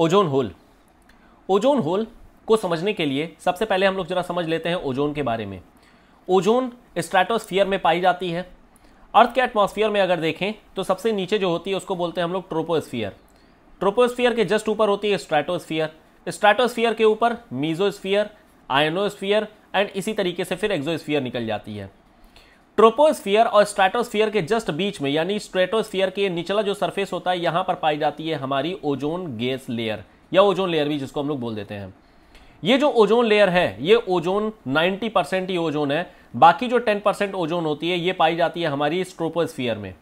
ozone hole ozone hole को समझने के लिए सबसे पहले हम लोग जरा समझ लेते हैं ओजोन के बारे में ओजोन स्ट्रेटोस्फीयर में पाई जाती है अर्थ के एटमॉस्फेयर में अगर देखें तो सबसे नीचे जो होती है उसको बोलते हैं हम लोग ट्रोपोस्फीयर ट्रोपोस्फीयर के जस्ट ऊपर होती है स्ट्रेटोस्फीयर स्ट्रेटोस्फीयर के ऊपर मीजोस्फीयर आयनोस्फीयर एंड इसी तरीके से फिर एक्जोस्फीयर निकल जाती है ट्रोपोस्फियर और स्ट्रेटोस्फियर के जस्ट बीच में यानी स्ट्रेटोस्फियर के निचला जो सरफेस होता है यहाँ पर पाई जाती है हमारी ओजोन गैस लेयर या ओजोन लेयर भी जिसको हम लोग बोल देते हैं ये जो ओजोन लेयर है ये ओजोन 90 परसेंट ही ओजोन है बाकी जो 10 परसेंट ओजोन होती है ये पाई जाती है हमारी ट्रोपोस्फियर में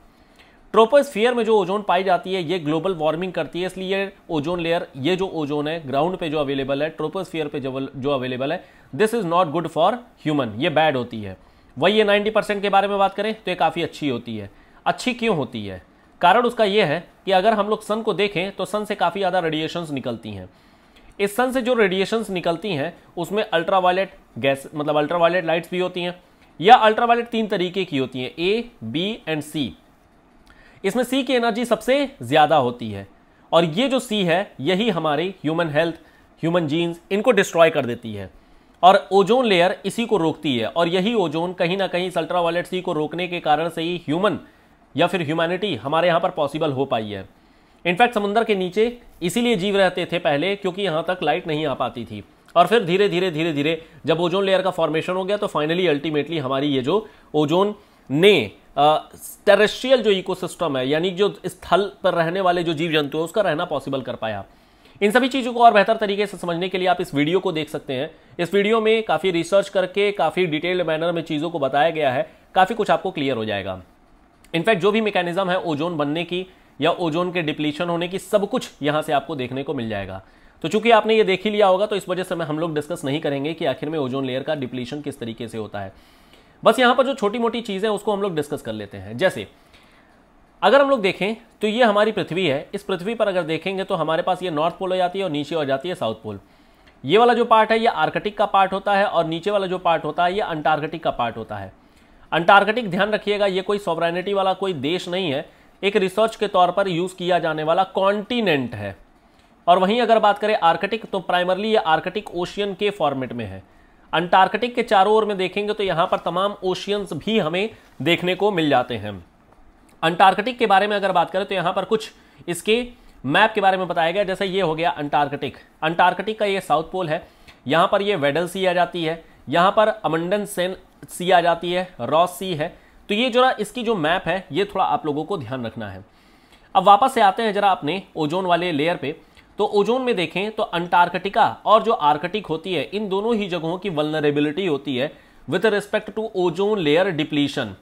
ट्रोपोस्फियर में जो ओजोन पाई जाती है ये ग्लोबल वार्मिंग करती है इसलिए ओजोन लेयर ये जो ओजोन है ग्राउंड पे जो अवेलेबल है ट्रोपोस्फियर पे जो अवेलेबल है this is not good for human ये बैड होती है वही ये 90 परसेंट के बारे में बात करें तो ये काफ़ी अच्छी होती है अच्छी क्यों होती है कारण उसका यह है कि अगर हम लोग सन को देखें तो सन से काफ़ी ज़्यादा रेडिएशंस निकलती हैं इस सन से जो रेडिएशंस निकलती हैं उसमें अल्ट्रावायलेट गैस मतलब अल्ट्रावायलेट लाइट्स भी होती हैं या अल्ट्रावायलेट तीन तरीके की होती हैं ए बी एंड सी इसमें सी की एनर्जी सबसे ज़्यादा होती है और ये जो सी है यही हमारी ह्यूमन हेल्थ ह्यूमन जीन्स इनको डिस्ट्रॉय कर देती है और ओजोन लेयर इसी को रोकती है और यही ओजोन कहीं ना कहीं इस अल्ट्रावायलेट सी को रोकने के कारण से ही ह्यूमन या फिर ह्यूमैनिटी हमारे यहाँ पर पॉसिबल हो पाई है इनफैक्ट समुंदर के नीचे इसीलिए जीव रहते थे पहले क्योंकि यहाँ तक लाइट नहीं आ पाती थी और फिर धीरे धीरे धीरे धीरे जब ओजोन लेयर का फॉर्मेशन हो गया तो फाइनली अल्टीमेटली हमारी ये जो ओजोन ने टेरेस्ट्रियल जो इकोसिस्टम है यानी जो स्थल पर रहने वाले जो जीव जंतु है उसका रहना पॉसिबल कर पाया इन सभी चीज़ों को और बेहतर तरीके से समझने के लिए आप इस वीडियो को देख सकते हैं इस वीडियो में काफ़ी रिसर्च करके काफ़ी डिटेल्ड मैनर में चीज़ों को बताया गया है काफ़ी कुछ आपको क्लियर हो जाएगा इनफैक्ट जो भी मैकेनिज्म है ओजोन बनने की या ओजोन के डिप्लीशन होने की सब कुछ यहाँ से आपको देखने को मिल जाएगा तो चूंकि आपने ये देख ही लिया होगा तो इस वजह से मैं हम लोग डिस्कस नहीं करेंगे कि आखिर में ओजोन लेयर का डिप्लीशन किस तरीके से होता है बस यहाँ पर जो छोटी मोटी चीज़ें उसको हम लोग डिस्कस कर लेते हैं जैसे अगर हम लोग देखें तो ये हमारी पृथ्वी है इस पृथ्वी पर अगर देखेंगे तो हमारे पास ये नॉर्थ पोल हो जाती है और नीचे हो जाती है साउथ पोल ये वाला जो पार्ट है ये आर्कटिक का पार्ट होता है और नीचे वाला जो पार्ट होता है ये अंटार्कटिक का पार्ट होता है अंटार्कटिक ध्यान रखिएगा ये कोई सॉवरनिटी वाला कोई देश नहीं है एक रिसर्च के तौर पर यूज़ किया जाने वाला कॉन्टिनेंट है और वहीं अगर बात करें आर्कटिक तो प्राइमरली ये आर्कटिक ओशियन के फॉर्मेट में है अंटार्कटिक के चारों ओर में देखेंगे तो यहाँ पर तमाम ओशियंस भी हमें देखने को मिल जाते हैं अंटार्कटिक के बारे में अगर बात करें तो यहाँ पर कुछ इसके मैप के बारे में बताया गया जैसे ये हो गया अंटार्कटिक अंटार्कटिक का ये साउथ पोल है यहाँ पर ये वेडल सी आ जाती है यहाँ पर अमंडन सेन सी आ जाती है रॉस सी है तो ये ना इसकी जो मैप है ये थोड़ा आप लोगों को ध्यान रखना है अब वापस से आते हैं जरा अपने ओजोन वाले लेयर पे तो ओजोन में देखें तो अंटार्कटिका और जो आर्कटिक होती है इन दोनों ही जगहों की वलनरेबिलिटी होती है with respect to ozone layer depletion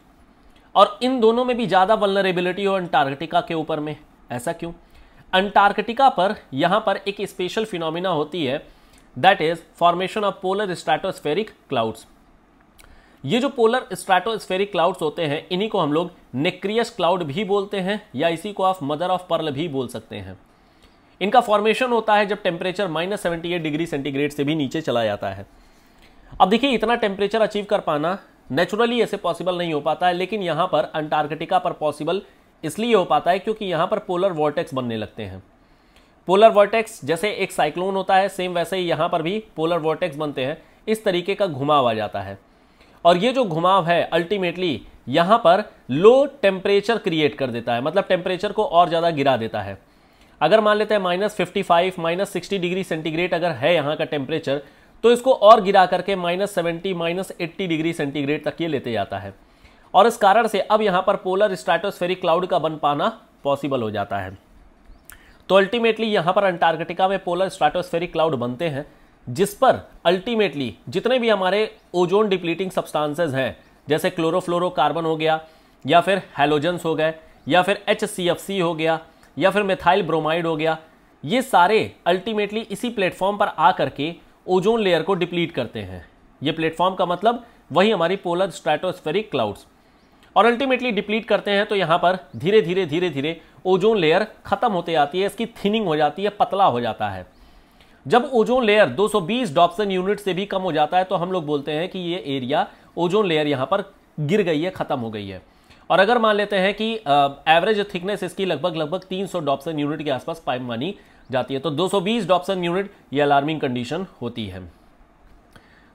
और इन दोनों में भी ज़्यादा वलनरेबिलिटी हो अंटार्कटिका के ऊपर में ऐसा क्यों अंटार्कटिका पर यहां पर एक स्पेशल फिनोमिना होती है that is formation of polar stratospheric clouds ये जो पोलर स्ट्रेटोस्फेरिक क्लाउड्स होते हैं इन्हीं को हम लोग नेक्रियस क्लाउड भी बोलते हैं या इसी को आप मदर ऑफ पर्ल भी बोल सकते हैं इनका फॉर्मेशन होता है जब temperature minus seventy eight degree centigrade से भी नीचे चला जाता है अब देखिए इतना टेम्परेचर अचीव कर पाना नेचुरली ऐसे पॉसिबल नहीं हो पाता है लेकिन यहाँ पर अंटार्कटिका पर पॉसिबल इसलिए हो पाता है क्योंकि यहाँ पर पोलर वॉर्टेक्स बनने लगते हैं पोलर वॉर्टेक्स जैसे एक साइक्लोन होता है सेम वैसे ही यहाँ पर भी पोलर वॉर्टेक्स बनते हैं इस तरीके का घुमाव आ जाता है और ये जो घुमाव है अल्टीमेटली यहाँ पर लो टेम्परेचर क्रिएट कर देता है मतलब टेम्परेचर को और ज़्यादा गिरा देता है अगर मान लेते हैं minus fifty five minus sixty degree centigrade अगर है यहाँ का टेम्परेचर तो इसको और गिरा करके minus seventy minus eighty degree centigrade तक ये लेते जाता है और इस कारण से अब यहाँ पर पोलर स्ट्राइटोस्फेरिक क्लाउड का बन पाना पॉसिबल हो जाता है तो अल्टीमेटली यहाँ पर अंटार्कटिका में पोलर स्ट्राइटोस्फेरिक क्लाउड बनते हैं जिस पर अल्टीमेटली जितने भी हमारे ओजोन डिप्लीटिंग सब्सटांसेज हैं जैसे क्लोरोफ्लोरोकार्बन हो गया या फिर हेलोजन्स हो गए या फिर एच हो गया या फिर मिथाइल ब्रोमाइड हो गया ये सारे अल्टीमेटली इसी प्लेटफॉर्म पर आ करके ओजोन लेयर को डिप्लीट करते हैं ये प्लेटफॉर्म का मतलब वही हमारी पोलर स्ट्रेटोस्फेरिक क्लाउड्स और अल्टीमेटली डिप्लीट करते हैं तो यहाँ पर धीरे धीरे धीरे धीरे ओजोन लेयर खत्म होते जाती है इसकी थिनिंग हो जाती है पतला हो जाता है जब ओजोन लेयर 220 डॉप्सन यूनिट से भी कम हो जाता है तो हम लोग बोलते हैं कि ये एरिया ओजोन लेयर यहाँ पर गिर गई है खत्म हो गई है और अगर मान लेते हैं कि एवरेज थिकनेस इसकी लगभग लगभग 300 डॉप्सन यूनिट के आसपास मानी जाती है तो 220 डॉप्सन यूनिट ये अलार्मिंग कंडीशन होती है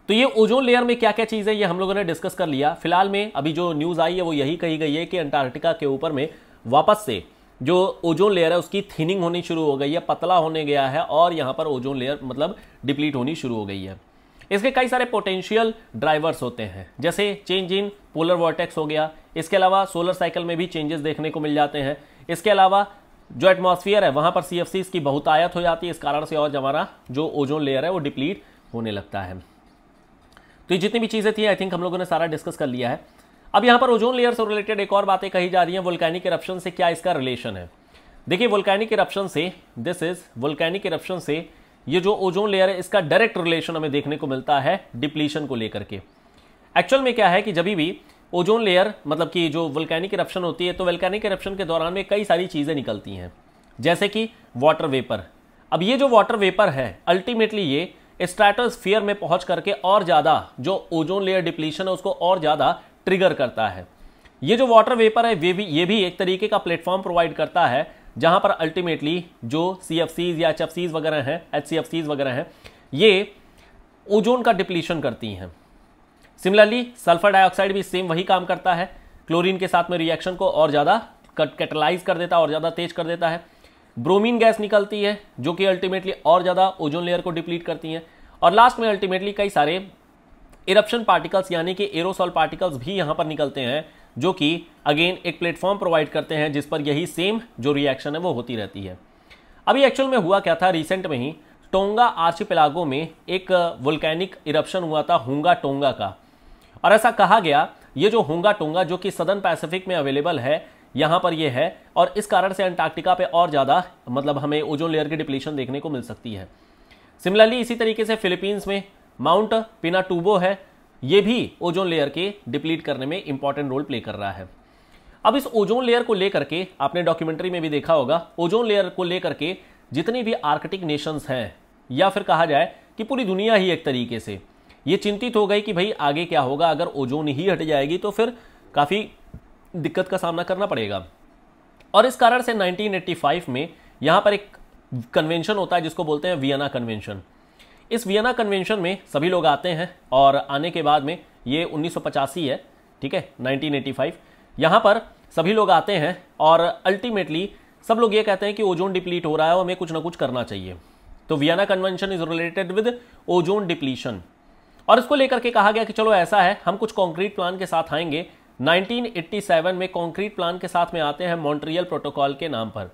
तो ये ओजोन लेयर में क्या क्या चीज़ है ये हम लोगों ने डिस्कस कर लिया फिलहाल में अभी जो न्यूज़ आई है वो यही कही गई है कि अंटार्कटिका के ऊपर में वापस से जो ओजोन लेयर है उसकी थीनिंग होनी शुरू हो गई है पतला होने गया है और यहां पर ओजोन लेयर मतलब डिप्लीट होनी शुरू हो गई है इसके कई सारे पोटेंशियल ड्राइवर्स होते हैं जैसे चेंज इन पोलर वॉर्टेक्स हो गया इसके अलावा सोलर साइकिल में भी चेंजेस देखने को मिल जाते हैं इसके अलावा जो एटमॉस्फेयर है वहां पर सी एफ बहुत आयत हो जाती है इस कारण से और हमारा जो ओजोन लेयर है वो डिप्लीट होने लगता है तो ये जितनी भी चीज़ें थी आई थिंक हम लोगों ने सारा डिस्कस कर लिया है अब यहां पर ओजोन लेयर से रिलेटेड एक और बातें कही जा रही है वोल्कैनिक इरप्शन से क्या इसका रिलेशन है देखिए वोल्कैनिक इरप्शन से दिस इज वोल्कैनिक इरप्शन से ये जो ओजोन लेयर है इसका डायरेक्ट रिलेशन हमें देखने को मिलता है डिप्लीशन को लेकर के एक्चुअल में क्या है कि जब भी ओजोन लेयर मतलब कि जो वल्कैनिक करप्शन होती है तो वल्कैनिक करप्शन के दौरान में कई सारी चीज़ें निकलती हैं जैसे कि वाटर वेपर अब ये जो वाटर वेपर है अल्टीमेटली ये स्ट्रैटोस्फीयर में पहुंच करके और ज़्यादा जो ओजोन लेयर डिप्लीशन है उसको और ज़्यादा ट्रिगर करता है ये जो वाटर वेपर है वे भी ये भी एक तरीके का प्लेटफॉर्म प्रोवाइड करता है जहाँ पर अल्टीमेटली जो सी एफ सीज या एच एफ सीज वगैरह हैं एच सी एफ सीज वगैरह हैं ये ओजोन का डिप्लीशन करती हैं सिमिलरली सल्फर डाइऑक्साइड भी सेम वही काम करता है क्लोरीन के साथ में रिएक्शन को और ज़्यादा कैटलाइज कर देता है और ज़्यादा तेज कर देता है ब्रोमीन गैस निकलती है जो कि अल्टीमेटली और ज़्यादा ओजोन लेयर को डिप्लीट करती हैं और लास्ट में अल्टीमेटली कई सारे इरप्शन पार्टिकल्स यानी कि एरोसॉल पार्टिकल्स भी यहाँ पर निकलते हैं जो कि अगेन एक प्लेटफॉर्म प्रोवाइड करते हैं जिस पर यही सेम जो रिएक्शन है वो होती रहती है अभी एक्चुअल में हुआ क्या था रिसेंट में ही टोंगा आर्चिपिलागो में एक वोल्कैनिक इरप्शन हुआ था होंगा टोंगा का और ऐसा कहा गया ये जो होंगा टोंगा जो कि सदन पैसिफिक में अवेलेबल है यहां पर ये है और इस कारण से अंटार्कटिका पे और ज़्यादा मतलब हमें ओजोन लेयर की डिप्लीशन देखने को मिल सकती है सिमिलरली इसी तरीके से फिलीपींस में माउंट पिनाटूबो है ये भी ओजोन लेयर के डिप्लीट करने में इंपॉर्टेंट रोल प्ले कर रहा है अब इस ओजोन लेयर को लेकर के आपने डॉक्यूमेंट्री में भी देखा होगा ओजोन लेयर को लेकर के जितनी भी आर्कटिक नेशंस हैं या फिर कहा जाए कि पूरी दुनिया ही एक तरीके से ये चिंतित हो गई कि भाई आगे क्या होगा अगर ओजोन ही हट जाएगी तो फिर काफ़ी दिक्कत का सामना करना पड़ेगा और इस कारण से 1985 में यहाँ पर एक कन्वेंशन होता है जिसको बोलते हैं वियना कन्वेंशन इस वियना कन्वेंशन में सभी लोग आते हैं और आने के बाद में ये उन्नीस है ठीक है 1985 यहाँ पर सभी लोग आते हैं और अल्टीमेटली सब लोग ये कहते हैं कि ओजोन डिप्लीट हो रहा है और हमें कुछ ना कुछ करना चाहिए तो Vienna convention is related with ozone depletion और इसको लेकर के कहा गया कि चलो ऐसा है हम कुछ कॉन्क्रीट प्लान के साथ आएंगे 1987 में कॉन्क्रीट प्लान के साथ में आते हैं मॉन्ट्रियल प्रोटोकॉल के नाम पर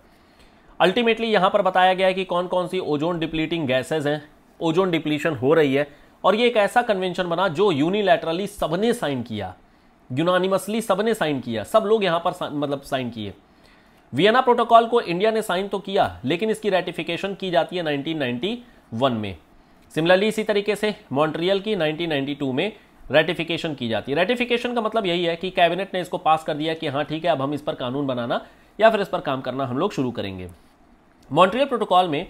अल्टीमेटली यहां पर बताया गया है कि कौन कौन सी ओजोन डिप्लीटिंग गैसेज हैं ओजोन डिप्लीशन हो रही है और ये एक ऐसा कन्वेंशन बना जो यूनिलैटरली सबने साइन किया यूनानिमसली सबने साइन किया सब लोग यहाँ पर मतलब साइन किए वियना प्रोटोकॉल को इंडिया ने साइन तो किया लेकिन इसकी रेटिफिकेशन की जाती है 1991 में सिमिलरली इसी तरीके से मॉन्ट्रियल की 1992 में रेटिफिकेशन की जाती है रेटिफिकेशन का मतलब यही है कि कैबिनेट ने इसको पास कर दिया कि हाँ ठीक है अब हम इस पर कानून बनाना या फिर इस पर काम करना हम लोग शुरू करेंगे मॉन्ट्रियल प्रोटोकॉल में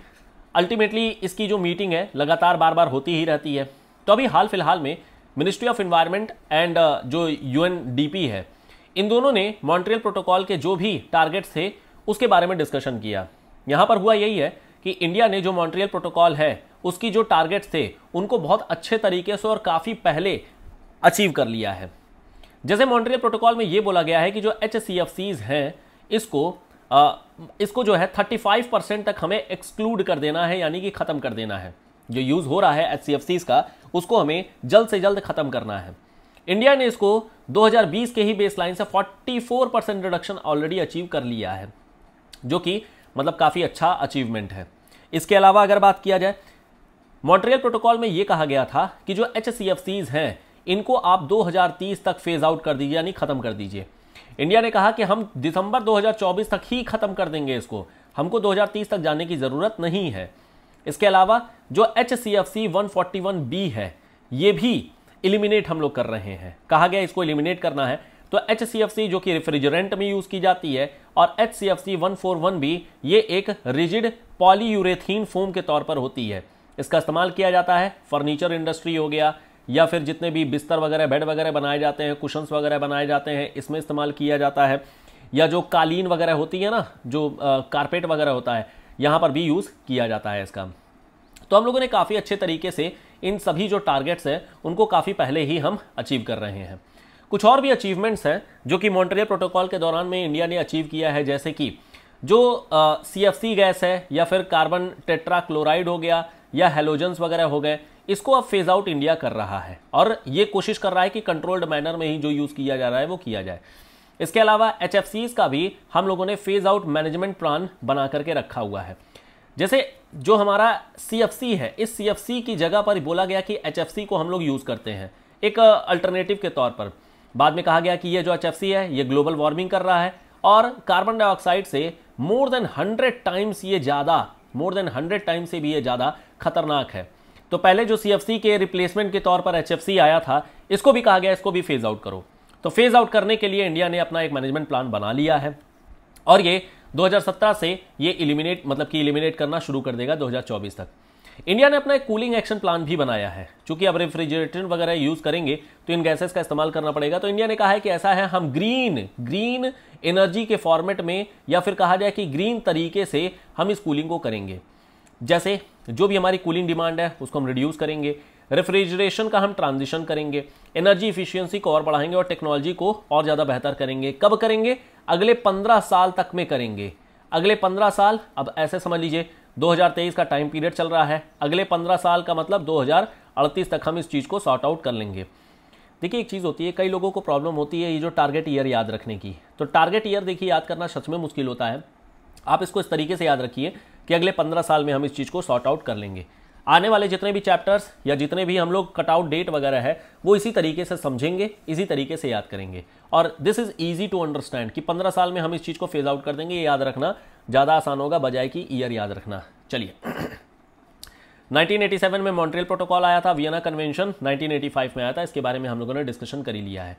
अल्टीमेटली इसकी जो मीटिंग है लगातार बार बार होती ही रहती है तो अभी हाल फिलहाल में मिनिस्ट्री ऑफ इन्वायरमेंट एंड जो यू है इन दोनों ने मॉन्ट्रियल प्रोटोकॉल के जो भी टारगेट्स थे उसके बारे में डिस्कशन किया यहाँ पर हुआ यही है कि इंडिया ने जो मॉन्ट्रियल प्रोटोकॉल है उसकी जो टारगेट्स थे उनको बहुत अच्छे तरीके से और काफ़ी पहले अचीव कर लिया है जैसे मॉन्ट्रियल प्रोटोकॉल में ये बोला गया है कि जो एच हैं इसको आ, इसको जो है 35 परसेंट तक हमें एक्सक्लूड कर देना है यानी कि ख़त्म कर देना है जो यूज़ हो रहा है एच का उसको हमें जल्द से जल्द ख़त्म करना है इंडिया ने इसको 2020 के ही बेसलाइन से 44 परसेंट रिडक्शन ऑलरेडी अचीव कर लिया है जो कि मतलब काफ़ी अच्छा अचीवमेंट है इसके अलावा अगर बात किया जाए मॉन्ट्रियल प्रोटोकॉल में यह कहा गया था कि जो एच हैं इनको आप 2030 तक फेज आउट कर दीजिए यानी ख़त्म कर दीजिए इंडिया ने कहा कि हम दिसंबर 2024 तक ही ख़त्म कर देंगे इसको हमको 2030 तक जाने की ज़रूरत नहीं है इसके अलावा जो H C F C one forty one B है ये भी इलिमिनेट हम लोग कर रहे हैं कहा गया इसको इलिमिनेट करना है तो एच जो कि रेफ्रिजरेंट में यूज की जाती है और एच सी एफ़ सी भी ये एक रिजिड पॉलीयूरेथीन फोम के तौर पर होती है इसका इस्तेमाल किया जाता है फर्नीचर इंडस्ट्री हो गया या फिर जितने भी बिस्तर वगैरह बेड वगैरह बनाए जाते हैं कुशंस वगैरह बनाए जाते हैं इसमें इस्तेमाल किया जाता है या जो कालीन वगैरह होती है ना जो कारपेट वगैरह होता है यहाँ पर भी यूज़ किया जाता है इसका तो हम लोगों ने काफ़ी अच्छे तरीके से इन सभी जो टारगेट्स हैं उनको काफ़ी पहले ही हम अचीव कर रहे हैं कुछ और भी अचीवमेंट्स हैं जो कि मॉन्ट्रियल प्रोटोकॉल के दौरान में इंडिया ने अचीव किया है जैसे कि जो सी एफ सी गैस है या फिर कार्बन टेट्राक्लोराइड हो गया या हेलोजन्स वगैरह हो गए इसको अब फेज आउट इंडिया कर रहा है और ये कोशिश कर रहा है कि कंट्रोल्ड मैनर में ही जो यूज़ किया जा रहा है वो किया जाए इसके अलावा एच का भी हम लोगों ने फेज आउट मैनेजमेंट प्लान बना करके रखा हुआ है जैसे जो हमारा सी है इस सी की जगह पर बोला गया कि एच को हम लोग यूज़ करते हैं एक अल्टरनेटिव के तौर पर बाद में कहा गया कि ये जो एच है ये ग्लोबल वार्मिंग कर रहा है और कार्बन डाइऑक्साइड से मोर देन हंड्रेड टाइम्स ये ज़्यादा मोर देन हंड्रेड टाइम्स से भी ये ज़्यादा खतरनाक है तो पहले जो सी के रिप्लेसमेंट के तौर पर एच आया था इसको भी कहा गया इसको भी फेज़ आउट करो तो फेज़ आउट करने के लिए इंडिया ने अपना एक मैनेजमेंट प्लान बना लिया है और ये 2017 से ये इलिमिनेट मतलब कि इलिमिनेट करना शुरू कर देगा 2024 तक इंडिया ने अपना एक कूलिंग एक्शन प्लान भी बनाया है चूंकि अब रेफ्रिजरेटर वगैरह यूज करेंगे तो इन गैसेस का इस्तेमाल करना पड़ेगा तो इंडिया ने कहा है कि ऐसा है हम ग्रीन ग्रीन एनर्जी के फॉर्मेट में या फिर कहा जाए कि ग्रीन तरीके से हम इस कूलिंग को करेंगे जैसे जो भी हमारी कूलिंग डिमांड है उसको हम रिड्यूस करेंगे रेफ्रिजरेशन का हम ट्रांजिशन करेंगे एनर्जी इफिशियंसी को और बढ़ाएंगे और टेक्नोलॉजी को और ज़्यादा बेहतर करेंगे कब करेंगे अगले पंद्रह साल तक में करेंगे अगले पंद्रह साल अब ऐसे समझ लीजिए 2023 का टाइम पीरियड चल रहा है अगले 15 साल का मतलब 2038 तक हम इस चीज़ को सॉर्ट आउट कर लेंगे देखिए एक चीज़ होती है कई लोगों को प्रॉब्लम होती है ये जो टारगेट ईयर याद रखने की तो टारगेट ईयर देखिए याद करना सच में मुश्किल होता है आप इसको इस तरीके से याद रखिए कि अगले पंद्रह साल में हम इस चीज़ को सॉर्ट आउट कर लेंगे आने वाले जितने भी चैप्टर्स या जितने भी हम लोग कटआउट डेट वगैरह है वो इसी तरीके से समझेंगे इसी तरीके से याद करेंगे और this is easy to understand कि पंद्रह साल में हम इस चीज़ को फेज आउट कर देंगे ये याद रखना ज़्यादा आसान होगा बजाय कि ईयर याद रखना चलिए 1987 में मॉन्ट्रियल प्रोटोकॉल आया था वियना कन्वेंशन 1985 में आया था इसके बारे में हम लोगों ने डिस्कशन कर ही लिया है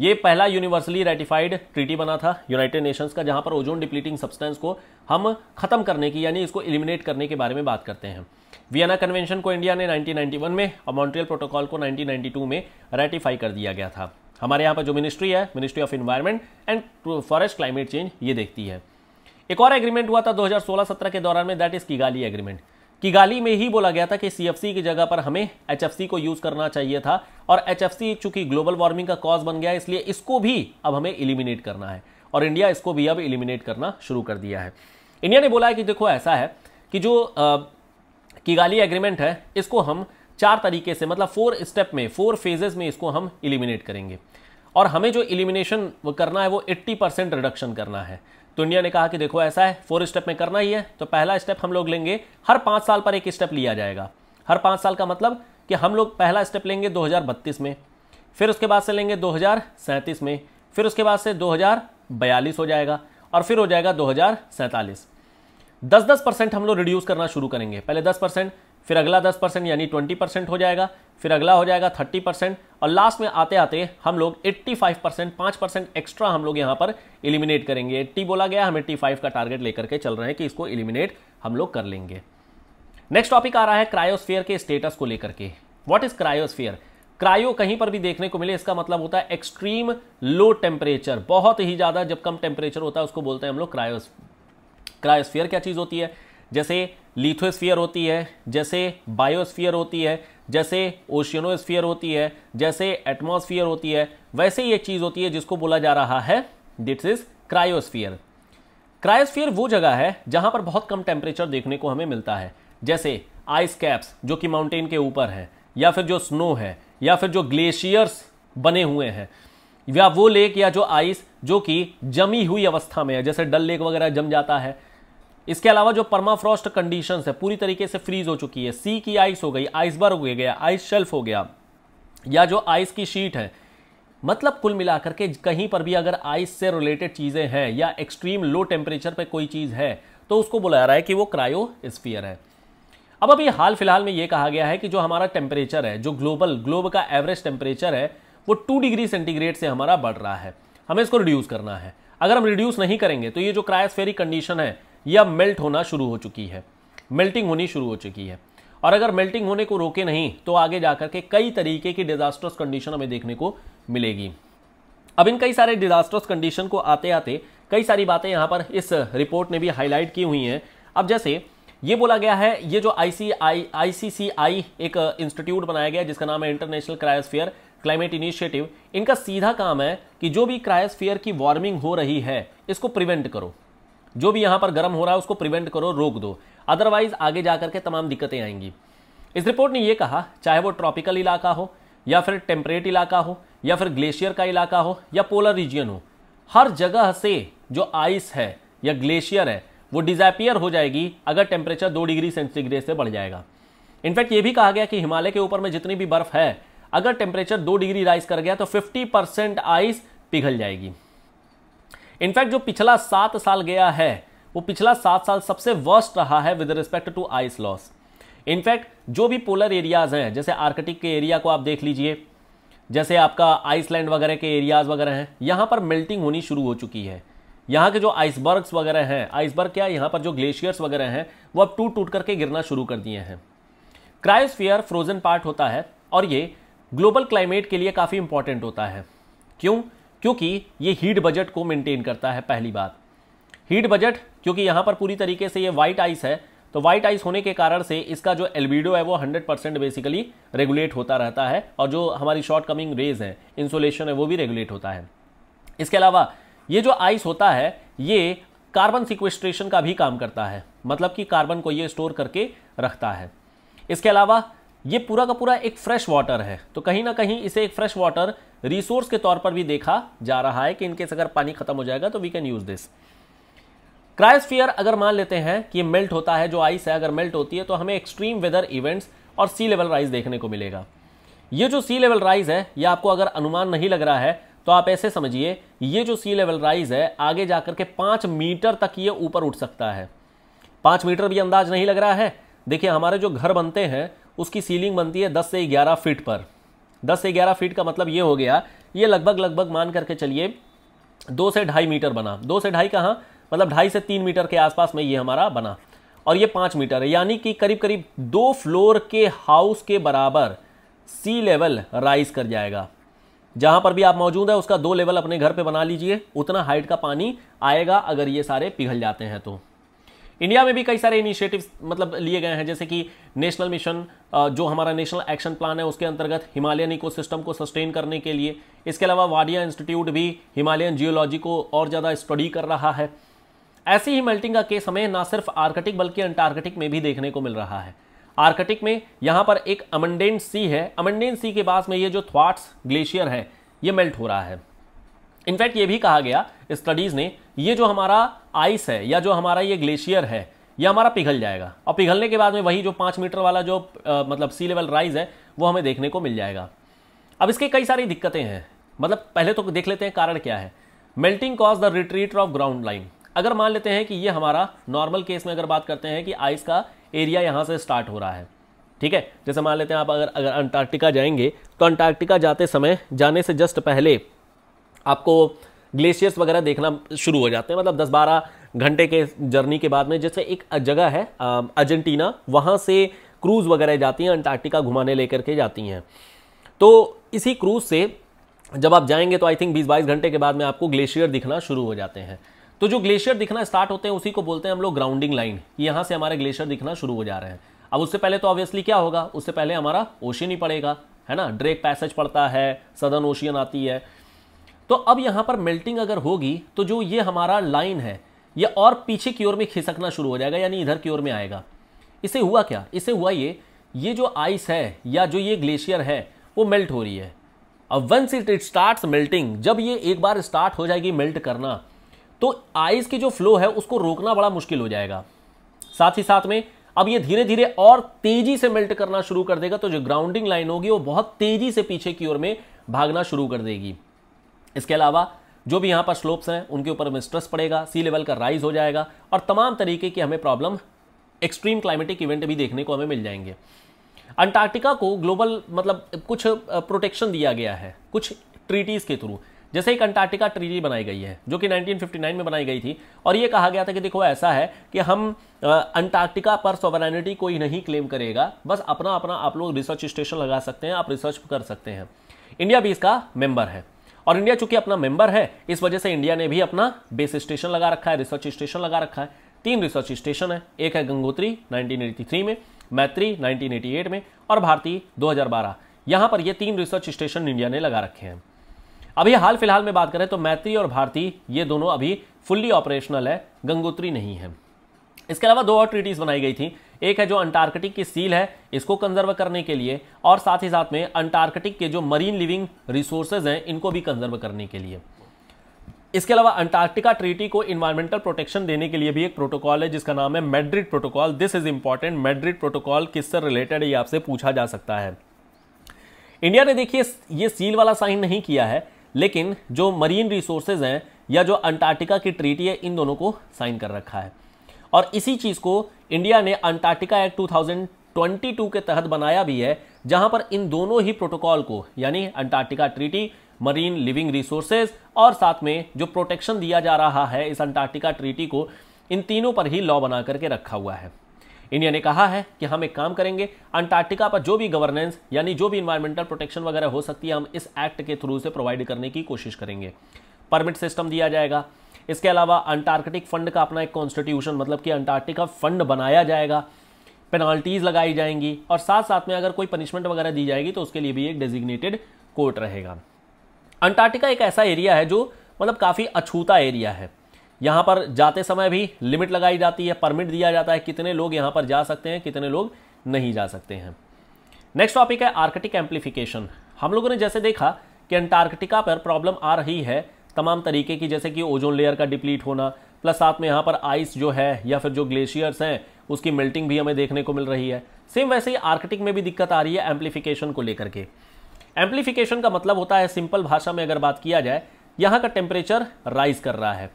ये पहला यूनिवर्सली रेटिफाइड ट्रीटी बना था यूनाइटेड नेशंस का जहां पर ओजोन डिप्लीटिंग सब्सटेंस को हम खत्म करने की यानी इसको इलिमिनेट करने के बारे में बात करते हैं वियना कन्वेंशन को इंडिया ने 1991 में और मॉन्ट्रियल प्रोटोकॉल को 1992 में रेटिफाई कर दिया गया था हमारे यहाँ पर जो मिनिस्ट्री है ministry of environment and forest climate change ये देखती है एक और एग्रीमेंट हुआ था 2016-17 के दौरान में that is Kigali agreement Kigali में ही बोला गया था कि सीएफसी की जगह पर हमें एचएफसी को यूज करना चाहिए था और एचएफसी चूंकि ग्लोबल वार्मिंग का कॉज बन गया इसलिए इसको भी अब हमें इलिमिनेट करना है और इंडिया इसको भी अब इलिमिनेट करना शुरू कर दिया है इंडिया ने बोला है कि देखो ऐसा है कि जो किगाली एग्रीमेंट है इसको हम चार तरीके से मतलब फोर स्टेप में फोर फेजेस में इसको हम इलिमिनेट करेंगे और हमें जो इलिमिनेशन करना है वो 80 परसेंट रिडक्शन करना है तो इंडिया ने कहा कि देखो ऐसा है फोर स्टेप में करना ही है तो पहला स्टेप हम लोग लेंगे हर पाँच साल पर एक स्टेप लिया जाएगा हर पाँच साल का मतलब कि हम लोग पहला स्टेप लेंगे 2032 में फिर उसके बाद से लेंगे 2037 में फिर उसके बाद से 2042 हो जाएगा और फिर हो जाएगा दो हज़ार दस दस परसेंट हम लोग रिड्यूस करना शुरू करेंगे पहले दस परसेंट फिर अगला दस परसेंट यानी ट्वेंटी परसेंट हो जाएगा फिर अगला हो जाएगा थर्टी परसेंट और लास्ट में आते आते हम लोग एट्टी फाइव परसेंट पाँच परसेंट एक्स्ट्रा हम लोग यहाँ पर इलिमिनेट करेंगे एट्टी बोला गया हम एट्टी फाइव का टारगेट लेकर के चल रहे हैं कि इसको इलिमिनेट हम लोग कर लेंगे नेक्स्ट टॉपिक आ रहा है क्रायोस्फियर के स्टेटस को लेकर के वॉट इज क्रायोस्फियर क्रायो कहीं पर भी देखने को मिले इसका मतलब होता है एक्सट्रीम लो टेम्परेचर बहुत ही ज़्यादा जब कम टेम्परेचर होता है उसको बोलते हैं हम लोग क्रायोस क्रायोस्फियर क्या चीज़ होती है जैसे लिथोस्फियर होती है जैसे बायोस्फियर होती है जैसे ओशियनोस्फियर होती है जैसे एटमोस्फियर होती है वैसे ही एक चीज़ होती है जिसको बोला जा रहा है दिट्स इज क्रायोस्फियर क्रायोस्फियर वो जगह है जहाँ पर बहुत कम टेम्परेचर देखने को हमें मिलता है जैसे आइस कैप्स जो कि माउंटेन के ऊपर है या फिर जो स्नो है या फिर जो ग्लेशियर्स बने हुए हैं या वो लेक या जो आइस जो कि जमी हुई अवस्था में है जैसे डल लेक वगैरह जम जाता है इसके अलावा जो परमाफ्रॉस्ट कंडीशन है पूरी तरीके से फ्रीज हो चुकी है सी की आइस हो गई आइसबर्ग हो गया आइस शेल्फ हो गया या जो आइस की शीट है मतलब कुल मिलाकर के कहीं पर भी अगर आइस से रिलेटेड चीज़ें हैं या एक्सट्रीम लो टेम्परेचर पर कोई चीज़ है तो उसको बुलाया रहा है कि वो क्रायो स्फीयर है अब अभी हाल फिलहाल में ये कहा गया है कि जो हमारा टेम्परेचर है जो ग्लोबल ग्लोब का एवरेज टेम्परेचर है वो टू डिग्री सेंटीग्रेड से हमारा बढ़ रहा है हमें इसको रिड्यूस करना है अगर हम रिड्यूस नहीं करेंगे तो ये जो क्रायोस्फेरिक कंडीशन है या मेल्ट होना शुरू हो चुकी है मेल्टिंग होनी शुरू हो चुकी है और अगर मेल्टिंग होने को रोके नहीं तो आगे जाकर के कई तरीके की डिजास्टर्स कंडीशन हमें देखने को मिलेगी अब इन कई सारे डिजास्टर्स कंडीशन को आते आते कई सारी बातें यहाँ पर इस रिपोर्ट ने भी हाईलाइट की हुई हैं अब जैसे ये बोला गया है ये जो आई सी आई सी आई एक इंस्टीट्यूट बनाया गया जिसका नाम है इंटरनेशनल क्रायोस्फियर क्लाइमेट इनिशिएटिव इनका सीधा काम है कि जो भी क्रायोस्फियर की वार्मिंग हो रही है इसको प्रिवेंट करो जो भी यहाँ पर गर्म हो रहा है उसको प्रिवेंट करो रोक दो अदरवाइज आगे जा करके तमाम दिक्कतें आएंगी इस रिपोर्ट ने यह कहा चाहे वो ट्रॉपिकल इलाका हो या फिर टेम्परेट इलाका हो या फिर ग्लेशियर का इलाका हो या पोलर रीजियन हो हर जगह से जो आइस है या ग्लेशियर है वो डिजापियर हो जाएगी अगर टेम्परेचर दो डिग्री सेंटीग्रेड से बढ़ जाएगा इनफैक्ट ये भी कहा गया कि हिमालय के ऊपर में जितनी भी बर्फ है अगर टेम्परेचर दो डिग्री राइज कर गया तो फिफ्टी परसेंट आइस पिघल जाएगी इनफैक्ट जो पिछला सात साल गया है वो पिछला सात साल सबसे वर्स्ट रहा है with respect to ice loss in fact जो भी पोलर एरियाज हैं जैसे आर्कटिक के एरिया को आप देख लीजिए जैसे आपका आइसलैंड वगैरह के एरियाज वगैरह हैं यहाँ पर मेल्टिंग होनी शुरू हो चुकी है यहाँ के जो आइसबर्ग्स वगैरह हैं आइसबर्ग क्या यहाँ पर जो ग्लेशियर्स वगैरह हैं वो अब टूट टूट करके गिरना शुरू कर दिए हैं क्राइसफियर फ्रोजन पार्ट होता है और ये ग्लोबल क्लाइमेट के लिए काफ़ी इंपॉर्टेंट होता है क्यों क्योंकि ये हीट बजट को मेंटेन करता है पहली बात हीट बजट क्योंकि यहाँ पर पूरी तरीके से ये वाइट आइस है तो वाइट आइस होने के कारण से इसका जो एल्बिडो है वो 100 परसेंट बेसिकली रेगुलेट होता रहता है और जो हमारी शॉर्ट कमिंग रेज है इंसुलेशन है वो भी रेगुलेट होता है इसके अलावा ये जो आइस होता है ये कार्बन सिक्वेस्ट्रेशन का भी काम करता है मतलब कि कार्बन को ये स्टोर करके रखता है इसके अलावा ये पूरा का पूरा एक फ्रेश वाटर है तो कहीं ना कहीं इसे एक फ्रेश वाटर रिसोर्स के तौर पर भी देखा जा रहा है कि इनकेस अगर पानी खत्म हो जाएगा तो we can use this cryosphere अगर मान लेते हैं कि मेल्ट होता है जो आइस है अगर मेल्ट होती है तो हमें एक्सट्रीम वेदर इवेंट्स और सी लेवल राइज देखने को मिलेगा ये जो सी लेवल राइज है यह आपको अगर अनुमान नहीं लग रहा है तो आप ऐसे समझिए ये जो सी लेवल राइज है आगे जाकर के पांच मीटर तक ये ऊपर उठ सकता है पांच मीटर भी अंदाज नहीं लग रहा है देखिए हमारे जो घर बनते हैं उसकी सीलिंग बनती है दस से ग्यारह फीट पर दस से ग्यारह फीट का मतलब ये हो गया ये लगभग लगभग मान करके चलिए दो से ढाई मीटर बना दो से ढाई कहाँ मतलब ढाई से तीन मीटर के आसपास में ये हमारा बना और ये पाँच मीटर है यानी कि करीब करीब दो फ्लोर के हाउस के बराबर सी लेवल राइज कर जाएगा जहाँ पर भी आप मौजूद है उसका दो लेवल अपने घर पे बना लीजिए उतना हाइट का पानी आएगा अगर ये सारे पिघल जाते हैं तो इंडिया में भी कई सारे इनिशिएटिव्स मतलब लिए गए हैं जैसे कि नेशनल मिशन जो हमारा नेशनल एक्शन प्लान है उसके अंतर्गत हिमालयन इकोसिस्टम को सस्टेन करने के लिए इसके अलावा वाडिया इंस्टीट्यूट भी हिमालयन जियोलॉजी को और ज़्यादा स्टडी कर रहा है ऐसी ही मेल्टिंग का केस हमें ना सिर्फ आर्कटिक बल्कि अंटार्कटिक में भी देखने को मिल रहा है आर्कटिक में यहाँ पर एक अमंडेन सी है अमंडेन सी के पास में ये जो थ्वाट्स ग्लेशियर है ये मेल्ट हो रहा है इनफैक्ट ये भी कहा गया स्टडीज़ ने ये जो हमारा आइस है या जो हमारा ये ग्लेशियर है ये हमारा पिघल जाएगा और पिघलने के बाद में वही जो पाँच मीटर वाला जो आ, मतलब सी लेवल राइज है वो हमें देखने को मिल जाएगा अब इसके कई सारी दिक्कतें हैं मतलब पहले तो देख लेते हैं कारण क्या है melting cause the retreat of ground line अगर मान लेते हैं कि ये हमारा नॉर्मल केस में अगर बात करते हैं कि आइस का एरिया यहाँ से स्टार्ट हो रहा है ठीक है जैसे मान लेते हैं आप अगर अगर अंटार्कटिका जाएंगे तो अंटार्कटिका जाते समय जाने से जस्ट पहले आपको ग्लेशियर्स वगैरह देखना शुरू हो जाते हैं मतलब दस बारह घंटे के जर्नी के बाद में जैसे एक जगह है अर्जेंटीना वहाँ से क्रूज़ वगैरह जाती हैं अंटार्कटिका घुमाने लेकर के जाती हैं तो इसी क्रूज़ से जब आप जाएंगे तो आई थिंक बीस बाईस घंटे के बाद में आपको ग्लेशियर दिखना शुरू हो जाते हैं तो जो ग्लेशियर दिखना स्टार्ट होते हैं उसी को बोलते हैं हम लोग ग्राउंडिंग लाइन यहाँ से हमारे ग्लेशियर दिखना शुरू हो जा रहे हैं अब उससे पहले तो ऑब्वियसली क्या होगा उससे पहले हमारा ओशियन ही पड़ेगा है ना ड्रेक पैसेज पड़ता है सदर्न ओशियन आती है तो अब यहाँ पर मेल्टिंग अगर होगी तो जो ये हमारा लाइन है ये और पीछे की ओर में खिसकना शुरू हो जाएगा यानी इधर की ओर में आएगा इसे हुआ क्या इसे हुआ ये ये जो आइस है या जो ये ग्लेशियर है वो मेल्ट हो रही है अब once it it start melting जब ये एक बार स्टार्ट हो जाएगी मेल्ट करना तो आइस की जो फ्लो है उसको रोकना बड़ा मुश्किल हो जाएगा साथ ही साथ में अब ये धीरे धीरे और तेजी से मेल्ट करना शुरू कर देगा तो जो ग्राउंडिंग लाइन होगी वो बहुत तेजी से पीछे की ओर में भागना शुरू कर देगी इसके अलावा जो भी यहाँ पर स्लोप्स हैं उनके ऊपर हमें स्ट्रेस पड़ेगा सी लेवल का राइज हो जाएगा और तमाम तरीके की हमें प्रॉब्लम एक्सट्रीम क्लाइमेटिक इवेंट भी देखने को हमें मिल जाएंगे अंटार्कटिका को ग्लोबल मतलब कुछ प्रोटेक्शन दिया गया है कुछ ट्रीटीज़ के थ्रू जैसे एक अंटार्कटिका ट्रीटी बनाई गई है जो कि 1959 में बनाई गई थी और ये कहा गया था कि देखो ऐसा है कि हम अंटार्कटिका पर सोवरानिटी कोई नहीं क्लेम करेगा बस अपना अपना आप लोग रिसर्च स्टेशन लगा सकते हैं आप रिसर्च कर सकते हैं इंडिया भी इसका मेंबर है और इंडिया चूंकि अपना मेंबर है इस वजह से इंडिया ने भी अपना बेस स्टेशन लगा रखा है रिसर्च स्टेशन लगा रखा है तीन रिसर्च स्टेशन है एक है गंगोत्री 1983 में मैत्री 1988 में और भारती 2012 यहां पर ये तीन रिसर्च स्टेशन इंडिया ने लगा रखे हैं अभी हाल फिलहाल में बात करें तो मैत्री और भारती ये दोनों अभी फुल्ली ऑपरेशनल है गंगोत्री नहीं है इसके अलावा दो और ट्रीटीज बनाई गई थी एक है जो अंटार्कटिक की सील है इसको कंजर्व करने के लिए और साथ ही साथ में अंटार्कटिक के जो मरीन लिविंग रिसोर्सेज हैं इनको भी कंजर्व करने के लिए इसके अलावा अंटार्कटिका ट्रीटी को इन्वायरमेंटल प्रोटेक्शन देने के लिए भी एक प्रोटोकॉल है जिसका नाम है Madrid protocol this is important Madrid protocol किससे रिलेटेड ये आपसे पूछा जा सकता है इंडिया ने देखिए ये सील वाला साइन नहीं किया है लेकिन जो मरीन रिसोर्सेज हैं या जो अंटार्कटिका की ट्रीटी है इन दोनों को साइन कर रखा है और इसी चीज़ को इंडिया ने अंटार्कटिका एक्ट 2022 के तहत बनाया भी है जहां पर इन दोनों ही प्रोटोकॉल को यानी Antarctica treaty marine living resources और साथ में जो प्रोटेक्शन दिया जा रहा है इस अंटार्कटिका ट्रीटी को इन तीनों पर ही लॉ बना करके रखा हुआ है इंडिया ने कहा है कि हम एक काम करेंगे अंटार्कटिका पर जो भी गवर्नेंस यानी जो भी इन्वायरमेंटल प्रोटेक्शन वगैरह हो सकती है हम इस एक्ट के थ्रू से प्रोवाइड करने की कोशिश करेंगे परमिट सिस्टम दिया जाएगा इसके अलावा अंटार्कटिक फंड का अपना एक कॉन्स्टिट्यूशन मतलब कि अंटार्कटिका फंड बनाया जाएगा पेनाल्टीज लगाई जाएंगी और साथ साथ में अगर कोई पनिशमेंट वगैरह दी जाएगी तो उसके लिए भी एक डेजिग्नेटेड कोर्ट रहेगा अंटार्कटिका एक ऐसा एरिया है जो मतलब काफ़ी अछूता एरिया है यहाँ पर जाते समय भी लिमिट लगाई जाती है परमिट दिया जाता है कितने लोग यहाँ पर जा सकते हैं कितने लोग नहीं जा सकते हैं नेक्स्ट टॉपिक है आर्कटिक एम्प्लीफिकेशन हम लोगों ने जैसे देखा कि अंटार्कटिका पर प्रॉब्लम आ रही है तमाम तरीके की जैसे कि ओजोन लेयर का डिप्लीट होना प्लस साथ में यहाँ पर आइस जो है या फिर जो ग्लेशियर्स हैं उसकी मेल्टिंग भी हमें देखने को मिल रही है सेम वैसे ही आर्कटिक में भी दिक्कत आ रही है एम्पलीफिकेशन को लेकर के एम्पलीफिकेशन का मतलब होता है सिंपल भाषा में अगर बात किया जाए यहाँ का टेम्परेचर राइज कर रहा है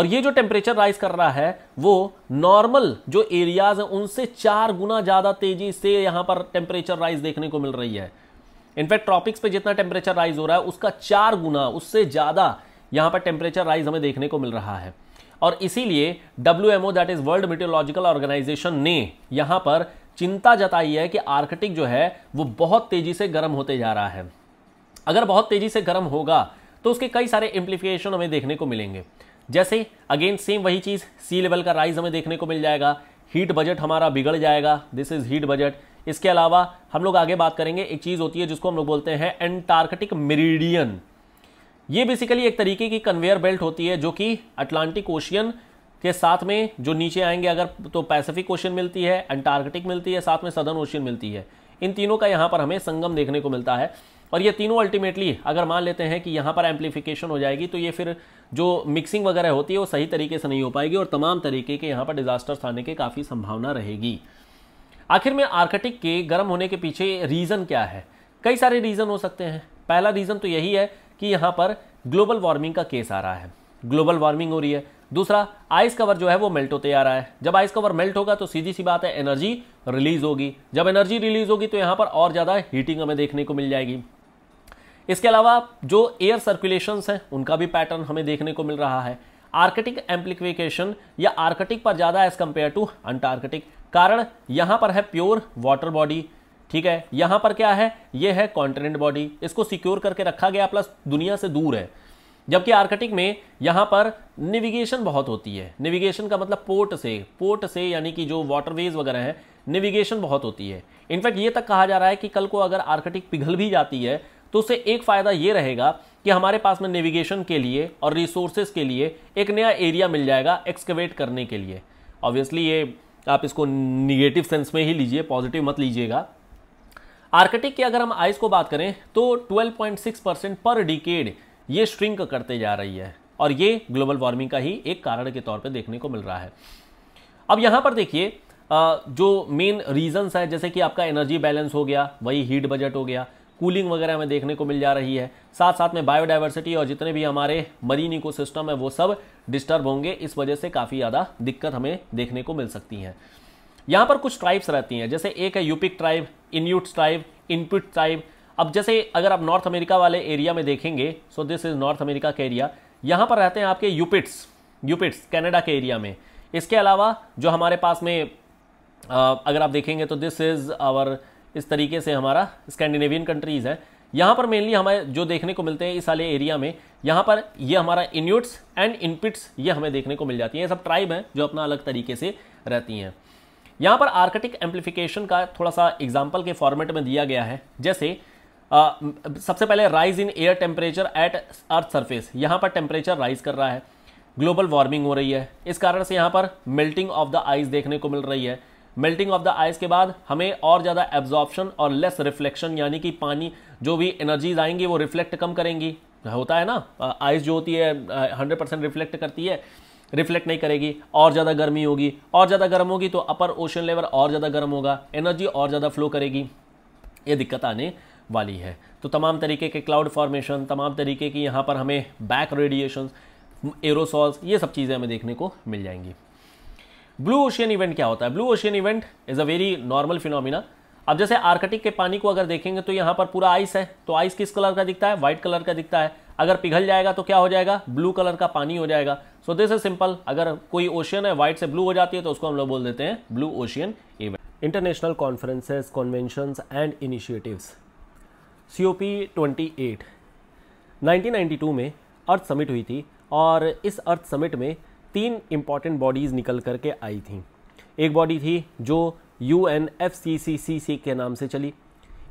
और ये जो टेम्परेचर राइज कर रहा है वो नॉर्मल जो एरियाज हैं उनसे चार गुना ज़्यादा तेजी से यहाँ पर टेम्परेचर राइज देखने को मिल रही है इनफैक्ट ट्रॉपिक्स पे जितना टेम्परेचर राइज हो रहा है उसका चार गुना उससे ज़्यादा यहाँ पर टेम्परेचर राइज हमें देखने को मिल रहा है और इसीलिए W M O that is world meteorological organisation ने यहाँ पर चिंता जताई है कि आर्कटिक जो है वो बहुत तेज़ी से गर्म होते जा रहा है अगर बहुत तेज़ी से गर्म होगा तो उसके कई सारे इम्प्लीफिकेशन हमें देखने को मिलेंगे जैसे अगेन सेम वही चीज़ सी लेवल का राइज हमें देखने को मिल जाएगा हीट बजट हमारा बिगड़ जाएगा दिस इज़ हीट बजट इसके अलावा हम लोग आगे बात करेंगे एक चीज़ होती है जिसको हम लोग बोलते हैं एंटार्कटिक मेरिडियन ये बेसिकली एक तरीके की कन्वेयर बेल्ट होती है जो कि अटलांटिक ओशियन के साथ में जो नीचे आएंगे अगर तो पैसिफिक ओशियन मिलती है अंटार्कटिक मिलती है साथ में सदर्न ओशियन मिलती है इन तीनों का यहाँ पर हमें संगम देखने को मिलता है और ये तीनों अल्टीमेटली अगर मान लेते हैं कि यहाँ पर एम्पलीफिकेशन हो जाएगी तो ये फिर जो मिक्सिंग वगैरह होती है वो सही तरीके से नहीं हो पाएगी और तमाम तरीके के यहाँ पर डिजास्टर्स आने की काफ़ी संभावना रहेगी आखिर में आर्कटिक के गर्म होने के पीछे रीज़न क्या है कई सारे रीज़न हो सकते हैं पहला रीज़न तो यही है कि यहाँ पर ग्लोबल वार्मिंग का केस आ रहा है ग्लोबल वार्मिंग हो रही है दूसरा आइस कवर जो है वो मेल्ट होते आ रहा है जब आइस कवर मेल्ट होगा तो सीधी सी बात है एनर्जी रिलीज होगी जब एनर्जी रिलीज होगी तो यहाँ पर और ज़्यादा हीटिंग हमें देखने को मिल जाएगी इसके अलावा जो एयर सर्कुलेशन हैं उनका भी पैटर्न हमें देखने को मिल रहा है आर्कटिक एम्प्लीफिकेशन या आर्कटिक पर ज़्यादा एज कम्पेयर टू अंटार्कटिक कारण यहाँ पर है प्योर वाटर बॉडी ठीक है यहां पर क्या है ये है कॉन्टिनेंट बॉडी इसको सिक्योर करके रखा गया प्लस दुनिया से दूर है जबकि आर्कटिक में यहाँ पर नेविगेशन बहुत होती है नेविगेशन का मतलब पोर्ट से पोर्ट से यानी कि जो वाटरवेज वगैरह हैं नेविगेशन बहुत होती है इनफैक्ट ये तक कहा जा रहा है कि कल को अगर आर्कटिक पिघल भी जाती है तो उससे एक फ़ायदा ये रहेगा कि हमारे पास में नेविगेशन के लिए और रिसोर्सेज के लिए एक नया एरिया मिल जाएगा एक्सकवेट करने के लिए ऑब्वियसली ये आप इसको निगेटिव सेंस में ही लीजिए पॉजिटिव मत लीजिएगा आर्कटिक की अगर हम आइस को बात करें तो 12.6 परसेंट पर डिकेड ये श्रिंक करते जा रही है और ये ग्लोबल वार्मिंग का ही एक कारण के तौर पर देखने को मिल रहा है अब यहाँ पर देखिए जो मेन रीजंस है जैसे कि आपका एनर्जी बैलेंस हो गया वही हीट बजट हो गया कूलिंग वगैरह हमें देखने को मिल जा रही है साथ साथ में बायोडाइवर्सिटी और जितने भी हमारे मरीन सिस्टम है वो सब डिस्टर्ब होंगे इस वजह से काफ़ी ज़्यादा दिक्कत हमें देखने को मिल सकती हैं यहाँ पर कुछ ट्राइब्स रहती हैं जैसे एक है Yupik tribe Inuit tribe input tribe अब जैसे अगर आप नॉर्थ अमेरिका वाले एरिया में देखेंगे so this is North America का एरिया यहाँ पर रहते हैं आपके यूपिट्स यूपिट्स कैनेडा के एरिया में इसके अलावा जो हमारे पास में आ, अगर आप देखेंगे तो दिस इज़ आवर इस तरीके से हमारा स्कैंडिनेवियन कंट्रीज़ है यहाँ पर मेनली हमें जो देखने को मिलते हैं इस वाले एरिया में यहाँ पर ये हमारा इन्यूट्स एंड इनपिट्स ये हमें देखने को मिल जाती हैं ये सब ट्राइब हैं जो अपना अलग तरीके से रहती हैं यहाँ पर आर्कटिक एम्पलीफिकेशन का थोड़ा सा एग्जाम्पल के फॉर्मेट में दिया गया है जैसे आ, सबसे पहले rise in air temperature at earth surface यहाँ पर टेम्परेचर राइज कर रहा है ग्लोबल वार्मिंग हो रही है इस कारण से यहाँ पर मेल्टिंग ऑफ द आइस देखने को मिल रही है मेल्टिंग ऑफ द आइस के बाद हमें और ज़्यादा एब्जॉर्प्शन और लेस रिफ्लेक्शन यानी कि पानी जो भी एनर्जीज आएंगी वो रिफ्लेक्ट कम करेंगी होता है ना आइस जो होती है हंड्रेड परसेंट रिफ्लेक्ट करती है रिफ्लेक्ट नहीं करेगी और ज़्यादा गर्मी होगी और ज़्यादा गर्म होगी तो अपर ओशन लेवल और ज़्यादा गर्म होगा एनर्जी और ज़्यादा फ्लो करेगी ये दिक्कत आने वाली है तो तमाम तरीके के क्लाउड फॉर्मेशन तमाम तरीके की यहाँ पर हमें बैक रेडिएशन एरोसॉल्स ये सब चीज़ें हमें देखने को मिल जाएंगी ब्लू ओशियन इवेंट क्या होता है blue ocean event is a very normal phenomena अब जैसे आर्कटिक के पानी को अगर देखेंगे तो यहाँ पर पूरा आइस है तो आइस किस कलर का दिखता है व्हाइट कलर का दिखता है अगर पिघल जाएगा तो क्या हो जाएगा ब्लू कलर का पानी हो जाएगा सो दिस इज सिंपल अगर कोई ओशियन है व्हाइट से ब्लू हो जाती है तो उसको हम लोग बोल देते हैं blue ocean event international conferences convention and initiative C O P twenty eight nineteen ninety two में अर्थ समिट हुई थी और इस अर्थ समिट में तीन इम्पॉर्टेंट बॉडीज़ निकल करके आई थी एक बॉडी थी जो U N F C C C C के नाम से चली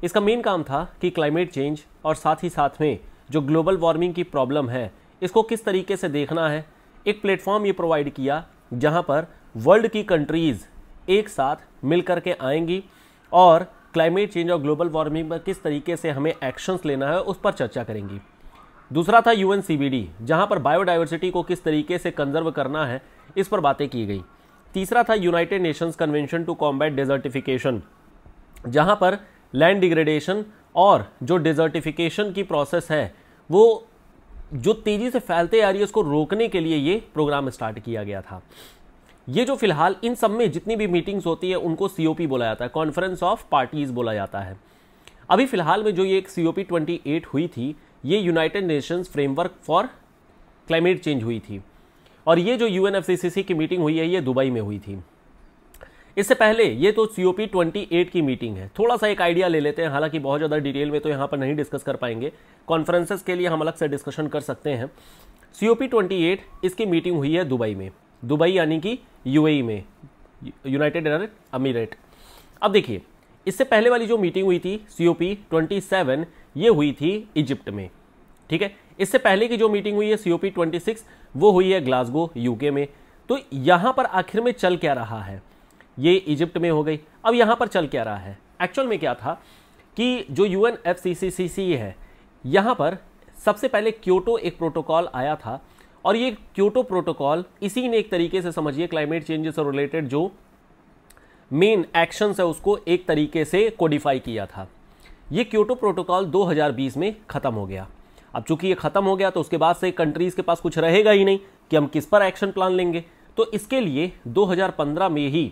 इसका मेन काम था कि क्लाइमेट चेंज और साथ ही साथ में जो ग्लोबल वार्मिंग की प्रॉब्लम है इसको किस तरीके से देखना है एक प्लेटफॉर्म ये प्रोवाइड किया जहाँ पर वर्ल्ड की कंट्रीज़ एक साथ मिल कर के आएंगी और क्लाइमेट चेंज और ग्लोबल वार्मिंग पर किस तरीके से हमें एक्शंस लेना है उस पर चर्चा करेंगी दूसरा था U N C B D जहाँ पर बायोडाइवर्सिटी को किस तरीके से कंजर्व करना है इस पर बातें की गई तीसरा था United Nations convention to combat desertification जहाँ पर लैंड डिग्रेडेशन और जो डेजर्टिफिकेशन की प्रोसेस है वो जो तेज़ी से फैलते आ रही है उसको रोकने के लिए ये प्रोग्राम स्टार्ट किया गया था ये जो फिलहाल इन सब में जितनी भी मीटिंग्स होती है उनको सी बोला जाता है कॉन्फ्रेंस ऑफ पार्टीज़ बोला जाता है अभी फिलहाल में जो ये एक सी ओ हुई थी ये United Nations framework for climate change हुई थी और ये जो यू की मीटिंग हुई है ये दुबई में हुई थी इससे पहले ये तो सी ओ ट्वेंटी एट की मीटिंग है थोड़ा सा एक आइडिया ले लेते हैं हालांकि बहुत ज़्यादा डिटेल में तो यहाँ पर नहीं डिस्कस कर पाएंगे कॉन्फ्रेंसेस के लिए हम अलग से डिस्कशन कर सकते हैं C O P twenty eight इसकी मीटिंग हुई है दुबई में दुबई यानी कि यू e में यूनाइटेड अरब अमीरेट अब देखिए इससे पहले वाली जो मीटिंग हुई थी C O P twenty seven ये हुई थी इजिप्ट में ठीक है इससे पहले की जो मीटिंग हुई है सीओपी ट्वेंटी सिक्स वो हुई है ग्लासगो यूके में तो यहाँ पर आखिर में चल क्या रहा है ये इजिप्ट में हो गई अब यहाँ पर चल क्या रहा है एक्चुअल में क्या था कि जो U N F C C C C है यहाँ पर सबसे पहले क्योटो एक प्रोटोकॉल आया था और ये क्योटो प्रोटोकॉल इसी ने एक तरीके से समझिए क्लाइमेट चेंजेस से रिलेटेड जो मेन एक्शंस है उसको एक तरीके से कोडिफाई किया था ये क्योटो प्रोटोकॉल 2020 में ख़त्म हो गया अब चूंकि ये खत्म हो गया तो उसके बाद से कंट्रीज़ के पास कुछ रहेगा ही नहीं कि हम किस पर एक्शन प्लान लेंगे तो इसके लिए 2015 में ही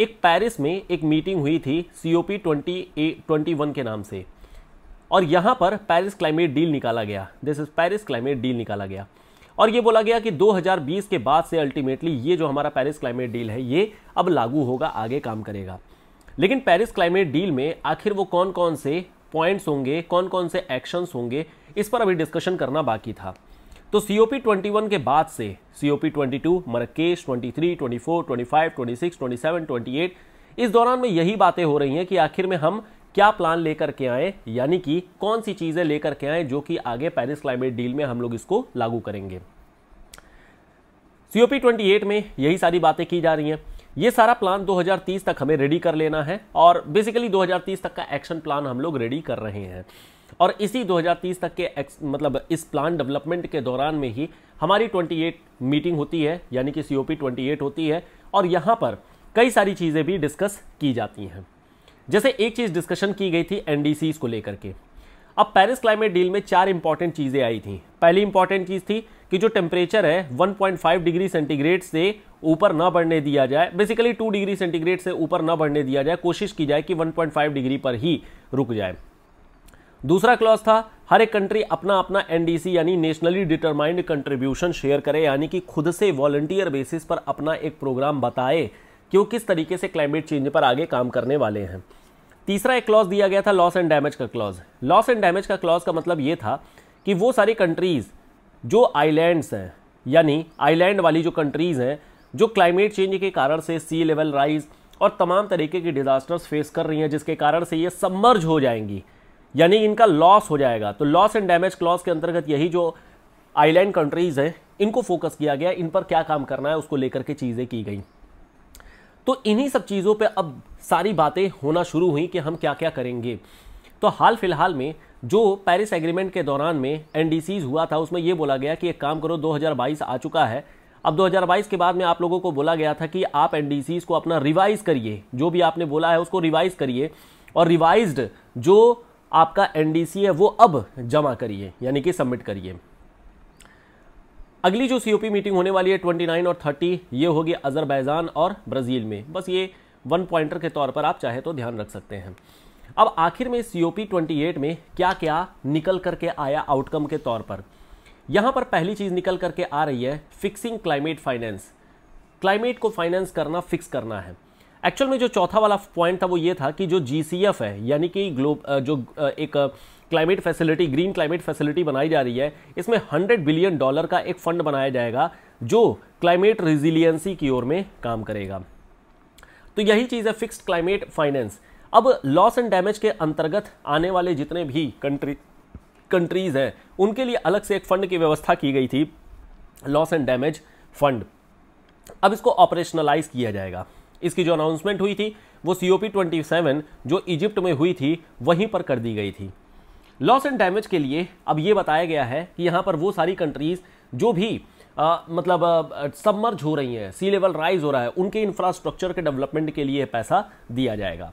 एक पेरिस में एक मीटिंग हुई थी सी ओ पी ट्वेंटी के नाम से और यहाँ पर पेरिस क्लाइमेट डील निकाला गया this is Paris climate deal निकाला गया और ये बोला गया कि 2020 के बाद से अल्टीमेटली ये जो हमारा पेरिस क्लाइमेट डील है ये अब लागू होगा आगे काम करेगा लेकिन पेरिस क्लाइमेट डील में आखिर वो कौन कौन से पॉइंट्स होंगे कौन कौन से एक्शंस होंगे इस पर अभी डिस्कशन करना बाकी था तो C O P twenty one के बाद से C O P twenty two Marrakesh twenty three twenty four twenty five twenty six twenty seven twenty eight इस दौरान में यही बातें हो रही हैं कि आखिर में हम क्या प्लान लेकर के आए यानी कि कौन सी चीज़ें लेकर के आए जो कि आगे पेरिस क्लाइमेट डील में हम लोग इसको लागू करेंगे C O P twenty eight में यही सारी बातें की जा रही हैं ये सारा प्लान 2030 तक हमें रेडी कर लेना है और बेसिकली 2030 तक का एक्शन प्लान हम लोग रेडी कर रहे हैं और इसी 2030 तक के मतलब इस प्लान डेवलपमेंट के दौरान में ही हमारी 28 मीटिंग होती है यानी कि सी ओ होती है और यहाँ पर कई सारी चीज़ें भी डिस्कस की जाती हैं जैसे एक चीज़ डिस्कशन की गई थी एन को लेकर के अब पेरिस क्लाइमेट डील में चार इंपॉर्टेंट चीज़ें आई थी पहली इंपॉर्टेंट चीज़ थी कि जो टेम्परेचर है 1.5 डिग्री सेंटीग्रेड से ऊपर ना बढ़ने दिया जाए बेसिकली टू डिग्री सेंटीग्रेड से ऊपर ना बढ़ने दिया जाए कोशिश की जाए कि 1.5 डिग्री पर ही रुक जाए दूसरा क्लॉज था हर एक कंट्री अपना अपना एनडीसी यानी नेशनली डिटरमाइंड कंट्रीब्यूशन शेयर करे यानी कि खुद से वॉलंटियर बेसिस पर अपना एक प्रोग्राम बताए कि वो किस तरीके से क्लाइमेट चेंज पर आगे काम करने वाले हैं तीसरा एक क्लॉज दिया गया था लॉस एंड डैमेज का क्लॉज लॉस एंड डैमेज का क्लॉज का मतलब ये था कि वो सारी कंट्रीज़ जो आइलैंड्स हैं यानी आइलैंड वाली जो कंट्रीज़ हैं जो क्लाइमेट चेंज के कारण से सी लेवल राइज और तमाम तरीके की डिज़ास्टर्स फेस कर रही हैं जिसके कारण से ये सबमर्ज हो जाएंगी यानी इनका लॉस हो जाएगा तो लॉस एंड डैमेज क्लॉज के अंतर्गत यही जो आइलैंड कंट्रीज़ हैं इनको फोकस किया गया इन पर क्या काम करना है उसको लेकर के चीज़ें की गई तो इन्हीं सब चीज़ों पे अब सारी बातें होना शुरू हुई कि हम क्या क्या करेंगे तो हाल फिलहाल में जो पेरिस एग्रीमेंट के दौरान में एन हुआ था उसमें ये बोला गया कि एक काम करो 2022 आ चुका है अब 2022 के बाद में आप लोगों को बोला गया था कि आप एनडीसी को अपना रिवाइज करिए जो भी आपने बोला है उसको रिवाइज करिए और रिवाइज्ड जो आपका एनडीसी है वो अब जमा करिए यानी कि सबमिट करिए अगली जो सीओपी मीटिंग होने वाली है 29 और 30 ये होगी अजरबैजान और ब्राज़ील में बस ये वन पॉइंटर के तौर पर आप चाहे तो ध्यान रख सकते हैं अब आखिर में सीओपी 28 में क्या क्या निकल करके आया आउटकम के तौर पर यहां पर पहली चीज़ निकल करके आ रही है फिक्सिंग क्लाइमेट फाइनेंस क्लाइमेट को फाइनेंस करना फिक्स करना है एक्चुअल में जो चौथा वाला पॉइंट था वो ये था कि जो जी है यानी कि ग्लोब जो एक climate facility green climate facility बनाई जा रही है इसमें 100 बिलियन डॉलर का एक फंड बनाया जाएगा जो क्लाइमेट रिजिलियंसी की ओर में काम करेगा तो यही चीज़ है फिक्स्ड क्लाइमेट फाइनेंस अब लॉस एंड डैमेज के अंतर्गत आने वाले जितने भी कंट्री कंट्रीज़ हैं उनके लिए अलग से एक फ़ंड की व्यवस्था की गई थी लॉस एंड डैमेज फंड अब इसको ऑपरेशनलाइज किया जाएगा इसकी जो अनाउंसमेंट हुई थी वो C O P twenty seven जो इजिप्ट में हुई थी वहीं पर कर दी गई थी लॉस एंड डैमेज के लिए अब ये बताया गया है कि यहाँ पर वो सारी कंट्रीज़ जो भी आ, मतलब सबमर्ज हो रही हैं सी लेवल राइज हो रहा है उनके इंफ्रास्ट्रक्चर के डेवलपमेंट के लिए पैसा दिया जाएगा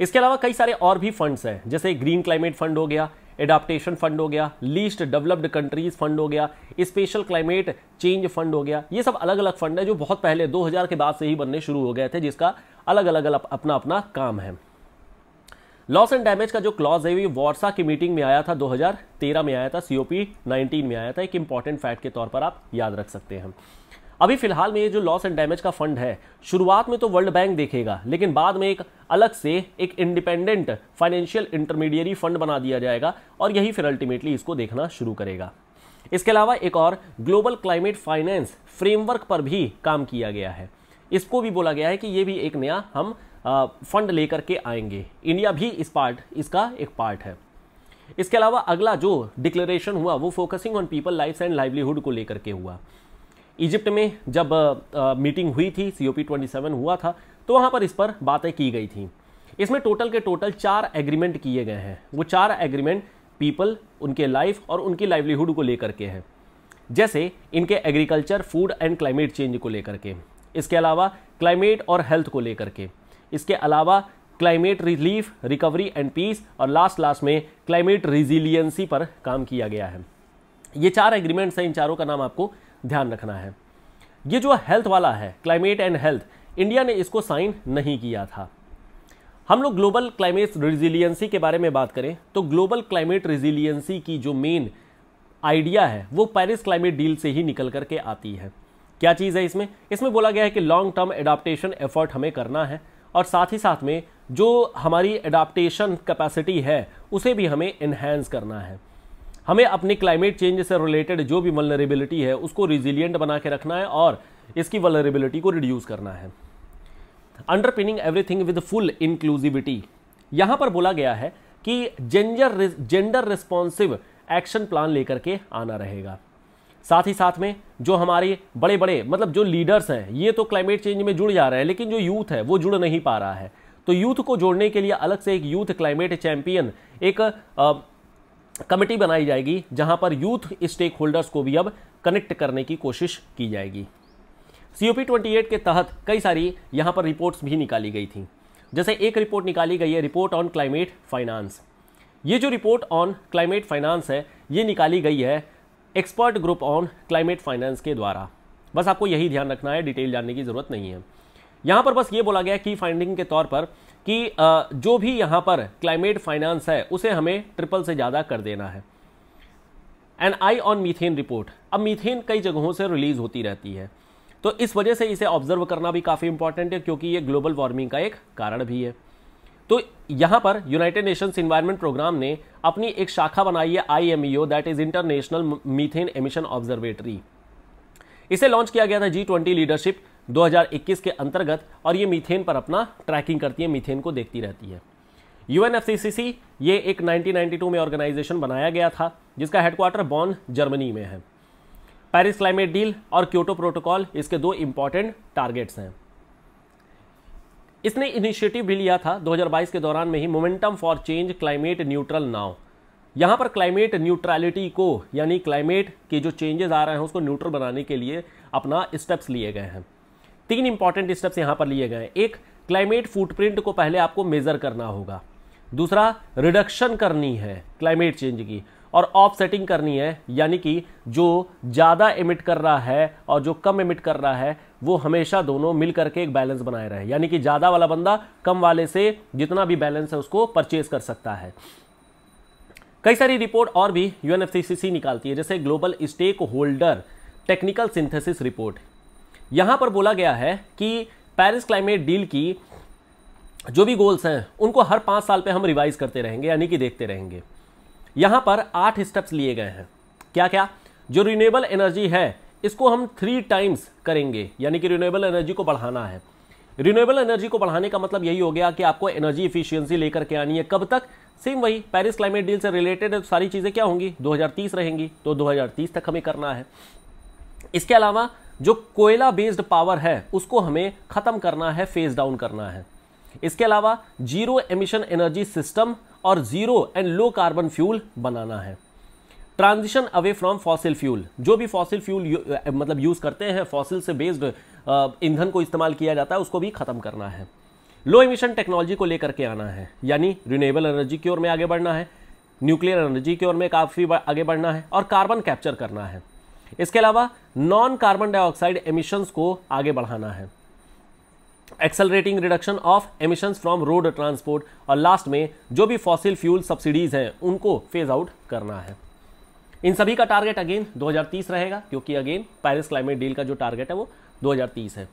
इसके अलावा कई सारे और भी फंड्स हैं जैसे ग्रीन क्लाइमेट फंड हो गया एडाप्टेशन फंड हो गया लीस्ट डेवलप्ड कंट्रीज फंड हो गया स्पेशल क्लाइमेट चेंज फंड हो गया ये सब अलग अलग फंड है जो बहुत पहले 2000 के बाद से ही बनने शुरू हो गए थे जिसका अलग अलग, अलग अपना अपना काम है लॉस एंड डैमेज का जो क्लॉज है ये वार्सा की मीटिंग में आया था 2013 में आया था सीओपी 19 में आया था एक इंपॉर्टेंट फैक्ट के तौर पर आप याद रख सकते हैं अभी फिलहाल में ये जो लॉस एंड डैमेज का फंड है शुरुआत में तो वर्ल्ड बैंक देखेगा लेकिन बाद में एक अलग से एक इंडिपेंडेंट फाइनेंशियल इंटरमीडियरी फंड बना दिया जाएगा और यही फिर अल्टीमेटली इसको देखना शुरू करेगा इसके अलावा एक और ग्लोबल क्लाइमेट फाइनेंस फ्रेमवर्क पर भी काम किया गया है इसको भी बोला गया है कि ये भी एक नया हम फंड लेकर के आएंगे इंडिया भी इस पार्ट इसका एक पार्ट है इसके अलावा अगला जो डिक्लेरेशन हुआ वो focusing on people life and livelihood को लेकर के हुआ इजिप्ट में जब आ, मीटिंग हुई थी C O P twenty seven हुआ था तो वहाँ पर इस पर बातें की गई थी इसमें टोटल के टोटल चार एग्रीमेंट किए गए हैं वो चार एग्रीमेंट पीपल उनके लाइफ और उनकी लाइवलीहुड को लेकर के हैं जैसे इनके agriculture food and climate change को लेकर के इसके अलावा क्लाइमेट और हेल्थ को लेकर के इसके अलावा climate relief recovery and peace और लास्ट लास्ट में क्लाइमेट रिजिलियंसी पर काम किया गया है ये चार एग्रीमेंट्स हैं इन चारों का नाम आपको ध्यान रखना है ये जो हेल्थ वाला है क्लाइमेट एंड हेल्थ इंडिया ने इसको साइन नहीं किया था हम लोग ग्लोबल क्लाइमेट रिजिलियंसी के बारे में बात करें तो ग्लोबल क्लाइमेट रिजिलियंसी की जो मेन आइडिया है वो पेरिस क्लाइमेट डील से ही निकल करके आती है क्या चीज़ है इसमें इसमें बोला गया है कि लॉन्ग टर्म एडाप्टेशन एफर्ट हमें करना है और साथ ही साथ में जो हमारी एडाप्टेशन कैपेसिटी है उसे भी हमें इन्हेंस करना है हमें अपने क्लाइमेट चेंज से रिलेटेड जो भी वलरेबिलिटी है उसको रिजिलियंट बना के रखना है और इसकी वलरेबिलिटी को रिड्यूस करना है underpinning everything with full inclusivity यहाँ पर बोला गया है कि gender gender responsive action plan लेकर के आना रहेगा साथ ही साथ में जो हमारे बड़े बड़े मतलब जो लीडर्स हैं ये तो क्लाइमेट चेंज में जुड़ जा रहे हैं लेकिन जो यूथ है वो जुड़ नहीं पा रहा है तो यूथ को जोड़ने के लिए अलग से एक यूथ क्लाइमेट चैंपियन एक कमेटी बनाई जाएगी जहां पर यूथ स्टेक होल्डर्स को भी अब कनेक्ट करने की कोशिश की जाएगी सीओपी 28 के तहत कई सारी यहां पर रिपोर्ट्स भी निकाली गई थी जैसे एक रिपोर्ट निकाली गई है रिपोर्ट ऑन क्लाइमेट फाइनेंस ये जो रिपोर्ट ऑन क्लाइमेट फाइनेंस है ये निकाली गई है expert group on climate finance के द्वारा बस आपको यही ध्यान रखना है डिटेल जानने की ज़रूरत नहीं है यहाँ पर बस ये बोला गया कि फाइंडिंग के तौर पर कि जो भी यहाँ पर क्लाइमेट फाइनेंस है उसे हमें ट्रिपल से ज़्यादा कर देना है an eye on methane report अब मीथेन कई जगहों से रिलीज़ होती रहती है तो इस वजह से इसे ऑब्जर्व करना भी काफ़ी इंपॉर्टेंट है क्योंकि ये ग्लोबल वार्मिंग का एक कारण भी है तो यहाँ पर यूनाइटेड नेशंस इन्वायरमेंट प्रोग्राम ने अपनी एक शाखा बनाई है I M E O that is international methane emission observatory इसे लॉन्च किया गया था जी ट्वेंटी लीडरशिप 2021 के अंतर्गत और ये मीथेन पर अपना ट्रैकिंग करती है मीथेन को देखती रहती है यू एन ये एक 1992 में ऑर्गेनाइजेशन बनाया गया था जिसका हेडक्वार्टर बॉन जर्मनी में है पेरिस क्लाइमेट डील और क्योटो प्रोटोकॉल इसके दो इंपॉर्टेंट टारगेट्स हैं इसने इनिशिएटिव भी लिया था 2022 के दौरान में ही momentum for change climate neutral now यहाँ पर क्लाइमेट न्यूट्रलिटी को यानी क्लाइमेट के जो चेंजेस आ रहे हैं उसको न्यूट्रल बनाने के लिए अपना स्टेप्स लिए गए हैं तीन इंपॉर्टेंट स्टेप्स यहाँ पर लिए गए एक क्लाइमेट फुटप्रिंट को पहले आपको मेजर करना होगा दूसरा रिडक्शन करनी है क्लाइमेट चेंज की और ऑफ सेटिंग करनी है यानी कि जो ज़्यादा एमिट कर रहा है और जो कम एमिट कर रहा है वो हमेशा दोनों मिल करके एक बैलेंस बनाए रहे यानी कि ज़्यादा वाला बंदा कम वाले से जितना भी बैलेंस है उसको परचेज कर सकता है कई सारी रिपोर्ट और भी यूएनएफसीसीसी निकालती है जैसे global stakeholder technical synthesis report यहां पर बोला गया है कि पेरिस क्लाइमेट डील की जो भी गोल्स हैं उनको हर पांच साल पे हम रिवाइज करते रहेंगे यानी कि देखते रहेंगे यहां पर आठ स्टेप्स लिए गए हैं क्या क्या जो रिन्यूएबल एनर्जी है इसको हम थ्री टाइम्स करेंगे यानी कि रिन्यूएबल एनर्जी को बढ़ाना है रिन्यूएबल एनर्जी को बढ़ाने का मतलब यही हो गया कि आपको एनर्जी इफिशियंसी लेकर के आनी है कब तक सेम वही पेरिस क्लाइमेट डील से रिलेटेड तो सारी चीज़ें क्या होंगी 2030 रहेंगी तो 2030 तक हमें करना है इसके अलावा जो कोयला बेस्ड पावर है उसको हमें ख़त्म करना है फेज डाउन करना है इसके अलावा जीरो एमिशन एनर्जी सिस्टम और zero and low carbon fuel बनाना है transition away from fossil fuel जो भी फॉसिल फ्यूल मतलब यूज़ करते हैं फॉसिल से बेस्ड ईंधन को इस्तेमाल किया जाता है उसको भी ख़त्म करना है लो इमिशन टेक्नोलॉजी को लेकर के आना है यानी रिन्यूएबल एनर्जी की ओर में आगे बढ़ना है न्यूक्लियर एनर्जी की ओर में काफ़ी आगे बढ़ना है और कार्बन कैप्चर करना है इसके अलावा नॉन कार्बन डाइऑक्साइड एमिशंस को आगे बढ़ाना है accelerating reduction of emissions from road transport और लास्ट में जो भी फॉसिल फ्यूल सब्सिडीज हैं उनको फेज आउट करना है इन सभी का टारगेट अगेन 2030 रहेगा क्योंकि अगेन पेरिस क्लाइमेट डील का जो टारगेट है वो 2030 है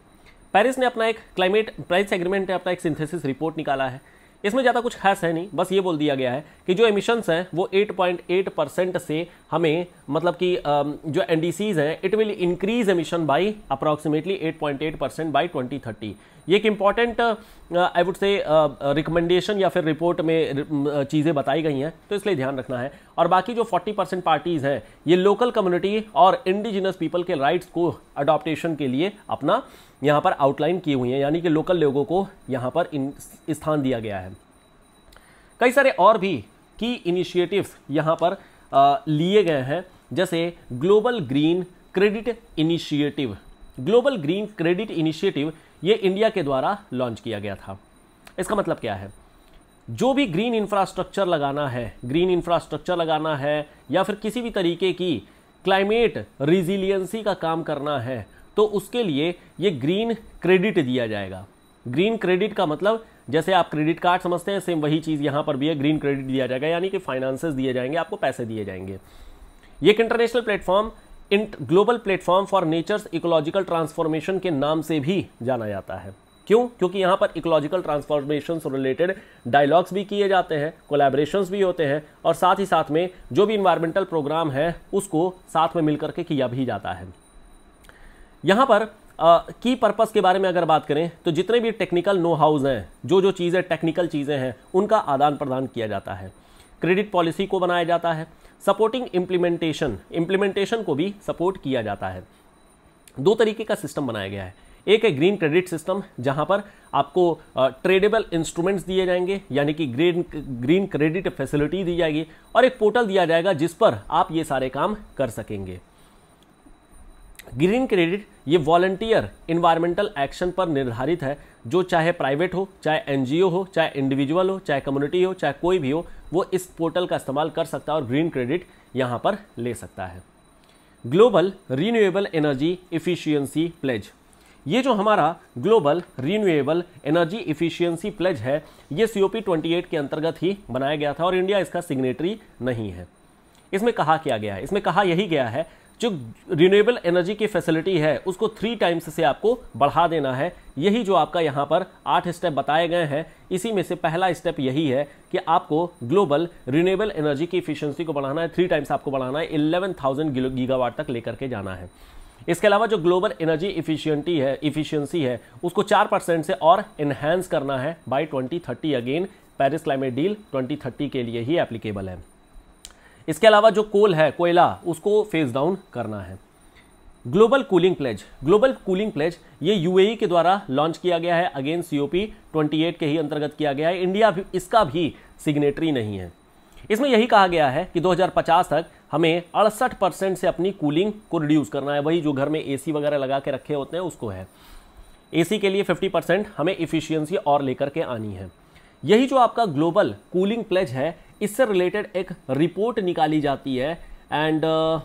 पेरिस ने अपना एक क्लाइमेट पेरिस एग्रीमेंट ने अपना एक सिंथेसिस रिपोर्ट निकाला है इसमें ज़्यादा कुछ खास है नहीं बस ये बोल दिया गया है कि जो एमिशंस हैं वो 8.8 परसेंट से हमें मतलब कि जो एनडीसीज हैं it will increase emission by approximately 8.8 percent by twenty ये एक important I would say recommendation या फिर रिपोर्ट में चीज़ें बताई गई हैं तो इसलिए ध्यान रखना है और बाकी जो 40 परसेंट पार्टीज़ हैं ये लोकल कम्युनिटी और इंडिजिनस पीपल के राइट्स को अडॉप्टेशन के लिए अपना यहाँ पर आउटलाइन किए हुए हैं यानी कि लोकल लोगों को यहाँ पर स्थान दिया गया है कई सारे और भी की इनिशिएटिव्स यहाँ पर लिए गए हैं जैसे global green credit initiative global green credit initiative ये इंडिया के द्वारा लॉन्च किया गया था इसका मतलब क्या है जो भी ग्रीन इंफ्रास्ट्रक्चर लगाना है ग्रीन इंफ्रास्ट्रक्चर लगाना है या फिर किसी भी तरीके की क्लाइमेट रिजिलियंसी का काम करना है तो उसके लिए ये ग्रीन क्रेडिट दिया जाएगा ग्रीन क्रेडिट का मतलब जैसे आप क्रेडिट कार्ड समझते हैं सेम वही चीज़ यहाँ पर भी है ग्रीन क्रेडिट दिया जाएगा यानी कि फाइनेंसेस दिए जाएंगे आपको पैसे दिए जाएंगे ये एक इंटरनेशनल प्लेटफॉर्म इंट global platform for nature's ecological transformation के नाम से भी जाना जाता है क्यों क्योंकि यहाँ पर इकोलॉजिकल ट्रांसफॉर्मेशन रिलेटेड डायलॉग्स भी किए जाते हैं कोलेब्रेशन भी होते हैं और साथ ही साथ में जो भी इन्वायरमेंटल प्रोग्राम है उसको साथ में मिलकर के किया भी जाता है यहाँ पर की uh, पर्पस के बारे में अगर बात करें तो जितने भी टेक्निकल नो हाउस हैं जो जो चीज़ें टेक्निकल चीज़ें हैं उनका आदान प्रदान किया जाता है क्रेडिट पॉलिसी को बनाया जाता है सपोर्टिंग इम्प्लीमेंटेशन इम्प्लीमेंटेशन को भी सपोर्ट किया जाता है दो तरीके का सिस्टम बनाया गया है एक है ग्रीन क्रेडिट सिस्टम जहां पर आपको ट्रेडेबल इंस्ट्रूमेंट्स दिए जाएंगे यानी कि ग्रीन ग्रीन क्रेडिट फैसिलिटी दी जाएगी और एक पोर्टल दिया जाएगा जिस पर आप ये सारे काम कर सकेंगे ग्रीन क्रेडिट ये वॉलंटियर इन्वायरमेंटल एक्शन पर निर्धारित है जो चाहे प्राइवेट हो चाहे एनजीओ हो चाहे इंडिविजुअल हो चाहे कम्युनिटी हो चाहे कोई भी हो वो इस पोर्टल का इस्तेमाल कर सकता है और ग्रीन क्रेडिट यहाँ पर ले सकता है global renewable energy efficiency pledge ये जो हमारा global renewable energy efficiency pledge है ये सी ओ के अंतर्गत ही बनाया गया था और इंडिया इसका सिग्नेटरी नहीं है इसमें कहा क्या गया है इसमें कहा यही गया है जो रिन्यूएबल एनर्जी की फैसिलिटी है उसको थ्री टाइम्स से आपको बढ़ा देना है यही जो आपका यहाँ पर आठ स्टेप बताए गए हैं इसी में से पहला स्टेप यही है कि आपको ग्लोबल रिन्यूएबल एनर्जी की इफिशियंसी को बढ़ाना है थ्री टाइम्स आपको बढ़ाना है इलेवन थाउजेंड गीगावाट तक लेकर के जाना है इसके अलावा जो ग्लोबल एनर्जी इफिशियंटी है इफिशियंसी है उसको चार परसेंट से और इन्हेंस करना है by twenty thirty again Paris climate deal twenty thirty के लिए ही एप्लीकेबल है इसके अलावा जो कोल है कोयला उसको फेज डाउन करना है global cooling pledge global cooling pledge ये यूएई e के द्वारा लॉन्च किया गया है अगेन सीओपी 28 के ही अंतर्गत किया गया है इंडिया भी इसका भी सिग्नेटरी नहीं है इसमें यही कहा गया है कि 2050 तक हमें अड़सठ परसेंट से अपनी कूलिंग को रिड्यूस करना है वही जो घर में एसी वगैरह लगा के रखे होते हैं उसको है एसी के लिए 50 परसेंट हमें इफिशियंसी और लेकर के आनी है यही जो आपका ग्लोबल कूलिंग प्लेज है इससे रिलेटेड एक रिपोर्ट निकाली जाती है एंड uh,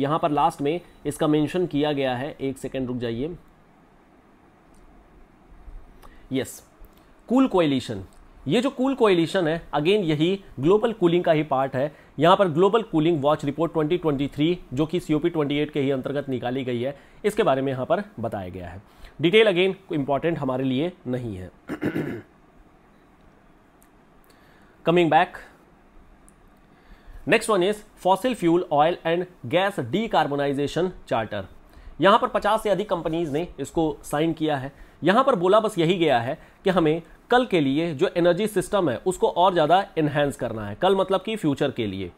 यहाँ पर लास्ट में इसका मेंशन किया गया है एक सेकेंड रुक जाइए यस कूल कोएलिशन ये जो कूल कोएलिशन है अगेन यही ग्लोबल कूलिंग का ही पार्ट है यहाँ पर ग्लोबल कूलिंग वॉच रिपोर्ट 2023 जो कि सी ओ के ही अंतर्गत निकाली गई है इसके बारे में यहाँ पर बताया गया है डिटेल अगेन इंपॉर्टेंट हमारे लिए नहीं है coming back next one is fossil fuel oil and gas decarbonisation charter यहां पर 50 से अधिक कंपनीज ने इसको साइन किया है यहां पर बोला बस यही गया है कि हमें कल के लिए जो एनर्जी सिस्टम है उसको और ज़्यादा इन्हेंस करना है कल मतलब कि फ्यूचर के लिए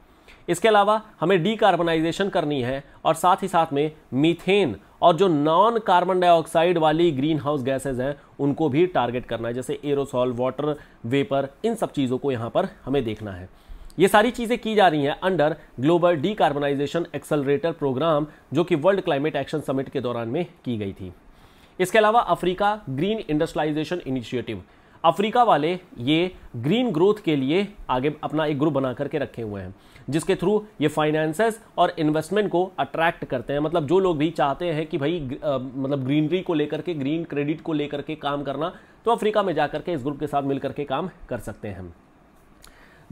इसके अलावा हमें डीकार्बोनाइजेशन करनी है और साथ ही साथ में मीथेन और जो नॉन कार्बन डाइऑक्साइड वाली ग्रीन हाउस गैसेज हैं उनको भी टारगेट करना है जैसे एरोसॉल वाटर वेपर इन सब चीज़ों को यहाँ पर हमें देखना है ये सारी चीज़ें की जा रही हैं under global decarbonisation accelerator programme जो कि वर्ल्ड क्लाइमेट एक्शन समिट के दौरान में की गई थी इसके अलावा Africa green industrialisation initiative Africa वाले ये ग्रीन ग्रोथ के लिए आगे अपना एक ग्रुप बना करके रखे हुए हैं जिसके थ्रू ये फाइनेंसेस और इन्वेस्टमेंट को अट्रैक्ट करते हैं मतलब जो लोग भी चाहते हैं कि भाई आ, मतलब ग्रीनरी को लेकर के ग्रीन क्रेडिट को लेकर के काम करना तो अफ्रीका में जा के इस ग्रुप के साथ मिल के काम कर सकते हैं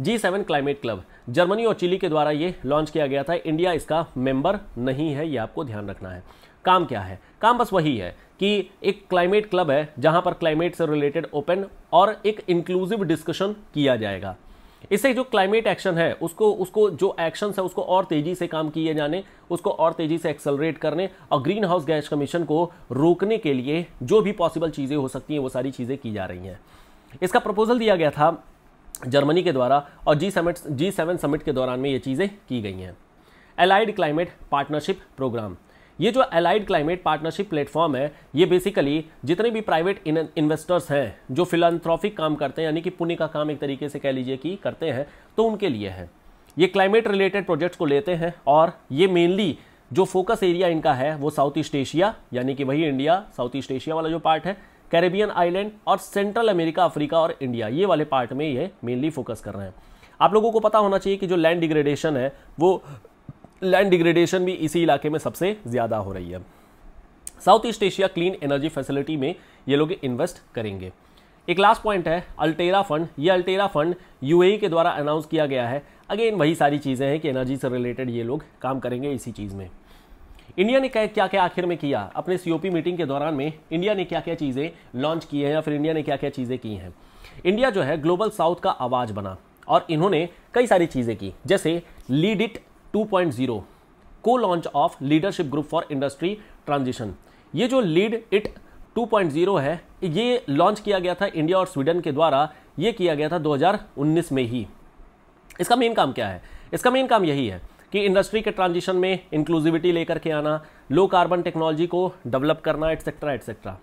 G seven climate club Germany और चिली के द्वारा ये लॉन्च किया गया था इंडिया इसका मेंबर नहीं है ये आपको ध्यान रखना है काम क्या है काम बस वही है कि एक क्लाइमेट क्लब है जहां पर क्लाइमेट से रिलेटेड ओपन और एक इंक्लूसिव डिस्कशन किया जाएगा इससे जो क्लाइमेट एक्शन है उसको उसको जो एक्शंस है उसको और तेजी से काम किए जाने उसको और तेजी से एक्सलरेट करने और ग्रीन हाउस गैस कमीशन को रोकने के लिए जो भी पॉसिबल चीज़ें हो सकती हैं वो सारी चीज़ें की जा रही हैं इसका प्रपोजल दिया गया था जर्मनी के द्वारा और G summit G seven summit के दौरान में ये चीज़ें की गई हैं एलाइड क्लाइमेट पार्टनरशिप प्रोग्राम ये जो एलाइड क्लाइमेट पार्टनरशिप प्लेटफॉर्म है ये बेसिकली जितने भी प्राइवेट इन्वेस्टर्स हैं जो फिलानथ्रॉफिक काम करते हैं यानी कि पुण्य का काम एक तरीके से कह लीजिए कि करते हैं तो उनके लिए है ये क्लाइमेट रिलेटेड प्रोजेक्ट्स को लेते हैं और ये मेनली जो फोकस एरिया इनका है वो साउथ ईस्ट एशिया यानी कि वही इंडिया साउथ ईस्ट एशिया वाला जो पार्ट है कैरेबियन आइलैंड और सेंट्रल अमेरिका अफ्रीका और इंडिया ये वाले पार्ट में ये मेनली फोकस कर रहे हैं आप लोगों को पता होना चाहिए कि जो लैंड डिग्रेडेशन है वो लैंड डिग्रेडेशन भी इसी इलाके में सबसे ज़्यादा हो रही है south east Asia clean energy facility में ये लोग इन्वेस्ट करेंगे एक लास्ट पॉइंट है अल्टेरा फंड ये अल्टेरा फंड यूएई के द्वारा अनाउंस किया गया है अगेन वही सारी चीज़ें हैं कि एनर्जी से रिलेटेड ये लोग काम करेंगे इसी चीज़ में इंडिया ने क्या क्या क्या आखिर में किया अपने सीओपी मीटिंग के दौरान में इंडिया ने क्या क्या चीज़ें लॉन्च की हैं या फिर इंडिया ने क्या क्या चीज़ें की हैं इंडिया जो है ग्लोबल साउथ का आवाज़ बना और इन्होंने कई सारी चीज़ें की जैसे लीड इट 2.0 को launch of leadership group for industry transition ये जो लीड इट 2.0 है ये लॉन्च किया गया था इंडिया और स्वीडन के द्वारा ये किया गया था 2019 में ही इसका मेन काम क्या है इसका मेन काम यही है कि इंडस्ट्री के ट्रांजिशन में इंक्लूसिविटी लेकर के आना लो कार्बन टेक्नोलॉजी को डेवलप करना etcetera etcetera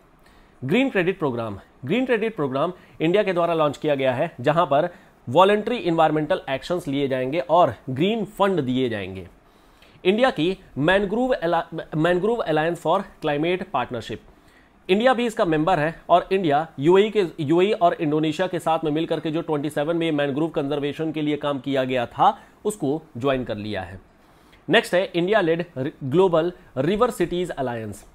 green credit programme green credit programme India के द्वारा लॉन्च किया गया है जहां पर वॉलेंट्री इन्वायरमेंटल एक्शंस लिए जाएंगे और ग्रीन फंड दिए जाएंगे इंडिया की mangrove mangrove alliance for climate partnership India भी इसका मेंबर है और इंडिया यूएई e के यूएई e और इंडोनेशिया के साथ में मिलकर के जो 27 में मैनग्रोव कंजर्वेशन के लिए काम किया गया था उसको ज्वाइन कर लिया है नेक्स्ट है India led global river cities alliance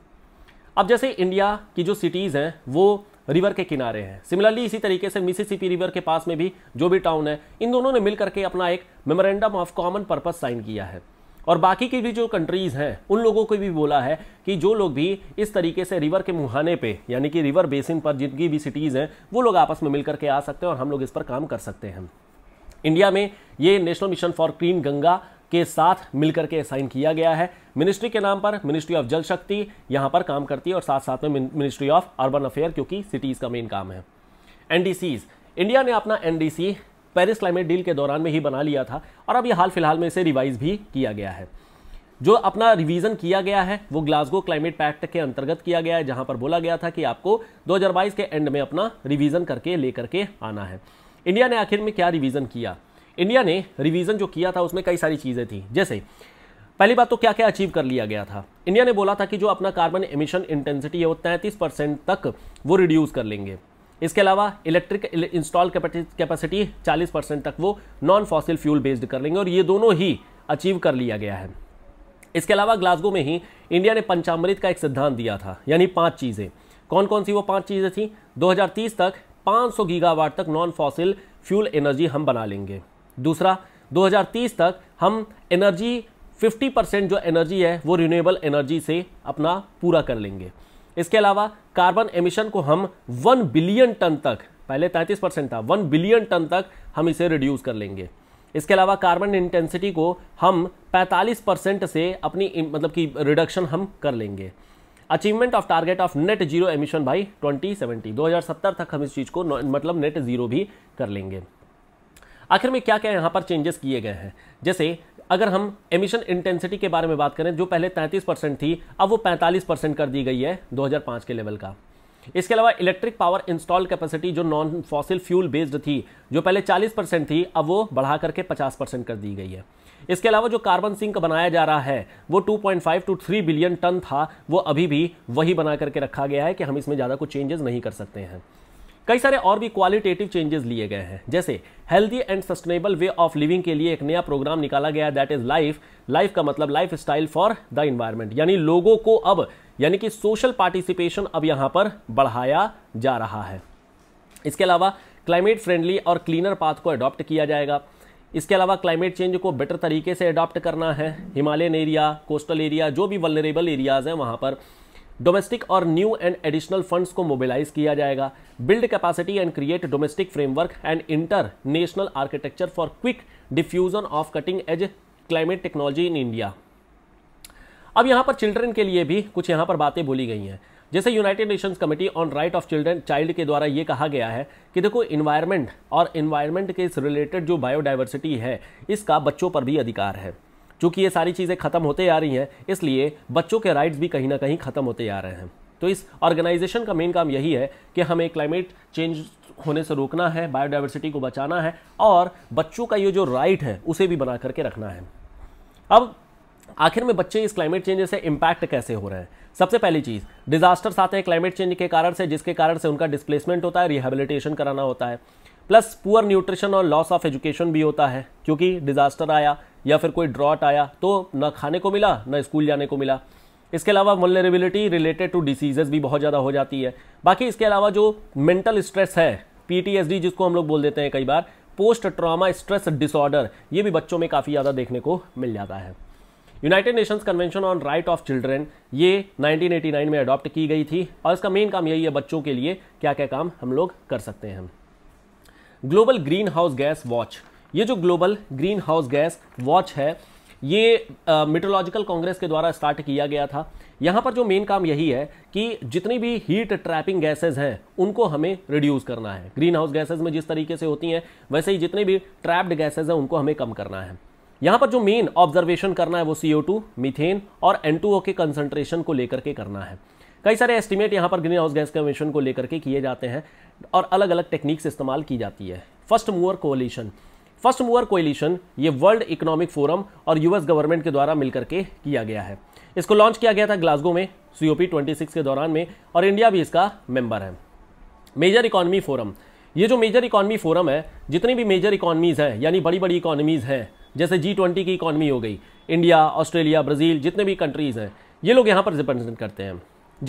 अब जैसे इंडिया की जो सिटीज़ हैं वो रिवर के किनारे हैं सिमिलरली इसी तरीके से मिसिसिपी रिवर के पास में भी जो भी टाउन है इन दोनों ने मिलकर के अपना एक memorandum of common purpose sign किया है और बाकी की भी जो कंट्रीज़ हैं उन लोगों को भी बोला है कि जो लोग भी इस तरीके से रिवर के मुहाने पे यानी कि रिवर बेसिन पर जितनी भी सिटीज़ हैं वो लोग आपस में मिलकर के आ सकते हैं और हम लोग इस पर काम कर सकते हैं इंडिया में ये national mission for clean Ganga के साथ मिलकर के साइन किया गया है मिनिस्ट्री के नाम पर मिनिस्ट्री ऑफ जल शक्ति यहाँ पर काम करती है और साथ साथ में मिनिस्ट्री ऑफ अर्बन अफेयर क्योंकि सिटीज़ का मेन काम है एन इंडिया ने अपना एन पेरिस क्लाइमेट डील के दौरान में ही बना लिया था और अब ये हाल फिलहाल में इसे रिवाइज भी किया गया है जो अपना रिवीजन किया गया है वो ग्लासगो क्लाइमेट पैक्ट के अंतर्गत किया गया है जहां पर बोला गया था कि आपको 2022 के एंड में अपना रिवीजन करके लेकर के आना है इंडिया ने आखिर में क्या रिवीजन किया इंडिया ने रिवीजन जो किया था उसमें कई सारी चीज़ें थी जैसे पहली बात तो क्या क्या अचीव कर लिया गया था इंडिया ने बोला था कि जो अपना कार्बन एमिशन इंटेंसिटी है वो तैंतीस परसेंट तक वो रिड्यूस कर लेंगे इसके अलावा इलेक्ट्रिक इंस्टॉल कैपेसिटी 40 परसेंट तक वो नॉन फॉसिल फ्यूल बेस्ड कर लेंगे और ये दोनों ही अचीव कर लिया गया है इसके अलावा ग्लासगो में ही इंडिया ने पंचामृत का एक सिद्धांत दिया था यानी पाँच चीज़ें कौन कौन सी वो पाँच चीज़ें थी 2030 तक 500 गीगावाट तक नॉन फॉसिल फ्यूल एनर्जी हम बना लेंगे दूसरा 2030 तक हम एनर्जी 50 परसेंट जो एनर्जी है वो रिन्यूएबल एनर्जी से अपना पूरा कर लेंगे इसके अलावा कार्बन एमिशन को हम वन बिलियन टन तक पहले 33 परसेंट था वन बिलियन टन तक हम इसे रिड्यूस कर लेंगे इसके अलावा कार्बन इंटेंसिटी को हम 45 परसेंट से अपनी मतलब कि रिडक्शन हम कर लेंगे achievement of target of net zero emission by 2070 2070 तक हम इस चीज़ को मतलब नेट जीरो भी कर लेंगे आखिर में क्या क्या यहाँ पर चेंजेस किए गए हैं जैसे अगर हम एमिशन इंटेंसिटी के बारे में बात करें जो पहले 33 परसेंट थी अब वो 45 परसेंट कर दी गई है 2005 के लेवल का इसके अलावा इलेक्ट्रिक पावर इंस्टॉल कैपेसिटी जो नॉन फॉसिल फ्यूल बेस्ड थी जो पहले 40 परसेंट थी अब वो बढ़ा करके 50 परसेंट कर दी गई है इसके अलावा जो कार्बन सिंक बनाया जा रहा है वो 2.5 टू 3 बिलियन टन था वो अभी भी वही बना करके रखा गया है कि हम इसमें ज़्यादा कुछ चेंजेस नहीं कर सकते हैं कई सारे और भी क्वालिटेटिव चेंजेस लिए गए हैं जैसे healthy and sustainable way of living के लिए एक नया प्रोग्राम निकाला गया दैट इज लाइफ लाइफ का मतलब lifestyle for the environment यानी लोगों को अब यानी कि सोशल पार्टिसिपेशन अब यहाँ पर बढ़ाया जा रहा है इसके अलावा क्लाइमेट फ्रेंडली और क्लीनर पाथ को अडॉप्ट किया जाएगा इसके अलावा क्लाइमेट चेंज को बेटर तरीके से अडॉप्ट करना है हिमालयन एरिया कोस्टल एरिया जो भी वलनरेबल एरियाज़ हैं वहाँ पर डोमेस्टिक और न्यू एंड एडिशनल फंड्स को मोबिलाइज किया जाएगा build capacity and create domestic framework and international architecture for quick diffusion of cutting edge climate technology in India अब यहाँ पर चिल्ड्रन के लिए भी कुछ यहाँ पर बातें बोली गई हैं जैसे United Nations committee on right of children child के द्वारा ये कहा गया है कि देखो इन्वायरमेंट और इन्वायरमेंट के रिलेटेड जो बायोडाइवर्सिटी है इसका बच्चों पर भी अधिकार है चूँकि ये सारी चीज़ें ख़त्म होते आ रही हैं इसलिए बच्चों के राइट्स भी कहीं ना कहीं ख़त्म होते आ रहे हैं तो इस ऑर्गेनाइजेशन का मेन काम यही है कि हमें क्लाइमेट चेंज होने से रोकना है बायोडाइवर्सिटी को बचाना है और बच्चों का ये जो राइट है उसे भी बना करके रखना है अब आखिर में बच्चे इस क्लाइमेट चेंज से इम्पैक्ट कैसे हो रहे हैं सबसे पहली चीज़ डिजास्टर्स आते हैं क्लाइमेट चेंज के कारण से जिसके कारण से उनका डिस्प्लेसमेंट होता है रिहेबिलिटेशन कराना होता है प्लस पुअर न्यूट्रिशन और लॉस ऑफ एजुकेशन भी होता है क्योंकि डिजास्टर आया या फिर कोई ड्रॉट आया तो ना खाने को मिला ना स्कूल जाने को मिला इसके अलावा वनरेबिलिटी रिलेटेड टू डिसीजेज भी बहुत ज़्यादा हो जाती है बाकी इसके अलावा जो मेंटल स्ट्रेस है पीटीएसडी जिसको हम लोग बोल देते हैं कई बार पोस्ट ट्रामा स्ट्रेस डिसऑर्डर ये भी बच्चों में काफ़ी ज़्यादा देखने को मिल जाता है United Nations convention on right of children ये 1989 में अडॉप्ट की गई थी और इसका मेन काम यही है बच्चों के लिए क्या क्या काम हम लोग कर सकते हैं global green house gas watch ये जो global green house gas watch है ये मेट्रोलॉजिकल कांग्रेस के द्वारा स्टार्ट किया गया था यहाँ पर जो मेन काम यही है कि जितनी भी हीट ट्रैपिंग गैसेज हैं उनको हमें रिड्यूस करना है ग्रीन हाउस गैसेज में जिस तरीके से होती हैं वैसे ही जितनी भी ट्रैप्ड गैसेज हैं उनको हमें कम करना है यहाँ पर जो मेन ऑब्जर्वेशन करना है वो सी मीथेन और एन के कंसनट्रेशन को लेकर के करना है कई सारे एस्टिमेट यहाँ पर ग्रीन हाउस गैस कमीशन को लेकर के किए जाते हैं और अलग अलग टेक्निक्स इस्तेमाल की जाती है first mover coalition first mover coalition ये वर्ल्ड इकोनॉमिक फोरम और यूएस गवर्नमेंट के द्वारा मिलकर के किया गया है इसको लॉन्च किया गया था ग्लासगो में सीओपी सिक्स के दौरान में और इंडिया भी इसका मेंबर है मेजर इकोनॉमी फोरम ये जो मेजर इकोनॉमी फोरम है जितनी भी मेजर इकोनॉमीज़ हैं यानी बड़ी बड़ी इकोनॉमीज़ हैं जैसे जी ट्वेंटी की इकोनॉमी हो गई इंडिया ऑस्ट्रेलिया ब्राज़ील जितने भी कंट्रीज़ हैं ये लोग यहाँ पर रिप्रेजेंट करते हैं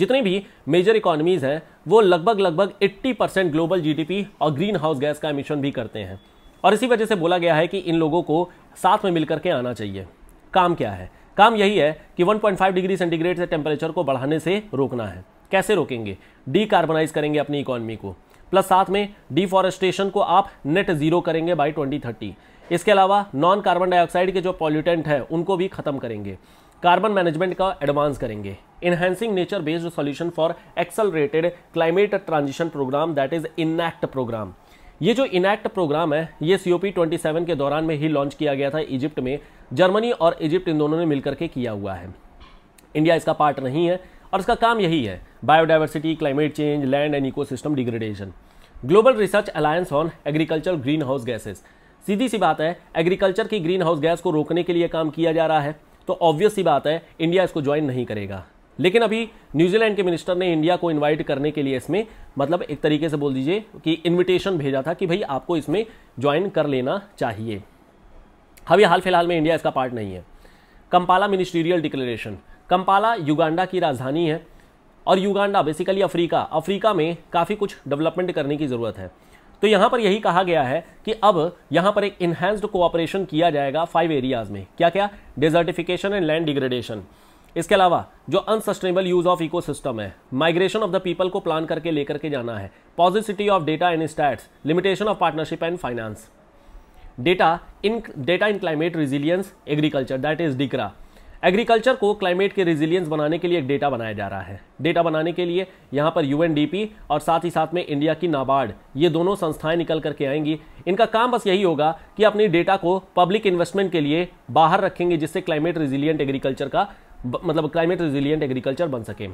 जितनी भी मेजर इकोनॉमीज़ हैं वो लगभग लगभग 80 परसेंट ग्लोबल जीडीपी और ग्रीन हाउस गैस का एमिशन भी करते हैं और इसी वजह से बोला गया है कि इन लोगों को साथ में मिलकर के आना चाहिए काम क्या है काम यही है कि 1.5 डिग्री सेंटीग्रेड से टेम्परेचर को बढ़ाने से रोकना है कैसे रोकेंगे डीकार्बनाइज करेंगे अपनी इकोनॉमी को प्लस साथ में डिफॉरेस्टेशन को आप नेट जीरो करेंगे बाई ट्वेंटी इसके अलावा नॉन कार्बन डाइऑक्साइड के जो पॉल्यूटेंट हैं उनको भी खत्म करेंगे कार्बन मैनेजमेंट का एडवांस करेंगे enhancing nature based solution for accelerated climate transition programme that is enact programme ये जो इनैक्ट प्रोग्राम है ये सी ओ के दौरान में ही लॉन्च किया गया था इजिप्ट में जर्मनी और इजिप्ट इन दोनों ने मिलकर के किया हुआ है इंडिया इसका पार्ट नहीं है और इसका काम यही है biodiversity climate change land and ecosystem degradation global research alliance on agriculture greenhouse gases सीधी सी बात है एग्रीकल्चर की ग्रीन हाउस गैस को रोकने के लिए काम किया जा रहा है तो ऑब्वियस सी बात है इंडिया इसको ज्वाइन नहीं करेगा लेकिन अभी न्यूजीलैंड के मिनिस्टर ने इंडिया को इनवाइट करने के लिए इसमें मतलब एक तरीके से बोल दीजिए कि इनविटेशन भेजा था कि भाई आपको इसमें ज्वाइन कर लेना चाहिए अभी हाल फिलहाल में इंडिया इसका पार्ट नहीं है Kampala ministerial declaration Kampala Uganda की राजधानी है और युगांडा बेसिकली अफ्रीका अफ्रीका में काफ़ी कुछ डेवलपमेंट करने की ज़रूरत है तो यहाँ पर यही कहा गया है कि अब यहाँ पर एक इन्हेंस्ड कोऑपरेशन किया जाएगा फाइव एरियाज़ में क्या क्या डेजर्टिफिकेशन एंड लैंड डिग्रेडेशन इसके अलावा जो अनसस्टेनेबल यूज ऑफ इकोसिस्टम है माइग्रेशन ऑफ द पीपल को प्लान करके लेकर के जाना है positivity of data and stats limitation of partnership and finance data in data in climate resilience agriculture that is डिकरा एग्रीकल्चर को क्लाइमेट के रिजिलियंस बनाने के लिए एक डेटा बनाया जा रहा है डेटा बनाने के लिए यहाँ पर यूएनडीपी और साथ ही साथ में इंडिया की नाबार्ड ये दोनों संस्थाएं निकल करके आएंगी इनका काम बस यही होगा कि अपनी डेटा को पब्लिक इन्वेस्टमेंट के लिए बाहर रखेंगे जिससे क्लाइमेट रिजिलियंट एग्रीकल्चर का मतलब क्लाइमेट रिजिलियंट एग्रीकल्चर बन सके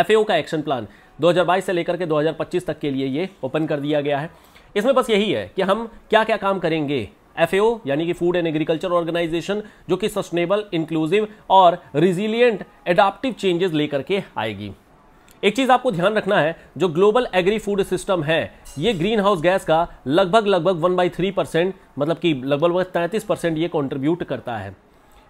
एफ का एक्शन प्लान 2022 से लेकर के 2025 तक के लिए ये ओपन कर दिया गया है इसमें बस यही है कि हम क्या क्या काम करेंगे एफ यानी कि फूड एंड एग्रीकल्चर ऑर्गेनाइजेशन जो कि सस्टेनेबल इंक्लूसिव और रिजिलियंट एडाप्टिव चेंजेस लेकर के आएगी एक चीज आपको ध्यान रखना है जो ग्लोबल एग्री फूड सिस्टम है ये ग्रीन हाउस गैस का लगभग लगभग वन बाई थ्री परसेंट मतलब कि लगभग तैंतीस परसेंट ये कॉन्ट्रीब्यूट करता है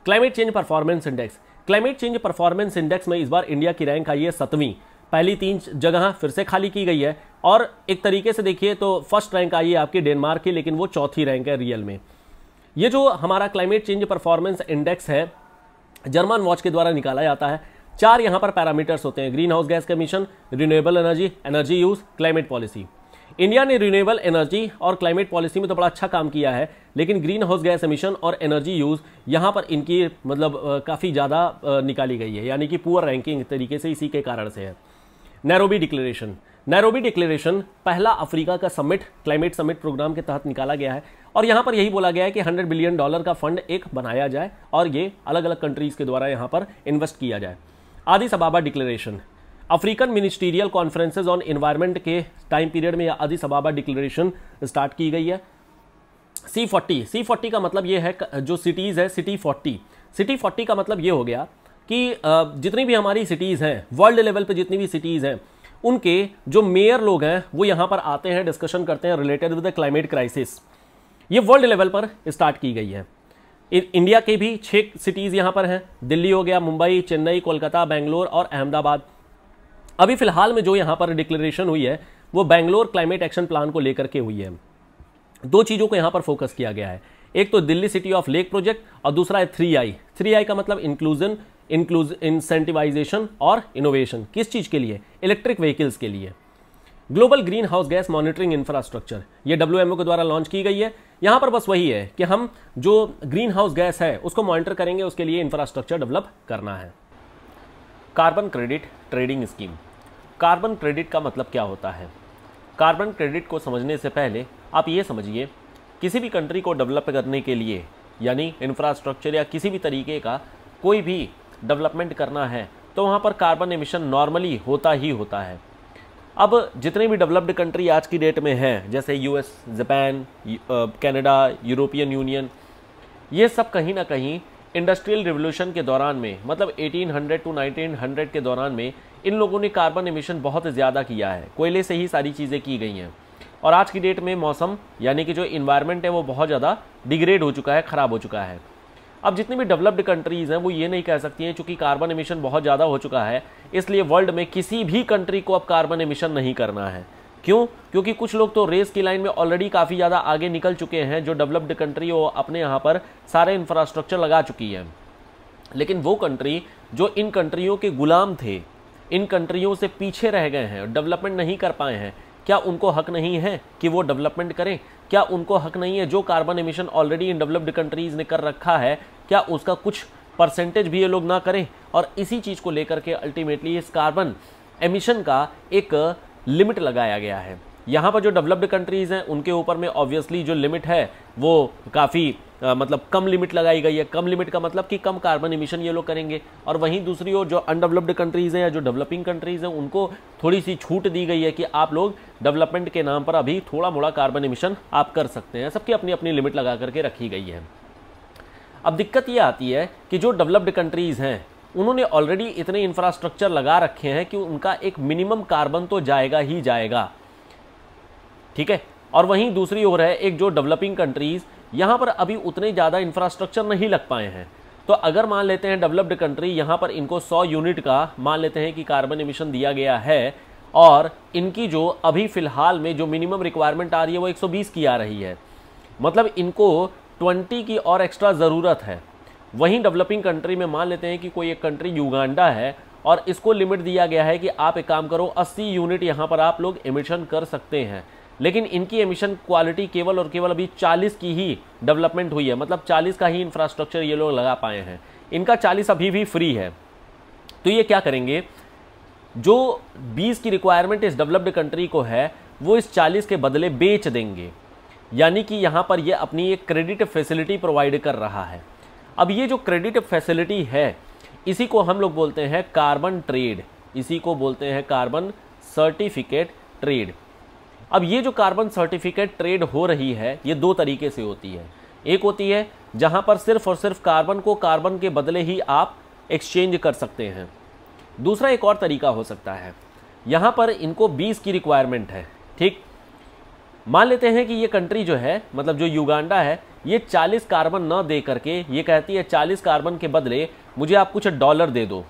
climate change performance index climate change performance index में इस बार इंडिया की रैंक आई है सतवीं पहली तीन जगह फिर से खाली की गई है और एक तरीके से देखिए तो फर्स्ट रैंक आई है आपकी डेनमार्क की लेकिन वो चौथी रैंक है रियल में ये जो हमारा क्लाइमेट चेंज परफॉर्मेंस इंडेक्स है जर्मन वॉच के द्वारा निकाला जाता है चार यहाँ पर पैरामीटर्स होते हैं green house gas commission renewable energy energy use climate policy India ने रिन्यूएबल एनर्जी और क्लाइमेट पॉलिसी में तो बड़ा अच्छा काम किया है लेकिन ग्रीन हाउस गैस एमिशन और एनर्जी यूज़ यहाँ पर इनकी मतलब काफ़ी ज़्यादा निकाली गई है यानी कि पुअर रैंकिंग तरीके से इसी के कारण से है नैरोबी डिक्लेरेशन नैरोबी डिक्लेरेशन पहला अफ्रीका का समिट क्लाइमेट समिट प्रोग्राम के तहत निकाला गया है और यहाँ पर यही बोला गया है कि 100 बिलियन डॉलर का फंड एक बनाया जाए और ये अलग अलग कंट्रीज़ के द्वारा यहाँ पर इन्वेस्ट किया जाए Addis Ababa declaration African ministerial conferences on environment के टाइम पीरियड में यह सबाबा डिक्लेरेशन स्टार्ट की गई है सी फोर्टी सी फोर्टी का मतलब ये है जो सिटीज़ है सिटी फोर्टी सिटी फोर्टी का मतलब ये हो गया कि जितनी भी हमारी सिटीज़ हैं वर्ल्ड लेवल पे जितनी भी सिटीज़ हैं उनके जो मेयर लोग हैं वो यहाँ पर आते हैं डिस्कशन करते हैं related with the climate crisis ये वर्ल्ड लेवल पर स्टार्ट की गई है इंडिया के भी छः सिटीज़ यहाँ पर हैं दिल्ली हो गया मुंबई चेन्नई कोलकाता बेंगलोर और अहमदाबाद अभी फिलहाल में जो यहाँ पर डिक्लेरेशन हुई है वो बैंगलोर क्लाइमेट एक्शन प्लान को लेकर के हुई है दो चीज़ों को यहाँ पर फोकस किया गया है एक तो Delhi city of lake project और दूसरा है थ्री आई थ्री आई का मतलब इंक्लूजन इंक्लूज इंसेंटिवाइजेशन और इनोवेशन किस चीज़ के लिए इलेक्ट्रिक व्हीकल्स के लिए global green house gas monitoring infrastructure ये डब्ल्यू के द्वारा लॉन्च की गई है यहाँ पर बस वही है कि हम जो ग्रीन हाउस गैस है उसको मॉनिटर करेंगे उसके लिए इंफ्रास्ट्रक्चर डेवलप करना है carbon credit trading scheme carbon credit का मतलब क्या होता है कार्बन क्रेडिट को समझने से पहले आप ये समझिए किसी भी कंट्री को डेवलप करने के लिए यानी इंफ्रास्ट्रक्चर या किसी भी तरीके का कोई भी डेवलपमेंट करना है तो वहाँ पर कार्बन एमिशन नॉर्मली होता ही होता है अब जितने भी डेवलप्ड कंट्री आज की डेट में हैं जैसे US Japan Canada European Union ये सब कहीं ना कहीं इंडस्ट्रियल रिवोल्यूशन के दौरान में मतलब 1800 टू 1900 के दौरान में इन लोगों ने कार्बन इमिशन बहुत ज़्यादा किया है कोयले से ही सारी चीज़ें की गई हैं और आज की डेट में मौसम यानी कि जो इन्वायरमेंट है वो बहुत ज़्यादा डिग्रेड हो चुका है ख़राब हो चुका है अब जितनी भी डेवलप्ड कंट्रीज़ हैं वो ये नहीं कह सकती हैं चूँकि कार्बन इमिशन बहुत ज़्यादा हो चुका है इसलिए वर्ल्ड में किसी भी कंट्री को अब कार्बन इमिशन नहीं करना है क्यों क्योंकि कुछ लोग तो रेस की लाइन में ऑलरेडी काफ़ी ज़्यादा आगे निकल चुके हैं जो डेवलप्ड कंट्री वो अपने यहाँ पर सारे इंफ्रास्ट्रक्चर लगा चुकी है लेकिन वो कंट्री जो इन कंट्रियों के गुलाम थे इन कंट्रियों से पीछे रह गए हैं डेवलपमेंट नहीं कर पाए हैं क्या उनको हक नहीं है कि वो डेवलपमेंट करें क्या उनको हक नहीं है जो कार्बन एमिशन ऑलरेडी इन डेवलप्ड कंट्रीज़ ने कर रखा है क्या उसका कुछ परसेंटेज भी ये लोग ना करें और इसी चीज़ को लेकर के अल्टीमेटली इस कार्बन एमिशन का एक लिमिट लगाया गया है यहाँ पर जो डेवलप्ड कंट्रीज़ हैं उनके ऊपर में ऑब्वियसली जो लिमिट है वो काफ़ी मतलब कम लिमिट लगाई गई है कम लिमिट का मतलब कि कम कार्बन इमिशन ये लोग करेंगे और वहीं दूसरी ओर जो अनडेवलप्ड कंट्रीज़ हैं या जो डेवलपिंग कंट्रीज़ हैं उनको थोड़ी सी छूट दी गई है कि आप लोग डेवलपमेंट के नाम पर अभी थोड़ा मोड़ा कार्बन इमिशन आप कर सकते हैं सबकी अपनी अपनी लिमिट लगा करके रखी गई है अब दिक्कत ये आती है कि जो डेवलप्ड कंट्रीज़ हैं उन्होंने ऑलरेडी इतने इंफ्रास्ट्रक्चर लगा रखे हैं कि उनका एक मिनिमम कार्बन तो जाएगा ही जाएगा ठीक है और वहीं दूसरी ओर है एक जो डेवलपिंग कंट्रीज़ यहाँ पर अभी उतने ज़्यादा इंफ्रास्ट्रक्चर नहीं लग पाए हैं तो अगर मान लेते हैं डेवलप्ड कंट्री यहाँ पर इनको 100 यूनिट का मान लेते हैं कि कार्बन एमिशन दिया गया है और इनकी जो अभी फ़िलहाल में जो मिनिमम रिक्वायरमेंट आ रही है वो 120 की आ रही है मतलब इनको 20 की और एक्स्ट्रा ज़रूरत है वहीं डेवलपिंग कंट्री में मान लेते हैं कि कोई एक कंट्री युगांडा है और इसको लिमिट दिया गया है कि आप एक काम करो 80 यूनिट यहाँ पर आप लोग एमिशन कर सकते हैं लेकिन इनकी एमिशन क्वालिटी केवल और केवल अभी 40 की ही डेवलपमेंट हुई है मतलब 40 का ही इंफ्रास्ट्रक्चर ये लोग लगा पाए हैं इनका 40 अभी भी फ्री है तो ये क्या करेंगे जो 20 की रिक्वायरमेंट इस डेवलप्ड कंट्री को है वो इस 40 के बदले बेच देंगे यानी कि यहाँ पर यह अपनी एक क्रेडिट फैसिलिटी प्रोवाइड कर रहा है अब ये जो क्रेडिट फैसिलिटी है इसी को हम लोग बोलते हैं कार्बन ट्रेड इसी को बोलते हैं कार्बन सर्टिफिकेट ट्रेड अब ये जो कार्बन सर्टिफिकेट ट्रेड हो रही है ये दो तरीके से होती है एक होती है जहाँ पर सिर्फ और सिर्फ कार्बन को कार्बन के बदले ही आप एक्सचेंज कर सकते हैं दूसरा एक और तरीका हो सकता है यहाँ पर इनको 20 की रिक्वायरमेंट है ठीक मान लेते हैं कि ये कंट्री जो है मतलब जो युगांडा है ये 40 कार्बन ना दे करके ये कहती है 40 कार्बन के बदले मुझे आप कुछ डॉलर दे दो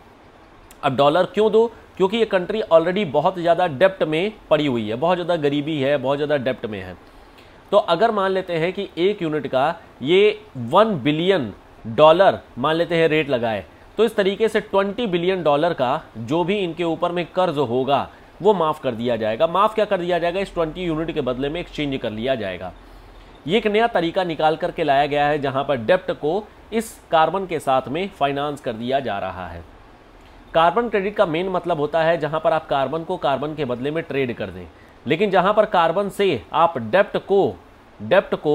अब डॉलर क्यों दो क्योंकि ये कंट्री ऑलरेडी बहुत ज़्यादा डेप्ट में पड़ी हुई है बहुत ज़्यादा गरीबी है बहुत ज़्यादा डेप्ट में है तो अगर मान लेते हैं कि एक यूनिट का ये वन बिलियन डॉलर मान लेते हैं रेट लगाए तो इस तरीके से ट्वेंटी बिलियन डॉलर का जो भी इनके ऊपर में कर्ज होगा वो माफ़ कर दिया जाएगा माफ़ क्या कर दिया जाएगा इस ट्वेंटी यूनिट के बदले में एक्सचेंज कर लिया जाएगा ये एक नया तरीका निकाल करके लाया गया है जहाँ पर डेप्ट को इस कार्बन के साथ में फाइनेंस कर दिया जा रहा है कार्बन क्रेडिट का मेन मतलब होता है जहाँ पर आप कार्बन को कार्बन के बदले में ट्रेड कर दें लेकिन जहाँ पर कार्बन से आप डेप्ट को डेप्ट को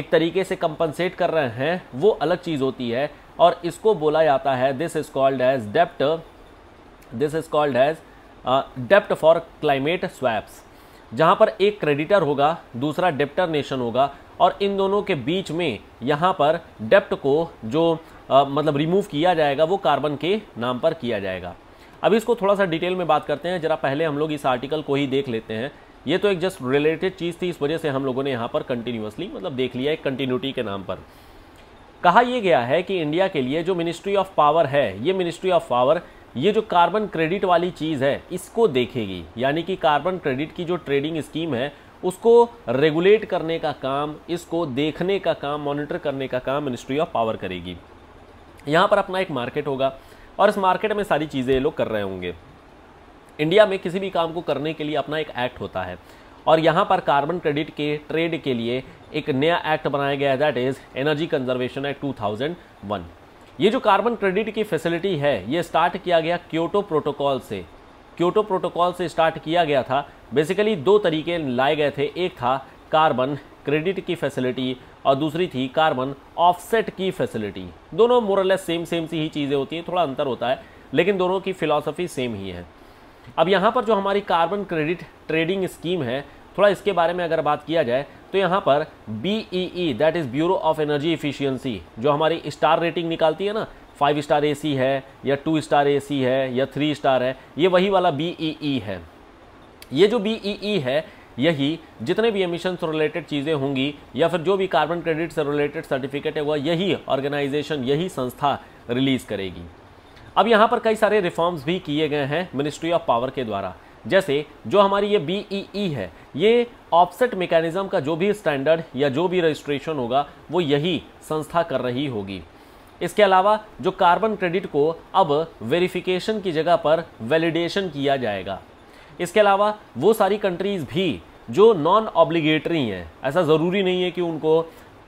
एक तरीके से कंपनसेट कर रहे हैं वो अलग चीज़ होती है और इसको बोला जाता है this is called as dept this is called as dept for climate swaps जहाँ पर एक क्रेडिटर होगा दूसरा डेप्टर नेशन होगा और इन दोनों के बीच में यहाँ पर डेप्ट को जो आ, मतलब रिमूव किया जाएगा वो कार्बन के नाम पर किया जाएगा अब इसको थोड़ा सा डिटेल में बात करते हैं जरा पहले हम लोग इस आर्टिकल को ही देख लेते हैं ये तो एक जस्ट रिलेटेड चीज़ थी इस वजह से हम लोगों ने यहाँ पर कंटिन्यूसली मतलब देख लिया एक कंटिन्यूटी के नाम पर कहा यह गया है कि इंडिया के लिए जो मिनिस्ट्री ऑफ पावर है ये मिनिस्ट्री ऑफ पावर ये जो कार्बन क्रेडिट वाली चीज़ है इसको देखेगी यानी कि कार्बन क्रेडिट की जो ट्रेडिंग स्कीम है उसको रेगुलेट करने का काम इसको देखने का काम मॉनिटर करने का काम मिनिस्ट्री ऑफ पावर करेगी यहाँ पर अपना एक मार्केट होगा और इस मार्केट में सारी चीज़ें ये लोग कर रहे होंगे इंडिया में किसी भी काम को करने के लिए अपना एक एक्ट होता है और यहाँ पर कार्बन क्रेडिट के ट्रेड के लिए एक नया एक्ट बनाया गया है that is energy conservation act 2001 ये जो कार्बन क्रेडिट की फैसिलिटी है ये स्टार्ट किया गया क्योटो प्रोटोकॉल से क्योटो प्रोटोकॉल से स्टार्ट किया गया था बेसिकली दो तरीके लाए गए थे एक था कार्बन क्रेडिट की फैसिलिटी और दूसरी थी कार्बन ऑफसेट की फैसिलिटी दोनों मोरलेस सेम सेम सी ही चीज़ें होती हैं थोड़ा अंतर होता है लेकिन दोनों की फ़िलासफ़ी सेम ही है अब यहाँ पर जो हमारी कार्बन क्रेडिट ट्रेडिंग स्कीम है थोड़ा इसके बारे में अगर बात किया जाए तो यहाँ पर B E E that is bureau of energy efficiency जो हमारी स्टार रेटिंग निकालती है ना फाइव स्टार ए सी है या टू स्टार ए सी है या थ्री स्टार है ये वही वाला बी ई ई है ये जो बी ई ई है यही जितने भी एमिशन से रिलेटेड चीज़ें होंगी या फिर जो भी कार्बन क्रेडिट से रिलेटेड सर्टिफिकेट है वह यही ऑर्गेनाइजेशन यही संस्था रिलीज़ करेगी अब यहाँ पर कई सारे रिफॉर्म्स भी किए गए हैं मिनिस्ट्री ऑफ पावर के द्वारा जैसे जो हमारी ये बी e e है ये ऑफसेट मेकैनिज़म का जो भी स्टैंडर्ड या जो भी रजिस्ट्रेशन होगा वो यही संस्था कर रही होगी इसके अलावा जो कार्बन क्रेडिट को अब वेरिफिकेशन की जगह पर वैलिडेशन किया जाएगा इसके अलावा वो सारी कंट्रीज़ भी जो नॉन ऑब्लिगेटरी हैं ऐसा ज़रूरी नहीं है कि उनको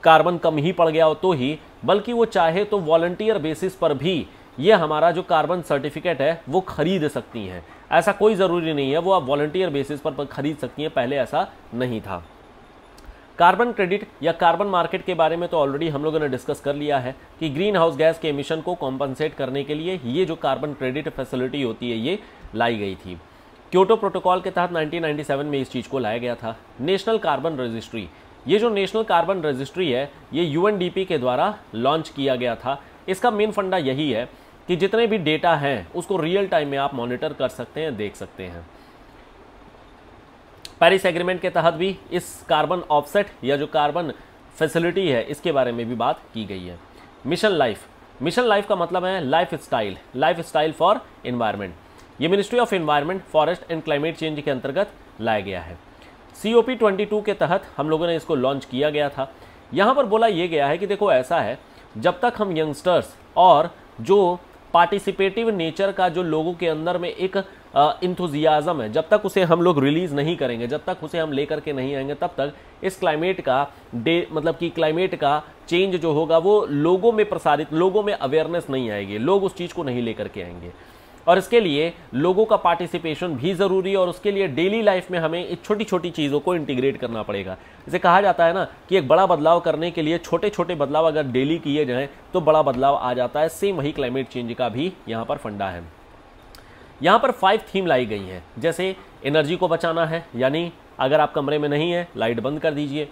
कार्बन कम ही पड़ गया हो तो ही बल्कि वो चाहे तो वॉल्टियर बेसिस पर भी ये हमारा जो कार्बन सर्टिफिकेट है वो खरीद सकती हैं ऐसा कोई ज़रूरी नहीं है वो आप वॉल्टियर बेसिस पर खरीद सकती हैं पहले ऐसा नहीं था कार्बन क्रेडिट या कार्बन मार्केट के बारे में तो ऑलरेडी हम लोगों ने डिस्कस कर लिया है कि ग्रीन हाउस गैस के एमिशन को कॉम्पनसेट करने के लिए ये जो कार्बन क्रेडिट फैसिलिटी होती है ये लाई गई थी क्योटो प्रोटोकॉल के तहत 1997 में इस चीज़ को लाया गया था नेशनल कार्बन रजिस्ट्री ये जो नेशनल कार्बन रजिस्ट्री है ये यू के द्वारा लॉन्च किया गया था इसका मेन फंडा यही है कि जितने भी डेटा हैं उसको रियल टाइम में आप मॉनिटर कर सकते हैं देख सकते हैं पेरिस एग्रीमेंट के तहत भी इस कार्बन ऑफसेट या जो कार्बन फैसिलिटी है इसके बारे में भी बात की गई है मिशन लाइफ मिशन लाइफ का मतलब है lifestyle lifestyle for environment ये ministry of environment forest and climate change के अंतर्गत लाया गया है सी ओ के तहत हम लोगों ने इसको लॉन्च किया गया था यहाँ पर बोला यह गया है कि देखो ऐसा है जब तक हम यंगस्टर्स और जो पार्टिसिपेटिव नेचर का जो लोगों के अंदर में एक इंथुजियाज़म है जब तक उसे हम लोग रिलीज़ नहीं करेंगे जब तक उसे हम लेकर के नहीं आएंगे तब तक इस क्लाइमेट का डे मतलब कि क्लाइमेट का चेंज जो होगा वो लोगों में प्रसारित लोगों में अवेयरनेस नहीं आएगी लोग उस चीज़ को नहीं लेकर के आएंगे और इसके लिए लोगों का पार्टिसिपेशन भी ज़रूरी है और उसके लिए डेली लाइफ में हमें इस छोटी छोटी चीज़ों को इंटीग्रेट करना पड़ेगा जैसे कहा जाता है ना कि एक बड़ा बदलाव करने के लिए छोटे छोटे बदलाव अगर डेली किए जाएँ तो बड़ा बदलाव आ जाता है सेम वही क्लाइमेट चेंज का भी यहाँ पर फंडा है यहाँ पर फाइव थीम लाई गई हैं जैसे एनर्जी को बचाना है यानी अगर आप कमरे में नहीं है लाइट बंद कर दीजिए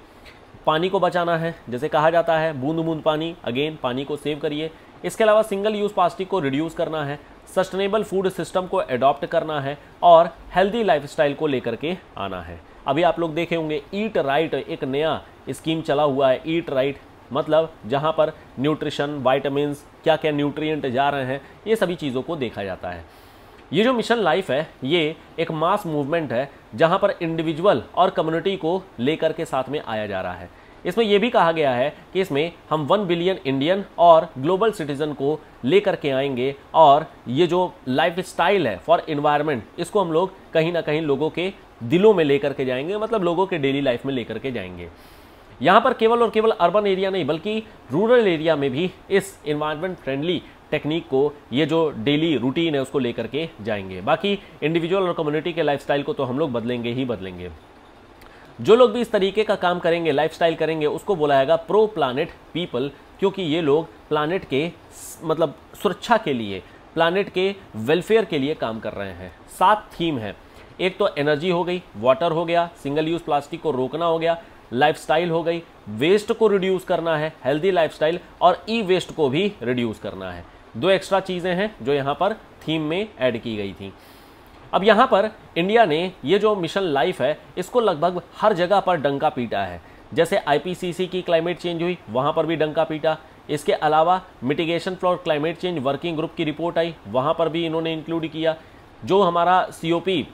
पानी को बचाना है जैसे कहा जाता है बूंद बूंद पानी अगेन पानी को सेव करिए इसके अलावा सिंगल यूज़ प्लास्टिक को रिड्यूस करना है सस्टेनेबल फूड सिस्टम को एडॉप्ट करना है और हेल्दी लाइफस्टाइल को लेकर के आना है अभी आप लोग देखे होंगे ईट राइट एक नया स्कीम चला हुआ है ईट राइट मतलब जहाँ पर न्यूट्रिशन वाइटामस क्या क्या न्यूट्रिएंट जा रहे हैं ये सभी चीज़ों को देखा जाता है ये जो मिशन लाइफ है ये एक मास मूवमेंट है जहाँ पर इंडिविजुअल और कम्युनिटी को लेकर के साथ में आया जा रहा है इसमें यह भी कहा गया है कि इसमें हम वन बिलियन इंडियन और ग्लोबल सिटीजन को लेकर के आएंगे और ये जो लाइफ स्टाइल है फॉर इन्वायरमेंट इसको हम लोग कहीं ना कहीं लोगों के दिलों में लेकर के जाएंगे मतलब लोगों के डेली लाइफ में लेकर के जाएंगे यहाँ पर केवल और केवल अर्बन एरिया नहीं बल्कि रूरल एरिया में भी इस इन्वायरमेंट फ्रेंडली टेक्निक को ये जो डेली रूटीन है उसको लेकर के जाएंगे बाकी इंडिविजुअल और कम्युनिटी के लाइफस्टाइल को तो हम लोग बदलेंगे ही बदलेंगे जो लोग भी इस तरीके का काम करेंगे लाइफस्टाइल करेंगे उसको बोला जाएगा प्रो प्लानट पीपल क्योंकि ये लोग प्लानट के मतलब सुरक्षा के लिए प्लानट के वेलफेयर के लिए काम कर रहे हैं सात थीम है एक तो एनर्जी हो गई वाटर हो गया सिंगल यूज़ प्लास्टिक को रोकना हो गया लाइफस्टाइल हो गई वेस्ट को रिड्यूस करना है हेल्दी लाइफस्टाइल और ई वेस्ट को भी रिड्यूस करना है दो एक्स्ट्रा चीज़ें हैं जो यहाँ पर थीम में ऐड की गई थी अब यहाँ पर इंडिया ने ये जो मिशन लाइफ है इसको लगभग हर जगह पर डंका पीटा है जैसे आईपीसीसी की क्लाइमेट चेंज हुई वहाँ पर भी डंका पीटा इसके अलावा mitigation for climate change working group की रिपोर्ट आई वहाँ पर भी इन्होंने इंक्लूड किया जो हमारा सी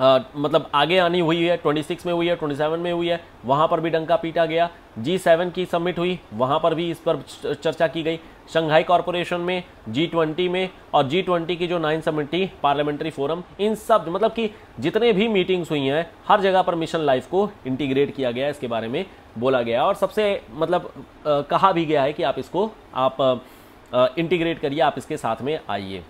आ, मतलब आगे आनी हुई है 26 में हुई है 27 में हुई है वहाँ पर भी डंका पीटा गया जी सेवन की सबमिट हुई वहाँ पर भी इस पर चर्चा की गई शंघाई कॉरपोरेशन में जी ट्वेंटी में और जी ट्वेंटी की जो नाइन समिटी पार्लियामेंट्री फोरम इन सब मतलब कि जितने भी मीटिंग्स हुई हैं हर जगह पर मिशन लाइफ को इंटीग्रेट किया गया है इसके बारे में बोला गया और सबसे मतलब आ, कहा भी गया है कि आप इसको आप इंटीग्रेट करिए आप इसके साथ में आइए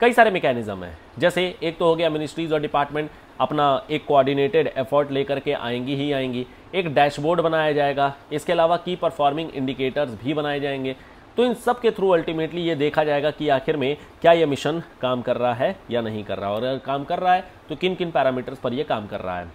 कई सारे मैकेनिज्म हैं जैसे एक तो हो गया मिनिस्ट्रीज और डिपार्टमेंट अपना एक कोऑर्डिनेटेड एफर्ट लेकर के आएंगी ही आएंगी एक डैशबोर्ड बनाया जाएगा इसके अलावा की परफॉर्मिंग इंडिकेटर्स भी बनाए जाएंगे तो इन सब के थ्रू अल्टीमेटली ये देखा जाएगा कि आखिर में क्या ये मिशन काम कर रहा है या नहीं कर रहा और अगर काम कर रहा है तो किन किन पैरामीटर्स पर यह काम कर रहा है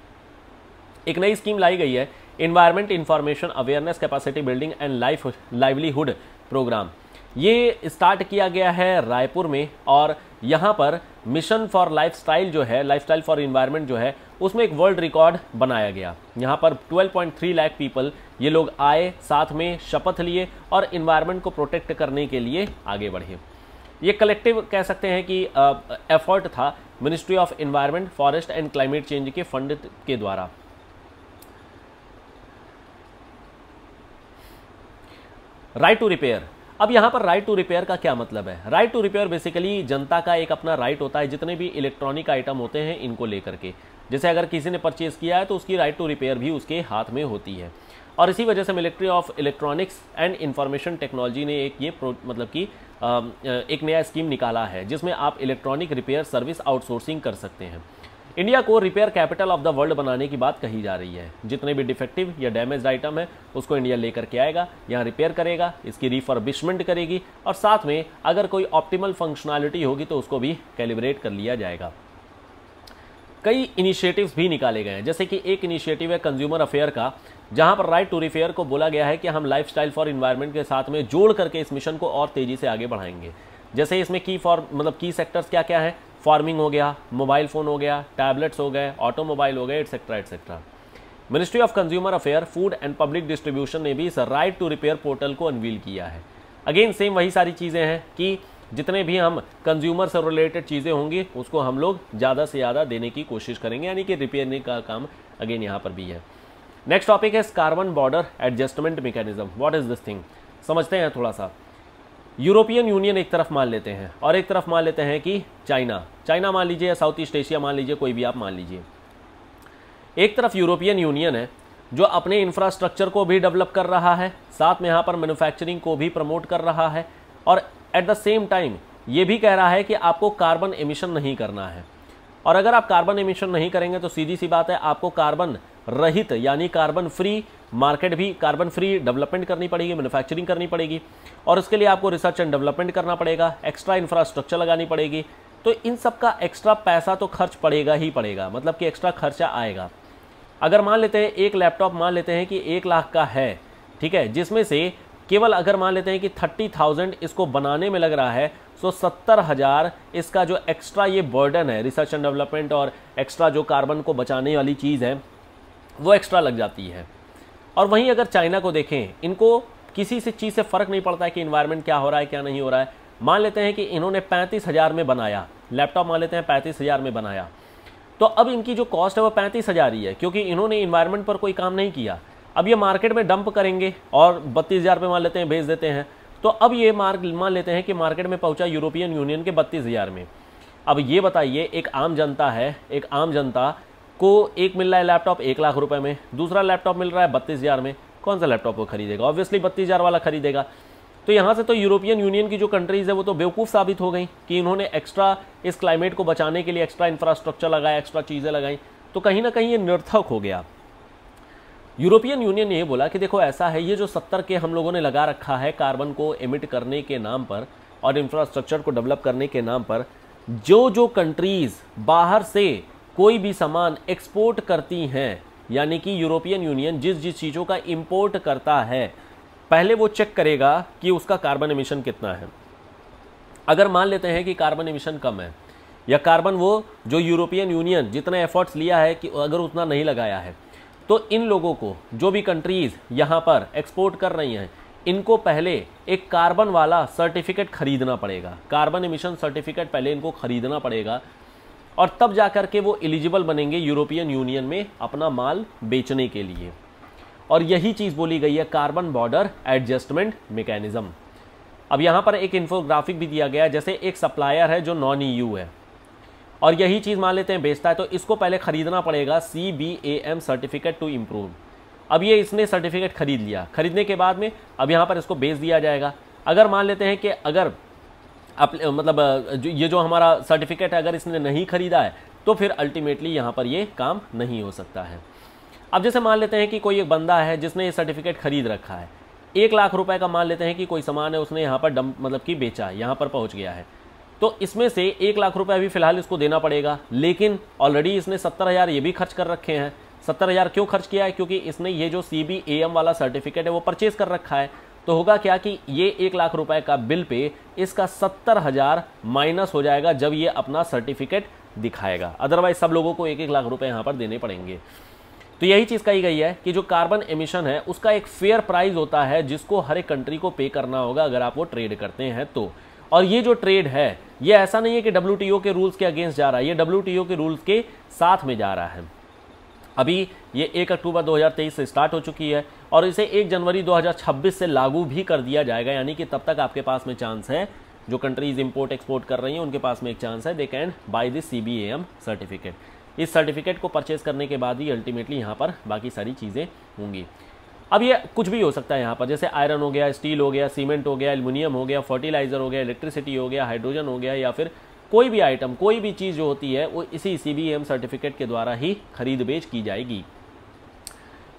एक नई स्कीम लाई गई है environment information awareness capacity building and life livelihood programme ये स्टार्ट किया गया है रायपुर में और यहाँ पर मिशन फॉर लाइफस्टाइल जो है लाइफस्टाइल फॉर इन्वायरमेंट जो है उसमें एक वर्ल्ड रिकॉर्ड बनाया गया यहाँ पर 12.3 लाख पीपल ये लोग आए साथ में शपथ लिए और इन्वायरमेंट को प्रोटेक्ट करने के लिए आगे बढ़े ये कलेक्टिव कह सकते हैं कि एफर्ट था ministry of environment forest and climate change के फंड के द्वारा राइट टू रिपेयर अब यहाँ पर राइट टू रिपेयर का क्या मतलब है राइट टू रिपेयर बेसिकली जनता का एक अपना राइट होता है जितने भी इलेक्ट्रॉनिक आइटम होते हैं इनको लेकर के जैसे अगर किसी ने परचेज किया है तो उसकी राइट टू रिपेयर भी उसके हाथ में होती है और इसी वजह से ministry of electronics and information technology ने एक ये मतलब कि एक नया स्कीम निकाला है जिसमें आप इलेक्ट्रॉनिक रिपेयर सर्विस आउटसोर्सिंग कर सकते हैं इंडिया को repair capital of the world बनाने की बात कही जा रही है जितने भी डिफेक्टिव या डैमेज आइटम है उसको इंडिया लेकर के आएगा यहाँ रिपेयर करेगा इसकी रिफर्बिशमेंट करेगी और साथ में अगर कोई ऑप्टिमल फंक्शनैलिटी होगी तो उसको भी कैलिब्रेट कर लिया जाएगा कई इनिशिएटिव्स भी निकाले गए हैं जैसे कि एक इनिशिएटिव है कंज्यूमर अफेयर का जहां पर राइट टू रिफेयर को बोला गया है कि हम लाइफस्टाइल फॉर इन्वायरमेंट के साथ में जोड़ करके इस मिशन को और तेज़ी से आगे बढ़ाएंगे जैसे इसमें की फॉर मतलब की सेक्टर्स क्या क्या है फार्मिंग हो गया मोबाइल फ़ोन हो गया टैबलेट्स हो गए ऑटोमोबाइल हो गए etcetera etcetera ministry of consumer affair food and public distribution ने भी इस राइट टू रिपेयर पोर्टल को अनवील किया है अगेन सेम वही सारी चीज़ें हैं कि जितने भी हम कंज्यूमर से रिलेटेड चीज़ें होंगी उसको हम लोग ज़्यादा से ज़्यादा देने की कोशिश करेंगे यानी कि रिपेयरिंग का काम अगेन यहाँ पर भी है नेक्स्ट टॉपिक है carbon border adjustment mechanism what is this thing समझते हैं थोड़ा सा यूरोपियन यूनियन एक तरफ मान लेते हैं और एक तरफ मान लेते हैं कि चाइना चाइना मान लीजिए या साउथ ईस्ट एशिया मान लीजिए कोई भी आप मान लीजिए एक तरफ यूरोपियन यूनियन है जो अपने इंफ्रास्ट्रक्चर को भी डेवलप कर रहा है साथ में यहाँ पर मैन्युफैक्चरिंग को भी प्रमोट कर रहा है और एट द सेम टाइम ये भी कह रहा है कि आपको कार्बन एमिशन नहीं करना है और अगर आप कार्बन एमिशन नहीं करेंगे तो सीधी सी बात है आपको कार्बन रहित यानी कार्बन फ्री मार्केट भी कार्बन फ्री डेवलपमेंट करनी पड़ेगी मैन्युफैक्चरिंग करनी पड़ेगी और उसके लिए आपको रिसर्च एंड डेवलपमेंट करना पड़ेगा एक्स्ट्रा इंफ्रास्ट्रक्चर लगानी पड़ेगी तो इन सब का एक्स्ट्रा पैसा तो खर्च पड़ेगा ही पड़ेगा मतलब कि एक्स्ट्रा खर्चा आएगा अगर मान लेते हैं एक लैपटॉप मान लेते हैं कि एक लाख का है ठीक है जिसमें से केवल अगर मान लेते हैं कि थर्टी थाउजेंड इसको बनाने में लग रहा है सो सत्तर हज़ार इसका जो एक्स्ट्रा ये बर्डन है रिसर्च एंड डेवलपमेंट और एक्स्ट्रा जो कार्बन को बचाने वाली चीज़ है वो एक्स्ट्रा लग जाती है और वहीं अगर चाइना को देखें इनको किसी से चीज़ से फ़र्क नहीं पड़ता है कि इन्वायरमेंट क्या हो रहा है क्या नहीं हो रहा है मान लेते हैं कि इन्होंने पैंतीस हज़ार में बनाया लैपटॉप मान लेते हैं पैंतीस हज़ार में बनाया तो अब इनकी जो कॉस्ट है वो पैंतीस हज़ार ही है क्योंकि इन्होंने इन्वायरमेंट पर कोई काम नहीं किया अब ये मार्केट में डंप करेंगे और बत्तीस हज़ार रुपये मान लेते हैं भेज देते हैं तो अब ये मार्क मान लेते हैं कि मार्केट में पहुंचा यूरोपियन यूनियन के बत्तीस हज़ार में अब ये बताइए एक आम जनता है एक आम जनता को एक मिल रहा है लैपटॉप एक लाख रुपए में दूसरा लैपटॉप मिल रहा है बत्तीस हज़ार में कौन सा लैपटॉप वो खरीदेगा ऑब्वियसली बत्तीस हज़ार वाला खरीदेगा तो यहाँ से तो यूरोपियन यूनियन की जो कंट्रीज़ है वो तो बेवकूफ़ साबित हो गई कि इन्होंने एक्स्ट्रा इस क्लाइमेट को बचाने के लिए एक्स्ट्रा इंफ्रास्ट्रक्चर लगाया एक्स्ट्रा चीज़ें लगाई तो कहीं ना कहीं ये निर्थक हो गया यूरोपियन यूनियन ये बोला कि देखो ऐसा है ये जो सत्तर के हम लोगों ने लगा रखा है कार्बन को एमिट करने के नाम पर और इंफ्रास्ट्रक्चर को डेवलप करने के नाम पर जो जो कंट्रीज़ बाहर से कोई भी सामान एक्सपोर्ट करती हैं यानी कि यूरोपियन यूनियन जिस जिस चीज़ों का इम्पोर्ट करता है पहले वो चेक करेगा कि उसका कार्बन एमिशन कितना है अगर मान लेते हैं कि कार्बन एमिशन कम है या कार्बन वो जो यूरोपियन यूनियन जितना एफर्ट्स लिया है कि अगर उतना नहीं लगाया है तो इन लोगों को जो भी कंट्रीज़ यहाँ पर एक्सपोर्ट कर रही हैं इनको पहले एक कार्बन वाला सर्टिफिकेट खरीदना पड़ेगा कार्बन एमिशन सर्टिफिकेट पहले इनको खरीदना पड़ेगा और तब जा कर के वो एलिजिबल बनेंगे यूरोपियन यूनियन में अपना माल बेचने के लिए और यही चीज़ बोली गई है कार्बन बॉर्डर एडजस्टमेंट मेकेनिज़्म अब यहाँ पर एक इन्फोग्राफिक भी दिया गया है जैसे एक सप्लायर है जो नॉन ई है और यही चीज़ मान लेते हैं बेचता है तो इसको पहले ख़रीदना पड़ेगा C B A M certificate to improve अब ये इसने सर्टिफिकेट ख़रीद लिया ख़रीदने के बाद में अब यहाँ पर इसको बेच दिया जाएगा अगर मान लेते हैं कि अगर अप, मतलब जो ये जो हमारा सर्टिफिकेट है अगर इसने नहीं ख़रीदा है तो फिर अल्टीमेटली यहाँ पर ये काम नहीं हो सकता है अब जैसे मान लेते हैं कि कोई एक बंदा है जिसने ये सर्टिफिकेट ख़रीद रखा है एक लाख रुपए का मान लेते हैं कि कोई सामान है उसने यहाँ पर डम मतलब कि बेचा है यहाँ पर पहुँच गया है तो इसमें से एक लाख रुपये अभी फिलहाल इसको देना पड़ेगा लेकिन ऑलरेडी इसने सत्तर हज़ार ये भी खर्च कर रखे हैं सत्तर हज़ार क्यों खर्च किया है क्योंकि इसने ये जो सी बी ए एम वाला सर्टिफिकेट है वो परचेज़ कर रखा है तो होगा क्या कि ये एक लाख रुपए का बिल पे इसका सत्तर हज़ार माइनस हो जाएगा जब ये अपना सर्टिफिकेट दिखाएगा अदरवाइज सब लोगों को एक एक लाख रुपए यहाँ पर देने पड़ेंगे तो यही चीज़ कही गई है कि जो कार्बन एमिशन है उसका एक फेयर प्राइस होता है जिसको हर एक कंट्री को पे करना होगा अगर आप वो ट्रेड करते हैं तो और ये जो ट्रेड है ये ऐसा नहीं है कि डब्ल्यू के रूल्स के अगेंस्ट जा रहा है ये डब्ल्यू के रूल्स के साथ में जा रहा है अभी ये एक अक्टूबर 2023 से स्टार्ट हो चुकी है और इसे एक जनवरी 2026 से लागू भी कर दिया जाएगा यानी कि तब तक आपके पास में चांस है जो कंट्रीज इंपोर्ट एक्सपोर्ट कर रही हैं उनके पास में एक चांस है they can buy this C B M certificate इस सर्टिफिकेट को परचेज करने के बाद ही अल्टीमेटली यहाँ पर बाकी सारी चीज़ें होंगी अब ये कुछ भी हो सकता है यहाँ पर जैसे आयरन हो गया स्टील हो गया सीमेंट हो गया एल्यूमिनियम हो गया फर्टिलाइज़र हो गया इलेक्ट्रिसिटी हो गया हाइड्रोजन हो गया या फिर कोई भी आइटम कोई भी चीज़ जो होती है वो इसी सी सर्टिफिकेट के द्वारा ही खरीद बेच की जाएगी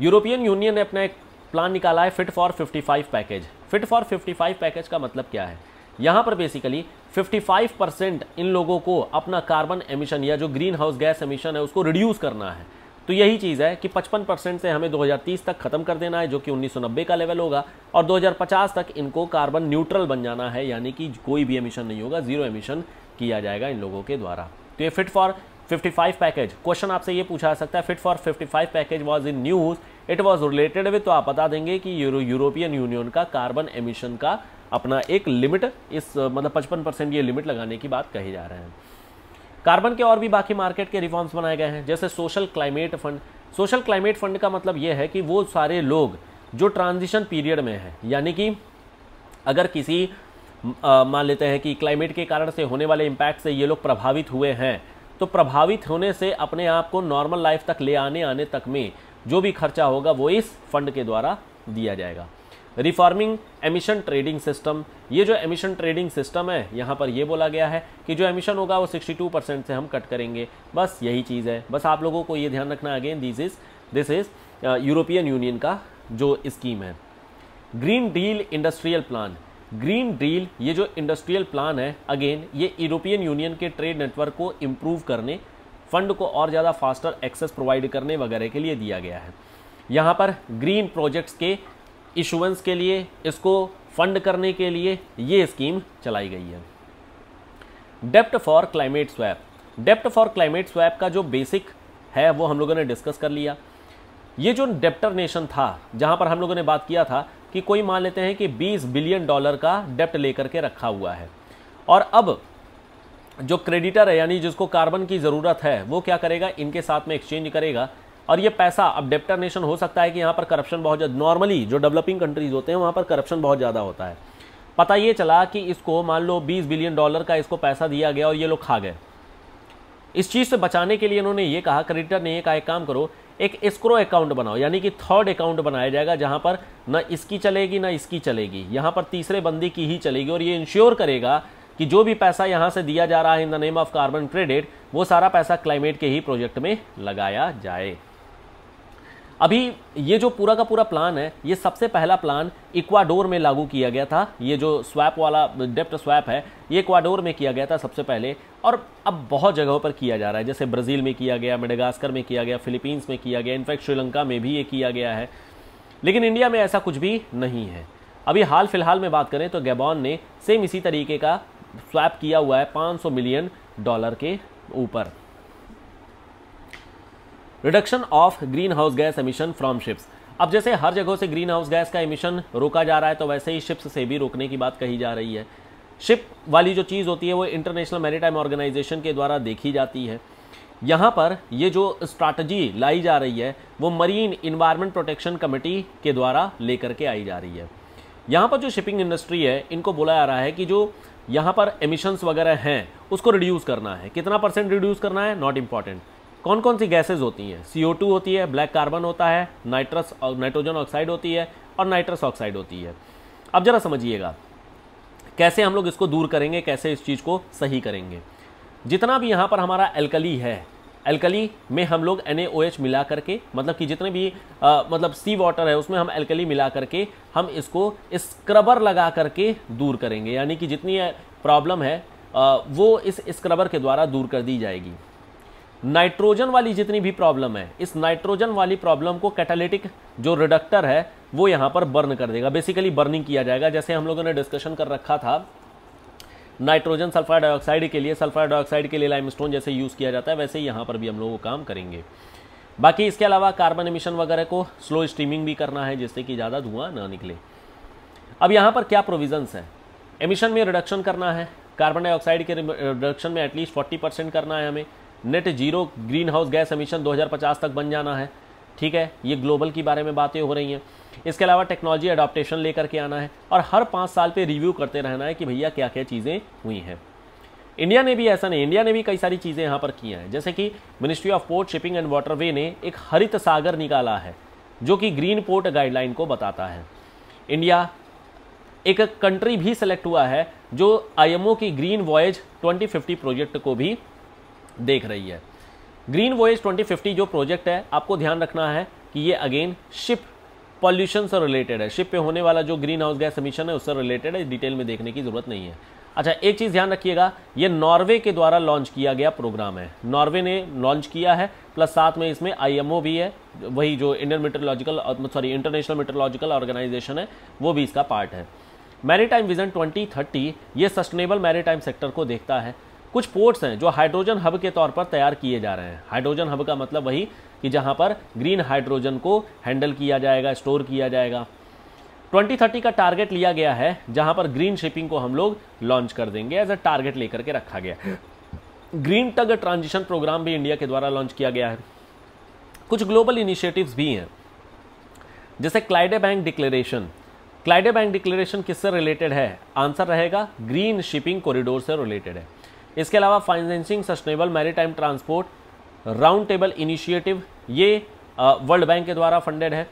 यूरोपियन यूनियन ने अपना एक प्लान निकाला है fit for 55 package fit for 55 package का मतलब क्या है यहाँ पर बेसिकली 55 परसेंट इन लोगों को अपना कार्बन एमिशन या जो ग्रीन हाउस गैस एमिशन है उसको रिड्यूस करना है तो यही चीज़ है कि 55 परसेंट से हमें 2030 तक ख़त्म कर देना है जो कि 1990 का लेवल होगा और 2050 तक इनको कार्बन न्यूट्रल बन जाना है यानी कि कोई भी एमिशन नहीं होगा जीरो एमिशन किया जाएगा इन लोगों के द्वारा तो ये फिट फॉर 55 पैकेज क्वेश्चन आपसे ये पूछा जा सकता है fit for 55 package was in news it was related with तो आप बता देंगे कि यूरो यूरोपियन यूनियन का कार्बन एमिशन का अपना एक लिमिट इस मतलब पचपन परसेंट ये लिमिट लगाने की बात कही जा रहे हैं कार्बन के और भी बाकी मार्केट के रिफॉर्म्स बनाए गए हैं जैसे social climate fund social climate fund का मतलब ये है कि वो सारे लोग जो ट्रांजिशन पीरियड में हैं यानी कि अगर किसी मान लेते हैं कि क्लाइमेट के कारण से होने वाले इम्पैक्ट से ये लोग प्रभावित हुए हैं तो प्रभावित होने से अपने आप को नॉर्मल लाइफ तक ले आने आने तक में जो भी खर्चा होगा वो इस फंड के द्वारा दिया जाएगा रिफार्मिंग एमिशन ट्रेडिंग सिस्टम ये जो एमिशन ट्रेडिंग सिस्टम है यहाँ पर ये बोला गया है कि जो एमिशन होगा वो 62 परसेंट से हम कट करेंगे बस यही चीज़ है बस आप लोगों को ये ध्यान रखना again this is this is European Union का जो स्कीम है green deal industrial plan green deal ये जो इंडस्ट्रियल प्लान है अगेन ये यूरोपियन यूनियन के ट्रेड नेटवर्क को इम्प्रूव करने फंड को और ज़्यादा फास्टर एक्सेस प्रोवाइड करने वगैरह के लिए दिया गया है यहाँ पर ग्रीन प्रोजेक्ट्स के इशुवेंस के लिए इसको फंड करने के लिए ये स्कीम चलाई गई है डेप्ट for climate swap dept for climate swap का जो बेसिक है वो हम लोगों ने डिस्कस कर लिया ये जो डेप्टर नेशन था जहाँ पर हम लोगों ने बात किया था कि कोई मान लेते हैं कि 20 बिलियन डॉलर का डेप्ट लेकर के रखा हुआ है और अब जो क्रेडिटर है यानी जिसको कार्बन की ज़रूरत है वो क्या करेगा इनके साथ में एक्सचेंज करेगा और ये पैसा अब डेप्टर नेशन हो सकता है कि यहाँ पर करप्शन बहुत ज़्यादा नॉर्मली जो डेवलपिंग कंट्रीज होते हैं वहाँ पर करप्शन बहुत ज़्यादा होता है पता ये चला कि इसको मान लो 20 बिलियन डॉलर का इसको पैसा दिया गया और ये लोग खा गए इस चीज़ से बचाने के लिए इन्होंने ये कहा क्रेडिटर ने ये कहा एक काम करो एक स्क्रो अकाउंट बनाओ यानी कि थर्ड अकाउंट बनाया जाएगा जहाँ पर न इसकी चलेगी ना इसकी चलेगी यहाँ पर तीसरे बंदी की ही चलेगी और ये इंश्योर करेगा कि जो भी पैसा यहाँ से दिया जा रहा है in the name of carbon credit वो सारा पैसा क्लाइमेट के ही प्रोजेक्ट में लगाया जाए अभी ये जो पूरा का पूरा प्लान है ये सबसे पहला प्लान इक्वाडोर में लागू किया गया था ये जो स्वैप वाला डेप्ट स्वैप है ये इक्वाडोर में किया गया था सबसे पहले और अब बहुत जगहों पर किया जा रहा है जैसे ब्राज़ील में किया गया मेडागास्कर में किया गया फिलीपींस में किया गया इनफैक्ट श्रीलंका में भी ये किया गया है लेकिन इंडिया में ऐसा कुछ भी नहीं है अभी हाल फिलहाल में बात करें तो गैबॉन ने सेम इसी तरीके का स्वैप किया हुआ है पाँच मिलियन डॉलर के ऊपर reduction of green house gas emission from ships अब जैसे हर जगह से ग्रीन हाउस गैस का एमिशन रोका जा रहा है तो वैसे ही शिप्स से भी रोकने की बात कही जा रही है शिप वाली जो चीज़ होती है वो इंटरनेशनल मैरीटाइम ऑर्गेनाइजेशन के द्वारा देखी जाती है यहाँ पर ये जो स्ट्रैटेजी लाई जा रही है वो मरीन इन्वायरमेंट प्रोटेक्शन कमेटी के द्वारा लेकर के आई जा रही है यहाँ पर जो शिपिंग इंडस्ट्री है इनको बोला जा रहा है कि जो यहाँ पर एमिशंस वगैरह हैं उसको रिड्यूस करना है कितना परसेंट रिड्यूस करना है नॉट इम्पॉर्टेंट कौन कौन सी गैसेज होती हैं सी होती है ब्लैक कार्बन होता है नाइट्रस नाइट्रोजन ऑक्साइड होती है और नाइट्रस ऑक्साइड होती है अब ज़रा समझिएगा कैसे हम लोग इसको दूर करेंगे कैसे इस चीज़ को सही करेंगे जितना भी यहाँ पर हमारा एल्कली है एल्कली में हम लोग एन मिला करके मतलब कि जितने भी आ, मतलब सी वाटर है उसमें हम एल्कली मिला करके हम इसको स्क्रबर लगा करके दूर करेंगे यानी कि जितनी प्रॉब्लम है आ, वो इस स्क्रबर के द्वारा दूर कर दी जाएगी नाइट्रोजन वाली जितनी भी प्रॉब्लम है इस नाइट्रोजन वाली प्रॉब्लम को कैटालिटिक जो रिडक्टर है वो यहाँ पर बर्न कर देगा बेसिकली बर्निंग किया जाएगा जैसे हम लोगों ने डिस्कशन कर रखा था नाइट्रोजन सल्फर डाइऑक्साइड के लिए सल्फर डाइऑक्साइड के लिए लाइमस्टोन जैसे यूज़ किया जाता है वैसे ही यहाँ पर भी हम लोग काम करेंगे बाकी इसके अलावा कार्बन एमिशन वगैरह को स्लो स्ट्रीमिंग भी करना है जिससे कि ज़्यादा धुआं ना निकले अब यहाँ पर क्या प्रोविजंस है एमिशन में रिडक्शन करना है कार्बन डाइऑक्साइड के रिडक्शन में एटलीस्ट 40 परसेंट करना है हमें net zero green house gas emission 2050 तक बन जाना है ठीक है ये ग्लोबल के बारे में बातें हो रही हैं इसके अलावा टेक्नोलॉजी अडॉप्टेशन लेकर के आना है और हर पाँच साल पे रिव्यू करते रहना है कि भैया क्या क्या चीज़ें हुई हैं इंडिया ने भी ऐसा नहीं इंडिया ने भी कई सारी चीज़ें यहाँ पर की हैं जैसे कि ministry of port shipping and waterway ने एक हरित सागर निकाला है जो कि ग्रीन पोर्ट गाइडलाइन को बताता है इंडिया एक कंट्री भी सेलेक्ट हुआ है जो आईएमओ की ग्रीन वॉयज 2050 प्रोजेक्ट को भी देख रही है ग्रीन ट्वेंटी 2050 जो प्रोजेक्ट है आपको ध्यान रखना है कि ये अगेन शिप पॉल्यूशन से रिलेटेड है शिप पे होने वाला जो ग्रीन हाउस गैस एमिशन है उससे रिलेटेड है डिटेल में देखने की ज़रूरत नहीं है अच्छा एक चीज़ ध्यान रखिएगा ये नॉर्वे के द्वारा लॉन्च किया गया प्रोग्राम है नॉर्वे ने लॉन्च किया है प्लस साथ में इसमें आईएमओ भी है वही जो Indian metrological sorry international metrological organisation है वो भी इसका पार्ट है मैरीटाइम विजन 2030 ये सस्टेनेबल मैरीटाइम सेक्टर को देखता है कुछ पोर्ट्स हैं जो हाइड्रोजन हब के तौर पर तैयार किए जा रहे हैं हाइड्रोजन हब का मतलब वही कि जहाँ पर ग्रीन हाइड्रोजन को हैंडल किया जाएगा स्टोर किया जाएगा 2030 का टारगेट लिया गया है जहाँ पर ग्रीन शिपिंग को हम लोग लॉन्च कर देंगे एज अ टारगेट लेकर के रखा गया है ग्रीन टग ट्रांजिशन प्रोग्राम भी इंडिया के द्वारा लॉन्च किया गया है कुछ ग्लोबल इनिशिएटिव्स भी हैं जैसे Clydebank declaration Clydebank declaration किससे रिलेटेड है आंसर रहेगा ग्रीन शिपिंग कॉरिडोर से रिलेटेड है इसके अलावा financing sustainable maritime transport round table initiative ये वर्ल्ड बैंक के द्वारा फंडेड है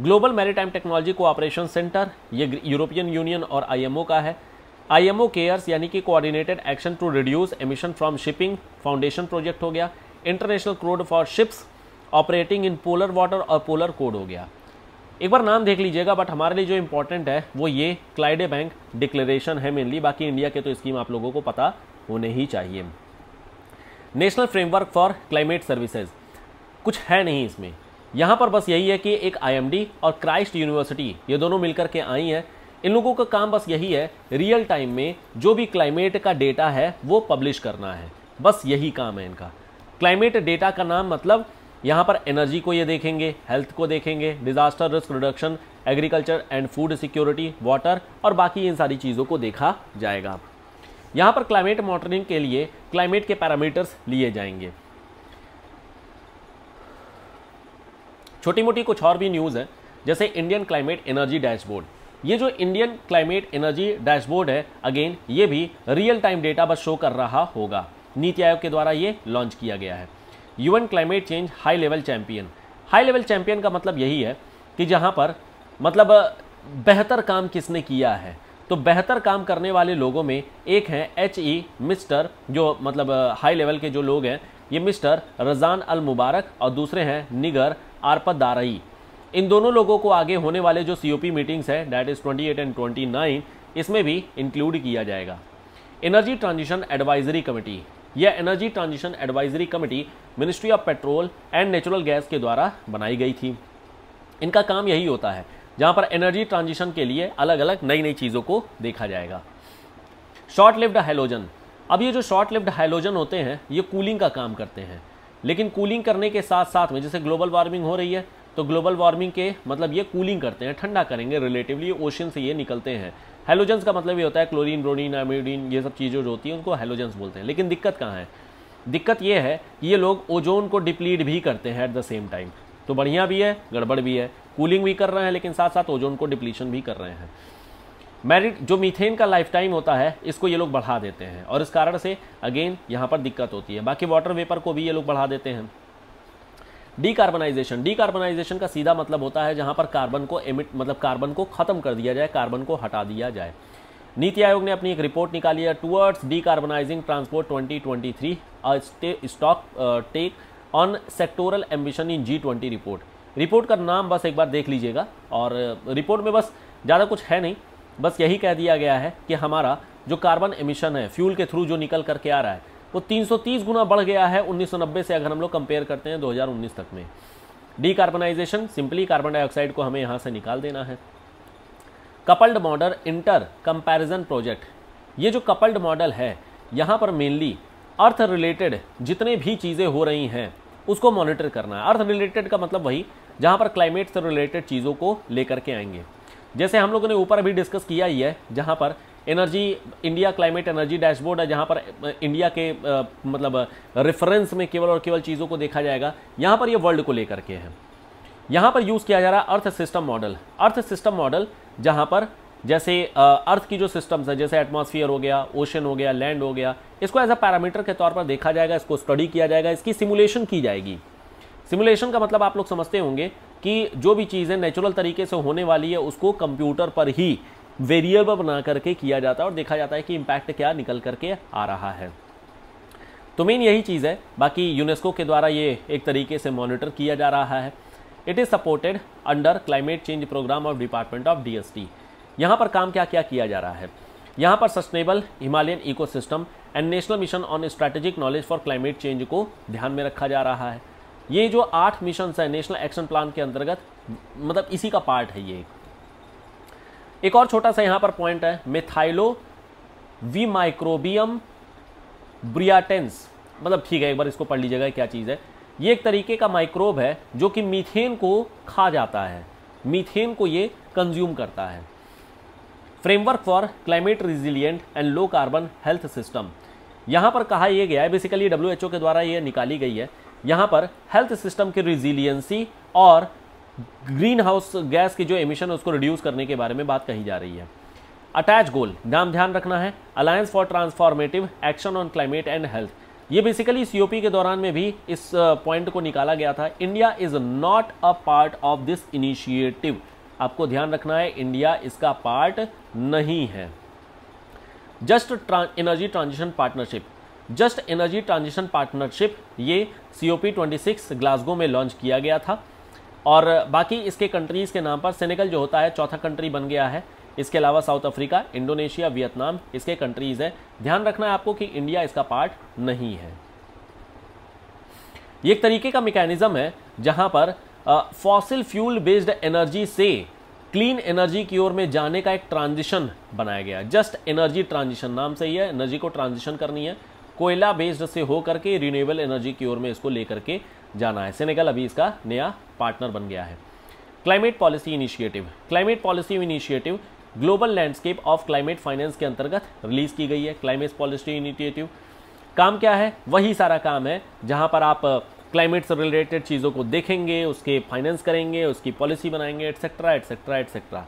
global maritime technology cooperation centre ये यूरोपियन यूनियन और आईएमओ का है आईएमओ केयर्स यानी कि coordinated action to reduce emission from shipping foundation project हो गया international code for ships operating in polar water और पोलर कोड हो गया एक बार नाम देख लीजिएगा बट हमारे लिए जो इंपॉर्टेंट है वो ये क्लाइडे बैंक डिक्लेरेशन है मेनली बाकी इंडिया के तो स्कीम आप लोगों को पता होने ही चाहिए national framework for climate services कुछ है नहीं इसमें यहाँ पर बस यही है कि एक आईएमडी और क्राइस्ट यूनिवर्सिटी ये दोनों मिलकर के आई हैं इन लोगों का काम बस यही है रियल टाइम में जो भी क्लाइमेट का डेटा है वो पब्लिश करना है बस यही काम है इनका क्लाइमेट डेटा का नाम मतलब यहाँ पर एनर्जी को ये देखेंगे हेल्थ को देखेंगे disaster risk reduction agriculture and food security water और बाकी इन सारी चीज़ों को देखा जाएगा यहाँ पर क्लाइमेट मॉनिटरिंग के लिए क्लाइमेट के पैरामीटर्स लिए जाएंगे छोटी मोटी कुछ और भी न्यूज़ है जैसे इंडियन क्लाइमेट एनर्जी डैशबोर्ड ये जो इंडियन क्लाइमेट एनर्जी डैशबोर्ड है अगेन ये भी रियल टाइम डेटा बस शो कर रहा होगा नीति आयोग के द्वारा ये लॉन्च किया गया है UN climate change high level champion high level champion का मतलब यही है कि जहाँ पर मतलब बेहतर काम किसने किया है तो बेहतर काम करने वाले लोगों में एक हैं एच ई e, मिस्टर जो मतलब हाई लेवल के जो लोग हैं ये मिस्टर रजान अल मुबारक और दूसरे हैं निगर आरपत दारई इन दोनों लोगों को आगे होने वाले जो सी ओ पी मीटिंग्स हैं that is twenty eight and twenty nine इसमें भी इंक्लूड किया जाएगा एनर्जी ट्रांजिशन एडवाइजरी कमेटी यह energy transition advisory committee ministry of petrol and natural gas के द्वारा बनाई गई थी इनका काम यही होता है जहाँ पर एनर्जी ट्रांजिशन के लिए अलग अलग नई नई चीज़ों को देखा जाएगा शॉर्ट लिफ्ट हाइलोजन अब ये जो शॉर्ट लिफ्ट हाइलोजन होते हैं ये कूलिंग का काम करते हैं लेकिन कूलिंग करने के साथ साथ में जैसे ग्लोबल वार्मिंग हो रही है तो ग्लोबल वार्मिंग के मतलब ये कूलिंग करते हैं ठंडा करेंगे रिलेटिवली ओशन से ये निकलते हैं हेलोजेंस का मतलब ये होता है क्लोरीन ब्रोडीन एमोडीन ये सब चीज़ें जो होती हैं उनको हेलोजेंस बोलते हैं लेकिन दिक्कत कहाँ है दिक्कत ये है कि ये लोग ओजोन को डिप्लीट भी करते हैं एट द सेम टाइम तो बढ़िया भी है गड़बड़ भी है कूलिंग भी कर रहे हैं लेकिन साथ साथ ओजोन को डिप्लीशन भी कर रहे हैं मैरिट जो मीथेन का लाइफ टाइम होता है इसको ये लोग बढ़ा देते हैं और इस कारण से अगेन यहाँ पर दिक्कत होती है बाकी वाटर वेपर को भी ये लोग बढ़ा देते हैं डीकार्बनाइजेशन डीकार्बनाइजेशन का सीधा मतलब होता है जहाँ पर कार्बन को एमिट मतलब कार्बन को ख़त्म कर दिया जाए कार्बन को हटा दिया जाए नीति आयोग ने अपनी एक रिपोर्ट निकाली है towards decarbonising transport 2023 stock take on sectoral ambition in G twenty report report का नाम बस एक बार देख लीजिएगा और रिपोर्ट uh, में बस ज़्यादा कुछ है नहीं बस यही कह दिया गया है कि हमारा जो कार्बन एमिशन है फ्यूल के थ्रू जो निकल करके आ रहा है वो 330 गुना बढ़ गया है 1990 से अगर हम लोग कंपेयर करते हैं 2019 तक में डीकार्बनाइजेशन सिंपली कार्बन डाइऑक्साइड को हमें यहाँ से निकाल देना है coupled model intercomparison project ये जो कपल्ड मॉडल है यहाँ पर मेनली अर्थ रिलेटेड जितने भी चीज़ें हो रही हैं उसको मॉनिटर करना है अर्थ रिलेटेड का मतलब वही जहाँ पर क्लाइमेट से रिलेटेड चीज़ों को लेकर के आएंगे जैसे हम लोगों ने ऊपर अभी डिस्कस किया ही है जहाँ पर energy India climate energy dashboard है जहाँ पर इंडिया के आ, मतलब रेफरेंस में केवल और केवल चीज़ों को देखा जाएगा यहाँ पर ये यह वर्ल्ड को लेकर के है यहाँ पर यूज़ किया जा रहा है earth system model earth system model जहाँ पर जैसे अर्थ की जो सिस्टम्स है जैसे एटमॉस्फेयर हो गया ओशन हो गया लैंड हो गया इसको एज अ पैरामीटर के तौर पर देखा जाएगा इसको स्टडी किया जाएगा इसकी सिमुलेशन की जाएगी सिमुलेशन का मतलब आप लोग समझते होंगे कि जो भी चीज़ें नेचुरल तरीके से होने वाली है उसको कंप्यूटर पर ही वेरिएबल बना करके किया जाता है और देखा जाता है कि इम्पैक्ट क्या निकल करके आ रहा है तो मेन यही चीज़ है बाकी यूनेस्को के द्वारा ये एक तरीके से मॉनिटर किया जा रहा है it is supported under climate change programme of department of D यहाँ पर काम क्या क्या किया जा रहा है यहाँ पर sustainable Himalayan ecosystem and national mission on strategic knowledge for climate change को ध्यान में रखा जा रहा है ये जो आठ मिशन है नेशनल एक्शन प्लान के अंतर्गत मतलब इसी का पार्ट है ये एक और छोटा सा यहाँ पर पॉइंट है मेथाइलो वी माइक्रोबियम ब्रियाटेंस मतलब ठीक है एक बार इसको पढ़ लीजिएगा क्या चीज़ है ये एक तरीके का माइक्रोब है जो कि मीथेन को खा जाता है मीथेन को ये कंज्यूम करता है framework for climate resilient and low carbon health system यहाँ पर कहा यह गया है बेसिकली डब्ल्यू के द्वारा ये निकाली गई है यहाँ पर हेल्थ सिस्टम की रिजिलियंसी और ग्रीन हाउस गैस की जो एमिशन है उसको रिड्यूस करने के बारे में बात कही जा रही है अटैच गोल नाम ध्यान रखना है alliance for transformative action on climate and health ये बेसिकली सीओपी के दौरान में भी इस पॉइंट uh, को निकाला गया था India is not a part of this initiative आपको ध्यान रखना है इंडिया इसका पार्ट नहीं है just energy transition partnership just energy transition partnership ये C O P twenty six Glasgow में लॉन्च किया गया था और बाकी इसके कंट्रीज़ के नाम पर सेनेगल जो होता है चौथा कंट्री बन गया है इसके अलावा साउथ अफ्रीका इंडोनेशिया वियतनाम इसके कंट्रीज़ हैं ध्यान रखना है आपको कि इंडिया इसका पार्ट नहीं है ये एक तरीके का मैकेनिज़्म है जहां पर फॉसिल फ्यूल बेस्ड एनर्जी से क्लीन एनर्जी की ओर में जाने का एक ट्रांजिशन बनाया गया जस्ट एनर्जी ट्रांजिशन नाम से ही है एनर्जी को ट्रांजिशन करनी है कोयला बेस्ड से हो करके रिन्यूएबल एनर्जी की ओर में इसको लेकर के जाना है सेनेगल अभी इसका नया पार्टनर बन गया है climate policy initiative climate policy initiative global landscape of climate finance के अंतर्गत रिलीज की गई है क्लाइमेट पॉलिसी इनिशिएटिव काम क्या है वही सारा काम है जहाँ पर आप क्लाइमेट से रिलेटेड चीज़ों को देखेंगे उसके फाइनेंस करेंगे उसकी पॉलिसी बनाएंगे एट्सेट्रा एट्सेट्रा एट्सेट्रा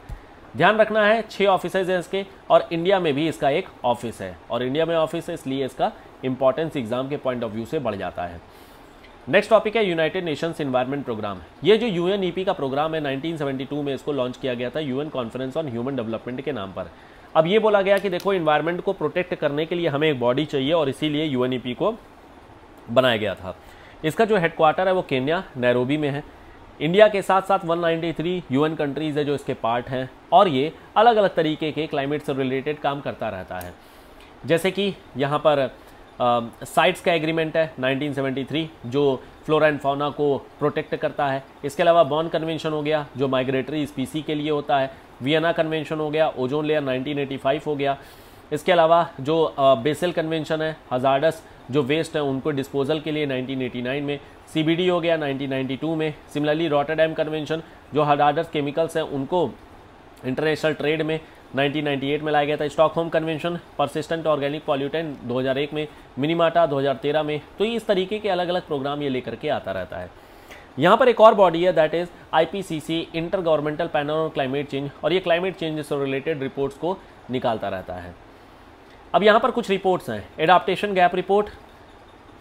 ध्यान रखना है छः ऑफिसर्स हैं इसके और इंडिया में भी इसका एक ऑफिस है और इंडिया में ऑफिस है इसलिए इसका इंपॉर्टेंस एग्जाम के पॉइंट ऑफ व्यू से बढ़ जाता है नेक्स्ट टॉपिक है यूनाइटेड नेशंस इन्वायरमेंट प्रोग्राम ये जो यू e का प्रोग्राम है 1972 में इसको लॉन्च किया गया था U conference on human development के नाम पर अब ये बोला गया कि देखो इन्वायरमेंट को प्रोटेक्ट करने के लिए हमें एक बॉडी चाहिए और इसीलिए यू e को बनाया गया था इसका जो हेडक्वार्टर है वो केन्या नैरोबी में है इंडिया के साथ साथ 193 यूएन कंट्रीज़ है जो इसके पार्ट हैं और ये अलग अलग तरीके के क्लाइमेट से रिलेटेड काम करता रहता है जैसे कि यहाँ पर साइट्स का एग्रीमेंट है 1973 जो फ्लोरा एंड फोना को प्रोटेक्ट करता है इसके अलावा बॉर्न कन्वेंशन हो गया जो माइग्रेटरी स्पीसी के लिए होता है वियना कन्वेंशन हो गया ओजोन लेयर 1985 हो गया इसके अलावा जो बेसल कन्वेंशन है हजारडस जो वेस्ट है उनको डिस्पोजल के लिए 1989 में सीबीडी हो गया 1992 में सिमिलरली डैम कन्वेंशन जो हजारडस केमिकल्स हैं उनको इंटरनेशनल ट्रेड में 1998 में लाया गया था होम कन्वेंशन परसिस्टेंट ऑर्गेनिक पॉल्यूटेंट 2001 में मिनीमाटा 2013 में तो इस तरीके के अलग अलग प्रोग्राम ये लेकर के आता रहता है यहाँ पर एक और बॉडी है that is IPCC inter governmental panel on climate change और ये क्लाइमेट चेंज से रिलेटेड रिपोर्ट्स को निकालता रहता है अब यहाँ पर कुछ रिपोर्ट्स हैं adaptation gap report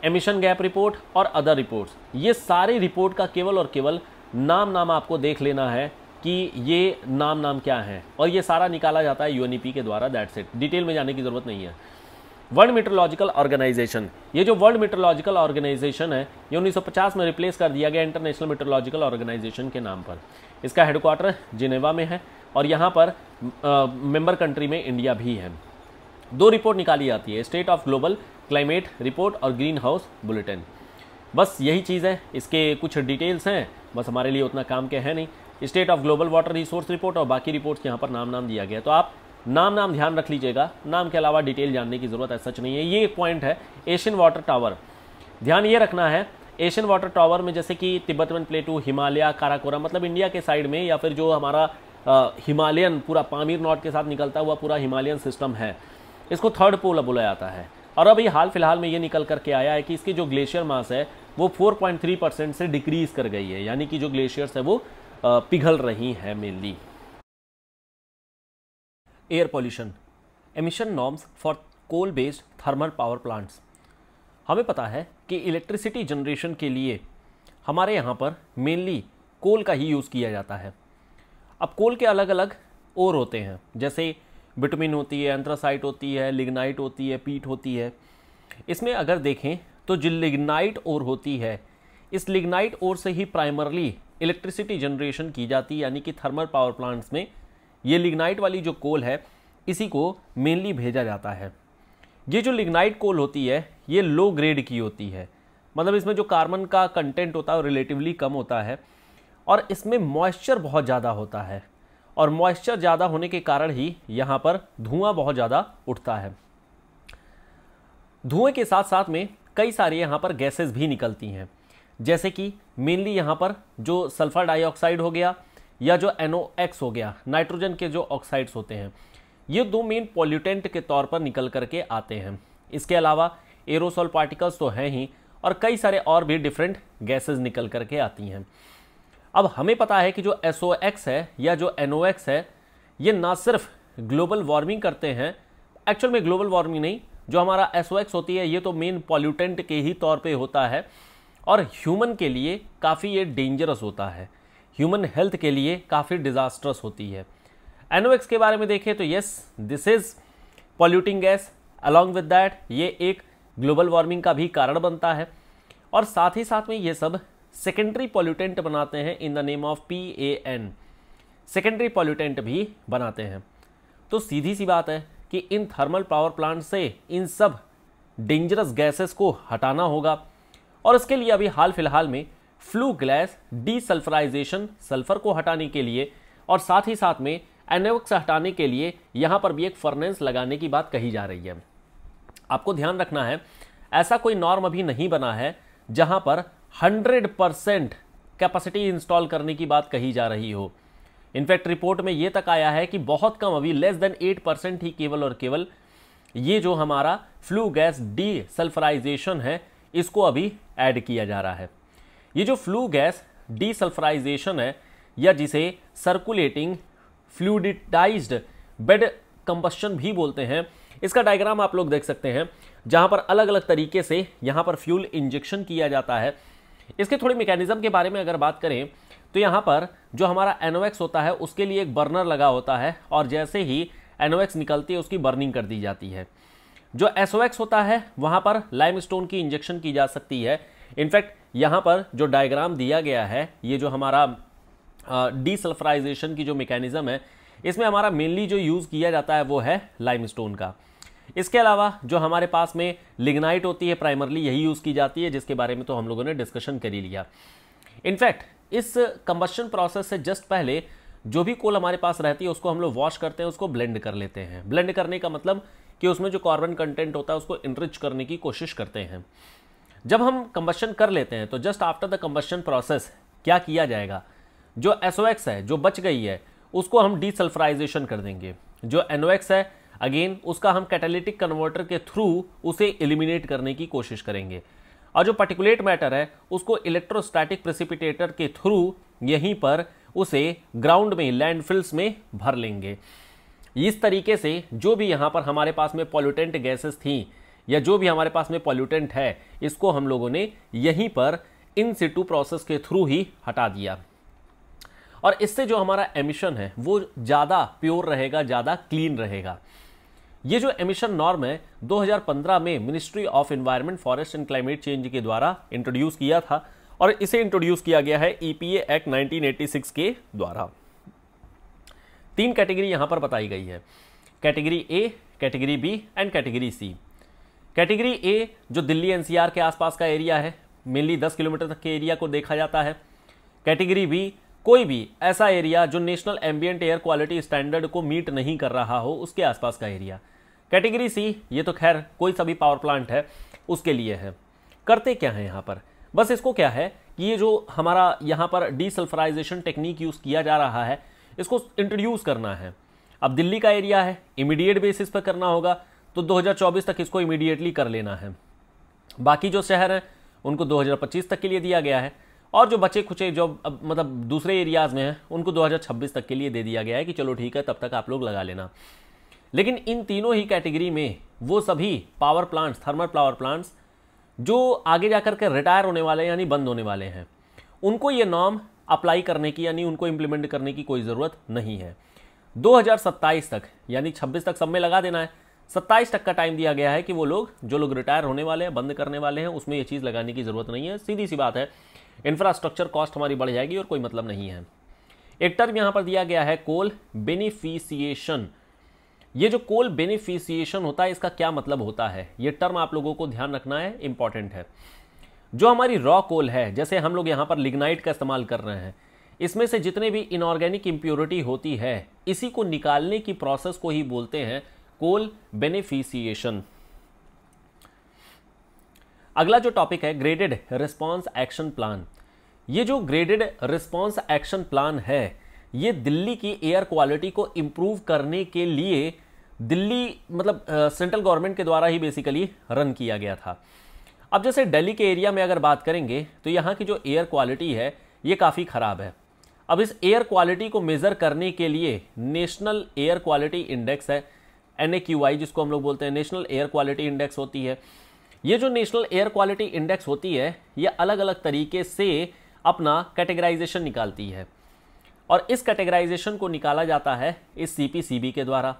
emission gap report और अदर रिपोर्ट्स ये सारे रिपोर्ट का केवल और केवल नाम नाम आपको देख लेना है कि ये नाम नाम क्या है और ये सारा निकाला जाता है यू के द्वारा दैट्स इट डिटेल में जाने की ज़रूरत नहीं है वर्ल्ड मीटरोलॉजिकल ऑर्गेनाइजेशन ये जो वर्ल्ड मीटरोलॉजिकल ऑर्गेनाइजेशन है ये 1950 में रिप्लेस कर दिया गया इंटरनेशनल मीटरोलॉजिकल ऑर्गेनाइजेशन के नाम पर इसका हेडक्वार्टर जिनेवा में है और यहाँ पर मेंबर कंट्री में इंडिया भी है दो रिपोर्ट निकाली जाती है state of global climate report और ग्रीन हाउस बुलेटिन बस यही चीज़ है इसके कुछ डिटेल्स हैं बस हमारे लिए उतना काम के है नहीं state of global water resource report और बाकी रिपोर्ट्स यहाँ पर नाम नाम दिया गया तो आप नाम नाम ध्यान रख लीजिएगा नाम के अलावा डिटेल जानने की ज़रूरत है सच नहीं है ये एक पॉइंट है एशियन वाटर टावर ध्यान ये रखना है एशियन वाटर टावर में जैसे कि तिब्बतवन प्लेटू हिमालय काराकोरम मतलब इंडिया के साइड में या फिर जो हमारा हिमालयन पूरा पामीर नॉर्थ के साथ निकलता हुआ पूरा हिमालयन सिस्टम है इसको थर्ड पोल बोला जाता है और अभी हाल फिलहाल में ये निकल करके आया है कि इसकी जो ग्लेशियर मास है वो 4.3 परसेंट से डिक्रीज़ कर गई है यानी कि जो ग्लेशियर्स है वो पिघल रही है mainly air pollution emission norms for coal based thermal power plants हमें पता है कि इलेक्ट्रिसिटी जनरेशन के लिए हमारे यहाँ पर मेनली कोल का ही यूज़ किया जाता है अब कोल के अलग अलग और होते हैं जैसे बिटमिन होती है एंथ्रासाइट होती है लिग्नाइट होती है पीट होती है इसमें अगर देखें तो जो लिग्नाइट और होती है इस लिग्नाइट और से ही प्राइमरली इलेक्ट्रिसिटी जनरेशन की जाती है यानी कि थर्मल पावर प्लांट्स में ये लिग्नाइट वाली जो कोल है इसी को मेनली भेजा जाता है ये जो लिग्नाइट कोल होती है ये लो ग्रेड की होती है मतलब इसमें जो कार्बन का कंटेंट होता है वो रिलेटिवली कम होता है और इसमें मॉइस्चर बहुत ज़्यादा होता है और मॉइस्चर ज़्यादा होने के कारण ही यहाँ पर धुआं बहुत ज़्यादा उठता है धुएं के साथ साथ में कई सारी यहाँ पर गैसेस भी निकलती हैं जैसे कि मेनली यहाँ पर जो सल्फ़र डाइऑक्साइड हो गया या जो एनओ एक्स हो गया नाइट्रोजन के जो ऑक्साइड्स होते हैं ये दो मेन पॉल्यूटेंट के तौर पर निकल करके आते हैं इसके अलावा एरोसोल पार्टिकल्स तो हैं ही और कई सारे और भी डिफरेंट गैसेज निकल करके आती हैं अब हमें पता है कि जो एस है या जो एन है ये ना सिर्फ ग्लोबल वार्मिंग करते हैं एक्चुअल में ग्लोबल वार्मिंग नहीं जो हमारा एस होती है ये तो मेन पॉल्यूटेंट के ही तौर पे होता है और ह्यूमन के लिए काफ़ी ये डेंजरस होता है ह्यूमन हेल्थ के लिए काफ़ी डिज़ास्ट्रस होती है एन के बारे में देखें तो yes this is polluting gas along with that ये एक ग्लोबल वार्मिंग का भी कारण बनता है और साथ ही साथ में ये सब सेकेंडरी पॉल्यूटेंट बनाते हैं in the name of P A N secondary pollutant भी बनाते हैं तो सीधी सी बात है कि इन थर्मल पावर प्लांट से इन सब डेंजरस गैसेस को हटाना होगा और इसके लिए अभी हाल फिलहाल में फ्लू ग्लैस डीसल्फराइजेशन सल्फर को हटाने के लिए और साथ ही साथ में एनेवक्स हटाने के लिए यहाँ पर भी एक फर्नेंस लगाने की बात कही जा रही है आपको ध्यान रखना है ऐसा कोई नॉर्म अभी नहीं बना है जहाँ पर हंड्रेड परसेंट कैपेसिटी इंस्टॉल करने की बात कही जा रही हो इनफैक्ट रिपोर्ट में ये तक आया है कि बहुत कम अभी लेस देन एट परसेंट ही केवल और केवल ये जो हमारा फ्लू गैस डी सल्फराइजेशन है इसको अभी ऐड किया जा रहा है ये जो फ्लू गैस डी सल्फराइजेशन है या जिसे सर्कुलेटिंग फ्लूडिटाइज बेड कंबस्शन भी बोलते हैं इसका डायग्राम आप लोग देख सकते हैं जहां पर अलग अलग तरीके से यहां पर फ्यूल इंजेक्शन किया जाता है इसके थोड़ी मैकेनिज्म के बारे में अगर बात करें तो यहाँ पर जो हमारा एनोवैक्स होता है उसके लिए एक बर्नर लगा होता है और जैसे ही एनोवैक्स निकलती है उसकी बर्निंग कर दी जाती है जो एस होता है वहाँ पर लाइम की इंजेक्शन की जा सकती है इनफैक्ट यहाँ पर जो डायग्राम दिया गया है ये जो हमारा डीसल्फराइजेशन की जो मेकेनिज़्म है इसमें हमारा मेनली जो यूज़ किया जाता है वो है लाइम का इसके अलावा जो हमारे पास में लिग्नाइट होती है प्राइमरली यही यूज़ की जाती है जिसके बारे में तो हम लोगों ने डिस्कशन कर ही लिया इनफैक्ट इस कंबशन प्रोसेस से जस्ट पहले जो भी कोल हमारे पास रहती है उसको हम लोग वॉश करते हैं उसको ब्लेंड कर लेते हैं ब्लेंड करने का मतलब कि उसमें जो कार्बन कंटेंट होता है उसको इनरिच करने की कोशिश करते हैं जब हम कंबशन कर लेते हैं तो just after the combustion process क्या किया जाएगा जो एस है जो बच गई है उसको हम डीसल्फराइजेशन कर देंगे जो एनओएक्स है अगेन उसका हम कैटालिटिक कन्वर्टर के थ्रू उसे एलिमिनेट करने की कोशिश करेंगे और जो पर्टिकुलेट मैटर है उसको इलेक्ट्रोस्टैटिक प्रेसिपिटेटर के थ्रू यहीं पर उसे ग्राउंड में लैंडफिल्स में भर लेंगे इस तरीके से जो भी यहाँ पर हमारे पास में पॉल्यूटेंट गैसेस थी या जो भी हमारे पास में पॉल्यूटेंट है इसको हम लोगों ने यहीं पर इन सिटू प्रोसेस के थ्रू ही हटा दिया और इससे जो हमारा एमिशन है वो ज़्यादा प्योर रहेगा ज़्यादा क्लीन रहेगा ये जो एमिशन नॉर्म है 2015 में ministry of environment forest and climate change के द्वारा इंट्रोड्यूस किया था और इसे इंट्रोड्यूस किया गया है ईपीए एक्ट 1986 के द्वारा तीन कैटेगरी यहां पर बताई गई है category A category B and category C category A जो दिल्ली एनसीआर के आसपास का एरिया है मेनली 10 किलोमीटर तक के एरिया को देखा जाता है कैटेगरी बी कोई भी ऐसा एरिया जो national ambient air quality standard को मीट नहीं कर रहा हो उसके आसपास का एरिया कैटेगरी सी ये तो खैर कोई सभी पावर प्लांट है उसके लिए है करते क्या है यहाँ पर बस इसको क्या है कि ये जो हमारा यहाँ पर डीसल्फराइजेशन टेक्निक यूज़ किया जा रहा है इसको इंट्रोड्यूस करना है अब दिल्ली का एरिया है इमीडिएट बेसिस पर करना होगा तो 2024 तक इसको इमीडिएटली कर लेना है बाकी जो शहर हैं उनको 2025 तक के लिए दिया गया है और जो बचे खुचे जो अब मतलब दूसरे एरियाज़ में हैं उनको 2026 तक के लिए दे दिया गया है कि चलो ठीक है तब तक आप लोग लगा लेना लेकिन इन तीनों ही कैटेगरी में वो सभी power plants thermal power plants जो आगे जा के रिटायर होने वाले हैं यानी बंद होने वाले हैं उनको ये नॉर्म अप्लाई करने की यानी उनको इम्प्लीमेंट करने की कोई ज़रूरत नहीं है 2027 तक यानी 26 तक सब में लगा देना है 27 तक का टाइम दिया गया है कि वो लोग जो लोग रिटायर होने वाले हैं बंद करने वाले हैं उसमें ये चीज़ लगाने की ज़रूरत नहीं है सीधी सी बात है इंफ्रास्ट्रक्चर कॉस्ट हमारी बढ़ जाएगी और कोई मतलब नहीं है एक टर्म यहाँ पर दिया गया है कोल बेनिफिशिएशन ये जो कोल बेनिफिशिएशन होता है इसका क्या मतलब होता है ये टर्म आप लोगों को ध्यान रखना है इंपॉर्टेंट है जो हमारी रॉ कोल है जैसे हम लोग यहाँ पर लिग्नाइट का इस्तेमाल कर रहे हैं इसमें से जितने भी इनऑर्गेनिक इम्प्योरिटी होती है इसी को निकालने की प्रोसेस को ही बोलते हैं कोल बेनिफिशिएशन अगला जो टॉपिक है ग्रेडेड रिस्पांस एक्शन प्लान ये जो ग्रेडेड रिस्पांस एक्शन प्लान है ये दिल्ली की एयर क्वालिटी को इम्प्रूव करने के लिए दिल्ली मतलब सेंट्रल गवर्नमेंट के द्वारा ही बेसिकली रन किया गया था अब जैसे दिल्ली के एरिया में अगर बात करेंगे तो यहाँ की जो एयर क्वालिटी है ये काफ़ी ख़राब है अब इस एयर क्वालिटी को मेज़र करने के लिए नेशनल एयर क्वालिटी इंडेक्स है एन जिसको हम लोग बोलते हैं नेशनल एयर क्वालिटी इंडेक्स होती है ये जो नेशनल एयर क्वालिटी इंडेक्स होती है ये अलग अलग तरीके से अपना कैटेगराइजेशन निकालती है और इस कैटेगराइजेशन को निकाला जाता है इस सी के द्वारा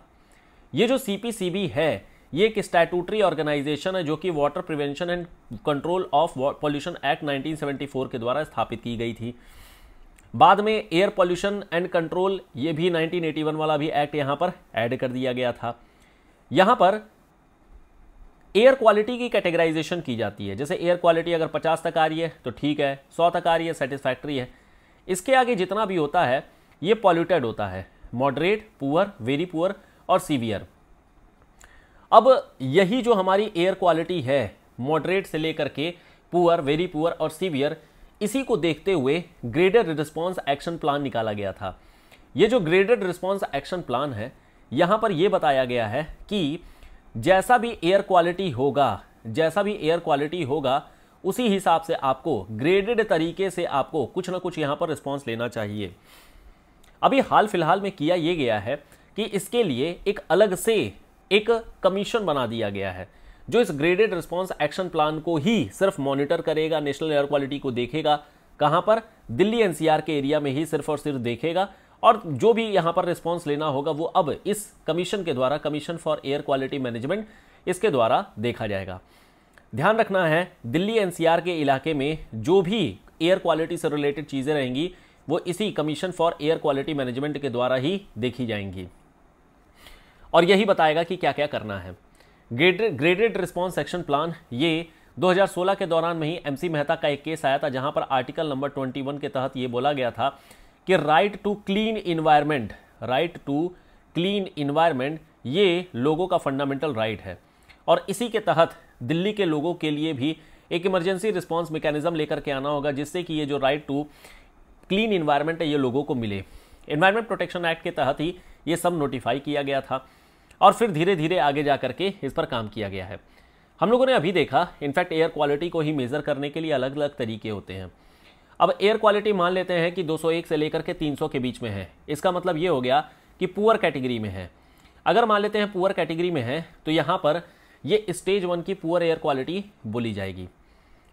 ये जो सी है ये एक स्टैटूटरी ऑर्गेनाइजेशन है जो कि water prevention and control of pollution act 1974 के द्वारा स्थापित की गई थी बाद में एयर पॉल्यूशन एंड कंट्रोल ये भी 1981 वाला भी एक्ट यहां पर ऐड कर दिया गया था यहां पर एयर क्वालिटी की कैटेगराइजेशन की जाती है जैसे एयर क्वालिटी अगर 50 तक आ रही है तो ठीक है 100 तक आ रही है सेटिस्फैक्ट्री है इसके आगे जितना भी होता है ये पॉल्यूटेड होता है मॉडरेट पुअर वेरी पुअर और सीवियर अब यही जो हमारी एयर क्वालिटी है मॉडरेट से लेकर के पुअर वेरी पुअर और सीवियर इसी को देखते हुए ग्रेडेड रिस्पॉन्स एक्शन प्लान निकाला गया था ये जो ग्रेडेड रिस्पॉन्स एक्शन प्लान है यहाँ पर यह बताया गया है कि जैसा भी एयर क्वालिटी होगा जैसा भी एयर क्वालिटी होगा उसी हिसाब से आपको ग्रेडेड तरीके से आपको कुछ ना कुछ यहाँ पर रिस्पॉन्स लेना चाहिए अभी हाल फिलहाल में किया ये गया है कि इसके लिए एक अलग से एक कमीशन बना दिया गया है जो इस ग्रेडेड रिस्पॉन्स एक्शन प्लान को ही सिर्फ मॉनिटर करेगा नेशनल एयर क्वालिटी को देखेगा कहाँ पर दिल्ली एनसीआर के एरिया में ही सिर्फ और सिर्फ देखेगा और जो भी यहाँ पर रिस्पॉन्स लेना होगा वो अब इस कमीशन के द्वारा commission for air quality management इसके द्वारा देखा जाएगा ध्यान रखना है दिल्ली एनसीआर के इलाके में जो भी एयर क्वालिटी से रिलेटेड चीज़ें रहेंगी वो इसी commission for air quality management के द्वारा ही देखी जाएंगी और यही बताएगा कि क्या क्या करना है ग्रेडेड रिस्पॉन्स एक्शन प्लान ये 2016 के दौरान में ही एम मेहता का एक केस आया था जहां पर आर्टिकल नंबर 21 के तहत ये बोला गया था कि right to clean environment right to clean environment ये लोगों का फंडामेंटल राइट है और इसी के तहत दिल्ली के लोगों के लिए भी एक इमरजेंसी रिस्पॉन्स मैकेनिज्म लेकर के आना होगा जिससे कि ये जो राइट टू क्लीन इन्वायरमेंट है ये लोगों को मिले इन्वायरमेंट प्रोटेक्शन एक्ट के तहत ही ये सब नोटिफाई किया गया था और फिर धीरे धीरे आगे जा करके इस पर काम किया गया है हम लोगों ने अभी देखा इनफैक्ट एयर क्वालिटी को ही मेज़र करने के लिए अलग अलग तरीके होते हैं अब एयर क्वालिटी मान लेते हैं कि 201 से लेकर के 300 के बीच में है इसका मतलब ये हो गया कि पुअर कैटेगरी में है अगर मान लेते हैं पुअर कैटेगरी में है तो यहाँ पर ये स्टेज वन की पुअर एयर क्वालिटी बोली जाएगी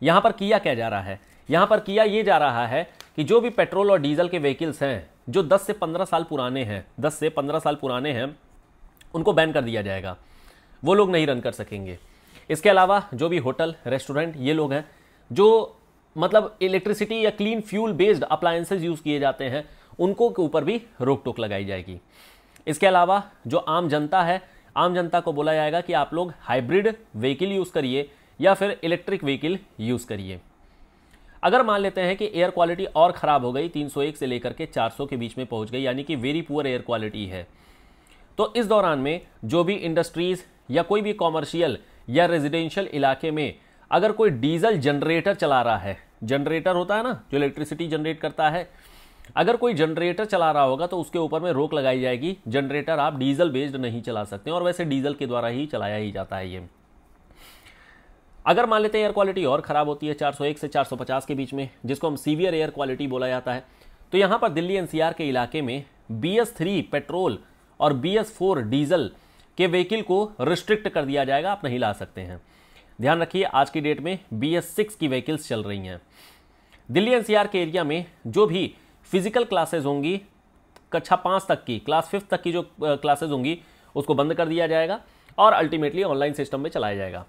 यहाँ पर किया क्या जा रहा है यहाँ पर किया ये जा रहा है कि जो भी पेट्रोल और डीजल के व्हीकल्स हैं जो 10 से 15 साल पुराने हैं 10 से 15 साल पुराने हैं उनको बैन कर दिया जाएगा वो लोग नहीं रन कर सकेंगे इसके अलावा जो भी होटल रेस्टोरेंट ये लोग हैं जो मतलब इलेक्ट्रिसिटी या clean fuel based appliances use किए जाते हैं उनको के ऊपर भी रोक टोक लगाई जाएगी इसके अलावा जो आम जनता है आम जनता को बोला जाएगा कि आप लोग हाइब्रिड व्हीकल यूज़ करिए या फिर इलेक्ट्रिक व्हीकल यूज़ करिए अगर मान लेते हैं कि एयर क्वालिटी और ख़राब हो गई 301 से लेकर के 400 के बीच में पहुंच गई यानी कि वेरी पुअर एयर क्वालिटी है तो इस दौरान में जो भी इंडस्ट्रीज़ या कोई भी कॉमर्शियल या रेजिडेंशियल इलाके में अगर कोई डीजल जनरेटर चला रहा है जनरेटर होता है ना जो इलेक्ट्रिसिटी जनरेट करता है अगर कोई जनरेटर चला रहा होगा तो उसके ऊपर में रोक लगाई जाएगी जनरेटर आप डीजल बेस्ड नहीं चला सकते और वैसे डीजल के द्वारा ही चलाया ही जाता है ये अगर मान लेते हैं एयर क्वालिटी और ख़राब होती है 401 से 450 के बीच में जिसको हम सीवियर एयर क्वालिटी बोला जाता है तो यहाँ पर दिल्ली एनसीआर के इलाके में बी पेट्रोल और बी डीजल के व्हीकल को रिस्ट्रिक्ट कर दिया जाएगा आप नहीं ला सकते हैं ध्यान रखिए आज की डेट में बी एस सिक्स की व्हीकिल्स चल रही हैं दिल्ली एनसीआर के एरिया में जो भी फिजिकल क्लासेज होंगी कक्षा पाँच तक की क्लास फिफ्थ तक की जो क्लासेज होंगी उसको बंद कर दिया जाएगा और अल्टीमेटली ऑनलाइन सिस्टम में चलाया जाएगा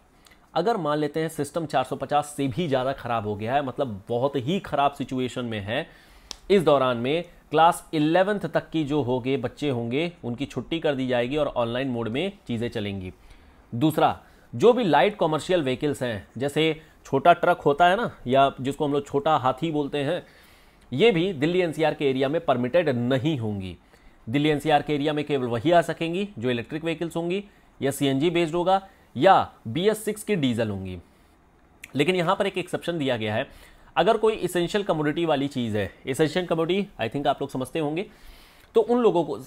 अगर मान लेते हैं सिस्टम 450 से भी ज़्यादा खराब हो गया है मतलब बहुत ही खराब सिचुएशन में है इस दौरान में क्लास इलेवेंथ तक की जो हो गए बच्चे होंगे उनकी छुट्टी कर दी जाएगी और ऑनलाइन मोड में चीज़ें चलेंगी दूसरा जो भी लाइट कॉमर्शियल व्हीकल्स हैं जैसे छोटा ट्रक होता है ना या जिसको हम लोग छोटा हाथी बोलते हैं ये भी दिल्ली एनसीआर के एरिया में परमिटेड नहीं होंगी दिल्ली एनसीआर के एरिया में केवल वही आ सकेंगी जो इलेक्ट्रिक व्हीकल्स होंगी या सीएनजी बेस्ड होगा या बी एस सिक्स की डीजल होंगी लेकिन यहाँ पर एक एक्सेप्शन दिया गया है अगर कोई इसेंशियल कमोडिटी वाली चीज़ है इसेंशियल कमोडिटी आई थिंक आप लोग समझते होंगे तो उन लोगों को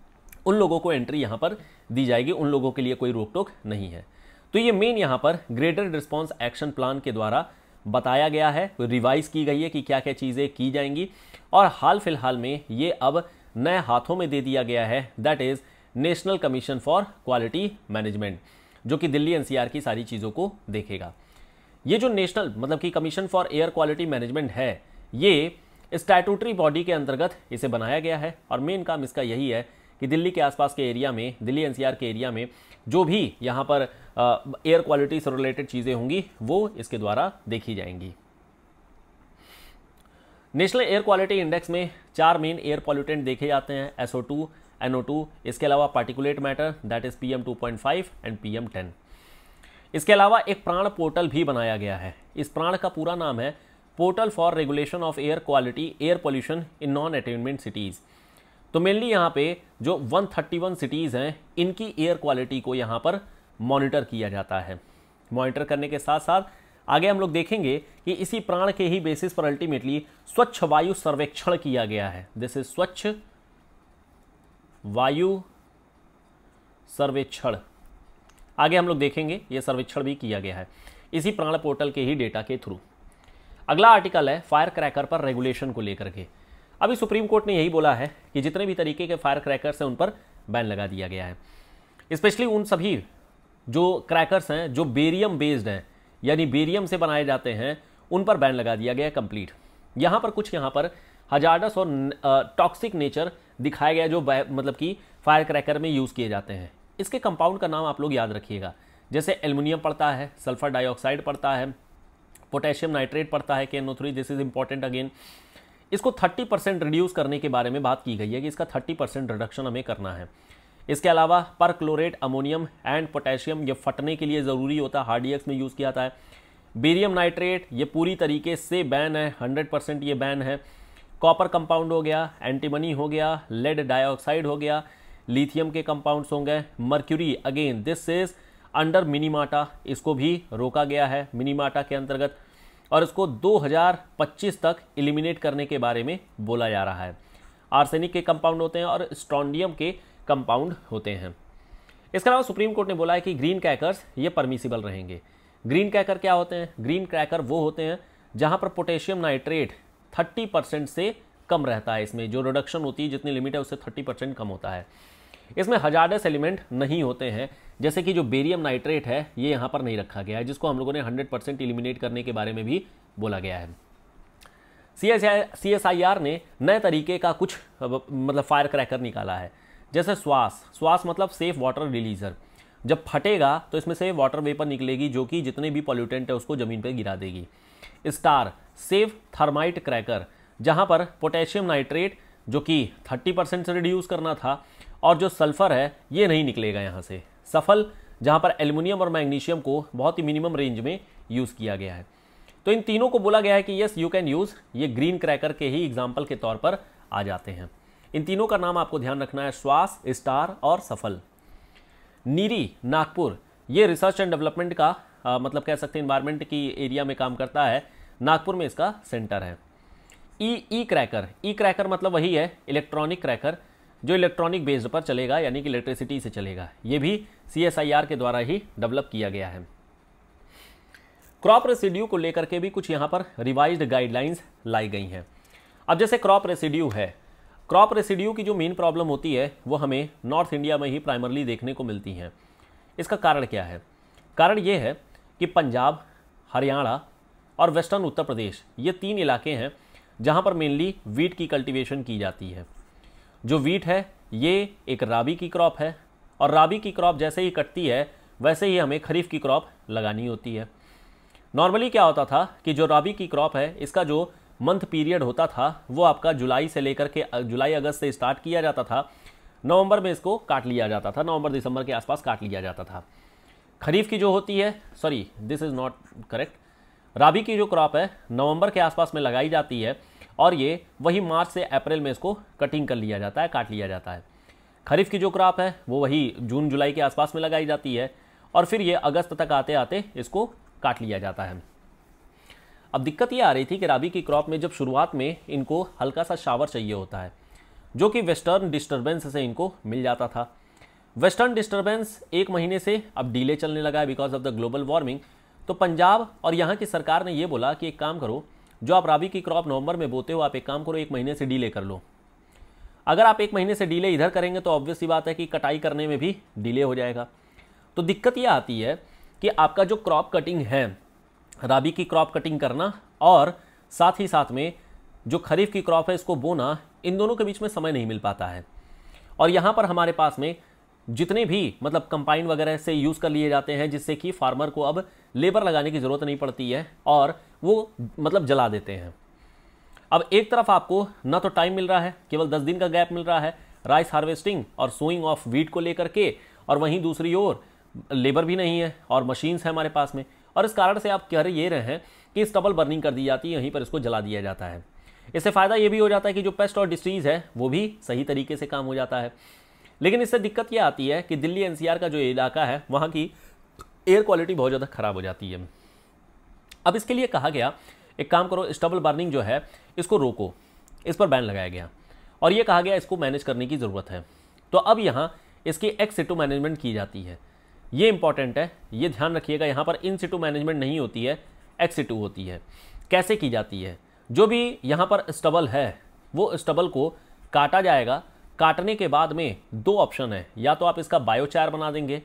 उन लोगों को एंट्री यहाँ पर दी जाएगी उन लोगों के लिए कोई रोक टोक नहीं है तो ये मेन यहाँ पर ग्रेटर रिस्पॉन्स एक्शन प्लान के द्वारा बताया गया है रिवाइज की गई है कि क्या क्या चीज़ें की जाएंगी और हाल फिलहाल में ये अब नए हाथों में दे दिया गया है that is national commission for quality management जो कि दिल्ली एनसीआर की सारी चीज़ों को देखेगा ये जो नेशनल मतलब कि commission for air quality management है ये स्टैटूटरी बॉडी के अंतर्गत इसे बनाया गया है और मेन काम इसका यही है कि दिल्ली के आसपास के एरिया में दिल्ली एनसीआर के एरिया में जो भी यहाँ पर एयर क्वालिटी से रिलेटेड चीज़ें होंगी वो इसके द्वारा देखी जाएंगी नेशनल एयर क्वालिटी इंडेक्स में चार मेन एयर पॉल्यूटेंट देखे जाते हैं एसओ टू टू इसके अलावा particulate matter that is P M two point five and P M ten इसके अलावा एक प्राण पोर्टल भी बनाया गया है इस प्राण का पूरा नाम है portal for regulation of air quality air pollution in non attainment cities तो मेनली यहाँ पे जो 131 सिटीज़ हैं इनकी एयर क्वालिटी को यहाँ पर मॉनिटर किया जाता है मॉनिटर करने के साथ साथ आगे हम लोग देखेंगे कि इसी प्राण के ही बेसिस पर अल्टीमेटली स्वच्छ वायु सर्वेक्षण किया गया है दिस इज स्वच्छ वायु सर्वेक्षण आगे हम लोग देखेंगे ये सर्वेक्षण भी किया गया है इसी प्राण पोर्टल के ही डेटा के थ्रू अगला आर्टिकल है फायर क्रैकर पर रेगुलेशन को लेकर के अभी सुप्रीम कोर्ट ने यही बोला है कि जितने भी तरीके के फायर क्रैकर्स हैं उन पर बैन लगा दिया गया है स्पेशली उन सभी जो क्रैकर्स हैं जो बेरियम बेस्ड हैं यानी बेरियम से बनाए जाते हैं उन पर बैन लगा दिया गया है कंप्लीट यहाँ पर कुछ यहाँ पर हजारडस और टॉक्सिक नेचर दिखाया गया जो मतलब कि फायर क्रैकर में यूज़ किए जाते हैं इसके कंपाउंड का नाम आप लोग याद रखिएगा जैसे एल्युमिनियम पड़ता है सल्फर डाइऑक्साइड पड़ता है पोटेशियम नाइट्रेट पड़ता है के three this is important again इसको 30 परसेंट रिड्यूस करने के बारे में बात की गई है कि इसका 30 परसेंट रिडक्शन हमें करना है इसके अलावा पर क्लोरेट अमोनियम एंड पोटेशियम ये फटने के लिए ज़रूरी होता है हार्डियक्स में यूज़ किया जाता है बेरियम नाइट्रेट ये पूरी तरीके से बैन है हंड्रेड परसेंट ये बैन है कॉपर कंपाउंड हो गया एंटीमनी हो गया लेड डाइऑक्साइड हो गया लिथियम के कंपाउंड्स होंगे mercury again this is under Minamata इसको भी रोका गया है मिनीमाटा के अंतर्गत और इसको 2025 तक इलिमिनेट करने के बारे में बोला जा रहा है आर्सेनिक के कंपाउंड होते हैं और स्ट्रॉन्डियम के कंपाउंड होते हैं इसके अलावा सुप्रीम कोर्ट ने बोला है कि ग्रीन क्रैकर्स ये परमिसिबल रहेंगे ग्रीन क्रैकर क्या होते हैं ग्रीन क्रैकर वो होते हैं जहाँ पर पोटेशियम नाइट्रेट थर्टी परसेंट से कम रहता है इसमें जो रिडक्शन होती है जितनी लिमिट है उससे थर्टी परसेंट कम होता है इसमें हजारडस एलिमेंट नहीं होते हैं जैसे कि जो बेरियम नाइट्रेट है ये यहाँ पर नहीं रखा गया है जिसको हम लोगों ने हंड्रेड परसेंट करने के बारे में भी बोला गया है सी एस आई आर ने नए तरीके का कुछ मतलब फायर क्रैकर निकाला है जैसे श्वास श्वास मतलब सेफ वाटर रिलीजर जब फटेगा तो इसमें से वाटर वेपर निकलेगी जो कि जितने भी पॉल्यूटेंट है उसको ज़मीन पर गिरा देगी स्टार सेव थर्माइट क्रैकर जहां पर पोटेशियम नाइट्रेट जो कि 30 परसेंट से रिड्यूस करना था और जो सल्फ़र है ये नहीं निकलेगा यहां से सफल जहां पर एल्युमिनियम और मैग्नीशियम को बहुत ही मिनिमम रेंज में यूज़ किया गया है तो इन तीनों को बोला गया है कि यस यू कैन यूज़ ये ग्रीन क्रैकर के ही एग्जाम्पल के तौर पर आ जाते हैं इन तीनों का नाम आपको ध्यान रखना है श्वास स्टार और सफल नीरी नागपुर ये रिसर्च एंड डेवलपमेंट का आ, मतलब कह सकते हैं इन्वायरमेंट की एरिया में काम करता है नागपुर में इसका सेंटर है ई ई क्रैकर ई क्रैकर मतलब वही है इलेक्ट्रॉनिक क्रैकर जो इलेक्ट्रॉनिक बेस्ड पर चलेगा यानी कि इलेक्ट्रिसिटी से चलेगा ये भी सी के द्वारा ही डेवलप किया गया है क्रॉप रेसिड्यू को लेकर के भी कुछ यहाँ पर रिवाइज्ड गाइडलाइंस लाई गई हैं अब जैसे क्रॉप रेसिड्यू है क्रॉप रेसिड्यू की जो मेन प्रॉब्लम होती है वो हमें नॉर्थ इंडिया में ही प्राइमरली देखने को मिलती हैं इसका कारण क्या है कारण ये है कि पंजाब हरियाणा और वेस्टर्न उत्तर प्रदेश ये तीन इलाके हैं जहाँ पर मेनली वीट की कल्टीवेशन की जाती है जो वीट है ये एक राबी की क्रॉप है और राबी की क्रॉप जैसे ही कटती है वैसे ही हमें खरीफ की क्रॉप लगानी होती है नॉर्मली क्या होता था कि जो राबी की क्रॉप है इसका जो मंथ पीरियड होता था वो आपका जुलाई से लेकर के जुलाई अगस्त से स्टार्ट किया जाता था नवंबर में इसको काट लिया जाता था नवंबर दिसंबर के आसपास काट लिया जाता था खरीफ की जो होती है sorry this is not correct rabi की जो क्रॉप है नवंबर के आसपास में लगाई जाती है और ये वही मार्च से अप्रैल में इसको कटिंग कर लिया जाता है काट लिया जाता है खरीफ की जो क्रॉप है वो वही जून जुलाई के आसपास में लगाई जाती है और फिर ये अगस्त तक आते आते इसको काट लिया जाता है अब दिक्कत ये आ रही थी कि राबी की क्रॉप में जब शुरुआत में इनको हल्का सा शावर चाहिए होता है जो कि वेस्टर्न डिस्टर्बेंस से इनको मिल जाता था वेस्टर्न डिस्टर्बेंस एक महीने से अब डीले चलने लगा है because of the global warming तो पंजाब और यहाँ की सरकार ने ये बोला कि एक काम करो जो आप राबी की क्रॉप नवंबर में बोते हो आप एक काम करो एक महीने से डीले कर लो अगर आप एक महीने से डीले इधर करेंगे तो ऑब्वियस बात है कि कटाई करने में भी डीले हो जाएगा तो दिक्कत यह आती है कि आपका जो क्रॉप कटिंग है राबी की क्रॉप कटिंग करना और साथ ही साथ में जो खरीफ की क्रॉप है इसको बोना इन दोनों के बीच में समय नहीं मिल पाता है और यहाँ पर हमारे पास में जितने भी मतलब कंपाइन वगैरह से यूज़ कर लिए जाते हैं जिससे कि फार्मर को अब लेबर लगाने की ज़रूरत नहीं पड़ती है और वो मतलब जला देते हैं अब एक तरफ आपको ना तो टाइम मिल रहा है केवल दस दिन का गैप मिल रहा है राइस हार्वेस्टिंग और सोइंग ऑफ वीट को लेकर के और वहीं दूसरी ओर लेबर भी नहीं है और मशीन्स हैं हमारे पास में और इस कारण से आप कह रहे ये रहे हैं कि स्टबल बर्निंग कर दी जाती है यहीं पर इसको जला दिया जाता है इससे फ़ायदा ये भी हो जाता है कि जो पेस्ट और डिसीज़ है वो भी सही तरीके से काम हो जाता है लेकिन इससे दिक्कत यह आती है कि दिल्ली एनसीआर का जो इलाका है वहाँ की एयर क्वालिटी बहुत ज़्यादा ख़राब हो जाती है अब इसके लिए कहा गया एक काम करो स्टबल बर्निंग जो है इसको रोको इस पर बैन लगाया गया और ये कहा गया इसको मैनेज करने की ज़रूरत है तो अब यहाँ इसकी एक्स सिटू मैनेजमेंट की जाती है ये इंपॉर्टेंट है ये ध्यान रखिएगा यहाँ पर इन सिटू मैनेजमेंट नहीं होती है एक्स सिटू होती है कैसे की जाती है जो भी यहाँ पर स्टबल है वो स्टबल को काटा जाएगा काटने के बाद में दो ऑप्शन है या तो आप इसका बायोचार बना देंगे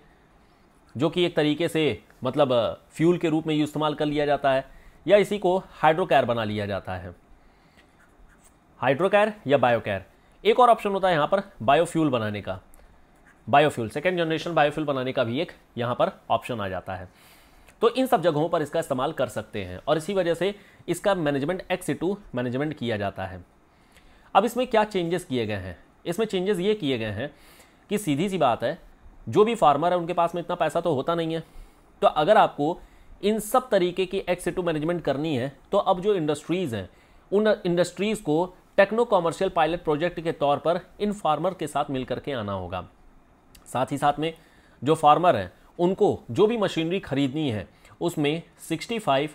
जो कि एक तरीके से मतलब फ्यूल के रूप में इस्तेमाल कर लिया जाता है या इसी को हाइड्रोकैर बना लिया जाता है हाइड्रोकैर या बायोकैर एक और ऑप्शन होता है यहाँ पर बायोफ्यूल बनाने का बायोफ्यूल सेकेंड जनरेशन बायोफ्यूल बनाने का भी एक यहाँ पर ऑप्शन आ जाता है तो इन सब जगहों पर इसका इस्तेमाल कर सकते हैं और इसी वजह से इसका मैनेजमेंट एक्स टू मैनेजमेंट किया जाता है अब इसमें क्या चेंजेस किए गए हैं इसमें चेंजेस ये किए गए हैं कि सीधी सी बात है जो भी फार्मर है उनके पास में इतना पैसा तो होता नहीं है तो अगर आपको इन सब तरीके की एक्स टू मैनेजमेंट करनी है तो अब जो इंडस्ट्रीज़ हैं उन इंडस्ट्रीज़ को टेक्नो कॉमर्शियल पायलट प्रोजेक्ट के तौर पर इन फार्मर के साथ मिल करके आना होगा साथ ही साथ में जो फार्मर हैं उनको जो भी मशीनरी खरीदनी है उसमें 65 five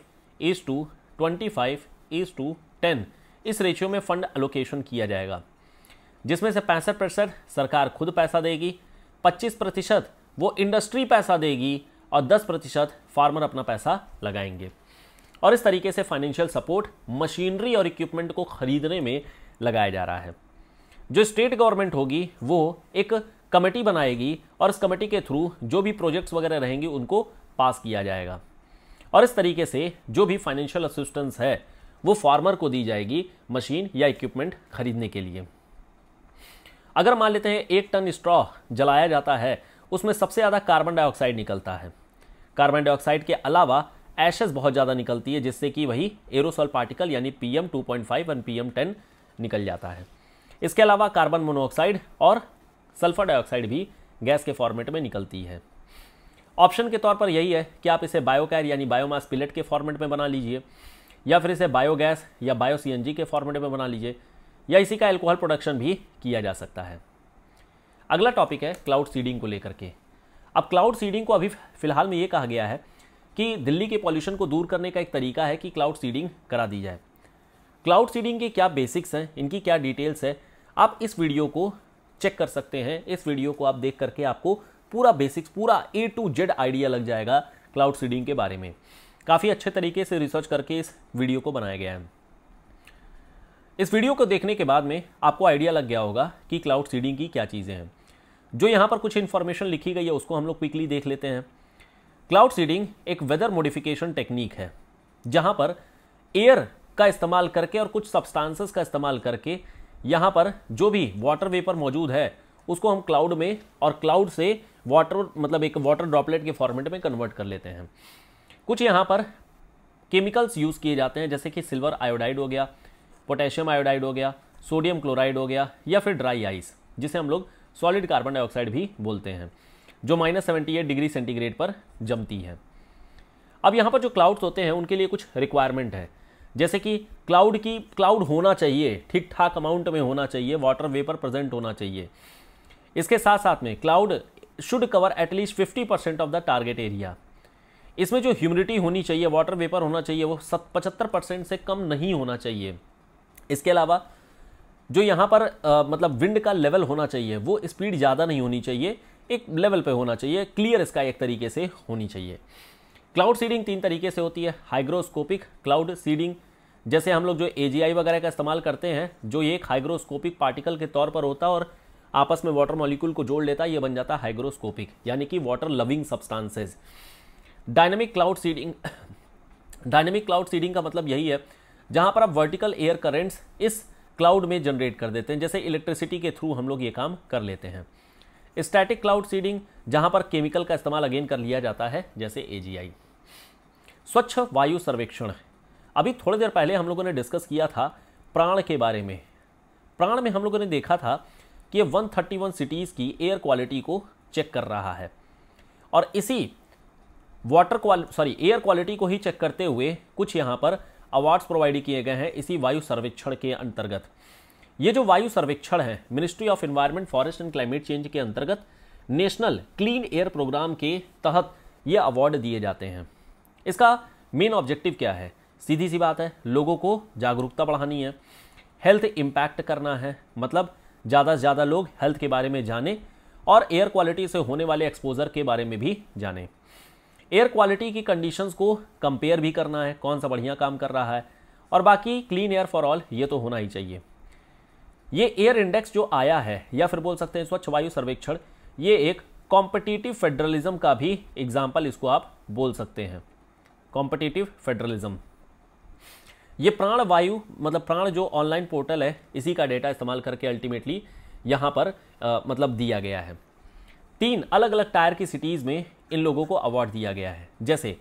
is to twenty five is to ten इस रेशियो में फ़ंड एलोकेशन किया जाएगा जिसमें से पैंसठ प्रतिशत सरकार खुद पैसा देगी पच्चीस प्रतिशत वो इंडस्ट्री पैसा देगी और दस प्रतिशत फार्मर अपना पैसा लगाएंगे और इस तरीके से फाइनेंशियल सपोर्ट मशीनरी और इक्विपमेंट को खरीदने में लगाया जा रहा है जो स्टेट गवर्नमेंट होगी वो एक कमेटी बनाएगी और इस कमेटी के थ्रू जो भी प्रोजेक्ट्स वगैरह रहेंगे उनको पास किया जाएगा और इस तरीके से जो भी फाइनेंशियल असिस्टेंस है वो फार्मर को दी जाएगी मशीन या इक्विपमेंट खरीदने के लिए अगर मान लेते हैं एक टन स्ट्रॉ जलाया जाता है उसमें सबसे ज़्यादा कार्बन डाइऑक्साइड निकलता है कार्बन डाइऑक्साइड के अलावा एशेस बहुत ज़्यादा निकलती है जिससे कि वही एरोसोल पार्टिकल यानी P M two point five and P M ten निकल जाता है इसके अलावा कार्बन मोनोऑक्साइड और सल्फर डाइऑक्साइड भी गैस के फॉर्मेट में निकलती है ऑप्शन के तौर पर यही है कि आप इसे बायोकैर यानी बायोमास पिलेट के फॉर्मेट में बना लीजिए या फिर इसे बायोगैस या बायो सी के फॉर्मेट में बना लीजिए या इसी का एल्कोहल प्रोडक्शन भी किया जा सकता है अगला टॉपिक है क्लाउड सीडिंग को लेकर के अब क्लाउड सीडिंग को अभी फिलहाल में ये कहा गया है कि दिल्ली के पॉल्यूशन को दूर करने का एक तरीका है कि क्लाउड सीडिंग करा दी जाए क्लाउड सीडिंग के क्या बेसिक्स हैं इनकी क्या डिटेल्स है आप इस वीडियो को चेक कर सकते हैं इस वीडियो को आप देख करके आपको पूरा बेसिक्स पूरा ए टू जेड आइडिया लग जाएगा क्लाउड सीडिंग के बारे में काफ़ी अच्छे तरीके से रिसर्च करके इस वीडियो को बनाया गया है इस वीडियो को देखने के बाद में आपको आइडिया लग गया होगा कि क्लाउड सीडिंग की क्या चीज़ें हैं जो यहाँ पर कुछ इन्फॉर्मेशन लिखी गई है उसको हम लोग क्विकली देख लेते हैं क्लाउड सीडिंग एक वेदर मोडिफिकेशन टेक्निक है जहाँ पर एयर का इस्तेमाल करके और कुछ सब्सटेंसेस का इस्तेमाल करके यहाँ पर जो भी वाटर वेपर मौजूद है उसको हम क्लाउड में और क्लाउड से वाटर मतलब एक वाटर ड्रॉपलेट के फॉर्मेट में कन्वर्ट कर लेते हैं कुछ यहाँ पर केमिकल्स यूज़ किए जाते हैं जैसे कि सिल्वर आयोडाइड हो गया पोटेशियम आयोडाइड हो गया सोडियम क्लोराइड हो गया या फिर ड्राई आइस जिसे हम लोग सॉलिड कार्बन डाइऑक्साइड भी बोलते हैं जो minus seventy eight degree centigrade पर जमती है अब यहाँ पर जो क्लाउड्स होते हैं उनके लिए कुछ रिक्वायरमेंट है जैसे कि क्लाउड की क्लाउड होना चाहिए ठीक ठाक अमाउंट में होना चाहिए वाटर वेपर प्रेजेंट होना चाहिए इसके साथ साथ में cloud should cover at least fifty percent of the target area इसमें जो ह्यूमिडिटी होनी चाहिए वाटर वेपर होना चाहिए वो सत पचहत्तर परसेंट से कम नहीं होना चाहिए इसके अलावा जो यहाँ पर आ, मतलब विंड का लेवल होना चाहिए वो स्पीड ज़्यादा नहीं होनी चाहिए एक लेवल पे होना चाहिए क्लियर स्काई एक तरीके से होनी चाहिए क्लाउड सीडिंग तीन तरीके से होती है हाइग्रोस्कोपिक क्लाउड सीडिंग जैसे हम लोग जो ए वगैरह का इस्तेमाल करते हैं जो ये एक हाइग्रोस्कोपिक पार्टिकल के तौर पर होता है और आपस में वाटर मॉलिक्यूल को जोड़ लेता है ये बन जाता है हाइग्रोस्कोपिक यानी कि water loving substances dynamic cloud seeding dynamic cloud seeding का मतलब यही है जहां पर आप वर्टिकल एयर करेंट्स इस क्लाउड में जनरेट कर देते हैं जैसे इलेक्ट्रिसिटी के थ्रू हम लोग ये काम कर लेते हैं स्टैटिक क्लाउड सीडिंग जहां पर केमिकल का इस्तेमाल अगेन कर लिया जाता है जैसे ए स्वच्छ वायु सर्वेक्षण अभी थोड़ी देर पहले हम लोगों ने डिस्कस किया था प्राण के बारे में प्राण में हम लोगों ने देखा था कि ये 131 सिटीज़ की एयर क्वालिटी को चेक कर रहा है और इसी वाटर क्वाल सॉरी एयर क्वालिटी को ही चेक करते हुए कुछ यहाँ पर अवार्ड्स प्रोवाइड किए गए हैं इसी वायु सर्वेक्षण के अंतर्गत ये जो वायु सर्वेक्षण है ministry of environment forest and climate change के अंतर्गत नेशनल क्लीन एयर प्रोग्राम के तहत ये अवार्ड दिए जाते हैं इसका मेन ऑब्जेक्टिव क्या है सीधी सी बात है लोगों को जागरूकता बढ़ानी है हेल्थ इम्पैक्ट करना है मतलब ज़्यादा से ज़्यादा लोग हेल्थ के बारे में जाने और एयर क्वालिटी से होने वाले एक्सपोजर के बारे में भी जाने एयर क्वालिटी की कंडीशंस को कंपेयर भी करना है कौन सा बढ़िया काम कर रहा है और बाकी क्लीन एयर फॉर ऑल ये तो होना ही चाहिए ये एयर इंडेक्स जो आया है या फिर बोल सकते हैं स्वच्छ वायु सर्वेक्षण ये एक कॉम्पिटिटिव फेडरलिज्म का भी एग्जाम्पल इसको आप बोल सकते हैं कॉम्पिटिटिव फेडरलिज्म ये प्राण वायु मतलब प्राण जो ऑनलाइन पोर्टल है इसी का डेटा इस्तेमाल करके अल्टीमेटली यहाँ पर आ, मतलब दिया गया है तीन अलग अलग टायर की सिटीज़ में इन लोगों को अवार्ड दिया गया है जैसे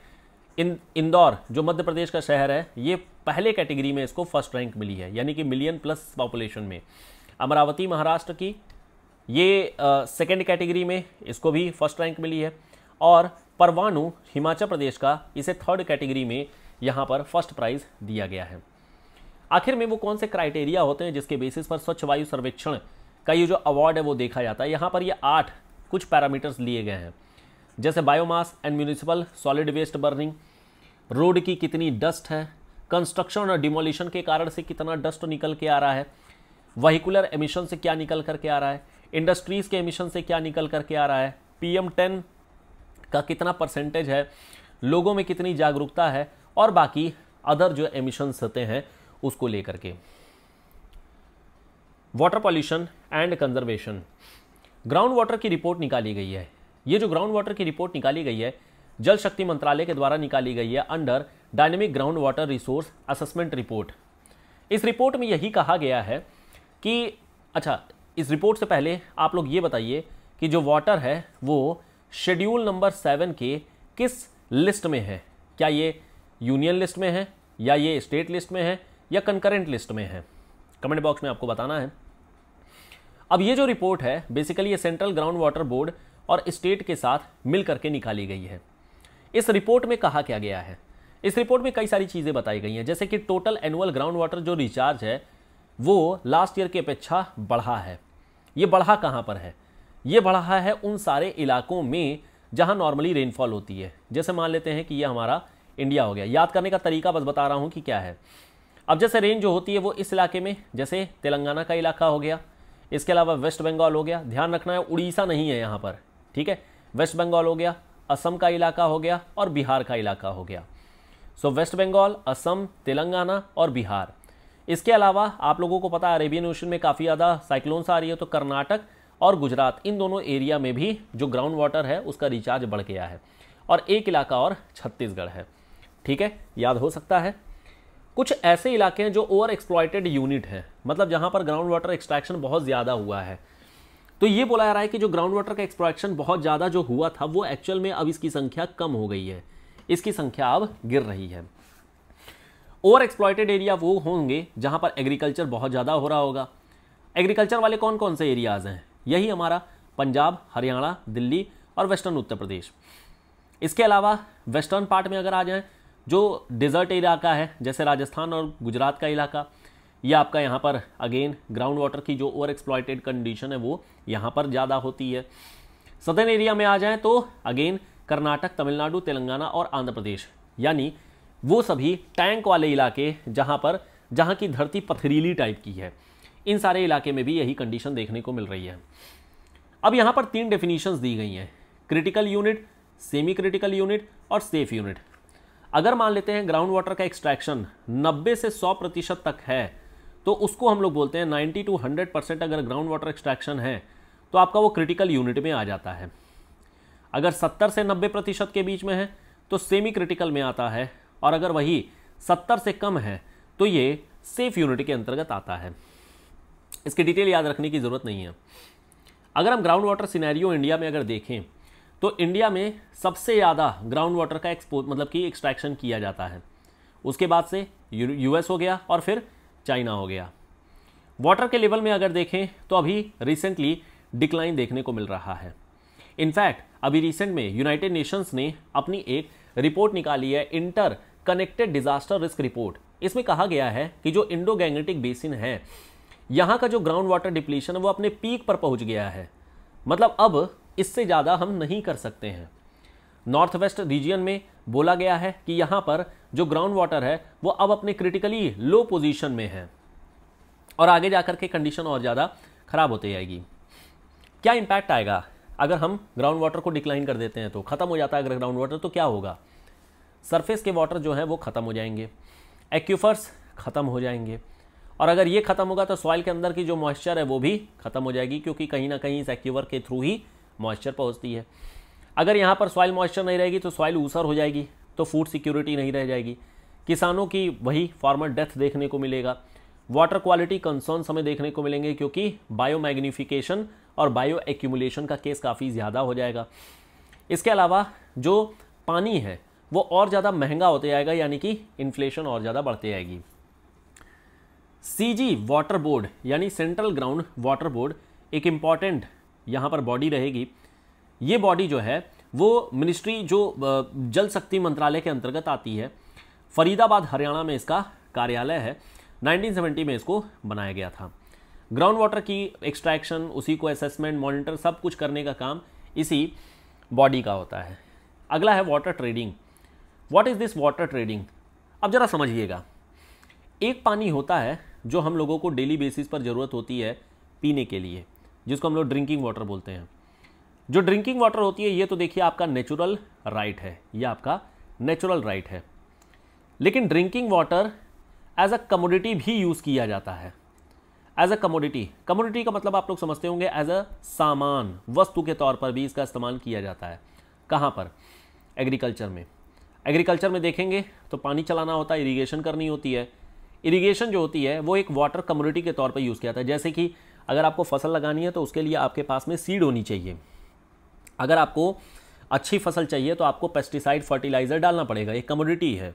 इन इंदौर जो मध्य प्रदेश का शहर है ये पहले कैटेगरी में इसको फर्स्ट रैंक मिली है यानी कि मिलियन प्लस पॉपुलेशन में अमरावती महाराष्ट्र की ये सेकेंड कैटेगरी में इसको भी फर्स्ट रैंक मिली है और परवाणु हिमाचल प्रदेश का इसे थर्ड कैटेगरी में यहाँ पर फर्स्ट प्राइज़ दिया गया है आखिर में वो कौन से क्राइटेरिया होते हैं जिसके बेसिस पर स्वच्छ वायु सर्वेक्षण का ये जो अवार्ड है वो देखा जाता है यहाँ पर ये आठ कुछ पैरामीटर्स लिए गए हैं जैसे biomass and municipal solid waste burning road की कितनी डस्ट है कंस्ट्रक्शन और डिमोलिशन के कारण से कितना डस्ट निकल के आ रहा है वहीकुलर एमिशन से क्या निकल करके आ रहा है इंडस्ट्रीज़ के एमिशन से क्या निकल करके आ रहा है एम टेन का कितना परसेंटेज है लोगों में कितनी जागरूकता है और बाकी अदर जो एमिशंस होते हैं उसको लेकर के water pollution and conservation ground water की रिपोर्ट निकाली गई है ये जो ग्राउंड वाटर की रिपोर्ट निकाली गई है जल शक्ति मंत्रालय के द्वारा निकाली गई है under dynamic ground water resource assessment report इस रिपोर्ट में यही कहा गया है कि अच्छा इस रिपोर्ट से पहले आप लोग ये बताइए कि जो वाटर है वो शेड्यूल नंबर सेवन के किस लिस्ट में है क्या ये यूनियन लिस्ट में है या ये स्टेट लिस्ट में है या कंकरेंट लिस्ट में है कमेंट बॉक्स में आपको बताना है अब ये जो रिपोर्ट है बेसिकली ये सेंट्रल ग्राउंड वाटर बोर्ड और स्टेट के साथ मिल करके निकाली गई है इस रिपोर्ट में कहा क्या गया है इस रिपोर्ट में कई सारी चीज़ें बताई गई हैं जैसे कि टोटल एनुअल ग्राउंड वाटर जो रिचार्ज है वो लास्ट ईयर की अपेक्षा बढ़ा है ये बढ़ा कहाँ पर है ये बढ़ा है उन सारे इलाकों में जहाँ नॉर्मली रेनफॉल होती है जैसे मान लेते हैं कि ये हमारा इंडिया हो गया याद करने का तरीका बस बता रहा हूँ कि क्या है अब जैसे रेन जो होती है वो इस इलाके में जैसे तेलंगाना का इलाका हो गया इसके अलावा वेस्ट बंगाल हो गया ध्यान रखना है उड़ीसा नहीं है यहाँ पर ठीक है वेस्ट बंगाल हो गया असम का इलाका हो गया और बिहार का इलाका हो गया सो वेस्ट बंगाल असम तेलंगाना और बिहार इसके अलावा आप लोगों को पता है अरेबियन ओशन में काफ़ी ज़्यादा साइक्लोन्स आ रही है तो कर्नाटक और गुजरात इन दोनों एरिया में भी जो ग्राउंड वाटर है उसका रिचार्ज बढ़ गया है और एक इलाका और छत्तीसगढ़ है ठीक है याद हो सकता है कुछ ऐसे इलाके हैं जो ओवर एक्सप्लॉयटेड यूनिट हैं मतलब जहाँ पर ग्राउंड वाटर एक्सट्रैक्शन बहुत ज़्यादा हुआ है तो ये बोला जा रहा है कि जो ग्राउंड वाटर का एक्सट्रैक्शन बहुत ज़्यादा जो हुआ था वो एक्चुअल में अब इसकी संख्या कम हो गई है इसकी संख्या अब गिर रही है ओवर एक्सप्लॉयटेड एरिया वो होंगे जहाँ पर एग्रीकल्चर बहुत ज़्यादा हो रहा होगा एग्रीकल्चर वाले कौन कौन से एरियाज़ हैं यही हमारा पंजाब हरियाणा दिल्ली और वेस्टर्न उत्तर प्रदेश इसके अलावा वेस्टर्न पार्ट में अगर आ जाएँ जो डिज़र्ट इलाका है जैसे राजस्थान और गुजरात का इलाका ये आपका यहाँ पर अगेन ग्राउंड वाटर की जो ओवर एक्सप्लॉयटेड कंडीशन है वो यहाँ पर ज़्यादा होती है सदर्न एरिया में आ जाए तो अगेन कर्नाटक तमिलनाडु तेलंगाना और आंध्र प्रदेश यानी वो सभी टैंक वाले इलाके जहाँ पर जहाँ की धरती पथरीली टाइप की है इन सारे इलाके में भी यही कंडीशन देखने को मिल रही है अब यहाँ पर तीन डेफिनीशंस दी गई हैं critical unit semi critical unit और सेफ यूनिट अगर मान लेते हैं ग्राउंड वाटर का एक्सट्रैक्शन 90 से 100 प्रतिशत तक है तो उसको हम लोग बोलते हैं 90 टू 100 परसेंट अगर ग्राउंड वाटर एक्सट्रैक्शन है तो आपका वो क्रिटिकल यूनिट में आ जाता है अगर 70 से 90 प्रतिशत के बीच में है तो सेमी क्रिटिकल में आता है और अगर वही 70 से कम है तो ये सेफ यूनिट के अंतर्गत आता है इसकी डिटेल याद रखने की ज़रूरत नहीं है अगर हम ग्राउंड वाटर सीनैरियो इंडिया में अगर देखें तो इंडिया में सबसे ज़्यादा ग्राउंड वाटर का एक्सपो मतलब कि एक्सट्रैक्शन किया जाता है उसके बाद से यूएस हो गया और फिर चाइना हो गया वाटर के लेवल में अगर देखें तो अभी रिसेंटली डिक्लाइन देखने को मिल रहा है इनफैक्ट अभी रिसेंट में यूनाइटेड नेशंस ने अपनी एक रिपोर्ट निकाली है interconnected disaster risk report इसमें कहा गया है कि जो इंडो गैंगेटिक बेसिन है यहाँ का जो ग्राउंड वाटर डिप्लीशन है वो अपने पीक पर पहुँच गया है मतलब अब इससे ज़्यादा हम नहीं कर सकते हैं नॉर्थ वेस्ट रीजियन में बोला गया है कि यहाँ पर जो ग्राउंड वाटर है वो अब अपने क्रिटिकली लो पोजीशन में है और आगे जाकर के कंडीशन और ज़्यादा खराब होती जाएगी क्या इम्पैक्ट आएगा अगर हम ग्राउंड वाटर को डिक्लाइन कर देते हैं तो ख़त्म हो जाता है अगर ग्राउंड वाटर तो क्या होगा सरफेस के वाटर जो हैं वो ख़त्म हो जाएंगे एक्यूफर्स ख़त्म हो जाएंगे और अगर ये ख़त्म होगा तो सॉइल के अंदर की जो मॉइस्चर है वो भी ख़त्म हो जाएगी क्योंकि कहीं ना कहीं इस एक्यूवर के थ्रू ही मॉइस्चर पहुँचती है अगर यहाँ पर सॉइल मॉइस्चर नहीं रहेगी तो सॉइल ऊसर हो जाएगी तो फूड सिक्योरिटी नहीं रह जाएगी किसानों की वही फार्मर डेथ देखने को मिलेगा वाटर क्वालिटी कंसर्न हमें देखने को मिलेंगे क्योंकि बायो मैग्निफिकेशन और बायो एक्यूमुलेशन का केस काफ़ी ज़्यादा हो जाएगा इसके अलावा जो पानी है वो और ज़्यादा महंगा होते जाएगा यानी कि इन्फ्लेशन और ज़्यादा बढ़ते जाएगी सीजी वाटर बोर्ड यानी सेंट्रल ग्राउंड वाटर बोर्ड एक इम्पॉर्टेंट यहाँ पर बॉडी रहेगी ये बॉडी जो है वो मिनिस्ट्री जो जल शक्ति मंत्रालय के अंतर्गत आती है फरीदाबाद हरियाणा में इसका कार्यालय है 1970 में इसको बनाया गया था ग्राउंड वाटर की एक्सट्रैक्शन उसी को असेसमेंट मॉनिटर सब कुछ करने का काम इसी बॉडी का होता है अगला है water trading what is this water trading अब ज़रा समझिएगा एक पानी होता है जो हम लोगों को डेली बेसिस पर ज़रूरत होती है पीने के लिए जिसको हम लोग ड्रिंकिंग वाटर बोलते हैं जो ड्रिंकिंग वाटर होती है ये तो देखिए आपका नेचुरल राइट है ये आपका नेचुरल राइट है लेकिन drinking water as a commodity भी यूज़ किया जाता है एज अ कमोडिटी कमोडिटी का मतलब आप लोग समझते होंगे एज अ सामान वस्तु के तौर पर भी इसका इस्तेमाल किया जाता है कहाँ पर एग्रीकल्चर में एग्रीकल्चर में देखेंगे तो पानी चलाना होता है इरीगेशन करनी होती है इरीगेशन जो होती है वो एक वाटर कम्युनिटी के तौर पर यूज़ किया जाता है जैसे कि अगर आपको फसल लगानी है तो उसके लिए आपके पास में सीड होनी चाहिए अगर आपको अच्छी फसल चाहिए तो आपको पेस्टिसाइड फर्टिलाइज़र डालना पड़ेगा एक कमोडिटी है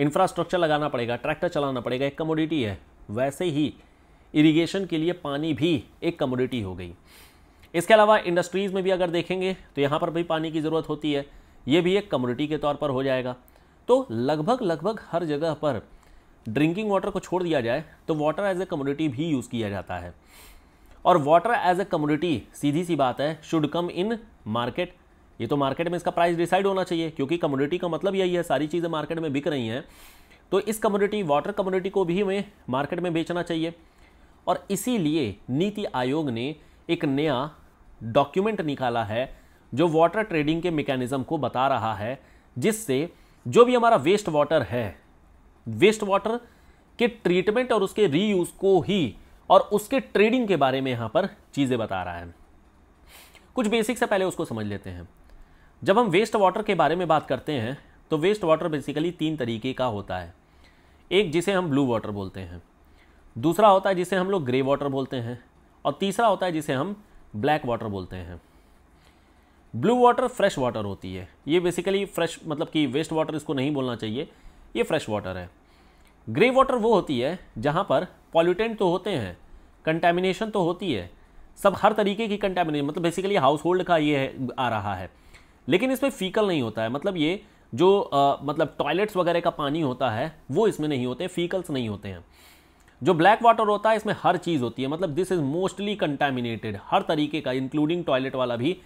इंफ्रास्ट्रक्चर लगाना पड़ेगा ट्रैक्टर चलाना पड़ेगा एक कमोडिटी है वैसे ही इरिगेशन के लिए पानी भी एक कमोडिटी हो गई इसके अलावा इंडस्ट्रीज़ में भी अगर देखेंगे तो यहाँ पर भी पानी की ज़रूरत होती है ये भी एक कमोडिटी के तौर पर हो जाएगा तो लगभग लगभग हर जगह पर ड्रिंकिंग वाटर को छोड़ दिया जाए तो वाटर एज ए कमोडिटी भी यूज़ किया जाता है और वाटर एज अ कम्योडिटी सीधी सी बात है शुड कम इन मार्केट ये तो मार्केट में इसका प्राइस डिसाइड होना चाहिए क्योंकि कम्योडिटी का मतलब यही है सारी चीज़ें मार्केट में बिक रही हैं तो इस कम्योडिटी वाटर कम्योडिटी को भी हमें मार्केट में बेचना चाहिए और इसीलिए नीति आयोग ने एक नया डॉक्यूमेंट निकाला है जो वाटर ट्रेडिंग के मेकेनिज़म को बता रहा है जिससे जो भी हमारा वेस्ट वाटर है वेस्ट वाटर के ट्रीटमेंट और उसके रीयूज़ को ही और उसके ट्रेडिंग के बारे में यहाँ पर चीज़ें बता रहा है कुछ बेसिक से पहले उसको समझ लेते हैं जब हम वेस्ट वाटर के बारे में बात करते हैं तो वेस्ट वाटर बेसिकली तीन तरीके का होता है एक जिसे हम ब्लू वाटर बोलते हैं दूसरा होता है जिसे हम लोग ग्रे वाटर बोलते हैं और तीसरा होता है जिसे हम ब्लैक वाटर बोलते हैं ब्लू वाटर फ्रेश वाटर होती है ये बेसिकली फ्रेश मतलब कि वेस्ट वाटर इसको नहीं बोलना चाहिए ये फ्रेश वाटर है ग्रे वाटर वो होती है जहाँ पर पॉल्यूटेंट तो होते हैं कंटेमिनेशन तो होती है सब हर तरीके की कंटेमिनेशन मतलब बेसिकली हाउस होल्ड का ये आ रहा है लेकिन इसमें फीकल नहीं होता है मतलब ये जो आ, मतलब टॉयलेट्स वगैरह का पानी होता है वो इसमें नहीं होते फीकल्स नहीं होते हैं जो ब्लैक वाटर होता है इसमें हर चीज़ होती है मतलब दिस इज़ मोस्टली कंटेमिनेटेड हर तरीके का इंक्लूडिंग टॉयलेट वाला भी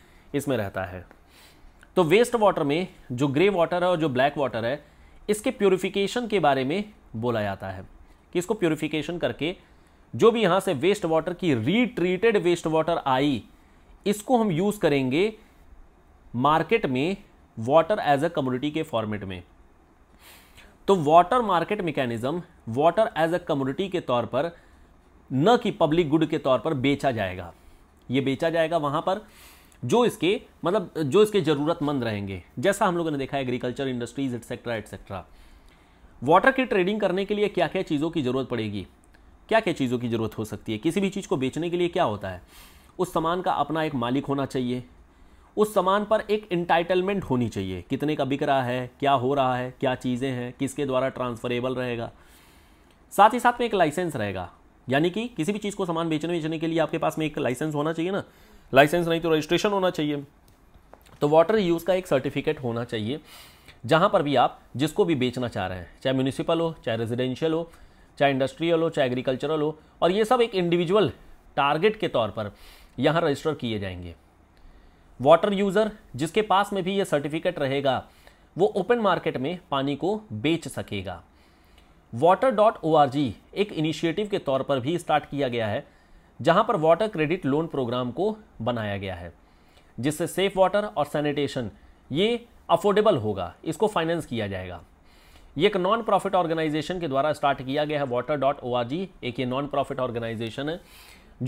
इसमें रहता है तो वेस्ट वाटर में जो ग्रे वाटर है और जो ब्लैक वाटर है इसके प्योरिफिकेशन के बारे में बोला जाता है कि इसको प्योरिफिकेशन करके जो भी यहाँ से वेस्ट वाटर की रीट्रीटेड वेस्ट वाटर आई इसको हम यूज़ करेंगे मार्केट में वाटर एज अ कम्युनिटी के फॉर्मेट में तो water market mechanism water as a community के तौर पर न कि पब्लिक गुड के तौर पर बेचा जाएगा ये बेचा जाएगा वहाँ पर जो इसके मतलब जो इसके ज़रूरतमंद रहेंगे जैसा हम लोगों ने देखा agriculture industries etcetera etcetera water की ट्रेडिंग करने के लिए क्या क्या चीज़ों की ज़रूरत पड़ेगी क्या क्या चीज़ों की ज़रूरत हो सकती है किसी भी चीज़ को बेचने के लिए क्या होता है उस सामान का अपना एक मालिक होना चाहिए उस सामान पर एक इंटाइटलमेंट होनी चाहिए कितने का बिक रहा है क्या हो रहा है क्या चीज़ें हैं किसके द्वारा ट्रांसफरेबल रहेगा साथ ही साथ में एक लाइसेंस रहेगा यानी कि किसी भी चीज़ को सामान बेचने बेचने के लिए आपके पास में एक लाइसेंस होना चाहिए ना लाइसेंस नहीं तो रजिस्ट्रेशन होना चाहिए तो वाटर यूज़ का एक सर्टिफिकेट होना चाहिए जहाँ पर भी आप जिसको भी बेचना चाह रहे हैं चाहे म्यूनिसिपल हो चाहे रेजिडेंशियल हो चाहे इंडस्ट्रियल हो चाहे एग्रीकल्चरल हो और ये सब एक इंडिविजुअल टारगेट के तौर पर यहाँ रजिस्टर किए जाएंगे वाटर यूज़र जिसके पास में भी ये सर्टिफिकेट रहेगा वो ओपन मार्केट में पानी को बेच सकेगा water dot O R G एक इनिशिएटिव के तौर पर भी स्टार्ट किया गया है जहाँ पर वाटर क्रेडिट लोन प्रोग्राम को बनाया गया है जिससे सेफ वाटर और सैनिटेशन ये अफोर्डेबल होगा इसको फाइनेंस किया जाएगा ये एक नॉन प्रॉफिट ऑर्गेनाइजेशन के द्वारा स्टार्ट किया गया है water dot O R G एक ये नॉन प्रॉफिट ऑर्गेनाइजेशन है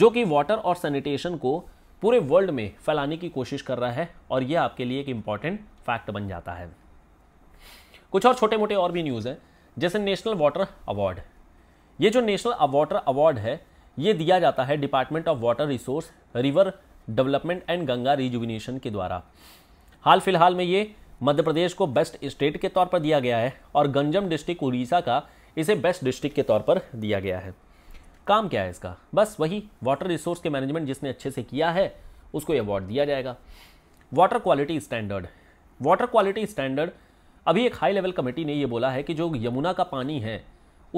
जो कि वाटर और सैनिटेशन को पूरे वर्ल्ड में फैलाने की कोशिश कर रहा है और यह आपके लिए एक इम्पॉर्टेंट फैक्ट बन जाता है कुछ और छोटे मोटे और भी न्यूज़ हैं जैसे नेशनल वाटर अवार्ड ये जो नेशनल वाटर अवार्ड है ये दिया जाता है department of water resource river development and Ganga rejuvenation के द्वारा हाल फिलहाल में ये मध्य प्रदेश को बेस्ट स्टेट के तौर पर दिया गया है और गंजम डिस्ट्रिक्ट उड़ीसा का इसे बेस्ट डिस्ट्रिक्ट के तौर पर दिया गया है काम क्या है इसका बस वही वाटर रिसोर्स के मैनेजमेंट जिसने अच्छे से किया है उसको अवार्ड दिया जाएगा water quality standard water quality standard अभी एक हाई लेवल कमेटी ने ये बोला है कि जो यमुना का पानी है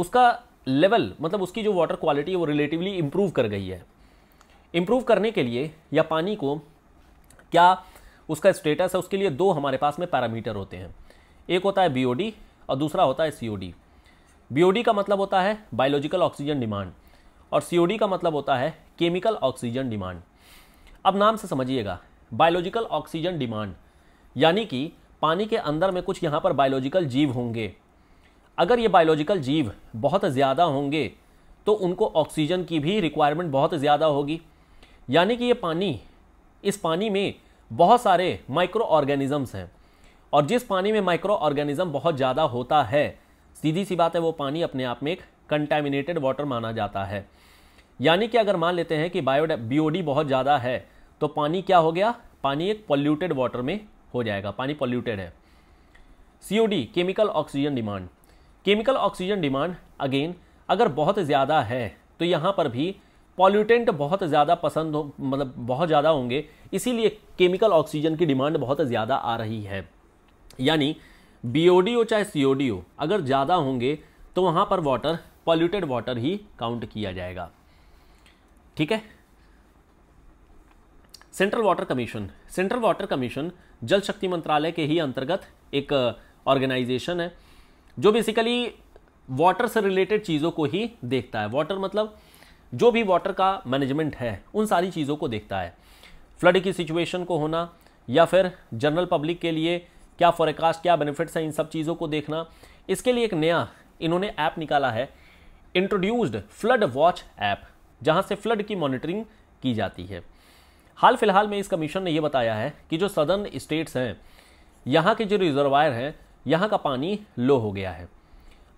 उसका लेवल मतलब उसकी जो वाटर क्वालिटी है वो रिलेटिवली इम्प्रूव कर गई है इम्प्रूव करने के लिए या पानी को क्या उसका स्टेटस है उसके लिए दो हमारे पास में पैरामीटर होते हैं एक होता है बी और दूसरा होता है सी बी का मतलब होता है बायोलॉजिकल ऑक्सीजन डिमांड और सी का मतलब होता है केमिकल ऑक्सीजन डिमांड अब नाम से समझिएगा बायोलॉजिकल ऑक्सीजन डिमांड यानी कि पानी के अंदर में कुछ यहाँ पर बायोलॉजिकल जीव होंगे अगर ये बायोलॉजिकल जीव बहुत ज़्यादा होंगे तो उनको ऑक्सीजन की भी रिक्वायरमेंट बहुत ज़्यादा होगी यानी कि ये पानी इस पानी में बहुत सारे माइक्रो ऑर्गेनिजम्स हैं और जिस पानी में माइक्रो ऑर्गेनिज्म बहुत ज़्यादा होता है सीधी सी बात है वो पानी अपने आप में एक कंटेमिनेटेड वाटर माना जाता है यानी कि अगर मान लेते हैं कि बायो बीओडी बहुत ज़्यादा है तो पानी क्या हो गया पानी एक पॉल्यूटेड वाटर में हो जाएगा पानी पॉल्यूटेड है C chemical oxygen demand chemical oxygen demand again अगर बहुत ज़्यादा है तो यहाँ पर भी पॉल्यूटेंट बहुत ज़्यादा पसंद हो मतलब बहुत ज़्यादा होंगे इसीलिए केमिकल ऑक्सीजन की डिमांड बहुत ज़्यादा आ रही है यानी बी चाहे सी अगर ज़्यादा होंगे तो वहाँ पर वाटर पॉल्यूटेड वाटर ही काउंट किया जाएगा ठीक है central water commission central water commission Jal Shakti मंत्रालय के ही अंतर्गत एक ऑर्गेनाइजेशन uh, है जो बेसिकली वाटर से रिलेटेड चीज़ों को ही देखता है वाटर मतलब जो भी वाटर का मैनेजमेंट है उन सारी चीज़ों को देखता है फ्लड की सिचुएशन को होना या फिर जनरल पब्लिक के लिए क्या फॉरकास्ट क्या बेनिफिट्स हैं इन सब चीज़ों को देखना इसके लिए एक नया इन्होंने ऐप निकाला है इंट्रोड्यूस्ड फ्लड वॉच ऐप जहां से फ्लड की मॉनिटरिंग की जाती है हाल फिलहाल में इस कमीशन ने यह बताया है कि जो सदर्न स्टेट्स हैं यहाँ के जो रिजर्वायर हैं यहाँ का पानी लो हो गया है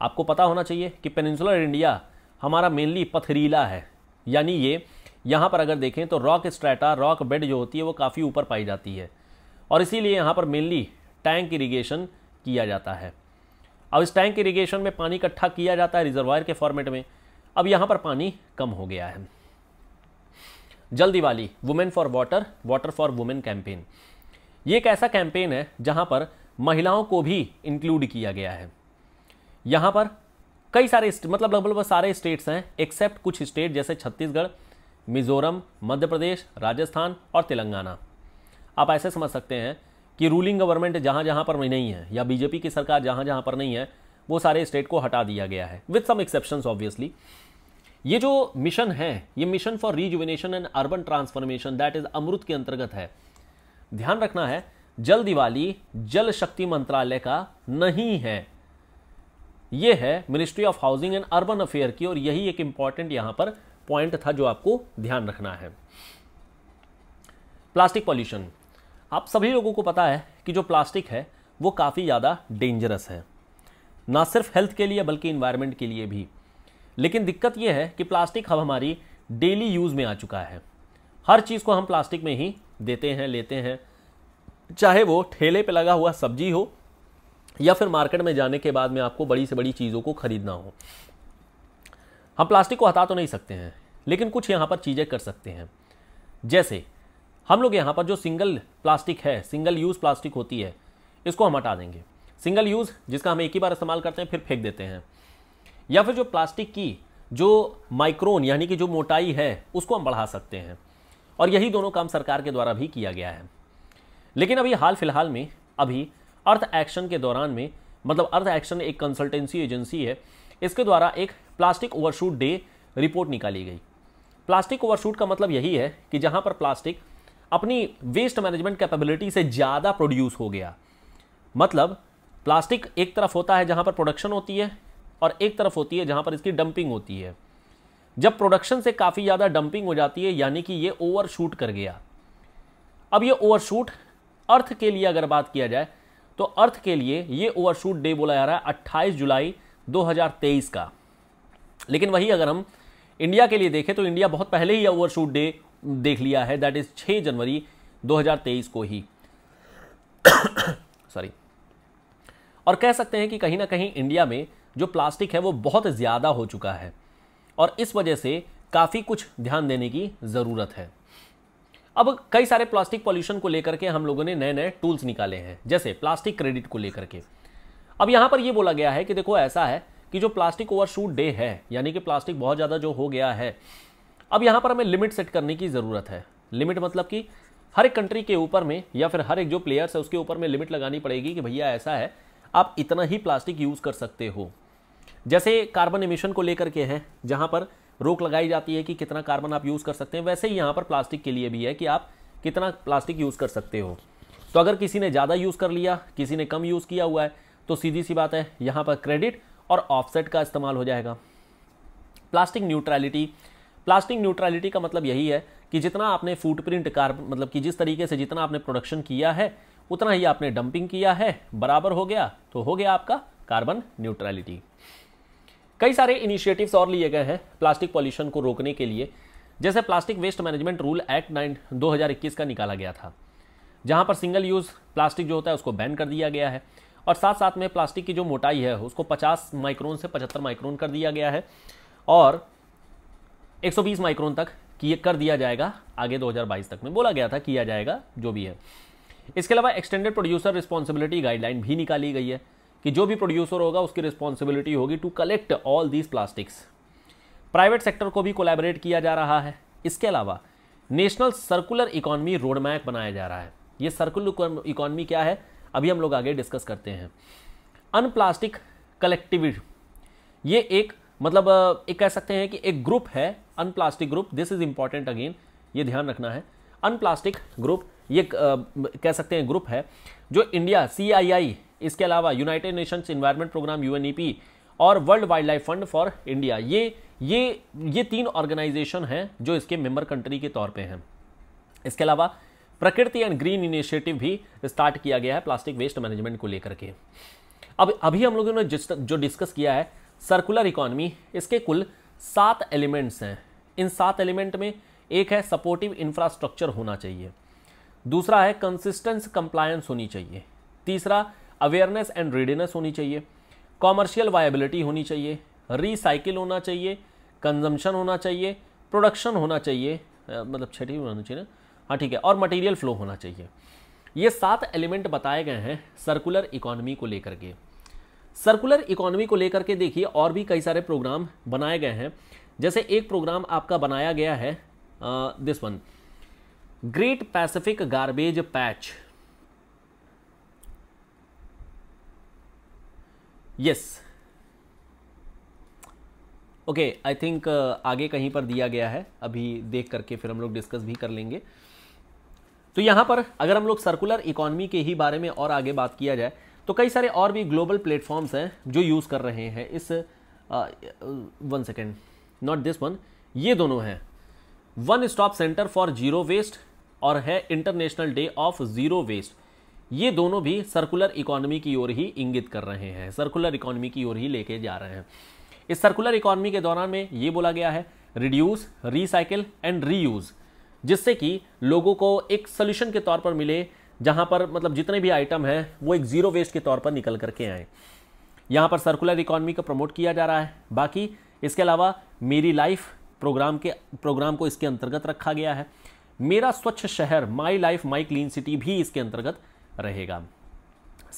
आपको पता होना चाहिए कि पेनिनसुलर इंडिया हमारा मेनली पथरीला है यानी ये यहाँ पर अगर देखें तो रॉक स्ट्रेटा रॉक बेड जो होती है वो काफ़ी ऊपर पाई जाती है और इसीलिए यहाँ पर मेनली टैंक इरीगेशन किया जाता है अब इस टैंक इरीगेशन में पानी इकट्ठा किया जाता है रिजर्वायर के फॉर्मेट में अब यहाँ पर पानी कम हो गया है Jal Diwali women for water water for women campaign ये एक ऐसा कैंपेन है जहाँ पर महिलाओं को भी इंक्लूड किया गया है यहाँ पर कई सारे मतलब लगभग सारे स्टेट्स हैं एक्सेप्ट कुछ स्टेट जैसे छत्तीसगढ़ मिजोरम मध्य प्रदेश राजस्थान और तेलंगाना आप ऐसे समझ सकते हैं कि रूलिंग गवर्नमेंट जहाँ जहाँ पर नहीं है या बीजेपी की सरकार जहाँ जहाँ पर नहीं है वो सारे स्टेट को हटा दिया गया है विथ सम एक्सेप्शन ऑब्वियसली ये जो मिशन है ये mission for rejuvenation and urban transformation that is AMRUT के अंतर्गत है ध्यान रखना है जल दिवाली जल शक्ति मंत्रालय का नहीं है ये है ministry of housing and urban affair की और यही एक इंपॉर्टेंट यहां पर पॉइंट था जो आपको ध्यान रखना है प्लास्टिक पॉल्यूशन आप सभी लोगों को पता है कि जो प्लास्टिक है वो काफ़ी ज़्यादा डेंजरस है ना सिर्फ हेल्थ के लिए बल्कि इन्वायरमेंट के लिए भी लेकिन दिक्कत यह है कि प्लास्टिक अब हमारी डेली यूज़ में आ चुका है हर चीज़ को हम प्लास्टिक में ही देते हैं लेते हैं चाहे वो ठेले पे लगा हुआ सब्जी हो या फिर मार्केट में जाने के बाद में आपको बड़ी से बड़ी चीज़ों को खरीदना हो हम प्लास्टिक को हटा तो नहीं सकते हैं लेकिन कुछ यहाँ पर चीज़ें कर सकते हैं जैसे हम लोग यहाँ पर जो सिंगल प्लास्टिक है सिंगल यूज़ प्लास्टिक होती है इसको हम हटा देंगे सिंगल यूज़ जिसका हम एक ही बार इस्तेमाल करते हैं फिर फेंक देते हैं या फिर जो प्लास्टिक की जो माइक्रोन यानी कि जो मोटाई है उसको हम बढ़ा सकते हैं और यही दोनों काम सरकार के द्वारा भी किया गया है लेकिन अभी हाल फिलहाल में अभी अर्थ एक्शन के दौरान में मतलब अर्थ एक्शन एक कंसल्टेंसी एजेंसी है इसके द्वारा एक प्लास्टिक ओवरशूट डे रिपोर्ट निकाली गई प्लास्टिक ओवरशूट का मतलब यही है कि जहाँ पर प्लास्टिक अपनी वेस्ट मैनेजमेंट कैपेबिलिटी से ज़्यादा प्रोड्यूस हो गया मतलब प्लास्टिक एक तरफ होता है जहाँ पर प्रोडक्शन होती है और एक तरफ होती है जहाँ पर इसकी डंपिंग होती है जब प्रोडक्शन से काफ़ी ज़्यादा डंपिंग हो जाती है यानी कि ये ओवरशूट कर गया अब ये ओवरशूट अर्थ के लिए अगर बात किया जाए तो अर्थ के लिए ये ओवरशूट डे बोला जा रहा है अट्ठाईस जुलाई 2023 का लेकिन वही अगर हम इंडिया के लिए देखें तो इंडिया बहुत पहले ही ओवरशूट डे देख लिया है दैट इज 6 जनवरी 2023 को ही सॉरी और कह सकते हैं कि कहीं ना कहीं इंडिया में जो प्लास्टिक है वो बहुत ज़्यादा हो चुका है और इस वजह से काफ़ी कुछ ध्यान देने की ज़रूरत है अब कई सारे प्लास्टिक पॉल्यूशन को लेकर के हम लोगों ने नए नए टूल्स निकाले हैं जैसे प्लास्टिक क्रेडिट को लेकर के अब यहाँ पर यह बोला गया है कि देखो ऐसा है कि जो प्लास्टिक ओवरशूट डे है यानी कि प्लास्टिक बहुत ज़्यादा जो हो गया है अब यहाँ पर हमें लिमिट सेट करने की ज़रूरत है लिमिट मतलब कि हर एक कंट्री के ऊपर में या फिर हर एक जो प्लेयर्स है उसके ऊपर में लिमिट लगानी पड़ेगी कि भैया ऐसा है आप इतना ही प्लास्टिक यूज़ कर सकते हो जैसे कार्बन इमिशन को लेकर के हैं जहाँ पर रोक लगाई जाती है कि कितना कार्बन आप यूज़ कर सकते हैं वैसे ही यहाँ पर प्लास्टिक के लिए भी है कि आप कितना प्लास्टिक यूज़ कर सकते हो तो अगर किसी ने ज़्यादा यूज़ कर लिया किसी ने कम यूज़ किया हुआ है तो सीधी सी बात है यहाँ पर क्रेडिट और ऑफसेट का इस्तेमाल हो जाएगा प्लास्टिक न्यूट्रैलिटी प्लास्टिक न्यूट्रैलिटी का मतलब यही है कि जितना आपने फुटप्रिंट कार्बन मतलब कि जिस तरीके से जितना आपने प्रोडक्शन किया है उतना ही आपने डंपिंग किया है बराबर हो गया तो हो गया आपका कार्बन न्यूट्रैलिटी कई सारे इनिशिएटिव्स और लिए गए हैं प्लास्टिक पॉल्यूशन को रोकने के लिए जैसे plastic waste management rule act nine 2021 का निकाला गया था जहां पर सिंगल यूज़ प्लास्टिक जो होता है उसको बैन कर दिया गया है और साथ साथ में प्लास्टिक की जो मोटाई है उसको 50 माइक्रोन से 75 माइक्रोन कर दिया गया है और 120 माइक्रोन तक कि ये कर दिया जाएगा आगे 2022 तक में बोला गया था किया जाएगा जो भी है इसके अलावा एक्सटेंडेड प्रोड्यूसर रिस्पॉन्सिबिलिटी गाइडलाइन भी निकाली गई है कि जो भी प्रोड्यूसर होगा उसकी रिस्पॉन्सिबिलिटी होगी to collect all these plastics private sector को भी कोलैबोरेट किया जा रहा है इसके अलावा नेशनल सर्कुलर इकोनॉमी रोडमैप बनाया जा रहा है ये सर्कुलर इकोनॉमी क्या है अभी हम लोग आगे डिस्कस करते हैं अनप्लास्टिक कलेक्टिविट ये एक मतलब एक कह सकते हैं कि एक ग्रुप है unplastic group this is important again ये ध्यान रखना है अनप्लास्टिक ग्रुप ये कह सकते हैं ग्रुप है जो इंडिया सी इसके अलावा United Nations environment programme U और world wild life fund for India ये ये ये तीन ऑर्गेनाइजेशन हैं जो इसके मेंबर कंट्री के तौर पे हैं इसके अलावा प्रकृति एंड ग्रीन इनिशिएटिव भी स्टार्ट किया गया है प्लास्टिक वेस्ट मैनेजमेंट को लेकर के अब अभी हम लोगों ने जो डिस्कस किया है सर्कुलर इकोनॉमी इसके कुल सात एलिमेंट्स हैं इन सात एलिमेंट में एक है सपोर्टिव इंफ्रास्ट्रक्चर होना चाहिए दूसरा है कंसिस्टेंस कंप्लायंस होनी चाहिए तीसरा अवेयरनेस एंड रेडीनेस होनी चाहिए कॉमर्शियल वायबिलिटी होनी चाहिए रिसाइकिल होना चाहिए कंजम्पशन होना चाहिए प्रोडक्शन होना चाहिए मतलब छठी होना चाहिए ना हाँ ठीक है और मटेरियल फ्लो होना चाहिए ये सात एलिमेंट बताए गए हैं सर्कुलर इकोनॉमी को लेकर के सर्कुलर इकोनॉमी को लेकर के देखिए और भी कई सारे प्रोग्राम बनाए गए हैं जैसे एक प्रोग्राम आपका बनाया गया है this one great Pacific garbage patch yes okay I think आगे कहीं पर दिया गया है अभी देख करके फिर हम लोग डिस्कस भी कर लेंगे तो यहां पर अगर हम लोग सर्कुलर इकोनॉमी के ही बारे में और आगे बात किया जाए तो कई सारे और भी ग्लोबल प्लेटफॉर्म्स हैं जो यूज़ कर रहे हैं इस one second not this one ये दोनों हैं one stop centre for zero waste और है international day of zero waste ये दोनों भी सर्कुलर इकोनॉमी की ओर ही इंगित कर रहे हैं सर्कुलर इकोनॉमी की ओर ही लेके जा रहे हैं इस सर्कुलर इकोनॉमी के दौरान में ये बोला गया है रिड्यूस रिसाइकिल एंड रीयूज़ जिससे कि लोगों को एक सोल्यूशन के तौर पर मिले जहाँ पर मतलब जितने भी आइटम हैं वो एक ज़ीरो वेस्ट के तौर पर निकल करके आए यहाँ पर सर्कुलर इकोनॉमी को प्रमोट किया जा रहा है बाकी इसके अलावा मेरी लाइफ प्रोग्राम के प्रोग्राम को इसके अंतर्गत रखा गया है मेरा स्वच्छ शहर my life my clean city भी इसके अंतर्गत रहेगा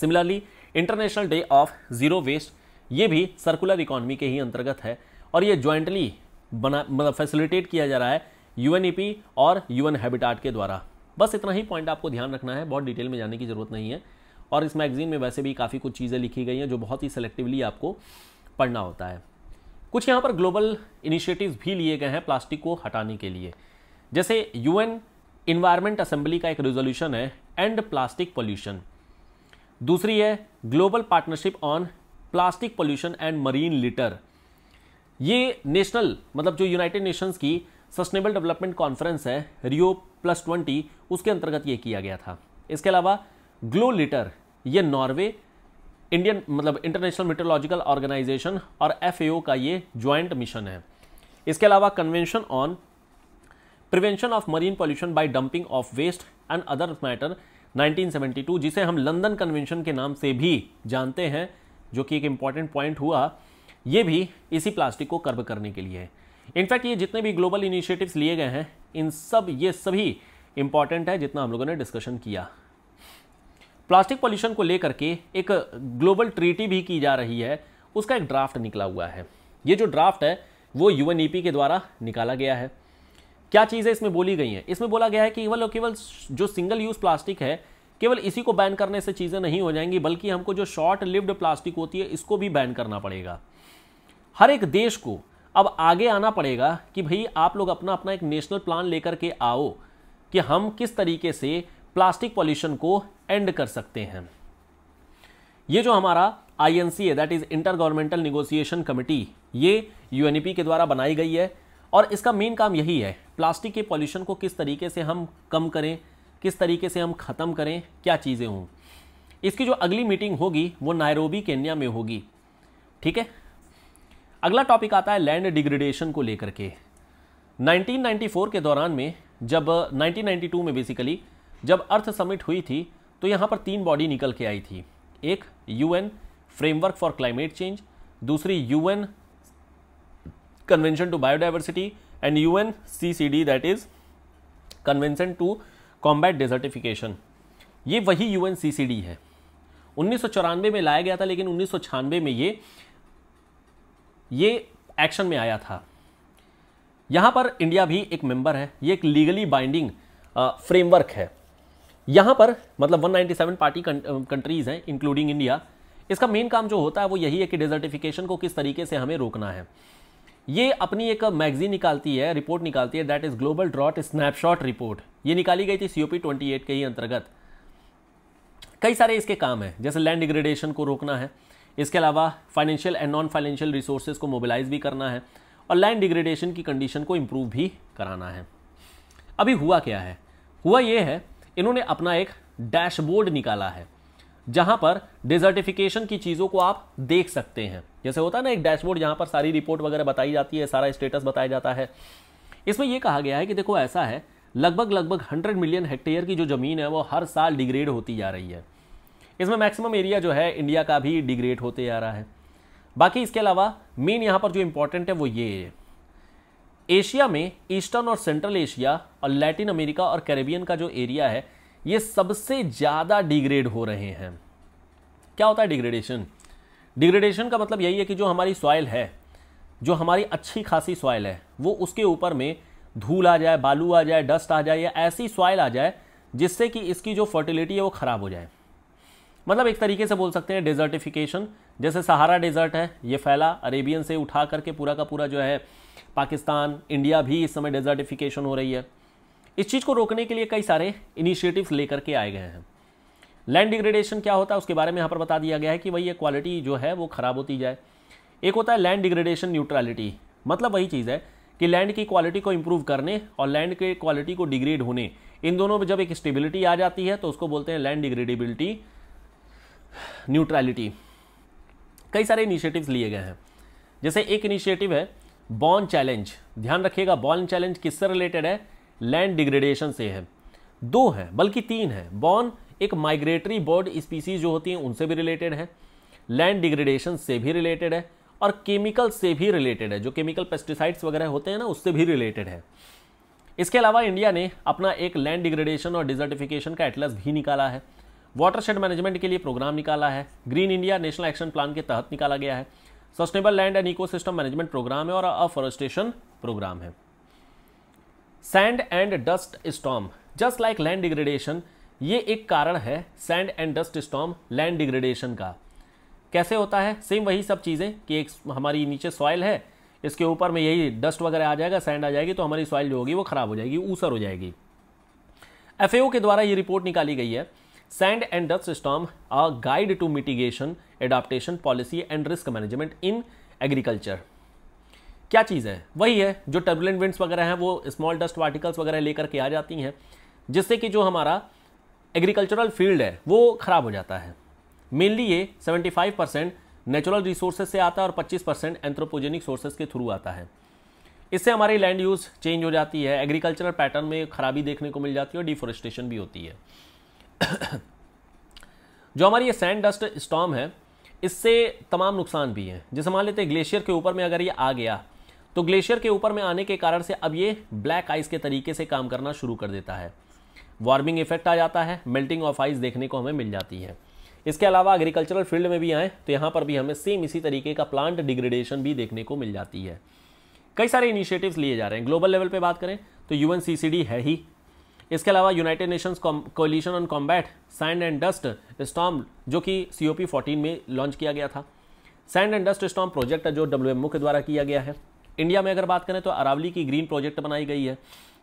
similarly international day of zero waste ये भी सर्कुलर इकोनॉमी के ही अंतर्गत है और ये ज्वाइंटली बना मतलब फैसिलिटेट किया जा रहा है यू और एन हैबिटाट के द्वारा बस इतना ही पॉइंट आपको ध्यान रखना है बहुत डिटेल में जाने की ज़रूरत नहीं है और इस मैगजीन में वैसे भी काफ़ी कुछ चीज़ें लिखी गई हैं जो बहुत ही सेलेक्टिवली आपको पढ़ना होता है कुछ यहाँ पर ग्लोबल इनिशिएटिव्स भी लिए गए हैं प्लास्टिक को हटाने के लिए जैसे यूएन इन्वायरमेंट असेंबली का एक रेजोल्यूशन है एंड प्लास्टिक पोल्यूशन दूसरी है global partnership on plastic pollution and marine litter ये नेशनल मतलब जो यूनाइटेड नेशंस की सस्टेनेबल डेवलपमेंट कॉन्फ्रेंस है रियो प्लस ट्वेंटी उसके अंतर्गत ये किया गया था इसके अलावा ग्लो लिटर ये नॉर्वे इंडियन मतलब इंटरनेशनल मेट्रोलॉजिकल ऑर्गेनाइजेशन और एफ का ये ज्वाइंट मिशन है इसके अलावा convention on prevention of marine pollution by dumping of waste and other matter 1972 जिसे हम लंदन कन्वेंशन के नाम से भी जानते हैं जो कि एक इम्पॉर्टेंट पॉइंट हुआ ये भी इसी प्लास्टिक को कर्ब करने के लिए है इनफैक्ट ये जितने भी ग्लोबल इनिशिएटिव्स लिए गए हैं इन सब ये सभी इंपॉर्टेंट है जितना हम लोगों ने डिस्कशन किया प्लास्टिक पॉल्यूशन को लेकर के एक ग्लोबल ट्रीटी भी की जा रही है उसका एक ड्राफ्ट निकला हुआ है ये जो ड्राफ्ट है वो यू e के द्वारा निकाला गया है क्या चीज़ें इसमें बोली गई हैं इसमें बोला गया है कि केवल और केवल जो सिंगल यूज़ प्लास्टिक है केवल इसी को बैन करने से चीज़ें नहीं हो जाएंगी बल्कि हमको जो शॉर्ट लिव्ड प्लास्टिक होती है इसको भी बैन करना पड़ेगा हर एक देश को अब आगे आना पड़ेगा कि भाई आप लोग अपना अपना एक नेशनल प्लान लेकर के आओ कि हम किस तरीके से प्लास्टिक पॉल्यूशन को एंड कर सकते हैं ये जो हमारा आई एन सी है that is intergovernmental negotiation committee ये यू e के द्वारा बनाई गई है और इसका मेन काम यही है प्लास्टिक के पॉल्यूशन को किस तरीके से हम कम करें किस तरीके से हम ख़त्म करें क्या चीज़ें हों इसकी जो अगली मीटिंग होगी वो नायरोबी केन्या में होगी ठीक है अगला टॉपिक आता है लैंड डिग्रेडेशन को लेकर के 1994 के दौरान में जब 1992 में बेसिकली जब अर्थ समिट हुई थी तो यहाँ पर तीन बॉडी निकल के आई थी एक UN framework for climate change दूसरी UN convention to biodiversity and D that is convention to combat desertification ये वही UNCCD है उन्नीस में लाया गया था लेकिन उन्नीस में ये ये एक्शन में आया था यहाँ पर इंडिया भी एक मेंबर है ये एक लीगली बाइंडिंग फ्रेमवर्क है यहाँ पर मतलब 197 पार्टी कंट्रीज़ हैं इंक्लूडिंग इंडिया इसका मेन काम जो होता है वो यही है कि डेजर्टिफिकेशन को किस तरीके से हमें रोकना है ये अपनी एक मैगजीन निकालती है रिपोर्ट निकालती है that is global drought snapshot report ये निकाली गई थी सीओपी एट के ही अंतर्गत कई सारे इसके काम हैं जैसे लैंड डिग्रेडेशन को रोकना है इसके अलावा financial and non financial resources को मोबिलाइज भी करना है और लैंड डिग्रेडेशन की कंडीशन को इम्प्रूव भी कराना है अभी हुआ क्या है हुआ ये है इन्होंने अपना एक डैशबोर्ड निकाला है जहां पर डिजर्टिफिकेशन की चीज़ों को आप देख सकते हैं जैसे होता है ना एक डैशबोर्ड जहां पर सारी रिपोर्ट वगैरह बताई जाती है सारा स्टेटस बताया जाता है इसमें यह कहा गया है कि देखो ऐसा है लगभग लगभग हंड्रेड मिलियन हेक्टेयर की जो ज़मीन है वो हर साल डिग्रेड होती जा रही है इसमें मैक्सिमम एरिया जो है इंडिया का भी डिग्रेड होते जा रहा है बाकी इसके अलावा मेन यहाँ पर जो इम्पोर्टेंट है वो ये है एशिया में ईस्टर्न और सेंट्रल एशिया और लैटिन अमेरिका और कैरेबियन का जो एरिया है ये सबसे ज़्यादा डिग्रेड हो रहे हैं क्या होता है डिग्रेडेशन डिग्रेडेशन का मतलब यही है कि जो हमारी सॉयल है जो हमारी अच्छी खासी सॉयल है वो उसके ऊपर में धूल आ जाए बालू आ जाए डस्ट आ जाए या ऐसी सॉयल आ जाए जिससे कि इसकी जो फर्टिलिटी है वो ख़राब हो जाए मतलब एक तरीके से बोल सकते हैं डेजर्टिफिकेशन जैसे सहारा डेजर्ट है ये फैला अरेबियन से उठा करके पूरा का पूरा जो है पाकिस्तान इंडिया भी इस समय डेजर्टिफिकेशन हो रही है इस चीज़ को रोकने के लिए कई सारे इनिशिएटिव्स लेकर के आए गए हैं लैंड डिग्रेडेशन क्या होता है उसके बारे में यहाँ पर बता दिया गया है कि भाई ये क्वालिटी जो है वो ख़राब होती जाए एक होता है लैंड डिग्रेडेशन न्यूट्रलिटी मतलब वही चीज़ है कि लैंड की क्वालिटी को इम्प्रूव करने और लैंड के क्वालिटी को डिग्रेड होने इन दोनों में जब एक स्टेबिलिटी आ जाती है तो उसको बोलते हैं लैंड डिग्रेडेबिलिटी न्यूट्रलिटी कई सारे इनिशिएटिव्स लिए गए हैं जैसे एक इनिशिएटिव है बॉन चैलेंज ध्यान रखिएगा बॉन चैलेंज किससे रिलेटेड है लैंड डिग्रेडेशन से है दो हैं बल्कि तीन हैं बॉन एक माइग्रेटरी बर्ड स्पीसीज जो होती हैं उनसे भी रिलेटेड है लैंड डिग्रेडेशन से भी रिलेटेड है और केमिकल से भी रिलेटेड है जो केमिकल पेस्टिसाइड्स वगैरह होते हैं ना उससे भी रिलेटेड है इसके अलावा इंडिया ने अपना एक लैंड डिग्रेडेशन और डिजर्टिफिकेशन का एटलस भी निकाला है वाटरशेड मैनेजमेंट के लिए प्रोग्राम निकाला है green India national action plan के तहत निकाला गया है sustainable land and ecosystem management programme है और अफॉरेस्टेशन प्रोग्राम है sand and dust storm just like land degradation ये एक कारण है sand and dust storm land degradation का कैसे होता है सेम वही सब चीज़ें कि एक हमारी नीचे सॉइल है इसके ऊपर में यही डस्ट वगैरह आ जाएगा सैंड आ जाएगी तो हमारी सॉइल जो होगी वो ख़राब हो जाएगी ऊसर हो जाएगी एफ के द्वारा ये रिपोर्ट निकाली गई है sand and dust storm a guide to mitigation adaptation policy and risk management in agriculture क्या चीज़ है वही है जो टर्बुलेंट विंड्स वगैरह हैं वो स्मॉल डस्ट पार्टिकल्स वगैरह लेकर के आ जाती हैं जिससे कि जो हमारा एग्रीकल्चरल फील्ड है वो ख़राब हो जाता है मेनली ये 75 परसेंट नेचुरल रिसोर्सेज से आता है और 25 परसेंट एंथ्रोपोजेनिक सोर्सेज के थ्रू आता है इससे हमारी लैंड यूज़ चेंज हो जाती है एग्रीकल्चरल पैटर्न में खराबी देखने को मिल जाती है और डिफोरेस्टेशन भी होती है जो हमारी ये सैंड डस्ट स्टॉम है इससे तमाम नुकसान भी हैं जैसे मान लेते हैं ग्लेशियर के ऊपर में अगर ये आ गया तो ग्लेशियर के ऊपर में आने के कारण से अब ये ब्लैक आइस के तरीके से काम करना शुरू कर देता है वार्मिंग इफेक्ट आ जाता है मेल्टिंग ऑफ आइस देखने को हमें मिल जाती है इसके अलावा एग्रीकल्चरल फील्ड में भी आएँ तो यहाँ पर भी हमें सेम इसी तरीके का प्लांट डिग्रेडेशन भी देखने को मिल जाती है कई सारे इनिशिएटिव्स लिए जा रहे हैं ग्लोबल लेवल पे बात करें तो यू है ही इसके अलावा United Nations coalition on combat sand and dust storm जो कि सी ओ में लॉन्च किया गया था sand and dust storm project जो डब्ल्यू के द्वारा किया गया है इंडिया में अगर बात करें तो अरावली की ग्रीन प्रोजेक्ट बनाई गई है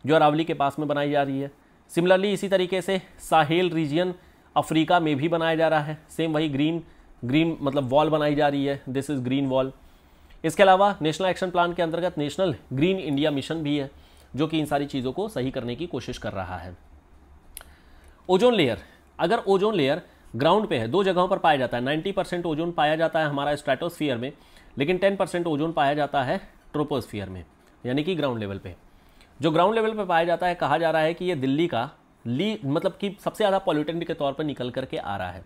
जो अरावली के पास में बनाई जा रही है सिमिलरली इसी तरीके से साहेल रीजियन अफ्रीका में भी बनाया जा रहा है सेम वही ग्रीन ग्रीन मतलब वॉल बनाई जा रही है दिस इज़ ग्रीन वॉल इसके अलावा नेशनल एक्शन प्लान के अंतर्गत नेशनल ग्रीन इंडिया मिशन भी है जो कि इन सारी चीज़ों को सही करने की कोशिश कर रहा है ओजोन लेयर अगर ओजोन लेयर ग्राउंड पे है दो जगहों पर पाया जाता है 90 परसेंट ओजोन पाया जाता है हमारा स्ट्रेटोस्फीयर में लेकिन 10 परसेंट ओजोन पाया जाता है ट्रोपोस्फियर में यानी कि ग्राउंड लेवल पे जो ग्राउंड लेवल पे पाया जाता है कहा जा रहा है कि ये दिल्ली का ली मतलब कि सबसे ज़्यादा पॉल्यूटेंट के तौर पर निकल करके आ रहा है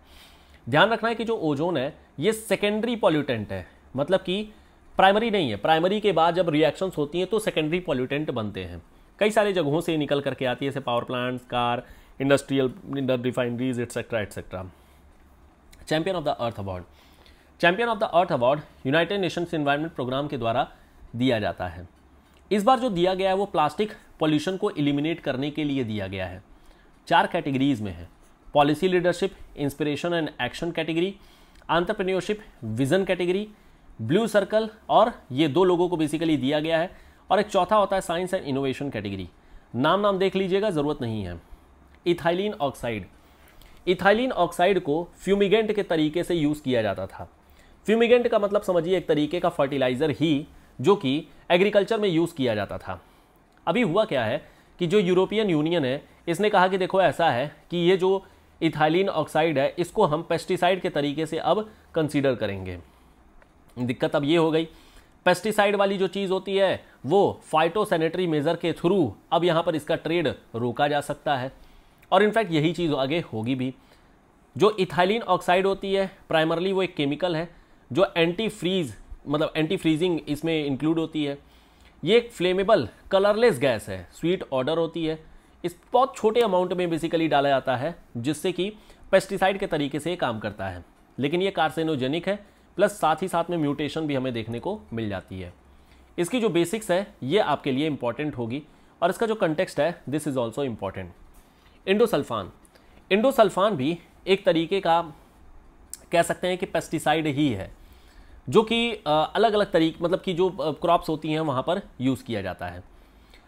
ध्यान रखना है कि जो ओजोन है ये सेकेंडरी पॉल्यूटेंट है मतलब कि प्राइमरी नहीं है प्राइमरी के बाद जब रिएक्शंस होती हैं तो सेकेंडरी पॉल्यूटेंट बनते हैं कई सारे जगहों से निकल करके आती है जैसे power plants car industrial refineries etcetera etcetera champion of the Earth award champion of the Earth award United Nations environment programme के द्वारा दिया जाता है इस बार जो दिया गया है वो प्लास्टिक पॉल्यूशन को एलिमिनेट करने के लिए दिया गया है चार कैटेगरीज में है policy leadership inspiration and action category entrepreneurship vision category blue circle और ये दो लोगों को बेसिकली दिया गया है और एक चौथा होता है साइंस एंड इनोवेशन कैटेगरी नाम नाम देख लीजिएगा ज़रूरत नहीं है इथाइलिन ऑक्साइड इथाइलिन ऑक्साइड को फ्यूमिगेंट के तरीके से यूज़ किया जाता था फ्यूमिगेंट का मतलब समझिए एक तरीके का फर्टिलाइज़र ही जो कि एग्रीकल्चर में यूज़ किया जाता था अभी हुआ क्या है कि जो यूरोपियन यूनियन है इसने कहा कि देखो ऐसा है कि ये जो इथाइलिन ऑक्साइड है इसको हम पेस्टिसाइड के तरीके से अब कंसीडर करेंगे दिक्कत अब ये हो गई पेस्टिसाइड वाली जो चीज़ होती है वो फाइटोसैनिटरी मेज़र के थ्रू अब यहाँ पर इसका ट्रेड रोका जा सकता है और इनफैक्ट यही चीज़ आगे होगी भी जो इथाइलिन ऑक्साइड होती है प्राइमरली वो एक केमिकल है जो एंटी फ्रीज मतलब एंटी फ्रीजिंग इसमें इंक्लूड होती है ये एक फ्लेमेबल कलरलेस गैस है स्वीट ऑर्डर होती है इस बहुत छोटे अमाउंट में बेसिकली डाला जाता है जिससे कि पेस्टिसाइड के तरीके से काम करता है लेकिन ये कार्सिनोजेनिक है प्लस साथ ही साथ में म्यूटेशन भी हमें देखने को मिल जाती है इसकी जो बेसिक्स है ये आपके लिए इंपॉर्टेंट होगी और इसका जो कंटेक्सट है this is also important endosulfan endosulfan भी एक तरीके का कह सकते हैं कि पेस्टिसाइड ही है जो कि अलग अलग तरीके मतलब कि जो क्रॉप्स होती हैं वहाँ पर यूज़ किया जाता है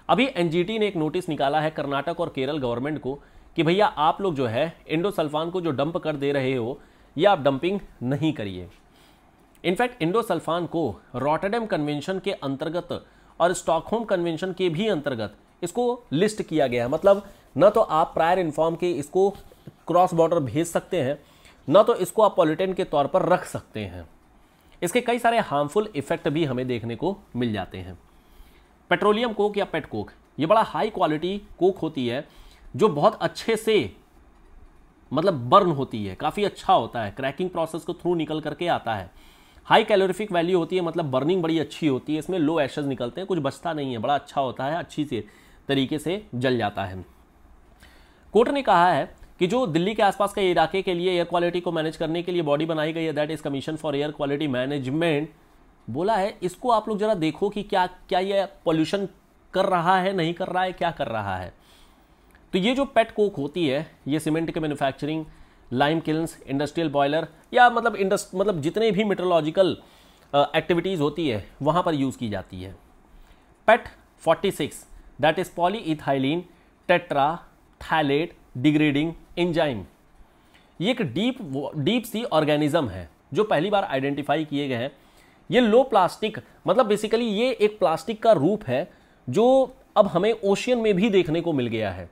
अभी एन ने एक नोटिस निकाला है कर्नाटक और केरल गवर्नमेंट को कि भैया आप लोग जो है इंडोसल्फान को जो डंप कर दे रहे हो ये आप डंपिंग नहीं करिए इनफैक्ट इंडोसल्फान को रॉटरडेम कन्वेंशन के अंतर्गत और स्टॉकहोम कन्वेंशन के भी अंतर्गत इसको लिस्ट किया गया है मतलब न तो आप प्रायर इन्फॉर्म के इसको क्रॉस बॉर्डर भेज सकते हैं न तो इसको आप पॉलिटेन के तौर पर रख सकते हैं इसके कई सारे हार्मफुल इफेक्ट भी हमें देखने को मिल जाते हैं पेट्रोलियम कोक या पेट कोक ये बड़ा हाई क्वालिटी कोक होती है जो बहुत अच्छे से मतलब बर्न होती है काफ़ी अच्छा होता है क्रैकिंग प्रोसेस को थ्रू निकल करके आता है हाई कैलोरीफिक वैल्यू होती है मतलब बर्निंग बड़ी अच्छी होती है इसमें लो एशेज निकलते हैं कुछ बचता नहीं है बड़ा अच्छा होता है अच्छी से तरीके से जल जाता है कोर्ट ने कहा है कि जो दिल्ली के आसपास के इलाके के लिए एयर क्वालिटी को मैनेज करने के लिए बॉडी बनाई गई है that is commission for air quality management बोला है इसको आप लोग जरा देखो कि क्या क्या यह पॉल्यूशन कर रहा है नहीं कर रहा है क्या कर रहा है तो ये जो पेट कोक होती है ये सीमेंट के manufacturing lime kilns industrial boiler या मतलब इंडस्ट मतलब जितने भी मेट्रोलॉजिकल एक्टिविटीज़ uh, होती है वहाँ पर यूज़ की जाती है PET 46 that is polyethylene tetra phthalate degrading enzyme ये एक डीप डीप सी ऑर्गेनिज्म है जो पहली बार आइडेंटिफाई किए गए हैं ये लो प्लास्टिक मतलब बेसिकली ये एक प्लास्टिक का रूप है जो अब हमें ओशियन में भी देखने को मिल गया है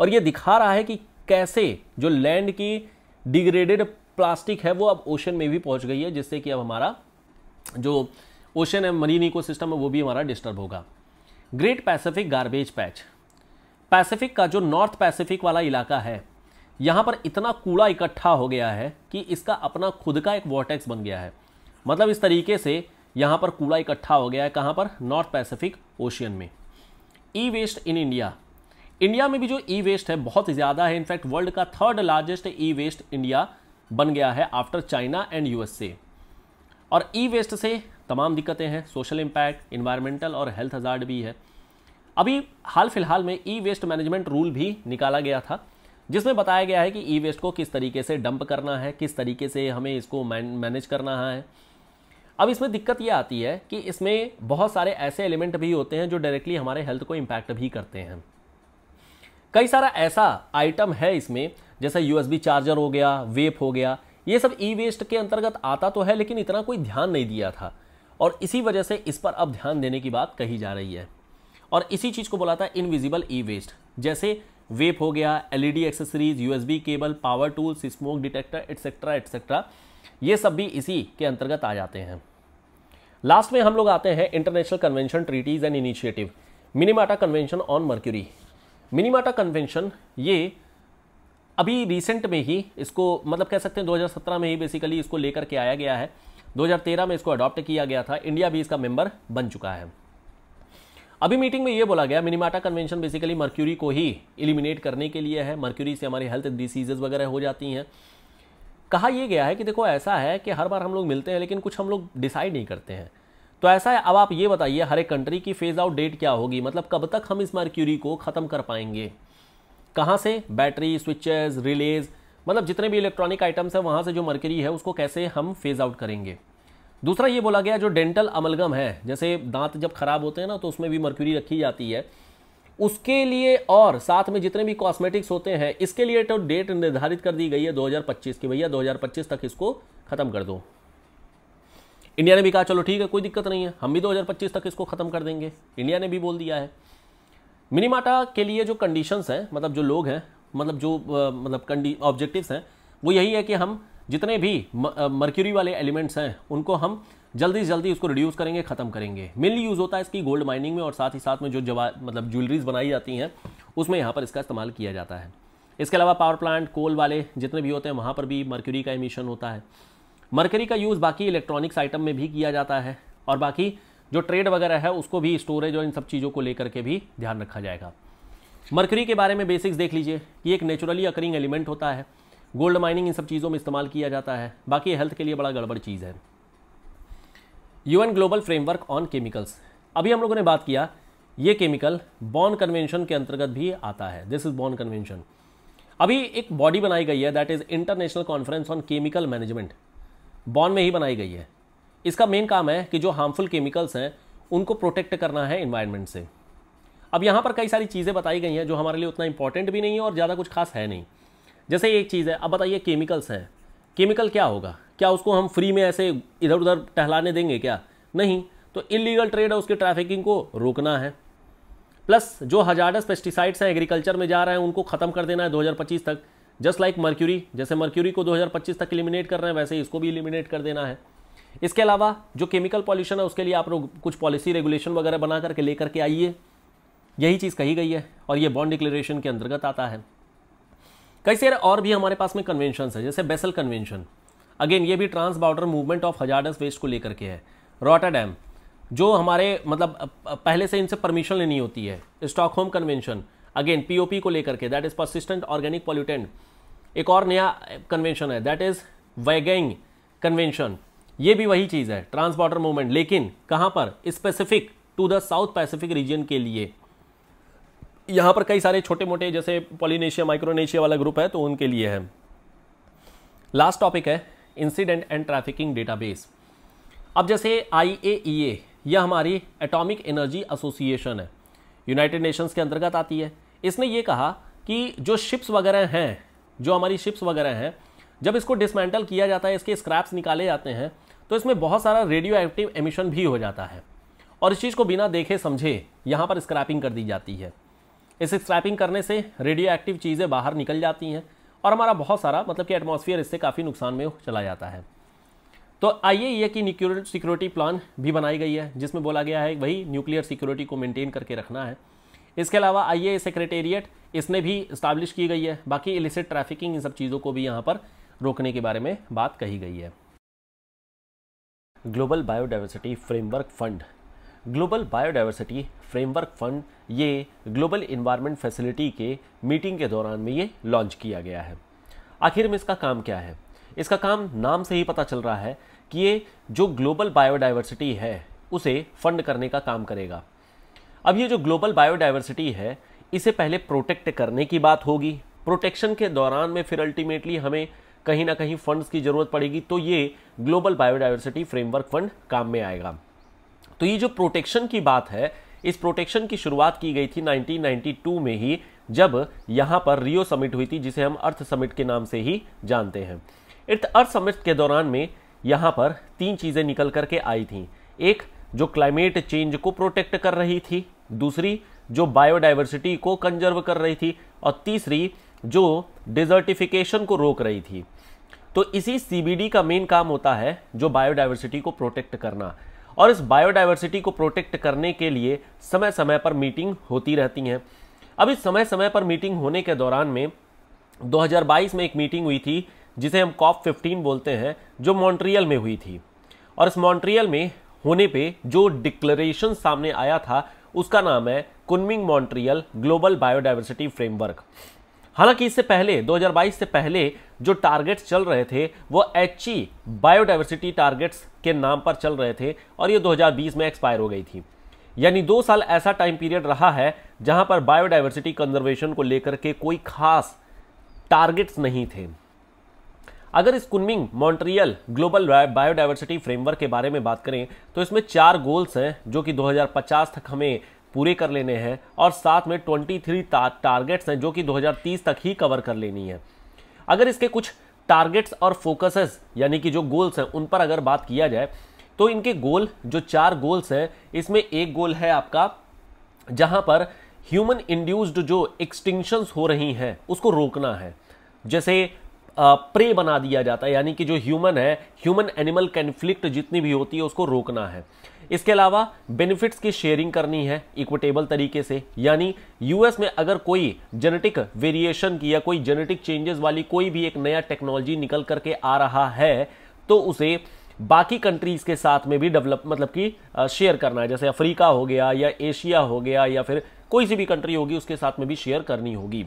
और ये दिखा रहा है कि कैसे जो लैंड की डिग्रेडेड प्लास्टिक है वो अब ओशन में भी पहुंच गई है जिससे कि अब हमारा जो ओशन है मरीन इकोसिस्टम है वो भी हमारा डिस्टर्ब होगा great Pacific garbage patch Pacific का जो नॉर्थ पैसिफिक वाला इलाका है यहाँ पर इतना कूड़ा इकट्ठा हो गया है कि इसका अपना खुद का एक वॉटेक्स बन गया है मतलब इस तरीके से यहाँ पर कूड़ा इकट्ठा हो गया है कहाँ पर नॉर्थ पैसिफिक ओशियन में e waste in India India में भी जो ई वेस्ट है बहुत ज़्यादा है इनफैक्ट वर्ल्ड का third largest e waste India बन गया है आफ्टर चाइना एंड यूएसए और ई वेस्ट से तमाम दिक्कतें हैं सोशल इम्पैक्ट इन्वायरमेंटल और हेल्थ हजार्ड भी है अभी हाल फिलहाल में ई वेस्ट मैनेजमेंट रूल भी निकाला गया था जिसमें बताया गया है कि ई वेस्ट को किस तरीके से डंप करना है किस तरीके से हमें इसको मैनेज करना है अब इसमें दिक्कत ये आती है कि इसमें बहुत सारे ऐसे एलिमेंट भी होते हैं जो डायरेक्टली हमारे हेल्थ को इम्पैक्ट भी करते हैं कई सारा ऐसा आइटम है इसमें जैसे यूएसबी चार्जर हो गया वेप हो गया ये सब ई वेस्ट के अंतर्गत आता तो है लेकिन इतना कोई ध्यान नहीं दिया था और इसी वजह से इस पर अब ध्यान देने की बात कही जा रही है और इसी चीज़ को बोला था इनविजिबल ई वेस्ट जैसे वेप हो गया LED accessories USB cable power tools smoke detector etcetera etcetera ये सब भी इसी के अंतर्गत आ जाते हैं लास्ट में हम लोग आते हैं international convention treaties and initiative Minamata convention on mercury Minamata convention ये अभी रिसेंट में ही इसको मतलब कह सकते हैं 2017 में ही बेसिकली इसको लेकर के आया गया है 2013 में इसको अडॉप्ट किया गया था इंडिया भी इसका मेंबर बन चुका है अभी मीटिंग में ये बोला गया मिनीमाटा कन्वेंशन बेसिकली मर्क्यूरी को ही इलिमिनेट करने के लिए है मर्क्यूरी से हमारी हेल्थ डिसीजेज वगैरह हो जाती हैं कहा यह गया है कि देखो ऐसा है कि हर बार हम लोग मिलते हैं लेकिन कुछ हम लोग डिसाइड नहीं करते हैं तो ऐसा है अब आप ये बताइए हर एक कंट्री की फेज़ आउट डेट क्या होगी मतलब कब तक हम इस मर्क्यूरी को ख़त्म कर पाएंगे कहाँ से बैटरी स्विचेस रिलेज मतलब जितने भी इलेक्ट्रॉनिक आइटम्स हैं वहाँ से जो मर्क्यूरी है उसको कैसे हम फेज़ आउट करेंगे दूसरा ये बोला गया जो डेंटल अमलगम है जैसे दांत जब खराब होते हैं ना तो उसमें भी मर्क्यूरी रखी जाती है उसके लिए और साथ में जितने भी कॉस्मेटिक्स होते हैं इसके लिए तो डेट निर्धारित कर दी गई है 2025 की भैया 2025 तक इसको ख़त्म कर दो इंडिया ने भी कहा चलो ठीक है कोई दिक्कत नहीं है हम भी 2025 तक इसको ख़त्म कर देंगे इंडिया ने भी बोल दिया है मिनीमाटा के लिए जो कंडीशंस हैं मतलब जो लोग हैं मतलब जो मतलब ऑब्जेक्टिव हैं वो यही है कि हम जितने भी मर्क्यूरी वाले एलिमेंट्स हैं उनको हम जल्दी से जल्दी उसको रिड्यूस करेंगे खत्म करेंगे मेनली यूज़ होता है इसकी गोल्ड माइनिंग में और साथ ही साथ में जो जवा मतलब ज्वेलरीज बनाई जाती हैं उसमें यहाँ पर इसका इस्तेमाल किया जाता है इसके अलावा पावर प्लांट कोल वाले जितने भी होते हैं वहाँ पर भी मर्क्यूरी का एमिशन होता है मर्क्यूरी का यूज़ बाकी इलेक्ट्रॉनिक्स आइटम में भी किया जाता है और बाकी जो ट्रेड वगैरह है उसको भी स्टोरेज और इन सब चीज़ों को लेकर के भी ध्यान रखा जाएगा मर्करी के बारे में बेसिक्स देख लीजिए कि एक नेचुरली अकरिंग एलिमेंट होता है गोल्ड माइनिंग इन सब चीज़ों में इस्तेमाल किया जाता है बाकी हेल्थ के लिए बड़ा गड़बड़ चीज़ है UN global framework on chemicals अभी हम लोगों ने बात किया ये केमिकल बॉन कन्वेंशन के अंतर्गत भी आता है दिस इज बॉन कन्वेंशन अभी एक बॉडी बनाई गई है that is international conference on chemical management Bonn में ही बनाई गई है इसका मेन काम है कि जो हार्मफुल केमिकल्स हैं उनको प्रोटेक्ट करना है इन्वायरमेंट से अब यहाँ पर कई सारी चीज़ें बताई गई हैं जो हमारे लिए उतना इंपॉर्टेंट भी नहीं है और ज़्यादा कुछ खास है नहीं जैसे एक चीज़ है अब बताइए केमिकल्स हैं केमिकल क्या होगा क्या उसको हम फ्री में ऐसे इधर उधर टहलाने देंगे क्या नहीं तो इलीगल ट्रेड है उसके ट्रैफिकिंग को रोकना है प्लस जो हजारस पेस्टिसाइड्स हैं एग्रीकल्चर में जा रहे हैं उनको ख़त्म कर देना है 2025 तक जस्ट लाइक मर्क्यूरी जैसे मर्क्यूरी को 2025 तक इलिमिनेट कर रहे हैं वैसे ही इसको भी इलिमिनेट कर देना है इसके अलावा जो केमिकल पॉल्यूशन है उसके लिए आप लोग कुछ पॉलिसी रेगुलेशन वगैरह बना करके लेकर के आइए यही चीज़ कही गई है और ये बॉन्ड डिक्लेरेशन के अंतर्गत आता है कई सारे और भी हमारे पास में कन्वेंशन है जैसे बेसल कन्वेंशन अगेन ये भी trans border movement of hazardous waste को लेकर के है रोटा डैम जो हमारे मतलब पहले से इनसे परमिशन लेनी होती है Stockholm convention again POP को लेकर के that is persistent organic pollutant एक और नया कन्वेंशन है दैट इज वैगैंग कन्वेंशन ये भी वही चीज़ है ट्रांस बॉर्डर मूवमेंट लेकिन कहाँ पर specific to the South Pacific region के लिए यहाँ पर कई सारे छोटे मोटे जैसे पॉलिनेशिया माइक्रोनेशिया वाला ग्रुप है तो उनके लिए है लास्ट टॉपिक है इंसिडेंट एंड ट्रैफिकिंग डेटाबेस अब जैसे आई e यह हमारी एटॉमिक एनर्जी एसोसिएशन है यूनाइटेड नेशंस के अंतर्गत आती है इसने ये कहा कि जो शिप्स वगैरह हैं जो हमारी शिप्स वगैरह हैं जब इसको डिसमेंटल किया जाता है इसके स्क्रैप्स निकाले जाते हैं तो इसमें बहुत सारा रेडियो एक्टिव एमिशन भी हो जाता है और इस चीज़ को बिना देखे समझे यहाँ पर स्क्रैपिंग कर दी जाती है इसे स्क्रैपिंग करने से रेडियो एक्टिव चीज़ें बाहर निकल जाती हैं और हमारा बहुत सारा मतलब कि एटमोसफियर इससे काफ़ी नुकसान में चला जाता है तो आइए कि सिक्योरिटी प्लान भी बनाई गई है जिसमें बोला गया है वही न्यूक्लियर सिक्योरिटी को मेंटेन करके रखना है इसके अलावा आई सेक्रेटेरिएट इसने भी इस्टाब्लिश की गई है बाकी इलिसिट ट्रैफिकिंग इन सब चीज़ों को भी यहाँ पर रोकने के बारे में बात कही गई है global biodiversity framework fund global biodiversity framework fund ये ग्लोबल इन्वायरमेंट फैसिलिटी के मीटिंग के दौरान में ये लॉन्च किया गया है आखिर में इसका काम क्या है इसका काम नाम से ही पता चल रहा है कि ये जो ग्लोबल बायोडाइवर्सिटी है उसे फंड करने का काम करेगा अब ये जो ग्लोबल बायोडाइवर्सिटी है इसे पहले प्रोटेक्ट करने की बात होगी प्रोटेक्शन के दौरान में फिर अल्टीमेटली हमें कहीं ना कहीं फंड्स की ज़रूरत पड़ेगी तो ये ग्लोबल बायोडाइवर्सिटी फ्रेमवर्क फंड काम में आएगा तो ये जो प्रोटेक्शन की बात है इस प्रोटेक्शन की शुरुआत की गई थी 1992 में ही जब यहाँ पर रियो समिट हुई थी जिसे हम अर्थ समिट के नाम से ही जानते हैं इर्थ अर्थ समिट के दौरान में यहाँ पर तीन चीज़ें निकल करके आई थी एक जो क्लाइमेट चेंज को प्रोटेक्ट कर रही थी दूसरी जो बायोडाइवर्सिटी को कंजर्व कर रही थी और तीसरी जो डिजर्टिफिकेशन को रोक रही थी तो इसी सीबीडी का मेन काम होता है जो बायोडाइवर्सिटी को प्रोटेक्ट करना और इस बायोडाइवर्सिटी को प्रोटेक्ट करने के लिए समय समय पर मीटिंग होती रहती हैं अब इस समय समय पर मीटिंग होने के दौरान में 2022 में एक मीटिंग हुई थी जिसे हम कॉप 15 बोलते हैं जो मॉन्ट्रियल में हुई थी और इस मॉन्ट्रियल में होने पे जो डिक्लेरेशन सामने आया था उसका नाम है Kunming Montreal global biodiversity framework हालांकि इससे पहले 2022 से पहले जो टारगेट्स चल रहे थे वो एच बायोडाइवर्सिटी टारगेट्स के नाम पर चल रहे थे और ये 2020 में एक्सपायर हो गई थी यानी दो साल ऐसा टाइम पीरियड रहा है जहां पर बायोडाइवर्सिटी कंजर्वेशन को लेकर के कोई खास टारगेट्स नहीं थे अगर इस Kunming Montreal global biodiversity framework के बारे में बात करें तो इसमें चार गोल्स हैं जो कि 2050 तक हमें पूरे कर लेने हैं और साथ में 23 थ्री टारगेट्स हैं जो कि 2030 तक ही कवर कर लेनी है अगर इसके कुछ टारगेट्स और फोकसेस यानी कि जो गोल्स हैं उन पर अगर बात किया जाए तो इनके गोल जो चार गोल्स हैं इसमें एक गोल है आपका जहां पर ह्यूमन इंड्यूस्ड जो एक्सटिंक्शंस हो रही हैं उसको रोकना है जैसे प्रे बना दिया जाता है यानी कि जो ह्यूमन है ह्यूमन एनिमल कन्फ्लिक्ट जितनी भी होती है उसको रोकना है इसके अलावा बेनिफिट्स की शेयरिंग करनी है इक्विटेबल तरीके से यानी यूएस में अगर कोई जेनेटिक वेरिएशन की या कोई जेनेटिक चेंजेस वाली कोई भी एक नया टेक्नोलॉजी निकल करके आ रहा है तो उसे बाकी कंट्रीज के साथ में भी डेवलप मतलब कि शेयर करना है जैसे अफ्रीका हो गया या एशिया हो गया या फिर कोई सी भी कंट्री होगी उसके साथ में भी शेयर करनी होगी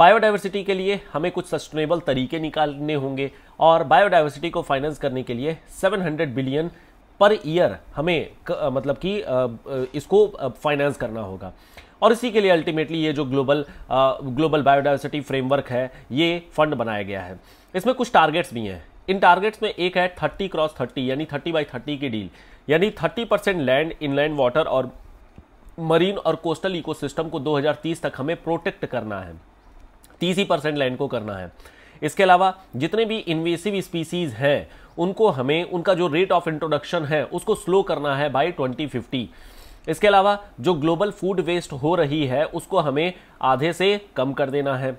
बायोडाइवर्सिटी के लिए हमें कुछ सस्टेनेबल तरीके निकालने होंगे और बायोडाइवर्सिटी को फाइनेंस करने के लिए 700 बिलियन पर ईयर हमें क, मतलब कि इसको फाइनेंस करना होगा और इसी के लिए अल्टीमेटली ये जो ग्लोबल ग्लोबल बायोडाइवर्सिटी फ्रेमवर्क है ये फंड बनाया गया है इसमें कुछ टारगेट्स भी हैं इन टारगेट्स में एक है थर्टी क्रॉस थर्टी यानी थर्टी बाई थर्टी की डील यानी thirty percent land inland water और मरीन और कोस्टल इकोसिस्टम को 2030 तक हमें प्रोटेक्ट करना है तीस ही परसेंट लैंड को करना है इसके अलावा जितने भी इन्वेसिव स्पीसीज हैं उनको हमें उनका जो रेट ऑफ इंट्रोडक्शन है उसको स्लो करना है बाई ट्वेंटी इसके अलावा जो ग्लोबल फूड वेस्ट हो रही है उसको हमें आधे से कम कर देना है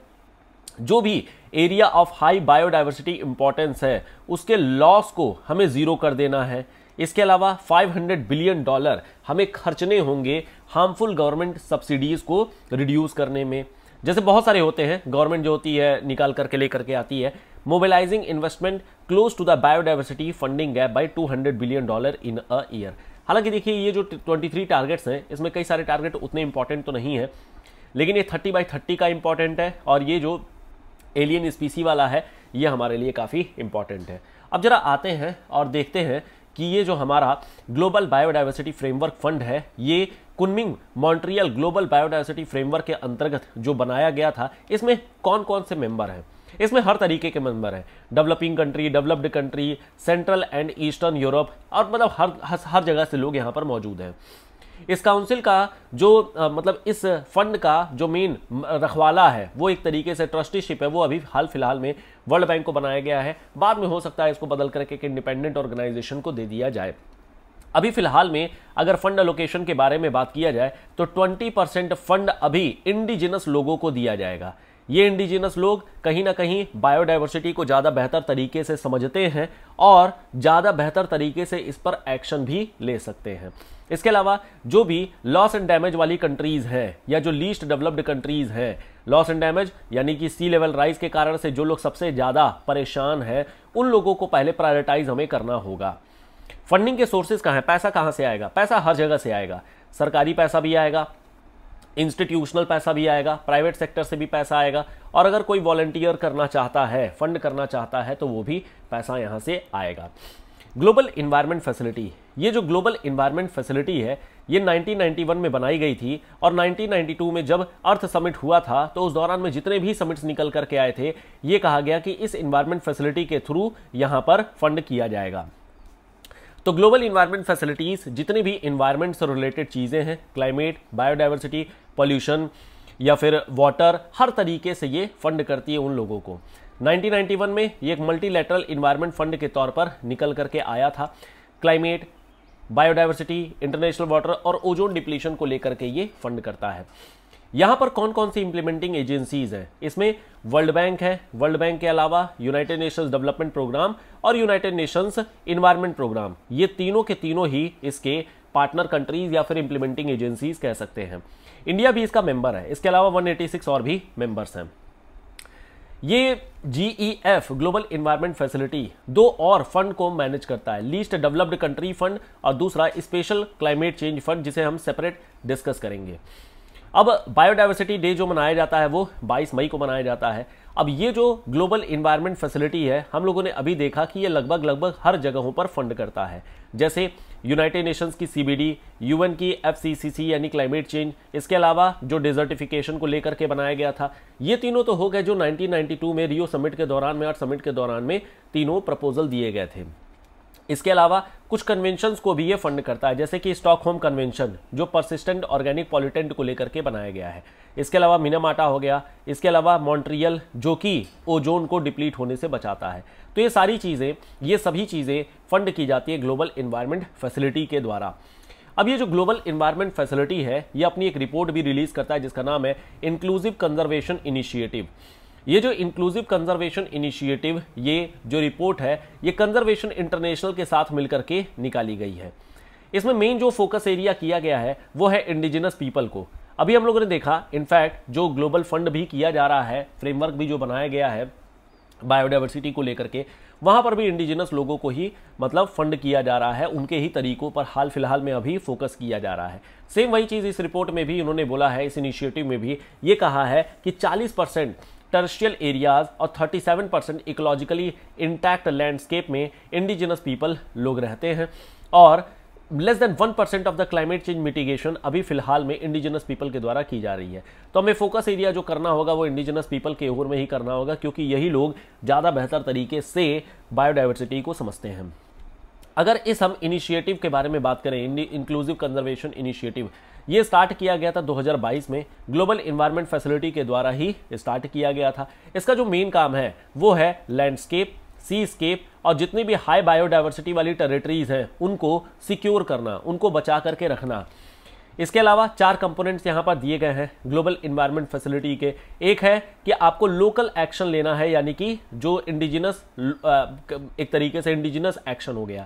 जो भी area of high biodiversity importance है उसके लॉस को हमें ज़ीरो कर देना है इसके अलावा 500 बिलियन डॉलर हमें खर्चने होंगे हार्मफुल गवर्नमेंट सब्सिडीज़ को रिड्यूस करने में जैसे बहुत सारे होते हैं गवर्नमेंट जो होती है निकाल करके लेकर के आती है mobilising investment close to the biodiversity funding gap by hundred billion dollar in a year हालांकि देखिए ये जो 23 टारगेट्स हैं इसमें कई सारे टारगेट उतने इंपॉर्टेंट तो नहीं है लेकिन ये 30 बाई 30 का इंपॉर्टेंट है और ये जो एलियन स्पीसी वाला है ये हमारे लिए काफ़ी इंपॉर्टेंट है अब जरा आते हैं और देखते हैं कि ये जो हमारा ग्लोबल बायोडाइवर्सिटी फ्रेमवर्क फंड है ये Kunming Montreal global biodiversity framework के अंतर्गत जो बनाया गया था इसमें कौन कौन से मेंबर हैं इसमें हर तरीके के मेंबर हैं developing country developed country central and eastern Europe और मतलब हर हर जगह से लोग यहाँ पर मौजूद हैं इस काउंसिल का जो आ, मतलब इस फंड का जो मेन रखवाला है वो एक तरीके से ट्रस्टीशिप है वो अभी हाल फिलहाल में वर्ल्ड बैंक को बनाया गया है बाद में हो सकता है इसको बदल करके एक इंडिपेंडेंट ऑर्गेनाइजेशन को दे दिया जाए अभी फिलहाल में अगर फंड अलोकेशन के बारे में बात किया जाए तो 20 परसेंट फंड अभी इंडिजिनस लोगों को दिया जाएगा ये इंडिजिनस लोग कहीं ना कहीं बायोडाइवर्सिटी को ज़्यादा बेहतर तरीके से समझते हैं और ज़्यादा बेहतर तरीके से इस पर एक्शन भी ले सकते हैं इसके अलावा जो भी लॉस एंड डैमेज वाली कंट्रीज़ हैं या जो लीस्ट डेवलप्ड कंट्रीज़ हैं लॉस एंड डैमेज यानी कि सी लेवल राइज के कारण से जो लोग सबसे ज़्यादा परेशान हैं उन लोगों को पहले प्रायोरिटाइज हमें करना होगा फंडिंग के सोर्सेज कहाँ हैं पैसा कहाँ से आएगा पैसा हर जगह से आएगा सरकारी पैसा भी आएगा इंस्टीट्यूशनल पैसा भी आएगा प्राइवेट सेक्टर से भी पैसा आएगा और अगर कोई वॉल्टियर करना चाहता है फंड करना चाहता है तो वो भी पैसा यहाँ से आएगा ग्लोबल इन्वायरमेंट फैसिलिटी ये जो ग्लोबल इन्वायरमेंट फैसिलिटी है ये 1991 में बनाई गई थी और 1992 में जब अर्थ समिट हुआ था तो उस दौरान में जितने भी समिट्स निकल करके आए थे ये कहा गया कि इस इन्वायरमेंट फैसिलिटी के थ्रू यहाँ पर फंड किया जाएगा तो ग्लोबल इन्वायरमेंट फैसिलिटीज़ जितनी भी इन्वायरमेंट से रिलेटेड चीज़ें हैं क्लाइमेट बायोडाइवर्सिटी पॉल्यूशन या फिर वाटर हर तरीके से ये फंड करती है उन लोगों को 1991 में ये एक मल्टीलेटरल इन्वायरमेंट फंड के तौर पर निकल करके आया था क्लाइमेट बायोडाइवर्सिटी इंटरनेशनल वाटर और ओजोन डिप्लीशन को लेकर के ये फंड करता है यहां पर कौन कौन सी इंप्लीमेंटिंग एजेंसीज हैं इसमें वर्ल्ड बैंक है वर्ल्ड बैंक के अलावा यूनाइटेड नेशंस डेवलपमेंट प्रोग्राम और यूनाइटेड नेशंस इन्वायरमेंट प्रोग्राम ये तीनों के तीनों ही इसके पार्टनर कंट्रीज या फिर इंप्लीमेंटिंग एजेंसीज कह सकते हैं इंडिया भी इसका मेंबर है इसके अलावा वन और भी मेंबर्स हैं ये जीईएफ ग्लोबल इन्वायरमेंट फैसिलिटी दो और फंड को मैनेज करता है लीस्ट डेवलप्ड कंट्री फंड और दूसरा स्पेशल क्लाइमेट चेंज फंड जिसे हम सेपरेट डिस्कस करेंगे अब बायोडाइवर्सिटी डे जो मनाया जाता है वो 22 मई को मनाया जाता है अब ये जो ग्लोबल इन्वायरमेंट फैसिलिटी है हम लोगों ने अभी देखा कि ये लगभग लगभग हर जगहों पर फंड करता है जैसे यूनाइटेड नेशंस की सीबीडी यूएन की एफसीसीसी यानी क्लाइमेट चेंज इसके अलावा जो डिजर्टिफिकेशन को लेकर के बनाया गया था ये तीनों तो हो गए जो 1992 में रियो समिट के दौरान में और समिट के दौरान में तीनों प्रपोजल दिए गए थे इसके अलावा कुछ कन्वेंशंस को भी ये फंड करता है जैसे कि स्टॉक होम कन्वेंशन जो परसिस्टेंट ऑर्गेनिक पॉलिटेंट को लेकर के बनाया गया है इसके अलावा मिनामाटा हो गया इसके अलावा मॉन्ट्रियल जो कि ओजोन को डिप्लीट होने से बचाता है तो ये सारी चीज़ें ये सभी चीज़ें फंड की जाती है ग्लोबल इन्वायरमेंट फैसिलिटी के द्वारा अब ये जो ग्लोबल इन्वायरमेंट फैसिलिटी है ये अपनी एक रिपोर्ट भी रिलीज करता है जिसका नाम है इंक्लूसिव कंजर्वेशन इनिशिएटिव ये जो इंक्लूसिव कंजर्वेशन इनिशिएटिव ये जो रिपोर्ट है ये कंजर्वेशन इंटरनेशनल के साथ मिलकर के निकाली गई है इसमें मेन जो फोकस एरिया किया गया है वो है इंडिजिनस पीपल को अभी हम लोगों ने देखा इनफैक्ट जो ग्लोबल फंड भी किया जा रहा है फ्रेमवर्क भी जो बनाया गया है बायोडाइवर्सिटी को लेकर के वहाँ पर भी इंडिजिनस लोगों को ही मतलब फंड किया जा रहा है उनके ही तरीकों पर हाल फिलहाल में अभी फोकस किया जा रहा है सेम वही चीज़ इस रिपोर्ट में भी उन्होंने बोला है इस इनिशिएटिव में भी ये कहा है कि 40 परसेंट टर्शियल एरियाज और 37 परसेंट इकोलॉजिकली इंटैक्ट लैंडस्केप में इंडिजिनस पीपल लोग रहते हैं और less than one percent of the climate change mitigation अभी फिलहाल में इंडिजिनस पीपल के द्वारा की जा रही है तो हमें फोकस एरिया जो करना होगा वो इंडिजिनस पीपल के ओर में ही करना होगा क्योंकि यही लोग ज़्यादा बेहतर तरीके से बायोडाइवर्सिटी को समझते हैं अगर इस हम इनिशिएटिव के बारे में बात करें इंक्लूसिव कंजर्वेशन इनिशिएटिव ये स्टार्ट किया गया था 2022 में ग्लोबल इन्वायरमेंट फैसिलिटी के द्वारा ही स्टार्ट किया गया था इसका जो मेन काम है वो है लैंडस्केप सी स्केप और जितनी भी हाई बायोडाइवर्सिटी वाली टेरिटरीज हैं उनको सिक्योर करना उनको बचा करके रखना इसके अलावा चार कंपोनेंट्स यहाँ पर दिए गए हैं ग्लोबल इन्वायरमेंट फैसिलिटी के एक है कि आपको लोकल एक्शन लेना है यानी कि जो इंडिजिनस एक तरीके से इंडिजिनस एक्शन हो गया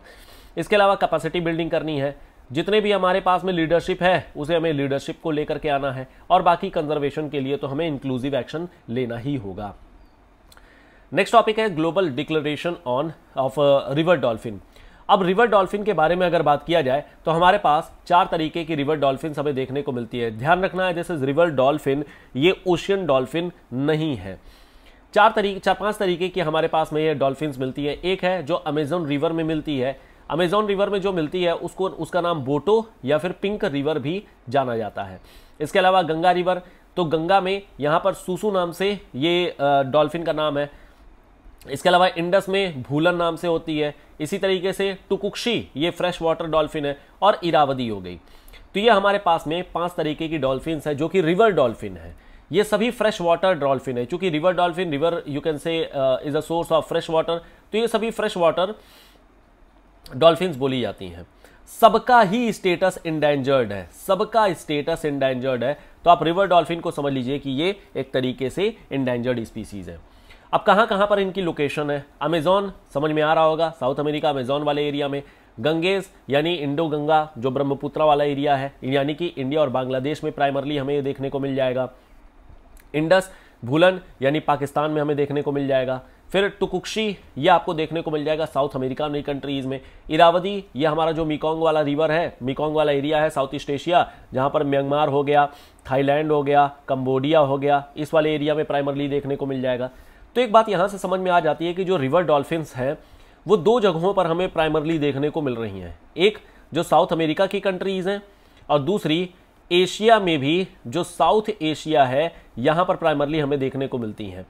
इसके अलावा कैपेसिटी बिल्डिंग करनी है जितने भी हमारे पास में लीडरशिप है उसे हमें लीडरशिप को लेकर के आना है और बाकी कंजर्वेशन के लिए तो हमें इंक्लूसिव एक्शन लेना ही होगा नेक्स्ट टॉपिक है global declaration on of river dolphin अब रिवर डॉल्फिन के बारे में अगर बात किया जाए तो हमारे पास चार तरीके की रिवर डॉल्फिन हमें देखने को मिलती है ध्यान रखना है जैसे रिवर डॉल्फिन ये ओशियन डॉल्फिन नहीं है चार तरीके चार पांच तरीके की हमारे पास में ये डॉल्फिन मिलती है एक है जो अमेजोन रिवर में मिलती है अमेजोन रिवर में जो मिलती है उसको उसका नाम बोटो या फिर पिंक रिवर भी जाना जाता है इसके अलावा गंगा रिवर तो गंगा में यहाँ पर सूसू नाम से ये डॉल्फिन का नाम है इसके अलावा इंडस में भूलन नाम से होती है इसी तरीके से टुकुक्शी ये फ्रेश वाटर डॉल्फिन है और इरावदी हो गई तो ये हमारे पास में पांच तरीके की डॉल्फिन्स है जो कि रिवर डॉल्फिन है ये सभी फ्रेश वाटर डॉल्फिन है क्योंकि river dolphin river you can say is a source of fresh water तो ये सभी फ्रेश वाटर डॉल्फिन बोली जाती हैं सबका ही स्टेटस इंडेंजर्ड है सबका स्टेटस इंडेंजर्ड है तो आप रिवर डॉल्फिन को समझ लीजिए कि ये एक तरीके से इंडेंजर्ड स्पीसीज है अब कहाँ कहाँ पर इनकी लोकेशन है अमेजॉन समझ में आ रहा होगा साउथ अमेरिका अमेजॉन वाले एरिया में गंगेज यानी इंडो गंगा जो ब्रह्मपुत्रा वाला एरिया है यानी कि इंडिया और बांग्लादेश में प्राइमरली हमें ये देखने को मिल जाएगा इंडस भूलन यानी पाकिस्तान में हमें देखने को मिल जाएगा फिर टुकुक्शी ये आपको देखने को मिल जाएगा साउथ अमेरिका में कंट्रीज़ में इरावदी ये हमारा जो मिकोंग वाला रिवर है मिकोंग वाला एरिया है साउथ ईस्ट एशिया जहाँ पर म्यांमार हो गया थाईलैंड हो गया कंबोडिया हो गया इस वाले एरिया में प्राइमरली देखने को मिल जाएगा तो एक बात यहाँ से समझ में आ जाती है कि जो रिवर डॉल्फिन्स हैं वो दो जगहों पर हमें प्राइमरली देखने को मिल रही हैं एक जो साउथ अमेरिका की कंट्रीज़ हैं और दूसरी एशिया में भी जो साउथ एशिया है यहाँ पर प्राइमरली हमें देखने को मिलती हैं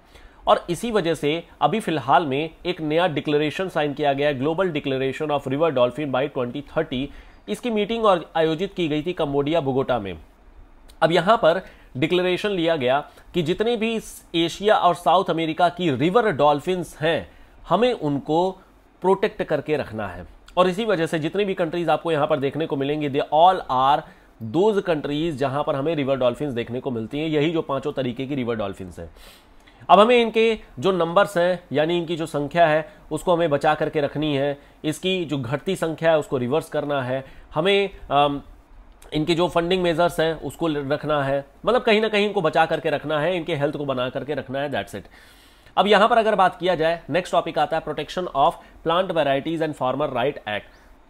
और इसी वजह से अभी फ़िलहाल में एक नया डिक्लेरेशन साइन किया गया है global declaration of river dolphin by 2030 इसकी मीटिंग और आयोजित की गई थी कम्बोडिया बुगोटा में अब यहाँ पर डिक्लेरेशन लिया गया कि जितनी भी एशिया और साउथ अमेरिका की रिवर डॉल्फिन्स हैं हमें उनको प्रोटेक्ट करके रखना है और इसी वजह से जितनी भी कंट्रीज़ आपको यहाँ पर देखने को मिलेंगी they all are those countries जहां पर हमें रिवर डॉल्फिन्स देखने को मिलती हैं यही जो पांचों तरीके की रिवर डॉल्फिन्स हैं अब हमें इनके जो नंबर्स हैं यानी इनकी जो संख्या है उसको हमें बचा करके रखनी है इसकी जो घटती संख्या है उसको रिवर्स करना है हमें इनके जो फंडिंग मेजर्स हैं उसको रखना है मतलब कहीं ना कहीं इनको बचा करके रखना है इनके हेल्थ को बना करके रखना है दैट्स इट अब यहाँ पर अगर बात किया जाए नेक्स्ट टॉपिक आता है protection of plant varieties and farmer right act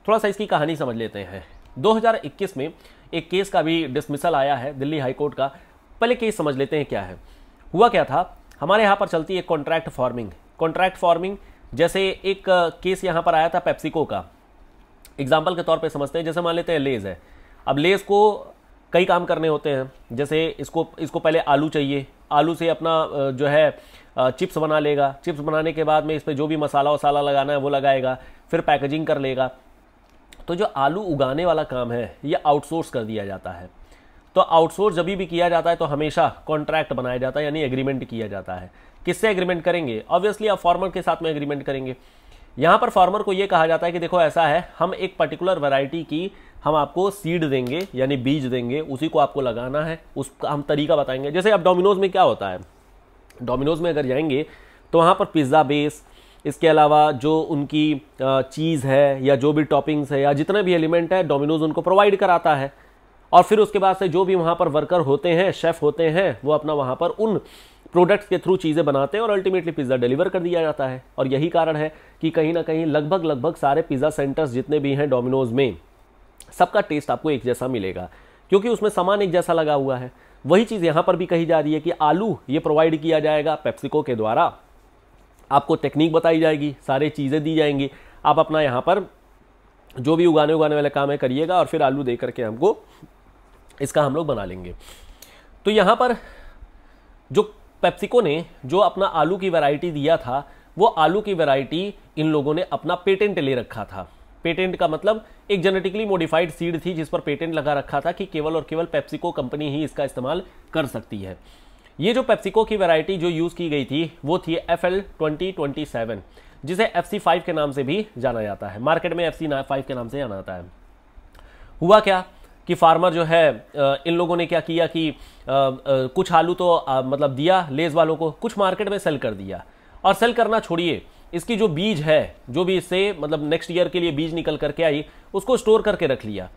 थोड़ा सा इसकी कहानी समझ लेते हैं 2021 में एक केस का भी डिसमिसल आया है दिल्ली हाईकोर्ट का पहले केस समझ लेते हैं क्या है हुआ क्या था हमारे यहाँ पर चलती है कॉन्ट्रैक्ट फार्मिंग कॉन्ट्रैक्ट फार्मिंग जैसे एक केस यहाँ पर आया था पेप्सिको का एग्जाम्पल के तौर पर समझते हैं जैसे मान लेते हैं लेज है अब लेस को कई काम करने होते हैं जैसे इसको इसको पहले आलू चाहिए आलू से अपना जो है चिप्स बना लेगा चिप्स बनाने के बाद में इस पर जो भी मसाला वसाला लगाना है वो लगाएगा फिर पैकेजिंग कर लेगा तो जो आलू उगाने वाला काम है ये आउटसोर्स कर दिया जाता है तो आउटसोर्स जब भी किया जाता है तो हमेशा कॉन्ट्रैक्ट बनाया जाता है यानी एग्रीमेंट किया जाता है किससे एग्रीमेंट करेंगे ऑब्वियसली आप फार्मर के साथ में एग्रीमेंट करेंगे यहाँ पर फार्मर को ये कहा जाता है कि देखो ऐसा है हम एक पर्टिकुलर वैरायटी की हम आपको सीड देंगे यानी बीज देंगे उसी को आपको लगाना है उसका हम तरीका बताएंगे जैसे अब डोमिनोज़ में क्या होता है डोमिनोज़ में अगर जाएंगे तो वहाँ पर पिज़्ज़ा बेस इसके अलावा जो उनकी चीज़ है या जो भी टॉपिंग्स है या जितने भी एलिमेंट है डोमिनोज़ उनको प्रोवाइड कराता है और फिर उसके बाद से जो भी वहाँ पर वर्कर होते हैं शेफ़ होते हैं वो अपना वहाँ पर उन प्रोडक्ट्स के थ्रू चीज़ें बनाते हैं और अल्टीमेटली पिज़्ज़ा डिलीवर कर दिया जाता है और यही कारण है कि कहीं ना कहीं लगभग लगभग सारे पिज़्ज़ा सेंटर्स जितने भी हैं डोमिनोज़ में सबका टेस्ट आपको एक जैसा मिलेगा क्योंकि उसमें सामान एक जैसा लगा हुआ है वही चीज़ यहाँ पर भी कही जा रही है कि आलू ये प्रोवाइड किया जाएगा पेप्सिको के द्वारा आपको टेक्निक बताई जाएगी सारे चीज़ें दी जाएंगी आप अपना यहाँ पर जो भी उगाने उगाने वाला काम है करिएगा और फिर आलू दे करके हमको इसका हम लोग बना लेंगे तो यहाँ पर जो पेप्सिको ने जो अपना आलू की वैरायटी दिया था वो आलू की वैरायटी इन लोगों ने अपना पेटेंट ले रखा था पेटेंट का मतलब एक जेनेटिकली मॉडिफाइड सीड थी जिस पर पेटेंट लगा रखा था कि केवल और केवल पेप्सिको कंपनी ही इसका इस्तेमाल कर सकती है ये जो पेप्सिको की वैरायटी जो यूज़ की गई थी वो थी F L twenty twenty seven जिसे एफ सी फाइव के नाम से भी जाना जाता है मार्केट में एफ सी फाइव के नाम से जाना जाता है हुआ क्या कि फार्मर जो है इन लोगों ने क्या किया कि कुछ आलू तो मतलब दिया लेज वालों को कुछ मार्केट में सेल कर दिया और सेल करना छोड़िए इसकी जो बीज है जो भी इससे मतलब नेक्स्ट ईयर के लिए बीज निकल करके आई उसको स्टोर करके रख लिया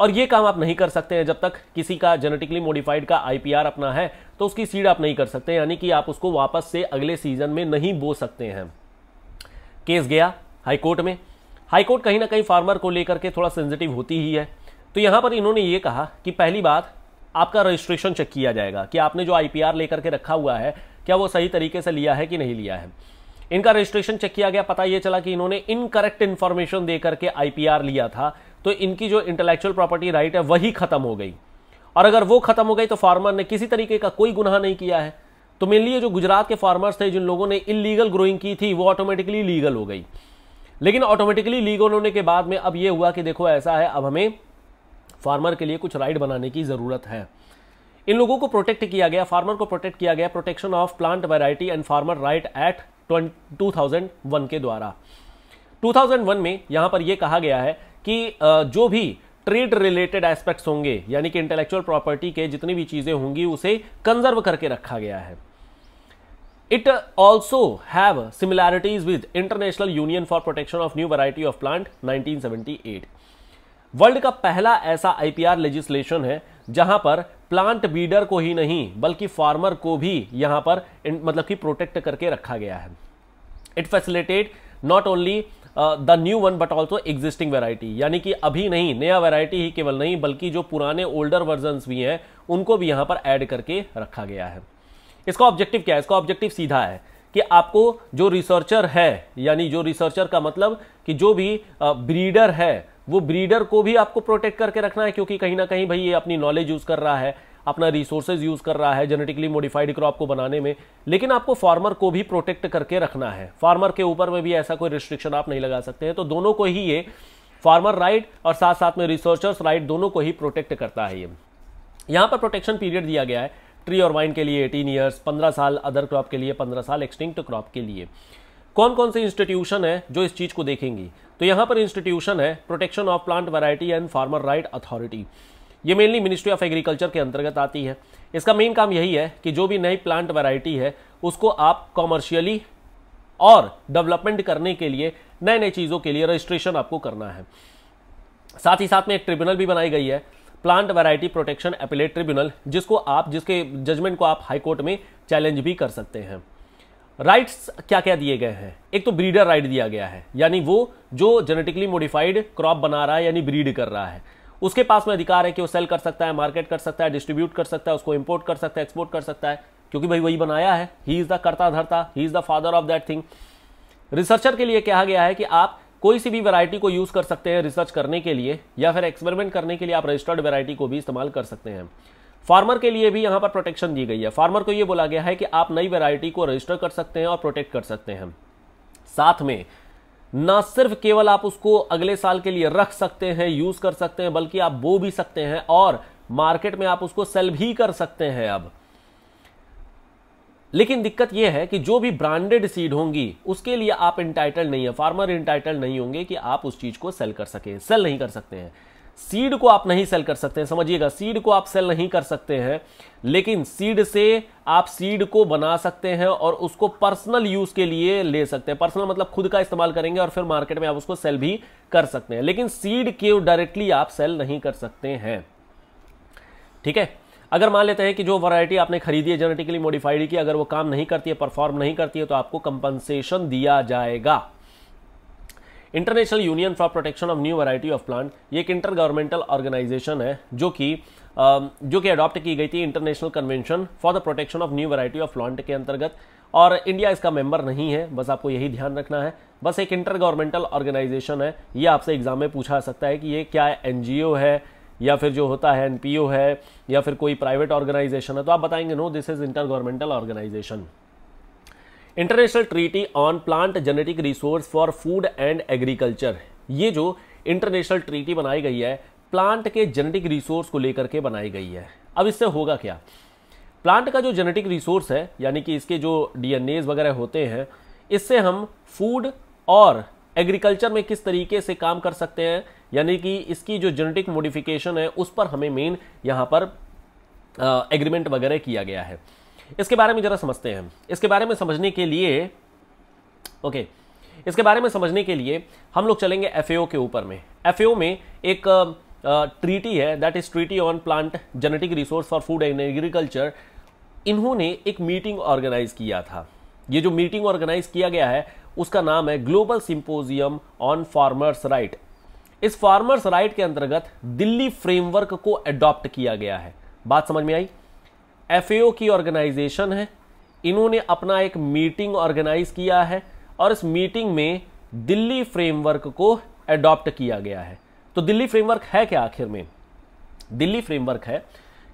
और ये काम आप नहीं कर सकते हैं जब तक किसी का जेनेटिकली मॉडिफाइड का आईपीआर अपना है तो उसकी सीड आप नहीं कर सकते यानी कि आप उसको वापस से अगले सीजन में नहीं बो सकते हैं केस गया हाईकोर्ट में हाईकोर्ट कहीं ना कहीं फार्मर को लेकर के थोड़ा सेंसिटिव होती ही है तो यहाँ पर इन्होंने ये कहा कि पहली बात आपका रजिस्ट्रेशन चेक किया जाएगा कि आपने जो आईपीआर लेकर के रखा हुआ है क्या वो सही तरीके से लिया है कि नहीं लिया है इनका रजिस्ट्रेशन चेक किया गया पता यह चला कि इन्होंने इनकरेक्ट इन्फॉर्मेशन दे करके आईपीआर लिया था तो इनकी जो इंटेलेक्चुअल प्रॉपर्टी राइट है वही खत्म हो गई और अगर वो खत्म हो गई तो फार्मर ने किसी तरीके का कोई गुनाह नहीं किया है तो मेनली जो गुजरात के फार्मर्स थे जिन लोगों ने इलीगल ग्रोइंग की थी वो ऑटोमेटिकली लीगल हो गई लेकिन ऑटोमेटिकली लीगल होने के बाद में अब ये हुआ कि देखो ऐसा है अब हमें फार्मर के लिए कुछ राइट बनाने की ज़रूरत है इन लोगों को प्रोटेक्ट किया गया फार्मर को प्रोटेक्ट किया गया protection of plant variety and farmer right act 2001 के द्वारा 2001 में यहां पर यह कहा गया है कि जो भी ट्रेड रिलेटेड एस्पेक्ट्स होंगे यानी कि इंटेलेक्चुअल प्रॉपर्टी के जितनी भी चीज़ें होंगी उसे कंजर्व करके रखा गया है it also have similarities with international union for protection of new variety of plant 1978 world का पहला ऐसा आईपीआर लेजिस्लेशन है जहां पर प्लांट बीडर को ही नहीं बल्कि फार्मर को भी यहां पर मतलब कि प्रोटेक्ट करके रखा गया है it facilitate not only the new one but also existing variety यानी कि अभी नहीं नया वेराइटी ही केवल नहीं बल्कि जो पुराने ओल्डर वर्जन भी हैं उनको भी यहाँ पर एड करके रखा गया है इसका ऑब्जेक्टिव क्या है इसका ऑब्जेक्टिव सीधा है कि आपको जो रिसर्चर है यानी जो रिसर्चर का मतलब कि जो भी ब्रीडर uh, है वो ब्रीडर को भी आपको प्रोटेक्ट करके रखना है क्योंकि कहीं ना कहीं भाई ये अपनी नॉलेज यूज़ कर रहा है अपना रिसोर्सेज यूज़ कर रहा है जेनेटिकली मॉडिफाइड क्रॉप को बनाने में लेकिन आपको फार्मर को भी प्रोटेक्ट करके रखना है फार्मर के ऊपर में भी ऐसा कोई रिस्ट्रिक्शन आप नहीं लगा सकते हैं तो दोनों को ही ये फार्मर राइट और साथ साथ में रिसर्चर्स राइट दोनों को ही प्रोटेक्ट करता है ये यहाँ पर प्रोटेक्शन पीरियड दिया गया है ट्री और वाइन के लिए 18 ईयर्स 15 साल अदर क्रॉप के लिए 15 साल एक्सटिंक्ट क्रॉप के लिए कौन कौन से इंस्टीट्यूशन है जो इस चीज़ को देखेंगी तो यहाँ पर इंस्टीट्यूशन है protection of plant variety and farmer right authority ये मेनली मिनिस्ट्री ऑफ एग्रीकल्चर के अंतर्गत आती है इसका मेन काम यही है कि जो भी नई प्लांट वैरायटी है उसको आप कॉमर्शियली और डेवलपमेंट करने के लिए नए नए चीज़ों के लिए रजिस्ट्रेशन आपको करना है साथ ही साथ में एक ट्रिब्यूनल भी बनाई गई है plant variety protection appellate tribunal जिसको आप जिसके जजमेंट को आप हाईकोर्ट में चैलेंज भी कर सकते हैं राइट्स क्या क्या दिए गए हैं एक तो ब्रीडर राइट दिया गया है यानी वो जो जेनेटिकली मॉडिफाइड क्रॉप बना रहा है यानी ब्रीड कर रहा है उसके पास में अधिकार है कि वो सेल कर सकता है मार्केट कर सकता है डिस्ट्रीब्यूट कर सकता है उसको इंपोर्ट कर सकता है एक्सपोर्ट कर सकता है क्योंकि भाई वही बनाया है ही इज़ द करता धरता ही is the father of that thing researcher के लिए कहा गया है कि आप कोई सी भी वैरायटी को यूज़ कर सकते हैं रिसर्च करने के लिए या फिर एक्सपेरिमेंट करने के लिए आप रजिस्टर्ड वैरायटी को भी इस्तेमाल कर सकते हैं फार्मर के लिए भी यहां पर प्रोटेक्शन दी गई है फार्मर को यह बोला गया है कि आप नई वेराइटी को रजिस्टर कर सकते हैं और प्रोटेक्ट कर सकते हैं साथ में ना सिर्फ केवल आप उसको अगले साल के लिए रख सकते हैं यूज कर सकते हैं बल्कि आप बो भी सकते हैं और मार्केट में आप उसको सेल भी कर सकते हैं अब लेकिन दिक्कत यह है कि जो भी ब्रांडेड सीड होंगी उसके लिए आप इंटाइटल नहीं है फार्मर इंटाइटल नहीं होंगे कि आप उस चीज को सेल कर सकें सेल नहीं कर सकते हैं सीड को आप नहीं सेल कर सकते हैं समझिएगा सीड को आप सेल नहीं कर सकते हैं लेकिन सीड से आप सीड को बना सकते हैं और उसको पर्सनल यूज के लिए ले सकते हैं पर्सनल मतलब खुद का इस्तेमाल करेंगे और फिर मार्केट में आप उसको सेल भी कर सकते हैं लेकिन सीड के डायरेक्टली आप सेल नहीं कर सकते हैं ठीक है अगर मान लेते हैं कि जो वैरायटी आपने खरीदी है जेनेटिकली मॉडिफाइड की अगर वो काम नहीं करती है परफॉर्म नहीं करती है तो आपको कंपनसेशन दिया जाएगा international union for protection of new variety of plant ये एक इंटर गवर्नमेंटल ऑर्गेनाइजेशन है जो कि जो कि अडॉप्ट की गई थी international convention for the protection of new variety of plant के अंतर्गत और इंडिया इसका मेंबर नहीं है बस आपको यही ध्यान रखना है बस एक इंटर गवर्नमेंटल ऑर्गेनाइजेशन है ये आपसे एग्जाम में पूछा सकता है कि ये क्या एन है या फिर जो होता है एन है या फिर कोई प्राइवेट ऑर्गेनाइजेशन है तो आप बताएंगे no this is inter governmental organisation international treaty on plant genetic resource for food and agriculture ये जो इंटरनेशनल ट्रीटी बनाई गई है प्लांट के जेनेटिक रिसोर्स को लेकर के बनाई गई है अब इससे होगा क्या प्लांट का जो जेनेटिक रिसोर्स है यानी कि इसके जो डी वगैरह होते हैं इससे हम फूड और एग्रीकल्चर में किस तरीके से काम कर सकते हैं यानी कि इसकी जो जेनेटिक मोडिफिकेशन है उस पर हमें मेन यहाँ पर एग्रीमेंट वगैरह किया गया है इसके बारे में ज़रा समझते हैं इसके बारे में समझने के लिए ओके इसके बारे में समझने के लिए हम लोग चलेंगे एफ के ऊपर में एफ में एक ट्रीटी है that is treaty on plant genetic resource for food and agriculture इन्होंने एक मीटिंग ऑर्गेनाइज किया था ये जो मीटिंग ऑर्गेनाइज किया गया है उसका नाम है global symposium on farmers right इस फार्मर्स राइट के अंतर्गत दिल्ली फ्रेमवर्क को एडॉप्ट किया गया है बात समझ में आई एफ की ऑर्गेनाइजेशन है इन्होंने अपना एक मीटिंग ऑर्गेनाइज किया है और इस मीटिंग में दिल्ली फ्रेमवर्क को एडॉप्ट किया गया है तो दिल्ली फ्रेमवर्क है क्या आखिर में दिल्ली फ्रेमवर्क है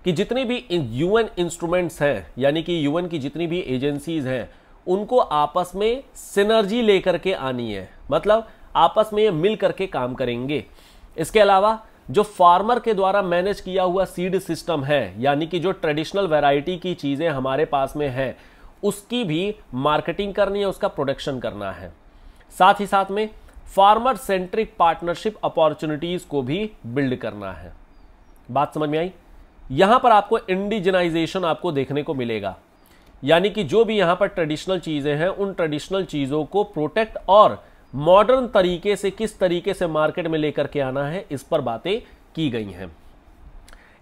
कि जितने भी यूएन इंस्ट्रूमेंट्स हैं यानी कि यूएन की जितनी भी एजेंसीज हैं उनको आपस में सिनर्जी लेकर के आनी है मतलब आपस में मिल करके काम करेंगे इसके अलावा जो फार्मर के द्वारा मैनेज किया हुआ सीड सिस्टम है यानी कि जो ट्रेडिशनल वैरायटी की चीज़ें हमारे पास में हैं उसकी भी मार्केटिंग करनी है उसका प्रोडक्शन करना है साथ ही साथ में फार्मर सेंट्रिक पार्टनरशिप अपॉर्चुनिटीज़ को भी बिल्ड करना है बात समझ में आई यहाँ पर आपको इंडिजनाइजेशन आपको देखने को मिलेगा यानी कि जो भी यहाँ पर ट्रेडिशनल चीज़ें हैं उन ट्रेडिशनल चीज़ों को प्रोटेक्ट और मॉडर्न तरीके से किस तरीके से मार्केट में लेकर के आना है इस पर बातें की गई हैं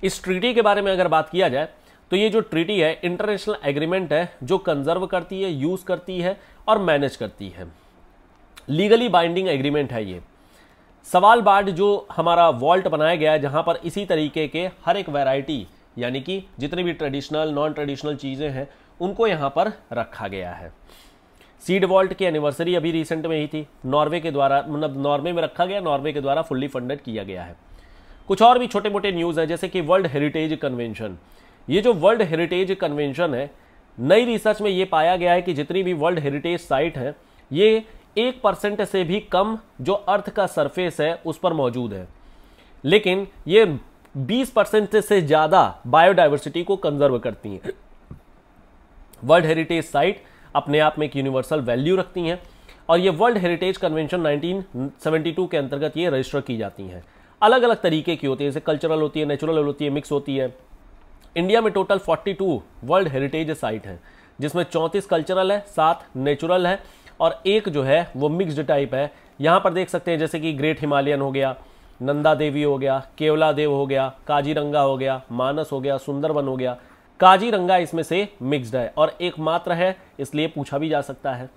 इस ट्रीटी के बारे में अगर बात किया जाए तो ये जो ट्रीटी है इंटरनेशनल एग्रीमेंट है जो कंजर्व करती है यूज़ करती है और मैनेज करती है लीगली बाइंडिंग एग्रीमेंट है ये सवाल बाट जो हमारा वॉल्ट बनाया गया है जहाँ पर इसी तरीके के हर एक वैरायटी यानी कि जितने भी ट्रेडिशनल नॉन ट्रेडिशनल चीज़ें हैं उनको यहाँ पर रखा गया है सीड वॉल्ट की एनिवर्सरी अभी रिसेंट में ही थी नॉर्वे के द्वारा मतलब नॉर्वे में रखा गया नॉर्वे के द्वारा फुल्ली फंडेड किया गया है कुछ और भी छोटे मोटे न्यूज़ हैं जैसे कि वर्ल्ड हेरिटेज कन्वेंशन ये जो वर्ल्ड हेरिटेज कन्वेंशन है नई रिसर्च में ये पाया गया है कि जितनी भी वर्ल्ड हेरिटेज साइट हैं ये एक परसेंट से भी कम जो अर्थ का सरफेस है उस पर मौजूद है लेकिन ये 20 परसेंट से ज़्यादा बायोडाइवर्सिटी को कंजर्व करती हैं वर्ल्ड हेरिटेज साइट अपने आप में एक यूनिवर्सल वैल्यू रखती हैं और ये वर्ल्ड हेरिटेज कन्वेंशन 1972 के अंतर्गत ये रजिस्टर की जाती हैं अलग अलग तरीके की होती है जैसे कल्चरल होती है नेचुरल होती है मिक्स होती है इंडिया में टोटल 42 वर्ल्ड हेरिटेज साइट हैं जिसमें 34 कल्चरल है सात नेचुरल है और एक जो है वो मिक्स्ड टाइप है यहाँ पर देख सकते हैं जैसे कि ग्रेट हिमालयन हो गया नंदा देवी हो गया केवला देव हो गया काजीरंगा हो गया मानस हो गया सुंदरबन हो गया काजीरंगा इसमें से मिक्सड है और एकमात्र है इसलिए पूछा भी जा सकता है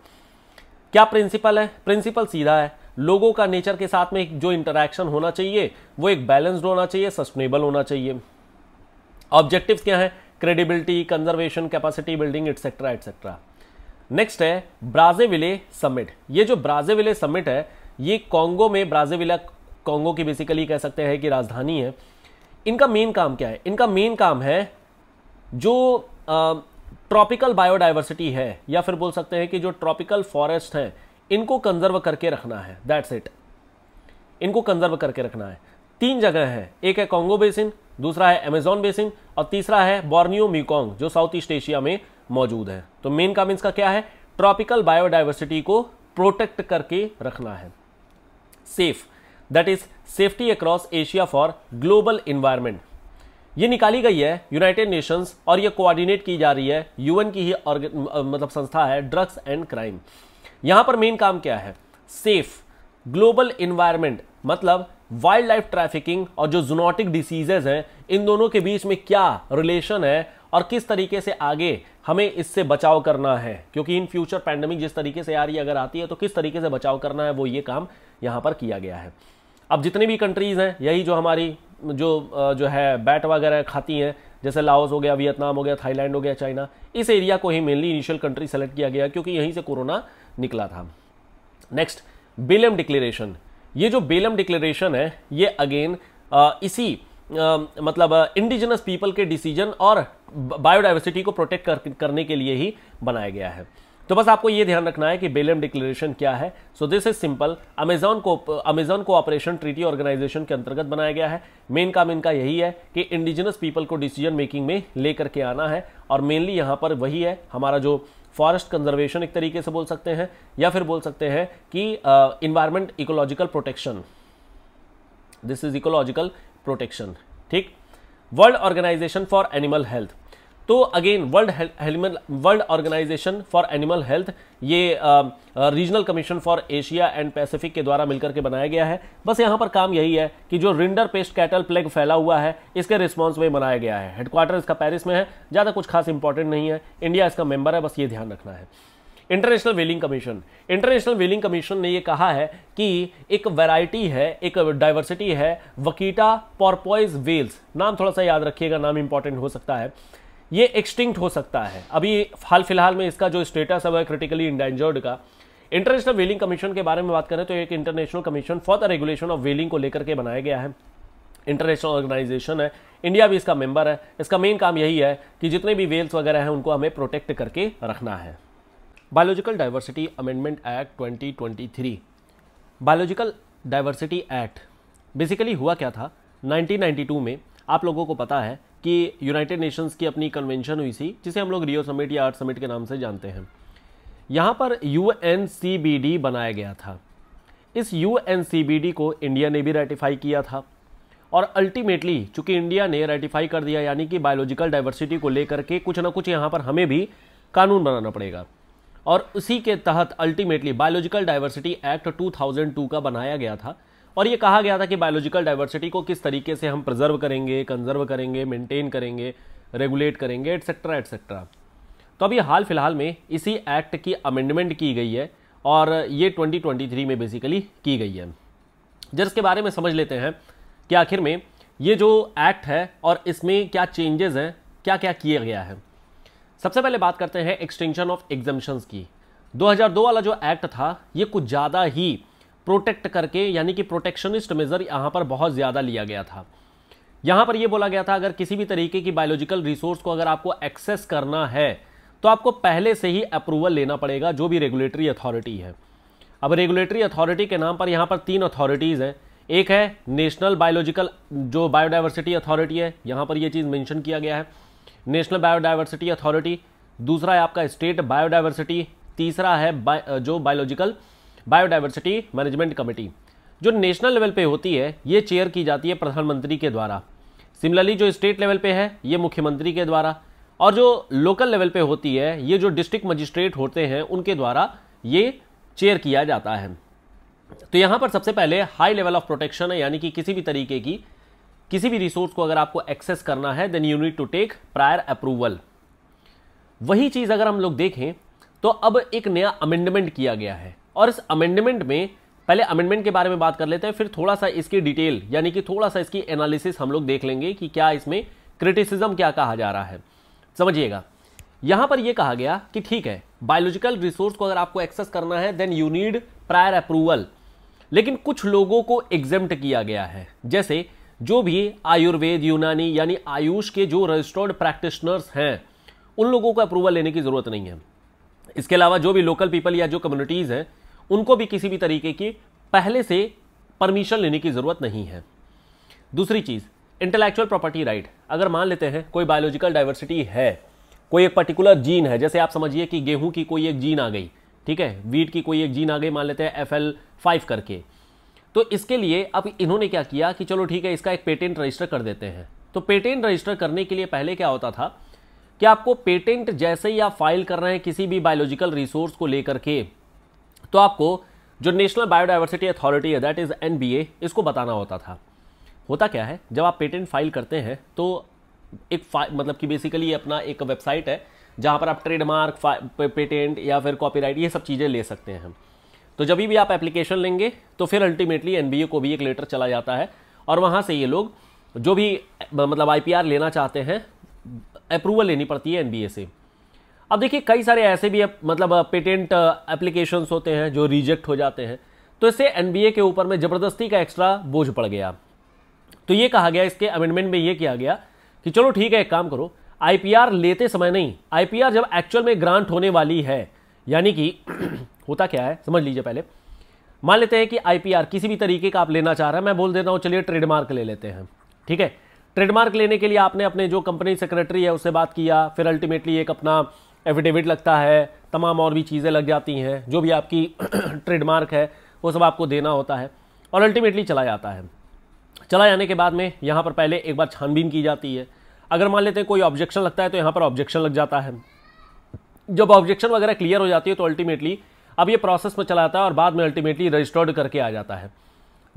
क्या प्रिंसिपल है प्रिंसिपल सीधा है लोगों का नेचर के साथ में जो इंटरेक्शन होना चाहिए वो एक बैलेंस्ड होना चाहिए सस्टेनेबल होना चाहिए ऑब्जेक्टिव्स क्या हैं credibility conservation capacity building etcetera etcetera next है ब्राजेविले समिट ये जो ब्राजेविले समिट है ये कांगो में ब्राजेविला कांगो की बेसिकली कह सकते हैं कि राजधानी है इनका मेन काम क्या है इनका मेन काम है जो ट्रॉपिकल बायोडाइवर्सिटी है या फिर बोल सकते हैं कि जो ट्रॉपिकल फॉरेस्ट हैं इनको कंजर्व करके रखना है दैट्स इट इनको कंजर्व करके रखना है तीन जगह है एक है कॉन्गो बेसिन दूसरा है अमेजोन बेसिन और तीसरा है बॉर्नियो म्यूकोंग जो साउथ ईस्ट एशिया में मौजूद है तो मेन काम इसका क्या है ट्रॉपिकल बायोडाइवर्सिटी को प्रोटेक्ट करके रखना है safe that is safety across Asia for global environment ये निकाली गई है यूनाइटेड नेशंस और ये कोऑर्डिनेट की जा रही है यूएन की ही मतलब संस्था है ड्रग्स एंड क्राइम यहाँ पर मेन काम क्या है सेफ ग्लोबल इन्वायरमेंट मतलब वाइल्ड लाइफ ट्रैफिकिंग और जो जूनोटिक डिसीजेज हैं इन दोनों के बीच में क्या रिलेशन है और किस तरीके से आगे हमें इससे बचाव करना है क्योंकि इन फ्यूचर पैंडमिक जिस तरीके से आ रही है अगर आती है तो किस तरीके से बचाव करना है वो ये काम यहाँ पर किया गया है अब जितनी भी कंट्रीज़ हैं यही जो हमारी जो जो है बैट वगैरह खाती हैं जैसे लाओस हो गया वियतनाम हो गया थाईलैंड हो गया चाइना इस एरिया को ही मेनली इनिशियल कंट्री सेलेक्ट किया गया क्योंकि यहीं से कोरोना निकला था नेक्स्ट बेलम डिक्लेरेशन ये जो बेलम डिक्लेरेशन है ये अगेन इसी आ, मतलब इंडिजिनस पीपल के डिसीजन और बायोडाइवर्सिटी को प्रोटेक्ट कर, करने के लिए ही बनाया गया है तो बस आपको ये ध्यान रखना है कि बेलम डिक्लेरेशन क्या है so this is simple Amazon को अमेजॉन ऑपरेशन ट्रीटी ऑर्गेनाइजेशन के अंतर्गत बनाया गया है मेन काम इनका यही है कि इंडिजिनस पीपल को डिसीजन मेकिंग में लेकर के आना है और मेनली यहाँ पर वही है हमारा जो फॉरेस्ट कंजर्वेशन एक तरीके से बोल सकते हैं या फिर बोल सकते हैं कि environment ecological protection this is ecological protection ठीक world organisation for animal health तो again world world organisation for animal health ये regional commission for Asia and Pacific के द्वारा मिलकर के बनाया गया है बस यहाँ पर काम यही है कि जो रिंडर पेस्ट कैटल प्लेग फैला हुआ है इसके रिस्पॉन्स में बनाया गया है हेडक्वार्टर इसका पेरिस में है ज़्यादा कुछ खास इंपॉर्टेंट नहीं है इंडिया इसका मेंबर है बस ये ध्यान रखना है international whaling commission international whaling commission ने यह कहा है कि एक वैरायटी है एक डाइवर्सिटी है वकीटा पॉरपॉइज वेल्स नाम थोड़ा सा याद रखिएगा नाम इंपॉर्टेंट हो सकता है ये एक्सटिंक्ट हो सकता है अभी हाल फिलहाल में इसका जो स्टेटस है वह क्रिटिकली इंडेंजर्ड का इंटरनेशनल वेलिंग कमीशन के बारे में बात करें तो एक international commission for the regulation of whaling को लेकर के बनाया गया है इंटरनेशनल ऑर्गेनाइजेशन है इंडिया भी इसका मेंबर है इसका मेन काम यही है कि जितने भी वेल्स वगैरह हैं उनको हमें प्रोटेक्ट करके रखना है biological diversity amendment act 2023 biological diversity act basically हुआ क्या था 1992 में आप लोगों को पता है कि यूनाइटेड नेशंस की अपनी कन्वेंशन हुई थी जिसे हम लोग रियो समिट या आर्ट समिट के नाम से जानते हैं यहाँ पर यू बनाया गया था इस यू को इंडिया ने भी रेटिफाई किया था और अल्टीमेटली चूंकि इंडिया ने रेटिफाई कर दिया यानी कि बायोलॉजिकल डाइवर्सिटी को लेकर के कुछ ना कुछ यहाँ पर हमें भी कानून बनाना पड़ेगा और उसी के तहत अल्टीमेटली बायोलॉजिकल डाइवर्सिटी एक्ट 2002 का बनाया गया था और ये कहा गया था कि बायोलॉजिकल डाइवर्सिटी को किस तरीके से हम प्रिजर्व करेंगे कंजर्व करेंगे मेंटेन करेंगे रेगुलेट करेंगे एटसेट्रा एटसेट्रा तो अभी हाल फिलहाल में इसी एक्ट की अमेंडमेंट की गई है और ये 2023 में बेसिकली की गई है जर इसके बारे में समझ लेते हैं कि आखिर में ये जो एक्ट है और इसमें क्या चेंजेस हैं क्या क्या किया गया है सबसे पहले बात करते हैं एक्सटेंशन ऑफ एग्जामेशंस की 2002 वाला जो एक्ट था ये कुछ ज़्यादा ही प्रोटेक्ट करके यानी कि प्रोटेक्शनिस्ट मेजर यहाँ पर बहुत ज़्यादा लिया गया था यहाँ पर यह बोला गया था अगर किसी भी तरीके की बायोलॉजिकल रिसोर्स को अगर आपको एक्सेस करना है तो आपको पहले से ही अप्रूवल लेना पड़ेगा जो भी रेगुलेटरी अथॉरिटी है अब रेगुलेटरी अथॉरिटी के नाम पर यहाँ पर तीन अथॉरिटीज़ हैं एक है नेशनल बायोलॉजिकल जो बायोडाइवर्सिटी अथॉरिटी है यहाँ पर यह चीज़ मेंशन किया गया है नेशनल बायोडाइवर्सिटी अथॉरिटी दूसरा है आपका स्टेट बायोडाइवर्सिटी तीसरा है बा, जो बायोलॉजिकल बायोडाइवर्सिटी मैनेजमेंट कमेटी जो नेशनल लेवल पे होती है ये चेयर की जाती है प्रधानमंत्री के द्वारा सिमिलरली जो स्टेट लेवल पे है ये मुख्यमंत्री के द्वारा और जो लोकल लेवल पे होती है ये जो डिस्ट्रिक्ट मजिस्ट्रेट होते हैं उनके द्वारा ये चेयर किया जाता है तो यहाँ पर सबसे पहले हाई लेवल ऑफ प्रोटेक्शन है यानी कि किसी भी तरीके की किसी भी रिसोर्स को अगर आपको एक्सेस करना है then you need to take prior approval वही चीज़ अगर हम लोग देखें तो अब एक नया अमेंडमेंट किया गया है और इस अमेंडमेंट में पहले अमेंडमेंट के बारे में बात कर लेते हैं फिर थोड़ा सा इसकी डिटेल यानी कि थोड़ा सा इसकी एनालिसिस हम लोग देख लेंगे कि क्या इसमें क्रिटिसिज्म क्या कहा जा रहा है समझिएगा यहां पर यह कहा गया कि ठीक है बायोलॉजिकल रिसोर्स को अगर आपको एक्सेस करना है then you need prior approval लेकिन कुछ लोगों को एग्जेम्प्ट किया गया है जैसे जो भी आयुर्वेद यूनानी यानी आयुष के जो रजिस्टर्ड प्रैक्टिशनर्स हैं उन लोगों को अप्रूवल लेने की ज़रूरत नहीं है इसके अलावा जो भी लोकल पीपल या जो कम्युनिटीज़ हैं उनको भी किसी भी तरीके की पहले से परमिशन लेने की ज़रूरत नहीं है दूसरी चीज़ इंटेलेक्चुअल प्रॉपर्टी राइट अगर मान लेते हैं कोई बायोलॉजिकल डाइवर्सिटी है कोई एक पर्टिकुलर जीन है जैसे आप समझिए कि गेहूं की कोई एक जीन आ गई ठीक है वीट की कोई एक जीन आ गई मान लेते हैं एफ एल फाइव करके तो इसके लिए अब इन्होंने क्या किया कि चलो ठीक है इसका एक पेटेंट रजिस्टर कर देते हैं तो पेटेंट रजिस्टर करने के लिए पहले क्या होता था कि आपको पेटेंट जैसे ही आप फाइल कर रहे हैं किसी भी बायोलॉजिकल रिसोर्स को लेकर के तो आपको जो नेशनल बायोडाइवर्सिटी अथॉरिटी है दैट इज़ एन इसको बताना होता था होता क्या है जब आप पेटेंट फाइल करते हैं तो एक मतलब कि बेसिकली अपना एक वेबसाइट है जहाँ पर आप ट्रेडमार्क पेटेंट या फिर कॉपीराइट ये सब चीज़ें ले सकते हैं तो जब भी आप एप्लीकेशन लेंगे तो फिर अल्टीमेटली एन को भी एक लेटर चला जाता है और वहाँ से ये लोग जो भी मतलब आई लेना चाहते हैं अप्रूवल लेनी पड़ती है एन से अब देखिए कई सारे ऐसे भी मतलब पेटेंट एप्लीकेशन होते हैं जो रिजेक्ट हो जाते हैं तो इससे एन के ऊपर में ज़बरदस्ती का एक्स्ट्रा बोझ पड़ गया तो ये कहा गया इसके अमेंडमेंट में ये किया गया कि चलो ठीक है एक काम करो आईपीआर लेते समय नहीं आईपीआर जब एक्चुअल में ग्रांट होने वाली है यानी कि होता क्या है समझ लीजिए पहले मान लेते हैं कि आईपीआर किसी भी तरीके का आप लेना चाह रहे हैं मैं बोल देता हूँ चलिए ट्रेडमार्क ले लेते हैं ठीक है ट्रेडमार्क लेने के लिए आपने अपने जो कंपनी सेक्रेटरी है उससे बात किया फिर अल्टीमेटली एक अपना एफिडेविट लगता है तमाम और भी चीज़ें लग जाती हैं जो भी आपकी ट्रेडमार्क है वो सब आपको देना होता है और अल्टीमेटली चला जाता है चला जाने के बाद में यहाँ पर पहले एक बार छानबीन की जाती है अगर मान लेते हैं कोई ऑब्जेक्शन लगता है तो यहाँ पर ऑब्जेक्शन लग जाता है जब ऑब्जेक्शन वगैरह क्लियर हो जाती है तो अल्टीमेटली अब ये प्रोसेस में चला जाता है और बाद में अल्टीमेटली रजिस्टर्ड करके आ जाता है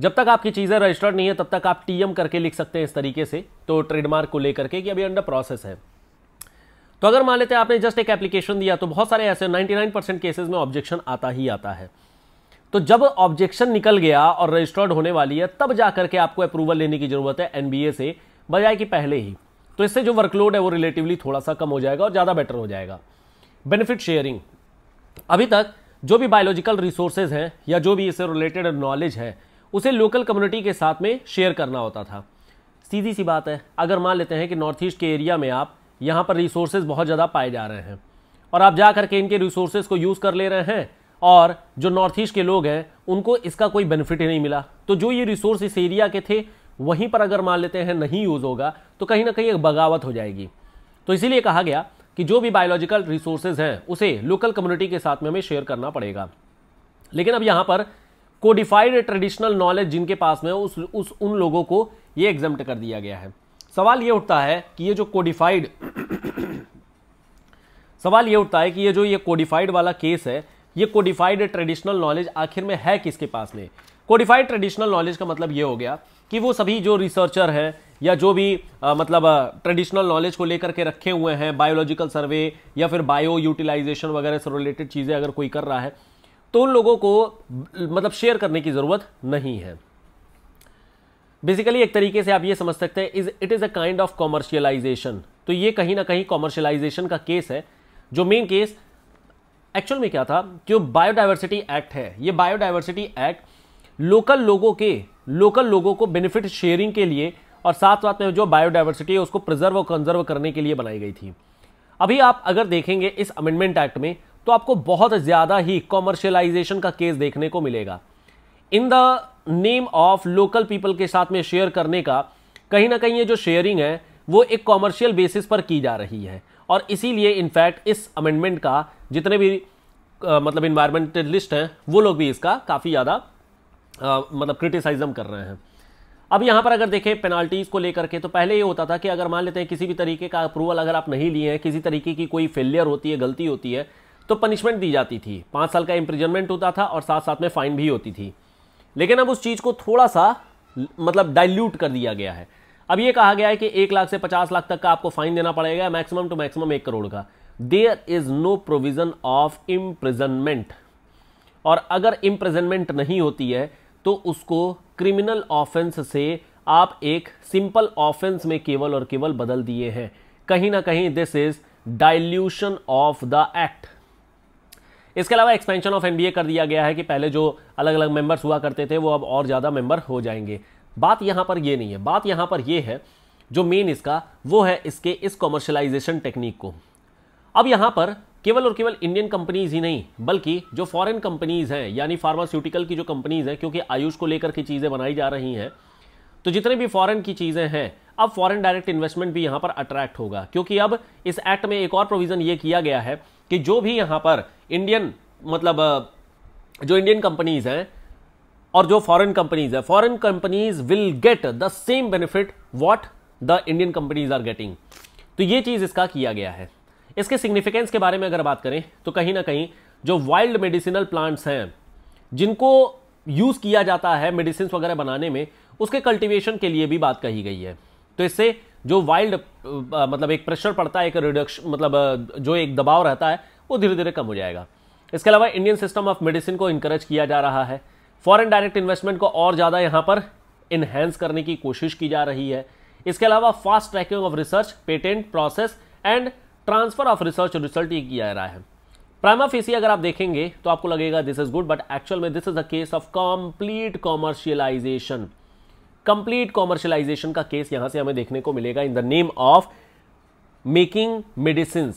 जब तक आपकी चीज़ें रजिस्टर्ड नहीं है तब तक आप टीएम करके लिख सकते हैं इस तरीके से तो ट्रेडमार्क को लेकर के कि अभी अंडर प्रोसेस है तो अगर मान लेते हैं आपने जस्ट एक एप्लीकेशन दिया तो बहुत सारे ऐसे 99 परसेंट केसेज में ऑब्जेक्शन आता ही आता है तो जब ऑब्जेक्शन निकल गया और रजिस्टर्ड होने वाली है तब जा करके आपको अप्रूवल लेने की जरूरत है एनबीए से बजाय कि पहले ही तो इससे जो वर्कलोड है वो रिलेटिवली थोड़ा सा कम हो जाएगा और ज़्यादा बेटर हो जाएगा बेनिफिट शेयरिंग अभी तक जो भी बायोलॉजिकल रिसोर्सेज हैं या जो भी इससे रिलेटेड नॉलेज है उसे लोकल कम्युनिटी के साथ में शेयर करना होता था सीधी सी बात है अगर मान लेते हैं कि नॉर्थ ईस्ट के एरिया में आप यहाँ पर रिसोर्सेज बहुत ज़्यादा पाए जा रहे हैं और आप जा करके इनके रिसोर्सेज को यूज़ कर ले रहे हैं और जो नॉर्थ ईस्ट के लोग हैं उनको इसका कोई बेनिफिट ही नहीं मिला तो जो ये रिसोर्स इस एरिया के थे वहीं पर अगर मान लेते हैं नहीं यूज़ होगा तो कहीं ना कहीं एक बगावत हो जाएगी तो इसीलिए कहा गया कि जो भी बायोलॉजिकल रिसोर्सेज हैं उसे लोकल कम्युनिटी के साथ में हमें शेयर करना पड़ेगा लेकिन अब यहाँ पर कोडिफाइड ट्रेडिशनल नॉलेज जिनके पास में उस उस उन लोगों को ये एग्जाम्प्ट कर दिया गया है सवाल ये उठता है कि ये जो कोडिफाइड सवाल ये उठता है कि ये जो ये कोडिफाइड वाला केस है ये कोडिफाइड ट्रेडिशनल नॉलेज आखिर में है किसके पास में कोडिफाइड ट्रेडिशनल नॉलेज का मतलब ये हो गया कि वो सभी जो रिसर्चर हैं या जो भी आ, मतलब ट्रेडिशनल नॉलेज को लेकर के रखे हुए हैं बायोलॉजिकल सर्वे या फिर बायो यूटिलाइजेशन वगैरह से रिलेटेड चीज़ें अगर कोई कर रहा है तो उन लोगों को मतलब शेयर करने की ज़रूरत नहीं है बेसिकली एक तरीके से आप ये समझ सकते हैं is it is a kind of commercialisation तो ये कहीं ना कहीं कॉमर्शियलाइजेशन का केस है जो मेन केस एक्चुअल में क्या था कि बायोडाइवर्सिटी एक्ट है ये बायोडाइवर्सिटी एक्ट लोकल लोगों के लोकल लोगों को बेनिफिट शेयरिंग के लिए और साथ साथ में जो बायोडाइवर्सिटी है उसको प्रिजर्व और कंजर्व करने के लिए बनाई गई थी अभी आप अगर देखेंगे इस अमेंडमेंट एक्ट में तो आपको बहुत ज़्यादा ही कॉमर्शियलाइजेशन का केस देखने को मिलेगा in the name of local people के साथ में शेयर करने का कहीं ना कहीं ये जो शेयरिंग है वो एक कॉमर्शियल बेसिस पर की जा रही है और इसीलिए इनफैक्ट इस अमेंडमेंट का जितने भी आ, मतलब इन्वायरमेंटलिस्ट हैं वो लोग भी इसका काफ़ी ज़्यादा मतलब क्रिटिसाइजम कर रहे हैं अब यहाँ पर अगर देखें पेनाल्टीज़ को लेकर के तो पहले ये होता था कि अगर मान लेते हैं किसी भी तरीके का अप्रूवल अगर आप नहीं लिए हैं किसी तरीके की कोई फेलियर होती है गलती होती है तो पनिशमेंट दी जाती थी पाँच साल का इम्प्रिजनमेंट होता था और साथ साथ में फाइन भी होती थी लेकिन अब उस चीज़ को थोड़ा सा मतलब डाइल्यूट कर दिया गया है अब यह कहा गया है कि एक लाख से पचास लाख तक का आपको फाइन देना पड़ेगा मैक्सिमम टू मैक्सिमम एक करोड़ का there is no provision of imprisonment और अगर इम्प्रिजनमेंट नहीं होती है तो उसको क्रिमिनल ऑफेंस से आप एक सिंपल ऑफेंस में केवल और केवल बदल दिए हैं कहीं ना कहीं this is dilution of the act इसके अलावा एक्सपेंशन ऑफ एनबीए कर दिया गया है कि पहले जो अलग अलग मेंबर्स हुआ करते थे वो अब और ज़्यादा मेंबर हो जाएंगे बात यहाँ पर ये नहीं है बात यहाँ पर ये है जो मेन इसका वो है इसके इस कॉमर्शलाइजेशन टेक्निक को अब यहाँ पर केवल और केवल इंडियन कंपनीज ही नहीं बल्कि जो फॉरेन कंपनीज हैं यानी फार्मास्यूटिकल की जो कंपनीज हैं क्योंकि आयुष को लेकर की चीज़ें बनाई जा रही हैं तो जितने भी फॉरेन की चीज़ें हैं अब फॉरेन डायरेक्ट इन्वेस्टमेंट भी यहाँ पर अट्रैक्ट होगा क्योंकि अब इस एक्ट में एक और प्रोविज़न ये किया गया है कि जो भी यहाँ पर इंडियन मतलब जो इंडियन कंपनीज हैं और जो फॉरेन कंपनीज है foreign companies will get the same benefit what the Indian companies are getting तो ये चीज इसका किया गया है इसके सिग्निफिकेंस के बारे में अगर बात करें तो कहीं ना कहीं जो वाइल्ड मेडिसिनल प्लांट्स हैं जिनको यूज किया जाता है मेडिसिन वगैरह बनाने में उसके कल्टिवेशन के लिए भी बात कही गई है तो इससे जो वाइल्ड मतलब एक प्रेशर पड़ता है एक रिडक्शन मतलब जो एक दबाव रहता है वो धीरे धीरे कम हो जाएगा इसके अलावा इंडियन सिस्टम ऑफ मेडिसिन को इंकरेज किया जा रहा है फॉरेन डायरेक्ट इन्वेस्टमेंट को और ज़्यादा यहाँ पर इन्हेंस करने की कोशिश की जा रही है इसके अलावा fast tracking of research patent process and transfer of research result ये किया जा रहा है प्राइमा फेसी अगर आप देखेंगे तो आपको लगेगा this is good but actual में this is a case of complete commercialisation complete commercialisation का केस यहां से हमें देखने को मिलेगा in the name of making medicine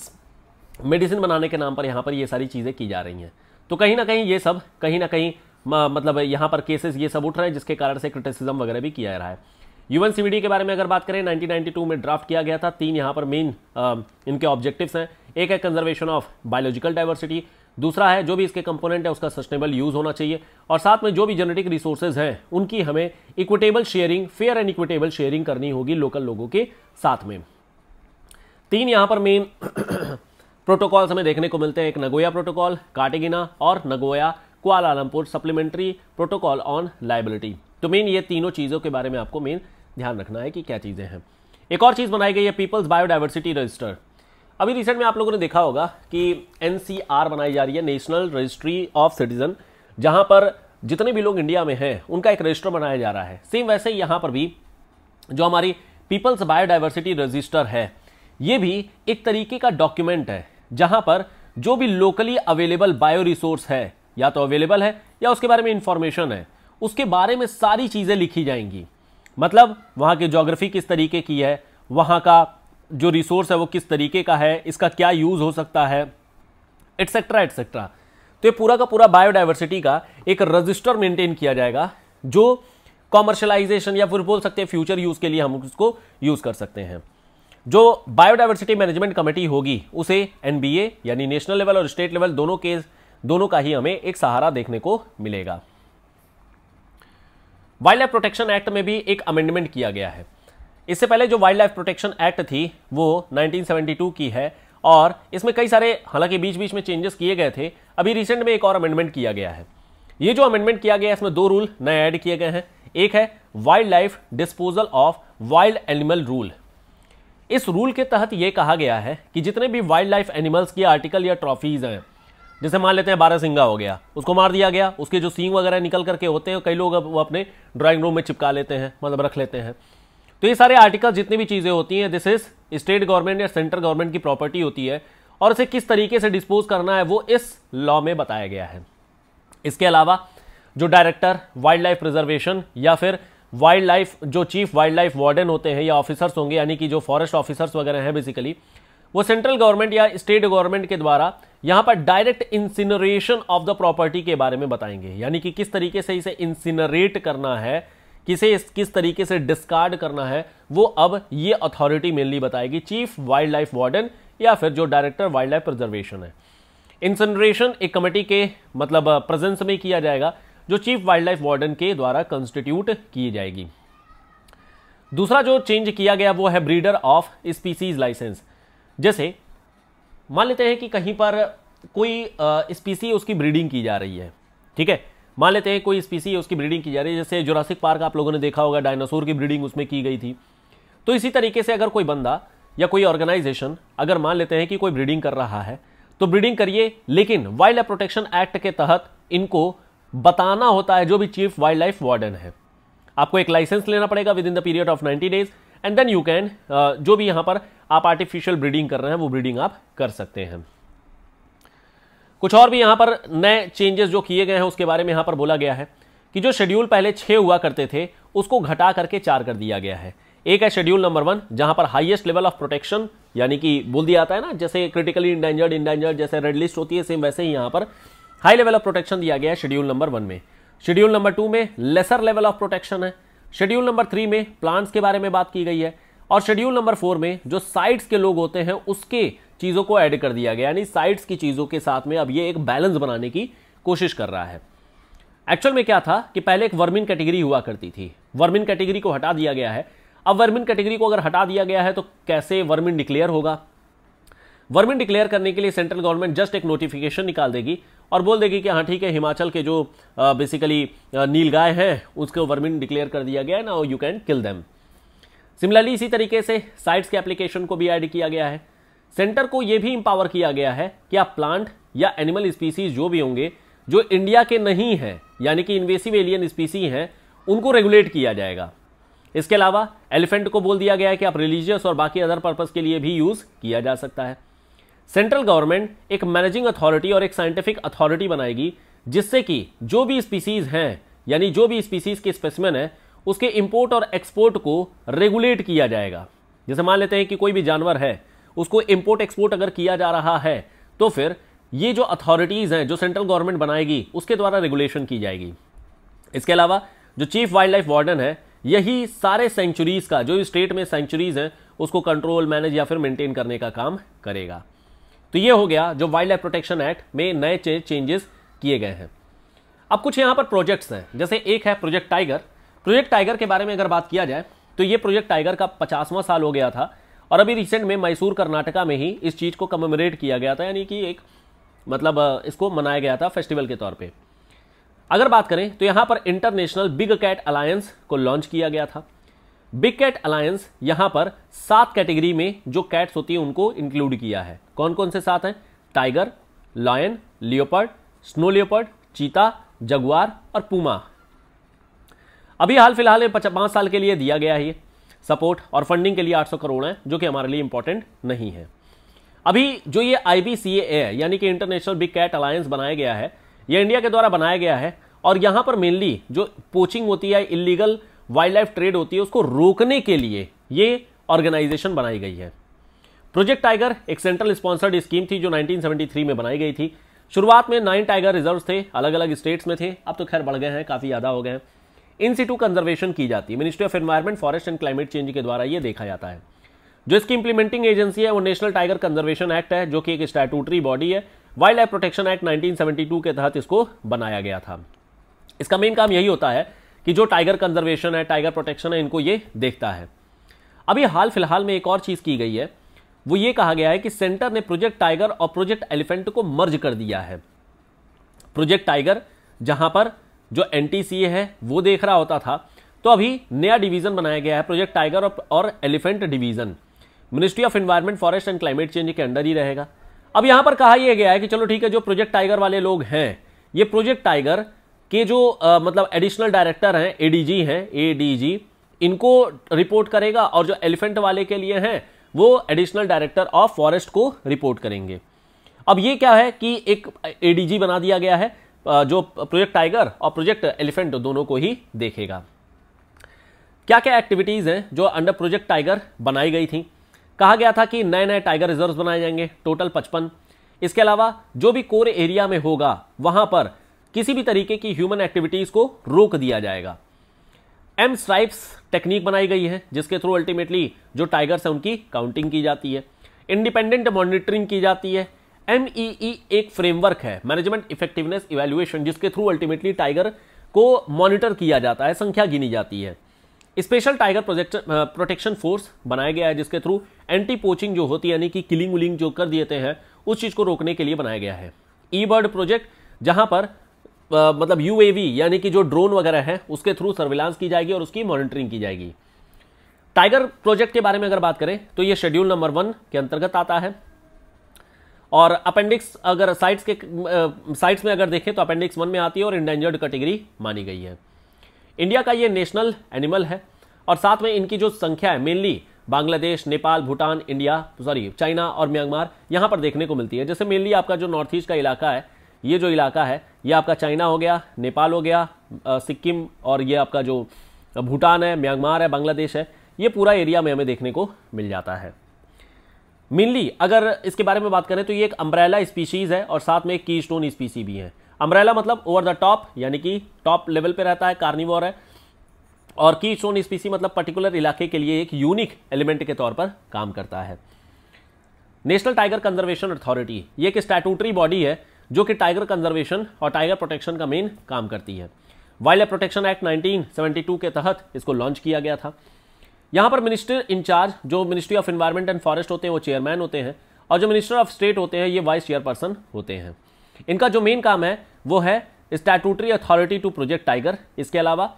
medicine बनाने के नाम पर यहां पर ये सारी चीज़ें की जा रही हैं तो कहीं ना कहीं ये सब कहीं ना कहीं मतलब यहां पर केसेस ये सब उठ रहे हैं जिसके कारण से क्रिटिसिज्म वगैरह भी किया जा रहा है यूएन सीबीडी के बारे में अगर बात करें 1992 में ड्राफ्ट किया गया था तीन यहां पर मेन इनके ऑब्जेक्टिव्स हैं एक है कंजर्वेशन ऑफ बायोलॉजिकल डाइवर्सिटी दूसरा है जो भी इसके कंपोनेंट है उसका सस्टेनेबल यूज़ होना चाहिए और साथ में जो भी जेनेटिक रिसोर्सेज हैं उनकी हमें equitable sharing fair and equitable sharing करनी होगी लोकल लोगों के साथ में तीन यहां पर मेन प्रोटोकॉल्स हमें देखने को मिलते हैं एक नगोया प्रोटोकॉल काटेगिना और Nagoya Kuala Lumpur supplementary protocol on liability तो मेन ये तीनों चीज़ों के बारे में आपको मेन ध्यान रखना है कि क्या चीज़ें हैं एक और चीज़ बनाई गई है पीपल्स बायोडाइवर्सिटी रजिस्टर अभी रिसेंट में आप लोगों ने देखा होगा कि एन बनाई जा रही है नेशनल रजिस्ट्री ऑफ सिटीजन जहाँ पर जितने भी लोग इंडिया में हैं उनका एक रजिस्टर बनाया जा रहा है सेम वैसे ही यहाँ पर भी जो हमारी पीपल्स बायोडाइवर्सिटी रजिस्टर है ये भी एक तरीके का डॉक्यूमेंट है जहाँ पर जो भी लोकली अवेलेबल बायो रिसोर्स है या तो अवेलेबल है या उसके बारे में इंफॉर्मेशन है उसके बारे में सारी चीज़ें लिखी जाएंगी मतलब वहाँ की जोग्राफी किस तरीके की है वहाँ का जो रिसोर्स है वो किस तरीके का है इसका क्या यूज़ हो सकता है एट्सेट्रा एट्सेट्रा तो ये पूरा का पूरा बायोडाइवर्सिटी का एक रजिस्टर मेंटेन किया जाएगा जो कॉमर्शलाइजेशन या फिर बोल सकते हैं फ्यूचर यूज़ के लिए हम उसको यूज़ कर सकते हैं जो बायोडाइवर्सिटी मैनेजमेंट कमेटी होगी उसे एन यानी नेशनल लेवल और स्टेट लेवल दोनों के दोनों का ही हमें एक सहारा देखने को मिलेगा वाइल्ड लाइफ प्रोटेक्शन एक्ट में भी एक अमेंडमेंट किया गया है इससे पहले जो वाइल्ड लाइफ प्रोटेक्शन एक्ट थी वो 1972 की है और इसमें कई सारे हालांकि बीच बीच में चेंजेस किए गए थे अभी रिसेंट में एक और अमेंडमेंट किया गया है ये जो अमेंडमेंट किया गया है इसमें दो रूल नए ऐड किए गए हैं एक है wildlife disposal of wild animal rule इस रूल के तहत यह कहा गया है कि जितने भी वाइल्ड लाइफ एनिमल्स की आर्टिकल या ट्रॉफीज हैं जैसे मान लेते हैं बारह सिंगा हो गया उसको मार दिया गया उसके जो सींग वगैरह निकल करके होते हैं कई लोग अब वो अपने ड्राइंग रूम में चिपका लेते हैं मतलब रख लेते हैं तो ये सारे आर्टिकल जितनी भी चीज़ें होती हैं दिस इज स्टेट गवर्नमेंट या सेंट्रल गवर्नमेंट की प्रॉपर्टी होती है और इसे किस तरीके से डिस्पोज करना है वो इस लॉ में बताया गया है इसके अलावा जो डायरेक्टर वाइल्ड लाइफ प्रिजर्वेशन या फिर वाइल्ड लाइफ जो चीफ वाइल्ड लाइफ वार्डन होते हैं या ऑफिसर्स होंगे यानी कि जो फॉरेस्ट ऑफिसर्स वगैरह हैं बेसिकली वो सेंट्रल गवर्नमेंट या स्टेट गवर्नमेंट के द्वारा यहाँ पर direct incineration of the property के बारे में बताएंगे यानी कि किस तरीके से इसे इंसिनरेट करना है किसे किस तरीके से डिस्कार्ड करना है वो अब ये अथॉरिटी मेनली बताएगी चीफ वाइल्ड लाइफ वार्डन या फिर जो डायरेक्टर वाइल्ड लाइफ प्रिजर्वेशन है इंसनरेशन एक कमेटी के मतलब प्रेजेंस में किया जाएगा जो चीफ वाइल्ड लाइफ वार्डन के द्वारा कंस्टिट्यूट की जाएगी दूसरा जो चेंज किया गया वो है ब्रीडर ऑफ स्पीसीज लाइसेंस जैसे मान लेते हैं कि कहीं पर कोई स्पीसी उसकी ब्रीडिंग की जा रही है ठीक है मान लेते हैं कोई स्पीसी है उसकी ब्रीडिंग की जा रही है जैसे जोरासिक पार्क आप लोगों ने देखा होगा डायनासोर की ब्रीडिंग उसमें की गई थी तो इसी तरीके से अगर कोई बंदा या कोई ऑर्गेनाइजेशन अगर मान लेते हैं कि कोई ब्रीडिंग कर रहा है तो ब्रीडिंग करिए लेकिन वाइल्ड लाइफ प्रोटेक्शन एक्ट के तहत इनको बताना होता है जो भी चीफ वाइल्ड लाइफ वार्डन है आपको एक लाइसेंस लेना पड़ेगा within the period of 90 days and then you can जो भी यहाँ पर आप आर्टिफिशियल ब्रीडिंग कर रहे हैं वो ब्रीडिंग आप कर सकते हैं कुछ और भी यहां पर नए चेंजेस जो किए गए हैं उसके बारे में यहां पर बोला गया है कि जो शेड्यूल पहले छह हुआ करते थे उसको घटा करके चार कर दिया गया है एक है शेड्यूल नंबर वन जहां पर हाईएस्ट लेवल ऑफ प्रोटेक्शन यानी कि बोल दिया जाता है ना जैसे क्रिटिकली इंडेंजर्ड इंडेंजर्ड जैसे रेड लिस्ट होती है सेम वैसे ही यहां पर हाई लेवल ऑफ प्रोटेक्शन दिया गया है शेड्यूल नंबर वन में शेड्यूल नंबर टू में लेसर लेवल ऑफ प्रोटेक्शन है शेड्यूल नंबर थ्री में प्लांट्स के बारे में बात की गई है और शेड्यूल नंबर फोर में जो साइट्स के लोग होते हैं उसके चीज़ों को ऐड कर दिया गया यानी साइड्स की चीज़ों के साथ में अब ये एक बैलेंस बनाने की कोशिश कर रहा है एक्चुअल में क्या था कि पहले एक वर्मिन कैटेगरी हुआ करती थी वर्मिन कैटेगरी को हटा दिया गया है अब वर्मिन कैटेगरी को अगर हटा दिया गया है तो कैसे वर्मिन डिक्लेयर होगा वर्मिन डिक्लेयर करने के लिए सेंट्रल गवर्नमेंट जस्ट एक नोटिफिकेशन निकाल देगी और बोल देगी कि हाँ ठीक है हिमाचल के जो बेसिकली नील गाय हैं उसको वर्मिन डिक्लेयर कर दिया गया है ना you can kill them similarly इसी तरीके से साइट्स के एप्लीकेशन को भी ऐड किया गया है सेंटर को यह भी इंपावर किया गया है कि आप प्लांट या एनिमल स्पीसीज जो भी होंगे जो इंडिया के नहीं हैं यानी कि इन्वेसिव एलियन स्पीसी हैं उनको रेगुलेट किया जाएगा इसके अलावा एलिफेंट को बोल दिया गया है कि आप रिलीजियस और बाकी अदर पर्पज़ के लिए भी यूज़ किया जा सकता है सेंट्रल गवर्नमेंट एक मैनेजिंग अथॉरिटी और एक साइंटिफिक अथॉरिटी बनाएगी जिससे कि जो भी स्पीसीज़ हैं यानी जो भी स्पीसीज़ के स्पेसिमन है उसके इंपोर्ट और एक्सपोर्ट को रेगुलेट किया जाएगा जैसे मान लेते हैं कि कोई भी जानवर है उसको इम्पोर्ट एक्सपोर्ट अगर किया जा रहा है तो फिर ये जो अथॉरिटीज़ हैं जो सेंट्रल गवर्नमेंट बनाएगी उसके द्वारा रेगुलेशन की जाएगी इसके अलावा जो चीफ वाइल्ड लाइफ वार्डन है यही सारे सेंचुरीज़ का जो स्टेट में सेंचुरीज़ हैं उसको कंट्रोल मैनेज या फिर मेंटेन करने का काम करेगा तो ये हो गया जो वाइल्ड लाइफ प्रोटेक्शन एक्ट में नए चेंजेस किए गए हैं अब कुछ यहाँ पर प्रोजेक्ट्स हैं जैसे एक है प्रोजेक्ट टाइगर प्रोजेक्ट टाइगर के बारे में अगर बात किया जाए तो ये प्रोजेक्ट टाइगर का पचासवां साल हो गया था और अभी रिसेंट में मैसूर कर्नाटका में ही इस चीज़ को कमेमोरेट किया गया था यानी कि एक मतलब इसको मनाया गया था फेस्टिवल के तौर पर अगर बात करें तो यहाँ पर इंटरनेशनल बिग कैट अलायंस को लॉन्च किया गया था बिग कैट अलायंस यहाँ पर सात कैटेगरी में जो कैट्स होती हैं उनको इंक्लूड किया है कौन कौन से सात हैं tiger lion leopard snow leopard cheetah jaguar और पुमा अभी हाल फिलहाल पांच साल के लिए दिया गया है सपोर्ट और फंडिंग के लिए 800 करोड़ है जो कि हमारे लिए इंपॉर्टेंट नहीं है अभी जो ये आई है यानी कि इंटरनेशनल बिग कैट अलायंस बनाया गया है ये इंडिया के द्वारा बनाया गया है और यहां पर मेनली जो पोचिंग होती है इलीगल वाइल्ड लाइफ ट्रेड होती है उसको रोकने के लिए ये ऑर्गेनाइजेशन बनाई गई है प्रोजेक्ट टाइगर एक सेंट्रल स्पॉन्सर्ड स्कीम थी जो 1973 में बनाई गई थी शुरुआत में नाइन टाइगर रिजर्व थे अलग अलग स्टेट्स में थे अब तो खैर बढ़ गए हैं काफ़ी ज़्यादा हो गए हैं इन सीटू कंजर्वेशन की जाती है ministry of environment forest and climate change के द्वारा ये देखा जाता है जो इसकी इंप्लीमेंटिंग एजेंसी है वो नेशनल टाइगर कंजर्वेशन एक्ट है जो कि एक स्टैटूटरी बॉडी है वाइल्ड लाइफ प्रोटेक्शन एक्ट 1972 के तहत इसको बनाया गया था इसका मेन काम यही होता है कि जो टाइगर कंजर्वेशन है टाइगर प्रोटेक्शन है इनको ये देखता है अभी हाल फिलहाल में एक और चीज़ की गई है वो ये कहा गया है कि सेंटर ने प्रोजेक्ट टाइगर और प्रोजेक्ट एलिफेंट को मर्ज कर दिया है प्रोजेक्ट टाइगर जहां पर जो एन है वो देख रहा होता था तो अभी नया डिवीजन बनाया गया है प्रोजेक्ट टाइगर और elephant division ministry of environment forest and climate change के अंडर ही रहेगा अब यहां पर कहा यह गया है कि चलो ठीक है जो प्रोजेक्ट टाइगर वाले लोग हैं ये प्रोजेक्ट टाइगर के जो आ, मतलब एडिशनल डायरेक्टर हैं एडीजी हैं एडीजी इनको रिपोर्ट करेगा और जो एलिफेंट वाले के लिए हैं वो एडिशनल डायरेक्टर ऑफ फॉरेस्ट को रिपोर्ट करेंगे अब ये क्या है कि एक एडीजी बना दिया गया है जो प्रोजेक्ट टाइगर और प्रोजेक्ट एलिफेंट दोनों को ही देखेगा क्या क्या एक्टिविटीज़ हैं जो अंडर प्रोजेक्ट टाइगर बनाई गई थी कहा गया था कि नए नए टाइगर रिजर्व बनाए जाएंगे टोटल पचपन इसके अलावा जो भी कोर एरिया में होगा वहां पर किसी भी तरीके की ह्यूमन एक्टिविटीज को रोक दिया जाएगा एम स्ट्राइप्स टेक्निक बनाई गई है जिसके थ्रू अल्टीमेटली जो टाइगर्स हैं उनकी काउंटिंग की जाती है इंडिपेंडेंट मॉनिटरिंग की जाती है एम e e एक फ्रेमवर्क है मैनेजमेंट इफेक्टिवनेस इवेल्युएशन जिसके थ्रू अल्टीमेटली टाइगर को मॉनिटर किया जाता है संख्या गिनी जाती है special tiger project protection force बनाया गया है जिसके थ्रू एंटी पोचिंग जो होती है यानी कि किलिंग उलिंग जो कर दिए हैं उस चीज़ को रोकने के लिए बनाया गया है ई बर्ड प्रोजेक्ट जहां पर आ, मतलब यू यानी कि जो ड्रोन वगैरह है उसके थ्रू सर्विलांस की जाएगी और उसकी मॉनिटरिंग की जाएगी टाइगर प्रोजेक्ट के बारे में अगर बात करें तो यह शेड्यूल नंबर वन के अंतर्गत आता है और अपेंडिक्स अगर साइट्स के साइट्स में अगर देखें तो अपेंडिक्स वन में आती है और इंडेंजर्ड कैटेगरी मानी गई है इंडिया का ये नेशनल एनिमल है और साथ में इनकी जो संख्या है mainly Bangladesh Nepal Bhutan India sorry China और म्यांमार यहाँ पर देखने को मिलती है जैसे मेनली आपका जो नॉर्थ ईस्ट का इलाका है ये जो इलाका है ये आपका चाइना हो गया नेपाल हो गया सिक्किम और ये आपका जो भूटान है म्यांमार है बांग्लादेश है ये पूरा एरिया में हमें देखने को मिल जाता है मेनली अगर इसके बारे में बात करें तो ये एक अम्ब्रैला स्पीशीज़ है और साथ में एक की स्टोन स्पीसी भी है अम्ब्रैला मतलब ओवर द टॉप यानी कि टॉप लेवल पे रहता है कार्निवोर है और की स्टोन स्पीसी मतलब पर्टिकुलर इलाके के लिए एक यूनिक एलिमेंट के तौर पर काम करता है नेशनल टाइगर कंजर्वेशन अथॉरिटी ये एक स्टैटूटरी बॉडी है जो कि टाइगर कंजर्वेशन और टाइगर प्रोटेक्शन का मेन काम करती है वाइल्ड लाइफ प्रोटेक्शन एक्ट 1972 के तहत इसको लॉन्च किया गया था यहाँ पर मिनिस्टर इंचार्ज जो ministry of environment and forest होते हैं वो चेयरमैन होते हैं और जो मिनिस्टर ऑफ स्टेट होते हैं ये वाइस चेयरपर्सन होते हैं इनका जो मेन काम है वो है statutory authority to project tiger इसके अलावा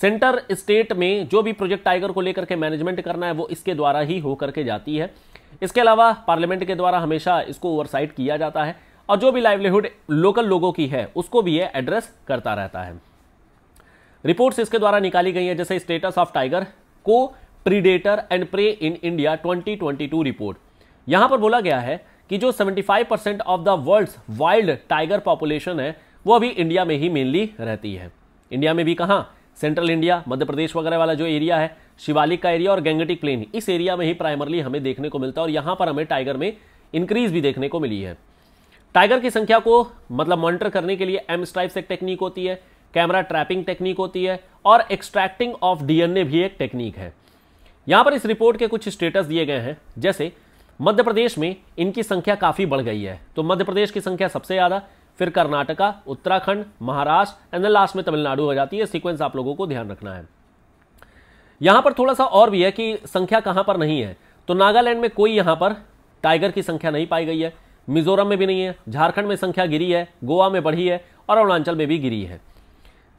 सेंटर स्टेट में जो भी प्रोजेक्ट टाइगर को लेकर के मैनेजमेंट करना है वो इसके द्वारा ही होकर के जाती है इसके अलावा पार्लियामेंट के द्वारा हमेशा इसको ओवरसाइट किया जाता है और जो भी लाइवलीहुड लोकल लोगों की है उसको भी ये एड्रेस करता रहता है रिपोर्ट्स इसके द्वारा निकाली गई हैं जैसे स्टेटस ऑफ टाइगर को predator and prey in India 2022 report यहां पर बोला गया है कि जो 75 percent of the world's wild tiger population है वो अभी इंडिया में ही मेनली रहती है इंडिया में भी कहाँ सेंट्रल इंडिया मध्य प्रदेश वगैरह वाला जो एरिया है शिवालिक का एरिया और गैंगटिक प्लेन इस एरिया में ही प्राइमरली हमें देखने को मिलता है और यहाँ पर हमें टाइगर में इंक्रीज भी देखने को मिली है टाइगर की संख्या को मतलब मॉनिटर करने के लिए एम स्ट्राइप्स एक टेक्निक होती है कैमरा ट्रैपिंग टेक्निक होती है और एक्सट्रैक्टिंग ऑफ डीएनए भी एक टेक्निक है यहाँ पर इस रिपोर्ट के कुछ स्टेटस दिए गए हैं जैसे मध्य प्रदेश में इनकी संख्या काफ़ी बढ़ गई है तो मध्य प्रदेश की संख्या सबसे ज़्यादा फिर कर्नाटका उत्तराखंड महाराष्ट्र एंड लास्ट में तमिलनाडु हो जाती है सीक्वेंस आप लोगों को ध्यान रखना है यहाँ पर थोड़ा सा और भी है कि संख्या कहाँ पर नहीं है तो नागालैंड में कोई यहाँ पर टाइगर की संख्या नहीं पाई गई है मिजोरम में भी नहीं है झारखंड में संख्या गिरी है गोवा में बढ़ी है और अरुणाचल में भी गिरी है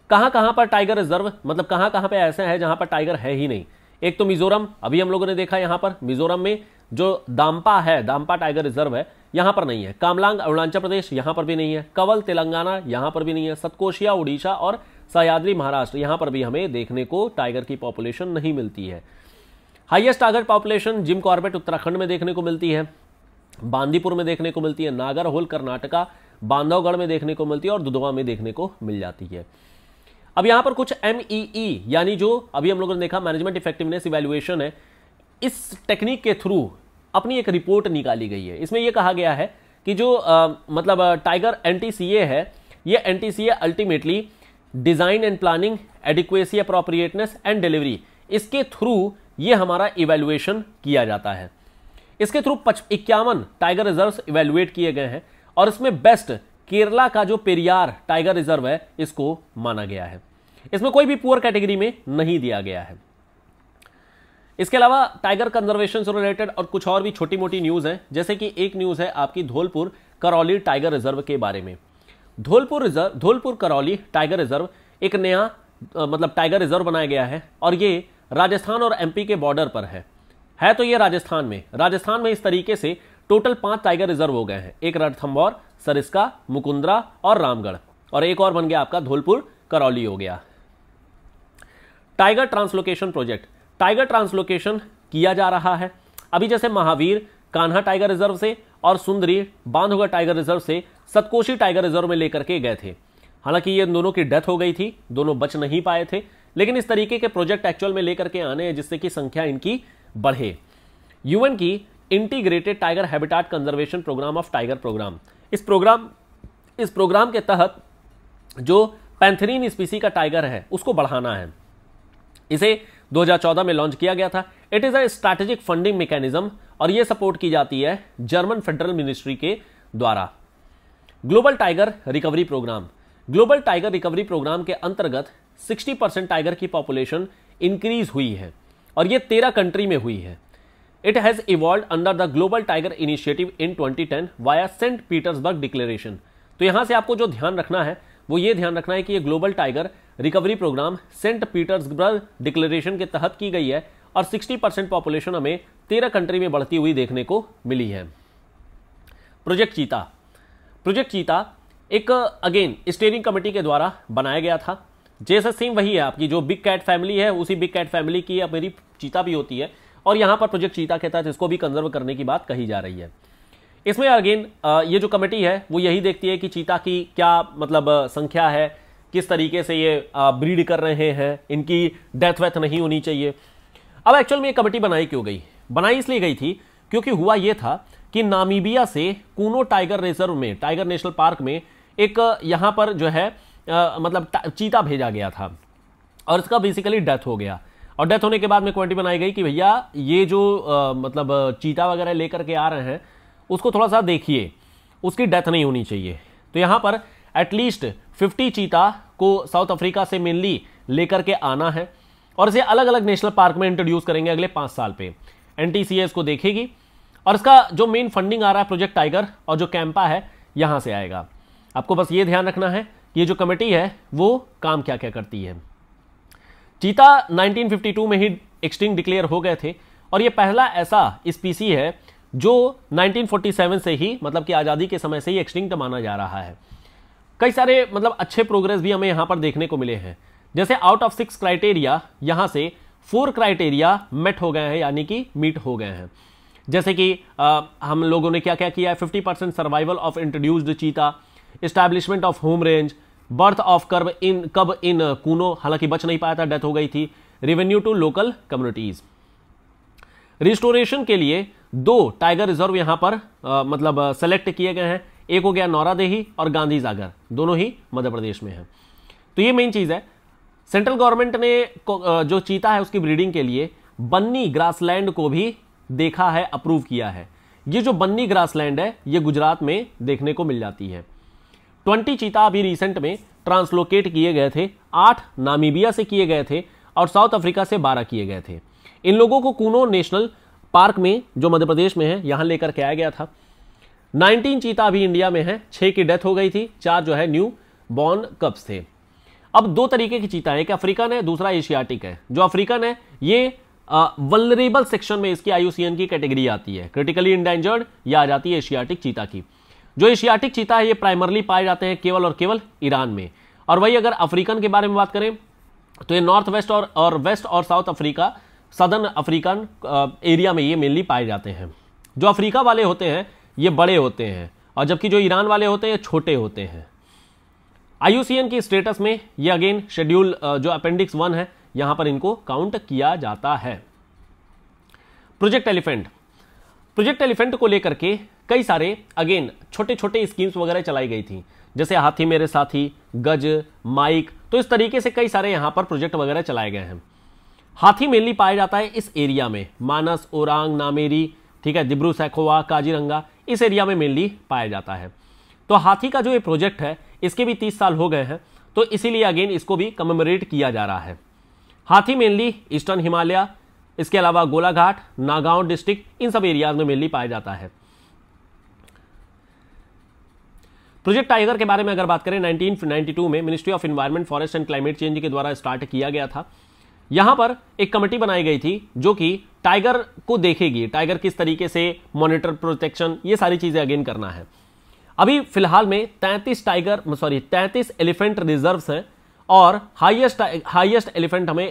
कहाँ कहाँ पर टाइगर रिजर्व मतलब कहाँ कहाँ पर ऐसे हैं जहाँ पर टाइगर है ही नहीं एक तो मिजोरम अभी हम लोगों ने देखा यहां पर मिजोरम में जो दाम्पा है दाम्पा टाइगर रिजर्व है यहां पर नहीं है कामलांग अरुणाचल प्रदेश यहां पर भी नहीं है कवल तेलंगाना यहां पर भी नहीं है सतकोशिया उड़ीसा और सयाद्री महाराष्ट्र यहां पर भी हमें देखने को टाइगर की पॉपुलेशन नहीं मिलती है highest tiger population Jim Corbett Uttarakhand में देखने को मिलती है बांदीपुर में देखने को मिलती है नागरहोल कर्नाटका बांधवगढ़ में देखने को मिलती है और दुधवा में देखने को मिल जाती है अब यहां पर कुछ एम e e, यानी जो अभी हम लोगों ने देखा मैनेजमेंट इफेक्टिवनेस इवेल्युएशन है इस टेक्निक के थ्रू अपनी एक रिपोर्ट निकाली गई है इसमें यह कहा गया है कि जो आ, मतलब टाइगर एन है यह एन ultimately design and planning adequacy appropriateness and delivery इसके थ्रू ये हमारा इवेल्युएशन किया जाता है इसके थ्रू पच इक्यावन टाइगर रिजर्व इवेल्युएट किए गए हैं और इसमें बेस्ट केरला का जो पेरियार टाइगर रिजर्व है इसको माना गया है इसमें कोई भी पुअर कैटेगरी में नहीं दिया गया है इसके अलावा टाइगर कंजर्वेशन से रिलेटेड और कुछ और भी छोटी मोटी न्यूज़ है जैसे कि एक न्यूज़ है आपकी धौलपुर करौली टाइगर रिजर्व के बारे में Dholpur reserve Dholpur Karauli tiger reserve एक नया मतलब टाइगर रिजर्व बनाया गया है और ये राजस्थान और एमपी के बॉर्डर पर है है तो ये राजस्थान में राजस्थान में इस तरीके से टोटल पांच टाइगर रिजर्व हो गए हैं एक रणथम्बौर सरिस्का मुकुंद्रा और रामगढ़ और एक और बन गया आपका धौलपुर करौली हो गया tiger translocation project tiger translocation किया जा रहा है अभी जैसे महावीर कान्हा टाइगर रिजर्व से और सुंदरी बांधोगढ़ टाइगर रिजर्व से सतकोशी टाइगर रिजर्व में लेकर के गए थे हालांकि ये दोनों की डेथ हो गई थी दोनों बच नहीं पाए थे लेकिन इस तरीके के प्रोजेक्ट एक्चुअल में लेकर के आने हैं जिससे कि संख्या इनकी बढ़े यूएन की integrated tiger habitat conservation programme of tiger programme इस प्रोग्राम इस प्रोग्राम के तहत जो पैंथरीन स्पीसी का टाइगर है उसको बढ़ाना है इसे 2014 में लॉन्च किया गया था it is a strategic funding mechanism और यह सपोर्ट की जाती है जर्मन फेडरल मिनिस्ट्री के द्वारा global tiger recovery programme global tiger recovery programme के अंतर्गत 60 परसेंट टाइगर की पॉपुलेशन इंक्रीज हुई है और यह तेरह कंट्री में हुई है it has evolve under the global tiger initiative in 2010 via Saint Petersburg declaration तो यहां से आपको जो ध्यान रखना है वो ये ध्यान रखना है कि ये global tiger recovery programme Saint Petersburg declaration के तहत की गई है और 60 परसेंट पॉपुलेशन हमें तेरह कंट्री में बढ़ती हुई देखने को मिली है प्रोजेक्ट चीता प्रोजेक्ट चीता एक अगेन स्टेयरिंग कमेटी के द्वारा बनाया गया था जैसा सेम वही है आपकी जो बिग कैट फैमिली है उसी बिग कैट फैमिली की अब मेरी चीता भी होती है और यहाँ पर प्रोजेक्ट चीता के तहत इसको भी कंजर्व करने की बात कही जा रही है इसमें अगेन ये जो कमेटी है वो यही देखती है कि चीता की क्या मतलब संख्या है किस तरीके से ये ब्रीड कर रहे हैं इनकी डेथ वेथ नहीं होनी चाहिए अब एक्चुअल में ये कमेटी बनाई क्यों गई बनाई इसलिए गई थी क्योंकि हुआ ये था कि नामीबिया से कूनो टाइगर रिजर्व में टाइगर नेशनल पार्क में एक यहाँ पर जो है आ, मतलब चीता भेजा गया था और इसका बेसिकली डेथ हो गया और डेथ होने के बाद में क्वारंटी बनाई गई कि भैया ये जो आ, मतलब चीता वगैरह लेकर के आ रहे हैं उसको थोड़ा सा देखिए उसकी डेथ नहीं होनी चाहिए तो यहाँ पर एटलीस्ट 50 चीता को साउथ अफ्रीका से मेनली लेकर के आना है और इसे अलग अलग नेशनल पार्क में इंट्रोड्यूस करेंगे अगले पाँच साल पे एन को देखेगी और इसका जो मेन फंडिंग आ रहा है प्रोजेक्ट टाइगर और जो कैंपा है यहाँ से आएगा आपको बस ये ध्यान रखना है ये जो कमेटी है वो काम क्या क्या करती है चीता 1952 में ही एक्सटिंग डिक्लेयर हो गए थे और ये पहला ऐसा स्पीसी है जो 1947 से ही मतलब कि आज़ादी के समय से ही एक्सटिंक्ट माना जा रहा है कई सारे मतलब अच्छे प्रोग्रेस भी हमें यहाँ पर देखने को मिले हैं जैसे आउट ऑफ सिक्स क्राइटेरिया यहाँ से फोर क्राइटेरिया मेट हो गए हैं यानी कि मीट हो गए हैं जैसे कि आ, हम लोगों ने क्या क्या किया है fifty percent survival of introduced cheetah establishment of home range birth of cub in cub in Kuno हालांकि बच नहीं पाया था डेथ हो गई थी revenue to local communities restoration के लिए दो टाइगर रिजर्व यहां पर आ, मतलब सेलेक्ट किए गए हैं एक हो गया नौरादेही और गांधी सागर दोनों ही मध्य प्रदेश में है तो ये मेन चीज़ है सेंट्रल गवर्नमेंट ने जो चीता है उसकी ब्रीडिंग के लिए बन्नी ग्रासलैंड को भी देखा है अप्रूव किया है ये जो बन्नी ग्रासलैंड है ये गुजरात में देखने को मिल जाती है ट्वेंटी चीता अभी रिसेंट में ट्रांसलोकेट किए गए थे आठ नामीबिया से किए गए थे और साउथ अफ्रीका से बारह किए गए थे इन लोगों को कूनो नेशनल पार्क में जो मध्य प्रदेश में है यहाँ लेकर के आया गया था 19 चीता अभी इंडिया में है छः की डेथ हो गई थी चार जो है न्यू बॉर्न कप्स थे अब दो तरीके की चीता है एक अफ्रीकन है दूसरा एशियाटिक है जो अफ्रीकन है ये वलरेबल सेक्शन में इसकी आयुसीएन की कैटेगरी आती है क्रिटिकली इंडेंजर्ड या आ जाती है एशियाटिक चीता की जो एशियाटिक चीता है ये प्राइमरली पाए जाते हैं केवल और केवल ईरान में और वही अगर अफ्रीकन के बारे में बात करें तो ये नॉर्थ वेस्ट और और वेस्ट और South Africa southern African area में ये मेनली पाए जाते हैं जो अफ्रीका वाले होते हैं ये बड़े होते हैं और जबकि जो ईरान वाले होते हैं ये छोटे होते हैं आई की स्टेटस में ये अगेन शेड्यूल जो अपेंडिक्स वन है यहां पर इनको काउंट किया जाता है प्रोजेक्ट एलिफेंट प्रोजेक्ट एलिफेंट को लेकर के कई सारे अगेन छोटे छोटे स्कीम्स वगैरह चलाई गई थी जैसे हाथी मेरे साथी गज माइक तो इस तरीके से कई सारे यहाँ पर प्रोजेक्ट वगैरह चलाए गए हैं हाथी मेनली पाया जाता है इस एरिया में मानस ओरांग नामेरी ठीक है दिब्रू सैखोवा काजीरंगा इस एरिया में मेनली पाया जाता है तो हाथी का जो ये प्रोजेक्ट है इसके भी तीस साल हो गए हैं तो इसीलिए अगेन इसको भी कमेमोरेट किया जा रहा है हाथी मेनली ईस्टर्न हिमालय इसके अलावा गोलाघाट नागांव डिस्ट्रिक्ट इन सब एरियाज में मेनली पाया जाता है प्रोजेक्ट टाइगर के बारे में अगर बात करें 1992 में ministry of environment forest and climate change के द्वारा स्टार्ट किया गया था यहां पर एक कमेटी बनाई गई थी जो कि टाइगर को देखेगी टाइगर किस तरीके से मॉनिटर प्रोटेक्शन ये सारी चीजें अगेन करना है अभी फिलहाल में 33 टाइगर सॉरी 33 एलिफेंट रिजर्व्स हैं और हाईएस्ट हाईएस्ट एलिफेंट हमें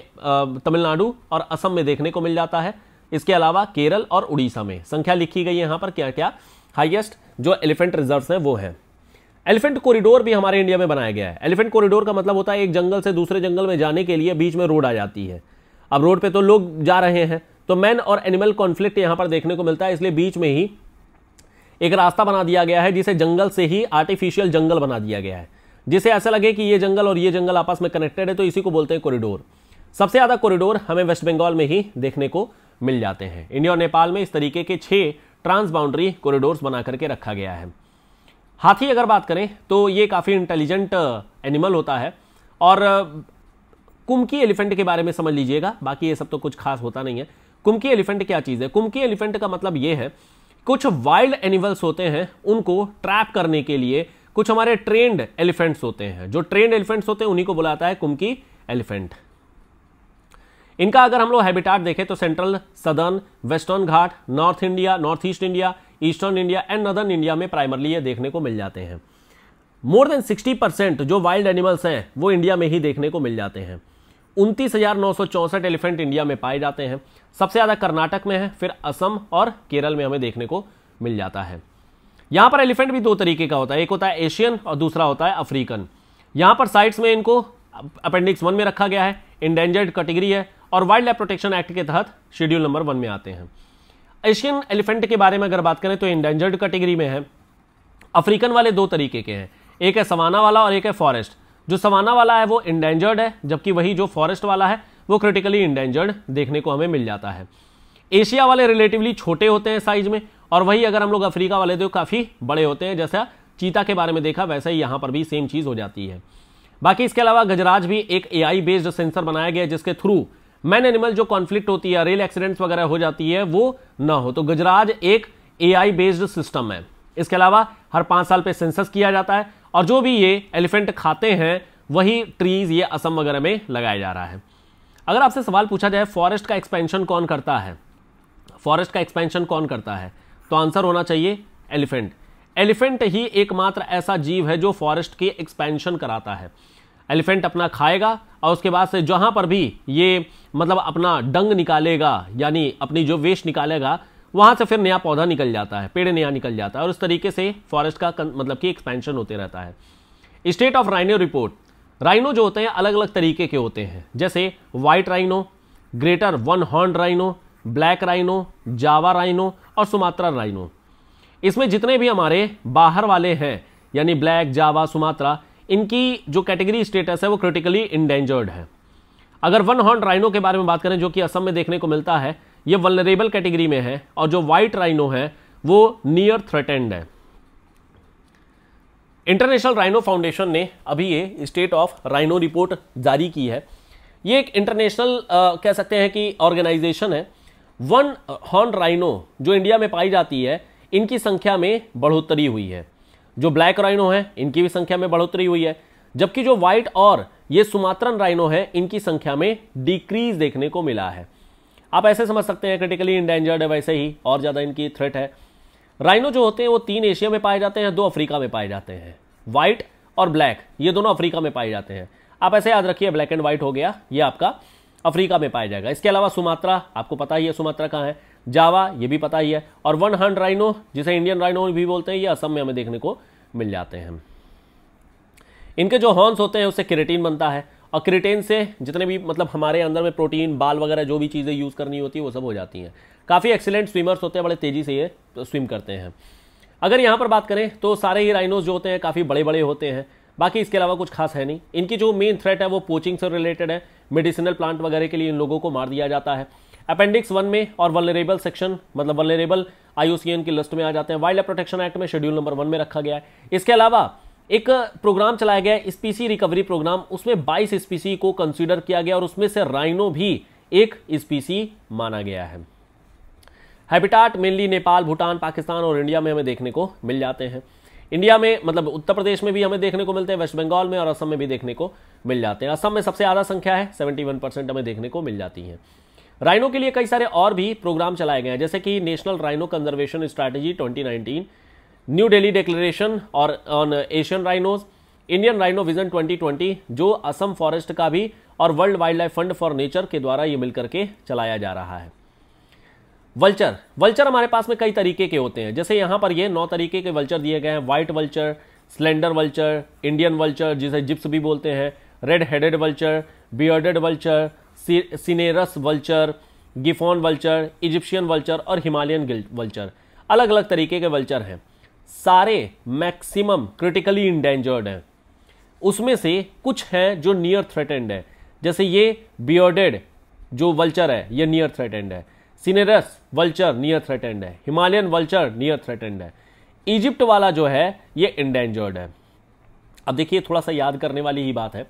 तमिलनाडु और असम में देखने को मिल जाता है इसके अलावा केरल और उड़ीसा में संख्या लिखी गई है पर क्या क्या हाईएस्ट जो एलिफेंट रिजर्व्स हैं वो हैं एलिफेंट कॉरिडोर भी हमारे इंडिया में बनाया गया है एलिफेंट कॉरिडोर का मतलब होता है एक जंगल से दूसरे जंगल में जाने के लिए बीच में रोड आ जाती है अब रोड पे तो लोग जा रहे हैं तो मैन और एनिमल कॉन्फ्लिक्ट यहाँ पर देखने को मिलता है इसलिए बीच में ही एक रास्ता बना दिया गया है जिसे जंगल से ही आर्टिफिशियल जंगल बना दिया गया है जिसे ऐसा लगे कि ये जंगल और ये जंगल आपस में कनेक्टेड है तो इसी को बोलते हैं कॉरिडोर सबसे ज़्यादा कॉरिडोर हमें वेस्ट बंगाल में ही देखने को मिल जाते हैं इंडिया और नेपाल में इस तरीके के छह ट्रांस बाउंड्री कॉरिडोर बना करके रखा गया है हाथी अगर बात करें तो ये काफ़ी इंटेलिजेंट एनिमल होता है और uh, कुमकी एलिफेंट के बारे में समझ लीजिएगा बाकी ये सब तो कुछ खास होता नहीं है कुमकी एलिफेंट क्या चीज़ है कुमकी एलिफेंट का मतलब ये है कुछ वाइल्ड एनिमल्स होते हैं उनको ट्रैप करने के लिए कुछ हमारे ट्रेंड एलिफेंट्स होते हैं जो ट्रेंड एलिफेंट्स होते हैं उन्हीं को बुलाता है कुमकी एलिफेंट इनका अगर हम लोग हैबिटाट देखें तो central southern western Ghat north India north east India eastern India and northern India में प्राइमरली ये देखने को मिल जाते हैं मोर देन सिक्सटी परसेंट जो वाइल्ड एनिमल्स हैं वो इंडिया में ही देखने को मिल जाते हैं उनतीस हज़ार नौ सौ चौंसठ एलिफेंट इंडिया में पाए जाते हैं सबसे ज़्यादा कर्नाटक में है फिर असम और केरल में हमें देखने को मिल जाता है यहाँ पर एलिफेंट भी दो तरीके का होता है एक होता है एशियन और दूसरा होता है अफ्रीकन यहाँ पर साइट्स में इनको अपेंडिक्स वन में रखा गया है इंडेंजर्ड कैटेगरी है और वाइल्ड लाइफ प्रोटेक्शन एक्ट के तहत शेड्यूल नंबर वन में आते हैं एशियन एलिफेंट के बारे में अगर बात करें तो इंडेंजर्ड कैटेगरी में है अफ्रीकन वाले दो तरीके के हैं एक है सवाना वाला और एक है फॉरेस्ट जो सवाना वाला है वो इंडेंजर्ड है जबकि वही जो फॉरेस्ट वाला है वो क्रिटिकली इंडेंजर्ड देखने को हमें मिल जाता है एशिया वाले रिलेटिवली छोटे होते हैं साइज में और वही अगर हम लोग अफ्रीका वाले तो काफ़ी बड़े होते हैं जैसा चीता के बारे में देखा वैसा ही यहां पर भी सेम चीज़ हो जाती है बाकी इसके अलावा गजराज भी एक एआई बेस्ड सेंसर बनाया गया जिसके थ्रू मैन एनिमल जो कॉन्फ्लिक्ट होती है रेल एक्सीडेंट्स वगैरह हो जाती है वो ना हो तो गजराज एक एआई बेस्ड सिस्टम है इसके अलावा हर पांच साल पे सेंसस किया जाता है और जो भी ये एलिफेंट खाते हैं वही ट्रीज ये असम वगैरह में लगाया जा रहा है अगर आपसे सवाल पूछा जाए फॉरेस्ट का एक्सपेंशन कौन करता है फॉरेस्ट का एक्सपेंशन कौन करता है तो आंसर होना चाहिए एलिफेंट एलिफेंट ही एकमात्र ऐसा जीव है जो फॉरेस्ट की एक्सपेंशन कराता है एलिफेंट अपना खाएगा और उसके बाद से जहाँ पर भी ये मतलब अपना डंग निकालेगा यानी अपनी जो वेस्ट निकालेगा वहाँ से फिर नया पौधा निकल जाता है पेड़ नया निकल जाता है और उस तरीके से फॉरेस्ट का मतलब कि एक्सपेंशन होते रहता है state of rhino report rhino जो होते हैं अलग अलग तरीके के होते हैं जैसे white rhino greater one horn rhino black rhino Java rhino और सुमात्रा राइनो इसमें जितने भी हमारे बाहर वाले हैं यानी ब्लैक जावा सुमात्रा इनकी जो कैटेगरी स्टेटस है वो क्रिटिकली इंडेंजर्ड है अगर वन हॉर्न राइनो के बारे में बात करें जो कि असम में देखने को मिलता है ये वनरेबल कैटेगरी में है और जो व्हाइट राइनो है वो नियर थ्रेटेंड है इंटरनेशनल राइनो फाउंडेशन ने अभी ये स्टेट ऑफ राइनो रिपोर्ट जारी की है ये एक इंटरनेशनल कह सकते हैं कि ऑर्गेनाइजेशन है वन हॉर्न राइनो जो इंडिया में पाई जाती है इनकी संख्या में बढ़ोतरी हुई है जो ब्लैक राइनो है इनकी भी संख्या में बढ़ोतरी हुई है जबकि जो व्हाइट और ये सुमात्रन राइनो है इनकी संख्या में डिक्रीज देखने को मिला है आप ऐसे समझ सकते हैं क्रिटिकली इंडेंजर्ड है वैसे ही और ज़्यादा इनकी थ्रेट है राइनो जो होते हैं वो तीन एशिया में पाए जाते हैं दो अफ्रीका में पाए जाते हैं व्हाइट और ब्लैक ये दोनों अफ्रीका में पाए जाते हैं आप ऐसे याद रखिए ब्लैक एंड व्हाइट हो गया ये आपका अफ्रीका में पाया जाएगा इसके अलावा सुमात्रा आपको पता ही है सुमात्रा कहाँ है जावा ये भी पता ही है और वन हंड राइनो जिसे इंडियन राइनो भी बोलते हैं ये असम में हमें देखने को मिल जाते हैं इनके जो हॉर्न्स होते हैं उससे क्रिटीन बनता है और क्रिटेन से जितने भी मतलब हमारे अंदर में प्रोटीन बाल वगैरह जो भी चीज़ें यूज़ करनी होती है वो सब हो जाती हैं काफ़ी एक्सेलेंट स्विमर्स होते हैं बड़े तेज़ी से ये तो स्विम करते हैं अगर यहाँ पर बात करें तो सारे ही राइनोज जो होते हैं काफ़ी बड़े बड़े होते हैं बाकी इसके अलावा कुछ खास है नहीं इनकी जो मेन थ्रेट है वो पोचिंग से रिलेटेड है मेडिसिनल प्लांट वगैरह के लिए इन लोगों को मार दिया जाता है अपेंडिक्स वन में और वलरेबल सेक्शन मतलब वलरेबल आईओसीएन की लिस्ट में आ जाते हैं वाइल्ड लाइफ प्रोटेक्शन एक्ट में शेड्यूल नंबर वन में रखा गया है इसके अलावा एक प्रोग्राम चलाया गया स्पीसी रिकवरी प्रोग्राम उसमें 22 स्पीसी को कंसीडर किया गया और उसमें से राइनो भी एक स्पीसी माना गया है हैबिटाट मेनली नेपाल भूटान पाकिस्तान और इंडिया में हमें देखने को मिल जाते हैं इंडिया में मतलब उत्तर प्रदेश में भी हमें देखने को मिलते हैं वेस्ट बंगाल में और असम में भी देखने को मिल जाते हैं असम में सबसे ज़्यादा संख्या है 71 परसेंट हमें देखने को मिल जाती है राइनो के लिए कई सारे और भी प्रोग्राम चलाए गए हैं जैसे कि national rhino conservation strategy 2019 New Delhi declaration और on Asian rhinos Indian rhino vision 2020 जो असम फॉरेस्ट का भी और world wild life fund for Nature के द्वारा ये मिलकर के चलाया जा रहा है वल्चर वल्चर हमारे पास में कई तरीके के होते हैं जैसे यहाँ पर ये नौ तरीके के वल्चर दिए गए हैं white vulture slender vulture Indian vulture जिसे जिप्स भी बोलते हैं red headed vulture bearded vulture cinereous vulture griffon vulture Egyptian vulture और हिमालयन वल्चर अलग अलग तरीके के वल्चर हैं सारे मैक्सिमम क्रिटिकली इंडेंजर्ड हैं उसमें से कुछ हैं जो नियर थ्रेटेंड है जैसे ये बियर्डेड जो वल्चर है ये नियर थ्रेटेंड है सिनेरस वल्चर नियर थ्रेटेंड है हिमालयन वल्चर नियर थ्रेटेंड है इजिप्ट वाला जो है ये इंडेंजर्ड है अब देखिए थोड़ा सा याद करने वाली ही बात है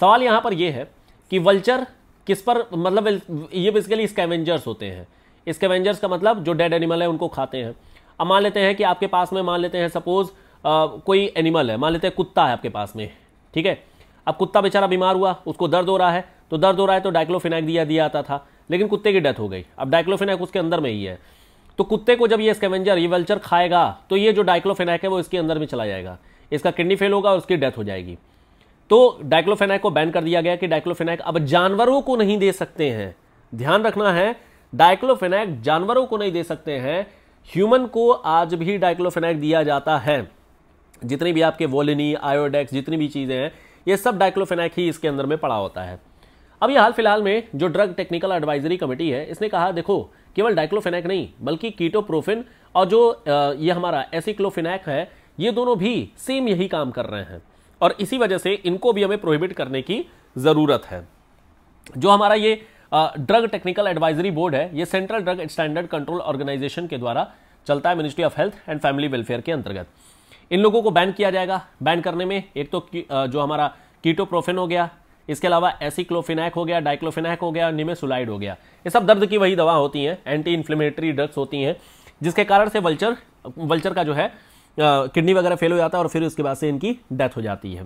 सवाल यहाँ पर यह है कि वल्चर किस पर मतलब ये बेसिकली स्कैवेंजर्स होते हैं स्कैवेंजर्स का मतलब जो डेड एनिमल है उनको खाते हैं अब मान लेते हैं कि आपके पास में मान लेते हैं सपोज कोई एनिमल है मान लेते हैं कुत्ता है आपके पास में ठीक है अब कुत्ता बेचारा बीमार हुआ उसको दर्द हो रहा है तो दर्द हो रहा है तो डाइक्लोफिनैक दिया दिया आता था लेकिन कुत्ते की डेथ हो गई अब डाइक्लोफिनैक उसके अंदर में ही है तो कुत्ते को जब ये स्केवेंजर ये वेल्चर खाएगा तो ये जो डाइक्लोफिनैक है वो इसके अंदर में चला जाएगा इसका किडनी फेल होगा और उसकी डेथ हो जाएगी तो डाइक्लोफेनाइक को बैन कर दिया गया कि डाइक्लोफेनाइक अब जानवरों को नहीं दे सकते हैं ध्यान रखना है डाइक्लोफेनाइक जानवरों को नहीं दे सकते हैं ह्यूमन को आज भी डाइक्लोफेनाइक दिया जाता है जितनी भी आपके वोलिनी आयोडेक्स जितनी भी चीज़ें हैं ये सब डाइक्लोफेनाइक ही इसके अंदर में पड़ा होता है अब ये हाल फिलहाल में जो ड्रग टेक्निकल एडवाइजरी कमेटी है इसने कहा देखो केवल डाइक्लोफेनैक नहीं बल्कि कीटोप्रोफिन और जो ये हमारा एसिक्लोफिनैक है ये दोनों भी सेम यही काम कर रहे हैं और इसी वजह से इनको भी हमें प्रोहिबिट करने की ज़रूरत है जो हमारा ये ड्रग टेक्निकल एडवाइजरी बोर्ड है ये central drug standard control organisation के द्वारा चलता है ministry of health and family welfare के अंतर्गत इन लोगों को बैन किया जाएगा बैन करने में एक तो जो हमारा कीटोप्रोफेन हो गया इसके अलावा एसिक्लोफिनैक हो गया डाइक्लोफिनैक हो गया निमेसुलाइड हो गया ये सब दर्द की वही दवा होती हैं एंटी इन्फ्लेमेटरी ड्रग्स होती हैं जिसके कारण से वल्चर वल्चर का जो है किडनी वगैरह फेल हो जाता है और फिर उसके बाद से इनकी डेथ हो जाती है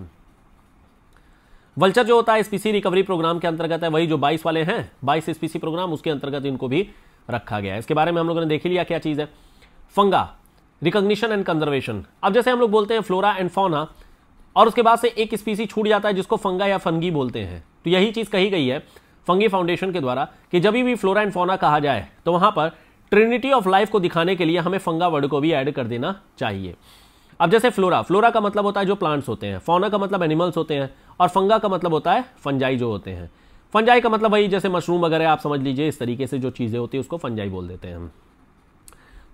वल्चर जो होता है स्पीसी रिकवरी प्रोग्राम के अंतर्गत है वही जो 22 वाले हैं 22 स्पीसी प्रोग्राम उसके अंतर्गत इनको भी रखा गया है इसके बारे में हम लोगों ने देख लिया क्या चीज़ है फंगा रिकग्निशन एंड कंजर्वेशन अब जैसे हम लोग बोलते हैं फ्लोरा एंड फोना और उसके बाद से एक स्पीसी छूट जाता है जिसको फंगा या फंगी बोलते हैं तो यही चीज़ कही गई है फंगी फाउंडेशन के द्वारा कि जब भी फ्लोरा एंड फोना कहा जाए तो वहां पर ट्रिनिटी ऑफ लाइफ को दिखाने के लिए हमें फंगा वर्ड को भी ऐड कर देना चाहिए अब जैसे फ्लोरा फ्लोरा का मतलब होता है जो प्लांट्स होते हैं फोना का मतलब एनिमल्स होते हैं और फंगा का मतलब होता है फंजाई जो होते हैं फंजाई का मतलब वही जैसे मशरूम वगैरह आप समझ लीजिए इस तरीके से जो चीज़ें होती है उसको फंजाई बोल देते हैं हम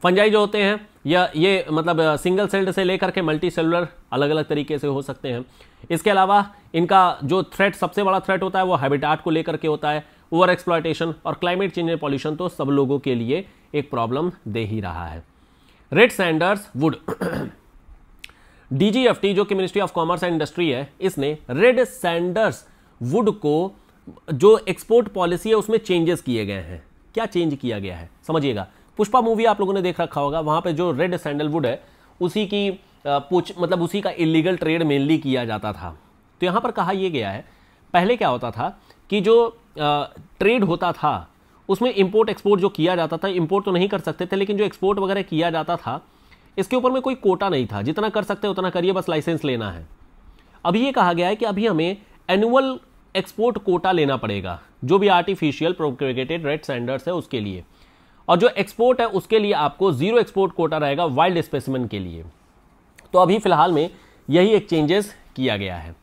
फंजाई जो होते हैं या ये मतलब सिंगल सेल्ड से लेकर के मल्टी सेलुलर अलग अलग तरीके से हो सकते हैं इसके अलावा इनका जो थ्रेट सबसे बड़ा थ्रेट होता है वो हैबिटाट को लेकर के होता है ओवर एक्सप्लाइटेशन और क्लाइमेट चेंज एंड पॉल्यूशन तो सब लोगों के लिए एक प्रॉब्लम दे ही रहा है रेड सैंडर्स वुड डीजीएफटी जो कि ministry of commerce and industry है इसने रेड सैंडर्स वुड को जो एक्सपोर्ट पॉलिसी है उसमें चेंजेस किए गए हैं क्या चेंज किया गया है समझिएगा पुष्पा मूवी आप लोगों ने देख रखा होगा वहां पे जो रेड सैंडलवुड है उसी की पूछ मतलब उसी का इलीगल ट्रेड मेनली किया जाता था तो यहाँ पर कहा यह गया है पहले क्या होता था कि जो ट्रेड होता था उसमें इम्पोर्ट एक्सपोर्ट जो किया जाता था इम्पोर्ट तो नहीं कर सकते थे लेकिन जो एक्सपोर्ट वगैरह किया जाता था इसके ऊपर में कोई कोटा नहीं था जितना कर सकते उतना करिए बस लाइसेंस लेना है अभी ये कहा गया है कि अभी हमें एनुअल एक्सपोर्ट कोटा लेना पड़ेगा जो भी आर्टिफिशियल प्रोक्रेटेड रेड सैंडर्स है उसके लिए और जो एक्सपोर्ट है उसके लिए आपको जीरो एक्सपोर्ट कोटा रहेगा वाइल्ड स्पेसिमेंट के लिए तो अभी फिलहाल में यही एक चेंजेस किया गया है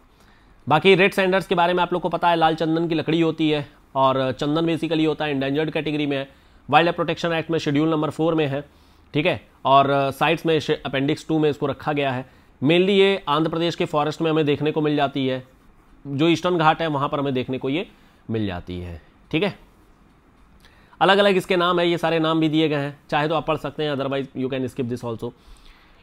बाकी रेड सैंडर्स के बारे में आप लोग को पता है लाल चंदन की लकड़ी होती है और चंदन बेसिकली होता है इंडेंजर्ड कैटेगरी में है वाइल्ड लाइफ प्रोटेक्शन एक्ट में शेड्यूल नंबर फोर में है ठीक है और साइट्स में अपेंडिक्स टू में इसको रखा गया है मेनली ये आंध्र प्रदेश के फॉरेस्ट में हमें देखने को मिल जाती है जो ईस्टर्न घाट है वहाँ पर हमें देखने को ये मिल जाती है ठीक है अलग अलग इसके नाम है ये सारे नाम भी दिए गए हैं चाहे तो आप पढ़ सकते हैं otherwise you can skip this also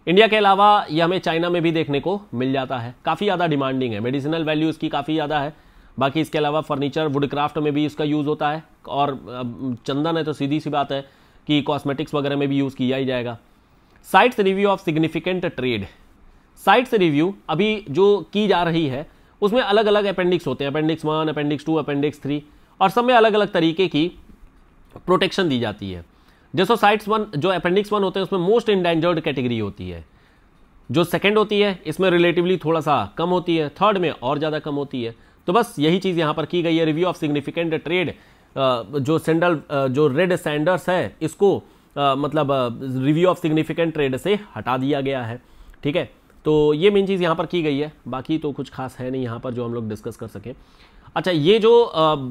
India के अलावा ये हमें चाइना में भी देखने को मिल जाता है काफ़ी ज़्यादा डिमांडिंग है मेडिसिनल वैल्यू इसकी काफ़ी ज़्यादा है बाकी इसके अलावा फर्नीचर वुडक्राफ्ट में भी इसका यूज़ होता है और चंदन है तो सीधी सी बात है कि कॉस्मेटिक्स वगैरह में भी यूज़ किया ही जाएगा CITES review of significant trade CITES review अभी जो की जा रही है उसमें अलग अलग अपेंडिक्स होते हैं appendix one appendix two appendix three और सब में अलग अलग तरीके की प्रोटेक्शन दी जाती है साइट्स वन जो अपेंडिक्स वन होते हैं उसमें मोस्ट इंडेंजर्ड कैटेगरी होती है जो सेकेंड होती है इसमें रिलेटिवली थोड़ा सा कम होती है थर्ड में और ज़्यादा कम होती है तो बस यही चीज़ यहाँ पर की गई है रिव्यू ऑफ सिग्निफिकेंट ट्रेड जो सेंडल जो रेड सैंडर्स है इसको मतलब रिव्यू ऑफ सिग्निफिकेंट ट्रेड से हटा दिया गया है ठीक है तो ये मेन चीज़ यहाँ पर की गई है बाकी तो कुछ खास है नहीं यहाँ पर जो हम लोग डिस्कस कर सकें अच्छा ये जो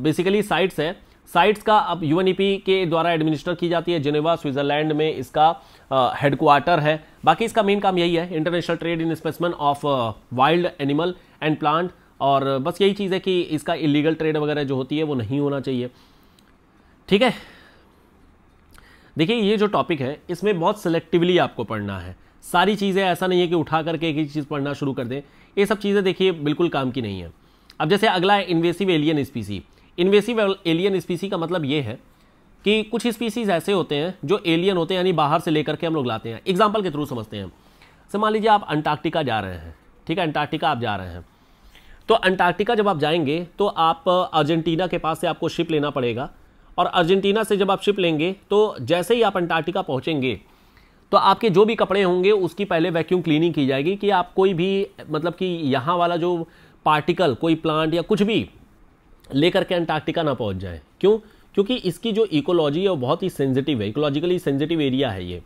बेसिकली साइट्स है साइट्स का अब यूएनईपी के द्वारा एडमिनिस्टर की जाती है जिनेवा स्विट्जरलैंड में इसका हेडक्वार्टर है बाकी इसका मेन काम यही है international trade in specimens of wild animal and plant और बस यही चीज़ है कि इसका इलीगल ट्रेड वगैरह जो होती है वो नहीं होना चाहिए ठीक है देखिए ये जो टॉपिक है इसमें बहुत सिलेक्टिवली आपको पढ़ना है सारी चीज़ें ऐसा नहीं है कि उठा करके एक ही चीज़ पढ़ना शुरू कर दें ये सब चीज़ें देखिए बिल्कुल काम की नहीं है अब जैसे अगला है invasive alien species invasive alien species का मतलब ये है कि कुछ स्पीसीज ऐसे होते हैं जो एलियन होते हैं यानी बाहर से लेकर के हम लोग लाते हैं एग्जाम्पल के थ्रू समझते हैं से मान लीजिए आप अंटार्कटिका जा रहे हैं ठीक है अंटार्कटिका आप जा रहे हैं तो अंटार्कटिका जब आप जाएंगे तो आप अर्जेंटीना के पास से आपको शिप लेना पड़ेगा और अर्जेंटीना से जब आप शिप लेंगे तो जैसे ही आप अंटार्कटिका पहुँचेंगे तो आपके जो भी कपड़े होंगे उसकी पहले वैक्यूम क्लीनिंग की जाएगी कि आप कोई भी मतलब कि यहाँ वाला जो पार्टिकल कोई प्लांट या कुछ भी लेकर के अंटार्कटिका ना पहुंच जाए क्यों क्योंकि इसकी जो इकोलॉजी है वो बहुत ही सेंसिटिव है इकोलॉजिकली सेंसिटिव एरिया है ये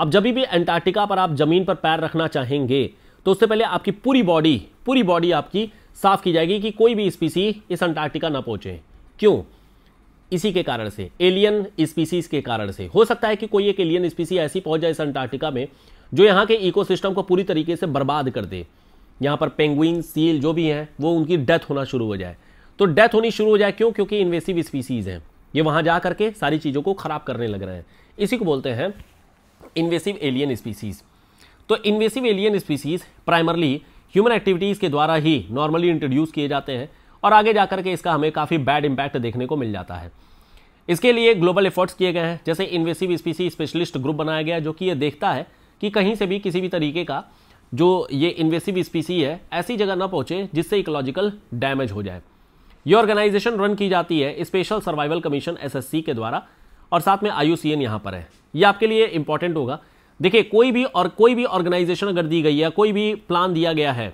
अब जब भी अंटार्कटिका पर आप ज़मीन पर पैर रखना चाहेंगे तो उससे पहले आपकी पूरी बॉडी पूरी बॉडी आपकी साफ की जाएगी कि कोई भी स्पीसी इस अंटार्कटिका ना पहुंचे क्यों इसी के कारण से एलियन स्पीसीज के कारण से हो सकता है कि कोई एक एलियन स्पीसी ऐसी पहुंच जाए इस अंटार्कटिका में जो यहाँ के इकोसिस्टम को पूरी तरीके से बर्बाद कर दे यहाँ पर पेंगुइन सील जो भी हैं वो उनकी डेथ होना शुरू हो जाए तो डेथ होनी शुरू हो जाए क्यों क्योंकि इन्वेसिव स्पीसीज हैं ये वहाँ जा करके सारी चीज़ों को ख़राब करने लग रहे हैं इसी को बोलते हैं इन्वेसिव एलियन स्पीसीज तो invasive alien species primarily human activities के द्वारा ही नॉर्मली इंट्रोड्यूस किए जाते हैं और आगे जा करके इसका हमें काफ़ी बैड इम्पैक्ट देखने को मिल जाता है इसके लिए ग्लोबल एफर्ट्स किए गए हैं जैसे इन्वेसिव स्पीसी स्पेशलिस्ट ग्रुप बनाया गया जो कि ये देखता है कि कहीं से भी किसी भी तरीके का जो ये इन्वेसिव स्पीसी है ऐसी जगह ना पहुंचे जिससे इकोलॉजिकल डैमेज हो जाए ये ऑर्गेनाइजेशन रन की जाती है स्पेशल सर्वाइवल कमीशन एसएससी के द्वारा और साथ में आई यहां पर है ये आपके लिए इंपॉर्टेंट होगा देखिए कोई भी और कोई भी ऑर्गेनाइजेशन अगर दी गई है कोई भी प्लान दिया गया है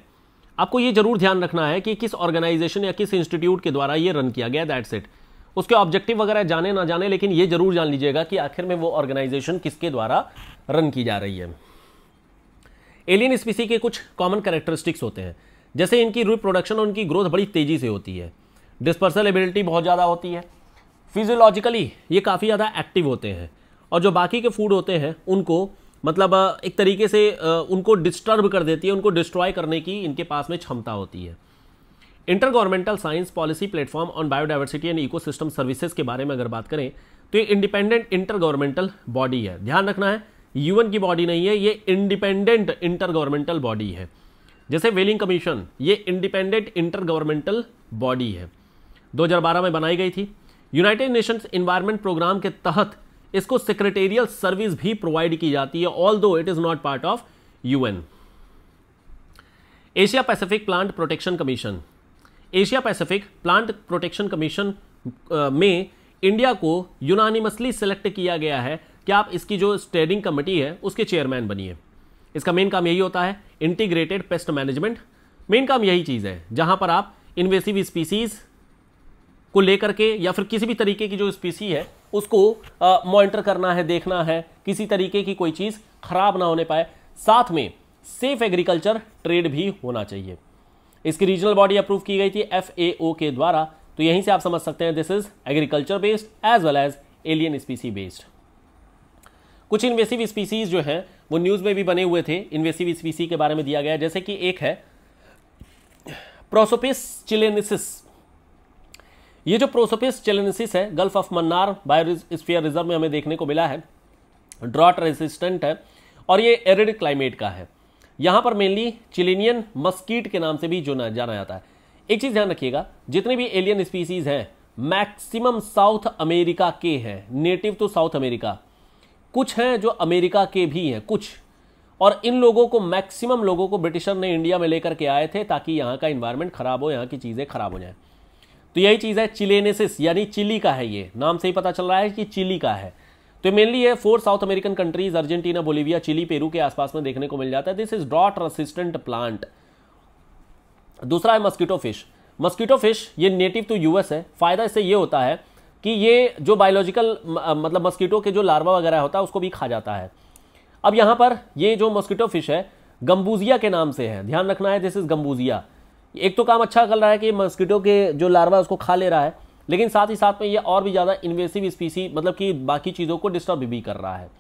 आपको ये जरूर ध्यान रखना है कि किस ऑर्गेनाइजेशन या किस इंस्टीट्यूट के द्वारा ये रन किया गया दैट सेट उसके ऑब्जेक्टिव वगैरह जाने ना जाने लेकिन ये जरूर जान लीजिएगा कि आखिर में वो ऑर्गेनाइजेशन किसके द्वारा रन की जा रही है एलियन स्पीसी के कुछ कॉमन कैरेक्टरिस्टिक्स होते हैं जैसे इनकी रिप्रोडक्शन और उनकी ग्रोथ बड़ी तेजी से होती है डिस्पर्सल एबिलिटी बहुत ज़्यादा होती है फिजियोलॉजिकली ये काफ़ी ज़्यादा एक्टिव होते हैं और जो बाकी के फूड होते हैं उनको मतलब एक तरीके से उनको डिस्टर्ब कर देती है उनको डिस्ट्रॉय करने की इनके पास में क्षमता होती है inter intergovernmental science policy platform on biodiversity and ecosystem services के बारे में अगर बात करें तो ये इंडिपेंडेंट इंटर गवर्नमेंटल बॉडी है ध्यान रखना है यूएन की बॉडी नहीं है ये इंडिपेंडेंट इंटर गवर्नमेंटल बॉडी है जैसे वेलिंग कमीशन ये इंडिपेंडेंट इंटर गवर्नमेंटल बॉडी है 2012 में बनाई गई थी यूनाइटेड नेशंस इन्वायरमेंट प्रोग्राम के तहत इसको सेक्रेटेरियल सर्विस भी प्रोवाइड की जाती है although it is not part of UN Asia Pacific plant protection commission Asia Pacific plant protection commission में इंडिया को यूनानिमसली सिलेक्ट किया गया है कि आप इसकी जो स्टेडिंग कमेटी है उसके चेयरमैन बनिए इसका मेन काम यही होता है इंटीग्रेटेड पेस्ट मैनेजमेंट मेन काम यही चीज़ है जहां पर आप इन्वेसिव स्पीसीज़ को लेकर के या फिर किसी भी तरीके की जो स्पीसी है उसको मॉनिटर करना है देखना है किसी तरीके की कोई चीज़ खराब ना होने पाए साथ में सेफ एग्रीकल्चर ट्रेड भी होना चाहिए इसकी रीजनल बॉडी अप्रूव की गई थी एफ के द्वारा तो यहीं से आप समझ सकते हैं this is agriculture based as well as alien species based कुछ इन्वेसिव स्पीसीज जो हैं वो न्यूज़ में भी बने हुए थे इन्वेसिव स्पीसी के बारे में दिया गया जैसे कि एक है प्रोसोपिस चिलेनिसिस ये जो प्रोसोपिस चेलेनेसिस है gulf of Mannar biosphere reserve में हमें देखने को मिला है ड्रॉट रेसिस्टेंट है और ये एरिड क्लाइमेट का है यहाँ पर मेनली चिलेनियन मस्कीट के नाम से भी जो जाना जाता है एक चीज़ ध्यान रखिएगा जितने भी एलियन स्पीसीज हैं मैक्सिमम साउथ अमेरिका के हैं नेटिव तो साउथ अमेरिका कुछ हैं जो अमेरिका के भी हैं कुछ और इन लोगों को मैक्सिमम लोगों को ब्रिटिशर ने इंडिया में लेकर के आए थे ताकि यहाँ का इन्वायरमेंट खराब हो यहाँ की चीज़ें खराब हो जाए तो यही चीज़ है चिलेनेसिस यानी चिली का है ये नाम से ही पता चल रहा है कि चिली का है तो मेनली ये four South American countries Argentina Bolivia Chile Peru के आसपास में देखने को मिल जाता है this is drought resistant plant दूसरा है मस्कीटो फिश मस्कीटो फिश ये नेटिव टू यूएस है फायदा इससे ये होता है कि ये जो बायोलॉजिकल मतलब मस्कीटो के जो लार्वा वगैरह होता है उसको भी खा जाता है अब यहाँ पर ये जो मस्कीटो फिश है गम्बूजिया के नाम से है ध्यान रखना है दिस इज गम्बूजिया एक तो काम अच्छा कर रहा है कि मस्कीटो के जो लार्वा है उसको खा ले रहा है लेकिन साथ ही साथ में ये और भी ज़्यादा इन्वेसिव स्पीसी मतलब कि बाकी चीज़ों को डिस्टर्ब भी कर रहा है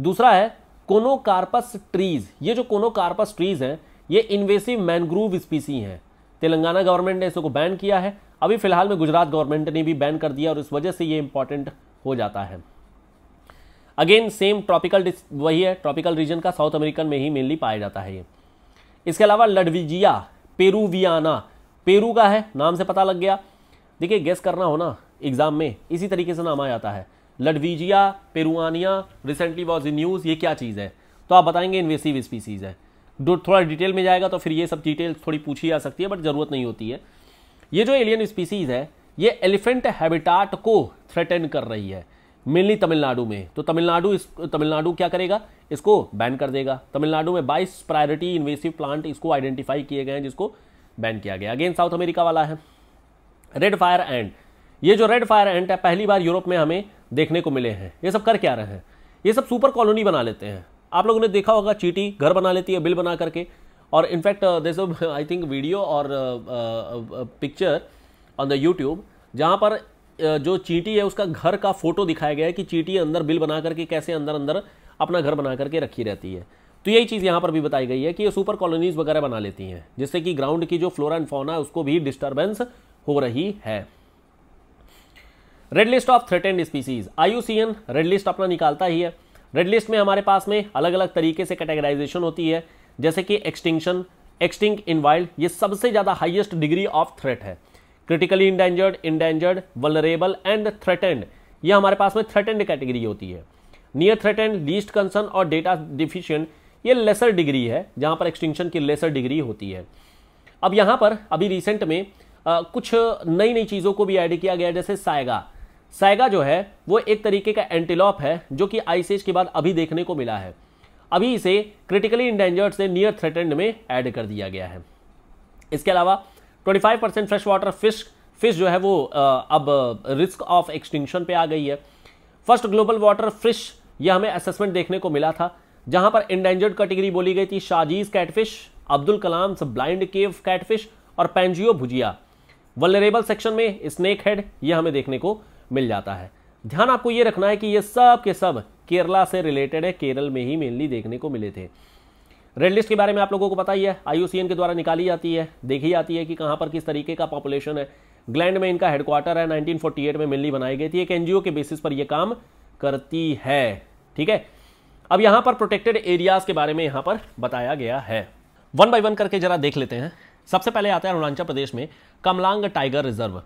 दूसरा है कोनोकार्पस ट्रीज़ ये जो कोनोकार्पस ट्रीज़ हैं ये इन्वेसिव मैनग्रूव स्पीसी हैं तेलंगाना गवर्नमेंट ने इसको बैन किया है अभी फिलहाल में गुजरात गवर्नमेंट ने भी बैन कर दिया और इस वजह से ये इंपॉर्टेंट हो जाता है अगेन सेम ट्रॉपिकल वही है ट्रॉपिकल रीजन का साउथ अमेरिकन में ही मेनली पाया जाता है ये इसके अलावा लडविजिया पेरूवियाना पेरू का है नाम से पता लग गया देखिए गेस करना हो ना एग्जाम में इसी तरीके से नाम आ जाता है Ludwigia peruviana recently was in news ये क्या चीज़ है तो आप बताएंगे इन्वेसिव स्पीसीज़ है थोड़ा डिटेल में जाएगा तो फिर ये सब डिटेल थोड़ी पूछी जा सकती है बट ज़रूरत नहीं होती है ये जो एलियन स्पीसीज़ है ये एलिफेंट हैबिटाट को थ्रेटन कर रही है मेनली तमिलनाडु में तो तमिलनाडु इस तमिलनाडु क्या करेगा इसको बैन कर देगा तमिलनाडु में 22 प्रायोरिटी इन्वेसिव प्लांट इसको आइडेंटिफाई किए गए हैं जिसको बैन किया गया अगेन साउथ अमेरिका वाला है रेड फायर एंड ये जो रेड फायर एंट है पहली बार यूरोप में हमें देखने को मिले हैं ये सब कर क्या रहे हैं ये सब सुपर कॉलोनी बना लेते हैं आप लोगों ने देखा होगा चीटी घर बना लेती है बिल बना करके और in fact this I think video और पिक्चर ऑन द यूट्यूब जहाँ पर जो चींटी है उसका घर का फोटो दिखाया गया है कि चींटी अंदर बिल बना करके कैसे अंदर अंदर अपना घर बना करके रखी रहती है तो यही चीज़ यहाँ पर भी बताई गई है कि ये सुपर कॉलोनीज वगैरह बना लेती हैं जिससे कि ग्राउंड की जो फ्लोरा एंड फोना है उसको भी डिस्टर्बेंस हो रही है red list of threatened species IUCN red list अपना निकालता ही है रेड लिस्ट में हमारे पास में अलग अलग तरीके से कैटेगराइजेशन होती है जैसे कि एक्सटिंक्शन एक्सटिंक इन वाइल्ड ये सबसे ज़्यादा हाइएस्ट डिग्री ऑफ थ्रेट है critically endangered endangered vulnerable and threatened यह हमारे पास में थ्रेटेंड कैटेगरी होती है नियर थ्रेटेंड लीस्ट कंसर्न और डेटा डिफिशियंट ये लेसर डिग्री है जहाँ पर एक्सटिंक्शन की लेसर डिग्री होती है अब यहाँ पर अभी रिसेंट में आ, कुछ नई नई चीज़ों को भी ऐड किया गया जैसे साइगा साइगा जो है वो एक तरीके का एंटीलॉप है जो कि आइसेज के बाद अभी देखने को मिला है अभी इसे क्रिटिकली इंडेंजर्ड से नियर थ्रेटेंड में ऐड कर दिया गया है इसके अलावा 25 percent fresh water fish fish जो है वो अब रिस्क ऑफ एक्सटिंक्शन पे आ गई है फर्स्ट ग्लोबल वाटर फिश यह हमें असेसमेंट देखने को मिला था जहां पर इंडेंजर्ड कैटेगरी बोली गई थी Shaji's catfish Abdul Kalam blind cave catfish और पेंजियो भुजिया वलरेबल सेक्शन में स्नेक हेड यह हमें देखने को मिल जाता है ध्यान आपको ये रखना है कि ये सब के सब केरला से रिलेटेड है केरल में ही मेनली देखने को मिले थे रेड लिस्ट के बारे में आप लोगों को पता ही है आई के द्वारा निकाली जाती है देखी जाती है कि कहाँ पर किस तरीके का पॉपुलेशन है ग्लैंड में इनका हेडक्वार्टर है 1948 में मिलनी बनाई गई थी एक एनजीओ के बेसिस पर यह काम करती है ठीक है अब यहां पर प्रोटेक्टेड एरियाज के बारे में यहां पर बताया गया है वन बाई वन करके जरा देख लेते हैं सबसे पहले आता है अरुणाचल प्रदेश में कमलांग टाइगर रिजर्व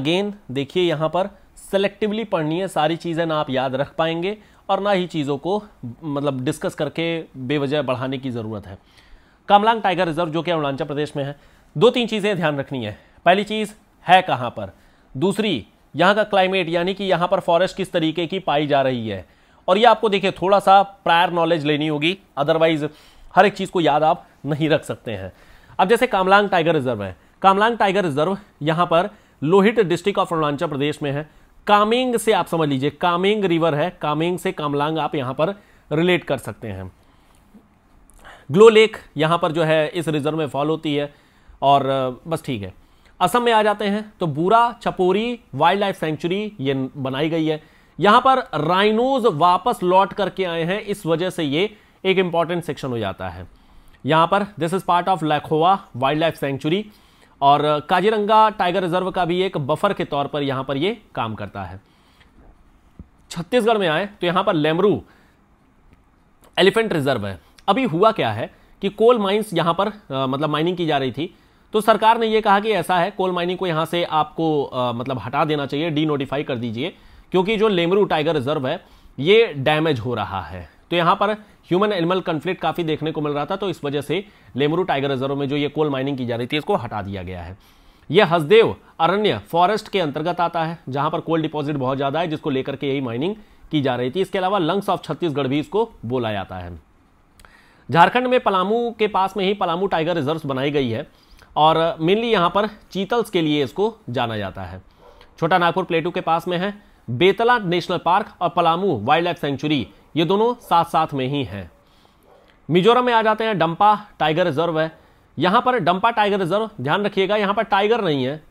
अगेन देखिए यहां पर सेलेक्टिवली पढ़नी है सारी चीज़ें ना आप याद रख पाएंगे और ना ही चीज़ों को मतलब डिस्कस करके बेवजह बढ़ाने की ज़रूरत है कामलांग टाइगर रिजर्व जो कि अरुणाचल प्रदेश में है दो तीन चीज़ें ध्यान रखनी है पहली चीज़ है कहाँ पर दूसरी यहाँ का क्लाइमेट यानी कि यहाँ पर फॉरेस्ट किस तरीके की पाई जा रही है और ये आपको देखिए थोड़ा सा प्रायर नॉलेज लेनी होगी अदरवाइज हर एक चीज़ को याद आप नहीं रख सकते हैं अब जैसे कामलांग टाइगर रिजर्व है कामलांग टाइगर रिजर्व यहाँ पर लोहित डिस्ट्रिक्ट ऑफ अरुणाचल प्रदेश में है कामेंग से आप समझ लीजिए कामेंग रिवर है कामेंग से कामलांग आप यहां पर रिलेट कर सकते हैं ग्लो लेक यहां पर जो है इस रिजर्व में फॉल होती है और बस ठीक है असम में आ जाते हैं तो बूरा चपोरी वाइल्ड लाइफ सेंचुरी ये बनाई गई है यहां पर राइनोज वापस लौट करके आए हैं इस वजह से ये एक इंपॉर्टेंट सेक्शन हो जाता है यहां पर this is part of Laokhowa wild life sanctuary और काजीरंगा टाइगर रिजर्व का भी एक बफर के तौर पर यहां पर यह काम करता है छत्तीसगढ़ में आए तो यहां पर लेमरू एलिफेंट रिजर्व है अभी हुआ क्या है कि कोल माइंस यहां पर आ, मतलब माइनिंग की जा रही थी तो सरकार ने यह कहा कि ऐसा है कोल माइनिंग को यहां से आपको आ, मतलब हटा देना चाहिए डी नोटिफाई कर दीजिए क्योंकि जो लेमरू टाइगर रिजर्व है ये डैमेज हो रहा है तो यहां पर ह्यूमन एनिमल कन्फ्लिक्ट काफ़ी देखने को मिल रहा था तो इस वजह से लेमरू टाइगर रिजर्व में जो ये कोल माइनिंग की जा रही थी इसको हटा दिया गया है यह हसदेव अरण्य फॉरेस्ट के अंतर्गत आता है जहां पर कोल डिपॉजिट बहुत ज़्यादा है जिसको लेकर के यही माइनिंग की जा रही थी इसके अलावा लंग्स ऑफ छत्तीसगढ़ भी इसको बोला जाता है झारखंड में पलामू के पास में ही पलामू टाइगर रिजर्व बनाई गई है और मेनली यहां पर चीतल्स के लिए इसको जाना जाता है छोटा नागपुर प्लेटू के पास में है बेतला नेशनल पार्क और पलामू वाइल्ड लाइफ सेंचुरी ये दोनों साथ साथ में ही हैं मिजोरम में आ जाते हैं डंपा टाइगर रिजर्व है यहाँ पर डंपा टाइगर रिजर्व ध्यान रखिएगा यहाँ पर टाइगर नहीं है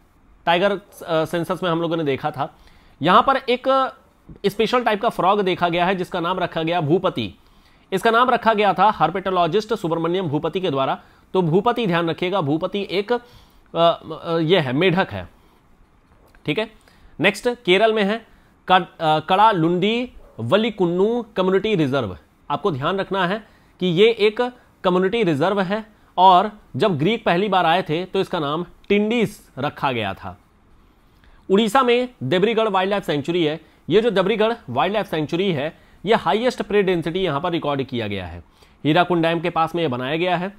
टाइगर सेंसस में हम लोगों ने देखा था यहाँ पर एक स्पेशल टाइप का फ्रॉग देखा गया है जिसका नाम रखा गया भूपति इसका नाम रखा गया था हार्पेटोलॉजिस्ट सुब्रमण्यम भूपति के द्वारा तो भूपति ध्यान रखिएगा भूपति एक यह है मेढक है ठीक है नेक्स्ट केरल में है Kadalundi Vallikkunnu community reserve आपको ध्यान रखना है कि ये एक कम्युनिटी रिजर्व है और जब ग्रीक पहली बार आए थे तो इसका नाम टिंडिस रखा गया था उड़ीसा में देबरीगढ़ वाइल्ड लाइफ सेंचुरी है ये जो देबरीगढ़ वाइल्ड लाइफ सेंचुरी है ये हाईएस्ट प्रे डेंसिटी यहाँ पर रिकॉर्ड किया गया है हीराकुंड डैम के पास में यह बनाया गया है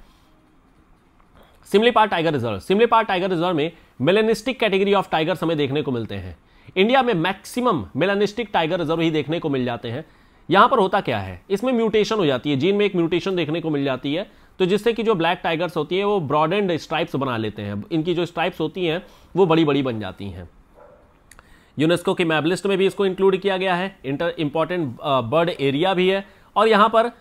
Similipal tiger reserve Similipal tiger reserve में मेलेनिस्टिक कैटेगरी ऑफ टाइगर्स हमें देखने को मिलते हैं इंडिया में मैक्सिमम मेलानिस्टिक टाइगर रिजर्व ही देखने को मिल जाते हैं यहां पर होता क्या है इसमें म्यूटेशन हो जाती है जीन में एक म्यूटेशन देखने को मिल जाती है तो जिससे कि जो ब्लैक टाइगर्स होती है वो ब्रॉड एंड स्ट्राइप्स बना लेते हैं इनकी जो स्ट्राइप्स होती हैं वो बड़ी बड़ी बन जाती हैं यूनेस्को की मैबलिस्ट में भी इसको इंक्लूड किया गया है इंटर इंपॉर्टेंट बर्ड एरिया भी है और यहां पर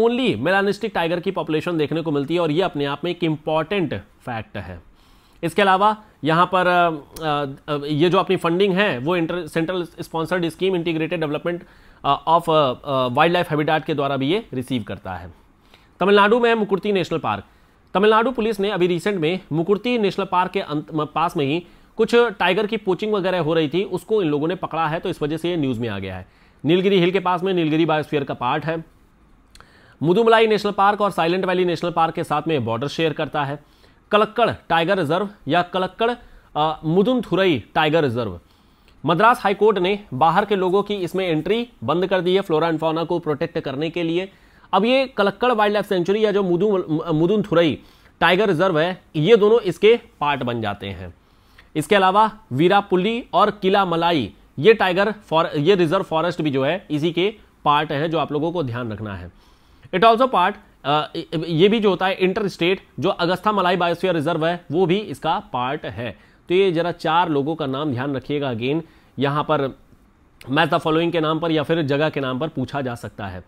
ओनली मेलानिस्टिक टाइगर की पॉपुलेशन देखने को मिलती है और ये अपने आप में एक इंपॉर्टेंट फैक्ट है इसके अलावा यहाँ पर ये जो अपनी फंडिंग है वो inter central sponsored scheme integrated development of wildlife habitat के द्वारा भी ये रिसीव करता है तमिलनाडु में Mukurthi national park Tamil Nadu police ने अभी रिसेंट में मुकुर्ती नेशनल पार्क के अंत पास में ही कुछ टाइगर की पोचिंग वगैरह हो रही थी उसको इन लोगों ने पकड़ा है तो इस वजह से ये न्यूज़ में आ गया है नीलगिरी हिल के पास में नीलगिरी बायोस्फीयर का पार्ट है मुदुमलाई नेशनल पार्क और साइलेंट वैली नेशनल पार्क के साथ में बॉर्डर शेयर करता है कलक्कड़ टाइगर रिजर्व या Kalakkad Mundanthurai tiger reserve Madras high court ने बाहर के लोगों की इसमें एंट्री बंद कर दी है फ्लोरा एंड फाउना को प्रोटेक्ट करने के लिए अब ये कलक्कड़ वाइल्ड लाइफ सेंचुरी या जो मुदु मुदुमथुरई टाइगर रिजर्व है ये दोनों इसके पार्ट बन जाते हैं इसके अलावा वीरापुल्ली और किला मलाई ये टाइगर फॉर ये रिजर्व फॉरेस्ट भी जो है इसी के पार्ट है जो आप लोगों को ध्यान रखना है इट ऑल्सो पार्ट ये भी जो होता है इंटर स्टेट जो अगस्था मलाई बायोस्फीयर रिजर्व है वो भी इसका पार्ट है तो ये जरा चार लोगों का नाम ध्यान रखिएगा अगेन यहाँ पर मैच द फॉलोइंग के नाम पर या फिर जगह के नाम पर पूछा जा सकता है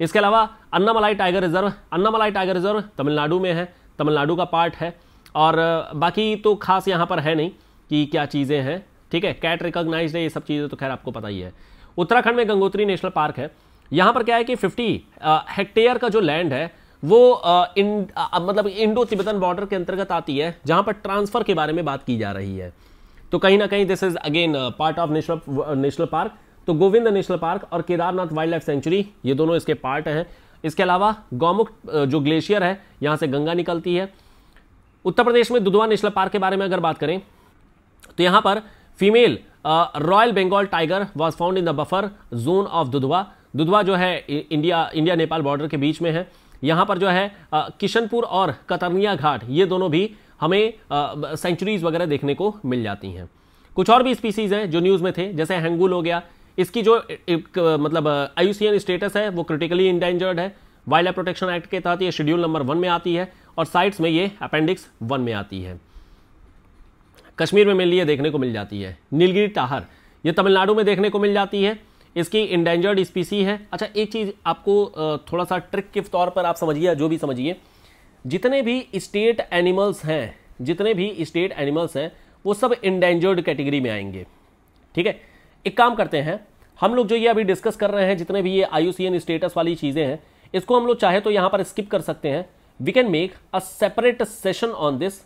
इसके अलावा Anamalai tiger reserve Anamalai tiger reserve Tamil Nadu में है तमिलनाडु का पार्ट है और बाकी तो खास यहाँ पर है नहीं कि क्या चीज़ें हैं ठीक है कैट रिकॉग्नाइज्ड है ये सब चीज़ें तो खैर आपको पता ही है उत्तराखंड में गंगोत्री नेशनल पार्क है यहां पर क्या है कि 50 हेक्टेयर uh, का जो लैंड है वो आ, इन, आ, मतलब इंडो तिब्बतन बॉर्डर के अंतर्गत आती है जहां पर ट्रांसफर के बारे में बात की जा रही है तो कहीं ना कहीं this is again part of national national park तो गोविंद नेशनल पार्क और केदारनाथ वाइल्ड लाइफ सेंचुरी ये दोनों इसके पार्ट हैं इसके अलावा गौमुख uh, जो ग्लेशियर है यहां से गंगा निकलती है उत्तर प्रदेश में दुधवा नेशनल पार्क के बारे में अगर बात करें तो यहां पर female royal Bengal tiger was found in the buffer zone of Dudhwa Dudhwa जो है इंडिया इंडिया नेपाल बॉर्डर के बीच में है यहाँ पर जो है किशनपुर और कतरनिया घाट ये दोनों भी हमें सेंचुरीज वगैरह देखने को मिल जाती हैं कुछ और भी स्पीसीज़ हैं जो न्यूज़ में थे जैसे हैंगुल हो गया इसकी जो एक, मतलब आयुसियन स्टेटस है वो क्रिटिकली इंडेंजर्ड है वाइल्ड लाइफ प्रोटेक्शन एक्ट के तहत ये शेड्यूल नंबर वन में आती है और साइट्स में ये अपेंडिक्स वन में आती है कश्मीर में मिली है देखने को मिल जाती है नीलगिरी टाहर ये तमिलनाडु में देखने को मिल जाती है इसकी इंडेंजर्ड स्पीसी है अच्छा एक चीज़ आपको थोड़ा सा ट्रिक के तौर पर आप समझिए जो भी समझिए जितने भी स्टेट एनिमल्स हैं जितने भी स्टेट एनिमल्स हैं वो सब इंडेंजर्ड कैटेगरी में आएंगे ठीक है एक काम करते हैं हम लोग जो ये अभी डिस्कस कर रहे हैं जितने भी ये आई स्टेटस वाली चीज़ें हैं इसको हम लोग चाहे तो यहां पर स्किप कर सकते हैं we can make a separate session on this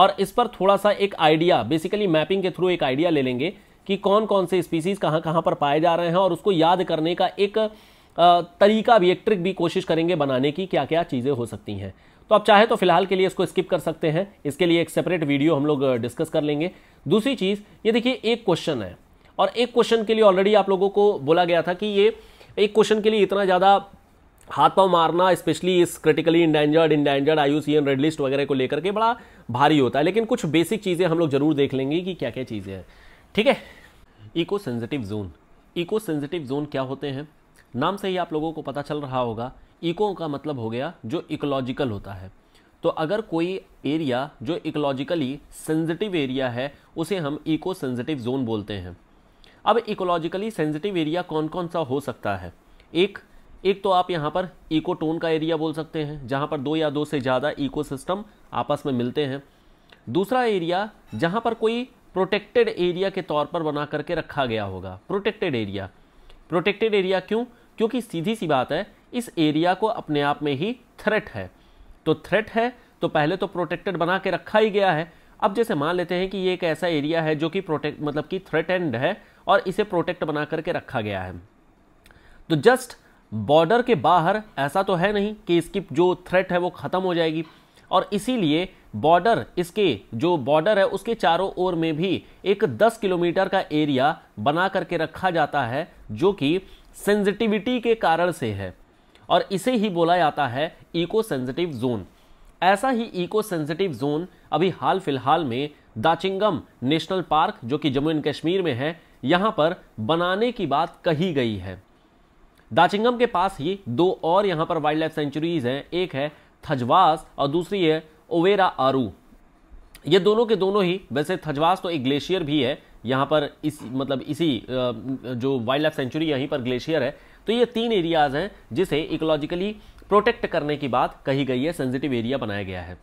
और इस पर थोड़ा सा एक आइडिया बेसिकली मैपिंग के थ्रू एक आइडिया ले लेंगे कि कौन कौन से स्पीसीज कहाँ कहाँ पर पाए जा रहे हैं और उसको याद करने का एक तरीका भी एक ट्रिक भी कोशिश करेंगे बनाने की क्या क्या चीज़ें हो सकती हैं तो आप चाहे तो फिलहाल के लिए इसको स्किप कर सकते हैं इसके लिए एक सेपरेट वीडियो हम लोग डिस्कस कर लेंगे दूसरी चीज़ ये देखिए एक क्वेश्चन है और एक क्वेश्चन के लिए ऑलरेडी आप लोगों को बोला गया था कि ये एक क्वेश्चन के लिए इतना ज़्यादा हाथ पाँव मारना स्पेशली इस क्रिटिकली इंडेंजर्ड इंडेंजर्ड आयु सी रेड लिस्ट वगैरह को लेकर के बड़ा भारी होता है लेकिन कुछ बेसिक चीज़ें हम लोग जरूर देख लेंगे कि क्या क्या चीज़ें हैं ठीक है eco sensitive zone eco sensitive zone क्या होते हैं नाम से ही आप लोगों को पता चल रहा होगा इको का मतलब हो गया जो इकोलॉजिकल होता है तो अगर कोई एरिया जो इकोलॉजिकली सेंसिटिव एरिया है उसे हम इको सेंसिटिव जोन बोलते हैं अब इकोलॉजिकली सेंसिटिव एरिया कौन कौन सा हो सकता है एक एक तो आप यहाँ पर इकोटोन का एरिया बोल सकते हैं जहाँ पर दो या दो से ज़्यादा इकोसिस्टम आपस में मिलते हैं दूसरा एरिया जहाँ पर कोई प्रोटेक्टेड एरिया के तौर पर बना करके रखा गया होगा प्रोटेक्टेड एरिया प्रोटेक्टेड एरिया क्यों क्योंकि सीधी सी बात है इस एरिया को अपने आप में ही थ्रेट है तो थ्रेट है तो पहले तो प्रोटेक्टेड बना के रखा ही गया है अब जैसे मान लेते हैं कि ये एक ऐसा एरिया है जो कि प्रोटेक्ट मतलब कि थ्रेटेंड है और इसे प्रोटेक्ट बना करके रखा गया है तो जस्ट बॉर्डर के बाहर ऐसा तो है नहीं कि इसकी जो थ्रेट है वो ख़त्म हो जाएगी और इसीलिए बॉर्डर इसके जो बॉर्डर है उसके चारों ओर में भी एक 10 किलोमीटर का एरिया बना करके रखा जाता है जो कि सेंसिटिविटी के कारण से है और इसे ही बोला जाता है इको सेंसिटिव जोन ऐसा ही इको सेंसिटिव जोन अभी हाल फिलहाल में दाचिंगम नेशनल पार्क जो कि जम्मू एंड कश्मीर में है यहाँ पर बनाने की बात कही गई है दाचिंगम के पास ही दो और यहाँ पर वाइल्ड लाइफ सेंचुरीज हैं एक है थजवास और दूसरी है ओवेरा आरू ये दोनों के दोनों ही वैसे थजवास तो एक ग्लेशियर भी है यहाँ पर इस मतलब इसी जो वाइल्ड लाइफ सेंचुरी यहीं पर ग्लेशियर है तो ये तीन एरियाज हैं जिसे इकोलॉजिकली प्रोटेक्ट करने की बात कही गई है सेंसिटिव एरिया बनाया गया है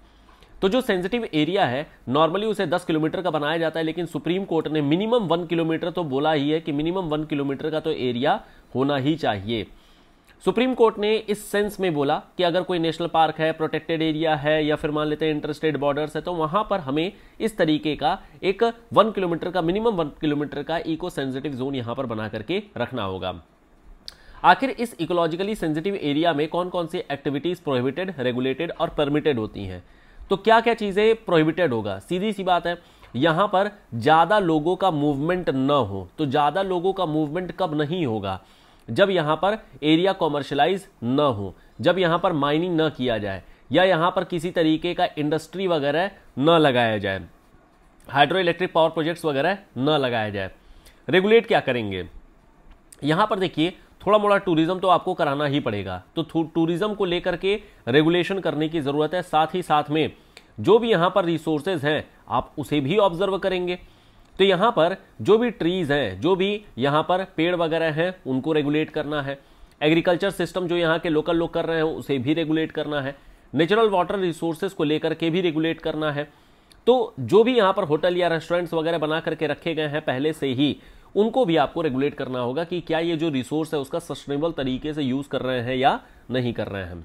तो जो सेंसिटिव एरिया है नॉर्मली उसे 10 किलोमीटर का बनाया जाता है लेकिन सुप्रीम कोर्ट ने मिनिमम वन किलोमीटर तो बोला ही है कि मिनिमम वन किलोमीटर का तो एरिया होना ही चाहिए सुप्रीम कोर्ट ने इस सेंस में बोला कि अगर कोई नेशनल पार्क है प्रोटेक्टेड एरिया है या फिर मान लेते हैं इंटरस्टेट बॉर्डर्स है तो वहां पर हमें इस तरीके का एक वन किलोमीटर का मिनिमम वन किलोमीटर का इको सेंसिटिव जोन यहां पर बना करके रखना होगा आखिर इस इकोलॉजिकली सेंसिटिव एरिया में कौन कौन सी एक्टिविटीज प्रोहिबिटेड रेगुलेटेड और परमिटेड होती हैं तो क्या क्या चीज़ें प्रोहिबिटेड होगा सीधी सी बात है यहां पर ज़्यादा लोगों का मूवमेंट न हो तो ज़्यादा लोगों का मूवमेंट कब नहीं होगा जब यहाँ पर एरिया कॉमर्शलाइज न हो जब यहाँ पर माइनिंग न किया जाए या यहाँ पर किसी तरीके का इंडस्ट्री वगैरह न लगाया जाए हाइड्रो इलेक्ट्रिक पावर प्रोजेक्ट्स वगैरह न लगाया जाए रेगुलेट क्या करेंगे यहाँ पर देखिए थोड़ा मोड़ा टूरिज्म तो आपको कराना ही पड़ेगा तो टूरिज्म को लेकर के रेगुलेशन करने की ज़रूरत है साथ ही साथ में जो भी यहाँ पर रिसोर्सेज हैं आप उसे भी ऑब्जर्व करेंगे तो यहाँ पर जो भी ट्रीज़ हैं जो भी यहाँ पर पेड़ वगैरह हैं उनको रेगुलेट करना है एग्रीकल्चर सिस्टम जो यहाँ के लोकल लोग कर रहे हैं उसे भी रेगुलेट करना है नेचुरल वाटर रिसोर्सेज को लेकर के भी रेगुलेट करना है तो जो भी यहाँ पर होटल या रेस्टोरेंट्स वगैरह बना करके रखे गए हैं पहले से ही उनको भी आपको रेगुलेट करना होगा कि क्या ये जो रिसोर्स है उसका सस्टेनेबल तरीके से यूज़ कर रहे हैं या नहीं कर रहे हैं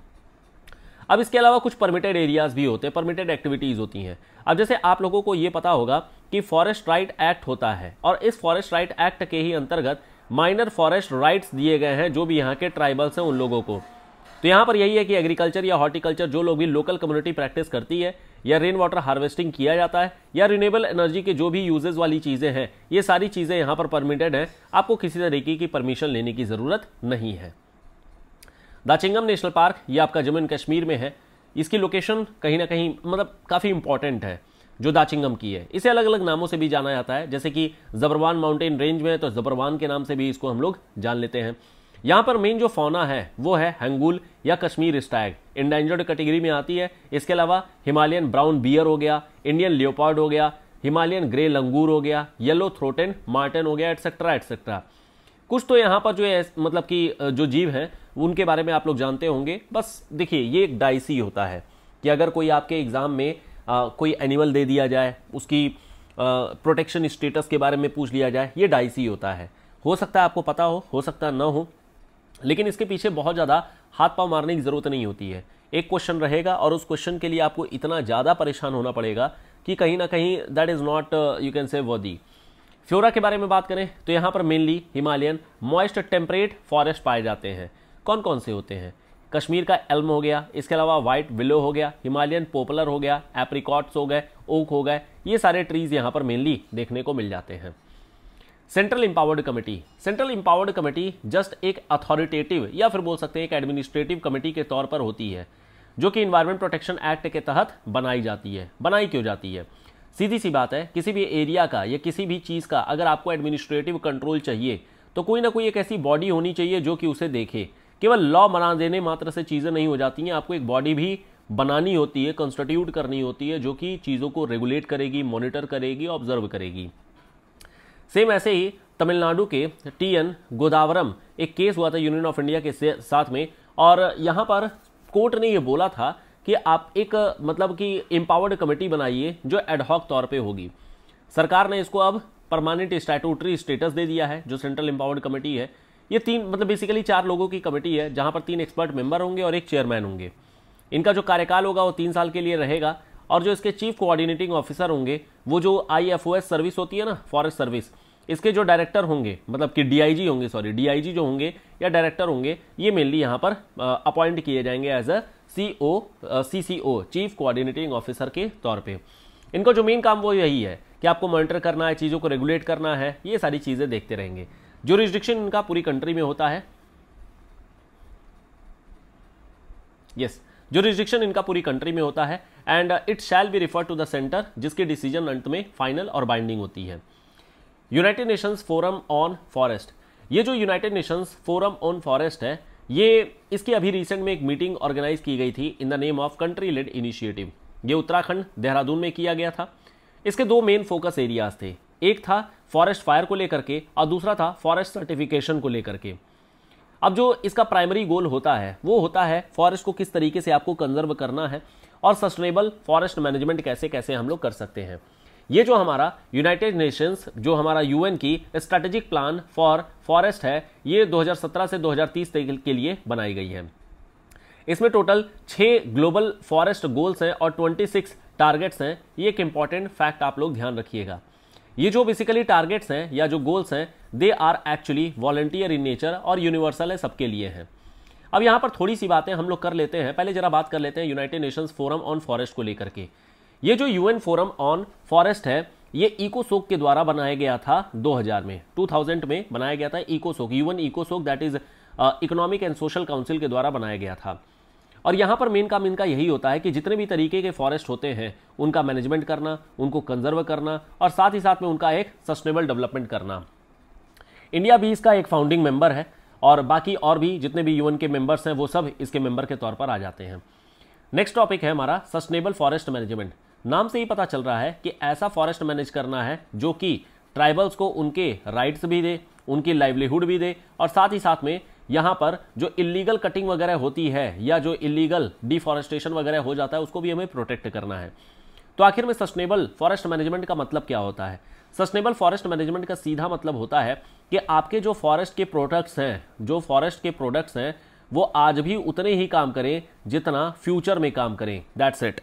अब इसके अलावा कुछ परमिटेड एरियाज भी होते हैं परमिटेड एक्टिविटीज़ होती हैं अब जैसे आप लोगों को ये पता होगा कि फॉरेस्ट राइट एक्ट होता है और इस फॉरेस्ट राइट एक्ट के ही अंतर्गत माइनर फॉरेस्ट राइट्स दिए गए हैं जो भी यहाँ के ट्राइबल्स हैं उन लोगों को तो यहाँ पर यही है कि एग्रीकल्चर या हॉर्टिकल्चर जो लोग भी लोकल कम्युनिटी प्रैक्टिस करती है या रेन वाटर हार्वेस्टिंग किया जाता है या रिन्यूएबल एनर्जी के जो भी यूजेज वाली चीज़ें हैं ये सारी चीज़ें यहाँ पर परमिटेड हैं आपको किसी तरीके की परमिशन लेने की ज़रूरत नहीं है दाचिंगम नेशनल पार्क ये आपका जम्मू एंड कश्मीर में है इसकी लोकेशन कहीं ना कहीं मतलब काफ़ी इंपॉर्टेंट है जो दाचिंगम की है इसे अलग अलग नामों से भी जाना जाता है जैसे कि जबरवान माउंटेन रेंज में तो जबरवान के नाम से भी इसको हम लोग जान लेते हैं यहाँ पर मेन जो फौना है वो है हैंगुल या कश्मीर स्टैग इंडेंजर्ड कैटेगरी में आती है इसके अलावा हिमालयन ब्राउन बियर हो गया इंडियन लियोपार्ड हो गया हिमालयन ग्रे लंगूर हो गया येलो थ्रोटेन मार्टन हो गया एटसेट्रा एटसेट्रा कुछ तो यहाँ पर जो है मतलब कि जो जीव हैं उनके बारे में आप लोग जानते होंगे बस देखिए ये एक डाइसी होता है कि अगर कोई आपके एग्ज़ाम में आ, कोई एनिमल दे दिया जाए उसकी प्रोटेक्शन स्टेटस के बारे में पूछ लिया जाए ये डाइसी होता है हो सकता है आपको पता हो हो सकता है ना हो लेकिन इसके पीछे बहुत ज़्यादा हाथ पाँव मारने की ज़रूरत नहीं होती है एक क्वेश्चन रहेगा और उस क्वेश्चन के लिए आपको इतना ज़्यादा परेशान होना पड़ेगा कि कहीं ना कहीं that is not you can say worthy flora के बारे में बात करें तो यहाँ पर mainly Himalayan moist temperate forest पाए जाते हैं कौन कौन से होते हैं कश्मीर का एल्म हो गया इसके अलावा वाइट विलो हो गया हिमालयन पोपलर हो गया एप्रिकॉट्स हो गए ओक हो गए ये सारे ट्रीज़ यहाँ पर मेनली देखने को मिल जाते हैं central empowered committee central empowered committee just एक अथॉरिटेटिव या फिर बोल सकते हैं एक एडमिनिस्ट्रेटिव कमेटी के तौर पर होती है जो कि इन्वायरमेंट प्रोटेक्शन एक्ट के तहत बनाई जाती है बनाई क्यों जाती है सीधी सी बात है किसी भी एरिया का या किसी भी चीज़ का अगर आपको एडमिनिस्ट्रेटिव कंट्रोल चाहिए तो कोई ना कोई एक ऐसी बॉडी होनी चाहिए जो कि उसे देखे केवल लॉ बना देने मात्र से चीज़ें नहीं हो जाती हैं आपको एक बॉडी भी बनानी होती है कंस्टिट्यूट करनी होती है जो कि चीज़ों को रेगुलेट करेगी मॉनिटर करेगी ऑब्जर्व करेगी सेम ऐसे ही तमिलनाडु के टी एन गोदावरम एक केस हुआ था यूनियन ऑफ इंडिया के साथ में और यहाँ पर कोर्ट ने यह बोला था कि आप एक मतलब कि एम्पावर्ड कमेटी बनाइए जो एडहॉक तौर पे होगी सरकार ने इसको अब परमानेंट स्टैटूटरी स्टेटस दे दिया है जो सेंट्रल एम्पावर्ड कमेटी है ये तीन मतलब बेसिकली चार लोगों की कमेटी है जहाँ पर तीन एक्सपर्ट मेंबर होंगे और एक चेयरमैन होंगे इनका जो कार्यकाल होगा वो तीन साल के लिए रहेगा और जो इसके चीफ कोऑर्डिनेटिंग ऑफिसर होंगे वो जो आई सर्विस होती है ना फॉरेस्ट सर्विस इसके जो डायरेक्टर होंगे मतलब कि डीआईजी होंगे सॉरी डीआईजी जो होंगे या डायरेक्टर होंगे ये मेनली यहाँ पर अपॉइंट किए जाएंगे as a C O C C O chief coordinating officer के तौर पे इनका जो मेन काम वो यही है कि आपको मॉनिटर करना है चीज़ों को रेगुलेट करना है ये सारी चीज़ें देखते रहेंगे जो रिस्ट्रिक्शन इनका पूरी कंट्री में होता है यस जो रिस्ट्रिक्शन इनका पूरी कंट्री में होता है and it shall be refer to the centre जिसकी डिसीजन अंत में फाइनल और बाइंडिंग होती है United Nations forum on forest ये जो United Nations forum on forest है ये इसकी अभी रिसेंट में एक मीटिंग ऑर्गेनाइज की गई थी in the name of country led initiative ये उत्तराखंड देहरादून में किया गया था इसके दो मेन फोकस एरियाज थे एक था फॉरेस्ट फायर को लेकर के और दूसरा था फॉरेस्ट सर्टिफिकेशन को लेकर के अब जो इसका प्राइमरी गोल होता है वो होता है फॉरेस्ट को किस तरीके से आपको कंजर्व करना है और सस्टेनेबल फॉरेस्ट मैनेजमेंट कैसे कैसे हम लोग कर सकते हैं ये जो हमारा यूनाइटेड नेशंस जो हमारा यूएन की स्ट्रेटेजिक प्लान फॉर फॉरेस्ट है ये 2017 से 2030 तक के लिए बनाई गई है इसमें टोटल छः ग्लोबल फॉरेस्ट गोल्स हैं और 26 टारगेट्स हैं ये एक इंपॉर्टेंट फैक्ट आप लोग ध्यान रखिएगा ये जो बेसिकली टारगेट्स हैं या जो गोल्स हैं they are actually volunteer in nature और यूनिवर्सल है सबके लिए हैं अब यहाँ पर थोड़ी सी बातें हम लोग कर लेते हैं पहले जरा बात कर लेते हैं United Nations forum on forest को लेकर के ये जो यूएन फोरम ऑन फॉरेस्ट है ये इकोसोक के द्वारा बनाया गया था 2000 में 2000 में बनाया गया था इकोसोक UN इकोसोक that is economic and social council के द्वारा बनाया गया था और यहाँ पर मेन काम इनका यही होता है कि जितने भी तरीके के फॉरेस्ट होते हैं उनका मैनेजमेंट करना उनको कंजर्व करना और साथ ही साथ में उनका एक सस्टेनेबल डेवलपमेंट करना इंडिया भी इसका एक फाउंडिंग मेंबर है और बाकी और भी जितने भी यूएन के मेंबर्स हैं वो सब इसके मेंबर के तौर पर आ जाते हैं नेक्स्ट टॉपिक है हमारा सस्टेनेबल फॉरेस्ट मैनेजमेंट नाम से ही पता चल रहा है कि ऐसा फॉरेस्ट मैनेज करना है जो कि ट्राइबल्स को उनके राइट्स भी दे उनकी लाइवलीहुड भी दे और साथ ही साथ में यहाँ पर जो इलीगल कटिंग वगैरह होती है या जो इलीगल डिफॉरेस्टेशन वगैरह हो जाता है उसको भी हमें प्रोटेक्ट करना है तो आखिर में सस्टेनेबल फॉरेस्ट मैनेजमेंट का मतलब क्या होता है सस्टेनेबल फॉरेस्ट मैनेजमेंट का सीधा मतलब होता है कि आपके जो फॉरेस्ट के प्रोडक्ट्स हैं जो फॉरेस्ट के प्रोडक्ट्स हैं वो आज भी उतने ही काम करें जितना फ्यूचर में काम करें दैट्स इट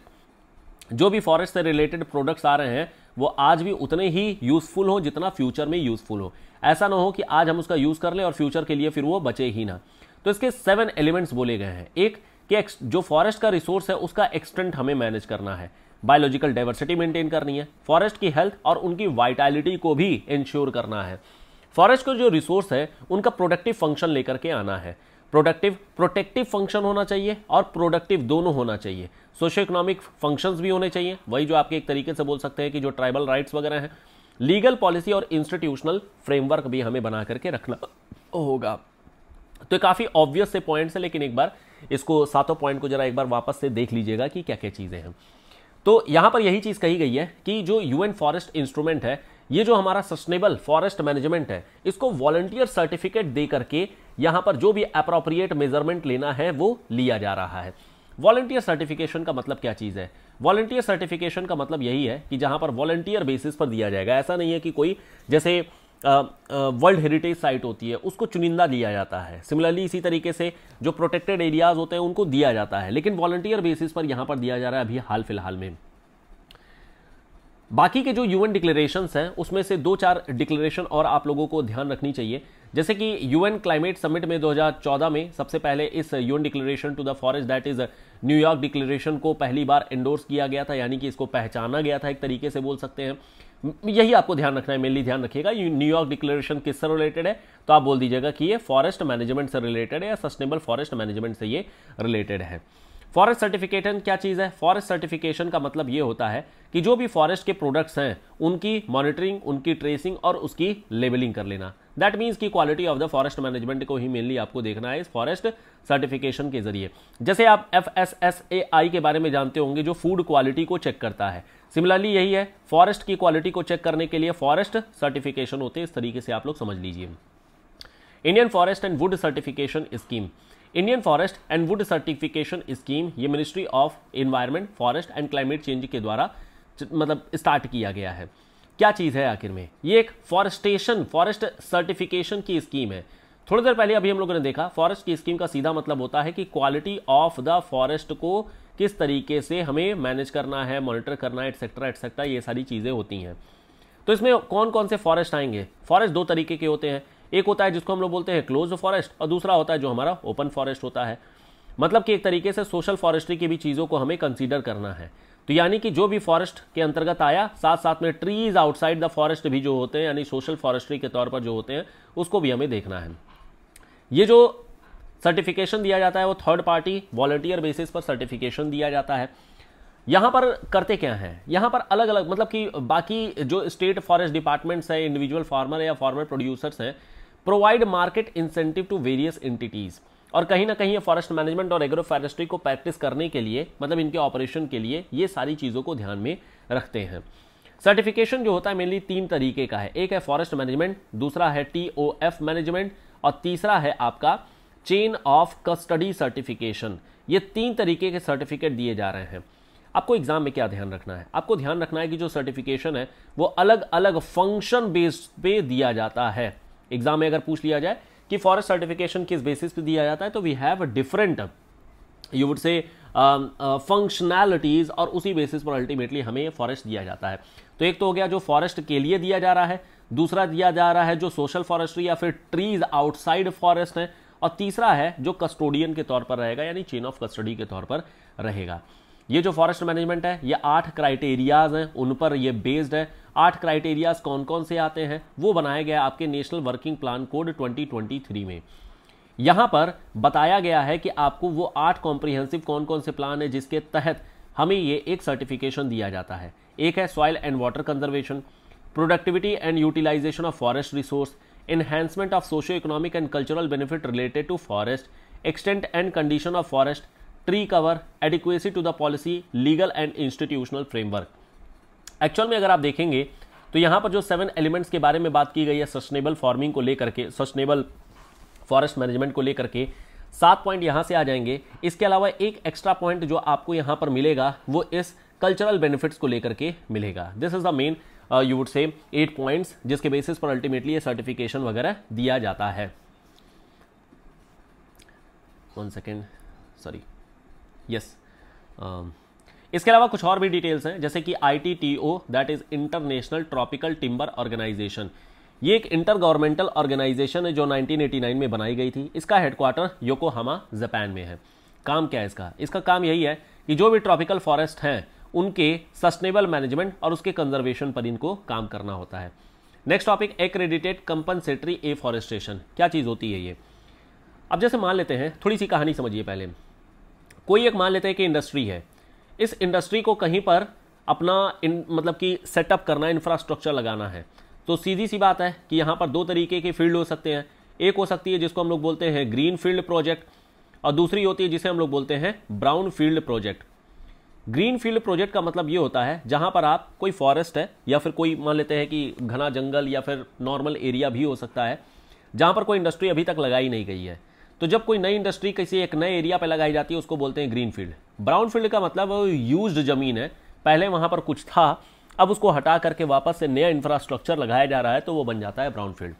जो भी फॉरेस्ट से रिलेटेड प्रोडक्ट्स आ रहे हैं वो आज भी उतने ही यूज़फुल हो जितना फ्यूचर में यूज़फुल हो ऐसा ना हो कि आज हम उसका यूज़ कर लें और फ्यूचर के लिए फिर वो बचे ही ना तो इसके सेवन एलिमेंट्स बोले गए हैं एक कि जो फॉरेस्ट का रिसोर्स है उसका एक्सटेंट हमें मैनेज करना है बायोलॉजिकल डाइवर्सिटी मेंटेन करनी है फॉरेस्ट की हेल्थ और उनकी वाइटैलिटी को भी इंश्योर करना है फॉरेस्ट का जो रिसोर्स है उनका प्रोडक्टिव फंक्शन लेकर के आना है प्रोडक्टिव प्रोटेक्टिव फंक्शन होना चाहिए और प्रोडक्टिव दोनों होना चाहिए सोशो इकोनॉमिक फंक्शंस भी होने चाहिए वही जो आपके एक तरीके से बोल सकते हैं कि जो ट्राइबल राइट्स वगैरह हैं लीगल पॉलिसी और इंस्टीट्यूशनल फ्रेमवर्क भी हमें बना करके रखना होगा तो काफ़ी ऑब्वियस से पॉइंट्स है लेकिन एक बार इसको सातों पॉइंट को जरा एक बार वापस से देख लीजिएगा कि क्या क्या चीज़ें हैं तो यहां पर यही चीज़ कही गई है कि जो यूएन फॉरेस्ट इंस्ट्रूमेंट है ये जो हमारा सस्टेनेबल फॉरेस्ट मैनेजमेंट है इसको वॉलंटियर सर्टिफिकेट दे करके यहाँ पर जो भी अप्रोप्रिएट मेजरमेंट लेना है वो लिया जा रहा है वॉलंटियर सर्टिफिकेशन का मतलब क्या चीज़ है वॉलंटियर सर्टिफिकेशन का मतलब यही है कि जहाँ पर वॉलंटियर बेसिस पर दिया जाएगा ऐसा नहीं है कि कोई जैसे वर्ल्ड हेरिटेज साइट होती है उसको चुनिंदा दिया जाता है सिमिलरली इसी तरीके से जो प्रोटेक्टेड एरियाज़ होते हैं उनको दिया जाता है लेकिन वॉलंटियर बेसिस पर यहाँ पर दिया जा रहा है अभी हाल फिलहाल में बाकी के जो यूएन डिक्लेरेशन हैं उसमें से दो चार डिक्लेरेशन और आप लोगों को ध्यान रखनी चाहिए जैसे कि यूएन क्लाइमेट समिट में 2014 में सबसे पहले इस UN declaration to the forest that is New York declaration को पहली बार एंडोर्स किया गया था यानी कि इसको पहचाना गया था एक तरीके से बोल सकते हैं यही आपको ध्यान रखना है मेनली ध्यान रखिएगा न्यूयॉर्क डिक्लेरेशन किससे रिलेटेड है तो आप बोल दीजिएगा कि ये फॉरेस्ट मैनेजमेंट से रिलेटेड है या सस्टेनेबल फॉरेस्ट मैनेजमेंट से ये रिलेटेड है फॉरेस्ट सर्टिफिकेशन क्या चीज़ है फॉरेस्ट सर्टिफिकेशन का मतलब ये होता है कि जो भी फॉरेस्ट के प्रोडक्ट्स हैं उनकी मॉनिटरिंग उनकी ट्रेसिंग और उसकी लेबलिंग कर लेना दैट मीन्स की quality of the forest management को ही मेनली आपको देखना है इस फॉरेस्ट सर्टिफिकेशन के जरिए जैसे आप F S S A I के बारे में जानते होंगे जो फूड क्वालिटी को चेक करता है सिमिलरली यही है फॉरेस्ट की क्वालिटी को चेक करने के लिए फॉरेस्ट सर्टिफिकेशन होते हैं इस तरीके से आप लोग समझ लीजिए Indian forest and wood certification scheme Indian forest and wood certification scheme ये ministry of environment forest and climate change के द्वारा मतलब स्टार्ट किया गया है क्या चीज़ है आखिर में ये एक फॉरेस्टेशन फॉरेस्ट सर्टिफिकेशन की स्कीम है थोड़ी देर पहले अभी हम लोगों ने देखा फॉरेस्ट की स्कीम का सीधा मतलब होता है कि क्वालिटी ऑफ द फॉरेस्ट को किस तरीके से हमें मैनेज करना है मॉनिटर करना है एटसेट्रा एटसेट्रा ये सारी चीज़ें होती हैं तो इसमें कौन कौन से फॉरेस्ट आएंगे फॉरेस्ट दो तरीके के होते हैं एक होता है जिसको हम लोग बोलते हैं क्लोज फॉरेस्ट और दूसरा होता है जो हमारा ओपन फॉरेस्ट होता है मतलब कि एक तरीके से सोशल फॉरेस्ट्री की भी चीज़ों को हमें कंसीडर करना है तो यानी कि जो भी फॉरेस्ट के अंतर्गत आया साथ साथ में ट्रीज आउटसाइड द फॉरेस्ट भी जो होते हैं यानी सोशल फॉरेस्ट्री के तौर पर जो होते हैं उसको भी हमें देखना है ये जो सर्टिफिकेशन दिया जाता है वो थर्ड पार्टी वॉलंटियर बेसिस पर सर्टिफिकेशन दिया जाता है यहाँ पर करते क्या हैं यहाँ पर अलग अलग मतलब कि बाकी जो स्टेट फॉरेस्ट डिपार्टमेंट्स हैं इंडिविजुअल फार्मर या फार्मर प्रोड्यूसर्स हैं provide market incentive to various entities और कहीं ना कहीं ये फॉरेस्ट मैनेजमेंट और एग्रो फॉरेस्ट्री को प्रैक्टिस करने के लिए मतलब इनके ऑपरेशन के लिए ये सारी चीज़ों को ध्यान में रखते हैं सर्टिफिकेशन जो होता है मेनली तीन तरीके का है एक है फॉरेस्ट मैनेजमेंट दूसरा है टी ओ एफ मैनेजमेंट और तीसरा है आपका चेन ऑफ कस्टडी सर्टिफिकेशन ये तीन तरीके के सर्टिफिकेट दिए जा रहे हैं आपको एग्जाम में क्या ध्यान रखना है आपको ध्यान रखना है कि जो सर्टिफिकेशन है वो अलग अलग फंक्शन बेस पे दिया जाता है एग्जाम में अगर पूछ लिया जाए कि फॉरेस्ट सर्टिफिकेशन किस बेसिस पे दिया जाता है तो we have a different you would say functionalities और उसी बेसिस पर अल्टीमेटली हमें फॉरेस्ट दिया जाता है तो एक तो हो गया जो फॉरेस्ट के लिए दिया जा रहा है दूसरा दिया जा रहा है जो सोशल फॉरेस्ट्री या फिर ट्रीज आउटसाइड फॉरेस्ट है और तीसरा है जो कस्टोडियन के तौर पर रहेगा यानी चेन ऑफ कस्टडी के तौर पर रहेगा ये जो फॉरेस्ट मैनेजमेंट है ये आठ क्राइटेरियाज हैं उन पर ये बेस्ड है आठ क्राइटेरियाज कौन कौन से आते हैं वो बनाया गया आपके नेशनल वर्किंग प्लान कोड 2023 में यहाँ पर बताया गया है कि आपको वो आठ कॉम्प्रिहेंसिव कौन कौन से प्लान है जिसके तहत हमें ये एक सर्टिफिकेशन दिया जाता है एक है soil and water conservation productivity and utilisation of forest resource enhancement of socio economic and cultural benefit related to forest extent and condition of forest tree cover adequacy to the policy legal and institutional framework actual में अगर आप देखेंगे तो यहाँ पर जो seven elements के बारे में बात की गई है सस्टेनेबल फार्मिंग को लेकर के सस्टेनेबल फॉरेस्ट मैनेजमेंट को लेकर के सात पॉइंट यहाँ से आ जाएंगे इसके अलावा एक एक्स्ट्रा पॉइंट जो आपको यहाँ पर मिलेगा वो इस कल्चरल बेनिफिट्स को लेकर के मिलेगा this is the main you would say eight points जिसके बेसिस पर अल्टीमेटली ये सर्टिफिकेशन वगैरह दिया जाता है one second sorry yes um, इसके अलावा कुछ और भी डिटेल्स हैं जैसे कि I T T O that is international tropical timber organisation ये एक इंटर गवर्नमेंटल ऑर्गेनाइजेशन है जो 1989 में बनाई गई थी इसका हेडक्वार्टर योकोहामा जापान में है काम क्या है इसका इसका काम यही है कि जो भी ट्रॉपिकल फॉरेस्ट हैं उनके सस्टेनेबल मैनेजमेंट और उसके कंजर्वेशन पर इनको काम करना होता है next topic accredited compensatory afforestation क्या चीज़ होती है ये अब जैसे मान लेते हैं थोड़ी सी कहानी समझिए पहले कोई एक मान लेते हैं कि इंडस्ट्री है इस इंडस्ट्री को कहीं पर अपना इन मतलब कि सेटअप करना इंफ्रास्ट्रक्चर लगाना है तो सीधी सी बात है कि यहाँ पर दो तरीके के फील्ड हो सकते हैं एक हो सकती है जिसको हम लोग बोलते हैं ग्रीन फील्ड प्रोजेक्ट और दूसरी होती है जिसे हम लोग बोलते हैं brown field project green field project का मतलब ये होता है जहाँ पर आप कोई फॉरेस्ट है या फिर कोई मान लेते हैं कि घना जंगल या फिर नॉर्मल एरिया भी हो सकता है जहाँ पर कोई इंडस्ट्री अभी तक लगाई नहीं गई है तो जब कोई नई इंडस्ट्री किसी एक नए एरिया पर लगाई जाती है उसको बोलते हैं ग्रीन फील्ड ब्राउन फील्ड का मतलब यूज ज़मीन है पहले वहाँ पर कुछ था अब उसको हटा करके वापस से नया इंफ्रास्ट्रक्चर लगाया जा रहा है तो वो बन जाता है ब्राउन फील्ड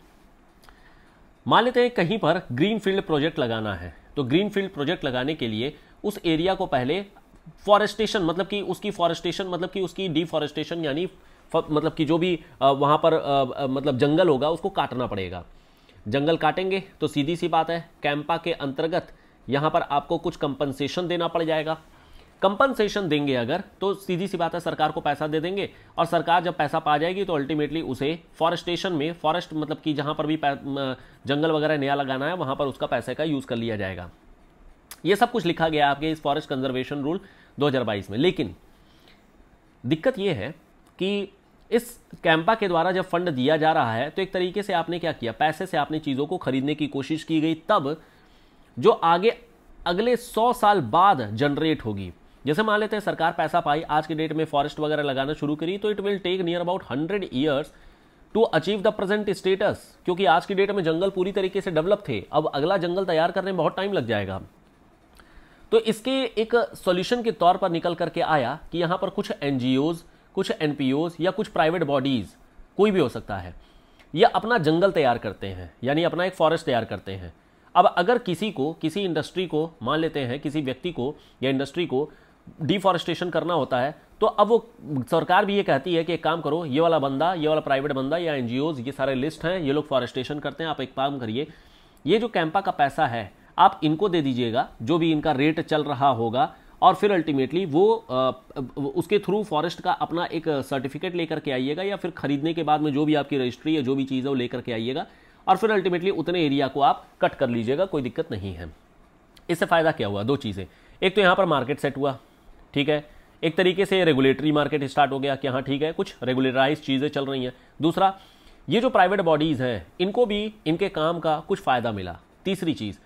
मान लेते हैं कहीं पर ग्रीन फील्ड प्रोजेक्ट लगाना है तो ग्रीन फील्ड प्रोजेक्ट लगाने के लिए उस एरिया को पहले फॉरेस्टेशन मतलब कि उसकी फॉरेस्टेशन मतलब कि उसकी डिफॉरेस्टेशन यानी मतलब कि जो भी वहाँ पर मतलब जंगल होगा उसको काटना पड़ेगा जंगल काटेंगे तो सीधी सी बात है कैंपा के अंतर्गत यहाँ पर आपको कुछ कंपनसेशन देना पड़ जाएगा कंपनसेशन देंगे अगर तो सीधी सी बात है सरकार को पैसा दे देंगे और सरकार जब पैसा पा जाएगी तो अल्टीमेटली उसे फॉरेस्टेशन में फॉरेस्ट मतलब कि जहाँ पर भी जंगल वगैरह नया लगाना है वहाँ पर उसका पैसे का यूज़ कर लिया जाएगा ये सब कुछ लिखा गया आपके इस फॉरेस्ट कंजर्वेशन रूल 2022 में लेकिन दिक्कत ये है कि इस कैंपा के द्वारा जब फंड दिया जा रहा है तो एक तरीके से आपने क्या किया पैसे से आपने चीज़ों को खरीदने की कोशिश की गई तब जो आगे अगले सौ साल बाद जनरेट होगी जैसे मान लेते हैं सरकार पैसा पाई आज के डेट में फॉरेस्ट वगैरह लगाना शुरू करी तो it will take near about hundred years to achieve the present status क्योंकि आज की डेट में जंगल पूरी तरीके से डेवलप थे अब अगला जंगल तैयार करने में बहुत टाइम लग जाएगा तो इसके एक सॉल्यूशन के तौर पर निकल करके आया कि यहाँ पर कुछ एनजीओज कुछ एन या कुछ प्राइवेट बॉडीज़ कोई भी हो सकता है या अपना जंगल तैयार करते हैं यानी अपना एक फॉरेस्ट तैयार करते हैं अब अगर किसी को किसी इंडस्ट्री को मान लेते हैं किसी व्यक्ति को या इंडस्ट्री को डिफॉरेस्टेशन करना होता है तो अब वो सरकार भी ये कहती है कि एक काम करो ये वाला बंदा ये वाला प्राइवेट बंदा या एन ये सारे लिस्ट हैं ये लोग फॉरेस्टेशन करते हैं आप एक काम करिए ये जो कैंपा का पैसा है आप इनको दे दीजिएगा जो भी इनका रेट चल रहा होगा और फिर अल्टीमेटली वो उसके थ्रू फॉरेस्ट का अपना एक सर्टिफिकेट लेकर के आइएगा या फिर खरीदने के बाद में जो भी आपकी रजिस्ट्री या जो भी चीज़ है वो लेकर के आइएगा और फिर अल्टीमेटली उतने एरिया को आप कट कर लीजिएगा कोई दिक्कत नहीं है इससे फ़ायदा क्या हुआ दो चीज़ें एक तो यहाँ पर मार्केट सेट हुआ ठीक है एक तरीके से रेगुलेटरी मार्केट स्टार्ट हो गया कि हाँ ठीक है कुछ रेगुलराइज चीज़ें चल रही हैं दूसरा ये जो प्राइवेट बॉडीज़ हैं इनको भी इनके काम का कुछ फ़ायदा मिला तीसरी चीज़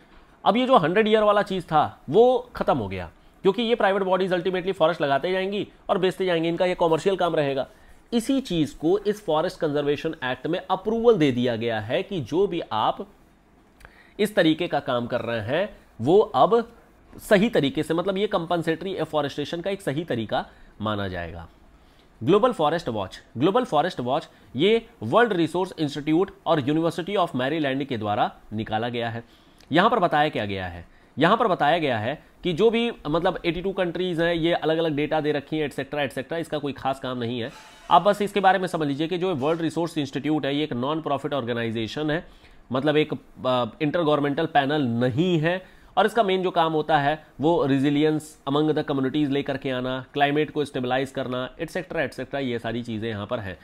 अब ये जो हंड्रेड ईयर वाला चीज़ था वो ख़त्म हो गया क्योंकि ये प्राइवेट बॉडीज अल्टीमेटली फॉरेस्ट लगाते जाएंगी और बेचते जाएंगे इनका ये कॉमर्शियल काम रहेगा इसी चीज़ को इस फॉरेस्ट कंजर्वेशन एक्ट में अप्रूवल दे दिया गया है कि जो भी आप इस तरीके का काम कर रहे हैं वो अब सही तरीके से मतलब ये कंपनसेटरी एफॉरेस्टेशन का एक सही तरीका माना जाएगा global forest watch global forest watch ये वर्ल्ड रिसोर्स इंस्टीट्यूट और यूनिवर्सिटी ऑफ मैरीलैंड के द्वारा निकाला गया है यहां पर बताया क्या गया है यहाँ पर बताया गया है कि जो भी मतलब 82 कंट्रीज हैं ये अलग अलग डेटा दे रखी हैं एटसेट्रा एटसेट्रा इसका कोई खास काम नहीं है आप बस इसके बारे में समझ लीजिए कि जो वर्ल्ड रिसोर्स इंस्टीट्यूट है ये एक नॉन प्रॉफिट ऑर्गेनाइजेशन है मतलब एक इंटर गवर्नमेंटल पैनल नहीं है और इसका मेन जो काम होता है वो रिजिलियंस अमंग द कम्युनिटीज़ लेकर के आना क्लाइमेट को स्टेबलाइज करना एटसेट्रा एटसेट्रा ये सारी चीज़ें यहाँ पर हैं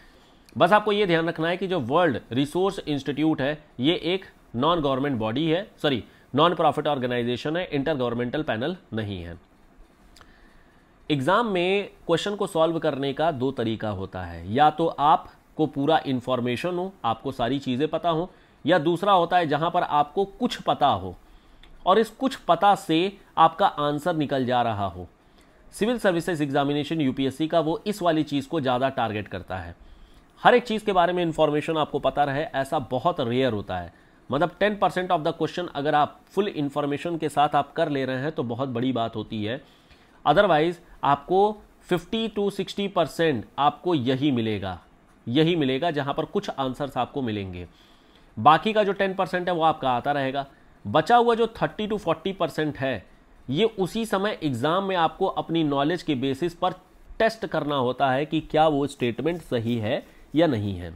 बस आपको ये ध्यान रखना है कि जो वर्ल्ड रिसोर्स इंस्टीट्यूट है ये एक नॉन गवर्नमेंट बॉडी है सॉरी नॉन प्रॉफिट ऑर्गेनाइजेशन है इंटर गवर्नमेंटल पैनल नहीं है एग्ज़ाम में क्वेश्चन को सॉल्व करने का दो तरीका होता है या तो आपको पूरा इंफॉर्मेशन हो आपको सारी चीज़ें पता हो या दूसरा होता है जहां पर आपको कुछ पता हो और इस कुछ पता से आपका आंसर निकल जा रहा हो सिविल सर्विसेज एग्जामिनेशन यूपीएससी का वो इस वाली चीज़ को ज़्यादा टारगेट करता है हर एक चीज़ के बारे में इंफॉर्मेशन आपको पता रहे ऐसा बहुत रेयर होता है मतलब ten percent of the question अगर आप फुल इन्फॉर्मेशन के साथ आप कर ले रहे हैं तो बहुत बड़ी बात होती है अदरवाइज आपको फिफ्टी टू सिक्सटी परसेंट आपको यही मिलेगा यही मिलेगा जहां पर कुछ आंसर्स आपको मिलेंगे बाकी का जो टेन परसेंट है वो आपका आता रहेगा बचा हुआ जो थर्टी टू फोर्टी परसेंट है ये उसी समय एग्ज़ाम में आपको अपनी नॉलेज के बेसिस पर टेस्ट करना होता है कि क्या वो स्टेटमेंट सही है या नहीं है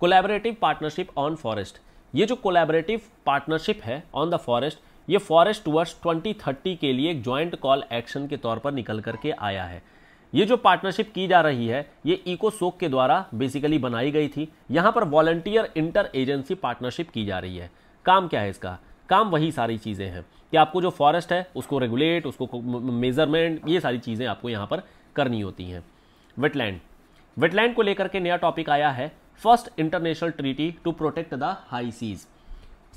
कोलैबोरेटिव पार्टनरशिप ऑन फॉरेस्ट ये जो कोलैबोरेटिव पार्टनरशिप है ऑन द फॉरेस्ट ये फॉरेस्ट ट्वेंटी 2030 के लिए एक ज्वाइंट कॉल एक्शन के तौर पर निकल करके आया है ये जो पार्टनरशिप की जा रही है ये इको सोक के द्वारा बेसिकली बनाई गई थी यहाँ पर वॉलंटियर इंटर एजेंसी पार्टनरशिप की जा रही है काम क्या है इसका काम वही सारी चीज़ें हैं कि आपको जो फॉरेस्ट है उसको रेगुलेट उसको मेजरमेंट ये सारी चीज़ें आपको यहाँ पर करनी होती हैं वेटलैंड वेटलैंड को लेकर के नया टॉपिक आया है first international treaty to protect the high seas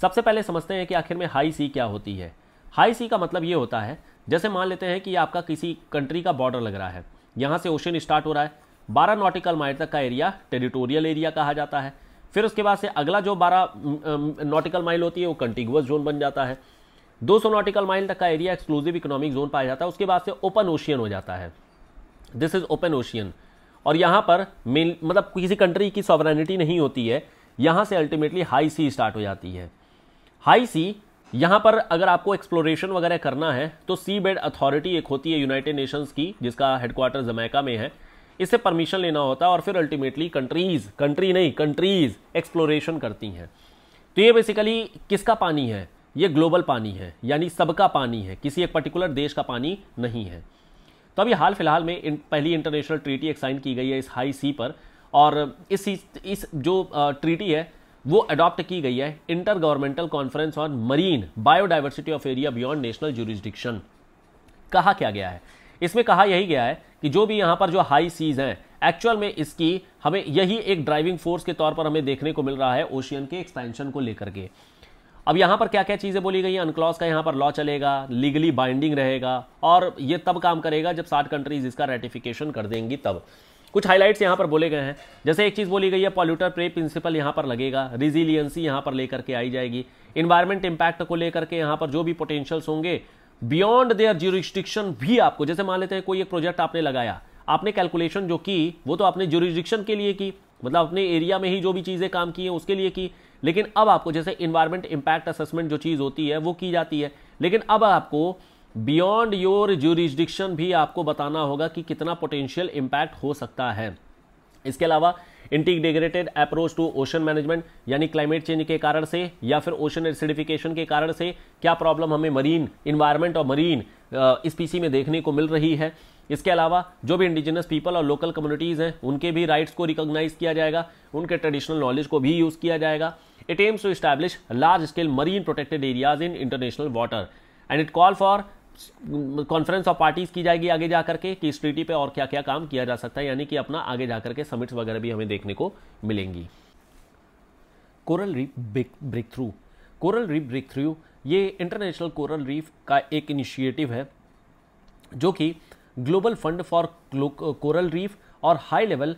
सबसे पहले समझते हैं कि आखिर में हाई सी क्या होती है हाई सी का मतलब ये होता है जैसे मान लेते हैं कि आपका किसी कंट्री का बॉर्डर लग रहा है यहाँ से ओशन स्टार्ट हो रहा है बारह नॉटिकल माइल तक का एरिया टेरिटोरियल एरिया कहा जाता है फिर उसके बाद से अगला जो बारह नॉटिकल माइल होती है वो कंटिगुअस जोन बन जाता है 200 नॉटिकल माइल तक का एरिया एक्सक्लूसिव इकोनॉमिक जोन पाया जाता है उसके बाद से ओपन ओशियन हो जाता है दिस इज ओपन ओशियन और यहाँ पर मेन मतलब किसी कंट्री की सॉवरनिटी नहीं होती है यहाँ से अल्टीमेटली हाई सी स्टार्ट हो जाती है हाई सी यहाँ पर अगर आपको एक्सप्लोरेशन वगैरह करना है तो सी बेड अथॉरिटी एक होती है यूनाइटेड नेशंस की जिसका हेडक्वार्टर जमैका में है इससे परमिशन लेना होता है और फिर अल्टीमेटली कंट्रीज़ कंट्री नहीं कंट्रीज़ एक्सप्लोरेशन करती हैं तो ये बेसिकली किसका पानी है ये ग्लोबल पानी है यानी सबका पानी है किसी एक पर्टिकुलर देश का पानी नहीं है तो अभी हाल फिलहाल में इन, पहली इंटरनेशनल ट्रीटी एक साइन की गई है इस हाई सी पर और इस इस जो ट्रीटी है वो अडॉप्ट की गई है inter governmental conference on marine biodiversity of area beyond national jurisdiction कहा क्या गया है इसमें कहा यही गया है कि जो भी यहाँ पर जो हाई सीज हैं एक्चुअल में इसकी हमें यही एक ड्राइविंग फोर्स के तौर पर हमें देखने को मिल रहा है ओशियन के एक्सपेंशन को लेकर के अब यहाँ पर क्या क्या चीज़ें बोली गई हैं अनक्लॉज का यहाँ पर लॉ चलेगा लीगली बाइंडिंग रहेगा और ये तब काम करेगा जब साठ कंट्रीज इसका रेटिफिकेशन कर देंगी तब कुछ हाइलाइट्स यहाँ पर बोले गए हैं जैसे एक चीज़ बोली गई है पॉल्यूटर प्रे प्रिंसिपल यहाँ पर लगेगा रिजिलियंसी यहाँ पर लेकर के आई जाएगी इन्वायरमेंट इम्पैक्ट को लेकर के यहाँ पर जो भी पोटेंशियल्स होंगे बियॉन्ड देयर ज्यूरिस्टिक्शन भी आपको जैसे मान लेते हैं कोई एक प्रोजेक्ट आपने लगाया आपने कैलकुलेशन जो की वो तो आपने ज्यूरिस्डिक्शन के लिए की मतलब अपने एरिया में ही जो भी चीज़ें काम की हैं उसके लिए की लेकिन अब आपको जैसे इन्वायरमेंट इम्पैक्ट असेसमेंट जो चीज़ होती है वो की जाती है लेकिन अब आपको बियॉन्ड योर ज्यूरिस्डिक्शन भी आपको बताना होगा कि कितना पोटेंशियल इम्पैक्ट हो सकता है इसके अलावा integrated approach to ocean management यानी क्लाइमेट चेंज के कारण से या फिर ओशन एसिडिफिकेशन के कारण से क्या प्रॉब्लम हमें मरीन इन्वायरमेंट और मरीन स्पीसी में देखने को मिल रही है इसके अलावा जो भी इंडिजिनस पीपल और लोकल कम्युनिटीज़ हैं उनके भी राइट्स को रिकॉग्नाइज किया जाएगा उनके ट्रेडिशनल नॉलेज को भी यूज़ किया जाएगा it aims to establish large scale marine protected areas in international water and it call for conference of parties की जाएगी आगे जाकर के कि इस ट्रीटी पे और क्या क्या काम किया जा सकता है यानी कि अपना आगे जाकर के समिट्स वगैरह भी हमें देखने को मिलेंगी coral reef breakthrough coral reef breakthrough ये इंटरनेशनल कोरल रीफ का एक इनिशिएटिव है जो कि global fund for coral reef और हाई लेवल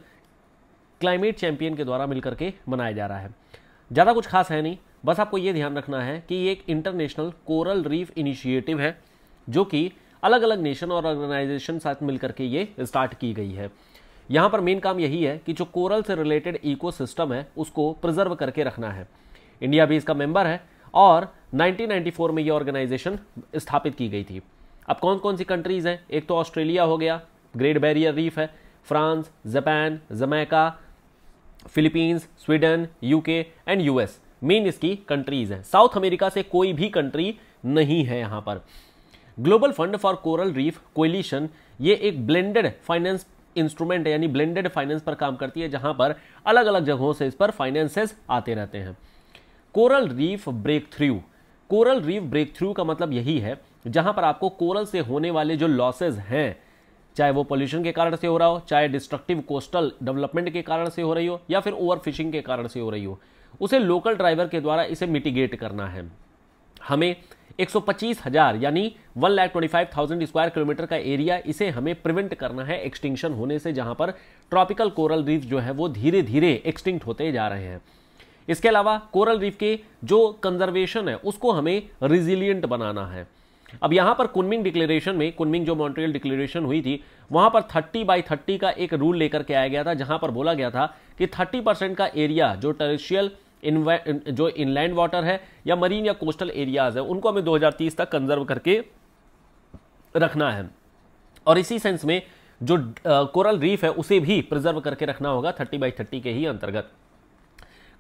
क्लाइमेट चैंपियन के द्वारा मिलकर के मनाया जा रहा है ज़्यादा कुछ खास है नहीं बस आपको ये ध्यान रखना है कि ये एक इंटरनेशनल कोरल रीफ इनिशिएटिव है जो कि अलग अलग नेशन और ऑर्गेनाइजेशन साथ मिलकर के ये स्टार्ट की गई है यहाँ पर मेन काम यही है कि जो कोरल से रिलेटेड इकोसिस्टम है उसको प्रिजर्व करके रखना है इंडिया भी इसका मेंबर है और 1994 में ये ऑर्गेनाइजेशन स्थापित की गई थी अब कौन कौन सी कंट्रीज़ हैं एक तो ऑस्ट्रेलिया हो गया ग्रेट बैरियर रीफ है France Japan Jamaica Philippines Sweden UK and US main इसकी कंट्रीज हैं साउथ अमेरिका से कोई भी कंट्री नहीं है यहाँ पर global fund for coral reef coalition ये एक ब्लेंडेड फाइनेंस इंस्ट्रूमेंट है यानी ब्लेंडेड फाइनेंस पर काम करती है जहां पर अलग अलग जगहों से इस पर फाइनेंसेस आते रहते हैं coral reef breakthrough coral reef breakthrough का मतलब यही है जहां पर आपको कोरल से होने वाले जो लॉसेज हैं चाहे वो पोल्यूशन के कारण से हो रहा हो चाहे डिस्ट्रक्टिव कोस्टल डेवलपमेंट के कारण से हो रही हो या फिर ओवर फिशिंग के कारण से हो रही हो उसे लोकल ड्राइवर के द्वारा इसे मिटिगेट करना है हमें एक सौ पच्चीस हजार यानी one lakh twenty five thousand square kilometre का एरिया इसे हमें प्रिवेंट करना है एक्सटिंक्शन होने से जहां पर ट्रॉपिकल कोरल रीफ जो है वो धीरे धीरे एक्सटिंक्ट होते जा रहे हैं इसके अलावा कोरल रीफ के जो कंजर्वेशन है उसको हमें रिजिलियंट बनाना है अब यहां पर कुनमिंग डिक्लेरेशन में कुनमिंग जो मॉन्ट्रियल डिक्लेरेशन हुई थी वहां पर 30 बाय 30 का एक रूल लेकर के आया गया था जहां पर बोला गया था कि 30 परसेंट का एरिया जो टेरिशियल जो इनलैंड वाटर है या मरीन या कोस्टल एरियाज है उनको हमें 2030 तक कंजर्व करके रखना है और इसी सेंस में जो कोरल रीफ है उसे भी प्रिजर्व करके रखना होगा थर्टी बाई थर्टी के ही अंतर्गत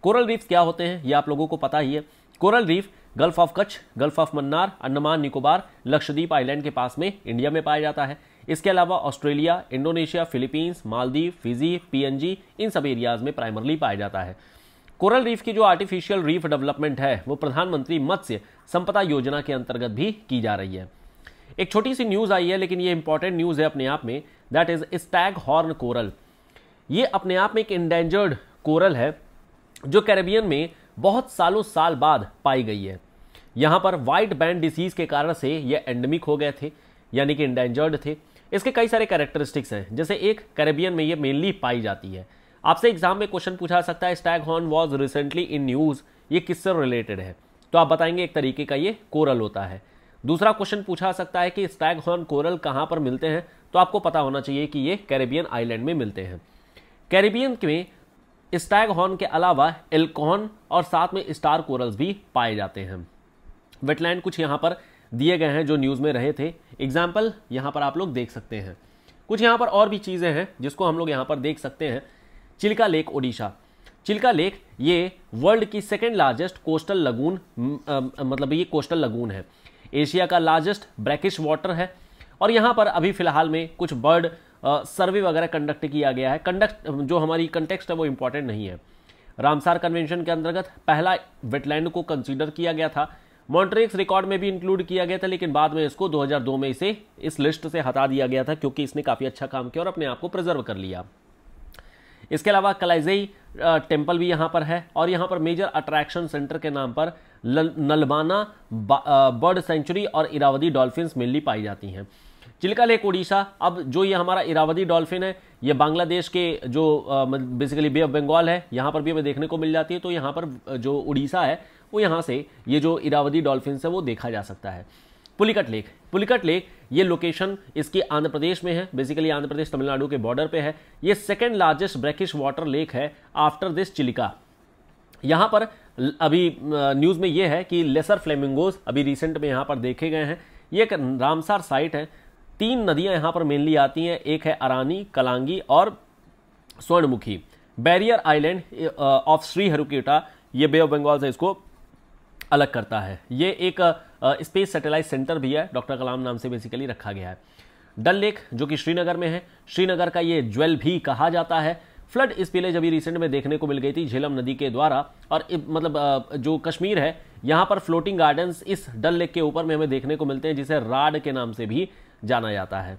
कोरल रीफ क्या होते हैं ये आप लोगों को पता ही है coral reef gulf of Kutch gulf of Mannar Andaman Nicobar Lakshadweep island के पास में इंडिया में पाया जाता है इसके अलावा Australia Indonesia Philippines Maldives Fiji PNG इन सब एरियाज में प्राइमरली पाया जाता है कोरल रीफ की जो आर्टिफिशियल रीफ डेवलपमेंट है वो प्रधानमंत्री मत्स्य संपदा योजना के अंतर्गत भी की जा रही है एक छोटी सी न्यूज़ आई है लेकिन ये इंपॉर्टेंट न्यूज़ है अपने आप में that is staghorn coral ये अपने आप में एक इंडेंजर्ड कोरल है जो कैरेबियन में बहुत सालों साल बाद पाई गई है यहाँ पर वाइट बैंड डिसीज के कारण से यह एंडमिक हो गए थे यानी कि इंडेंजर्ड थे इसके कई सारे कैरेक्टरिस्टिक्स हैं जैसे एक कैरेबियन में ये मेनली पाई जाती है आपसे एग्जाम में क्वेश्चन पूछा सकता है staghorn was recently in news ये किससे रिलेटेड है तो आप बताएंगे एक तरीके का ये कोरल होता है दूसरा क्वेश्चन पूछा सकता है कि स्टैग हॉर्न कोरल कहाँ पर मिलते हैं तो आपको पता होना चाहिए कि ये कैरेबियन आइलैंड में मिलते हैं कैरेबियन में स्टैग हॉर्न के अलावा एल्कोहन और साथ में स्टार कोरल्स भी पाए जाते हैं वेटलैंड कुछ यहाँ पर दिए गए हैं जो न्यूज़ में रहे थे एग्जाम्पल यहाँ पर आप लोग देख सकते हैं कुछ यहाँ पर और भी चीज़ें हैं जिसको हम लोग यहाँ पर देख सकते हैं चिल्का लेक ओडिशा चिल्का लेक ये वर्ल्ड की सेकेंड लार्जेस्ट कोस्टल लगून मतलब ये कोस्टल लगून है एशिया का लार्जेस्ट ब्रैकिश वाटर है और यहाँ पर अभी फिलहाल में कुछ बर्ड सर्वे वगैरह कंडक्ट किया गया है कंडक्ट जो हमारी कंटेक्स्ट है वो इम्पॉर्टेंट नहीं है रामसार कन्वेंशन के अंतर्गत पहला वेटलैंड को कंसीडर किया गया था मॉन्ट्रिक्स रिकॉर्ड में भी इंक्लूड किया गया था लेकिन बाद में इसको 2002 में इसे इस लिस्ट से हटा दिया गया था क्योंकि इसने काफ़ी अच्छा काम किया और अपने आप को प्रिजर्व कर लिया इसके अलावा कलाइजई टेम्पल भी यहाँ पर है और यहाँ पर मेजर अट्रैक्शन सेंटर के नाम पर नलबाना बर्ड सेंचुरी और इरावदी डॉल्फिन मेनली पाई जाती हैं चिल्का लेक उड़ीसा अब जो ये हमारा इरावदी डॉल्फिन है ये बांग्लादेश के जो बेसिकली बे ऑफ बंगाल है यहाँ पर भी हमें देखने को मिल जाती है तो यहाँ पर जो उड़ीसा है वो यहाँ से ये जो इरावदी डॉल्फिन है वो देखा जा सकता है पुलिकट लेक पुलिकट लेक ये लोकेशन इसकी आंध्र प्रदेश में है बेसिकली आंध्र प्रदेश तमिलनाडु के बॉर्डर पे है ये second largest brackish water lake है आफ्टर दिस चिलिका यहाँ पर अभी न्यूज़ में ये है कि लेसर फ्लेमिंगोज अभी रिसेंट में यहाँ पर देखे गए हैं ये एक रामसार साइट है तीन नदियां यहां पर मेनली आती हैं एक है अरानी कलांगी और Swarnamukhi barrier island of Sri Harikota ये बे ऑफ बंगाल से इसको अलग करता है ये एक स्पेस सैटेलाइट सेंटर भी है डॉक्टर कलाम नाम से बेसिकली रखा गया है डल लेक जो कि श्रीनगर में है श्रीनगर का ये ज्वेल भी कहा जाता है फ्लड इस पिले जब रिसेंट में देखने को मिल गई थी झेलम नदी के द्वारा और मतलब जो कश्मीर है यहाँ पर फ्लोटिंग गार्डन्स इस डल लेक के ऊपर में हमें देखने को मिलते हैं जिसे राड के नाम से भी जाना जाता है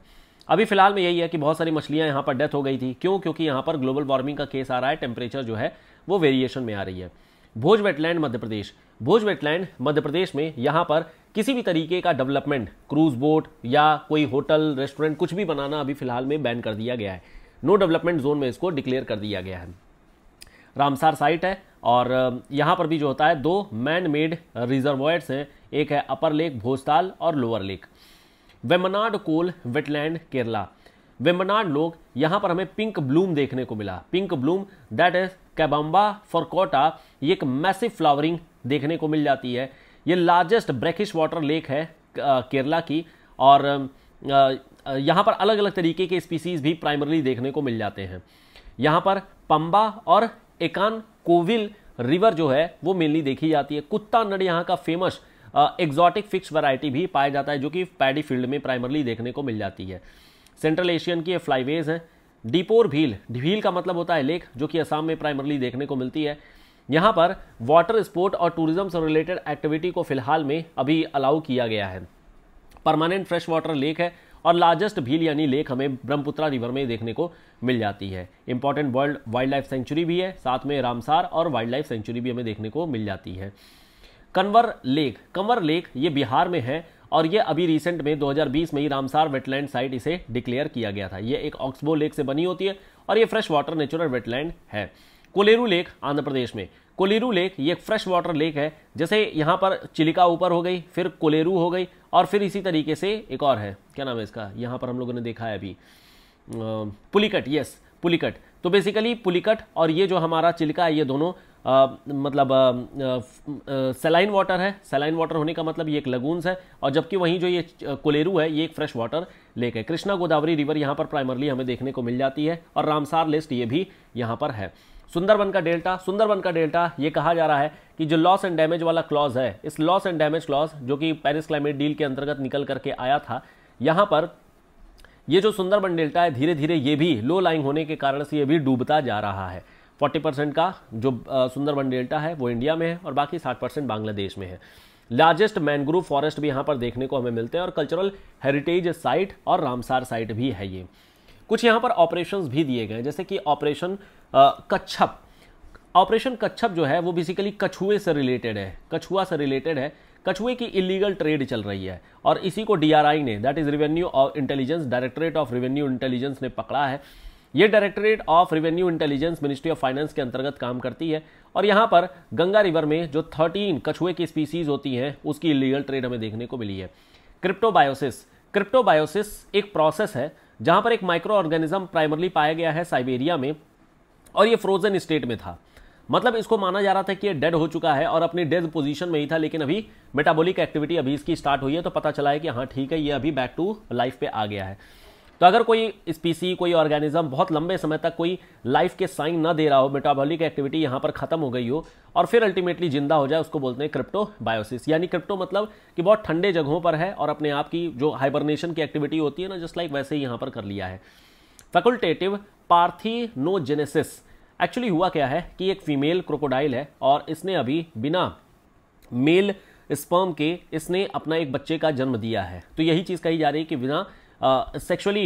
अभी फिलहाल में यही है कि बहुत सारी मछलियाँ यहाँ पर डेथ हो गई थी क्यों क्योंकि यहाँ पर ग्लोबल वार्मिंग का केस आ रहा है टेम्परेचर जो है वो वेरिएशन में आ रही है भोज वेटलैंड मध्य प्रदेश भोज वेटलैंड मध्य प्रदेश में यहाँ पर किसी भी तरीके का डेवलपमेंट क्रूज बोट या कोई होटल रेस्टोरेंट कुछ भी बनाना अभी फिलहाल में बैन कर दिया गया है नो डेवलपमेंट जोन में इसको डिक्लेयर कर दिया गया है रामसार साइट है और यहाँ पर भी जो होता है दो मैन मेड रिजर्वॉयर्स हैं एक है अपर लेक भोजताल और lower lake Vembanad Kol wetland Kerala Vembanad लोग यहाँ पर हमें पिंक ब्लूम देखने को मिला pink bloom that is Cabomba furcata ये एक मैसिव फ्लावरिंग देखने को मिल जाती है ये लार्जेस्ट ब्रैकिश वाटर लेक है केरला की और यहाँ पर अलग अलग तरीके के स्पीसीज भी प्राइमरली देखने को मिल जाते हैं यहाँ पर पंबा और एकान कोविल रिवर जो है वो मेनली देखी जाती है कुत्ता नड यहाँ का फेमस एग्जॉटिक फिक्स वैरायटी भी पाया जाता है जो कि पैडी फील्ड में प्राइमरली देखने को मिल जाती है सेंट्रल एशियन की फ्लाईवेज हैं डिपोर भील भील का मतलब होता है लेक जो कि असम में प्राइमरली देखने को मिलती है यहाँ पर वाटर स्पोर्ट और टूरिज्म से रिलेटेड एक्टिविटी को फिलहाल में अभी अलाउ किया गया है परमानेंट फ्रेश वाटर लेक है और लार्जेस्ट भील यानी लेक हमें ब्रह्मपुत्रा रिवर में देखने को मिल जाती है important world wild life sanctuary भी है साथ में रामसार और वाइल्ड लाइफ सेंचुरी भी हमें देखने को मिल जाती है कंवर लेक कंवर लेक ये बिहार में है और ये अभी रिसेंट में 2020 में ही रामसार वेटलैंड साइट इसे डिक्लेयर किया गया था ये एक ऑक्सबो लेक से बनी होती है और ये फ्रेश वाटर नेचुरल वेटलैंड है कोलेरू लेक आंध्र प्रदेश में कोलेरू लेक ये एक फ्रेश वाटर लेक है जैसे यहाँ पर चिलिका ऊपर हो गई फिर कोलेरू हो गई और फिर इसी तरीके से एक और है क्या नाम है इसका यहाँ पर हम लोगों ने देखा है अभी पुलिकट यस पुलिकट तो बेसिकली पुलिकट और ये जो हमारा चिलिका है ये दोनों आ, मतलब सेलाइन वाटर है सेलाइन वाटर होने का मतलब ये एक लगूनस है और जबकि वहीं जो ये कोलेरू है ये एक फ्रेश वाटर लेक है कृष्णा गोदावरी रिवर यहाँ पर प्राइमरली हमें देखने को मिल जाती है और रामसार लिस्ट ये भी यहाँ पर है सुंदरबन का डेल्टा सुंदरबन का डेल्टा ये कहा जा रहा है कि जो लॉस एंड डैमेज वाला क्लॉज है इस लॉस एंड डैमेज क्लॉज जो कि पेरिस क्लाइमेट डील के अंतर्गत निकल करके आया था यहाँ पर ये जो सुंदरबन डेल्टा है धीरे धीरे ये भी लो लाइंग होने के कारण से ये भी डूबता जा रहा है 40 परसेंट का जो सुंदरबन डेल्टा है वो इंडिया में है और बाकी 60 परसेंट बांग्लादेश में है लार्जेस्ट मैनग्रोव फॉरेस्ट भी यहाँ पर देखने को हमें मिलते हैं और कल्चरल हेरिटेज साइट और रामसार साइट भी है ये कुछ यहाँ पर ऑपरेशन भी दिए गए जैसे कि ऑपरेशन कच्छप ऑपरेशन कच्छप जो है वो बेसिकली कछुए से रिलेटेड है कछुआ से रिलेटेड है कछुए की इलीगल ट्रेड चल रही है और इसी को डीआरआई ने that is revenue intelligence directorate of revenue intelligence ने पकड़ा है ये directorate of revenue intelligence ministry of finance के अंतर्गत काम करती है और यहाँ पर गंगा रिवर में जो थर्टीन कछुए की स्पीसीज होती हैं उसकी इलीगल ट्रेड हमें देखने को मिली है क्रिप्टोबायोसिस क्रिप्टोबायोसिस एक प्रोसेस है जहाँ पर एक माइक्रो ऑर्गेनिज्म प्राइमरली पाया गया है साइबेरिया में और ये फ्रोजन स्टेट में था मतलब इसको माना जा रहा था कि ये डेड हो चुका है और अपनी डेड पोजीशन में ही था लेकिन अभी मेटाबॉलिक एक्टिविटी अभी इसकी स्टार्ट हुई है तो पता चला है कि हाँ ठीक है ये अभी बैक टू लाइफ पे आ गया है तो अगर कोई स्पीसी कोई ऑर्गेनिज्म बहुत लंबे समय तक कोई लाइफ के साइन ना दे रहा हो मेटाबॉलिक एक्टिविटी यहाँ पर खत्म हो गई हो और फिर अल्टीमेटली जिंदा हो जाए उसको बोलते हैं क्रिप्टो बायोसिस यानी क्रिप्टो मतलब कि बहुत ठंडे जगहों पर है और अपने आप की जो हाइबरनेशन की एक्टिविटी होती है ना जस्ट लाइक वैसे ही यहाँ पर कर लिया है फैकुलटेटिव पार्थिनोजेनेसिस एक्चुअली हुआ क्या है कि एक फीमेल क्रोकोडाइल है और इसने अभी बिना मेल स्पर्म के इसने अपना एक बच्चे का जन्म दिया है तो यही चीज़ कही जा रही है कि बिना सेक्सुअली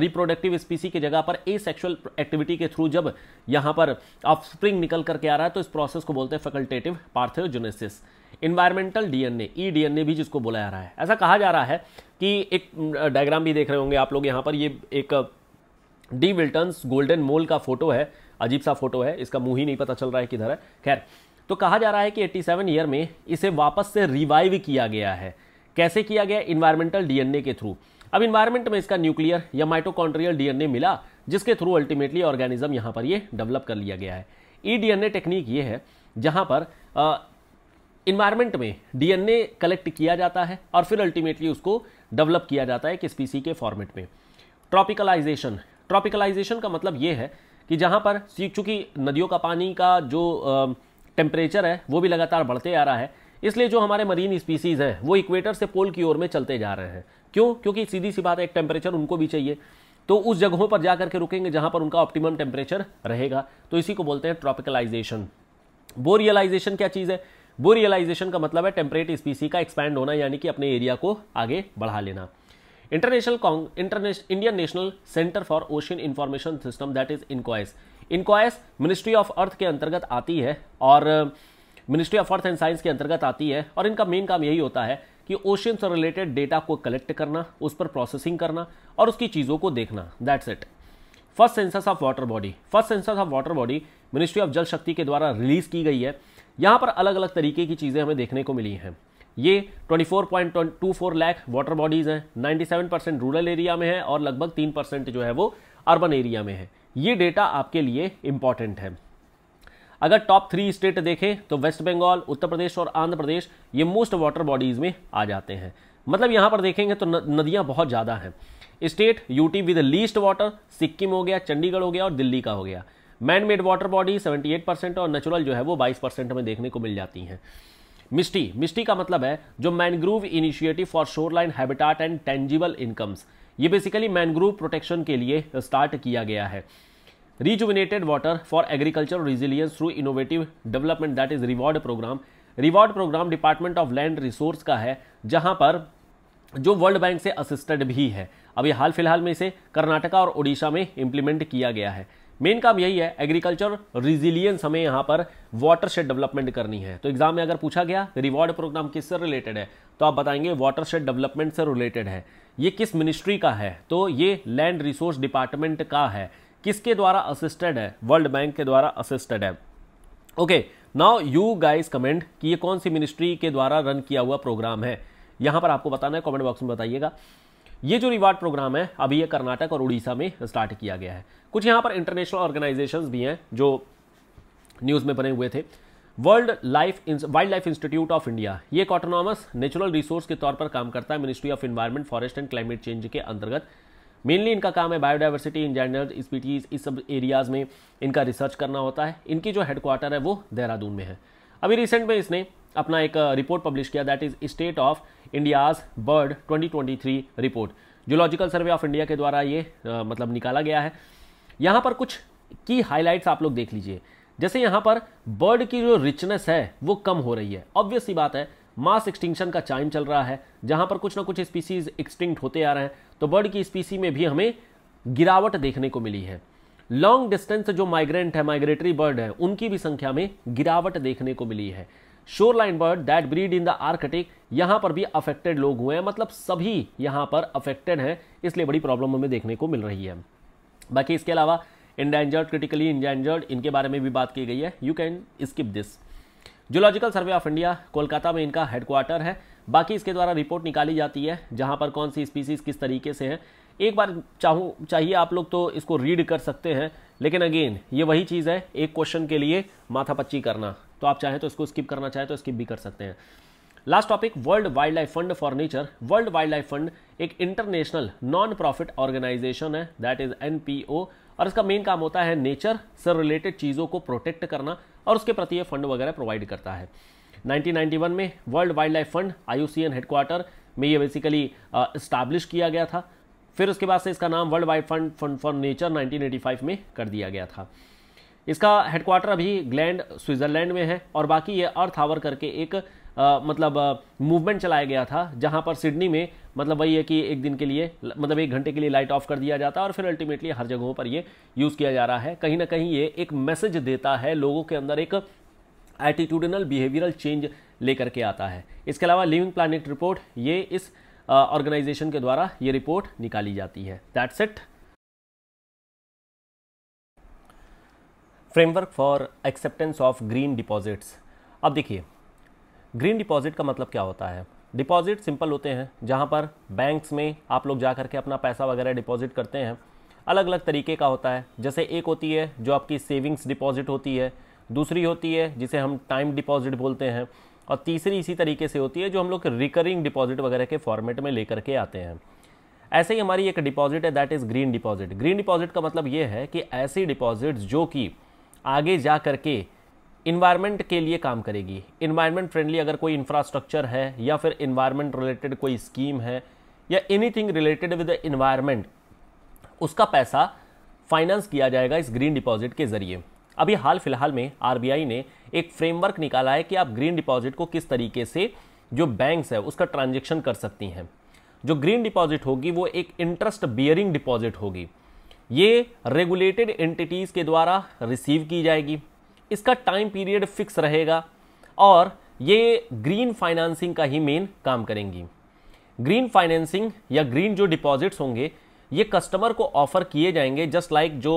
रिप्रोडक्टिव स्पीसी की जगह पर ए सेक्शुअल एक्टिविटी के थ्रू जब यहाँ पर ऑफस्प्रिंग निकल करके आ रहा है तो इस प्रोसेस को बोलते हैं facultative parthenogenesis environmental DNA E DNA भी जिसको बोला जा रहा है ऐसा कहा जा रहा है कि एक डायग्राम भी देख रहे होंगे आप लोग यहाँ पर ये एक डी विल्टन्स गोल्डन मोल का फोटो है अजीब सा फोटो है इसका मुंह ही नहीं पता चल रहा है किधर है खैर तो कहा जा रहा है कि 87 ईयर में इसे वापस से रिवाइव किया गया है कैसे किया गया इन्वायरमेंटल डीएनए के थ्रू अब इन्वायरमेंट में इसका न्यूक्लियर या माइटोकॉन्ट्रियल डीएनए मिला जिसके थ्रू अल्टीमेटली ऑर्गेनिज्म यहाँ पर ये डेवलप कर लिया गया है ई डीएनए टेक्निक ये है जहाँ पर इन्वायरमेंट में डीएनए कलेक्ट किया जाता है और फिर अल्टीमेटली उसको डेवलप किया जाता है एक स्पीसी के फॉर्मेट में ट्रॉपिकलाइजेशन ट्रॉपिकलाइजेशन का मतलब ये है कि जहाँ पर चूँकि नदियों का पानी का जो टेम्परेचर है वो भी लगातार बढ़ते आ रहा है इसलिए जो हमारे मरीन स्पीसीज़ हैं वो इक्वेटर से पोल की ओर में चलते जा रहे हैं क्यों क्योंकि सीधी सी बात है एक टेम्परेचर उनको भी चाहिए तो उस जगहों पर जाकर के रुकेंगे जहां पर उनका ऑप्टिमम टेम्परेचर रहेगा तो इसी को बोलते हैं ट्रॉपिकलाइजेशन बोरियलाइजेशन क्या चीज़ है बोरियलाइजेशन का मतलब है टेम्परेट स्पीसी का एक्सपैंड होना यानी कि अपने एरिया को आगे बढ़ा लेना international international Indian national centre for ocean information system that is INCOIS INCOIS ministry of earth के अंतर्गत आती है और ministry of earth and science के अंतर्गत आती है और इनका मेन काम यही होता है कि ओशन से रिलेटेड डेटा को कलेक्ट करना उस पर प्रोसेसिंग करना और उसकी चीज़ों को देखना that's it first census of water body first census of water body ministry of Jal Shakti के द्वारा रिलीज की गई है यहाँ पर अलग अलग तरीके की चीज़ें हमें देखने को मिली हैं ये 24.24 लाख वाटर बॉडीज़ हैं 97 परसेंट रूरल एरिया में है और लगभग 3 परसेंट जो है वो अर्बन एरिया में है ये डेटा आपके लिए इंपॉर्टेंट है अगर टॉप थ्री स्टेट देखें तो वेस्ट बंगाल उत्तर प्रदेश और आंध्र प्रदेश ये मोस्ट वाटर बॉडीज़ में आ जाते हैं मतलब यहाँ पर देखेंगे तो नदियाँ बहुत ज़्यादा हैं state UT with least water Sikkim हो गया चंडीगढ़ हो गया और दिल्ली का हो गया man made water body 78 percent और नेचुरल जो है वो 22 परसेंट में देखने को मिल जाती हैं मिस्टी मिस्टी का मतलब है जो mangrove initiative for shoreline habitat and tangible incomes ये बेसिकली मैनग्रूव प्रोटेक्शन के लिए स्टार्ट किया गया है rejuvenated water for agriculture resilience through innovative development that is reward program reward program department of land resource का है जहां पर जो वर्ल्ड बैंक से असिस्टेड भी है अभी हाल फिलहाल में इसे कर्नाटका और ओडिशा में इम्प्लीमेंट किया गया है मेन काम यही है एग्रीकल्चर रिजिलियंस हमें यहाँ पर वाटर शेड डेवलपमेंट करनी है तो एग्जाम में अगर पूछा गया रिवॉर्ड प्रोग्राम किससे रिलेटेड है तो आप बताएंगे वाटर शेड डेवलपमेंट से रिलेटेड है ये किस मिनिस्ट्री का है तो ये लैंड रिसोर्स डिपार्टमेंट का है किसके द्वारा असिस्टेड है वर्ल्ड बैंक के द्वारा असिस्टेड है okay now you guys comment कि ये कौन सी मिनिस्ट्री के द्वारा रन किया हुआ प्रोग्राम है यहां पर आपको बताना है कमेंट बॉक्स में बताइएगा ये जो रिवार्ड प्रोग्राम है अभी ये कर्नाटक और उड़ीसा में स्टार्ट किया गया है कुछ यहां पर इंटरनेशनल ऑर्गेनाइजेशंस भी हैं जो न्यूज़ में बने हुए थे world life wildlife institute of India ये एक ऑटोनॉमस नेचुरल रिसोर्स के तौर पर काम करता है ministry of environment forest and climate change के अंतर्गत मेनली इनका काम है बायोडाइवर्सिटी इन जनरल स्पीटीज़ इस सब एरियाज़ में इनका रिसर्च करना होता है इनकी जो हेडक्वार्टर है वो देहरादून में है अभी रिसेंट में इसने अपना एक रिपोर्ट पब्लिश किया that is state of India's bird 2023 report zoological survey of India के द्वारा ये आ, मतलब निकाला गया है यहाँ पर कुछ की हाईलाइट्स आप लोग देख लीजिए जैसे यहाँ पर बर्ड की जो रिचनेस है वो कम हो रही है ऑब्वियस सी बात है मास एक्सटिंक्शन का टाइम चल रहा है जहां पर कुछ ना कुछ स्पीसीज एक्सटिंक्ट होते आ रहे हैं तो बर्ड की स्पीसी में भी हमें गिरावट देखने को मिली है लॉन्ग डिस्टेंस जो माइग्रेंट है माइग्रेटरी बर्ड है उनकी भी संख्या में गिरावट देखने को मिली है shoreline bird that breed in the Arctic यहां पर भी अफेक्टेड लोग हुए हैं मतलब सभी यहां पर अफेक्टेड हैं इसलिए बड़ी प्रॉब्लम हमें देखने को मिल रही है बाकी इसके अलावा इंडेंजर्ड क्रिटिकली इंडेंजर्ड इनके बारे में भी बात की गई है you can skip this zoological survey of India Kolkata में इनका हेडक्वार्टर है बाकी इसके द्वारा रिपोर्ट निकाली जाती है जहाँ पर कौन सी स्पीसीज किस तरीके से हैं एक बार चाहूँ चाहिए आप लोग तो इसको रीड कर सकते हैं लेकिन अगेन ये वही चीज़ है एक क्वेश्चन के लिए माथापच्ची करना तो आप चाहें तो इसको स्किप करना चाहें तो स्किप भी कर सकते हैं last topic world wild life fund for nature world wild life fund एक इंटरनेशनल नॉन प्रॉफिट ऑर्गेनाइजेशन है दैट इज एन और इसका मेन काम होता है नेचर से रिलेटेड चीज़ों को प्रोटेक्ट करना और उसके प्रति ये फंड वगैरह प्रोवाइड करता है 1991 में world wild life fund I headquarter में ये बेसिकली इस्टाब्लिश uh, किया गया था फिर उसके बाद से इसका नाम world wide fund fund for nature 1985 में कर दिया गया था इसका हेडक्वार्टर अभी ग्लैंड स्विट्ज़रलैंड में है और बाकी ये अर्थ आवर करके एक आ, मतलब मूवमेंट चलाया गया था जहां पर सिडनी में मतलब वही है कि एक दिन के लिए मतलब एक घंटे के लिए लाइट ऑफ कर दिया जाता है और फिर अल्टीमेटली हर जगहों पर ये यूज़ किया जा रहा है कहीं ना कहीं ये एक मैसेज देता है लोगों के अंदर एक एटीट्यूडनल बिहेवियरल चेंज लेकर के आता है इसके अलावा लिविंग प्लानिट रिपोर्ट ये इस ऑर्गेनाइजेशन के द्वारा ये रिपोर्ट निकाली जाती है that's it framework for acceptance of green deposits अब देखिए ग्रीन डिपॉजिट का मतलब क्या होता है डिपॉजिट सिंपल होते हैं जहाँ पर बैंक्स में आप लोग जा करके अपना पैसा वगैरह डिपॉजिट करते हैं अलग अलग तरीके का होता है जैसे एक होती है जो आपकी सेविंग्स डिपॉजिट होती है दूसरी होती है जिसे हम टाइम डिपॉजिट बोलते हैं और तीसरी इसी तरीके से होती है जो हम लोग रिकरिंग डिपॉजिट वगैरह के फॉर्मेट में लेकर के आते हैं ऐसे ही हमारी एक डिपॉजिट है that is green deposit green deposit का मतलब ये है कि ऐसी डिपॉजिट्स जो कि आगे जा करके इन्वायरमेंट के लिए काम करेगी इन्वायरमेंट फ्रेंडली अगर कोई इंफ्रास्ट्रक्चर है या फिर इन्वायरमेंट रिलेटेड कोई स्कीम है या anything related with the environment उसका पैसा फाइनेंस किया जाएगा इस ग्रीन डिपॉजिट के जरिए अभी हाल फिलहाल में आर ने एक फ्रेमवर्क निकाला है कि आप ग्रीन डिपॉजिट को किस तरीके से जो बैंक्स है उसका ट्रांजेक्शन कर सकती हैं जो ग्रीन डिपॉजिट होगी वो एक इंटरेस्ट बियरिंग डिपॉजिट होगी ये रेगुलेटेड एंटिटीज़ के द्वारा रिसीव की जाएगी इसका टाइम पीरियड फिक्स रहेगा और ये ग्रीन फाइनेंसिंग का ही मेन काम करेंगी ग्रीन फाइनेंसिंग या ग्रीन जो डिपॉजिट्स होंगे ये कस्टमर को ऑफर किए जाएंगे जस्ट लाइक like जो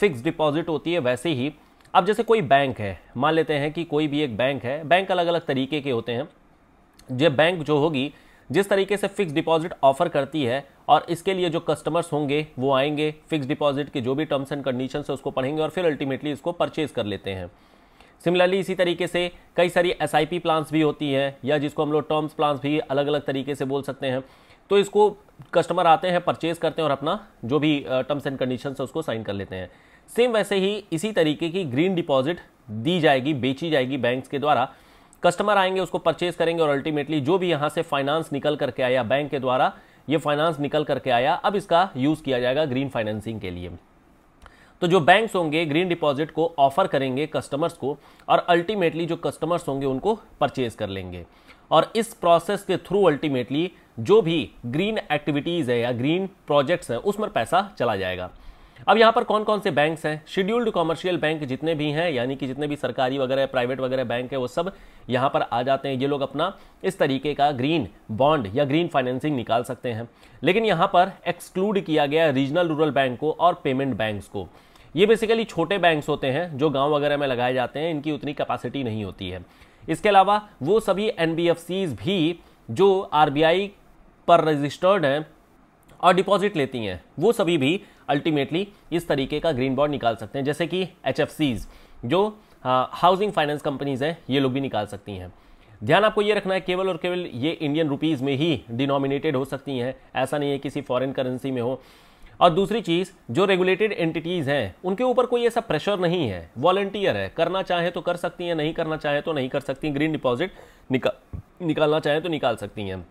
फिक्स डिपॉजिट होती है वैसे ही अब जैसे कोई बैंक है मान लेते हैं कि कोई भी एक बैंक है बैंक अलग अलग तरीके के होते हैं जो बैंक जो होगी जिस तरीके से फिक्स डिपॉजिट ऑफर करती है और इसके लिए जो कस्टमर्स होंगे वो आएंगे फिक्स डिपॉजिट के जो भी टर्म्स एंड कंडीशन है उसको पढ़ेंगे और फिर अल्टीमेटली इसको परचेज कर लेते हैं सिमिलरली इसी तरीके से कई सारी एस आई पी प्लान्स भी होती हैं या जिसको हम लोग टर्म्स प्लान्स भी अलग अलग तरीके से बोल सकते हैं तो इसको कस्टमर आते हैं परचेज करते हैं और अपना जो भी टर्म्स एंड कंडीशन है उसको साइन कर लेते हैं सेम वैसे ही इसी तरीके की ग्रीन डिपॉजिट दी जाएगी बेची जाएगी बैंक्स के द्वारा कस्टमर आएंगे उसको परचेज करेंगे और अल्टीमेटली जो भी यहाँ से फाइनेंस निकल करके आया बैंक के द्वारा ये फाइनेंस निकल करके आया अब इसका यूज़ किया जाएगा ग्रीन फाइनेंसिंग के लिए तो जो बैंक्स होंगे ग्रीन डिपॉजिट को ऑफर करेंगे कस्टमर्स को और अल्टीमेटली जो कस्टमर्स होंगे उनको परचेज कर लेंगे और इस प्रोसेस के थ्रू अल्टीमेटली जो भी ग्रीन एक्टिविटीज़ है या ग्रीन प्रोजेक्ट्स हैं उसमें पैसा चला जाएगा अब यहाँ पर कौन कौन से बैंक्स हैं शेड्यूल्ड कॉमर्शियल बैंक जितने भी हैं यानी कि जितने भी सरकारी वगैरह प्राइवेट वगैरह बैंक है वो सब यहाँ पर आ जाते हैं ये लोग अपना इस तरीके का ग्रीन बॉन्ड या ग्रीन फाइनेंसिंग निकाल सकते हैं लेकिन यहाँ पर एक्सक्लूड किया गया रीजनल रूरल बैंक को और पेमेंट बैंक्स को ये बेसिकली छोटे बैंक्स होते हैं जो गांव वगैरह में लगाए जाते हैं इनकी उतनी कैपेसिटी नहीं होती है इसके अलावा वो सभी एन भी जो आर पर रजिस्टर्ड हैं और डिपॉजिट लेती हैं वो सभी भी अल्टीमेटली इस तरीके का ग्रीन बॉन्ड निकाल सकते हैं जैसे कि एच जो हाउसिंग फाइनेंस कंपनीज हैं ये लोग भी निकाल सकती हैं ध्यान आपको ये रखना है केवल और केवल ये इंडियन रुपीज़ में ही डिनोमिनेटेड हो सकती हैं ऐसा नहीं है किसी फॉरेन करेंसी में हो और दूसरी चीज़ जो रेगुलेटेड एंटिटीज़ हैं उनके ऊपर कोई ऐसा प्रेशर नहीं है वॉल्टियर है करना चाहे तो कर सकती हैं नहीं करना चाहे तो नहीं कर सकती ग्रीन डिपॉजिट निका निकालना चाहें तो निकाल सकती हैं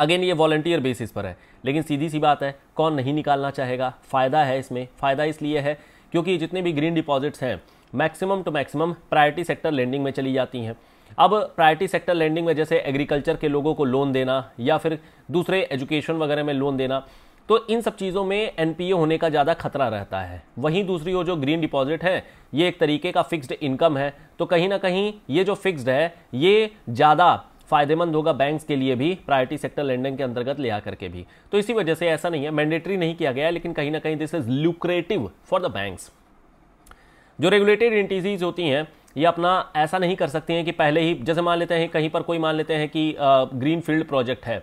अगेन ये वॉलंटियर बेसिस पर है लेकिन सीधी सी बात है कौन नहीं निकालना चाहेगा फ़ायदा है इसमें फ़ायदा इसलिए है क्योंकि जितने भी ग्रीन डिपॉजिट्स हैं maximum to maximum priority sector lending में चली जाती हैं अब प्रायोरिटी सेक्टर लैंडिंग में जैसे एग्रीकल्चर के लोगों को लोन देना या फिर दूसरे एजुकेशन वगैरह में लोन देना तो इन सब चीज़ों में एन होने का ज़्यादा खतरा रहता है वहीं दूसरी ओर जो ग्रीन डिपॉजिट है ये एक तरीके का फिक्स्ड इनकम है तो कहीं ना कहीं ये जो फिक्स्ड है ये ज़्यादा फायदेमंद होगा बैंक्स के लिए भी प्रायोरिटी सेक्टर लेंडिंग के अंतर्गत ले आकर के भी तो इसी वजह से ऐसा नहीं है मैंडेटरी नहीं किया गया है लेकिन कहीं ना कहीं this is lucrative for the banks जो रेगुलेटेड एंटिटीज होती हैं ये अपना ऐसा नहीं कर सकती हैं कि पहले ही जैसे मान लेते हैं कहीं पर कोई मान लेते हैं कि ग्रीन फील्ड प्रोजेक्ट है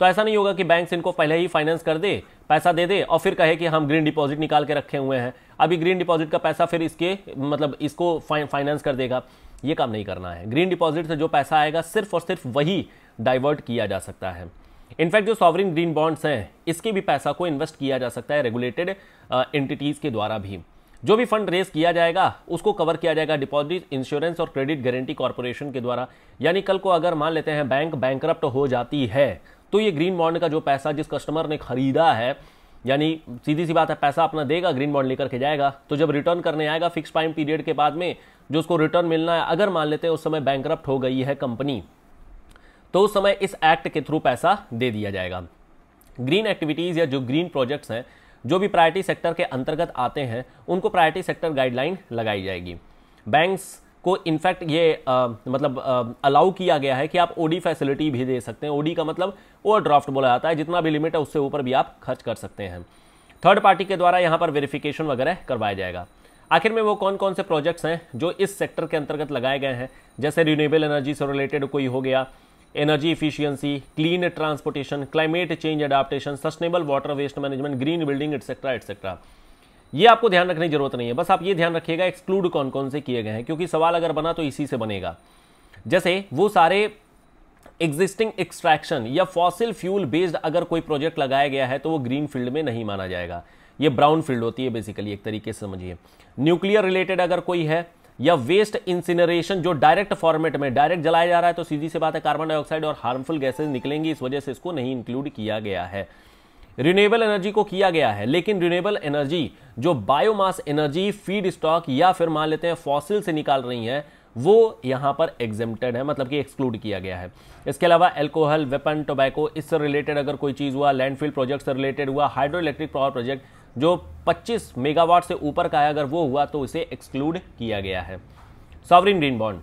तो ऐसा नहीं होगा कि बैंक्स इनको पहले ही फाइनेंस कर दे पैसा दे दे और फिर कहे कि हम ग्रीन डिपॉजिट निकाल के रखे हुए हैं अभी ग्रीन डिपॉजिट का पैसा फिर इसके मतलब इसको फाइनेंस कर देगा ये काम नहीं करना है ग्रीन डिपॉजिट से जो पैसा आएगा सिर्फ और सिर्फ वही डाइवर्ट किया जा सकता है इनफैक्ट जो सॉवरिन ग्रीन बॉन्ड्स हैं इसके भी पैसा को इन्वेस्ट किया जा सकता है रेगुलेटेड एंटिटीज़ uh, के द्वारा भी जो भी फंड रेस किया जाएगा उसको कवर किया जाएगा डिपॉजिट इंश्योरेंस और क्रेडिट गारंटी कॉरपोरेशन के द्वारा यानी कल को अगर मान लेते हैं बैंक बैंक हो जाती है तो ये ग्रीन बॉन्ड का जो पैसा जिस कस्टमर ने खरीदा है यानी सीधी सी बात है पैसा अपना देगा ग्रीन बॉन्ड लेकर के जाएगा तो जब रिटर्न करने आएगा फिक्स टाइम पीरियड के बाद में जो उसको रिटर्न मिलना है अगर मान लेते हैं उस समय बैंक हो गई है कंपनी तो उस समय इस एक्ट के थ्रू पैसा दे दिया जाएगा ग्रीन एक्टिविटीज़ या जो ग्रीन प्रोजेक्ट्स हैं जो भी प्रायरिटी सेक्टर के अंतर्गत आते हैं उनको प्रायरिटी सेक्टर गाइडलाइन लगाई जाएगी बैंक्स को इनफैक्ट ये आ, मतलब अलाउ किया गया है कि आप ओडी फैसिलिटी भी दे सकते हैं ओडी का मतलब ओवर ड्राफ्ट बोला जाता है जितना भी लिमिट है उससे ऊपर भी आप खर्च कर सकते हैं थर्ड पार्टी के द्वारा यहाँ पर वेरिफिकेशन वगैरह करवाया जाएगा आखिर में वो कौन कौन से प्रोजेक्ट्स हैं जो इस सेक्टर के अंतर्गत लगाए गए हैं जैसे रिन्यूएबल एनर्जी से रिलेटेड कोई हो गया energy efficiency clean transportation climate change adaptation sustainable water waste management green building etcetera etcetera ये आपको ध्यान रखने की जरूरत नहीं है बस आप ये ध्यान रखिएगा एक्सक्लूड कौन कौन से किए गए हैं क्योंकि सवाल अगर बना तो इसी से बनेगा जैसे वो सारे एग्जिस्टिंग एक्सट्रैक्शन या फॉसिल फ्यूल बेस्ड अगर कोई प्रोजेक्ट लगाया गया है तो वो ग्रीन फील्ड में नहीं माना जाएगा ये ब्राउन फील्ड होती है बेसिकली एक तरीके से समझिए न्यूक्लियर रिलेटेड अगर कोई है या वेस्ट इंसिनरेशन जो डायरेक्ट फॉर्मेट में डायरेक्ट जलाया जा रहा है तो सीधी से बात है कार्बन डाइऑक्साइड और हार्मफुल गैसेज निकलेंगी इस वजह से इसको नहीं इंक्लूड किया गया है रिन्यूएबल एनर्जी को किया गया है लेकिन रिन्यूएबल एनर्जी जो बायोमास एनर्जी फीड स्टॉक या फिर मान लेते हैं फॉसिल से निकाल रही है वो यहां पर एग्जेम्प्टेड है मतलब कि एक्सक्लूड किया गया है इसके अलावा एल्कोहल वेपन टोबैको इससे रिलेटेड अगर कोई चीज़ हुआ लैंडफिल प्रोजेक्ट से रिलेटेड हुआ हाइड्रो इलेक्ट्रिक पावर प्रोजेक्ट जो 25 मेगावाट से ऊपर का है अगर वो हुआ तो इसे एक्सक्लूड किया गया है सॉवरिन ग्रीन बॉन्ड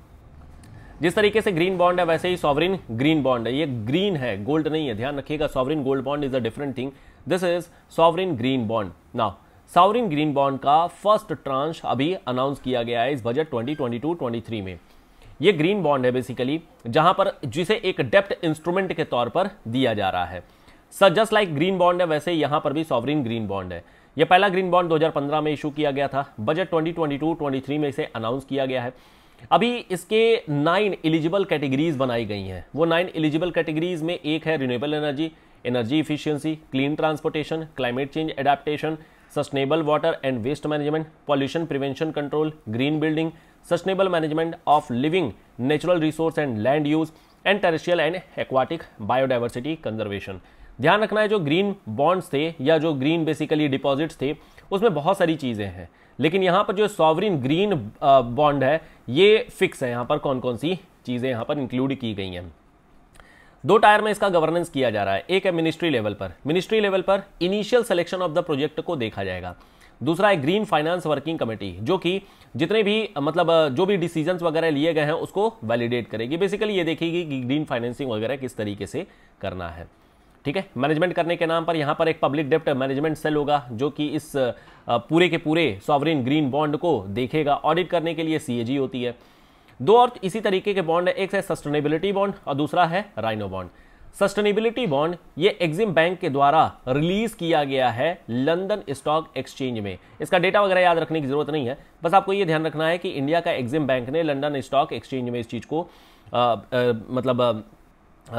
जिस तरीके से ग्रीन बॉन्ड है वैसे ही सॉवरिन ग्रीन बॉन्ड है ये ग्रीन है गोल्ड नहीं है ध्यान रखिएगा sovereign gold bond is a different thing this is sovereign green bond now sovereign green bond का फर्स्ट ट्रांश अभी अनाउंस किया गया है इस बजट 2022-23 में ये ग्रीन बॉन्ड है बेसिकली जहां पर जिसे एक डेप्ट इंस्ट्रूमेंट के तौर पर दिया जा रहा है sir just like green bond है वैसे यहां पर भी सॉवरिन ग्रीन बॉन्ड है यह पहला ग्रीन बॉन्ड 2015 में इशू किया गया था बजट 2022-23 में इसे अनाउंस किया गया है अभी इसके नाइन एलिजिबल कैटेगरीज बनाई गई हैं वो नाइन एलिजिबल कैटेगरीज में एक है renewable energy energy efficiency clean transportation climate change adaptation sustainable water and waste management pollution prevention control green building sustainable management of living natural resource and land use and terrestrial and aquatic biodiversity conservation ध्यान रखना है जो green bonds थे या जो green basically deposits थे उसमें बहुत सारी चीज़ें हैं लेकिन यहां पर जो सॉवरिन ग्रीन बॉन्ड है ये फिक्स है यहां पर कौन कौन सी चीज़ें यहां पर इंक्लूड की गई हैं दो टायर में इसका गवर्नेंस किया जा रहा है एक है मिनिस्ट्री लेवल पर मिनिस्ट्री लेवल पर initial selection of the project को देखा जाएगा दूसरा है ग्रीन फाइनेंस वर्किंग कमेटी जो कि जितने भी मतलब uh, जो भी डिसीजन वगैरह लिए गए हैं उसको वैलिडेट करेगी बेसिकली ये देखेगी कि ग्रीन फाइनेंसिंग वगैरह किस तरीके से करना है ठीक है मैनेजमेंट करने के नाम पर यहाँ पर एक पब्लिक डेप्ट मैनेजमेंट सेल होगा जो कि इस पूरे के पूरे सॉवरिन ग्रीन बॉन्ड को देखेगा ऑडिट करने के लिए सी होती है दो और इसी तरीके के बॉन्ड है एक है सस्टेनेबिलिटी बॉन्ड और दूसरा है राइनो बॉन्ड सस्टेनेबिलिटी बॉन्ड ये एग्जिम बैंक के द्वारा रिलीज किया गया है लंदन स्टॉक एक्सचेंज में इसका डेटा वगैरह याद रखने की जरूरत नहीं है बस आपको ये ध्यान रखना है कि इंडिया का एग्जिम बैंक ने लंदन स्टॉक एक्सचेंज में इस चीज़ को आ, आ, मतलब आ,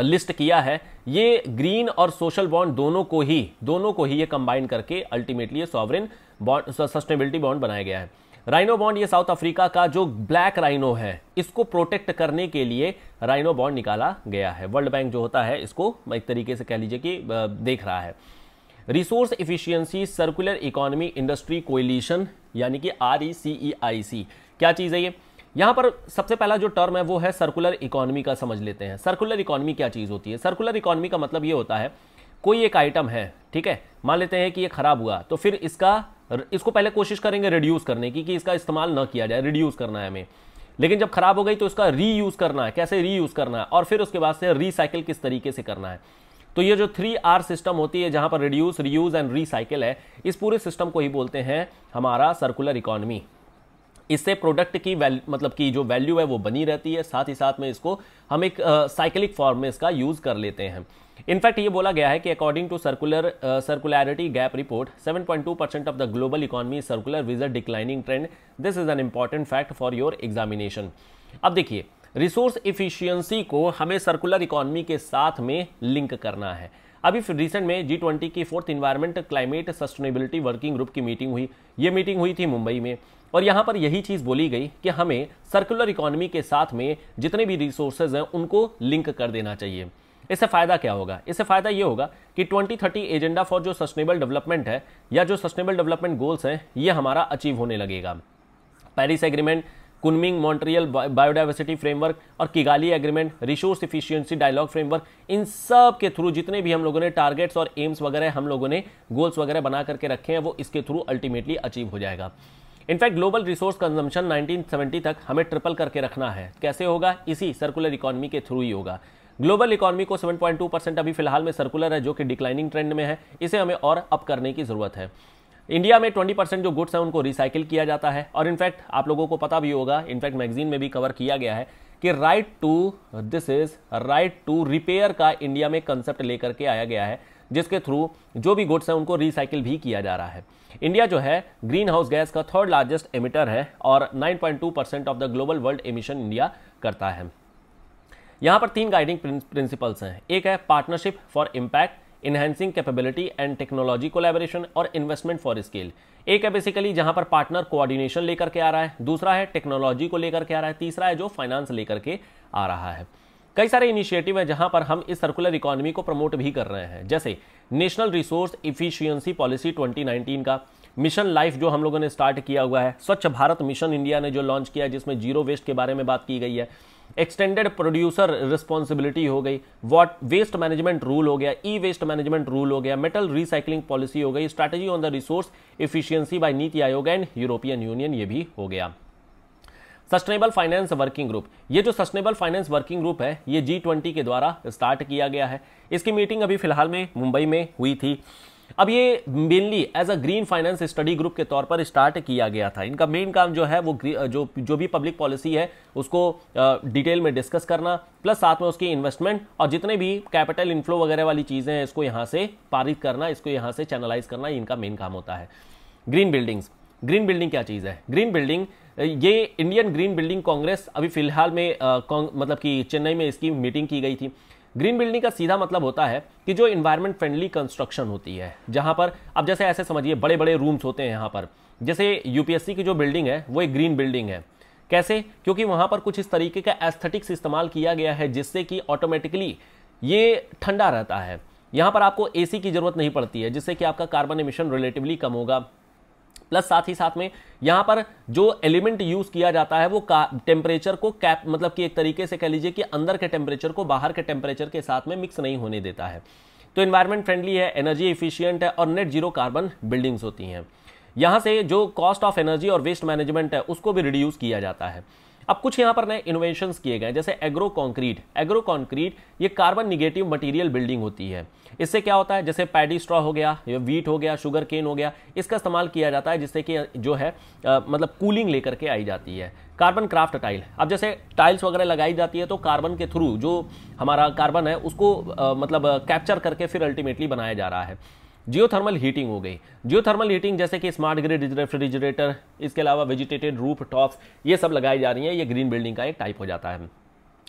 लिस्ट किया है ये ग्रीन और सोशल बॉन्ड दोनों को ही दोनों को ही ये कंबाइन करके अल्टीमेटली ये सॉवरेन बॉन्ड सस्टेनेबिलिटी बॉन्ड बनाया गया है राइनो बॉन्ड ये साउथ अफ्रीका का जो ब्लैक राइनो है इसको प्रोटेक्ट करने के लिए राइनो बॉन्ड निकाला गया है वर्ल्ड बैंक जो होता है इसको एक तरीके से कह लीजिए कि देख रहा है resource efficiency circular economy industry coalition यानी कि आर ई सी ई आई सी क्या चीज़ है ये यहाँ पर सबसे पहला जो टर्म है वो है सर्कुलर इकोनॉमी का समझ लेते हैं सर्कुलर इकोनॉमी क्या चीज़ होती है सर्कुलर इकोनॉमी का मतलब ये होता है कोई एक आइटम है ठीक है मान लेते हैं कि ये ख़राब हुआ तो फिर इसका इसको पहले कोशिश करेंगे रिड्यूस करने की कि इसका इस्तेमाल ना किया जाए रिड्यूस करना है हमें लेकिन जब खराब हो गई तो इसका री करना है कैसे रीयूज़ करना है और फिर उसके बाद से रिसाइकिल किस तरीके से करना है तो ये जो थ्री आर सिस्टम होती है जहां पर रिड्यूस रीयूज एंड रिसाइकिल है इस पूरे सिस्टम को ही बोलते हैं हमारा सर्कुलर इकोनॉमी इससे प्रोडक्ट की वैल्यू मतलब की जो वैल्यू है वो बनी रहती है साथ ही साथ में इसको हम एक साइकिलिक फॉर्म में इसका यूज़ कर लेते हैं इनफैक्ट ये बोला गया है कि according to circular circularity gap report 7.2 percent of the global economy circular was a declining trend this is an important fact for your examination अब देखिए रिसोर्स इफिशियंसी को हमें सर्कुलर इकोनॉमी के साथ में लिंक करना है अभी रिसेंट में जी ट्वेंटी की fourth environment climate sustainability working group की मीटिंग हुई ये मीटिंग हुई थी मुंबई में और यहाँ पर यही चीज़ बोली गई कि हमें सर्कुलर इकोनॉमी के साथ में जितने भी रिसोर्सेज हैं उनको लिंक कर देना चाहिए इससे फ़ायदा क्या होगा इससे फ़ायदा ये होगा कि 2030 एजेंडा फॉर जो सस्टेनेबल डेवलपमेंट है या जो सस्टेनेबल डेवलपमेंट गोल्स हैं ये हमारा अचीव होने लगेगा Paris agreement Kunming Montreal biodiversity framework और Kigali agreement resource efficiency dialogue framework इन सब के थ्रू जितने भी हम लोगों ने टारगेट्स और एम्स वगैरह हम लोगों ने गोल्स वगैरह बना करके रखे हैं वो इसके थ्रू अल्टीमेटली अचीव हो जाएगा इनफैक्ट ग्लोबल रिसोर्स कंजम्पशन 1970 तक हमें ट्रिपल करके रखना है कैसे होगा इसी सर्कुलर इकोनॉमी के थ्रू ही होगा ग्लोबल इकोनॉमी को 7.2 परसेंट अभी फिलहाल में सर्कुलर है जो कि डिक्लाइनिंग ट्रेंड में है इसे हमें और अप करने की ज़रूरत है इंडिया में 20 परसेंट जो गुड्स हैं उनको रिसाइकिल किया जाता है और इनफैक्ट आप लोगों को पता भी होगा इनफैक्ट मैगजीन में भी कवर किया गया है कि right to this is right to repair का इंडिया में कंसेप्ट लेकर के आया गया है जिसके थ्रू जो भी गुड्स हैं उनको रिसाइकिल भी किया जा रहा है इंडिया जो है ग्रीन हाउस गैस का थर्ड लार्जेस्ट एमिटर है और 9.2 percent of the global world emission India करता है यहां पर तीन गाइडिंग प्रिंसिपल्स हैं एक है partnership for impact enhancing capability and technology collaboration और इन्वेस्टमेंट फॉर स्केल एक है बेसिकली जहां पर पार्टनर कोऑर्डिनेशन लेकर के आ रहा है दूसरा है टेक्नोलॉजी को लेकर के आ रहा है तीसरा है जो फाइनेंस लेकर के आ रहा है कई सारे इनिशिएटिव हैं जहां पर हम इस सर्कुलर इकोनॉमी को प्रमोट भी कर रहे हैं जैसे नेशनल रिसोर्स इफिशियंसी पॉलिसी 2019 का मिशन लाइफ जो हम लोगों ने स्टार्ट किया हुआ है स्वच्छ भारत मिशन इंडिया ने जो लॉन्च किया है जिसमें जीरो वेस्ट के बारे में बात की गई है एक्सटेंडेड प्रोड्यूसर रिस्पॉन्सिबिलिटी हो गई वॉट वेस्ट मैनेजमेंट रूल हो गया ई वेस्ट मैनेजमेंट रूल हो गया मेटल रिसाइकलिंग पॉलिसी हो गई strategy on the resource efficiency by NITI Aayog and European Union ये भी हो गया सस्टेनेबल फाइनेंस वर्किंग ग्रुप ये जो सस्टेनेबल फाइनेंस वर्किंग ग्रुप है ये जी ट्वेंटी के द्वारा स्टार्ट किया गया है इसकी मीटिंग अभी फिलहाल में मुंबई में हुई थी अब ये mainly as a green finance study group के तौर पर स्टार्ट किया गया था इनका मेन काम जो है वो जो जो भी पब्लिक पॉलिसी है उसको डिटेल में डिस्कस करना प्लस साथ में उसकी इन्वेस्टमेंट और जितने भी कैपिटल इन्फ्लो वगैरह वाली चीज़ें हैं इसको यहाँ से पारित करना इसको यहाँ से चैनलाइज करना इनका मेन काम होता है ग्रीन बिल्डिंग्स ग्रीन बिल्डिंग क्या चीज़ है ग्रीन बिल्डिंग ये इंडियन ग्रीन बिल्डिंग कांग्रेस अभी फिलहाल में आ, मतलब कि चेन्नई में इसकी मीटिंग की गई थी ग्रीन बिल्डिंग का सीधा मतलब होता है कि जो इन्वायरमेंट फ्रेंडली कंस्ट्रक्शन होती है जहाँ पर अब जैसे ऐसे समझिए बड़े बड़े रूम्स होते हैं यहाँ पर जैसे यूपीएससी की जो बिल्डिंग है वो एक ग्रीन बिल्डिंग है कैसे क्योंकि वहाँ पर कुछ इस तरीके का एस्थेटिक्स इस्तेमाल किया गया है जिससे कि ऑटोमेटिकली ये ठंडा रहता है यहाँ पर आपको एसी की ज़रूरत नहीं पड़ती है जिससे कि आपका कार्बन इमिशन रिलेटिवली कम होगा प्लस साथ ही साथ में यहां पर जो एलिमेंट यूज किया जाता है वो टेम्परेचर को कैप मतलब कि एक तरीके से कह लीजिए कि अंदर के टेम्परेचर को बाहर के टेम्परेचर के साथ में मिक्स नहीं होने देता है तो इन्वायरमेंट फ्रेंडली है एनर्जी इफिशियंट है और नेट जीरो कार्बन बिल्डिंग्स होती हैं यहां से जो कॉस्ट ऑफ एनर्जी और वेस्ट मैनेजमेंट है उसको भी रिड्यूस किया जाता है अब कुछ यहाँ पर नए इनोवेशन किए गए जैसे एग्रो कॉन्क्रीट एग्रो कॉन्क्रीट ये कार्बन निगेटिव मटीरियल बिल्डिंग होती है इससे क्या होता है जैसे पैडी स्ट्रॉ हो गया या वीट हो गया शुगर केन हो गया इसका इस्तेमाल किया जाता है जिससे कि जो है आ, मतलब कूलिंग लेकर के आई जाती है कार्बन क्राफ्ट टाइल अब जैसे टाइल्स वगैरह लगाई जाती है तो कार्बन के थ्रू जो हमारा कार्बन है उसको आ, मतलब कैप्चर करके फिर अल्टीमेटली बनाया जा रहा है जियोथर्मल हीटिंग हो गई जियोथर्मल हीटिंग जैसे कि स्मार्ट ग्रिड रेफ्रिजरेटर इसके अलावा वेजिटेटेड रूफ टॉप्स ये सब लगाई जा रही हैं ये ग्रीन बिल्डिंग का एक टाइप हो जाता है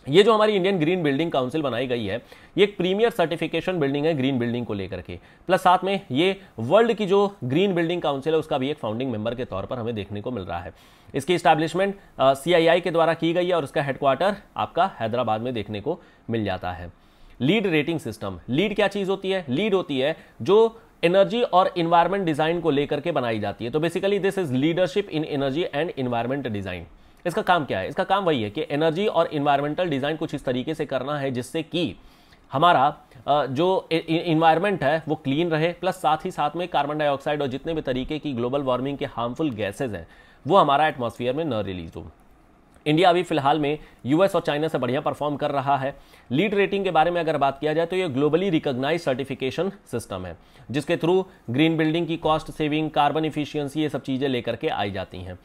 ये जो हमारी इंडियन ग्रीन बिल्डिंग काउंसिल बनाई गई है ये एक प्रीमियर सर्टिफिकेशन बिल्डिंग है ग्रीन बिल्डिंग को लेकर के प्लस साथ में ये वर्ल्ड की जो ग्रीन बिल्डिंग काउंसिल है उसका भी एक फाउंडिंग मेंबर के तौर पर हमें देखने को मिल रहा है इसकी स्टैब्लिशमेंट सीआईआई के द्वारा की गई है और उसका हेडक्वार्टर आपका हैदराबाद में देखने को मिल जाता है लीड रेटिंग सिस्टम लीड क्या चीज़ होती है लीड होती है जो एनर्जी और इन्वायरमेंट डिज़ाइन को लेकर के बनाई जाती है तो basically this is leadership in energy and environment design इसका काम क्या है इसका काम वही है कि एनर्जी और इन्वायरमेंटल डिज़ाइन कुछ इस तरीके से करना है जिससे कि हमारा जो इन्वायरमेंट है वो क्लीन रहे प्लस साथ ही साथ में कार्बन डाइऑक्साइड और जितने भी तरीके की ग्लोबल वार्मिंग के हार्मफुल गैसेज हैं वो हमारा एटमोसफियर में न रिलीज हो इंडिया अभी फिलहाल में यूएस और चाइना से बढ़िया परफॉर्म कर रहा है लीड रेटिंग के बारे में अगर बात किया जाए तो ये ग्लोबली रिकॉग्नाइज सर्टिफिकेशन सिस्टम है जिसके थ्रू ग्रीन बिल्डिंग की कॉस्ट सेविंग कार्बन इफिशियंसी ये सब चीज़ें लेकर के आई जाती हैं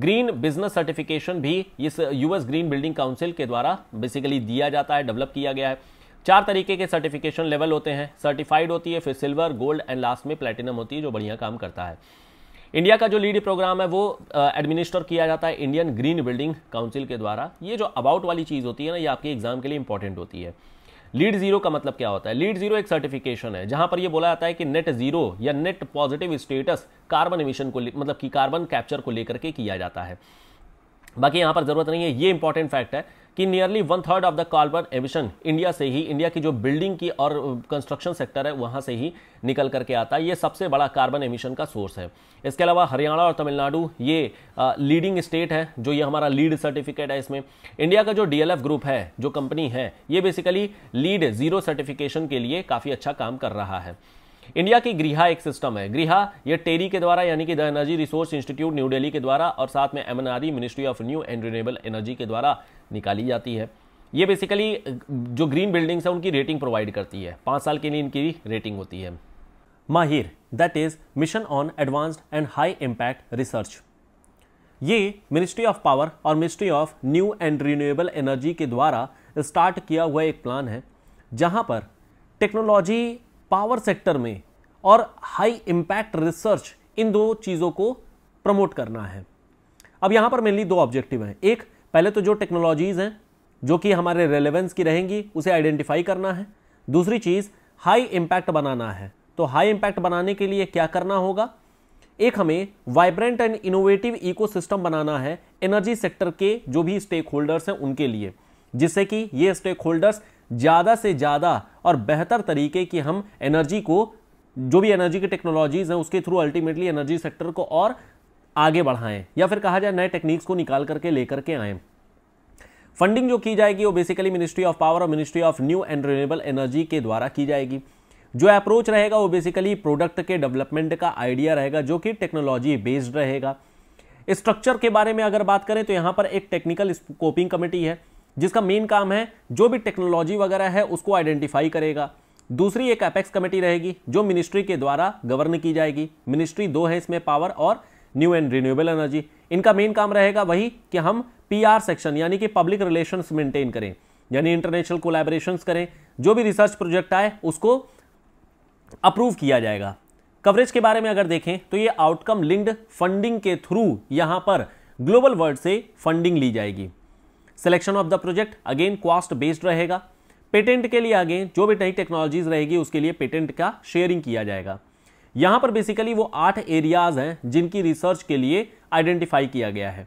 ग्रीन बिजनेस सर्टिफिकेशन भी इस यूएस ग्रीन बिल्डिंग काउंसिल के द्वारा बेसिकली दिया जाता है डेवलप किया गया है चार तरीके के सर्टिफिकेशन लेवल होते हैं सर्टिफाइड होती है फिर सिल्वर गोल्ड एंड लास्ट में प्लेटिनम होती है जो बढ़िया काम करता है इंडिया का जो लीड प्रोग्राम है वो एडमिनिस्टर uh, किया जाता है इंडियन ग्रीन बिल्डिंग काउंसिल के द्वारा ये जो अबाउट वाली चीज़ होती है ना ये आपके एग्जाम के लिए इंपॉर्टेंट होती है लीड जीरो का मतलब क्या होता है लीड जीरो एक सर्टिफिकेशन है जहां पर यह बोला जाता है कि नेट जीरो या net positive status carbon emission को मतलब कि कार्बन कैप्चर को लेकर के किया जाता है बाकी यहां पर जरूरत नहीं है ये इंपॉर्टेंट फैक्ट है कि nearly one third of the carbon emission India से ही इंडिया की जो बिल्डिंग की और कंस्ट्रक्शन uh, सेक्टर है वहाँ से ही निकल करके आता है ये सबसे बड़ा कार्बन एमिशन का सोर्स है इसके अलावा हरियाणा और तमिलनाडु ये लीडिंग uh, स्टेट है जो ये हमारा लीड सर्टिफिकेट है इसमें इंडिया का जो डी ग्रुप है जो कंपनी है ये बेसिकली लीड जीरो सर्टिफिकेशन के लिए काफ़ी अच्छा काम कर रहा है इंडिया की गृहा एक सिस्टम है गृहा ये टेरी के द्वारा यानी कि the energy resource institute new Delhi के द्वारा और साथ में MNRE ministry of new and renewable energy के द्वारा निकाली जाती है ये बेसिकली जो ग्रीन बिल्डिंग्स है उनकी रेटिंग प्रोवाइड करती है पाँच साल के लिए इनकी रेटिंग होती है MAHIR that is mission on advanced and high impact research ये मिनिस्ट्री ऑफ पावर और ministry of new and renewable energy के द्वारा स्टार्ट किया हुआ एक प्लान है जहां पर टेक्नोलॉजी पावर सेक्टर में और हाई इम्पैक्ट रिसर्च इन दो चीज़ों को प्रमोट करना है अब यहाँ पर मेनली दो ऑब्जेक्टिव हैं एक पहले तो जो टेक्नोलॉजीज़ हैं जो कि हमारे रेलेवेंस की रहेंगी उसे आइडेंटिफाई करना है दूसरी चीज़ हाई इम्पैक्ट बनाना है तो हाई इम्पैक्ट बनाने के लिए क्या करना होगा एक हमें वाइब्रेंट एंड इनोवेटिव इकोसिस्टम बनाना है एनर्जी सेक्टर के जो भी स्टेक होल्डर्स हैं उनके लिए जिससे कि ये स्टेक होल्डर्स ज़्यादा से ज़्यादा और बेहतर तरीके की हम एनर्जी को जो भी एनर्जी की टेक्नोलॉजीज़ हैं उसके थ्रू अल्टीमेटली एनर्जी सेक्टर को और आगे बढ़ाएं या फिर कहा जाए नए टेक्निक्स को निकाल करके लेकर के आएँ फंडिंग जो की जाएगी वो बेसिकली मिनिस्ट्री ऑफ पावर और ministry of new and renewable energy के द्वारा की जाएगी जो अप्रोच रहेगा वो बेसिकली प्रोडक्ट के डेवलपमेंट का आइडिया रहेगा जो कि टेक्नोलॉजी बेस्ड रहेगा स्ट्रक्चर के बारे में अगर बात करें तो यहाँ पर एक टेक्निकल स्कोपिंग कमेटी है जिसका मेन काम है जो भी टेक्नोलॉजी वगैरह है उसको आइडेंटिफाई करेगा दूसरी एक अपेक्स कमेटी रहेगी जो मिनिस्ट्री के द्वारा गवर्न की जाएगी मिनिस्ट्री दो है इसमें पावर और न्यू एंड रिन्यूएबल एनर्जी इनका मेन काम रहेगा वही कि हम पीआर सेक्शन यानी कि पब्लिक रिलेशंस मेंटेन करें यानी इंटरनेशनल कोलैबोरेशन करें जो भी रिसर्च प्रोजेक्ट आए उसको अप्रूव किया जाएगा कवरेज के बारे में अगर देखें तो ये आउटकम लिंक्ड फंडिंग के थ्रू यहाँ पर ग्लोबल वर्ल्ड से फंडिंग ली जाएगी selection of the project again cost based रहेगा पेटेंट के लिए अगेन जो भी नई टेक्नोलॉजीज रहेगी उसके लिए पेटेंट का शेयरिंग किया जाएगा यहां पर बेसिकली वो आठ एरियाज हैं जिनकी रिसर्च के लिए आइडेंटिफाई किया गया है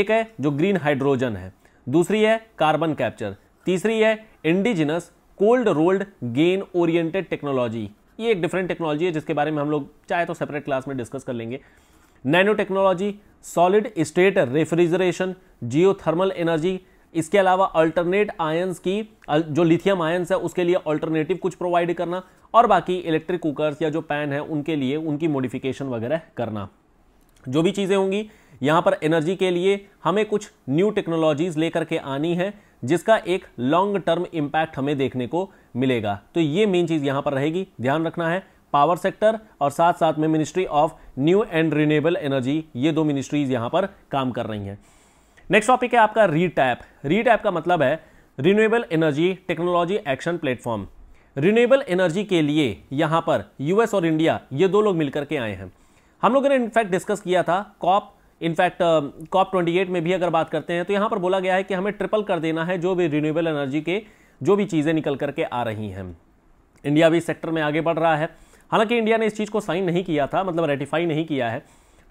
एक है जो ग्रीन हाइड्रोजन है दूसरी है कार्बन कैप्चर तीसरी है indigenous cold rolled grain oriented technology ये एक डिफरेंट टेक्नोलॉजी है जिसके बारे में हम लोग चाहे तो सेपरेट क्लास में डिस्कस कर लेंगे nano technology solid state refrigeration geothermal energy इसके अलावा अल्टरनेट आयंस की जो लिथियम आयंस है उसके लिए अल्टरनेटिव कुछ प्रोवाइड करना और बाकी इलेक्ट्रिक कुकर्स या जो पैन है उनके लिए उनकी मॉडिफिकेशन वगैरह करना जो भी चीज़ें होंगी यहाँ पर एनर्जी के लिए हमें कुछ न्यू टेक्नोलॉजीज लेकर के आनी है जिसका एक लॉन्ग टर्म इम्पैक्ट हमें देखने को मिलेगा तो ये मेन चीज़ यहाँ पर रहेगी ध्यान रखना है पावर सेक्टर और साथ साथ में ministry of new and renewable energy ये दो मिनिस्ट्रीज यहाँ पर काम कर रही हैं नेक्स्ट टॉपिक है आपका रीटैप रीटैप का मतलब है renewable energy technology action platform renewable energy के लिए यहाँ पर यूएस और इंडिया ये दो लोग मिलकर के आए हैं हम लोगों ने इनफैक्ट डिस्कस किया था कॉप इनफैक्ट कॉप ट्वेंटी में भी अगर बात करते हैं तो यहाँ पर बोला गया है कि हमें ट्रिपल कर देना है जो भी रिन्यूएबल एनर्जी के जो भी चीज़ें निकल करके आ रही हैं इंडिया भी इस सेक्टर में आगे बढ़ रहा है हालांकि इंडिया ने इस चीज़ को साइन नहीं किया था मतलब रेटिफाई नहीं किया है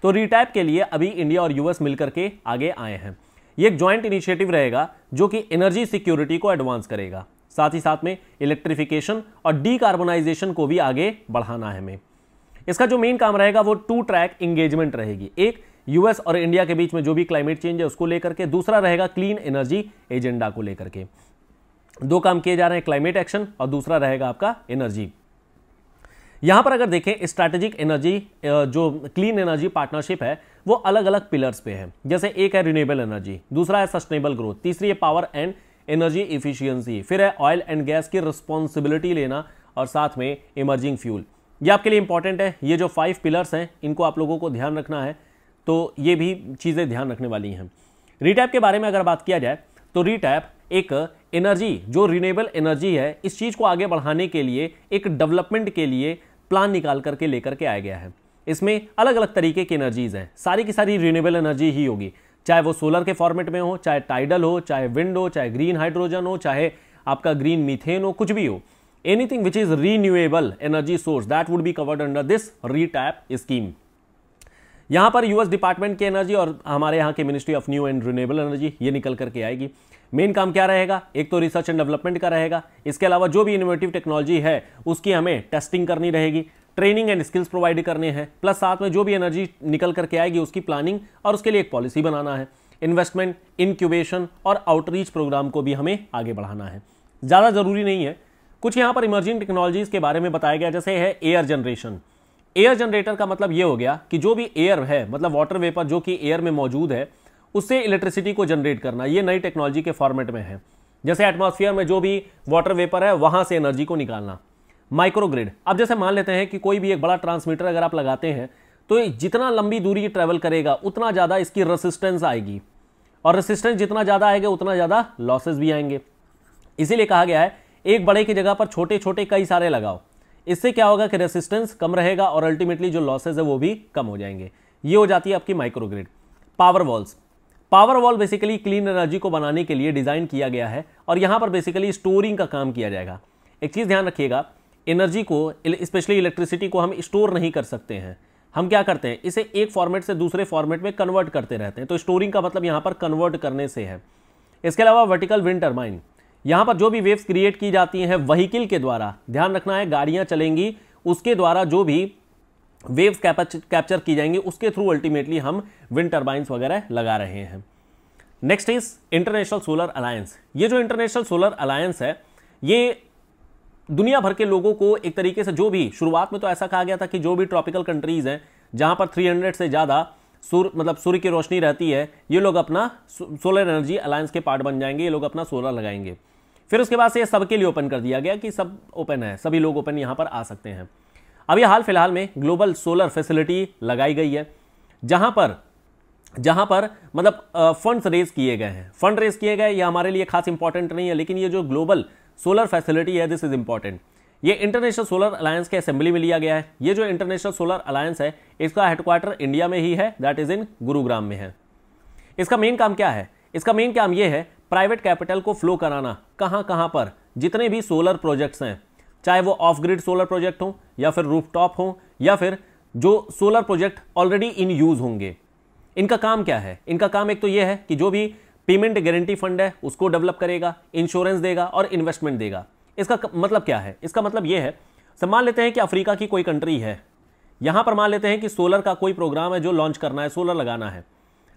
तो रीटैप के लिए अभी इंडिया और यूएस मिलकर के आगे आए हैं ये एक ज्वाइंट इनिशिएटिव रहेगा जो कि एनर्जी सिक्योरिटी को एडवांस करेगा साथ ही साथ में इलेक्ट्रिफिकेशन और डीकार्बोनाइजेशन को भी आगे बढ़ाना है हमें इसका जो मेन काम रहेगा वो टू ट्रैक इंगेजमेंट रहेगी एक यूएस और इंडिया के बीच में जो भी क्लाइमेट चेंज है उसको लेकर के दूसरा रहेगा क्लीन एनर्जी एजेंडा को लेकर के दो काम किए जा रहे हैं क्लाइमेट एक्शन और दूसरा रहेगा आपका एनर्जी यहां पर अगर देखें स्ट्रैटेजिक एनर्जी जो क्लीन एनर्जी पार्टनरशिप है वो अलग अलग पिलर्स पे है जैसे एक है रिन्यूएबल एनर्जी दूसरा है सस्टेनेबल ग्रोथ तीसरी है पावर एंड एनर्जी इफिशियंसी फिर है ऑयल एंड गैस की रिस्पॉन्सिबिलिटी लेना और साथ में इमर्जिंग फ्यूल ये आपके लिए इंपॉर्टेंट है ये जो फाइव पिलर्स हैं इनको आप लोगों को ध्यान रखना है तो ये भी चीज़ें ध्यान रखने वाली हैं रीटैप के बारे में अगर बात किया जाए तो रीटैप एक एनर्जी जो रिनेबल एनर्जी है इस चीज़ को आगे बढ़ाने के लिए एक डेवलपमेंट के लिए प्लान निकाल करके लेकर के आया गया है इसमें अलग अलग तरीके की एनर्जीज़ हैं सारी की सारी रिन्यूएबल एनर्जी ही होगी चाहे वो सोलर के फॉर्मेट में हो चाहे टाइडल हो चाहे विंड हो चाहे ग्रीन हाइड्रोजन हो चाहे आपका ग्रीन मीथेन हो कुछ भी हो anything which is renewable energy source that would be covered under this RETAP scheme यहां पर यूएस डिपार्टमेंट की एनर्जी और हमारे यहाँ के ministry of new and renewable energy ये निकल करके आएगी मेन काम क्या रहेगा एक तो रिसर्च एंड डेवलपमेंट का रहेगा इसके अलावा जो भी इनोवेटिव टेक्नोलॉजी है उसकी हमें टेस्टिंग करनी रहेगी ट्रेनिंग एंड स्किल्स प्रोवाइड करने हैं प्लस साथ में जो भी एनर्जी निकल करके आएगी उसकी प्लानिंग और उसके लिए एक पॉलिसी बनाना है इन्वेस्टमेंट इनक्यूबेशन और आउटरीच प्रोग्राम को भी हमें आगे बढ़ाना है ज़्यादा ज़रूरी नहीं है कुछ यहाँ पर इमर्जिंग टेक्नोलॉजीज के बारे में बताया गया जैसे है एयर जनरेशन एयर जनरेटर का मतलब ये हो गया कि जो भी एयर है मतलब वाटर वेपर जो कि एयर में मौजूद है उससे इलेक्ट्रिसिटी को जनरेट करना ये नई टेक्नोलॉजी के फॉर्मेट में है जैसे एटमॉस्फेयर में जो भी वाटर वेपर है वहाँ से एनर्जी को निकालना माइक्रोग्रिड अब जैसे मान लेते हैं कि कोई भी एक बड़ा ट्रांसमीटर अगर आप लगाते हैं तो जितना लंबी दूरी ट्रेवल करेगा उतना ज़्यादा इसकी रेसिस्टेंस आएगी और रेसिस्टेंस जितना ज़्यादा आएगा उतना ज़्यादा लॉसेज भी आएंगे इसीलिए कहा गया है एक बड़े की जगह पर छोटे छोटे कई सारे लगाओ इससे क्या होगा कि रेसिस्टेंस कम रहेगा और अल्टीमेटली जो लॉसेज है वो भी कम हो जाएंगे ये हो जाती है आपकी microgrid power walls power wall basically clean energy को बनाने के लिए डिज़ाइन किया गया है और यहाँ पर बेसिकली स्टोरिंग का काम किया जाएगा एक चीज़ ध्यान रखिएगा एनर्जी को स्पेशली इलेक्ट्रिसिटी को हम स्टोर नहीं कर सकते हैं हम क्या करते हैं इसे एक फॉर्मेट से दूसरे फॉर्मेट में कन्वर्ट करते रहते हैं तो स्टोरिंग का मतलब यहाँ पर कन्वर्ट करने से है इसके अलावा वर्टिकल विंड टर्माइन यहाँ पर जो भी वेव्स क्रिएट की जाती हैं वहीकिल के द्वारा ध्यान रखना है गाड़ियाँ चलेंगी उसके द्वारा जो भी वेव्स कैप्चर की जाएंगी उसके थ्रू अल्टीमेटली हम विंड टर्बाइंस वगैरह लगा रहे हैं next is international solar alliance ये जो इंटरनेशनल सोलर अलायंस है ये दुनिया भर के लोगों को एक तरीके से जो भी शुरुआत में तो ऐसा कहा गया था कि जो भी ट्रॉपिकल कंट्रीज़ हैं जहां पर 300 से ज़्यादा सूर्य मतलब सूर्य की रोशनी रहती है ये लोग अपना सोलर एनर्जी अलायंस के पार्ट बन जाएंगे ये लोग अपना सोलर लगाएंगे फिर उसके बाद से ये सबके लिए ओपन कर दिया गया कि सब ओपन है सभी लोग ओपन यहाँ पर आ सकते हैं अभी हाल फिलहाल में ग्लोबल सोलर फैसिलिटी लगाई गई है जहाँ पर जहाँ पर मतलब फंड्स रेज किए गए हैं फंड रेज किए गए ये हमारे लिए खास इंपॉर्टेंट नहीं है लेकिन ये जो ग्लोबल सोलर फैसिलिटी है दिस इज इंपॉर्टेंट ये इंटरनेशनल सोलर अलायंस के असेंबली में लिया गया है ये जो इंटरनेशनल सोलर अलायंस है इसका हेडक्वार्टर इंडिया में ही है दैट इज इन गुरुग्राम में है इसका मेन काम क्या है इसका मेन काम ये है प्राइवेट कैपिटल को फ्लो कराना कहाँ कहाँ पर जितने भी सोलर प्रोजेक्ट्स हैं चाहे वो ऑफ ग्रिड सोलर प्रोजेक्ट हों या फिर रूफ टॉप हों या फिर जो solar project already in use होंगे इनका काम क्या है इनका काम एक तो ये है कि जो भी पेमेंट गारंटी फंड है उसको डेवलप करेगा इंश्योरेंस देगा और इन्वेस्टमेंट देगा इसका मतलब क्या है इसका मतलब यह है सब मान लेते हैं कि अफ्रीका की कोई कंट्री है यहां पर मान लेते हैं कि सोलर का कोई प्रोग्राम है जो लॉन्च करना है सोलर लगाना है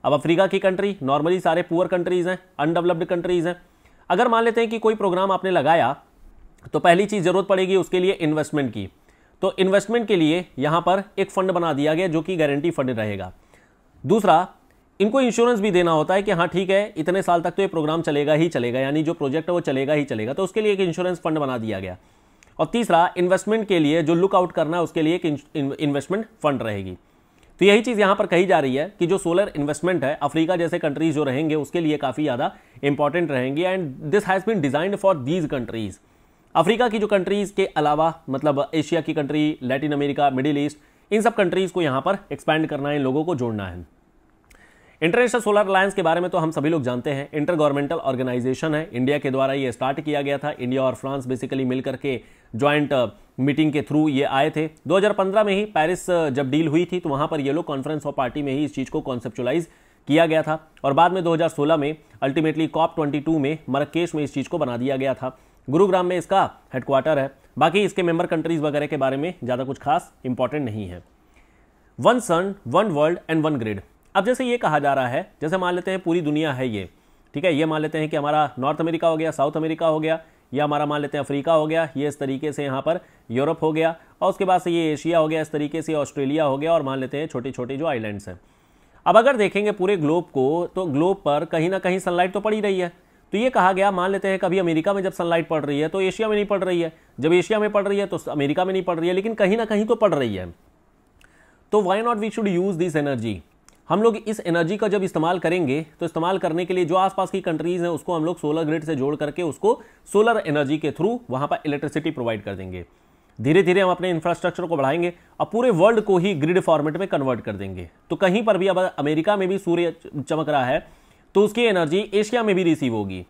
अब अफ्रीका की कंट्री नॉर्मली सारे पुअर कंट्रीज़ हैं अनडेवलप्ड कंट्रीज़ हैं अगर मान लेते हैं कि कोई प्रोग्राम आपने लगाया तो पहली चीज़ ज़रूरत पड़ेगी उसके लिए इन्वेस्टमेंट की तो इन्वेस्टमेंट के लिए यहां पर एक फ़ंड बना दिया गया जो कि गारंटी फंड रहेगा दूसरा इनको इंश्योरेंस भी देना होता है कि हाँ ठीक है इतने साल तक तो ये प्रोग्राम चलेगा ही चलेगा यानी जो प्रोजेक्ट है वो चलेगा ही चलेगा तो उसके लिए एक इंश्योरेंस फंड बना दिया गया और तीसरा इन्वेस्टमेंट के लिए जो लुकआउट करना है उसके लिए एक इन्वेस्टमेंट फंड रहेगी तो यही चीज़ यहाँ पर कही जा रही है कि जो सोलर इन्वेस्टमेंट है अफ्रीका जैसे कंट्रीज जो रहेंगे उसके लिए काफ़ी ज़्यादा इंपॉर्टेंट रहेंगी and this has been designed for these countries Africa की जो कंट्रीज़ के अलावा मतलब एशिया की country Latin America Middle East इन सब कंट्रीज़ को यहाँ पर एक्सपैंड करना है इन लोगों को जोड़ना है इंटरनेशनल सोलर अलायंस के बारे में तो हम सभी लोग जानते हैं इंटर गवर्नमेंटल ऑर्गेनाइजेशन है इंडिया के द्वारा ये स्टार्ट किया गया था इंडिया और फ्रांस बेसिकली मिलकर के ज्वाइंट मीटिंग uh, के थ्रू ये आए थे 2015 में ही पेरिस uh, जब डील हुई थी तो वहाँ पर ये लोग कॉन्फ्रेंस ऑफ पार्टी में ही इस चीज़ को कॉन्सेप्चुलाइज किया गया था और बाद में दो में अल्टीमेटली कॉप ट्वेंटी में मरकेश में इस चीज़ को बना दिया गया था गुरुग्राम में इसका हेडक्वार्टर है बाकी इसके मेंबर कंट्रीज़ वगैरह के बारे में ज़्यादा कुछ खास इंपॉर्टेंट नहीं है one sun one world and one grid अब जैसे ये कहा जा रहा है जैसे मान लेते हैं पूरी दुनिया है ये ठीक है ये मान लेते हैं कि हमारा नॉर्थ अमेरिका हो गया साउथ अमेरिका हो गया या हमारा मान लेते हैं अफ्रीका हो गया ये इस तरीके से यहाँ पर यूरोप हो गया और उसके बाद से ये एशिया हो गया इस तरीके से ऑस्ट्रेलिया हो गया और मान लेते हैं छोटे छोटे जो आइलैंड्स हैं अब अगर देखेंगे पूरे ग्लोब को तो ग्लोब पर कहीं ना कहीं सनलाइट तो पड़ ही रही है तो ये कहा गया मान लेते हैं कभी अमेरिका में जब सनलाइट पड़ रही है तो एशिया में नहीं पड़ रही है जब एशिया में पड़ रही है तो अमेरिका में नहीं पड़ रही है लेकिन कहीं ना कहीं तो पड़ रही है तो why not we should use this energy हम लोग इस एनर्जी का जब इस्तेमाल करेंगे तो इस्तेमाल करने के लिए जो आसपास की कंट्रीज हैं उसको हम लोग सोलर ग्रिड से जोड़ करके उसको सोलर एनर्जी के थ्रू वहाँ पर इलेक्ट्रिसिटी प्रोवाइड कर देंगे धीरे धीरे हम अपने इंफ्रास्ट्रक्चर को बढ़ाएंगे और पूरे वर्ल्ड को ही ग्रिड फॉर्मेट में कन्वर्ट कर देंगे तो कहीं पर भी अब अमेरिका में भी सूर्य चमक रहा है तो उसकी एनर्जी एशिया में भी रिसीव होगी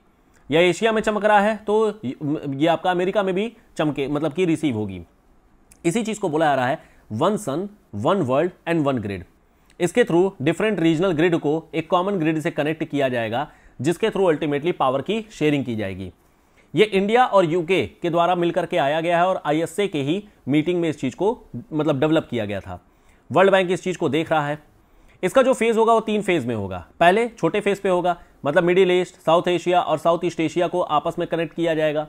या एशिया में चमक रहा है तो ये आपका अमेरिका में भी चमके मतलब कि रिसीव होगी इसी चीज़ को बोला जा रहा है one sun one world and one grid इसके थ्रू डिफरेंट रीजनल ग्रिड को एक कॉमन ग्रिड से कनेक्ट किया जाएगा जिसके थ्रू अल्टीमेटली पावर की शेयरिंग की जाएगी ये इंडिया और यूके के द्वारा मिलकर के आया गया है और आईएसए के ही मीटिंग में इस चीज़ को मतलब डेवलप किया गया था वर्ल्ड बैंक इस चीज़ को देख रहा है इसका जो फेज़ होगा वो तीन फेज़ में होगा पहले छोटे फेज़ पे होगा मतलब मिडिल ईस्ट साउथ एशिया और साउथ ईस्ट एशिया को आपस में कनेक्ट किया जाएगा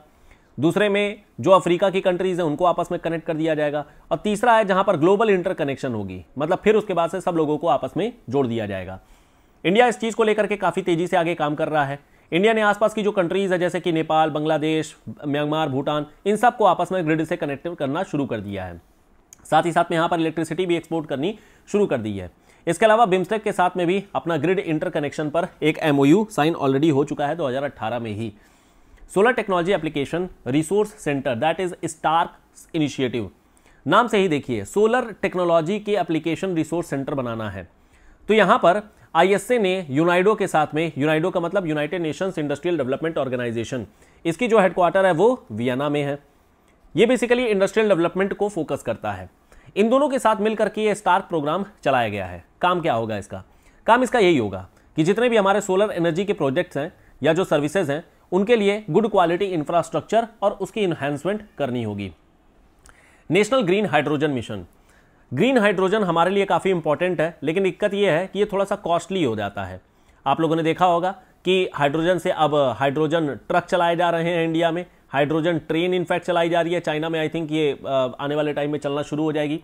दूसरे में जो अफ्रीका की कंट्रीज़ हैं उनको आपस में कनेक्ट कर दिया जाएगा और तीसरा है जहां पर ग्लोबल इंटरकनेक्शन होगी मतलब फिर उसके बाद से सब लोगों को आपस में जोड़ दिया जाएगा इंडिया इस चीज़ को लेकर के काफ़ी तेज़ी से आगे काम कर रहा है इंडिया ने आसपास की जो कंट्रीज़ है जैसे कि नेपाल बांग्लादेश म्यांमार भूटान इन सब को आपस में ग्रिड से कनेक्ट करना शुरू कर दिया है साथ ही साथ में यहाँ पर इलेक्ट्रिसिटी भी एक्सपोर्ट करनी शुरू कर दी है इसके अलावा बिम्स्टेक के साथ में भी अपना ग्रिड इंटरकनेक्शन पर एक एमओयू साइन ऑलरेडी हो चुका है 2018 में ही solar technology application resource centre that is STARC initiative नाम से ही देखिए सोलर टेक्नोलॉजी के एप्लीकेशन रिसोर्स सेंटर बनाना है तो यहाँ पर ए ने यूनाइडो के साथ में यूनाइडो का मतलब United Nations industrial development organisation इसकी जो हेडक्वार्टर है वो वियना में है ये बेसिकली इंडस्ट्रियल डेवलपमेंट को फोकस करता है इन दोनों के साथ मिलकर के ये स्टार्क प्रोग्राम चलाया गया है काम क्या होगा इसका काम इसका यही होगा कि जितने भी हमारे सोलर एनर्जी के प्रोजेक्ट्स हैं या जो सर्विसेज हैं उनके लिए गुड क्वालिटी इंफ्रास्ट्रक्चर और उसकी इन्हेंसमेंट करनी होगी national green hydrogen mission green hydrogen हमारे लिए काफ़ी इंपॉर्टेंट है लेकिन दिक्कत यह है कि ये थोड़ा सा कॉस्टली हो जाता है आप लोगों ने देखा होगा कि हाइड्रोजन से अब हाइड्रोजन ट्रक चलाए जा रहे हैं इंडिया में हाइड्रोजन ट्रेन इनफैक्ट चलाई जा रही है चाइना में आई थिंक ये आने वाले टाइम में चलना शुरू हो जाएगी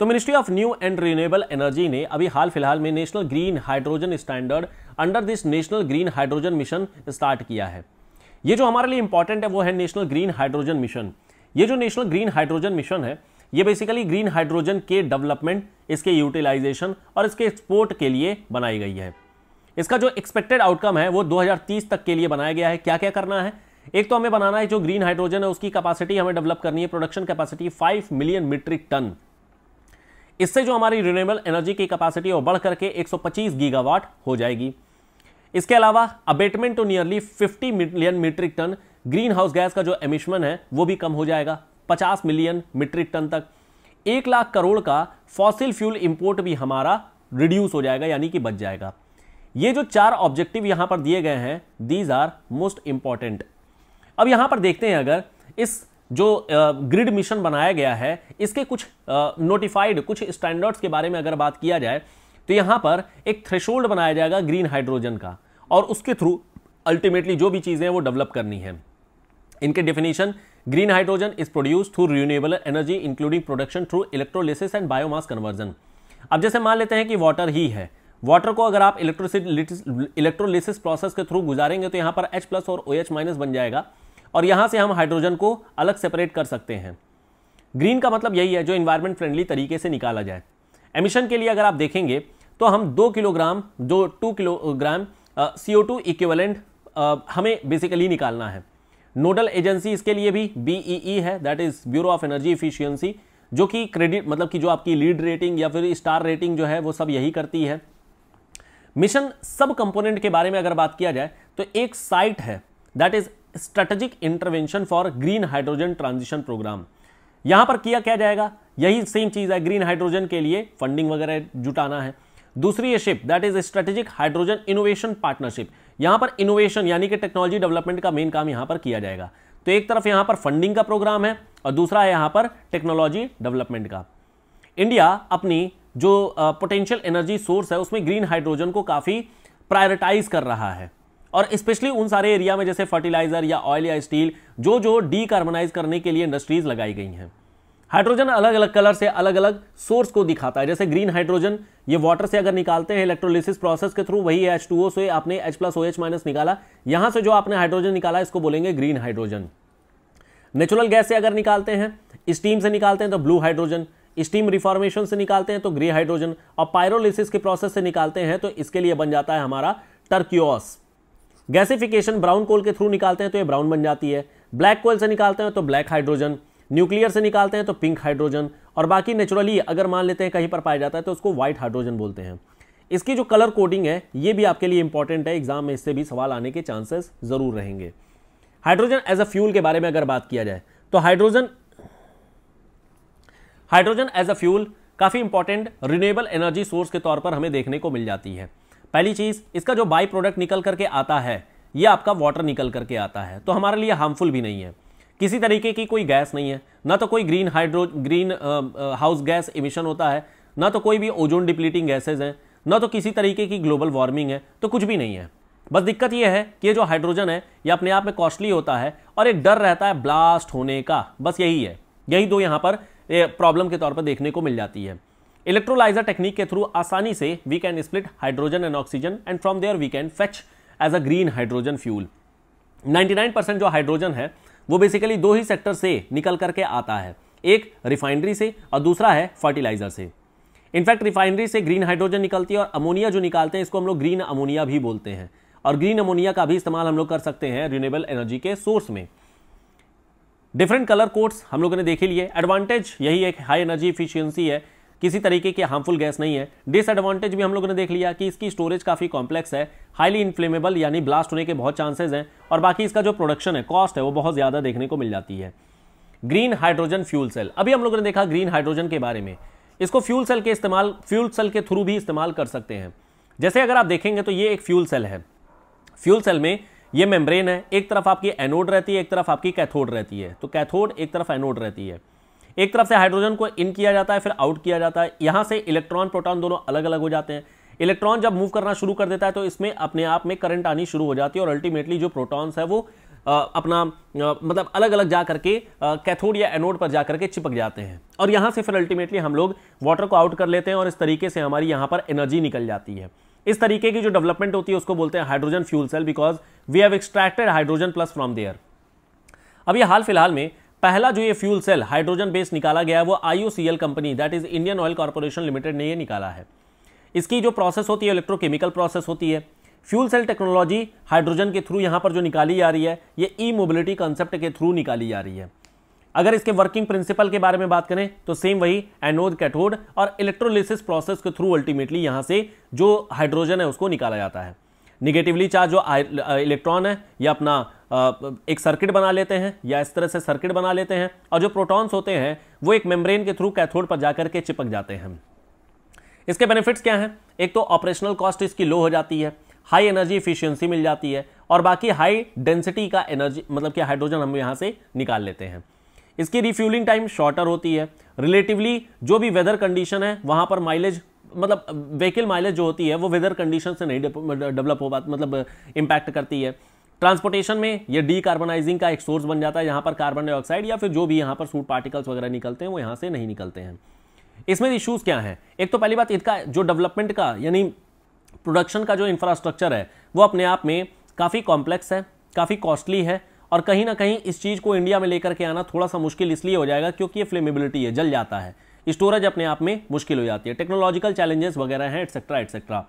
तो ministry of new and renewable energy ने अभी हाल फिलहाल में national green hydrogen standard under this national green hydrogen mission start किया है ये जो हमारे लिए इंपॉर्टेंट है वो है नेशनल ग्रीन हाइड्रोजन मिशन ये जो नेशनल ग्रीन हाइड्रोजन मिशन है ये बेसिकली ग्रीन हाइड्रोजन के डेवलपमेंट इसके यूटिलाइजेशन और इसके एक्सपोर्ट के लिए बनाई गई है इसका जो एक्सपेक्टेड आउटकम है वो 2030 तक के लिए बनाया गया है क्या क्या करना है एक तो हमें बनाना है जो ग्रीन हाइड्रोजन है उसकी कैपेसिटी हमें डेवलप करनी है production capacity 5 million metric tonne इससे जो हमारी रिन्यूएबल एनर्जी की कैपेसिटी है वो बढ़ करके 125 गीगावाट हो जाएगी इसके अलावा abatement to nearly 50 million metric tonne green house gas का जो एमिशमन है वो भी कम हो जाएगा 50 मिलियन मीट्रिक टन तक एक लाख करोड़ का फॉसिल फ्यूल इंपोर्ट भी हमारा रिड्यूस हो जाएगा यानी कि बच जाएगा ये जो चार ऑब्जेक्टिव यहां पर दिए गए हैं दीज आर मोस्ट इंपॉर्टेंट अब यहां पर देखते हैं अगर इस जो ग्रिड मिशन बनाया गया है इसके कुछ नोटिफाइड कुछ स्टैंडर्ड्स के बारे में अगर बात किया जाए तो यहाँ पर एक थ्रेशोल्ड बनाया जाएगा ग्रीन हाइड्रोजन का और उसके थ्रू अल्टीमेटली जो भी चीज़ें हैं वो डेवलप करनी है इनके definition green hydrogen is produce through renewable energy including production through electrolysis and biomass conversion अब जैसे मान लेते हैं कि वाटर ही है वाटर को अगर आप इलेक्ट्रोसिटी इलेक्ट्रोलिसिस प्रोसेस के थ्रू गुजारेंगे तो यहाँ पर एच प्लस और ओ OH माइनस बन जाएगा और यहाँ से हम हाइड्रोजन को अलग सेपरेट कर सकते हैं ग्रीन का मतलब यही है जो इन्वायरमेंट फ्रेंडली तरीके से निकाला जाए एमिशन के लिए अगर आप देखेंगे तो हम दो किलोग्राम जो two kilogram C O two equivalent हमें बेसिकली निकालना है नोडल एजेंसी इसके लिए भी बी ई ई है that is bureau of energy efficiency जो कि क्रेडिट मतलब कि जो आपकी लीड रेटिंग या फिर स्टार रेटिंग जो है वो सब यही करती है मिशन सब कंपोनेंट के बारे में अगर बात किया जाए तो एक साइट है that is strategic intervention for green hydrogen transition programme यहां पर किया क्या जाएगा यही सेम चीज है ग्रीन हाइड्रोजन के लिए फंडिंग वगैरह जुटाना है दूसरी है SHIP that is strategic hydrogen innovation partnership यहां पर इनोवेशन यानी कि टेक्नोलॉजी डेवलपमेंट का मेन काम यहां पर किया जाएगा तो एक तरफ यहां पर फंडिंग का प्रोग्राम है और दूसरा है यहां पर टेक्नोलॉजी डेवलपमेंट का इंडिया अपनी जो पोटेंशियल एनर्जी सोर्स है उसमें ग्रीन हाइड्रोजन को काफ़ी प्रायोरिटाइज कर रहा है और स्पेशली उन सारे एरिया में जैसे फर्टिलाइजर या ऑयल या स्टील जो जो डीकार्बोनाइज करने के लिए इंडस्ट्रीज लगाई गई हैं हाइड्रोजन अलग अलग कलर से अलग अलग सोर्स को दिखाता है जैसे ग्रीन हाइड्रोजन ये वाटर से अगर निकालते हैं इलेक्ट्रोलिसिस प्रोसेस के थ्रू वही एच टू ओ से आपने H plus O H minus निकाला यहां से जो आपने हाइड्रोजन निकाला इसको बोलेंगे ग्रीन हाइड्रोजन नेचुरल गैस से अगर निकालते हैं स्टीम से निकालते हैं तो ब्लू हाइड्रोजन स्टीम रिफॉर्मेशन से निकालते हैं तो ग्रे हाइड्रोजन और पायरोलिसिस के प्रोसेस से निकालते हैं तो इसके लिए बन जाता है हमारा टर्क्योस गैसिफिकेशन ब्राउन कोल के थ्रू निकालते हैं तो ये ब्राउन बन जाती है ब्लैक कोल से निकालते हैं तो ब्लैक हाइड्रोजन न्यूक्लियर से निकालते हैं तो पिंक हाइड्रोजन और बाकी नेचुरली अगर मान लेते हैं कहीं पर पाया जाता है तो उसको व्हाइट हाइड्रोजन बोलते हैं इसकी जो कलर कोडिंग है ये भी आपके लिए इंपॉर्टेंट है एग्जाम में इससे भी सवाल आने के चांसेस ज़रूर रहेंगे हाइड्रोजन एज अ फ्यूल के बारे में अगर बात किया जाए तो hydrogen hydrogen as a fuel काफ़ी इंपॉर्टेंट रिन्यूएबल एनर्जी सोर्स के तौर पर हमें देखने को मिल जाती है पहली चीज़ इसका जो बाई प्रोडक्ट निकल करके आता है ये आपका वाटर निकल करके आता है तो हमारे लिए हार्मफुल भी नहीं है किसी तरीके की कोई गैस नहीं है ना तो कोई green hydro green house gas emission होता है ना तो कोई भी ओजोन डिप्लीटिंग गैसेज हैं ना तो किसी तरीके की ग्लोबल वार्मिंग है तो कुछ भी नहीं है बस दिक्कत यह है कि ये जो हाइड्रोजन है ये अपने आप में कॉस्टली होता है और एक डर रहता है ब्लास्ट होने का बस यही है यही दो यहाँ पर प्रॉब्लम के तौर पर देखने को मिल जाती है इलेक्ट्रोलाइजर टेक्निक के थ्रू आसानी से we can split hydrogen and oxygen and from there we can fetch as a green hydrogen fuel 99% जो हाइड्रोजन है वो बेसिकली दो ही सेक्टर से निकल करके आता है एक रिफाइनरी से और दूसरा है फर्टिलाइजर से इनफैक्ट रिफाइनरी से ग्रीन हाइड्रोजन निकलती है और अमोनिया जो निकालते हैं इसको हम लोग ग्रीन अमोनिया भी बोलते हैं और ग्रीन अमोनिया का भी इस्तेमाल हम लोग कर सकते हैं रिन्यूएबल एनर्जी के सोर्स में डिफरेंट कलर कोड्स हम लोगों ने देखे लिए एडवांटेज यही एक हाई एनर्जी इफिशियंसी है किसी तरीके की हार्मफुल गैस नहीं है डिसएडवांटेज भी हम लोगों ने देख लिया कि इसकी स्टोरेज काफ़ी कॉम्प्लेक्स है हाईली इन्फ्लेमेबल यानी ब्लास्ट होने के बहुत चांसेज हैं और बाकी इसका जो प्रोडक्शन है कॉस्ट है वो बहुत ज़्यादा देखने को मिल जाती है ग्रीन हाइड्रोजन फ्यूल सेल अभी हम लोगों ने देखा ग्रीन हाइड्रोजन के बारे में इसको फ्यूल सेल के इस्तेमाल फ्यूल सेल के थ्रू भी इस्तेमाल कर सकते हैं जैसे अगर आप देखेंगे तो ये एक फ्यूल सेल है फ्यूल सेल में ये मेम्ब्रेन है एक तरफ आपकी एनोड रहती है एक तरफ आपकी कैथोड रहती है तो कैथोड एक तरफ एनोड रहती है एक तरफ से हाइड्रोजन को इन किया जाता है फिर आउट किया जाता है यहाँ से इलेक्ट्रॉन प्रोटॉन दोनों अलग अलग हो जाते हैं इलेक्ट्रॉन जब मूव करना शुरू कर देता है तो इसमें अपने आप में करंट आनी शुरू हो जाती है और अल्टीमेटली जो प्रोटॉन्स है वो आ, अपना आ, मतलब अलग अलग जा करके कैथोड या एनोड पर जा करके चिपक जाते हैं और यहाँ से फिर अल्टीमेटली हम लोग वाटर को आउट कर लेते हैं और इस तरीके से हमारी यहाँ पर एनर्जी निकल जाती है इस तरीके की जो डेवलपमेंट होती है उसको बोलते हैं hydrogen fuel cell because we have extracted hydrogen plus from there अभी हाल फिलहाल में पहला जो ये फ्यूल सेल हाइड्रोजन बेस निकाला गया है वो आई कंपनी that is Indian Oil Corporation Limited ने ये निकाला है इसकी जो प्रोसेस होती है इलेक्ट्रोकेमिकल प्रोसेस होती है फ्यूल सेल टेक्नोलॉजी हाइड्रोजन के थ्रू यहाँ पर जो निकाली जा रही है ये ई मोबिलिटी कॉन्सेप्ट के थ्रू निकाली जा रही है अगर इसके वर्किंग प्रिंसिपल के बारे में बात करें तो सेम वही एनोद कैथोड और इलेक्ट्रोलिसिस प्रोसेस के थ्रू अल्टीमेटली यहाँ से जो हाइड्रोजन है उसको निकाला जाता है निगेटिवली चार्ज जो इलेक्ट्रॉन है या अपना एक सर्किट बना लेते हैं या इस तरह से सर्किट बना लेते हैं और जो प्रोटॉन्स होते हैं वो एक मेम्ब्रेन के थ्रू कैथोड पर जाकर के चिपक जाते हैं इसके बेनिफिट्स क्या हैं एक तो ऑपरेशनल कॉस्ट इसकी लो हो जाती है हाई एनर्जी इफिशियंसी मिल जाती है और बाकी हाई डेंसिटी का एनर्जी मतलब कि हाइड्रोजन हम यहाँ से निकाल लेते हैं इसकी रिफ्यूलिंग टाइम शॉर्टर होती है रिलेटिवली जो भी वेदर कंडीशन है वहाँ पर माइलेज मतलब व्हीकल माइलेज जो होती है वो वेदर कंडीशन से नहीं डेवलप हो पाती मतलब इम्पैक्ट करती है ट्रांसपोर्टेशन में ये डी कार्बनाइजिंग का एक सोर्स बन जाता है यहाँ पर कार्बन डाइऑक्साइड या फिर जो भी यहाँ पर सूट पार्टिकल्स वगैरह निकलते हैं वो यहाँ से नहीं निकलते हैं इसमें इश्यूज़ क्या हैं एक तो पहली बात इसका जो डेवलपमेंट का यानी प्रोडक्शन का जो इंफ्रास्ट्रक्चर है वो अपने आप में काफ़ी कॉम्प्लेक्स है काफ़ी कॉस्टली है और कहीं ना कहीं इस चीज़ को इंडिया में लेकर के आना थोड़ा सा मुश्किल इसलिए हो जाएगा क्योंकि ये फ्लेमेबिलिटी है जल जाता है स्टोरेज अपने आप में मुश्किल हो जाती है टेक्नोलॉजिकल चैलेंजेस वगैरह हैं एटसेट्रा एटसेट्रा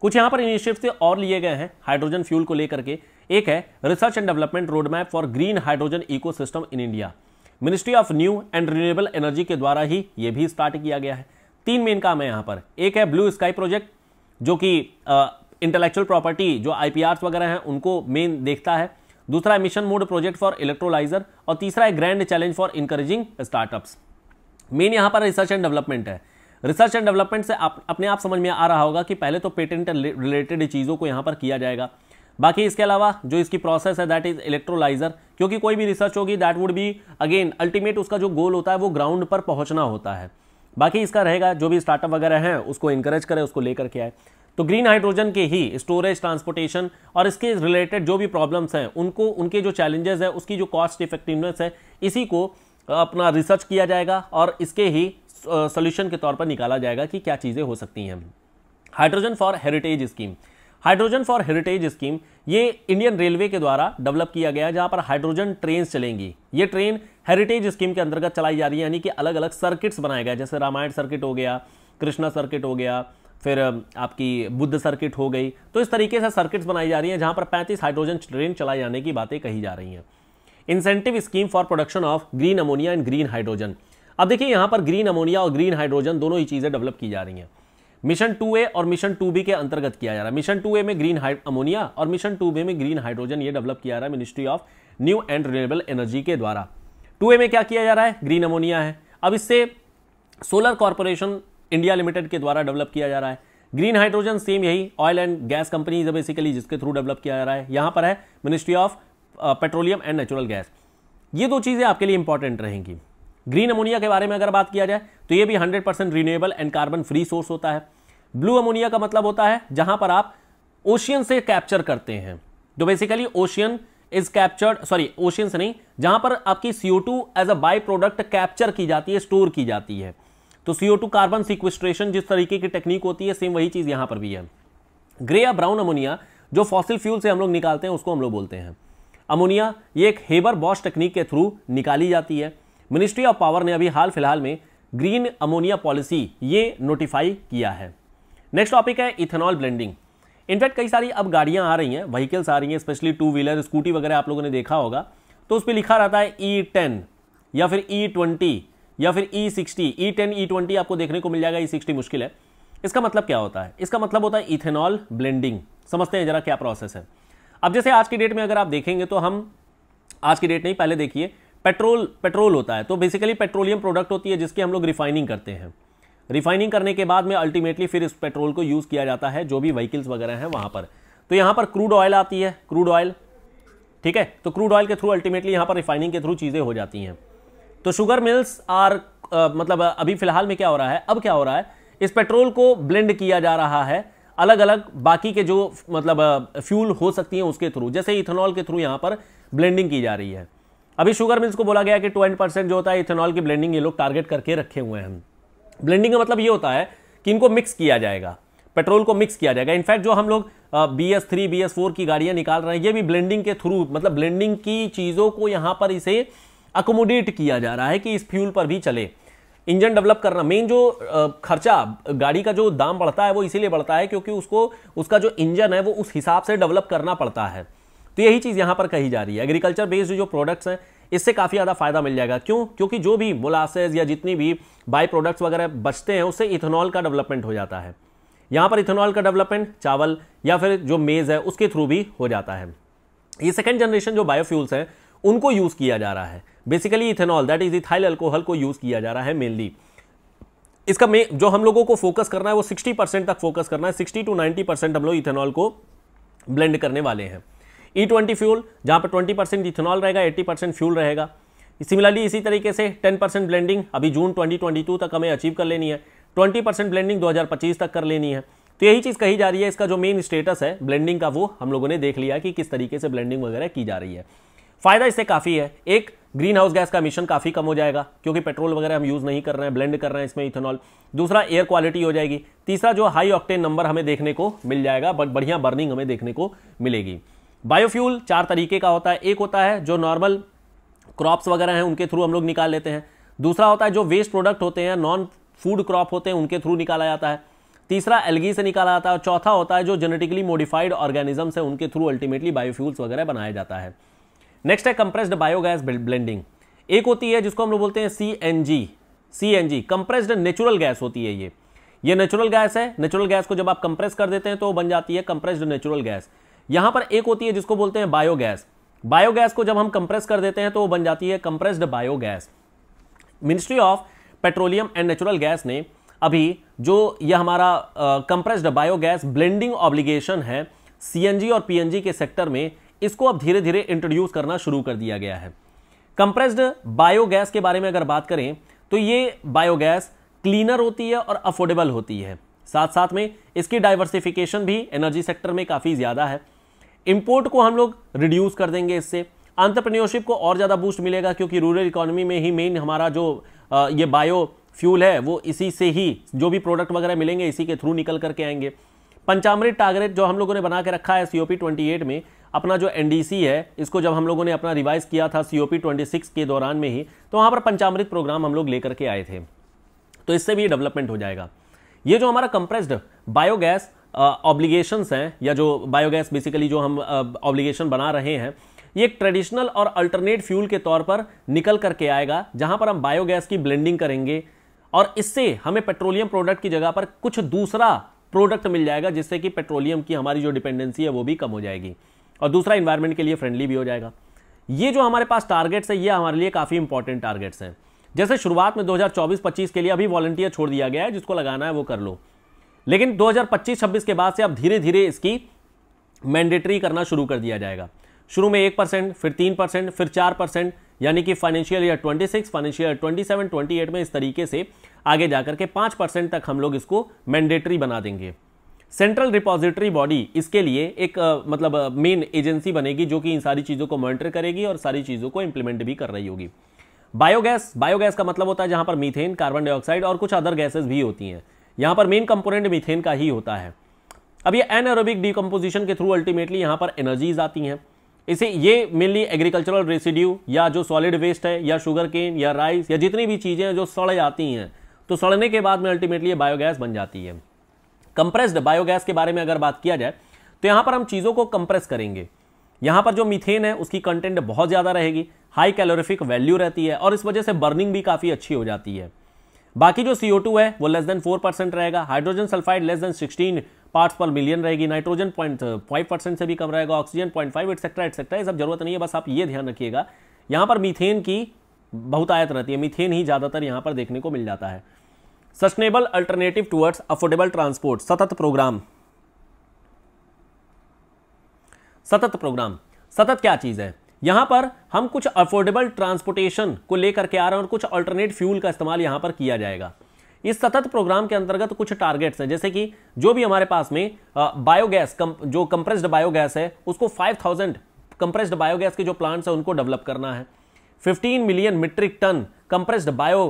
कुछ यहाँ पर इनिशिएटिव और लिए गए हैं हाइड्रोजन फ्यूल को लेकर के एक है research and development road map for green hydrogen ecosystem in India ministry of new and renewable energy के द्वारा ही यह भी स्टार्ट किया गया है तीन मेन काम है यहां पर एक है ब्लू स्काई प्रोजेक्ट जो कि इंटेलेक्चुअल प्रॉपर्टी जो आई वगैरह हैं उनको मेन देखता है दूसरा है mission mode project for electrolyser और तीसरा है grand challenge for encouraging startups main यहां पर रिसर्च एंड डेवलपमेंट है रिसर्च एंड डेवलपमेंट से आप अपने आप समझ में आ रहा होगा कि पहले तो पेटेंट रिलेटेड चीज़ों को यहाँ पर किया जाएगा बाकी इसके अलावा जो इसकी प्रोसेस है दैट इज इलेक्ट्रोलाइजर क्योंकि कोई भी रिसर्च होगी that would be again ultimate उसका जो गोल होता है वो ग्राउंड पर पहुंचना होता है बाकी इसका रहेगा जो भी स्टार्टअप वगैरह हैं उसको इंकरेज करें उसको लेकर के आए तो ग्रीन हाइड्रोजन के ही स्टोरेज ट्रांसपोर्टेशन और इसके रिलेटेड जो भी प्रॉब्लम्स हैं उनको उनके जो चैलेंजेस हैं उसकी जो कॉस्ट इफेक्टिवनेस है इसी को अपना रिसर्च किया जाएगा और इसके ही सोल्यूशन के तौर पर निकाला जाएगा कि क्या चीज़ें हो सकती हैं hydrogen for heritage scheme hydrogen for heritage scheme ये इंडियन रेलवे के द्वारा डेवलप किया गया जहां पर हाइड्रोजन ट्रेन चलेंगी ये ट्रेन हेरिटेज स्कीम के अंतर्गत चलाई जा रही है यानी कि अलग अलग सर्किट्स बनाए गए जैसे रामायण सर्किट हो गया कृष्णा सर्किट हो गया फिर आपकी बुद्ध सर्किट हो गई तो इस तरीके से सर्किट्स बनाई जा रही हैं जहां पर 35 हाइड्रोजन ट्रेन चलाए जाने की बातें कही जा रही हैं incentive scheme for production of green ammonia and green hydrogen अब देखिए यहाँ पर ग्रीन अमोनिया और ग्रीन हाइड्रोजन दोनों ही चीज़ें डेवलप की जा रही हैं मिशन टू ए और मिशन टू बी के अंतर्गत किया जा रहा है मिशन टू ए में ग्रीन अमोनिया और मिशन टू बी में ग्रीन हाइड्रोजन ये डेवलप किया जा रहा है ministry of new and renewable energy के द्वारा टू ए में क्या किया जा रहा है ग्रीन अमोनिया है अब इससे सोलर कॉरपोरेशन इंडिया लिमिटेड के द्वारा डेवलप किया जा रहा है ग्रीन हाइड्रोजन सेम यही ऑयल एंड गैस कंपनीज है बेसिकली जिसके थ्रू डेवलप किया जा रहा है यहाँ पर है ministry of petroleum and natural gas ये दो चीज़ें आपके लिए इंपॉर्टेंट रहेंगी ग्रीन अमोनिया के बारे में अगर बात किया जाए तो ये भी 100 percent renewable and carbon free source होता है ब्लू अमोनिया का मतलब होता है जहां पर आप ओशियन से कैप्चर करते हैं तो basically ocean is captured sorry ocean से नहीं जहां पर आपकी CO two as a by product capture की जाती है स्टोर की जाती है तो सीओ टू कार्बन सिक्वेस्ट्रेशन जिस तरीके की टेक्निक होती है सेम वही चीज़ यहाँ पर भी है ग्रे या ब्राउन अमोनिया जो फॉसिल फ्यूल से हम लोग निकालते हैं उसको हम लोग बोलते हैं अमोनिया ये एक हेबर बॉश टेक्निक के थ्रू निकाली जाती है मिनिस्ट्री ऑफ पावर ने अभी हाल फिलहाल में ग्रीन अमोनिया पॉलिसी ये नोटिफाई किया है नेक्स्ट टॉपिक है इथेनॉल ब्लेंडिंग इनफैक्ट कई सारी अब गाड़ियां आ रही हैं व्हीकल्स आ रही हैं स्पेशली टू व्हीलर स्कूटी वगैरह आप लोगों ने देखा होगा तो उस पर लिखा रहता है ई e टेन या फिर ई e ट्वेंटी या फिर E sixty E ten E twenty आपको देखने को मिल जाएगा ई e सिक्सटी मुश्किल है इसका मतलब क्या होता है इसका मतलब होता है इथेनॉल ब्लेंडिंग समझते हैं जरा क्या प्रोसेस है अब जैसे आज की डेट में अगर आप देखेंगे तो हम आज की डेट नहीं पहले देखिए पेट्रोल पेट्रोल होता है तो बेसिकली पेट्रोलियम प्रोडक्ट होती है जिसकी हम लोग रिफाइनिंग करते हैं रिफाइनिंग करने के बाद में अल्टीमेटली फिर इस पेट्रोल को यूज़ किया जाता है जो भी व्हीकल्स वगैरह हैं वहाँ पर तो यहाँ पर क्रूड ऑयल आती है क्रूड ऑयल ठीक है तो क्रूड ऑयल के थ्रू अल्टीमेटली यहाँ पर रिफाइनिंग के थ्रू चीज़ें हो जाती हैं तो शुगर मिल्स आर मतलब अभी फ़िलहाल में क्या हो रहा है अब क्या हो रहा है इस पेट्रोल को ब्लेंड किया जा रहा है अलग अलग बाकी के जो मतलब फ्यूल हो सकती हैं उसके थ्रू जैसे इथेनॉल के थ्रू यहाँ पर ब्लेंडिंग की जा रही है अभी शुगर मिल्स को बोला गया कि ट्वेंटी परसेंट जो होता है इथेनॉल की ब्लेंडिंग ये लोग टारगेट करके रखे हुए हैं ब्लेंडिंग का मतलब ये होता है कि इनको मिक्स किया जाएगा पेट्रोल को मिक्स किया जाएगा इनफैक्ट जो हम लोग B S three B S four की गाड़ियाँ निकाल रहे हैं ये भी ब्लेंडिंग के थ्रू मतलब ब्लेंडिंग की चीज़ों को यहाँ पर इसे अकोमोडेट किया जा रहा है कि इस फ्यूल पर भी चले इंजन डेवलप करना मेन जो खर्चा गाड़ी का जो दाम बढ़ता है वो इसीलिए बढ़ता है क्योंकि उसको उसका जो इंजन है वो उस हिसाब से डेवलप करना पड़ता है तो यही चीज़ यहां पर कही जा रही है एग्रीकल्चर बेस्ड जो प्रोडक्ट्स हैं इससे काफ़ी ज़्यादा फायदा मिल जाएगा क्यों क्योंकि जो भी मुलासेज या जितनी भी बाई प्रोडक्ट्स वगैरह बचते हैं उससे इथेनॉल का डेवलपमेंट हो जाता है यहां पर इथेनॉल का डेवलपमेंट चावल या फिर जो मेज़ है उसके थ्रू भी हो जाता है ये सेकेंड जनरेशन जो बायोफ्यूल्स हैं उनको यूज़ किया जा रहा है basically ethanol that is ethyl alcohol को यूज़ किया जा रहा है मेनली इसका में जो हम लोगों को फोकस करना है वो 60 परसेंट तक फोकस करना है 60 टू 90 परसेंट हम लोग इथेनॉल को ब्लेंड करने वाले हैं ई ट्वेंटी फ्यूल जहाँ पर ट्वेंटी परसेंट इथेनॉल रहेगा एट्टी परसेंट फ्यूल रहेगा सिमिलरली इसी तरीके से टेन परसेंट ब्लेंडिंग अभी जून 2022 तक हमें अचीव कर लेनी है ट्वेंटी परसेंट ब्लेंडिंग 2025 तक कर लेनी है तो यही चीज़ कही जा रही है इसका जो मेन स्टेटस है ब्लेंडिंग का वो हम लोगों ने देख लिया कि किस तरीके से ब्लेंडिंग वगैरह की जा रही है फ़ायदा इससे काफ़ी है एक ग्रीन हाउस गैस का मिशन काफ़ी कम हो जाएगा क्योंकि पेट्रोल वगैरह हम यूज़ नहीं कर रहे हैं ब्लेंड कर रहे हैं इसमें इथेनॉल दूसरा एयर क्वालिटी हो जाएगी तीसरा जो हाई ऑक्टेन नंबर हमें देखने को मिल जाएगा बट बढ़िया बर्निंग हमें देखने को मिलेगी बायोफ्यूल चार तरीके का होता है एक होता है जो नॉर्मल क्रॉप्स वगैरह हैं उनके थ्रू हम लोग निकाल लेते हैं दूसरा होता है जो वेस्ट प्रोडक्ट होते हैं नॉन फूड क्रॉप होते हैं उनके थ्रू निकाला जाता है तीसरा एलगी से निकाला जाता है और चौथा होता है जो जेनेटिकली मॉडिफाइड ऑर्गेनिजम्स हैं उनके थ्रू अल्टीमेटली बायोफ्यूल्स वगैरह बनाया जाता है नेक्स्ट है कंप्रेस्ड बायोगैस ब्लेंडिंग एक होती है जिसको हम लोग बोलते हैं C N G C N G compressed natural gas होती है ये ये नेचुरल गैस है नेचुरल गैस को जब आप कंप्रेस कर देते हैं तो बन जाती है कंप्रेस्ड नेचुरल गैस यहां पर एक होती है जिसको बोलते हैं बायोगैस बायोगैस को जब हम कंप्रेस कर देते हैं तो वो बन जाती है compressed biogas ministry of petroleum and natural gas ने अभी जो यह हमारा कंप्रेस्ड बायोगैस ब्लेंडिंग ऑब्लिगेशन है सीएनजी और पीएनजी के सेक्टर में इसको अब धीरे धीरे इंट्रोड्यूस करना शुरू कर दिया गया है कंप्रेस्ड बायोगैस के बारे में अगर बात करें तो ये बायोगैस क्लीनर होती है और अफोर्डेबल होती है साथ साथ में इसकी डाइवर्सिफिकेशन भी एनर्जी सेक्टर में काफ़ी ज़्यादा है इम्पोर्ट को हम लोग रिड्यूस कर देंगे इससे आंट्रप्रन्योरशिप को और ज़्यादा बूस्ट मिलेगा क्योंकि रूरल इकोनॉमी में ही मेन हमारा जो ये बायो फ्यूल है वो इसी से ही जो भी प्रोडक्ट वगैरह मिलेंगे इसी के थ्रू निकल करके आएंगे पंचामृत टारगेट जो हम लोगों ने बना के रखा है सी ओ में अपना जो एन है इसको जब हम लोगों ने अपना रिवाइज किया था सी ओ के दौरान में ही तो वहाँ पर पंचामृत प्रोग्राम हम लोग लेकर के आए थे तो इससे भी ये डेवलपमेंट हो जाएगा ये जो हमारा कंप्रेस्ड बायोगैस ऑब्लिगेशंस हैं या जो बायोगैस बेसिकली जो हम ऑब्लिगेशन बना रहे हैं ये एक ट्रेडिशनल और अल्टरनेट फ्यूल के तौर पर निकल करके आएगा जहां पर हम बायोगैस की ब्लेंडिंग करेंगे और इससे हमें पेट्रोलियम प्रोडक्ट की जगह पर कुछ दूसरा प्रोडक्ट मिल जाएगा जिससे कि पेट्रोलियम की हमारी जो डिपेंडेंसी है वो भी कम हो जाएगी और दूसरा इन्वायरमेंट के लिए फ्रेंडली भी हो जाएगा ये जो हमारे पास टारगेट्स है ये हमारे लिए काफ़ी इंपॉर्टेंट टारगेट्स हैं जैसे शुरुआत में 2024-25 के लिए अभी वॉलंटियर छोड़ दिया गया है जिसको लगाना है वो कर लो लेकिन 2025-26 के बाद से अब धीरे धीरे इसकी मैंडेटरी करना शुरू कर दिया जाएगा शुरू में एक परसेंट फिर तीन परसेंट फिर चार परसेंट यानी कि फाइनेंशियल ईयर 26, फाइनेंशियल ईयर 27, 28 में इस तरीके से आगे जाकर के पाँच परसेंट तक हम लोग इसको मैंडेटरी बना देंगे सेंट्रल रिपोजिटरी बॉडी इसके लिए एक आ, मतलब मेन एजेंसी बनेगी जो कि इन सारी चीज़ों को मॉनिटर करेगी और सारी चीज़ों को इम्प्लीमेंट भी कर रही होगी बायोगैस बायोगैस का मतलब होता है जहां पर मीथेन कार्बन डाइऑक्साइड और कुछ अदर गैसेस भी होती हैं यहाँ पर मेन कंपोनेंट मीथेन का ही होता है अब ये एनएरोबिक डिकम्पोजिशन के थ्रू अल्टीमेटली यहाँ पर एनर्जीज आती हैं इसे ये मेनली एग्रीकल्चरल रेसिड्यू या जो सॉलिड वेस्ट है या शुगर केन या राइस या जितनी भी चीज़ें हैं जो सड़ जाती हैं तो सड़ने के बाद में अल्टीमेटली ये बायोगैस बन जाती है कंप्रेस्ड बायोगैस के बारे में अगर बात किया जाए तो यहाँ पर हम चीज़ों को कंप्रेस करेंगे यहाँ पर जो मिथेन है उसकी कंटेंट बहुत ज़्यादा रहेगी हाई कैलोरिफिक वैल्यू रहती है और इस वजह से बर्निंग भी काफ़ी अच्छी हो जाती है बाकी जो टू है वो लेस देन फोर परसेंट रहेगा hydrogen sulphide less than sixteen parts per million रहेगी नाइट्रोजन पॉइंट फाइव परसेंट से भी कम रहेगा oxygen point five etcetera etcetera ये सब जरूरत नहीं है बस आप ये ध्यान रखिएगा यहाँ पर मीथेन की बहुत आयत रहती है मीथेन ही ज़्यादातर यहाँ पर देखने को मिल जाता है sustainable alternative towards affordable transport SATAT programme SATAT programme SATAT क्या चीज़ है यहाँ पर हम कुछ अफोर्डेबल ट्रांसपोर्टेशन को लेकर के आ रहे हैं और कुछ अल्टरनेट फ्यूल का इस्तेमाल यहाँ पर किया जाएगा इस सतत प्रोग्राम के अंतर्गत कुछ टारगेट्स हैं जैसे कि जो भी हमारे पास में बायोगैस कम, जो कंप्रेस्ड बायोगैस है उसको 5000 कंप्रेस्ड बायोगैस के जो प्लांट्स हैं उनको डेवलप करना है 15 million metric ton compressed bio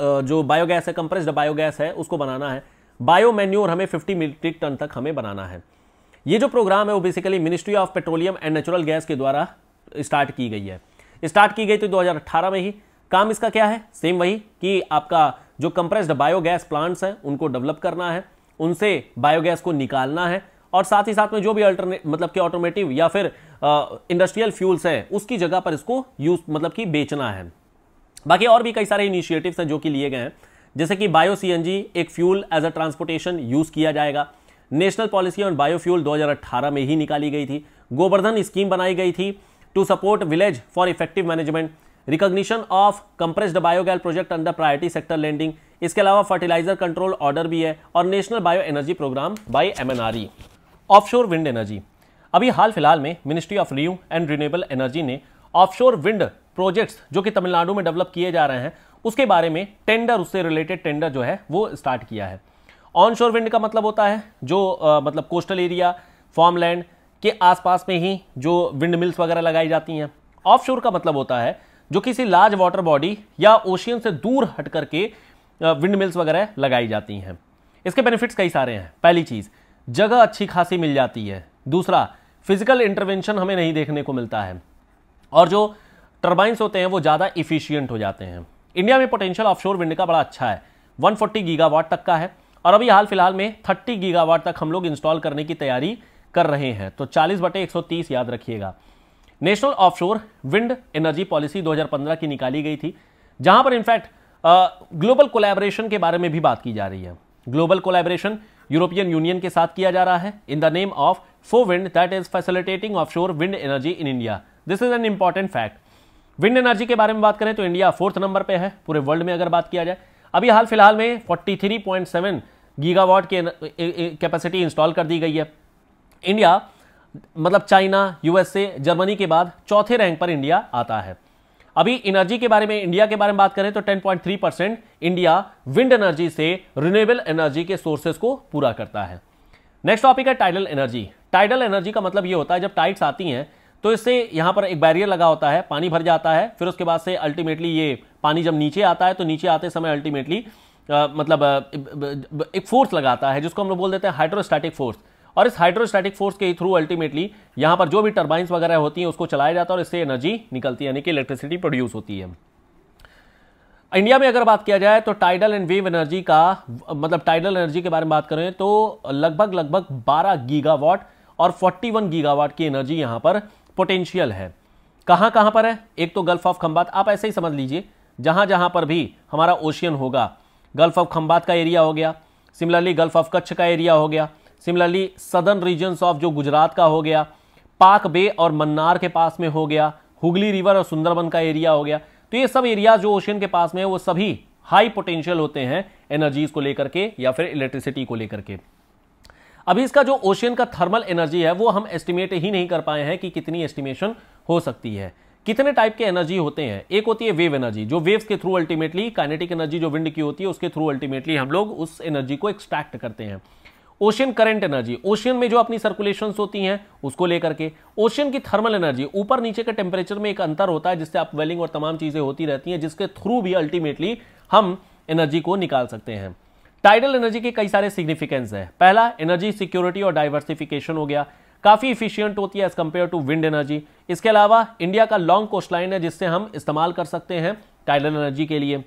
जो बायोगैस है कंप्रेस्ड बायोगैस है उसको बनाना है बायो मैन्योर हमें 50 मीट्रिक टन तक हमें बनाना है ये जो प्रोग्राम है वो basically ministry of petroleum and natural gas के द्वारा स्टार्ट की गई है स्टार्ट की गई तो 2018 में ही काम इसका क्या है सेम वही कि आपका जो कंप्रेस्ड बायोगैस प्लांट्स हैं उनको डेवलप करना है उनसे बायोगैस को निकालना है और साथ ही साथ में जो भी अल्टरनेट मतलब कि ऑटोमेटिव या फिर इंडस्ट्रियल फ्यूल्स हैं उसकी जगह पर इसको यूज मतलब कि बेचना है बाकी और भी कई सारे इनिशिएटिव्स हैं जो कि लिए गए हैं जैसे कि बायो सी एक fuel as a transportation use किया जाएगा नेशनल पॉलिसी ऑन बायोफ्यूल 2018 में ही निकाली गई थी गोवर्धन स्कीम बनाई गई थी to support village for effective management recognition of compressed biogas project under priority sector lending इसके अलावा फर्टिलाइजर कंट्रोल ऑर्डर भी है और national bio energy programme by MNRE offshore wind energy अभी हाल फिलहाल में ministry of renew and renewable energy ने ऑफशोर विंड प्रोजेक्ट्स जो कि तमिलनाडु में डेवलप किए जा रहे हैं उसके बारे में टेंडर उससे रिलेटेड टेंडर जो है वो स्टार्ट किया है ऑनशोर विंड का मतलब होता है जो आ, मतलब कोस्टल एरिया लैंड के आसपास में ही जो विंड मिल्स वगैरह लगाई जाती हैं ऑफशोर का मतलब होता है जो किसी लार्ज वाटर बॉडी या ओशियन से दूर हट करके विंड मिल्स वगैरह लगाई जाती हैं इसके बेनिफिट्स कई सारे हैं पहली चीज़ जगह अच्छी खासी मिल जाती है दूसरा फिजिकल इंटरवेंशन हमें नहीं देखने को मिलता है और जो टर्बाइंस होते हैं वो ज़्यादा इफिशियंट हो जाते हैं इंडिया में पोटेंशियल ऑफशोर विंड का बड़ा अच्छा है 140 गीगावाट तक का है और अभी हाल फिलहाल में 30 गीगावाट तक हम लोग इंस्टॉल करने की तैयारी कर रहे हैं तो 40 बटे 130 याद रखिएगा national offshore wind energy policy 2015 की निकाली गई थी जहां पर इनफैक्ट ग्लोबल कोलैबोरेशन के बारे में भी बात की जा रही है ग्लोबल कोलैबोरेशन यूरोपियन यूनियन के साथ किया जा रहा है in the name of FOWIND that is facilitating offshore wind energy in India this is an important fact wind energy के बारे में बात करें तो इंडिया फोर्थ नंबर पे है पूरे वर्ल्ड में अगर बात किया जाए अभी हाल फिलहाल में 43.7 गीगावाट की कैपेसिटी इंस्टॉल कर दी गई है इंडिया मतलब चाइना यूएसए जर्मनी के बाद चौथे रैंक पर इंडिया आता है अभी एनर्जी के बारे में इंडिया के बारे में बात करें तो 10.3 परसेंट इंडिया विंड एनर्जी से रिन्यूएबल एनर्जी के सोर्सेज को पूरा करता है नेक्स्ट टॉपिक है टाइडल एनर्जी टाइडल एनर्जी का मतलब ये होता है जब टाइड्स आती हैं तो इससे यहां पर एक बैरियर लगा होता है पानी भर जाता है फिर उसके बाद से अल्टीमेटली ये पानी जब नीचे आता है तो नीचे आते समय अल्टीमेटली मतलब एक फोर्स लगाता है जिसको हम लोग बोल देते हैं हाइड्रोस्टैटिक फोर्स और इस हाइड्रोस्टैटिक फोर्स के थ्रू अल्टीमेटली यहां पर जो भी टर्बाइंस वगैरह होती हैं उसको चलाया जाता है और इससे एनर्जी निकलती है यानी कि इलेक्ट्रिसिटी प्रोड्यूस होती है इंडिया में अगर बात किया जाए तो टाइडल एंड वेव एनर्जी का मतलब टाइडल एनर्जी के बारे में बात करें तो लगभग लगभग 12 गीगावाट और 41 गीगावाट की एनर्जी यहां पर पोटेंशियल है कहां कहां पर है एक तो गल्फ ऑफ खम्बात आप ऐसे ही समझ लीजिए जहां जहां पर भी हमारा ओशियन होगा गल्फ ऑफ खम्बात का एरिया हो गया सिमिलरली गल्फ ऑफ कच्छ का एरिया हो गया सिमिलरली सदर्न रीजन्स ऑफ जो गुजरात का हो गया पाक बे और मन्नार के पास में हो गया हुगली रिवर और सुंदरबन का एरिया हो गया तो ये सब एरिया जो ओशन के पास में है वो सभी हाई पोटेंशियल होते हैं एनर्जीज को लेकर के या फिर इलेक्ट्रिसिटी को लेकर के अभी इसका जो ओशियन का थर्मल एनर्जी है वो हम एस्टिमेट ही नहीं कर पाए हैं कि कितनी एस्टिमेशन हो सकती है कितने टाइप के एनर्जी होते हैं एक होती है वेव एनर्जी जो वेव्स के थ्रू अल्टीमेटली काइनेटिक एनर्जी जो विंड की होती है उसके थ्रू अल्टीमेटली हम लोग उस एनर्जी को एक्सट्रैक्ट करते हैं ओशियन करंट एनर्जी ओशियन में जो अपनी सर्कुलेशन होती हैं उसको लेकर के ओशियन की थर्मल एनर्जी ऊपर नीचे के टेम्परेचर में एक अंतर होता है जिससे आप वेलिंग और तमाम चीज़ें होती रहती हैं जिसके थ्रू भी अल्टीमेटली हम एनर्जी को निकाल सकते हैं टाइडल एनर्जी के कई सारे सिग्निफिकेंस है पहला एनर्जी सिक्योरिटी और डाइवर्सिफिकेशन हो गया काफ़ी इफिशियंट होती है as compare to wind energy इसके अलावा इंडिया का लॉन्ग कोस्ट लाइन है जिससे हम इस्तेमाल कर सकते हैं टाइडल एनर्जी के लिए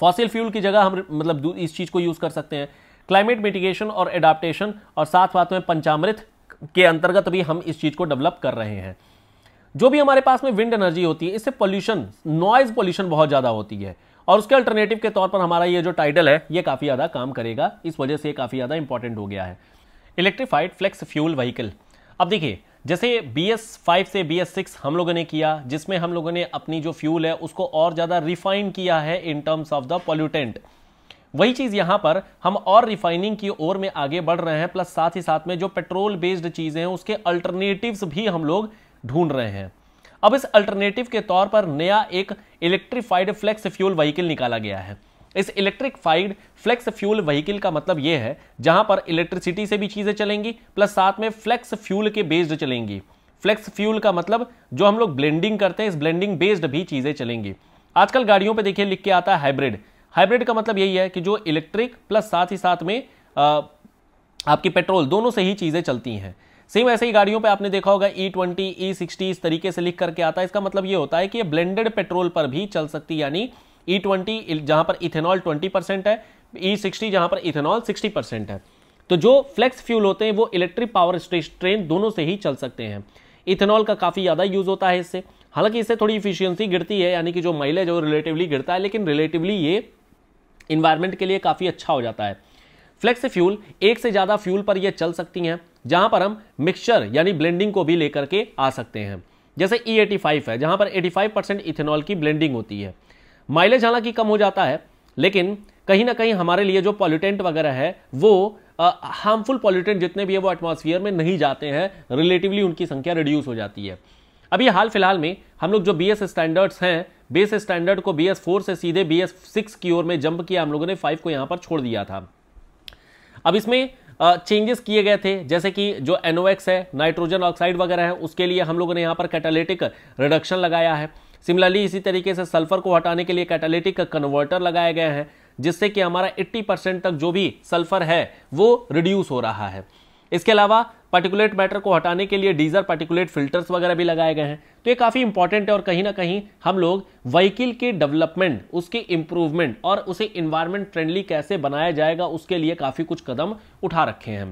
फॉसिल फ्यूल की जगह हम मतलब इस चीज़ को यूज़ कर सकते हैं क्लाइमेट मिटिगेशन और एडाप्टेशन और साथ साथ में पंचामृत के अंतर्गत भी हम इस चीज़ को डेवलप कर रहे हैं जो भी हमारे पास में विंड एनर्जी होती है इससे पोल्यूशन नॉइज पोल्यूशन बहुत ज़्यादा होती है और उसके अल्टरनेटिव के तौर पर हमारा ये जो टाइटल है ये काफ़ी ज़्यादा काम करेगा इस वजह से ये काफ़ी ज़्यादा इंपॉर्टेंट हो गया है इलेक्ट्रीफाइड फ्लेक्स फ्यूल व्हीकल अब देखिए जैसे बी एस फाइव से बी एस सिक्स हम लोगों ने किया जिसमें हम लोगों ने अपनी जो फ्यूल है उसको और ज़्यादा रिफाइन किया है in terms of the pollutant वही चीज़ यहां पर हम और रिफाइनिंग की ओर में आगे बढ़ रहे हैं प्लस साथ ही साथ में जो पेट्रोल बेस्ड चीज़ें हैं उसके अल्टरनेटिव्स भी हम लोग ढूंढ रहे हैं अब इस अल्टरनेटिव के तौर पर नया एक इलेक्ट्रीफाइड फ्लेक्स फ्यूल वहीकल निकाला गया है इस इलेक्ट्रिकफाइड फ्लेक्स फ्यूल व्हीकल का मतलब यह है जहां पर इलेक्ट्रिसिटी से भी चीजें चलेंगी प्लस साथ में फ्लेक्स फ्यूल के बेस्ड चलेंगी फ्लेक्स फ्यूल का मतलब जो हम लोग ब्लेंडिंग करते हैं इस ब्लेंडिंग बेस्ड भी चीजें चलेंगी आजकल गाड़ियों पे देखिए लिख के आता है हाइब्रिड हाइब्रिड का मतलब यही है कि जो इलेक्ट्रिक प्लस साथ ही साथ में आ, आपकी पेट्रोल दोनों से ही चीज़ें चलती हैं सेम ऐसे ही गाड़ियों पे आपने देखा होगा ई ट्वेंटी ई सिक्सटी इस तरीके से लिख करके आता है इसका मतलब ये होता है कि ये ब्लेंडेड पेट्रोल पर भी चल सकती यानी ई e ट्वेंटी जहां पर इथेनॉल ट्वेंटी परसेंट है ई e सिक्सटी जहां पर इथेनॉल सिक्सटी परसेंट है तो जो फ्लेक्स फ्यूल होते हैं वो इलेक्ट्रिक पावर ट्रेन दोनों से ही चल सकते हैं इथेनॉल का काफ़ी ज़्यादा यूज़ होता है इससे हालांकि इससे थोड़ी इफिशियंसी गिरती है यानी कि जो माइलेज है वो रिलेटिवली गिरता है लेकिन रिलेटिवली ये इन्वायरमेंट के लिए काफ़ी अच्छा हो जाता है फ्लेक्स फ्यूल एक से ज़्यादा फ्यूल पर यह चल सकती हैं जहाँ पर हम मिक्सचर यानी ब्लेंडिंग को भी लेकर के आ सकते हैं जैसे ई एटी फाइव है जहाँ पर एटी फाइव परसेंट इथेनॉल की ब्लेंडिंग होती है माइलेज हालांकि कम हो जाता है लेकिन कहीं ना कहीं हमारे लिए जो पॉल्यूटेंट वगैरह है वो हार्मफुल पॉल्यूटेंट जितने भी है वो एटमोसफियर में नहीं जाते हैं रिलेटिवली उनकी संख्या रिड्यूस हो जाती है अभी हाल फिलहाल में हम लोग जो बी एस स्टैंडर्ड्स हैं बेस स्टैंडर्ड को बी एस फोर से सीधे बी एस सिक्स की ओर में जंप किया हम लोगों ने फाइव को यहां पर छोड़ दिया था अब इसमें चेंजेस किए गए थे जैसे कि जो एनओएक्स है नाइट्रोजन ऑक्साइड वगैरह है उसके लिए हम लोगों ने यहाँ पर कैटालिटिक रिडक्शन लगाया है सिमिलरली इसी तरीके से सल्फर को हटाने के लिए कैटालिटिक कन्वर्टर लगाए गए हैं जिससे कि हमारा 80 परसेंट तक जो भी सल्फर है वो रिड्यूस हो रहा है इसके अलावा पार्टिकुलेट मैटर को हटाने के लिए डीजर पार्टिकुलेट फिल्टर्स वगैरह भी लगाए गए हैं तो ये काफ़ी इंपॉर्टेंट है और कहीं ना कहीं हम लोग व्हीकल की डेवलपमेंट उसके इंप्रूवमेंट और उसे इन्वायरमेंट फ्रेंडली कैसे बनाया जाएगा उसके लिए काफ़ी कुछ कदम उठा रखे हैं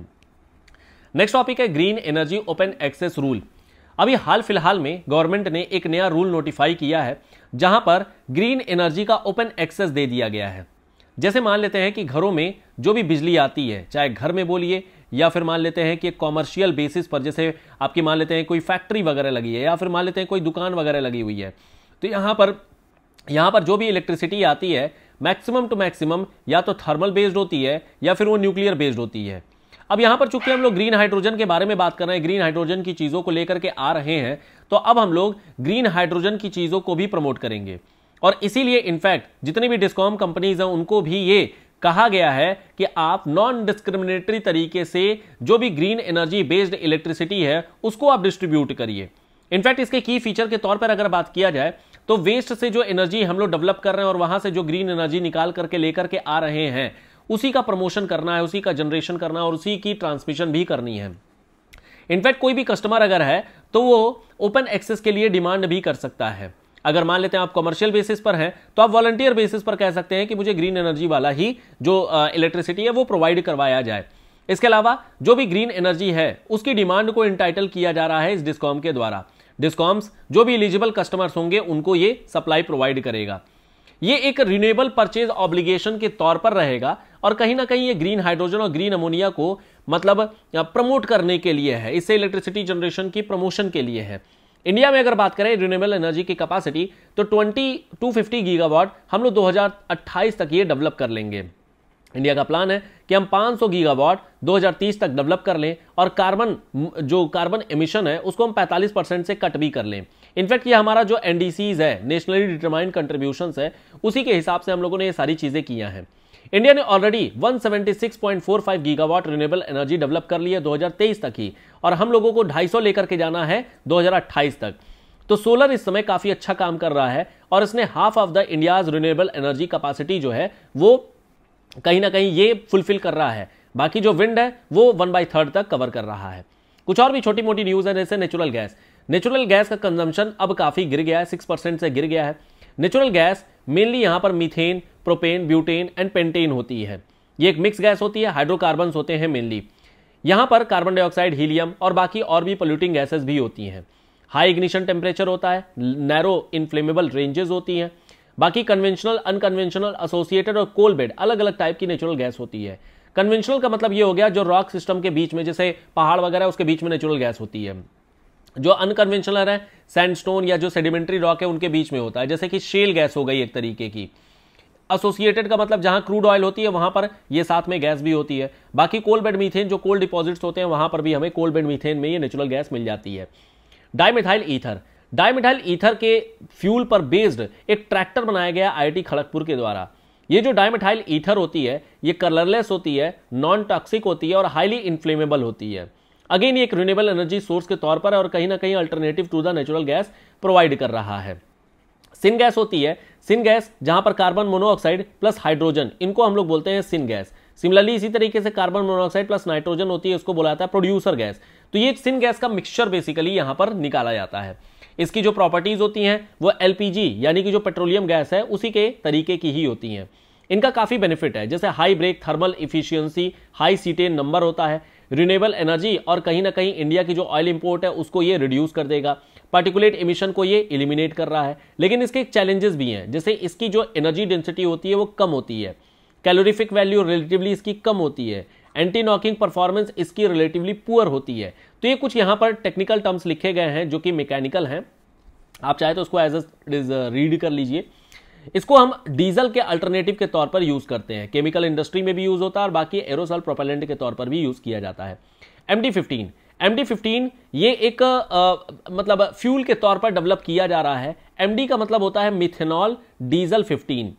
नेक्स्ट टॉपिक है green energy open access rule अभी हाल फिलहाल में गवर्नमेंट ने एक नया रूल नोटिफाई किया है जहां पर ग्रीन एनर्जी का ओपन एक्सेस दे दिया गया है जैसे मान लेते हैं कि घरों में जो भी बिजली आती है चाहे घर में बोलिए या फिर मान लेते हैं कि कॉमर्शियल बेसिस पर जैसे आपकी मान लेते हैं कोई फैक्ट्री वगैरह लगी है या फिर मान लेते हैं कोई दुकान वगैरह लगी हुई है तो यहाँ पर यहाँ पर जो भी इलेक्ट्रिसिटी आती है मैक्सिमम टू मैक्सिमम या तो थर्मल बेस्ड होती है या फिर वो न्यूक्लियर बेस्ड होती है अब यहाँ पर चूंकि हम लोग ग्रीन हाइड्रोजन के बारे में बात कर रहे हैं ग्रीन हाइड्रोजन की चीज़ों को लेकर के आ रहे हैं तो अब हम लोग ग्रीन हाइड्रोजन की चीज़ों को भी प्रमोट करेंगे और इसीलिए इनफैक्ट जितनी भी डिस्कॉम कंपनीज हैं उनको भी ये कहा गया है कि आप नॉन डिस्क्रिमिनेटरी तरीके से जो भी ग्रीन एनर्जी बेस्ड इलेक्ट्रिसिटी है उसको आप डिस्ट्रीब्यूट करिए इनफैक्ट इसके की फीचर के तौर पर अगर बात किया जाए तो वेस्ट से जो एनर्जी हम लोग डेवलप कर रहे हैं और वहां से जो ग्रीन एनर्जी निकाल करके लेकर के आ रहे हैं उसी का प्रमोशन करना है उसी का जनरेशन करना है और उसी की ट्रांसमिशन भी करनी है इनफैक्ट कोई भी कस्टमर अगर है तो वो ओपन एक्सेस के लिए डिमांड भी कर सकता है अगर मान लेते हैं आप कमर्शियल बेसिस पर हैं तो आप वॉलंटियर बेसिस पर कह सकते हैं कि मुझे ग्रीन एनर्जी वाला ही जो इलेक्ट्रिसिटी है वो प्रोवाइड करवाया जाए इसके अलावा जो भी ग्रीन एनर्जी है उसकी डिमांड को इंटाइटल किया जा रहा है इस डिस्कॉम के द्वारा डिस्कॉम्स जो भी इलिजिबल कस्टमर्स होंगे उनको ये सप्लाई प्रोवाइड करेगा ये एक रिन्यूएबल परचेज ऑब्लिगेशन के तौर पर रहेगा और कहीं ना कहीं ये ग्रीन हाइड्रोजन और ग्रीन अमोनिया को मतलब प्रमोट करने के लिए है इससे इलेक्ट्रिसिटी जनरेशन की प्रमोशन के लिए है इंडिया में अगर बात करें रिन्यूएबल एनर्जी की कैपेसिटी तो 20 250 गीगावाट हम लोग 2028 तक ये डेवलप कर लेंगे इंडिया का प्लान है कि हम 500 गीगावाट 2030 तक डेवलप कर लें और कार्बन जो कार्बन एमिशन है उसको हम 45 परसेंट से कट भी कर लें इनफैक्ट ये हमारा जो एनडीसीज है नेशनली डिटरमाइंड कंट्रीब्यूशन है उसी के हिसाब से हम लोगों ने ये सारी चीज़ें किया हैं इंडिया ने already 176.45 gigawatt renewable energy develop कर ली है 2023 तक ही और हम लोगों को 250 लेकर के जाना है 2028 तक तो सोलर इस समय काफी अच्छा काम कर रहा है और इसने half of the India's renewable energy capacity जो है वो कहीं ना कहीं ये फुलफिल कर रहा है बाकी जो विंड है वो वन बाई थर्ड तक कवर कर रहा है कुछ और भी छोटी मोटी न्यूज है जैसे नेचुरल गैस नेचुरल गैस का कंजम्पशन अब काफी गिर गया है सिक्स परसेंट से गिर गया है नेचुरल गैस मेनली यहां पर methane propane butane and pentane होती है ये एक मिक्स गैस होती है हाइड्रोकार्बन्स होते हैं मेनली यहाँ पर कार्बन डाइऑक्साइड हीलियम और बाकी और भी पोल्यूटिंग गैसेस भी होती हैं हाई इग्निशन टेम्परेचर होता है नैरो इन्फ्लेमेबल रेंजेस होती हैं बाकी कन्वेंशनल अनकन्वेंशनल एसोसिएटेड और कोल बेड अलग अलग टाइप की नेचुरल गैस होती है कन्वेंशनल का मतलब ये हो गया जो रॉक सिस्टम के बीच में जैसे पहाड़ वगैरह उसके बीच में नेचुरल गैस होती है जो अनकन्वेंशनल है सैंडस्टोन या जो सेडिमेंट्री रॉक है उनके बीच में होता है जैसे कि शेल गैस हो गई एक तरीके की एसोसिएटेड का मतलब जहां क्रूड ऑयल होती है वहां पर ये साथ में गैस भी होती है बाकी कोल बेड मीथेन जो कोल डिपॉजिट्स होते हैं वहां पर भी हमें कोल बेड मीथेन में ये नेचुरल गैस मिल जाती है डायमिथाइल ईथर डायमिथाइल ईथर के फ्यूल पर बेस्ड एक ट्रैक्टर बनाया गया आई खड़गपुर के द्वारा ये जो डायमिथाइल ईथर होती है ये कलरलेस होती है नॉन टॉक्सिक होती है और हाईली इन्फ्लेमेबल होती है अगेन ये एक रिन्यूएबल एनर्जी सोर्स के तौर पर और कहीं ना कहीं alternative to the natural gas provide कर रहा है सिन गैस होती है सिन गैस जहां पर कार्बन मोनोऑक्साइड प्लस हाइड्रोजन इनको हम लोग बोलते हैं सिन गैस सिमिलरली इसी तरीके से कार्बन मोनोऑक्साइड प्लस नाइट्रोजन होती है उसको बोला जाता है प्रोड्यूसर गैस तो ये सिन गैस का मिक्सचर बेसिकली यहां पर निकाला जाता है इसकी जो प्रॉपर्टीज होती हैं वो एलपीजी यानी कि जो पेट्रोलियम गैस है उसी के तरीके की ही होती हैं इनका काफ़ी बेनिफिट है जैसे high brake thermal efficiency high cetane number होता है रिन्यूएबल एनर्जी और कहीं ना कहीं इंडिया की जो ऑयल इंपोर्ट है उसको ये रिड्यूस कर देगा पार्टिकुलेट इमिशन को ये इलिमिनेट कर रहा है लेकिन इसके चैलेंजेस भी हैं जैसे इसकी जो एनर्जी डेंसिटी होती है वो कम होती है कैलोरीफिक वैल्यू रिलेटिवली इसकी कम होती है एंटी नॉकिंग परफॉर्मेंस इसकी रिलेटिवली पुअर होती है तो ये कुछ यहाँ पर टेक्निकल टर्म्स लिखे गए हैं जो कि मैकेनिकल हैं आप चाहे तो उसको एज अ रीड कर लीजिए इसको हम डीजल के अल्टरनेटिव के तौर पर यूज़ करते हैं केमिकल इंडस्ट्री में भी यूज़ होता है और बाकी एरोसॉल प्रोपेलेंट के तौर पर भी यूज़ किया जाता है M D fifteen M D fifteen ये एक आ, मतलब फ्यूल के तौर पर डेवलप किया जा रहा है एम का मतलब होता है मिथेनॉल डीजल फिफ्टीन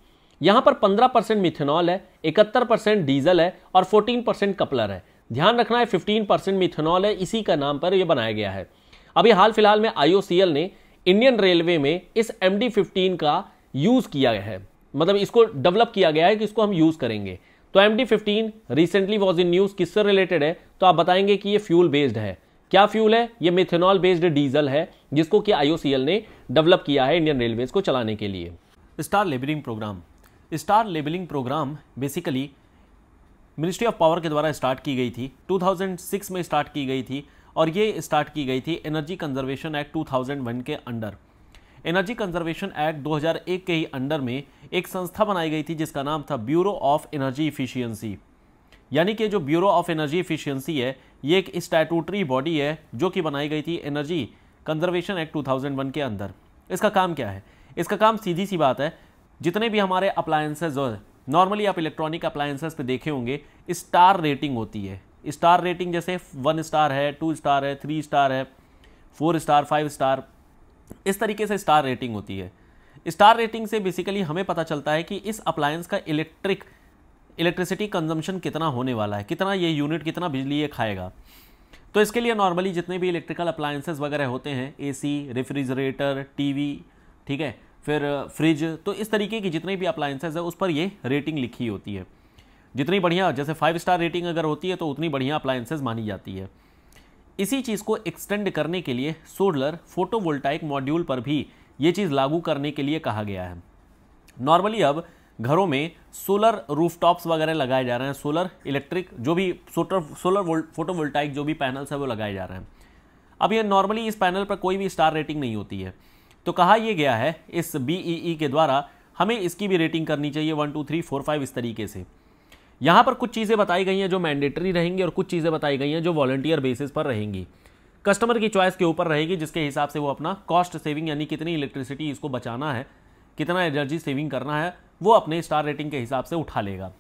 यहाँ पर 15 परसेंट मिथेनॉल है 71 परसेंट डीजल है और 14 परसेंट कपलर है ध्यान रखना है 15 परसेंट मिथेनॉल है इसी का नाम पर यह बनाया गया है अभी हाल फिलहाल में एल ने इंडियन रेलवे में इस एम डी का यूज़ किया है मतलब इसको डेवलप किया गया है कि इसको हम यूज़ करेंगे तो M D fifteen recently was in news किससे रिलेटेड है तो आप बताएंगे कि ये फ्यूल बेस्ड है क्या फ्यूल है ये मेथेनॉल बेस्ड डीजल है जिसको कि आईओसीएल ने डेवलप किया है इंडियन रेलवेज को चलाने के लिए star labelling programme star labelling programme basically ministry of power के द्वारा स्टार्ट की गई थी 2006 में स्टार्ट की गई थी और ये स्टार्ट की गई थी एनर्जी कंजर्वेशन एक्ट 2001 के अंडर एनर्जी कंजर्वेशन एक्ट 2001 के ही अंडर में एक संस्था बनाई गई थी जिसका नाम था ब्यूरो ऑफ एनर्जी इफिशियंसी यानी कि जो ब्यूरो ऑफ एनर्जी इफिशियंसी है ये एक स्टैटूटरी बॉडी है जो कि बनाई गई थी एनर्जी कंजर्वेशन एक्ट 2001 के अंदर इसका काम क्या है इसका काम सीधी सी बात है जितने भी हमारे अप्लायंसेज नॉर्मली आप इलेक्ट्रॉनिक अप्लायंसेज पे देखे होंगे स्टार रेटिंग होती है स्टार रेटिंग जैसे वन स्टार है टू स्टार है थ्री स्टार है फोर स्टार फाइव स्टार इस तरीके से स्टार रेटिंग होती है स्टार रेटिंग से बेसिकली हमें पता चलता है कि इस अप्लायंस का इलेक्ट्रिक इलेक्ट्रिसिटी कंजम्पशन कितना होने वाला है कितना ये यूनिट कितना बिजली ये खाएगा तो इसके लिए नॉर्मली जितने भी इलेक्ट्रिकल अप्लायंसेज वगैरह होते हैं ए रेफ्रिजरेटर टी ठीक है फिर फ्रिज तो इस तरीके की जितने भी अप्लायंसेज है उस पर ये रेटिंग लिखी होती है जितनी बढ़िया जैसे फाइव स्टार रेटिंग अगर होती है तो उतनी बढ़िया अप्लायंसेज मानी जाती है इसी चीज़ को एक्सटेंड करने के लिए सोलर फोटोवोल्टाइक मॉड्यूल पर भी ये चीज़ लागू करने के लिए कहा गया है नॉर्मली अब घरों में सोलर रूफटॉप्स वगैरह लगाए जा रहे हैं सोलर इलेक्ट्रिक जो भी सोटर सोलर फोटोवोल्टाइक जो भी पैनल्स है वो लगाए जा रहे हैं अब ये नॉर्मली इस पैनल पर कोई भी स्टार रेटिंग नहीं होती है तो कहा यह गया है इस बी e e के द्वारा हमें इसकी भी रेटिंग करनी चाहिए one two three four five इस तरीके से यहाँ पर कुछ चीज़ें बताई गई हैं जो मैंडेटरी रहेंगी और कुछ चीज़ें बताई गई हैं जो वॉलंटियर बेसिस पर रहेंगी कस्टमर की चॉइस के ऊपर रहेगी जिसके हिसाब से वो अपना कॉस्ट सेविंग यानी कितनी इलेक्ट्रिसिटी इसको बचाना है कितना एनर्जी सेविंग करना है वो अपने स्टार रेटिंग के हिसाब से उठा लेगा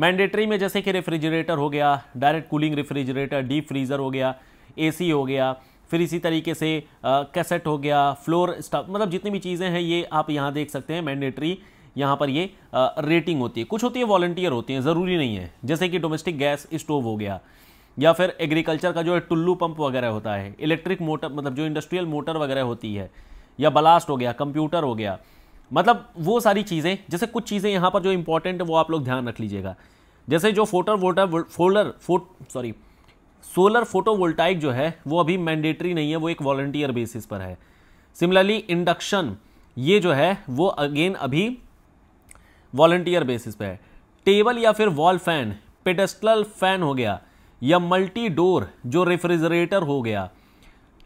मैंडेटरी में जैसे कि रेफ्रिजरेटर हो गया direct cooling refrigerator deep freezer हो गया ए हो गया फिर इसी तरीके से कैसेट हो गया फ्लोर स्टफ मतलब जितनी भी चीज़ें हैं ये आप यहाँ देख सकते हैं मैंडेटरी यहाँ पर ये रेटिंग होती है कुछ होती है वॉल्टियर होती हैं ज़रूरी नहीं है जैसे कि डोमेस्टिक गैस स्टोव हो गया या फिर एग्रीकल्चर का जो है टुल्लू पंप वगैरह होता है इलेक्ट्रिक मोटर मतलब जो इंडस्ट्रियल मोटर वगैरह होती है या ब्लास्ट हो गया कंप्यूटर हो गया मतलब वो सारी चीज़ें जैसे कुछ चीज़ें यहाँ पर जो इंपॉर्टेंट है वो आप लोग ध्यान रख लीजिएगा जैसे जो फोटर वोटर फोल्डर फोट सॉरी सोलर फोटोवोल्टाइक जो है वो अभी मैंडेटरी नहीं है वो एक वॉल्टियर बेसिस पर है सिमिलरली इंडक्शन ये जो है वो अगेन अभी वॉल्टियर बेसिस पे है टेबल या फिर वॉल फैन पेडस्टल फैन हो गया या मल्टी डोर जो रेफ्रिजरेटर हो गया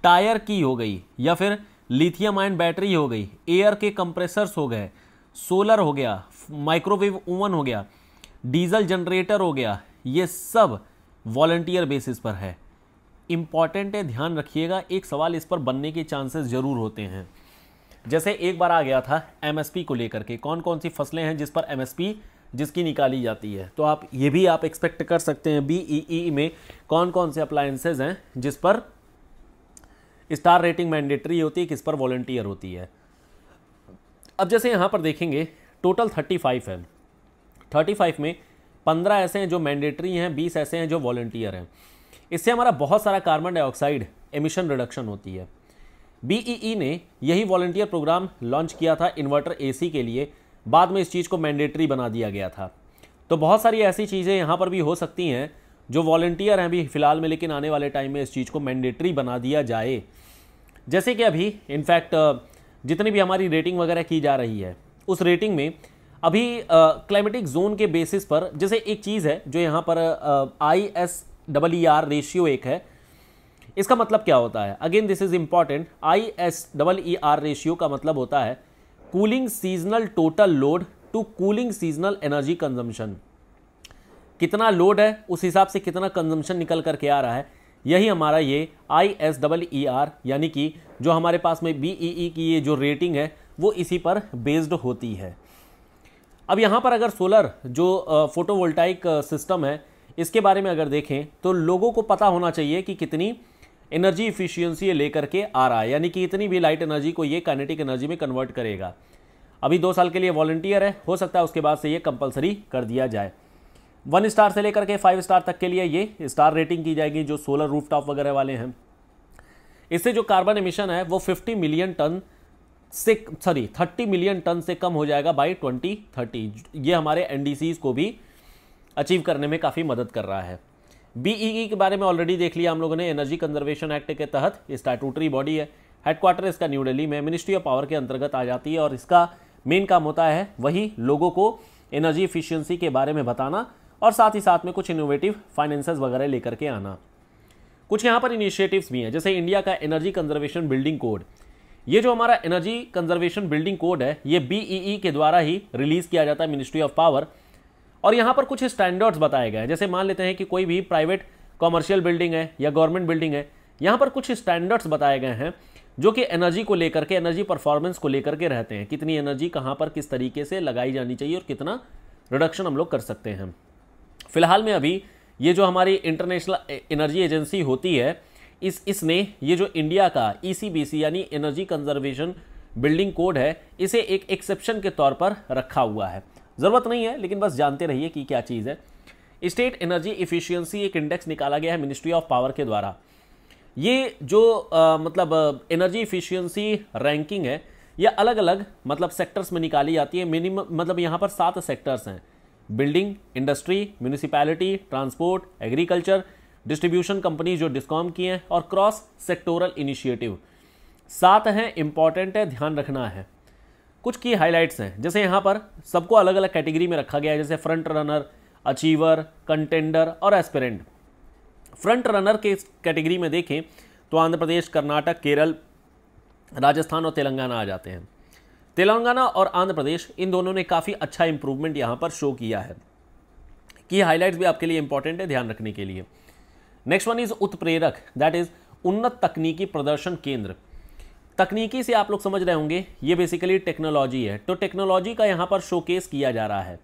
टायर की हो गई या फिर लिथियम आयन बैटरी हो गई एयर के कंप्रेसर्स हो गए सोलर हो गया माइक्रोवेव ओवन हो गया डीजल जनरेटर हो गया ये सब वॉल्टियर बेसिस पर है इम्पॉर्टेंट है ध्यान रखिएगा एक सवाल इस पर बनने के चांसेस ज़रूर होते हैं जैसे एक बार आ गया था एमएसपी को लेकर के कौन कौन सी फसलें हैं जिस पर एमएसपी जिसकी निकाली जाती है तो आप ये भी आप एक्सपेक्ट कर सकते हैं बीईई e e में कौन कौन से अप्लायंसेज हैं जिस पर स्टार रेटिंग मैंडेटरी होती है किस पर वॉल्टियर होती है अब जैसे यहाँ पर देखेंगे टोटल थर्टी फाइव है थर्टी फाइव में पंद्रह ऐसे हैं जो मैंडेटरी हैं बीस ऐसे हैं जो वॉल्टियर हैं इससे हमारा बहुत सारा कार्बन डाइऑक्साइड एमिशन रिडक्शन होती है बीईई ने यही वॉल्टियर प्रोग्राम लॉन्च किया था इन्वर्टर एसी के लिए बाद में इस चीज़ को मैंडेटरी बना दिया गया था तो बहुत सारी ऐसी चीज़ें यहाँ पर भी हो सकती हैं जो वॉल्टियर हैं अभी फ़िलहाल में लेकिन आने वाले टाइम में इस चीज़ को मैंडेटरी बना दिया जाए जैसे कि अभी इनफैक्ट जितनी भी हमारी रेटिंग वगैरह की जा रही है उस रेटिंग में अभी क्लाइमेटिक जोन के बेसिस पर जैसे एक चीज़ है जो यहाँ पर I S double E R ratio एक है इसका मतलब क्या होता है again this is important I S double E R ratio का मतलब होता है cooling seasonal total load to cooling seasonal energy consumption कितना लोड है उस हिसाब से कितना कंजम्पशन निकल करके आ रहा है यही हमारा ये I S double E R यानी कि जो हमारे पास में बी ई ई की ये जो रेटिंग है वो इसी पर बेस्ड होती है अब यहाँ पर अगर सोलर जो फोटोवोल्टाइक सिस्टम है इसके बारे में अगर देखें तो लोगों को पता होना चाहिए कि कितनी एनर्जी इफिशियंसी लेकर के आ रहा है यानी कि इतनी भी लाइट एनर्जी को ये काइनेटिक एनर्जी में कन्वर्ट करेगा अभी दो साल के लिए वॉलेंटियर है हो सकता है उसके बाद से ये कंपलसरी कर दिया जाए वन स्टार से लेकर के फाइव स्टार तक के लिए ये स्टार रेटिंग की जाएगी जो सोलर रूफटॉप वगैरह वाले हैं इससे जो कार्बन एमिशन है वो फिफ्टी मिलियन टन से सॉरी थर्टी मिलियन टन से कम हो जाएगा बाय थर्टी ये हमारे एन को भी अचीव करने में काफ़ी मदद कर रहा है बीईई के बारे में ऑलरेडी देख लिया हम लोगों ने एनर्जी कंजर्वेशन एक्ट के तहत स्टैटूटरी बॉडी है हेडक्वार्टर इसका न्यू दिल्ली में मिनिस्ट्री ऑफ पावर के अंतर्गत आ जाती है और इसका मेन काम होता है वही लोगों को एनर्जी इफिशियंसी के बारे में बताना और साथ ही साथ में कुछ इनोवेटिव फाइनेंसेस वगैरह लेकर के आना कुछ यहाँ पर इनिशिएटिव्स भी हैं जैसे इंडिया का एनर्जी कंजर्वेशन बिल्डिंग कोड ये जो हमारा एनर्जी कंजर्वेशन बिल्डिंग कोड है ये बीईई के द्वारा ही रिलीज़ किया जाता है मिनिस्ट्री ऑफ पावर और यहाँ पर कुछ स्टैंडर्ड्स बताए गए हैं जैसे मान लेते हैं कि कोई भी प्राइवेट कॉमर्शियल बिल्डिंग है या गवर्नमेंट बिल्डिंग है यहाँ पर कुछ स्टैंडर्ड्स बताए गए हैं जो कि एनर्जी को लेकर के एनर्जी परफॉर्मेंस को लेकर के रहते हैं कितनी एनर्जी कहाँ पर किस तरीके से लगाई जानी चाहिए और कितना रिडक्शन हम लोग कर सकते हैं फिलहाल में अभी ये जो हमारी इंटरनेशनल एनर्जी एजेंसी होती है इस इसने ये जो इंडिया का ई e यानी एनर्जी कंजर्वेशन बिल्डिंग कोड है इसे एक एक्सेप्शन के तौर पर रखा हुआ है ज़रूरत नहीं है लेकिन बस जानते रहिए कि क्या चीज़ है स्टेट एनर्जी इफिशियंसी एक इंडेक्स निकाला गया है मिनिस्ट्री ऑफ पावर के द्वारा ये जो आ, मतलब एनर्जी इफिशियंसी रैंकिंग है यह अलग अलग मतलब सेक्टर्स में निकाली जाती है मिनिमम मतलब यहाँ पर सात सेक्टर्स हैं building industry municipality transport agriculture distribution company जो डिस्कॉम की हैं और क्रॉस सेक्टोरल इनिशिएटिव सात हैं इंपॉर्टेंट है ध्यान रखना है कुछ की हाईलाइट्स हैं जैसे यहाँ पर सबको अलग अलग कैटेगरी में रखा गया है जैसे फ्रंट रनर अचीवर कंटेंडर और एस्पिरेंट फ्रंट रनर के कैटेगरी में देखें तो आंध्र प्रदेश कर्नाटक केरल राजस्थान और तेलंगाना आ जाते हैं तेलंगाना और आंध्र प्रदेश इन दोनों ने काफ़ी अच्छा इंप्रूवमेंट यहाँ पर शो किया है की हाईलाइट्स भी आपके लिए इंपॉर्टेंट है ध्यान रखने के लिए नेक्स्ट वन इज़ उत्प्रेरक दैट इज़ उन्नत तकनीकी प्रदर्शन केंद्र तकनीकी से आप लोग समझ रहे होंगे ये बेसिकली टेक्नोलॉजी है तो टेक्नोलॉजी का यहाँ पर शोकेस किया जा रहा है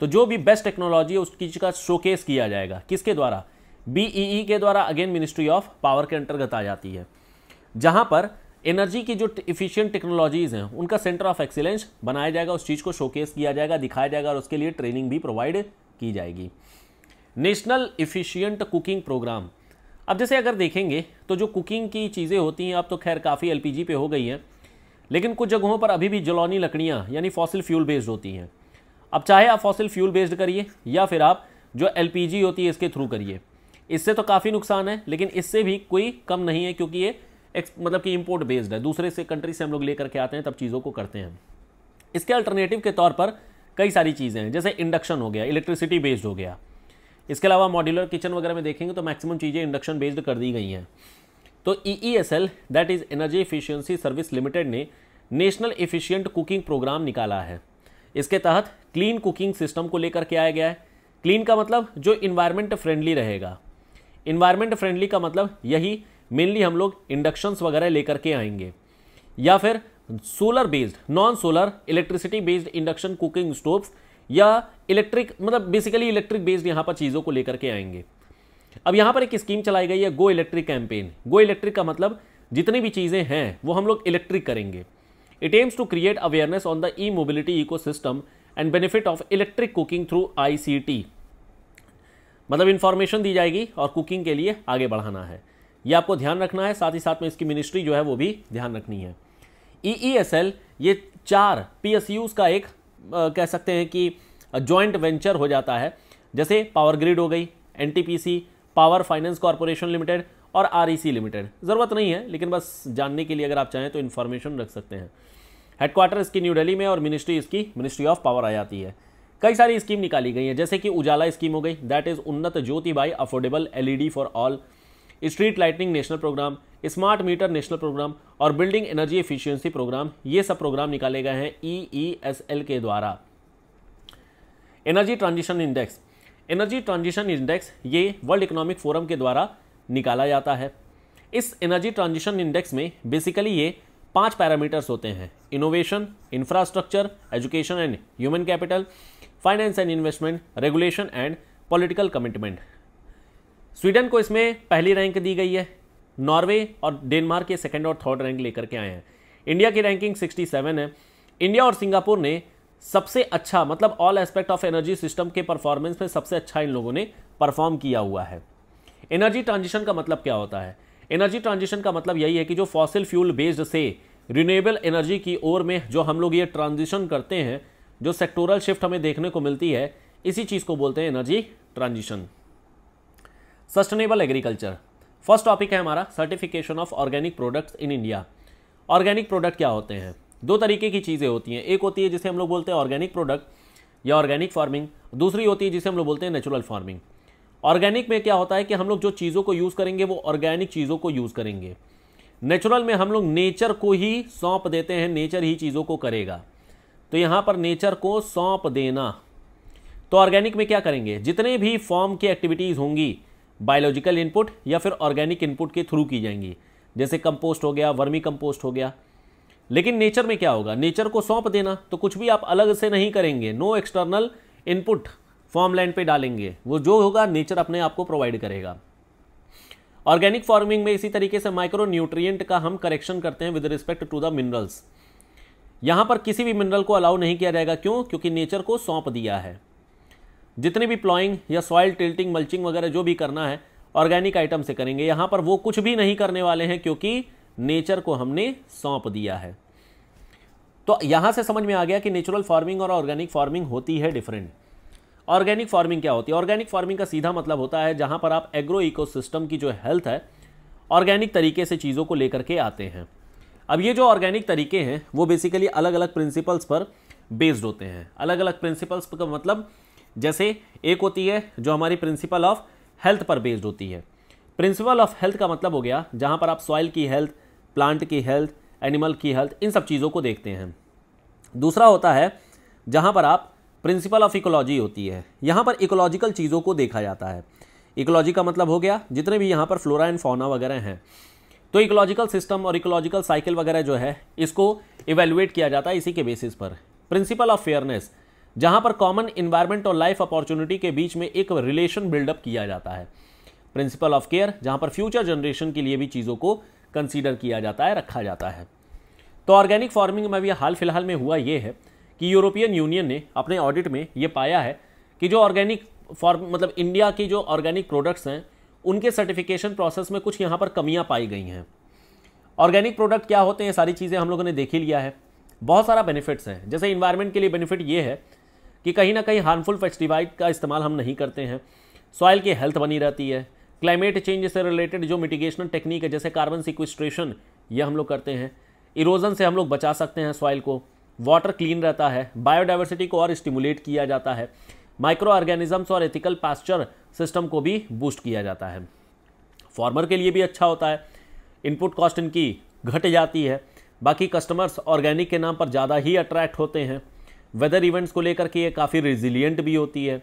तो जो भी बेस्ट टेक्नोलॉजी है उस चीज़ का शोकेस किया जाएगा किसके द्वारा बीईई e e के द्वारा अगेन मिनिस्ट्री ऑफ पावर के अंतर्गत आ जाती है जहाँ पर एनर्जी की जो इफिशियंट टेक्नोलॉजीज़ हैं उनका सेंटर ऑफ एक्सीलेंस बनाया जाएगा उस चीज़ को शोकेस किया जाएगा दिखाया जाएगा और उसके लिए ट्रेनिंग भी प्रोवाइड की जाएगी नेशनल इफिशियंट कुकिंग प्रोग्राम अब जैसे अगर देखेंगे तो जो कुकिंग की चीज़ें होती हैं अब तो खैर काफ़ी एलपीजी पे हो गई हैं लेकिन कुछ जगहों पर अभी भी जलौनी लकड़ियाँ यानी फॉसिल फ्यूल बेस्ड होती हैं अब चाहे आप फॉसिल फ्यूल बेस्ड करिए या फिर आप जो एल होती है इसके थ्रू करिए इससे तो काफ़ी नुकसान है लेकिन इससे भी कोई कम नहीं है क्योंकि ये मतलब कि इम्पोर्ट बेस्ड है दूसरे से कंट्री से हम लोग लेकर के आते हैं तब चीज़ों को करते हैं इसके अल्टरनेटिव के तौर पर कई सारी चीज़ें हैं जैसे इंडक्शन हो गया इलेक्ट्रिसिटी बेस्ड हो गया इसके अलावा मॉड्यूलर किचन वगैरह में देखेंगे तो मैक्सिमम चीज़ें इंडक्शन बेस्ड कर दी गई हैं तो E E S L that is energy efficiency service limited ने नेशनल इफिशियंट कुकिंग प्रोग्राम निकाला है इसके तहत क्लीन कुकिंग सिस्टम को लेकर के आया गया है क्लीन का मतलब जो इन्वायरमेंट फ्रेंडली रहेगा इन्वायरमेंट फ्रेंडली का मतलब यही मेनली हम लोग इंडक्शंस वगैरह लेकर के आएंगे या फिर solar based non solar electricity based induction cooking stoves या इलेक्ट्रिक मतलब बेसिकली इलेक्ट्रिक बेस्ड यहाँ पर चीज़ों को लेकर के आएंगे अब यहाँ पर एक स्कीम चलाई गई है go electric campaign go electric का मतलब जितनी भी चीज़ें हैं वो हम लोग इलेक्ट्रिक करेंगे it aims to create awareness on the E mobility ecosystem and benefit of electric cooking through I मतलब इन्फॉर्मेशन दी जाएगी और कुकिंग के लिए आगे बढ़ाना है ये आपको ध्यान रखना है साथ ही साथ में इसकी मिनिस्ट्री जो है वो भी ध्यान रखनी है ई ई एस एल ये चार पी एस यूज़ का एक कह सकते हैं कि जॉइंट वेंचर हो जाता है जैसे पावर ग्रिड हो गई and power finance corporation limited और आर लिमिटेड ज़रूरत नहीं है लेकिन बस जानने के लिए अगर आप चाहें तो इन्फॉर्मेशन रख सकते हैं हेडक्वार्टर इसकी न्यू दिल्ली में और मिनिस्ट्री इसकी मिनिस्ट्री ऑफ पावर आ जाती है कई सारी स्कीम निकाली गई हैं जैसे कि उजाला स्कीम हो गई that is Unnat Jyoti by affordable LED for all street lightning national programme smart meter national programme और बिल्डिंग एनर्जी एफिशिएंसी प्रोग्राम ये सब प्रोग्राम निकाले गए हैं ई ई एस एल के द्वारा energy transition index energy transition index ये वर्ल्ड इकोनॉमिक फोरम के द्वारा निकाला जाता है इस एनर्जी ट्रांजिशन इंडेक्स में बेसिकली ये पांच पैरामीटर्स होते हैं innovation infrastructure education and human capital finance and investment regulation and political commitment Sweden को इसमें पहली रैंक दी गई है नॉर्वे और डेनमार्क के सेकेंड और थर्ड रैंक लेकर के आए हैं इंडिया की रैंकिंग 67 है इंडिया और सिंगापुर ने सबसे अच्छा मतलब all aspect of energy system के परफॉर्मेंस में सबसे अच्छा इन लोगों ने परफॉर्म किया हुआ है एनर्जी ट्रांजिशन का मतलब क्या होता है एनर्जी ट्रांजिशन का मतलब यही है कि जो फॉसिल फ्यूल बेस्ड से रिन्यूएबल एनर्जी की ओर में जो हम लोग ये ट्रांजिशन करते हैं जो सेक्टोरल शिफ्ट हमें देखने को मिलती है इसी चीज़ को बोलते हैं energy transition sustainable agriculture first topic है हमारा certification of organic products in India organic product क्या होते हैं दो तरीके की चीज़ें होती हैं एक होती है जिसे हम लोग बोलते हैं ऑर्गेनिक प्रोडक्ट या ऑर्गेनिक फार्मिंग दूसरी होती है जिसे हम लोग बोलते हैं नेचुरल फार्मिंग ऑर्गेनिक में क्या होता है कि हम लोग जो चीज़ों को यूज़ करेंगे वो ऑर्गेनिक चीज़ों को यूज़ करेंगे नेचुरल में हम लोग नेचर को ही सौंप देते हैं नेचर ही चीज़ों को करेगा तो यहाँ पर नेचर को सौंप देना तो ऑर्गेनिक में क्या करेंगे जितने भी फॉर्म की एक्टिविटीज़ होंगी बायोलॉजिकल इनपुट या फिर ऑर्गेनिक इनपुट के थ्रू की जाएंगी जैसे कंपोस्ट हो गया वर्मी कंपोस्ट हो गया लेकिन नेचर में क्या होगा नेचर को सौंप देना तो कुछ भी आप अलग से नहीं करेंगे no external input farm land पे डालेंगे वो जो होगा नेचर अपने आप को प्रोवाइड करेगा ऑर्गेनिक फार्मिंग में इसी तरीके से माइक्रो न्यूट्रिएंट का हम करेक्शन करते हैं with respect to the minerals यहां पर किसी भी मिनरल को अलाउ नहीं किया जाएगा क्यों क्योंकि नेचर को सौंप दिया है जितनी भी प्लॉइंग या सॉइल टिल्टिंग मल्चिंग वगैरह जो भी करना है ऑर्गेनिक आइटम से करेंगे यहाँ पर वो कुछ भी नहीं करने वाले हैं क्योंकि नेचर को हमने सौंप दिया है तो यहाँ से समझ में आ गया कि नेचुरल फार्मिंग और ऑर्गेनिक फार्मिंग होती है डिफरेंट ऑर्गेनिक फार्मिंग क्या होती है ऑर्गेनिक फार्मिंग का सीधा मतलब होता है जहाँ पर आप एग्रो इकोसिस्टम की जो हेल्थ है ऑर्गेनिक तरीके से चीज़ों को लेकर के आते हैं अब ये जो ऑर्गेनिक तरीके हैं वो बेसिकली अलग अलग प्रिंसिपल्स पर बेस्ड होते हैं अलग अलग प्रिंसिपल्स का मतलब जैसे एक होती है जो हमारी प्रिंसिपल ऑफ हेल्थ पर बेस्ड होती है प्रिंसिपल ऑफ हेल्थ का मतलब हो गया जहाँ पर आप सॉइल की हेल्थ प्लांट की हेल्थ एनिमल की हेल्थ इन सब चीज़ों को देखते हैं दूसरा होता है जहाँ पर आप प्रिंसिपल ऑफ इकोलॉजी होती है यहाँ पर इकोलॉजिकल चीज़ों को देखा जाता है इकोलॉजी का मतलब हो गया जितने भी यहाँ पर फ्लोरा एंड फौना वगैरह हैं तो इकोलॉजिकल सिस्टम और इकोलॉजिकल साइकिल वगैरह जो है इसको इवेलुएट किया जाता है इसी के बेसिस पर प्रिंसिपल ऑफ फेयरनेस जहां पर कॉमन इन्वायरमेंट और लाइफ अपॉर्चुनिटी के बीच में एक रिलेशन बिल्डअप किया जाता है प्रिंसिपल ऑफ केयर जहां पर फ्यूचर जनरेशन के लिए भी चीज़ों को कंसीडर किया जाता है रखा जाता है तो ऑर्गेनिक फार्मिंग में भी हाल फिलहाल में हुआ ये है कि यूरोपियन यूनियन ने अपने ऑडिट में ये पाया है कि जो ऑर्गेनिक फॉर्म मतलब इंडिया की जो ऑर्गेनिक प्रोडक्ट्स हैं उनके सर्टिफिकेशन प्रोसेस में कुछ यहाँ पर कमियाँ पाई गई हैं ऑर्गेनिक प्रोडक्ट क्या होते हैं सारी चीज़ें हम लोगों ने देख ही लिया है बहुत सारा बेनिफिट्स हैं जैसे इन्वायरमेंट के लिए बेनिफिट ये है कि कहीं ना कहीं हार्मफुल पेस्टिसाइड का इस्तेमाल हम नहीं करते हैं सॉइल की हेल्थ बनी रहती है क्लाइमेट चेंज से रिलेटेड जो मिटिगेशनल टेक्निक है जैसे कार्बन सिक्विस्ट्रेशन ये हम लोग करते हैं इरोजन से हम लोग बचा सकते हैं सॉइल को वाटर क्लीन रहता है बायोडाइवर्सिटी को और स्टिमुलेट किया जाता है माइक्रो ऑर्गेनिजम्स और एथिकल पास्चर सिस्टम को भी बूस्ट किया जाता है फार्मर के लिए भी अच्छा होता है इनपुट कॉस्ट इनकी घट जाती है बाकी कस्टमर्स ऑर्गेनिक के नाम पर ज़्यादा ही अट्रैक्ट होते हैं वेदर इवेंट्स को लेकर के ये काफ़ी रिजिलियंट भी होती है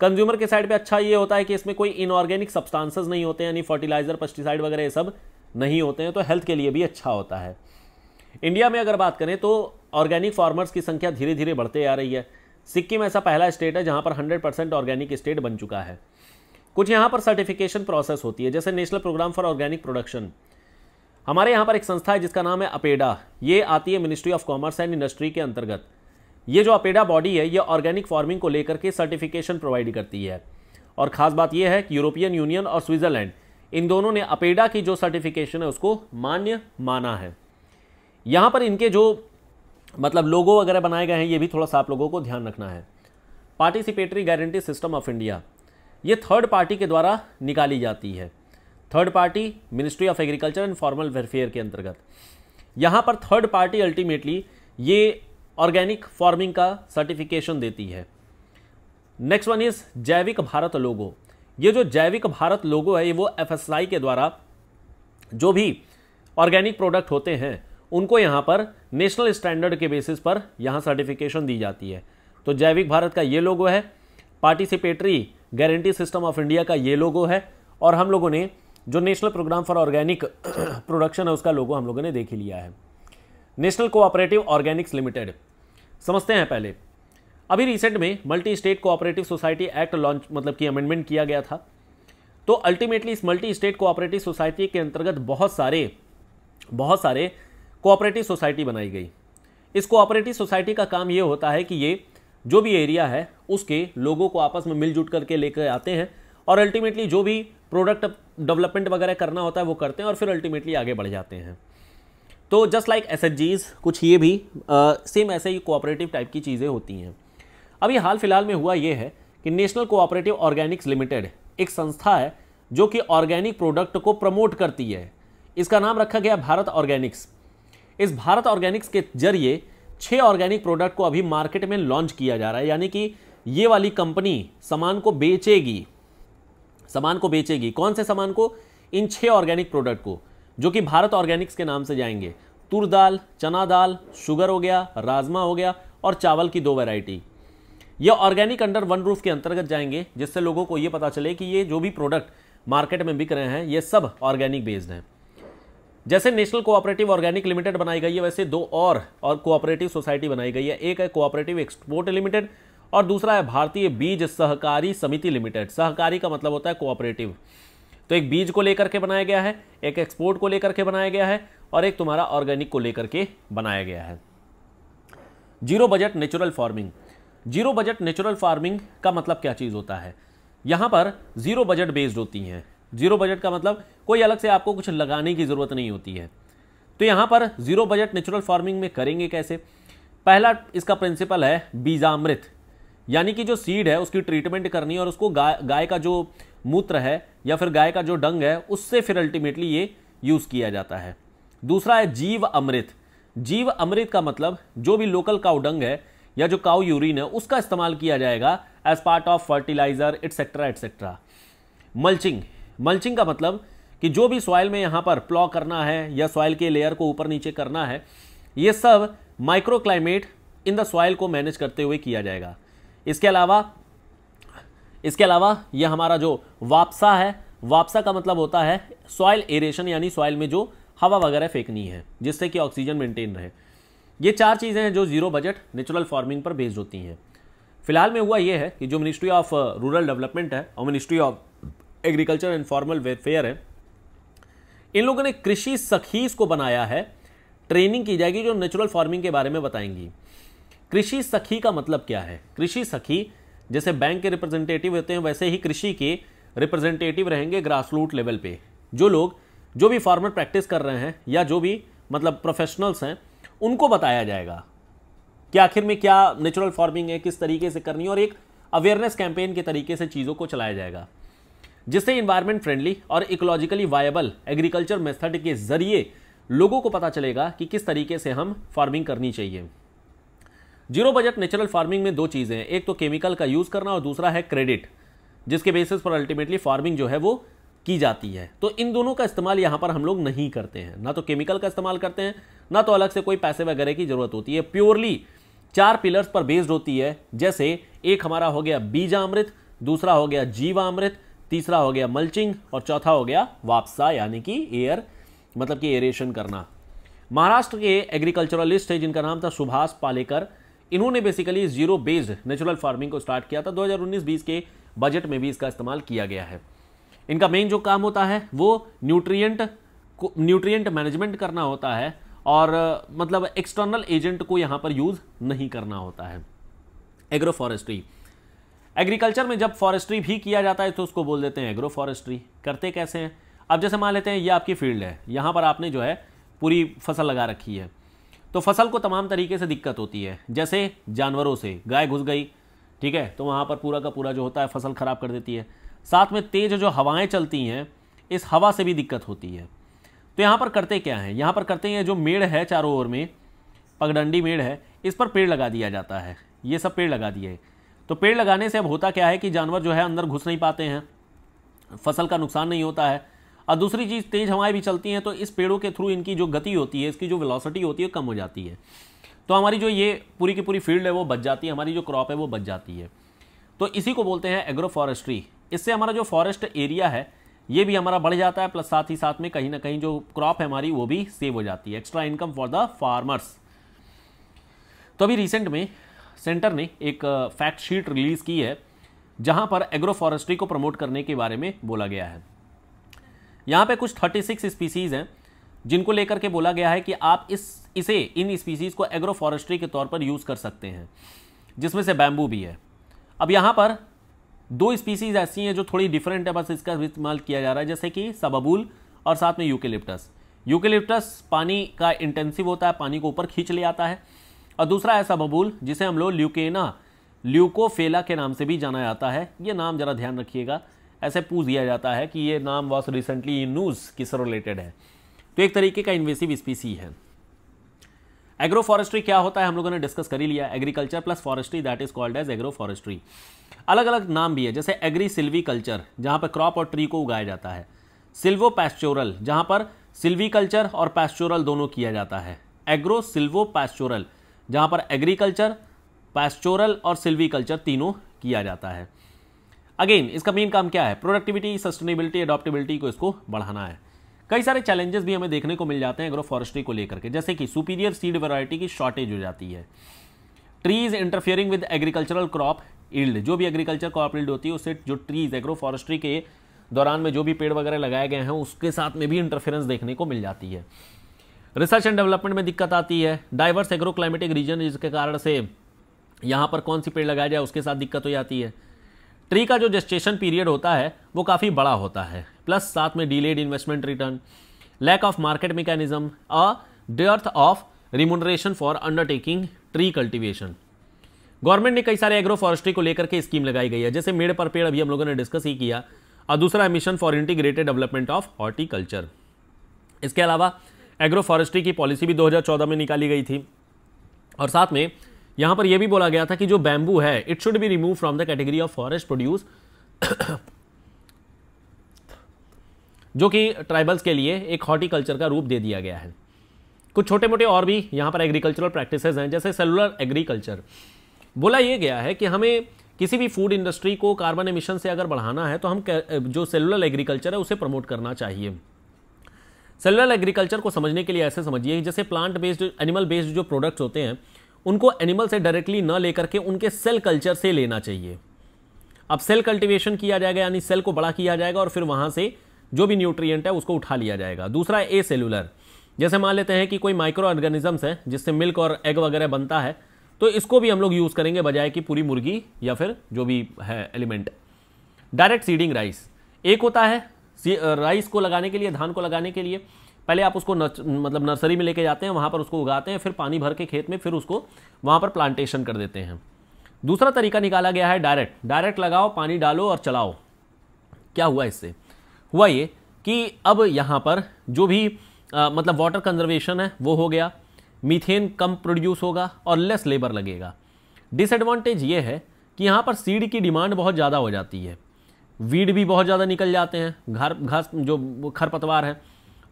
कंज्यूमर के साइड पे अच्छा ये होता है कि इसमें कोई इनऑर्गेनिक सब्सटेंसेस नहीं होते यानी फर्टिलाइजर पेस्टिसाइड वगैरह ये सब नहीं होते हैं तो हेल्थ के लिए भी अच्छा होता है इंडिया में अगर बात करें तो ऑर्गेनिक फार्मर्स की संख्या धीरे धीरे बढ़ते आ रही है सिक्किम ऐसा पहला स्टेट है जहाँ पर हंड्रेड परसेंट ऑर्गेनिक स्टेट बन चुका है कुछ यहाँ पर सर्टिफिकेशन प्रोसेस होती है जैसे national programme for organic production हमारे यहाँ पर एक संस्था है जिसका नाम है अपेडा ये आती है ministry of commerce and industry के अंतर्गत ये जो अपेडा बॉडी है ये ऑर्गेनिक फार्मिंग को लेकर के सर्टिफिकेशन प्रोवाइड करती है और ख़ास बात यह है कि यूरोपियन यूनियन और स्विट्ज़रलैंड इन दोनों ने अपेडा की जो सर्टिफिकेशन है उसको मान्य माना है यहाँ पर इनके जो मतलब लोगो वगैरह बनाए गए हैं ये भी थोड़ा सा आप लोगों को ध्यान रखना है participatory guarantee system of India ये थर्ड पार्टी के द्वारा निकाली जाती है third party ministry of agriculture and farmers welfare के अंतर्गत यहाँ पर थर्ड पार्टी अल्टीमेटली ये ऑर्गेनिक फार्मिंग का सर्टिफिकेशन देती है नेक्स्ट वन इज़ जैविक भारत लोगो ये जो जैविक भारत लोगो है ये वो एफ के द्वारा जो भी ऑर्गेनिक प्रोडक्ट होते हैं उनको यहाँ पर नेशनल स्टैंडर्ड के बेसिस पर यहाँ सर्टिफिकेशन दी जाती है तो जैविक भारत का ये लोगो है participatory guarantee system of India का ये लोगो है और हम लोगों ने जो national programme for organic production है उसका लोगो हम लोगों ने देख ही लिया है नेशनल कोऑपरेटिव ऑर्गेनिक्स लिमिटेड समझते हैं पहले अभी रिसेंट में multi state cooperative society act launch मतलब कि अमेंडमेंट किया गया था तो अल्टीमेटली इस मल्टी स्टेट कोऑपरेटिव सोसाइटी के अंतर्गत बहुत सारे बहुत सारे कोऑपरेटिव सोसाइटी बनाई गई इस कोऑपरेटिव सोसाइटी का काम ये होता है कि ये जो भी एरिया है उसके लोगों को आपस में मिलजुट करके लेकर आते हैं और अल्टीमेटली जो भी प्रोडक्ट डेवलपमेंट वगैरह करना होता है वो करते हैं और फिर अल्टीमेटली आगे बढ़ जाते हैं तो जस्ट लाइक एस कुछ ये भी सेम ऐसे ही कोऑपरेटिव टाइप की चीज़ें होती हैं अभी हाल फिलहाल में हुआ ये है कि नेशनल कोऑपरेटिव ऑर्गेनिक्स लिमिटेड एक संस्था है जो कि ऑर्गेनिक प्रोडक्ट को प्रमोट करती है इसका नाम रखा गया भारत ऑर्गेनिक्स इस भारत ऑर्गेनिक्स के जरिए छः ऑर्गेनिक प्रोडक्ट को अभी मार्केट में लॉन्च किया जा रहा है यानी कि ये वाली कंपनी सामान को बेचेगी सामान को बेचेगी कौन से सामान को इन छः ऑर्गेनिक प्रोडक्ट को जो कि भारत ऑर्गेनिक्स के नाम से जाएंगे तुर दाल चना दाल शुगर हो गया राजमा हो गया और चावल की दो वैरायटी यह ऑर्गेनिक अंडर वन रूफ के अंतर्गत जाएंगे जिससे लोगों को ये पता चले कि ये जो भी प्रोडक्ट मार्केट में बिक रहे हैं ये सब ऑर्गेनिक बेस्ड हैं जैसे नेशनल कोऑपरेटिव ऑर्गेनिक लिमिटेड बनाई गई है वैसे दो और और कोऑपरेटिव सोसाइटी बनाई गई है एक है कोऑपरेटिव एक्सपोर्ट लिमिटेड और दूसरा है भारतीय बीज सहकारी समिति लिमिटेड सहकारी का मतलब होता है कोऑपरेटिव तो एक बीज को लेकर के बनाया गया है एक एक्सपोर्ट को लेकर के बनाया गया है और एक तुम्हारा ऑर्गेनिक को लेकर के बनाया गया है zero budget natural farming zero budget natural farming का मतलब क्या चीज़ होता है यहाँ पर जीरो बजट बेस्ड होती हैं जीरो बजट का मतलब कोई अलग से आपको कुछ लगाने की ज़रूरत नहीं होती है तो यहाँ पर जीरो बजट नेचुरल फार्मिंग में करेंगे कैसे पहला इसका प्रिंसिपल है बीजामृत यानी कि जो सीड है उसकी ट्रीटमेंट करनी है और उसको गाय गाय का जो मूत्र है या फिर गाय का जो डंग है उससे फिर अल्टीमेटली ये यूज़ किया जाता है दूसरा है जीव अमृत जीव अमृत का मतलब जो भी लोकल काउ डंग है या जो काउ यूरिन है उसका इस्तेमाल किया जाएगा as part of fertiliser etcetera etcetera mulching mulching का मतलब कि जो भी सॉइल में यहाँ पर प्लॉ करना है या सॉइल के लेयर को ऊपर नीचे करना है ये सब micro climate in the soil को मैनेज करते हुए किया जाएगा इसके अलावा इसके अलावा यह हमारा जो वापसा है वापसा का मतलब होता है सॉइल एरेशन यानी सॉइल में जो हवा वगैरह फेंकनी है जिससे कि ऑक्सीजन मेंटेन रहे ये चार चीज़ें हैं जो जीरो बजट नेचुरल फार्मिंग पर बेस्ड होती हैं फिलहाल में हुआ ये है कि जो मिनिस्ट्री ऑफ रूरल डेवलपमेंट है और ministry of agriculture and farmers welfare है इन लोगों ने कृषि सखीज को बनाया है ट्रेनिंग की जाएगी जो नेचुरल फार्मिंग के बारे में बताएंगी कृषि सखी का मतलब क्या है कृषि सखी जैसे बैंक के रिप्रेजेंटेटिव होते हैं वैसे ही कृषि के रिप्रेजेंटेटिव रहेंगे ग्रासरूट लेवल पे जो लोग जो भी फार्मर प्रैक्टिस कर रहे हैं या जो भी मतलब प्रोफेशनल्स हैं उनको बताया जाएगा कि आखिर में क्या नेचुरल फार्मिंग है किस तरीके से करनी है और एक अवेयरनेस कैंपेन के तरीके से चीज़ों को चलाया जाएगा जिससे इन्वायरमेंट फ्रेंडली और इकोलॉजिकली वायबल एग्रीकल्चर मेथड के ज़रिए लोगों को पता चलेगा कि किस तरीके से हम फार्मिंग करनी चाहिए जीरो बजट नेचुरल फार्मिंग में दो चीज़ें हैं एक तो केमिकल का यूज़ करना और दूसरा है क्रेडिट जिसके बेसिस पर अल्टीमेटली फार्मिंग जो है वो की जाती है तो इन दोनों का इस्तेमाल यहाँ पर हम लोग नहीं करते हैं ना तो केमिकल का इस्तेमाल करते हैं ना तो अलग से कोई पैसे वगैरह की ज़रूरत होती है प्योरली चार पिलर्स पर बेस्ड होती है जैसे एक हमारा हो गया बीजामृत दूसरा हो गया जीवामृत तीसरा हो गया मल्चिंग और चौथा हो गया वापसा यानी कि एयर मतलब कि एरेशन करना महाराष्ट्र के एग्रीकल्चरलिस्ट है जिनका नाम था सुभाष पालेकर इन्होंने basically zero based natural farming को स्टार्ट किया था 2019-20 के बजट में भी इसका इस्तेमाल किया गया है इनका मेन जो काम होता है वो न्यूट्रिएंट न्यूट्रिएंट मैनेजमेंट करना होता है और मतलब एक्सटर्नल एजेंट को यहाँ पर यूज़ नहीं करना होता है एग्रो फॉरेस्ट्री एग्रीकल्चर में जब फॉरेस्ट्री भी किया जाता है तो उसको बोल देते हैं एग्रो फॉरेस्ट्री करते कैसे हैं अब जैसे मान लेते हैं ये आपकी फील्ड है यहाँ पर आपने जो है पूरी फसल लगा रखी है तो फसल को तमाम तरीके से दिक्कत होती है जैसे जानवरों से गाय घुस गई ठीक है तो वहाँ पर पूरा का पूरा जो होता है फसल ख़राब कर देती है साथ में तेज़ जो हवाएं चलती हैं इस हवा से भी दिक्कत होती है तो यहाँ पर करते क्या हैं यहाँ पर करते हैं जो मेड़ है चारों ओर में पगडंडी मेड़ है इस पर पेड़ लगा दिया जाता है ये सब पेड़ लगा दिए तो पेड़ लगाने से अब होता क्या है कि जानवर जो है अंदर घुस नहीं पाते हैं फसल का नुकसान नहीं होता है और दूसरी चीज़ तेज़ हवाएं भी चलती हैं तो इस पेड़ों के थ्रू इनकी जो गति होती है इसकी जो वेलोसिटी होती है कम हो जाती है तो हमारी जो ये पूरी की पूरी फील्ड है वो बच जाती है हमारी जो क्रॉप है वो बच जाती है तो इसी को बोलते हैं एग्रो फॉरेस्ट्री इससे हमारा जो फॉरेस्ट एरिया है ये भी हमारा बढ़ जाता है प्लस साथ ही साथ में कहीं ना कहीं जो क्रॉप है हमारी वो भी सेव हो जाती है extra income for the farmers तो अभी रिसेंट में सेंटर ने एक फैक्ट शीट रिलीज़ की है जहां पर एग्रो फॉरेस्ट्री को प्रमोट करने के बारे में बोला गया है यहाँ पे कुछ 36 स्पीसीज़ हैं जिनको लेकर के बोला गया है कि आप इस इसे इन स्पीसीज़ को एग्रो फॉरेस्ट्री के तौर पर यूज़ कर सकते हैं जिसमें से बैम्बू भी है अब यहाँ पर दो स्पीसीज़ ऐसी हैं जो थोड़ी डिफरेंट है बस इसका इस्तेमाल किया जा रहा है जैसे कि सबबूल और साथ में यूकेलिप्टस यूकेलिप्टस पानी का इंटेंसिव होता है पानी को ऊपर खींच ले आता है और दूसरा है सबबूल जिसे हम लोग ल्यूकेना ल्यूकोफेला के नाम से भी जाना जाता है ये नाम ज़रा ध्यान रखिएगा ऐसे पूछ दिया जाता है कि ये नाम वॉस रिसेंटली इन न्यूज़ किससे रिलेटेड है तो एक तरीके का इन्वेसिव स्पीसी है एग्रो फॉरेस्ट्री क्या होता है हम लोगों ने डिस्कस कर ही लिया agriculture plus forestry that is called as agroforestry अलग अलग नाम भी है जैसे एग्री सिल्वी कल्चर जहाँ पर क्रॉप और ट्री को उगाया जाता है सिल्वो पैस्चोरल जहाँ पर सिल्वी कल्चर और पैस्चोरल दोनों किया जाता है एग्रो सिल्वो पैस्चोरल जहाँ पर एग्रीकल्चर पैस्चोरल और सिल्वी कल्चर तीनों किया जाता है अगेन इसका मेन काम क्या है प्रोडक्टिविटी सस्टेनेबिलिटी अडॉप्टेबिलिटी को इसको बढ़ाना है कई सारे चैलेंजेस भी हमें देखने को मिल जाते हैं एग्रो फॉरेस्ट्री को लेकर के जैसे कि सुपीरियर सीड वैरायटी की शॉर्टेज हो जाती है trees interfering with agricultural crop yield जो भी एग्रीकल्चर क्रॉप ईल्ड होती है उससे जो ट्रीज एग्रो फॉरेस्ट्री के दौरान में जो भी पेड़ वगैरह लगाए गए हैं उसके साथ में भी इंटरफेरेंस देखने को मिल जाती है रिसर्च एंड डेवलपमेंट में दिक्कत आती है डाइवर्स एग्रो क्लाइमेटिक रीजन जिसके कारण से यहाँ पर कौन सी पेड़ लगाया जाए उसके साथ दिक्कत हो जाती है ट्री का जो जस्टेशन पीरियड होता है वो काफ़ी बड़ा होता है प्लस साथ में delayed investment return lack of market mechanism a dearth of remuneration for undertaking tree cultivation government ने कई सारे एग्रो फॉरेस्ट्री को लेकर के स्कीम लगाई गई है जैसे मेड़ पर पेड़ अभी हम लोगों ने डिस्कस ही किया और दूसरा mission for integrated development of horticulture इसके अलावा एग्रो फॉरेस्ट्री की पॉलिसी भी 2014 में निकाली गई थी और साथ में यहां पर यह भी बोला गया था कि जो बैम्बू है it should be remove from the category of forest produce जो कि ट्राइबल्स के लिए एक हॉर्टिकल्चर का रूप दे दिया गया है कुछ छोटे मोटे और भी यहां पर एग्रीकल्चरल प्रैक्टिसेस हैं जैसे सेलुलर एग्रीकल्चर बोला यह गया है कि हमें किसी भी फूड इंडस्ट्री को कार्बन एमिशन से अगर बढ़ाना है तो हम जो सेलुलर एग्रीकल्चर है उसे प्रमोट करना चाहिए सेलुलर एग्रीकल्चर को समझने के लिए ऐसे समझिए जैसे प्लांट बेस्ड एनिमल बेस्ड जो प्रोडक्ट्स होते हैं उनको एनिमल से डायरेक्टली न लेकर के उनके सेल कल्चर से लेना चाहिए अब सेल कल्टीवेशन किया जाएगा यानी सेल को बड़ा किया जाएगा और फिर वहाँ से जो भी न्यूट्रिएंट है उसको उठा लिया जाएगा दूसरा ए सेलुलर जैसे मान लेते हैं कि कोई माइक्रो ऑर्गेनिजम्स है जिससे मिल्क और एग वगैरह बनता है तो इसको भी हम लोग यूज़ करेंगे बजाय कि पूरी मुर्गी या फिर जो भी है एलिमेंट डायरेक्ट सीडिंग राइस एक होता है राइस को लगाने के लिए धान को लगाने के लिए पहले आप उसको नर्च, मतलब नर्सरी में लेके जाते हैं वहाँ पर उसको उगाते हैं फिर पानी भर के खेत में फिर उसको वहाँ पर प्लांटेशन कर देते हैं दूसरा तरीका निकाला गया है डायरेक्ट डायरेक्ट लगाओ पानी डालो और चलाओ क्या हुआ इससे हुआ ये कि अब यहाँ पर जो भी आ, मतलब वाटर कंजर्वेशन है वो हो गया मीथेन कम प्रोड्यूस होगा और लेस लेबर लगेगा डिसएडवांटेज ये है कि यहाँ पर सीड की डिमांड बहुत ज़्यादा हो जाती है वीड भी बहुत ज़्यादा निकल जाते हैं घर घास जो खरपतवार है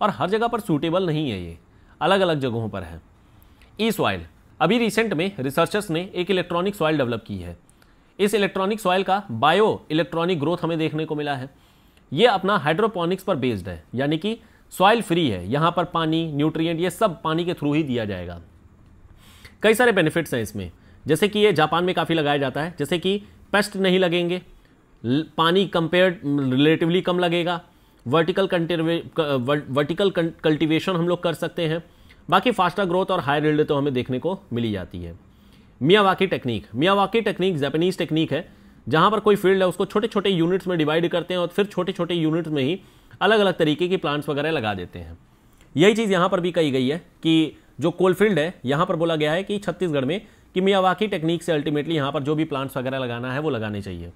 और हर जगह पर सूटेबल नहीं है ये अलग अलग जगहों पर है ई सॉइल अभी रिसेंट में रिसर्चर्स ने एक इलेक्ट्रॉनिक सॉइल डेवलप की है इस इलेक्ट्रॉनिक सॉइल का बायो इलेक्ट्रॉनिक ग्रोथ हमें देखने को मिला है ये अपना हाइड्रोपोनिक्स पर बेस्ड है यानी कि सॉइल फ्री है यहाँ पर पानी न्यूट्रिएंट ये सब पानी के थ्रू ही दिया जाएगा कई सारे बेनिफिट्स हैं इसमें जैसे कि ये जापान में काफ़ी लगाया जाता है जैसे कि पेस्ट नहीं लगेंगे पानी कंपेयर रिलेटिवली कम लगेगा वर्टिकल वर्टिकल कल्टिवेशन हम लोग कर सकते हैं बाकी फास्टर ग्रोथ और हायर रिल्ड तो हमें देखने को मिली जाती है Miyawaki technique Miyawaki technique Japanese technique है जहाँ पर कोई फील्ड है उसको छोटे छोटे यूनिट्स में डिवाइड करते हैं और फिर छोटे छोटे यूनिट्स में ही अलग अलग तरीके की प्लांट्स वगैरह लगा देते हैं यही चीज़ यहाँ पर भी कही गई है कि जो कोल फील्ड है यहाँ पर बोला गया है कि छत्तीसगढ़ में कि मियावाकी टेक्निक से अल्टीमेटली यहाँ पर जो भी प्लांट्स वगैरह लगाना है वो लगाने चाहिए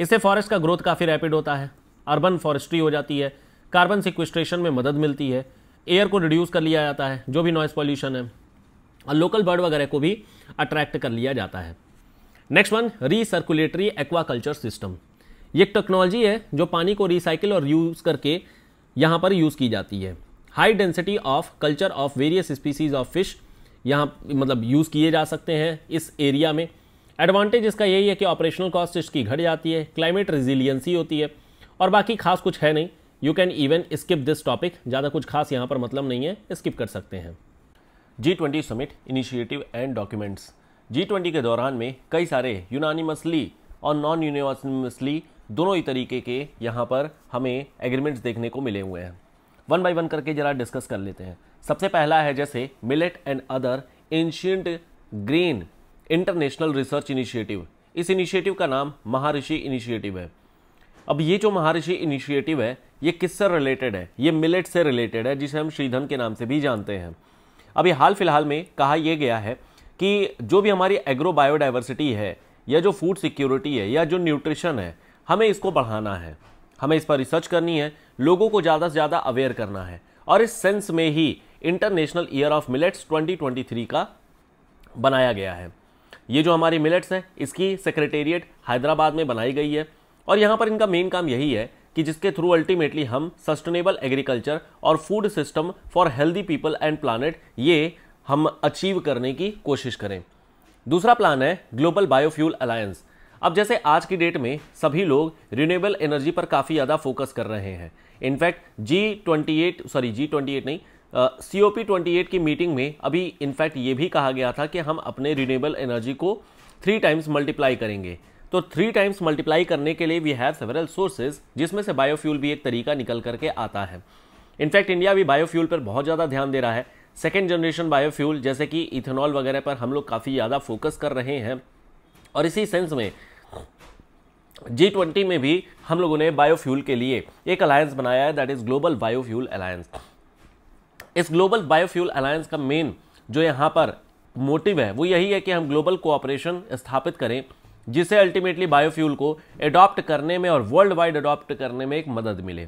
इससे फॉरेस्ट का ग्रोथ काफ़ी रैपिड होता है अर्बन फॉरेस्ट्री हो जाती है कार्बन सिक्वेस्ट्रेशन में मदद मिलती है एयर को रिड्यूस कर लिया जाता है जो भी नॉइस पॉल्यूशन है और लोकल बर्ड वगैरह को भी अट्रैक्ट कर लिया जाता है next one recirculatory aquaculture system ये एक टेक्नोलॉजी है जो पानी को रिसाइकिल और यूज़ करके यहाँ पर यूज़ की जाती है high density of culture of various species of fish यहाँ मतलब यूज़ किए जा सकते हैं इस एरिया में एडवांटेज इसका यही है कि ऑपरेशनल कॉस्ट इसकी घट जाती है क्लाइमेट रिजिलियंसी होती है और बाकी खास कुछ है नहीं you can even skip this topic ज़्यादा कुछ खास यहाँ पर मतलब नहीं है स्किप कर सकते हैं G twenty summit initiative and documents G twenty के दौरान में कई सारे यूनानिमसली और नॉन यूनिवर्सली दोनों ही तरीके के यहाँ पर हमें एग्रीमेंट्स देखने को मिले हुए हैं वन बाय वन करके ज़रा डिस्कस कर लेते हैं सबसे पहला है जैसे millet and other ancient grain international research initiative इस इनिशिएटिव का नाम महारिषि इनिशिएटिव है अब ये जो महर्षि इनिशिएटिव है ये किससे रिलेटेड है ये मिलेट से रिलेटेड है जिसे हम श्रीधन के नाम से भी जानते हैं अभी हाल फिलहाल में कहा यह गया है कि जो भी हमारी एग्रो बायोडाइवर्सिटी है या जो फूड सिक्योरिटी है या जो न्यूट्रिशन है हमें इसको बढ़ाना है हमें इस पर रिसर्च करनी है लोगों को ज़्यादा से ज़्यादा अवेयर करना है और इस सेंस में ही इंटरनेशनल ईयर ऑफ मिलेट्स 2023 का बनाया गया है ये जो हमारी मिलेट्स हैं इसकी सेक्रेटेरिएट हैदराबाद में बनाई गई है और यहाँ पर इनका मेन काम यही है कि जिसके थ्रू अल्टीमेटली हम सस्टेनेबल एग्रीकल्चर और food system for healthy people and planet ये हम अचीव करने की कोशिश करें दूसरा प्लान है ग्लोबल बायोफ्यूल अलायंस अब जैसे आज की डेट में सभी लोग रिन्यूएबल एनर्जी पर काफ़ी ज़्यादा फोकस कर रहे हैं in fact G twenty eight sorry G twenty eight नहीं C O P twenty eight की मीटिंग में अभी इनफैक्ट ये भी कहा गया था कि हम अपने रिन्यूएबल एनर्जी को थ्री टाइम्स मल्टीप्लाई करेंगे तो थ्री टाइम्स मल्टीप्लाई करने के लिए वी हैव सेवरल सोर्सेज जिसमें से बायोफ्यूल भी एक तरीका निकल करके आता है इनफैक्ट इंडिया भी बायोफ्यूल पर बहुत ज़्यादा ध्यान दे रहा है सेकेंड जनरेशन बायोफ्यूल जैसे कि इथेनॉल वगैरह पर हम लोग काफ़ी ज़्यादा फोकस कर रहे हैं और इसी सेंस में जी ट्वेंटी में भी हम लोगों ने बायोफ्यूल के लिए एक अलायंस बनाया है that is global biofuel alliance इस ग्लोबल बायोफ्यूल अलायंस का मेन जो यहाँ पर मोटिव है वो यही है कि हम ग्लोबल कोऑपरेशन स्थापित करें जिसे अल्टीमेटली बायोफ्यूल को एडॉप्ट करने में और वर्ल्ड वाइड अडॉप्ट करने में एक मदद मिले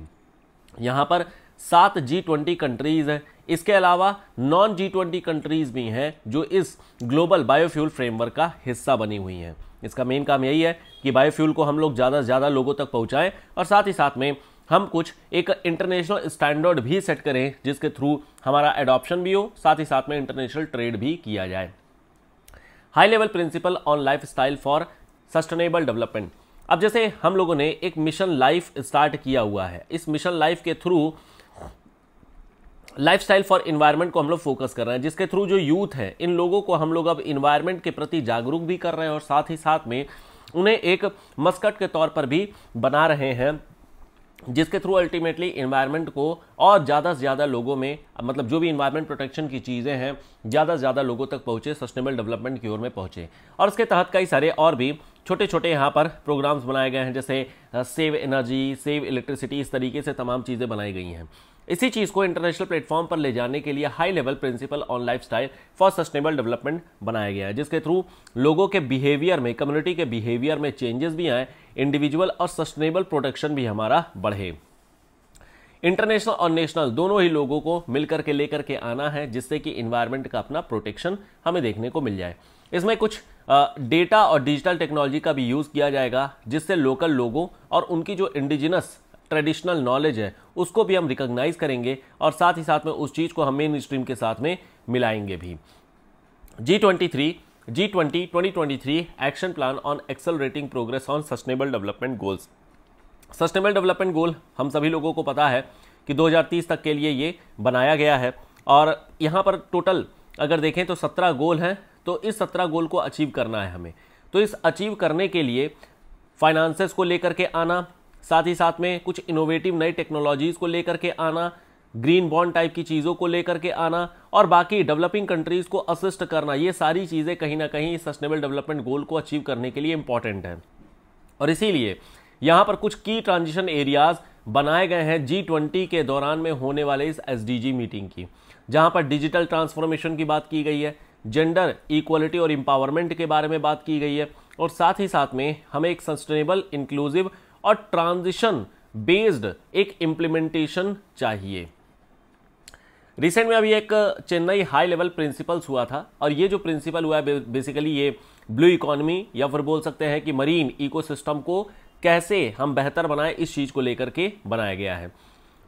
यहाँ पर सात जी ट्वेंटी कंट्रीज हैं इसके अलावा नॉन जी ट्वेंटी कंट्रीज भी हैं जो इस ग्लोबल बायोफ्यूल फ्रेमवर्क का हिस्सा बनी हुई हैं इसका मेन काम यही है कि बायोफ्यूल को हम लोग ज़्यादा से ज़्यादा लोगों तक पहुँचाएँ और साथ ही साथ में हम कुछ एक इंटरनेशनल स्टैंडर्ड भी सेट करें जिसके थ्रू हमारा एडॉप्शन भी हो साथ ही साथ में इंटरनेशनल ट्रेड भी किया जाए high level principle on lifestyle for sustainable development अब जैसे हम लोगों ने एक मिशन लाइफ स्टार्ट किया हुआ है इस मिशन लाइफ के through lifestyle for environment को हम लोग फोकस कर रहे हैं जिसके थ्रू जो यूथ है इन लोगों को हम लोग अब इन्वायरमेंट के प्रति जागरूक भी कर रहे हैं और साथ ही साथ में उन्हें एक मस्कट के तौर पर भी बना रहे हैं जिसके थ्रू अल्टीमेटली इन्वायरमेंट को और ज़्यादा से ज़्यादा लोगों में मतलब जो भी इन्वायरमेंट प्रोटेक्शन की चीज़ें हैं ज़्यादा से ज़्यादा लोगों तक पहुँचे सस्टेनेबल डेवलपमेंट की ओर में पहुँचे और इसके तहत कई सारे और भी छोटे छोटे यहाँ पर प्रोग्राम्स बनाए गए हैं जैसे सेव एनर्जी सेव इलेक्ट्रिसिटी इस तरीके से तमाम चीज़ें बनाई गई हैं इसी चीज़ को इंटरनेशनल प्लेटफॉर्म पर ले जाने के लिए high level principle on lifestyle for sustainable development बनाया गया है जिसके थ्रू लोगों के बिहेवियर में कम्युनिटी के बिहेवियर में चेंजेस भी आए इंडिविजुअल और सस्टेनेबल प्रोटेक्शन भी हमारा बढ़े इंटरनेशनल और नेशनल दोनों ही लोगों को मिलकर के लेकर के आना है जिससे कि इन्वायरमेंट का अपना प्रोटेक्शन हमें देखने को मिल जाए इसमें कुछ डेटा और डिजिटल टेक्नोलॉजी का भी यूज़ किया जाएगा जिससे लोकल लोगों और उनकी जो इंडिजिनस ट्रेडिशनल नॉलेज है उसको भी हम रिकॉग्नाइज करेंगे और साथ ही साथ में उस चीज़ को हम मेन स्ट्रीम के साथ में मिलाएंगे भी G twenty three G twenty twenty twenty three action plan on rating progress on sustainable development goals sustainable development goal हम सभी लोगों को पता है कि 2030 तक के लिए ये बनाया गया है और यहाँ पर टोटल अगर देखें तो 17 गोल हैं तो इस 17 गोल को अचीव करना है हमें तो इस अचीव करने के लिए फाइनेंसेस को लेकर के आना साथ ही साथ में कुछ इनोवेटिव नई टेक्नोलॉजीज़ को लेकर के आना ग्रीन बॉन्ड टाइप की चीज़ों को लेकर के आना और बाकी डेवलपिंग कंट्रीज़ को असिस्ट करना ये सारी चीज़ें कहीं ना कहीं सस्टेनेबल डेवलपमेंट गोल को अचीव करने के लिए इंपॉर्टेंट है और इसीलिए यहाँ पर कुछ की ट्रांजिशन एरियाज़ बनाए गए हैं जी ट्वेंटी के दौरान में होने वाले इस एस मीटिंग की जहाँ पर डिजिटल ट्रांसफॉर्मेशन की बात की गई है जेंडर इक्वलिटी और एम्पावरमेंट के बारे में बात की गई है और साथ ही साथ में हमें एक सस्टेनेबल इंक्लूसिव और ट्रांजिशन बेस्ड एक इम्प्लीमेंटेशन चाहिए रिसेंट में अभी एक चेन्नई हाई लेवल प्रिंसिपल्स हुआ था और ये जो प्रिंसिपल हुआ है बेसिकली ये ब्लू इकोनॉमी या फिर बोल सकते हैं कि मरीन इकोसिस्टम को कैसे हम बेहतर बनाएं इस चीज़ को लेकर के बनाया गया है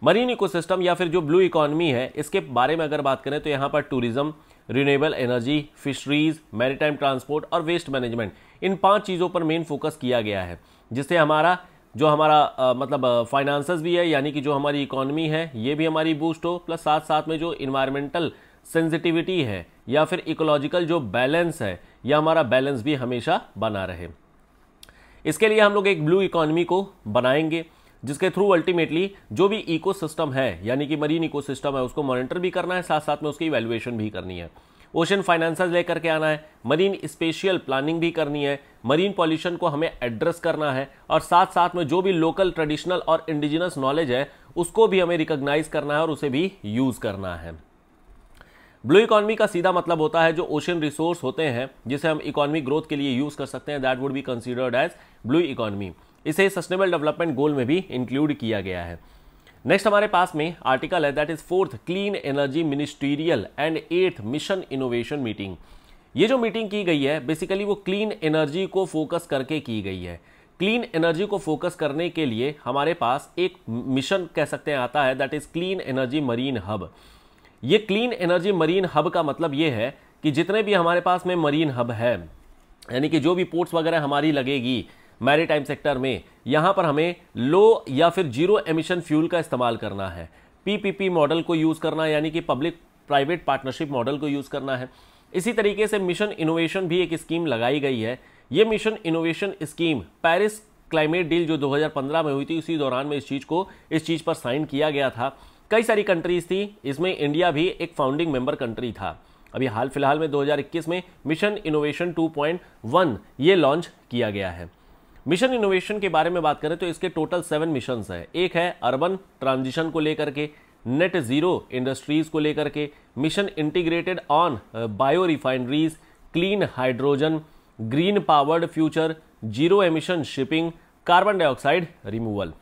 मरीन इकोसिस्टम या फिर जो ब्लू इकोनॉमी है इसके बारे में अगर बात करें तो यहाँ पर tourism renewable energy fisheries maritime transport और वेस्ट मैनेजमेंट इन पांच चीज़ों पर मेन फोकस किया गया है जिससे हमारा जो हमारा आ, मतलब फाइनेंस भी है यानी कि जो हमारी इकोनॉमी है ये भी हमारी बूस्ट हो प्लस साथ साथ में जो इन्वायरमेंटल सेंसिटिविटी है या फिर इकोलॉजिकल जो बैलेंस है यह हमारा बैलेंस भी हमेशा बना रहे इसके लिए हम लोग एक ब्लू इकोनॉमी को बनाएंगे जिसके थ्रू अल्टीमेटली जो भी इकोसिस्टम है यानी कि मरीन इकोसिस्टम है उसको मॉनिटर भी करना है साथ साथ में उसकी वैल्यूएशन भी करनी है ओशन फाइनेंसर्स लेकर के आना है मरीन स्पेशियल प्लानिंग भी करनी है मरीन पॉल्यूशन को हमें एड्रेस करना है और साथ साथ में जो भी लोकल ट्रेडिशनल और इंडिजिनस नॉलेज है उसको भी हमें रिकग्नाइज करना है और उसे भी यूज़ करना है ब्लू इकोनॉमी का सीधा मतलब होता है जो ओशन रिसोर्स होते हैं जिसे हम इकोनॉमिक ग्रोथ के लिए यूज़ कर सकते हैं that would be considered as blue economy इसे सस्टेनेबल डेवलपमेंट गोल में भी इंक्लूड किया गया है नेक्स्ट हमारे पास में आर्टिकल है that is fourth clean energy ministerial and eighth mission innovation meeting ये जो मीटिंग की गई है बेसिकली वो क्लीन एनर्जी को फोकस करके की गई है क्लीन एनर्जी को फोकस करने के लिए हमारे पास एक मिशन कह सकते हैं आता है that is clean energy marine hub ये क्लीन एनर्जी मरीन हब का मतलब ये है कि जितने भी हमारे पास में मरीन हब है यानी कि जो भी पोर्ट्स वगैरह हमारी लगेगी मैरीटाइम सेक्टर में यहाँ पर हमें लो या फिर जीरो एमिशन फ्यूल का इस्तेमाल करना है पीपीपी मॉडल को यूज़ करना यानी कि पब्लिक प्राइवेट पार्टनरशिप मॉडल को यूज़ करना है इसी तरीके से मिशन इनोवेशन भी एक स्कीम लगाई गई है ये mission innovation scheme Paris climate deal जो 2015 में हुई थी उसी दौरान में इस चीज़ को इस चीज़ पर साइन किया गया था कई सारी कंट्रीज थी इसमें इंडिया भी एक फाउंडिंग मेंबर कंट्री था अभी हाल फिलहाल में 2021 में मिशन इनोवेशन 2.1 ये लॉन्च किया गया है मिशन इनोवेशन के बारे में बात करें तो इसके टोटल सेवन मिशन हैं एक है अर्बन ट्रांजिशन को लेकर के नेट ज़ीरो इंडस्ट्रीज़ को लेकर के mission integrated on bio refineries clean hydrogen green powered future zero emission shipping carbon dioxide removal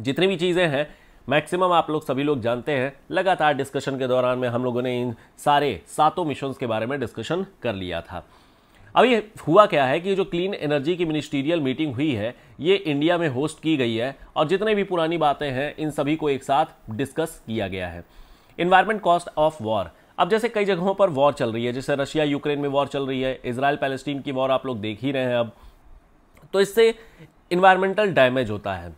जितनी भी चीज़ें हैं मैक्सिमम आप लोग सभी लोग जानते हैं लगातार डिस्कशन के दौरान में हम लोगों ने इन सारे सातों मिशन के बारे में डिस्कशन कर लिया था अब ये हुआ क्या है कि जो क्लीन एनर्जी की मिनिस्टीरियल मीटिंग हुई है ये इंडिया में होस्ट की गई है और जितने भी पुरानी बातें हैं इन सभी को एक साथ डिस्कस किया गया है इन्वायरमेंट कॉस्ट ऑफ वॉर अब जैसे कई जगहों पर वॉर चल रही है जैसे रशिया यूक्रेन में वॉर चल रही है इसराइल पैलेस्टीन की वॉर आप लोग देख ही रहे हैं अब तो इससे इन्वायरमेंटल डैमेज होता है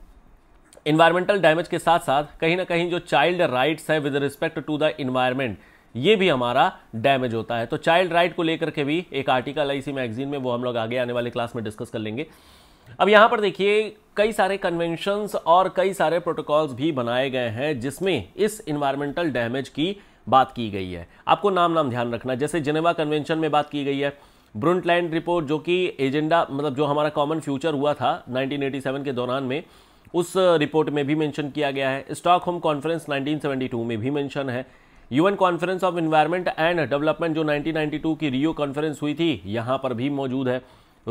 इन्वायरमेंटल डैमेज के साथ साथ कहीं ना कहीं जो चाइल्ड राइट्स है with respect to the environment ये भी हमारा डैमेज होता है तो चाइल्ड राइट को लेकर के भी एक आर्टिकल है इसी मैगजीन में वो हम लोग आगे आने वाले क्लास में डिस्कस कर लेंगे अब यहाँ पर देखिए कई सारे कन्वेंशंस और कई सारे प्रोटोकॉल्स भी बनाए गए हैं जिसमें इस इन्वायरमेंटल डैमेज की बात की गई है आपको नाम नाम ध्यान रखना जैसे जिनेवा कन्वेंशन में बात की गई है ब्रुंटलैंड रिपोर्ट जो कि एजेंडा मतलब जो हमारा कॉमन फ्यूचर हुआ था 1987 के दौरान में उस रिपोर्ट में भी मेंशन किया गया है होम कॉन्फ्रेंस 1972 में भी मेंशन है UN conference of environment and development जो 1992 की रियो कॉन्फ्रेंस हुई थी यहाँ पर भी मौजूद है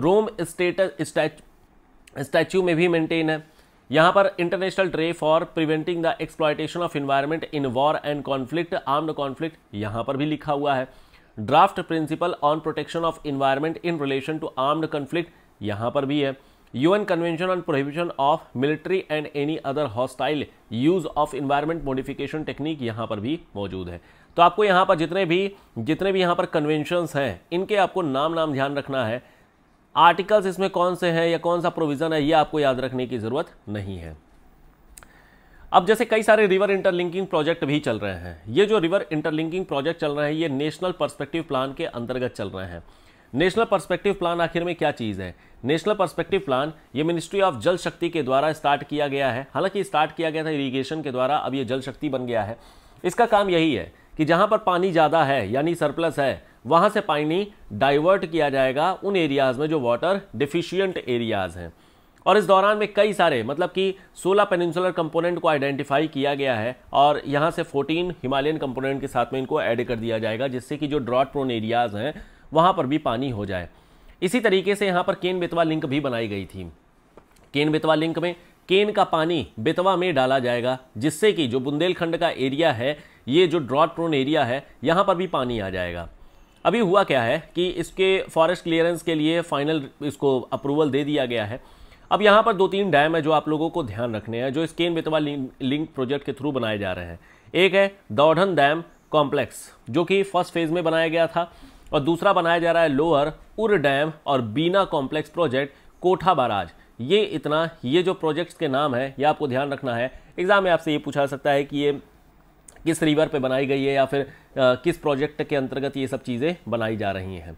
रोम स्टेटस स्टैच्यू में भी मेंटेन है यहाँ पर international treaty for preventing the exploitation of environment in war and conflict armed conflict यहाँ पर भी लिखा हुआ है draft principle on protection of environment in relation to armed conflict यहाँ पर भी है UN convention on prohibition of military and any other hostile use of environment modification technique यहाँ पर भी मौजूद है तो आपको यहाँ पर जितने भी जितने भी यहाँ पर कन्वेंशंस हैं इनके आपको नाम नाम ध्यान रखना है आर्टिकल्स इसमें कौन से हैं या कौन सा प्रोविज़न है ये आपको याद रखने की ज़रूरत नहीं है अब जैसे कई सारे रिवर इंटरलिंकिंग प्रोजेक्ट भी चल रहे हैं ये जो रिवर इंटरलिंकिंग प्रोजेक्ट चल रहे हैं ये नेशनल पर्सपेक्टिव प्लान के अंतर्गत चल रहे हैं नेशनल पर्सपेक्टिव प्लान आखिर में क्या चीज़ है नेशनल परस्पेक्टिव प्लान ये मिनिस्ट्री ऑफ जल शक्ति के द्वारा स्टार्ट किया गया है हालांकि स्टार्ट किया गया था इरीगेशन के द्वारा अब ये जल शक्ति बन गया है इसका काम यही है कि जहाँ पर पानी ज़्यादा है यानी सरप्लस है वहाँ से पानी डाइवर्ट किया जाएगा उन एरियाज़ में जो वाटर डिफिशियंट एरियाज़ हैं और इस दौरान में कई सारे मतलब कि 16 पेनिनसुलर कंपोनेंट को आइडेंटिफाई किया गया है और यहाँ से 14 हिमालयन कंपोनेंट के साथ में इनको ऐड कर दिया जाएगा जिससे कि जो ड्रॉट प्रोन एरियाज़ हैं वहाँ पर भी पानी हो जाए इसी तरीके से यहाँ पर केन बेतवा लिंक भी बनाई गई थी केन बेतवा लिंक में केन का पानी बेतवा में डाला जाएगा जिससे कि जो बुंदेलखंड का एरिया है ये जो ड्रॉट प्रोन एरिया है यहाँ पर भी पानी आ जाएगा अभी हुआ क्या है कि इसके फॉरेस्ट क्लियरेंस के लिए फाइनल इसको अप्रूवल दे दिया गया है अब यहाँ पर दो तीन डैम है जो आप लोगों को ध्यान रखने हैं जो इस केन बेतवा लिंक प्रोजेक्ट के थ्रू बनाए जा रहे हैं एक है दौढ़न डैम कॉम्प्लेक्स जो कि फर्स्ट फेज़ में बनाया गया था और दूसरा बनाया जा रहा है लोअर उर डैम और बीना कॉम्प्लेक्स प्रोजेक्ट कोठा बाराज ये इतना ये जो प्रोजेक्ट्स के नाम है ये आपको ध्यान रखना है एग्ज़ाम में आपसे ये पूछा सकता है कि ये किस रिवर पे बनाई गई है या फिर आ, किस प्रोजेक्ट के अंतर्गत ये सब चीज़ें बनाई जा रही हैं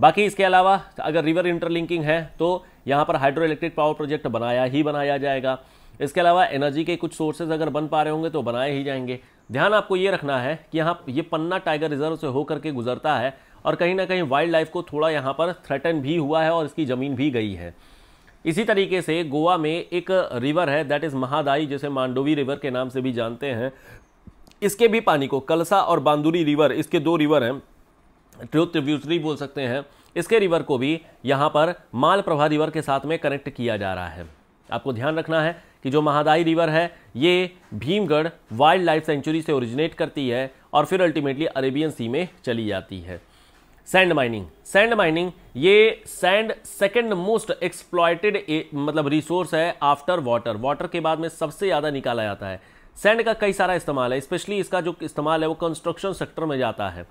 बाकी इसके अलावा अगर रिवर इंटरलिंकिंग है तो यहाँ पर हाइड्रो इलेक्ट्रिक पावर प्रोजेक्ट बनाया ही बनाया जाएगा इसके अलावा एनर्जी के कुछ सोर्सेज अगर बन पा रहे होंगे तो बनाए ही जाएंगे ध्यान आपको ये रखना है कि यहाँ ये पन्ना टाइगर रिजर्व से होकर के गुजरता है और कहीं ना कहीं वाइल्ड लाइफ को थोड़ा यहाँ पर थ्रेटन भी हुआ है और इसकी ज़मीन भी गई है इसी तरीके से गोवा में एक रिवर है दैट इज़ महादाई जिसे मांडोवी रिवर के नाम से भी जानते हैं इसके भी पानी को कलसा और बांदूरी रिवर इसके दो रिवर हैं ट्रिब्यूटरी बोल सकते हैं इसके रिवर को भी यहाँ पर माल प्रभा रिवर के साथ में कनेक्ट किया जा रहा है आपको ध्यान रखना है कि जो महादाई रिवर है ये भीमगढ़ वाइल्ड लाइफ सेंचुरी से ओरिजिनेट करती है और फिर अल्टीमेटली अरेबियन सी में चली जाती है सैंड माइनिंग सैंड माइनिंग ये सैंड सेकेंड मोस्ट एक्सप्लॉयटेड मतलब रिसोर्स है आफ्टर वाटर वाटर के बाद में सबसे ज़्यादा निकाला जाता है सैंड का कई सारा इस्तेमाल है स्पेशली इसका जो इस्तेमाल है वो कंस्ट्रक्शन सेक्टर में जाता है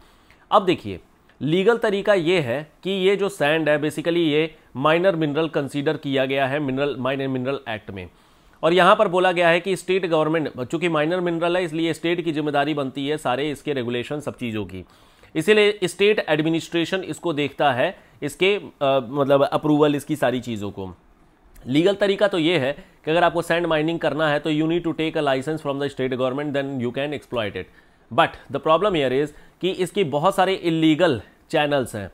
अब देखिए लीगल तरीका ये है कि ये जो सैंड है बेसिकली ये माइनर मिनरल कंसीडर किया गया है मिनरल माइनर मिनरल एक्ट में और यहाँ पर बोला गया है कि स्टेट गवर्नमेंट चूंकि माइनर मिनरल है इसलिए स्टेट की जिम्मेदारी बनती है सारे इसके रेगुलेशन सब चीज़ों की इसीलिए स्टेट एडमिनिस्ट्रेशन इसको देखता है इसके आ, मतलब अप्रूवल इसकी सारी चीज़ों को लीगल तरीका तो ये है कि अगर आपको सैंड माइनिंग करना है तो you need to take a license from the state government then you can exploit it but the problem here is कि इसकी बहुत सारे इलीगल चैनल्स हैं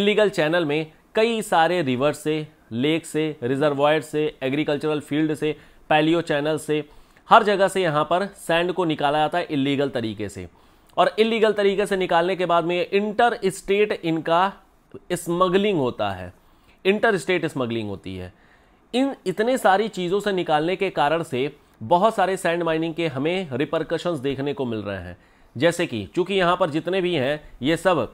इलीगल चैनल में कई सारे रिवर्स से लेक से रिजर्वायर से एग्रीकल्चरल फील्ड से पैलियो चैनल से हर जगह से यहाँ पर सैंड को निकाला जाता है इलीगल तरीके से और इलीगल तरीके से निकालने के बाद में ये इंटर स्टेट इनका स्मगलिंग होता है इंटर स्टेट स्मगलिंग होती है इन इतने सारी चीज़ों से निकालने के कारण से बहुत सारे सैंड माइनिंग के हमें रिपरकशंस देखने को मिल रहे हैं जैसे कि चूंकि यहाँ पर जितने भी हैं ये सब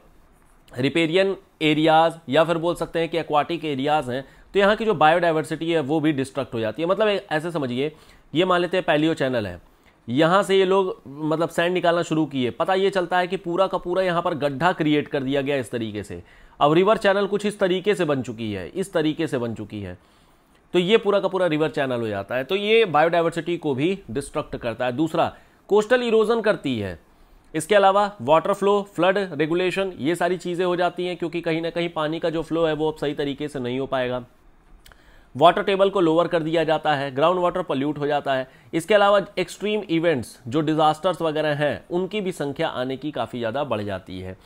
रिपेरियन एरियाज़ या फिर बोल सकते हैं कि एक्वाटिक एरियाज़ हैं तो यहाँ की जो बायोडाइवर्सिटी है वो भी डिस्ट्रक्ट हो जाती है मतलब ऐसे समझिए ये मान लेते हैं पैलियो चैनल है यहाँ से ये लोग मतलब सैंड निकालना शुरू किए पता ये चलता है कि पूरा का पूरा यहाँ पर गड्ढा क्रिएट कर दिया गया इस तरीके से अब रिवर चैनल कुछ इस तरीके से बन चुकी है इस तरीके से बन चुकी है तो ये पूरा का पूरा रिवर चैनल हो जाता है तो ये बायोडाइवर्सिटी को भी डिस्ट्रक्ट करता है दूसरा कोस्टल इरोजन करती है इसके अलावा वाटर फ्लो फ्लड रेगुलेशन ये सारी चीज़ें हो जाती हैं क्योंकि कहीं ना कहीं पानी का जो फ्लो है वो अब सही तरीके से नहीं हो पाएगा वाटर टेबल को लोअर कर दिया जाता है ग्राउंड वाटर पोल्यूट हो जाता है इसके अलावा एक्सट्रीम इवेंट्स जो डिज़ास्टर्स वगैरह हैं उनकी भी संख्या आने की काफ़ी ज़्यादा बढ़ जाती है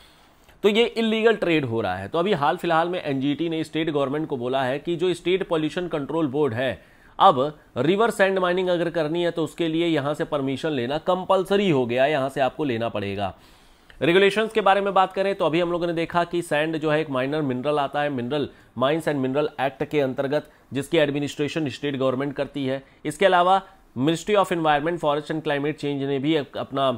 तो ये इलीगल ट्रेड हो रहा है तो अभी हाल फिलहाल में एनजीटी ने स्टेट गवर्नमेंट को बोला है कि जो स्टेट पॉल्यूशन कंट्रोल बोर्ड है अब रिवर सैंड माइनिंग अगर करनी है तो उसके लिए यहाँ से परमिशन लेना कंपलसरी हो गया यहाँ से आपको लेना पड़ेगा रेगुलेशंस के बारे में बात करें तो अभी हम लोगों ने देखा कि सैंड जो है एक माइनर मिनरल आता है mineral mines and mineral act के अंतर्गत जिसकी एडमिनिस्ट्रेशन स्टेट गवर्नमेंट करती है इसके अलावा ministry of environment forest and climate change ने भी अपना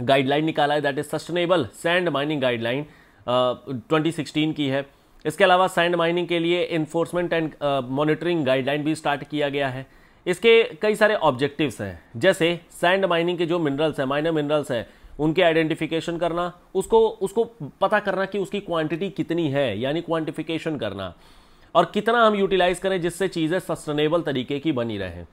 गाइडलाइन निकाला है that is sustainable sand mining guideline twenty sixteen की है इसके अलावा सैंड माइनिंग के लिए इन्फोर्समेंट एंड मॉनिटरिंग गाइडलाइन भी स्टार्ट किया गया है इसके कई सारे ऑब्जेक्टिव्स हैं जैसे सैंड माइनिंग के जो मिनरल्स हैं माइनर मिनरल्स हैं उनके आइडेंटिफिकेशन करना उसको उसको पता करना कि उसकी क्वांटिटी कितनी है यानी क्वांटिफिकेशन करना और कितना हम यूटिलाइज करें जिससे चीज़ें सस्टेनेबल तरीके की बनी रहें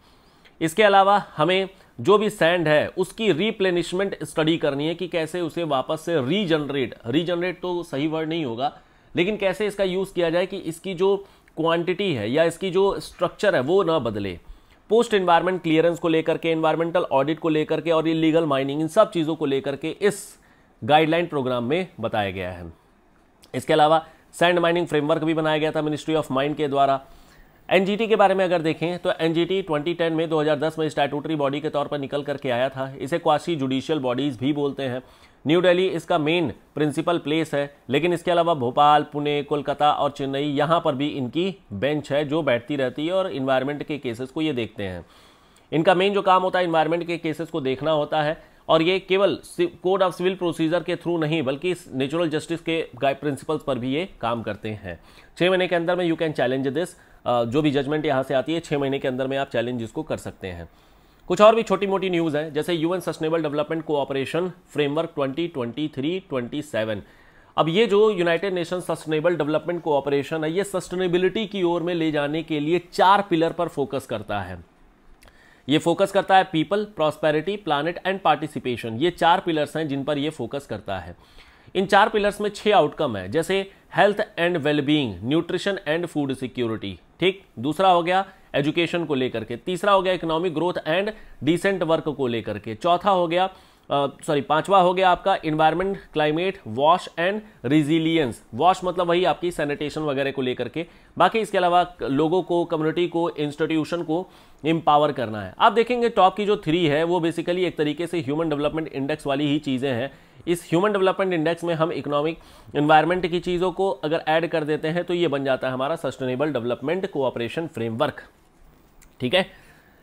इसके अलावा हमें जो भी सैंड है उसकी रीप्लेनिशमेंट स्टडी करनी है कि कैसे उसे वापस से रीजनरेट रीजनरेट तो सही वर्ड नहीं होगा लेकिन कैसे इसका यूज़ किया जाए कि इसकी जो क्वांटिटी है या इसकी जो स्ट्रक्चर है वो ना बदले पोस्ट एनवायरमेंट क्लियरेंस को लेकर के एनवायरमेंटल ऑडिट को लेकर के और इलीगल माइनिंग इन सब चीज़ों को लेकर के इस गाइडलाइन प्रोग्राम में बताया गया है इसके अलावा सैंड माइनिंग फ्रेमवर्क भी बनाया गया था मिनिस्ट्री ऑफ माइंड के द्वारा एनजीटी के बारे में अगर देखें तो एनजीटी 2010 में 2010 में स्टैटूटरी बॉडी के तौर पर निकल करके आया था इसे क्वासी जुडिशियल बॉडीज़ भी बोलते हैं न्यू दिल्ली इसका मेन प्रिंसिपल प्लेस है लेकिन इसके अलावा भोपाल पुणे कोलकाता और चेन्नई यहाँ पर भी इनकी बेंच है जो बैठती रहती है और इन्वायरमेंट के केसेस को ये देखते हैं इनका मेन जो काम होता है इन्वायरमेंट के केसेस को देखना होता है और ये केवल कोड ऑफ सिविल प्रोसीजर के थ्रू नहीं बल्कि नेचुरल जस्टिस के गाइड प्रिंसिपल्स पर भी ये काम करते हैं छः महीने के अंदर में यू कैन चैलेंज दिस जो भी जजमेंट यहाँ से आती है छः महीने के अंदर में आप चैलेंज इसको कर सकते हैं कुछ और भी छोटी मोटी न्यूज़ है जैसे UN sustainable development cooperation framework 2023-27 अब ये जो United Nation sustainable development cooperation है ये सस्टेनेबिलिटी की ओर में ले जाने के लिए चार पिलर पर फोकस करता है ये फोकस करता है people prosperity planet and participation ये चार पिलर्स हैं जिन पर यह फोकस करता है इन चार पिलर्स में छह आउटकम है जैसे health and wellbeing nutrition and food security ठीक दूसरा हो गया एजुकेशन को लेकर के तीसरा हो गया economic growth and decent work को लेकर के चौथा हो गया सॉरी पांचवा हो गया आपका environment climate wash and resilience wash मतलब वही आपकी सैनिटेशन वगैरह को लेकर के बाकी इसके अलावा लोगों को कम्युनिटी को इंस्टीट्यूशन को एम्पावर करना है आप देखेंगे टॉप की जो थ्री है वो बेसिकली एक तरीके से ह्यूमन डेवलपमेंट इंडेक्स वाली ही चीज़ें हैं इस ह्यूमन डेवलपमेंट इंडेक्स में हम इकोनॉमिक इन्वायरमेंट की चीज़ों को अगर ऐड कर देते हैं तो ये बन जाता है हमारा सस्टेनेबल डेवलपमेंट कोऑपरेशन फ्रेमवर्क ठीक है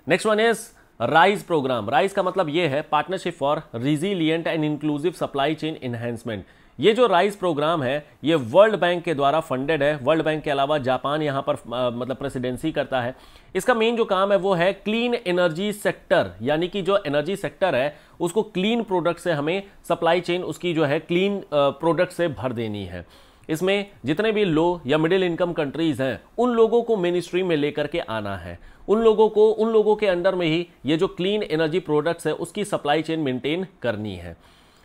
next one is RISE programme RISE का मतलब यह है partnership for resilient and inclusive supply chain enhancement ये जो राइज प्रोग्राम है ये वर्ल्ड बैंक के द्वारा फंडेड है वर्ल्ड बैंक के अलावा जापान यहाँ पर आ, मतलब प्रेसिडेंसी करता है इसका मेन जो काम है वो है क्लीन एनर्जी सेक्टर यानी कि जो एनर्जी सेक्टर है उसको क्लीन प्रोडक्ट से हमें सप्लाई चेन उसकी जो है क्लीन प्रोडक्ट से भर देनी है इसमें जितने भी लो या मिडिल इनकम कंट्रीज़ हैं उन लोगों को मेन स्ट्रीम में लेकर के आना है उन लोगों को उन लोगों के अंडर में ही ये जो क्लीन एनर्जी प्रोडक्ट्स है उसकी सप्लाई चेन मेंटेन करनी है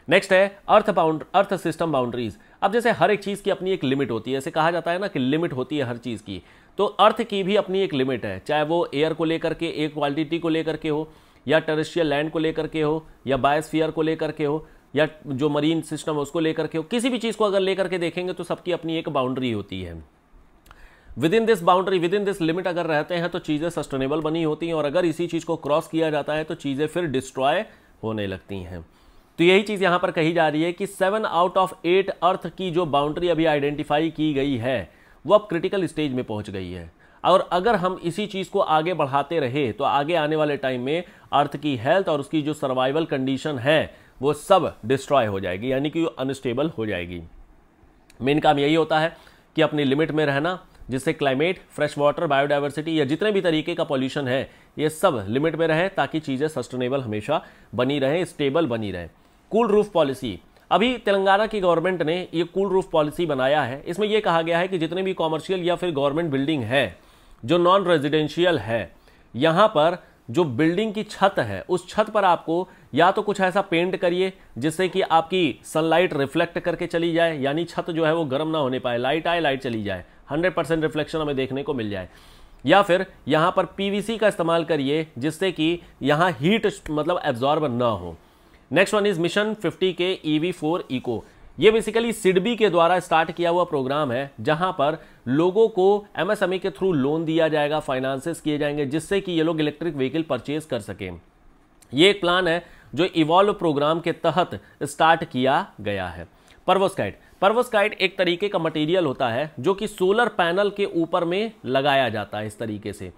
नेक्स्ट है earth bound earth system boundaries अब जैसे हर एक चीज़ की अपनी एक लिमिट होती है ऐसे कहा जाता है ना कि लिमिट होती है हर चीज़ की तो अर्थ की भी अपनी एक लिमिट है चाहे वो एयर को लेकर के एयर क्वालिटी को लेकर के हो या टेरेस्ट्रियल लैंड को लेकर के हो या बायोस्फीयर को लेकर के हो या जो मरीन सिस्टम है उसको लेकर के हो किसी भी चीज़ को अगर लेकर के देखेंगे तो सबकी अपनी एक बाउंड्री होती है within this boundary within this limit अगर रहते हैं तो चीज़ें सस्टेनेबल बनी होती हैं और अगर इसी चीज़ को क्रॉस किया जाता है तो चीज़ें फिर डिस्ट्रॉय होने लगती हैं तो यही चीज़ यहां पर कही जा रही है कि seven out of eight earth की जो बाउंड्री अभी आइडेंटिफाई की गई है वो अब क्रिटिकल स्टेज में पहुंच गई है और अगर हम इसी चीज़ को आगे बढ़ाते रहे तो आगे आने वाले टाइम में अर्थ की हेल्थ और उसकी जो सर्वाइवल कंडीशन है वो सब डिस्ट्रॉय हो जाएगी यानी कि अनस्टेबल हो जाएगी मेन काम यही होता है कि अपनी लिमिट में रहना जिससे क्लाइमेट फ्रेश वाटर बायोडाइवर्सिटी या जितने भी तरीके का पॉल्यूशन है ये सब लिमिट में रहें ताकि चीज़ें सस्टेनेबल हमेशा बनी रहें स्टेबल बनी रहें कूल रूफ पॉलिसी अभी तेलंगाना की गवर्नमेंट ने ये कूल रूफ पॉलिसी बनाया है इसमें यह कहा गया है कि जितने भी कॉमर्शियल या फिर गवर्नमेंट बिल्डिंग है जो नॉन रेजिडेंशियल है यहाँ पर जो बिल्डिंग की छत है उस छत पर आपको या तो कुछ ऐसा पेंट करिए जिससे कि आपकी सनलाइट रिफ्लेक्ट करके चली जाए यानी छत जो है वो गर्म ना होने पाए लाइट आए लाइट चली जाए हंड्रेड परसेंट रिफ्लेक्शन हमें देखने को मिल जाए या फिर यहाँ पर पीवीसी का इस्तेमाल करिए जिससे कि यहाँ हीट मतलब एब्जॉर्ब ना हो नेक्स्ट वन इज मिशन 50 के ई वी फोर इको ये बेसिकली सिडबी के द्वारा स्टार्ट किया हुआ प्रोग्राम है जहां पर लोगों को एमएसएमई e के थ्रू लोन दिया जाएगा फाइनेंसेस किए जाएंगे जिससे कि ये लोग इलेक्ट्रिक व्हीकल परचेज कर सकें ये एक प्लान है जो इवॉल्व प्रोग्राम के तहत स्टार्ट किया गया है परवोस्काइट परवोस्काइट एक तरीके का मटेरियल होता है जो कि सोलर पैनल के ऊपर में लगाया जाता है इस तरीके से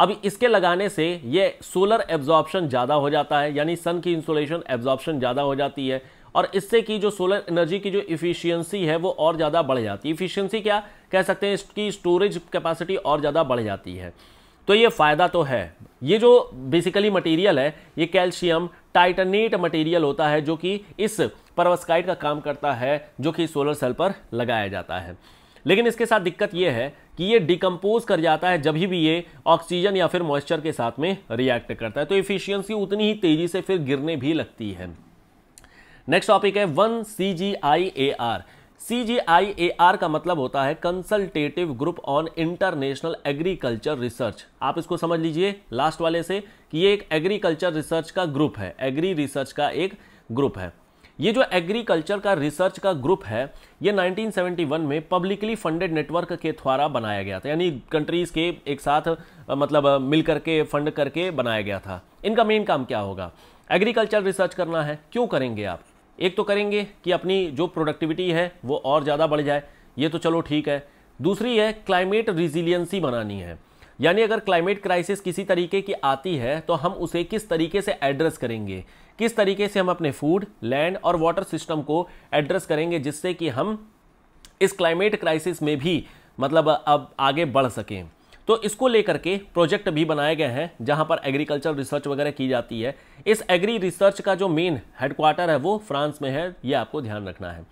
अब इसके लगाने से ये सोलर एब्जॉर्प्शन ज़्यादा हो जाता है यानी सन की इंसुलेशन एब्जॉर्प्शन ज़्यादा हो जाती है और इससे की जो सोलर एनर्जी की जो इफ़िशियंसी है वो और ज़्यादा बढ़ जाती है इफ़िशियंसी क्या कह सकते हैं इसकी स्टोरेज कैपेसिटी और ज़्यादा बढ़ जाती है तो ये फ़ायदा तो है ये जो बेसिकली मटेरियल है ये कैल्शियम टाइटनेट मटेरियल होता है जो कि इस परवस्काइट का काम करता है जो कि सोलर सेल पर लगाया जाता है लेकिन इसके साथ दिक्कत ये है कि ये डिकम्पोज कर जाता है जब भी ये ऑक्सीजन या फिर मॉइस्चर के साथ में रिएक्ट करता है तो इफिशियंसी उतनी ही तेज़ी से फिर गिरने भी लगती है नेक्स्ट टॉपिक है one C G I A R सी का मतलब होता है consultative group on international agriculture research आप इसको समझ लीजिए लास्ट वाले से कि ये एक एग्रीकल्चर रिसर्च का ग्रुप है एग्री रिसर्च का एक ग्रुप है ये जो एग्रीकल्चर का रिसर्च का ग्रुप है ये 1971 में पब्लिकली फंडेड नेटवर्क के द्वारा बनाया गया था यानी कंट्रीज के एक साथ मतलब मिल करके फंड करके बनाया गया था इनका मेन काम क्या होगा एग्रीकल्चर रिसर्च करना है क्यों करेंगे आप एक तो करेंगे कि अपनी जो प्रोडक्टिविटी है वो और ज़्यादा बढ़ जाए ये तो चलो ठीक है दूसरी है क्लाइमेट रिजिलियंसी बनानी है यानी अगर क्लाइमेट क्राइसिस किसी तरीके की आती है तो हम उसे किस तरीके से एड्रेस करेंगे किस तरीके से हम अपने फूड लैंड और वाटर सिस्टम को एड्रेस करेंगे जिससे कि हम इस क्लाइमेट क्राइसिस में भी मतलब अब आगे बढ़ सकें तो इसको लेकर के प्रोजेक्ट भी बनाए गए हैं जहां पर एग्रीकल्चर रिसर्च वगैरह की जाती है इस एग्री रिसर्च का जो मेन हेडक्वार्टर है वो फ्रांस में है ये आपको ध्यान रखना है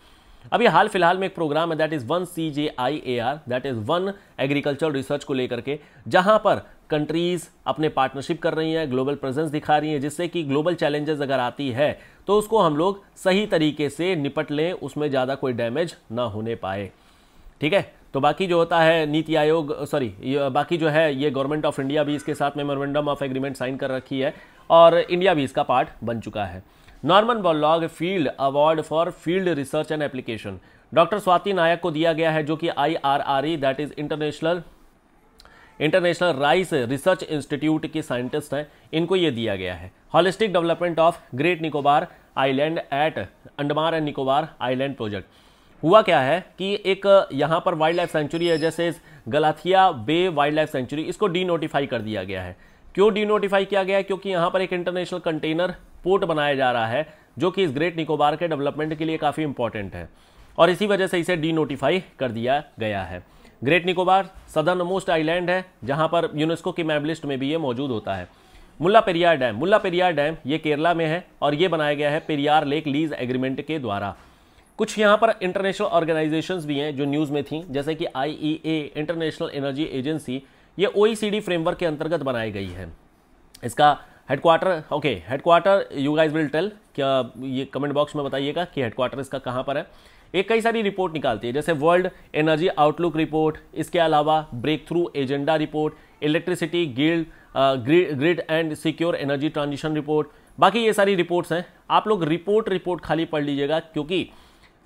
अभी हाल फिलहाल में एक प्रोग्राम है that is one C J I A R that is one agriculture research को लेकर के जहां पर कंट्रीज़ अपने पार्टनरशिप कर रही हैं ग्लोबल प्रेजेंस दिखा रही हैं जिससे कि ग्लोबल चैलेंजेस अगर आती है तो उसको हम लोग सही तरीके से निपट लें उसमें ज़्यादा कोई डैमेज ना होने पाए ठीक है तो बाकी जो होता है नीति आयोग सॉरी बाकी जो है ये गवर्नमेंट ऑफ इंडिया भी इसके साथ मेमोरेंडम ऑफ एग्रीमेंट साइन कर रखी है और इंडिया भी इसका पार्ट बन चुका है Norman Borlaug field award for field research and application doctor Swati Nayak को दिया गया है जो कि I R R I that is international international rice research institute के साइंटिस्ट हैं इनको ये दिया गया है holistic development of great Nicobar island at Andaman and Nicobar island project हुआ क्या है कि एक यहाँ पर वाइल्ड लाइफ सेंचुरी है जैसे गलाथिया बे वाइल्ड लाइफ सेंचुरी इसको डी नोटिफाई कर दिया गया है क्यों डी नोटिफाई किया गया है क्योंकि यहाँ पर एक इंटरनेशनल कंटेनर पोर्ट बनाया जा रहा है जो कि इस ग्रेट निकोबार के डेवलपमेंट के लिए काफ़ी इंपॉर्टेंट है और इसी वजह से इसे डी नोटिफाई कर दिया गया है great Nicobar southernmost island है जहाँ पर यूनेस्को की मैप लिस्ट में भी ये मौजूद होता है Mullaperiyar dam Mullaperiyar dam ये केरला में है और ये बनाया गया है पेरियार लेक लीज एग्रीमेंट के द्वारा कुछ यहाँ पर इंटरनेशनल ऑर्गेनाइजेशन भी हैं जो न्यूज़ में थी जैसे कि आई इंटरनेशनल एनर्जी एजेंसी ये ओ फ्रेमवर्क e के अंतर्गत बनाई गई है इसका headquarter okay headquarter you guys will tell क्या ये कमेंट बॉक्स में बताइएगा कि हेडक्वार्टर इसका कहाँ पर है एक कई सारी रिपोर्ट निकालती है जैसे वर्ल्ड एनर्जी आउटलुक रिपोर्ट इसके अलावा breakthrough agenda report electricity guild grid and secure energy transition report बाकी ये सारी रिपोर्ट्स हैं आप लोग रिपोर्ट रिपोर्ट खाली पढ़ लीजिएगा क्योंकि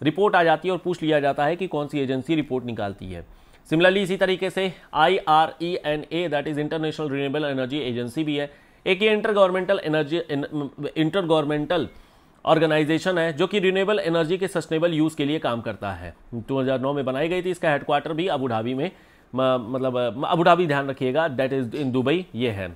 रिपोर्ट आ जाती है और पूछ लिया जाता है कि कौन सी एजेंसी रिपोर्ट निकालती है सिमिलरली इसी तरीके से I R E N A that is international renewable energy agency भी है एक ये intergovernmental energy inter governmental organisation है जो कि रिन्यूएबल एनर्जी के सस्टेनेबल यूज़ के लिए काम करता है 2009 में बनाई गई थी इसका हेडक्वार्टर भी अबू धाबी में मतलब अबू धाबी ध्यान रखिएगा दैट इज़ इन दुबई ये है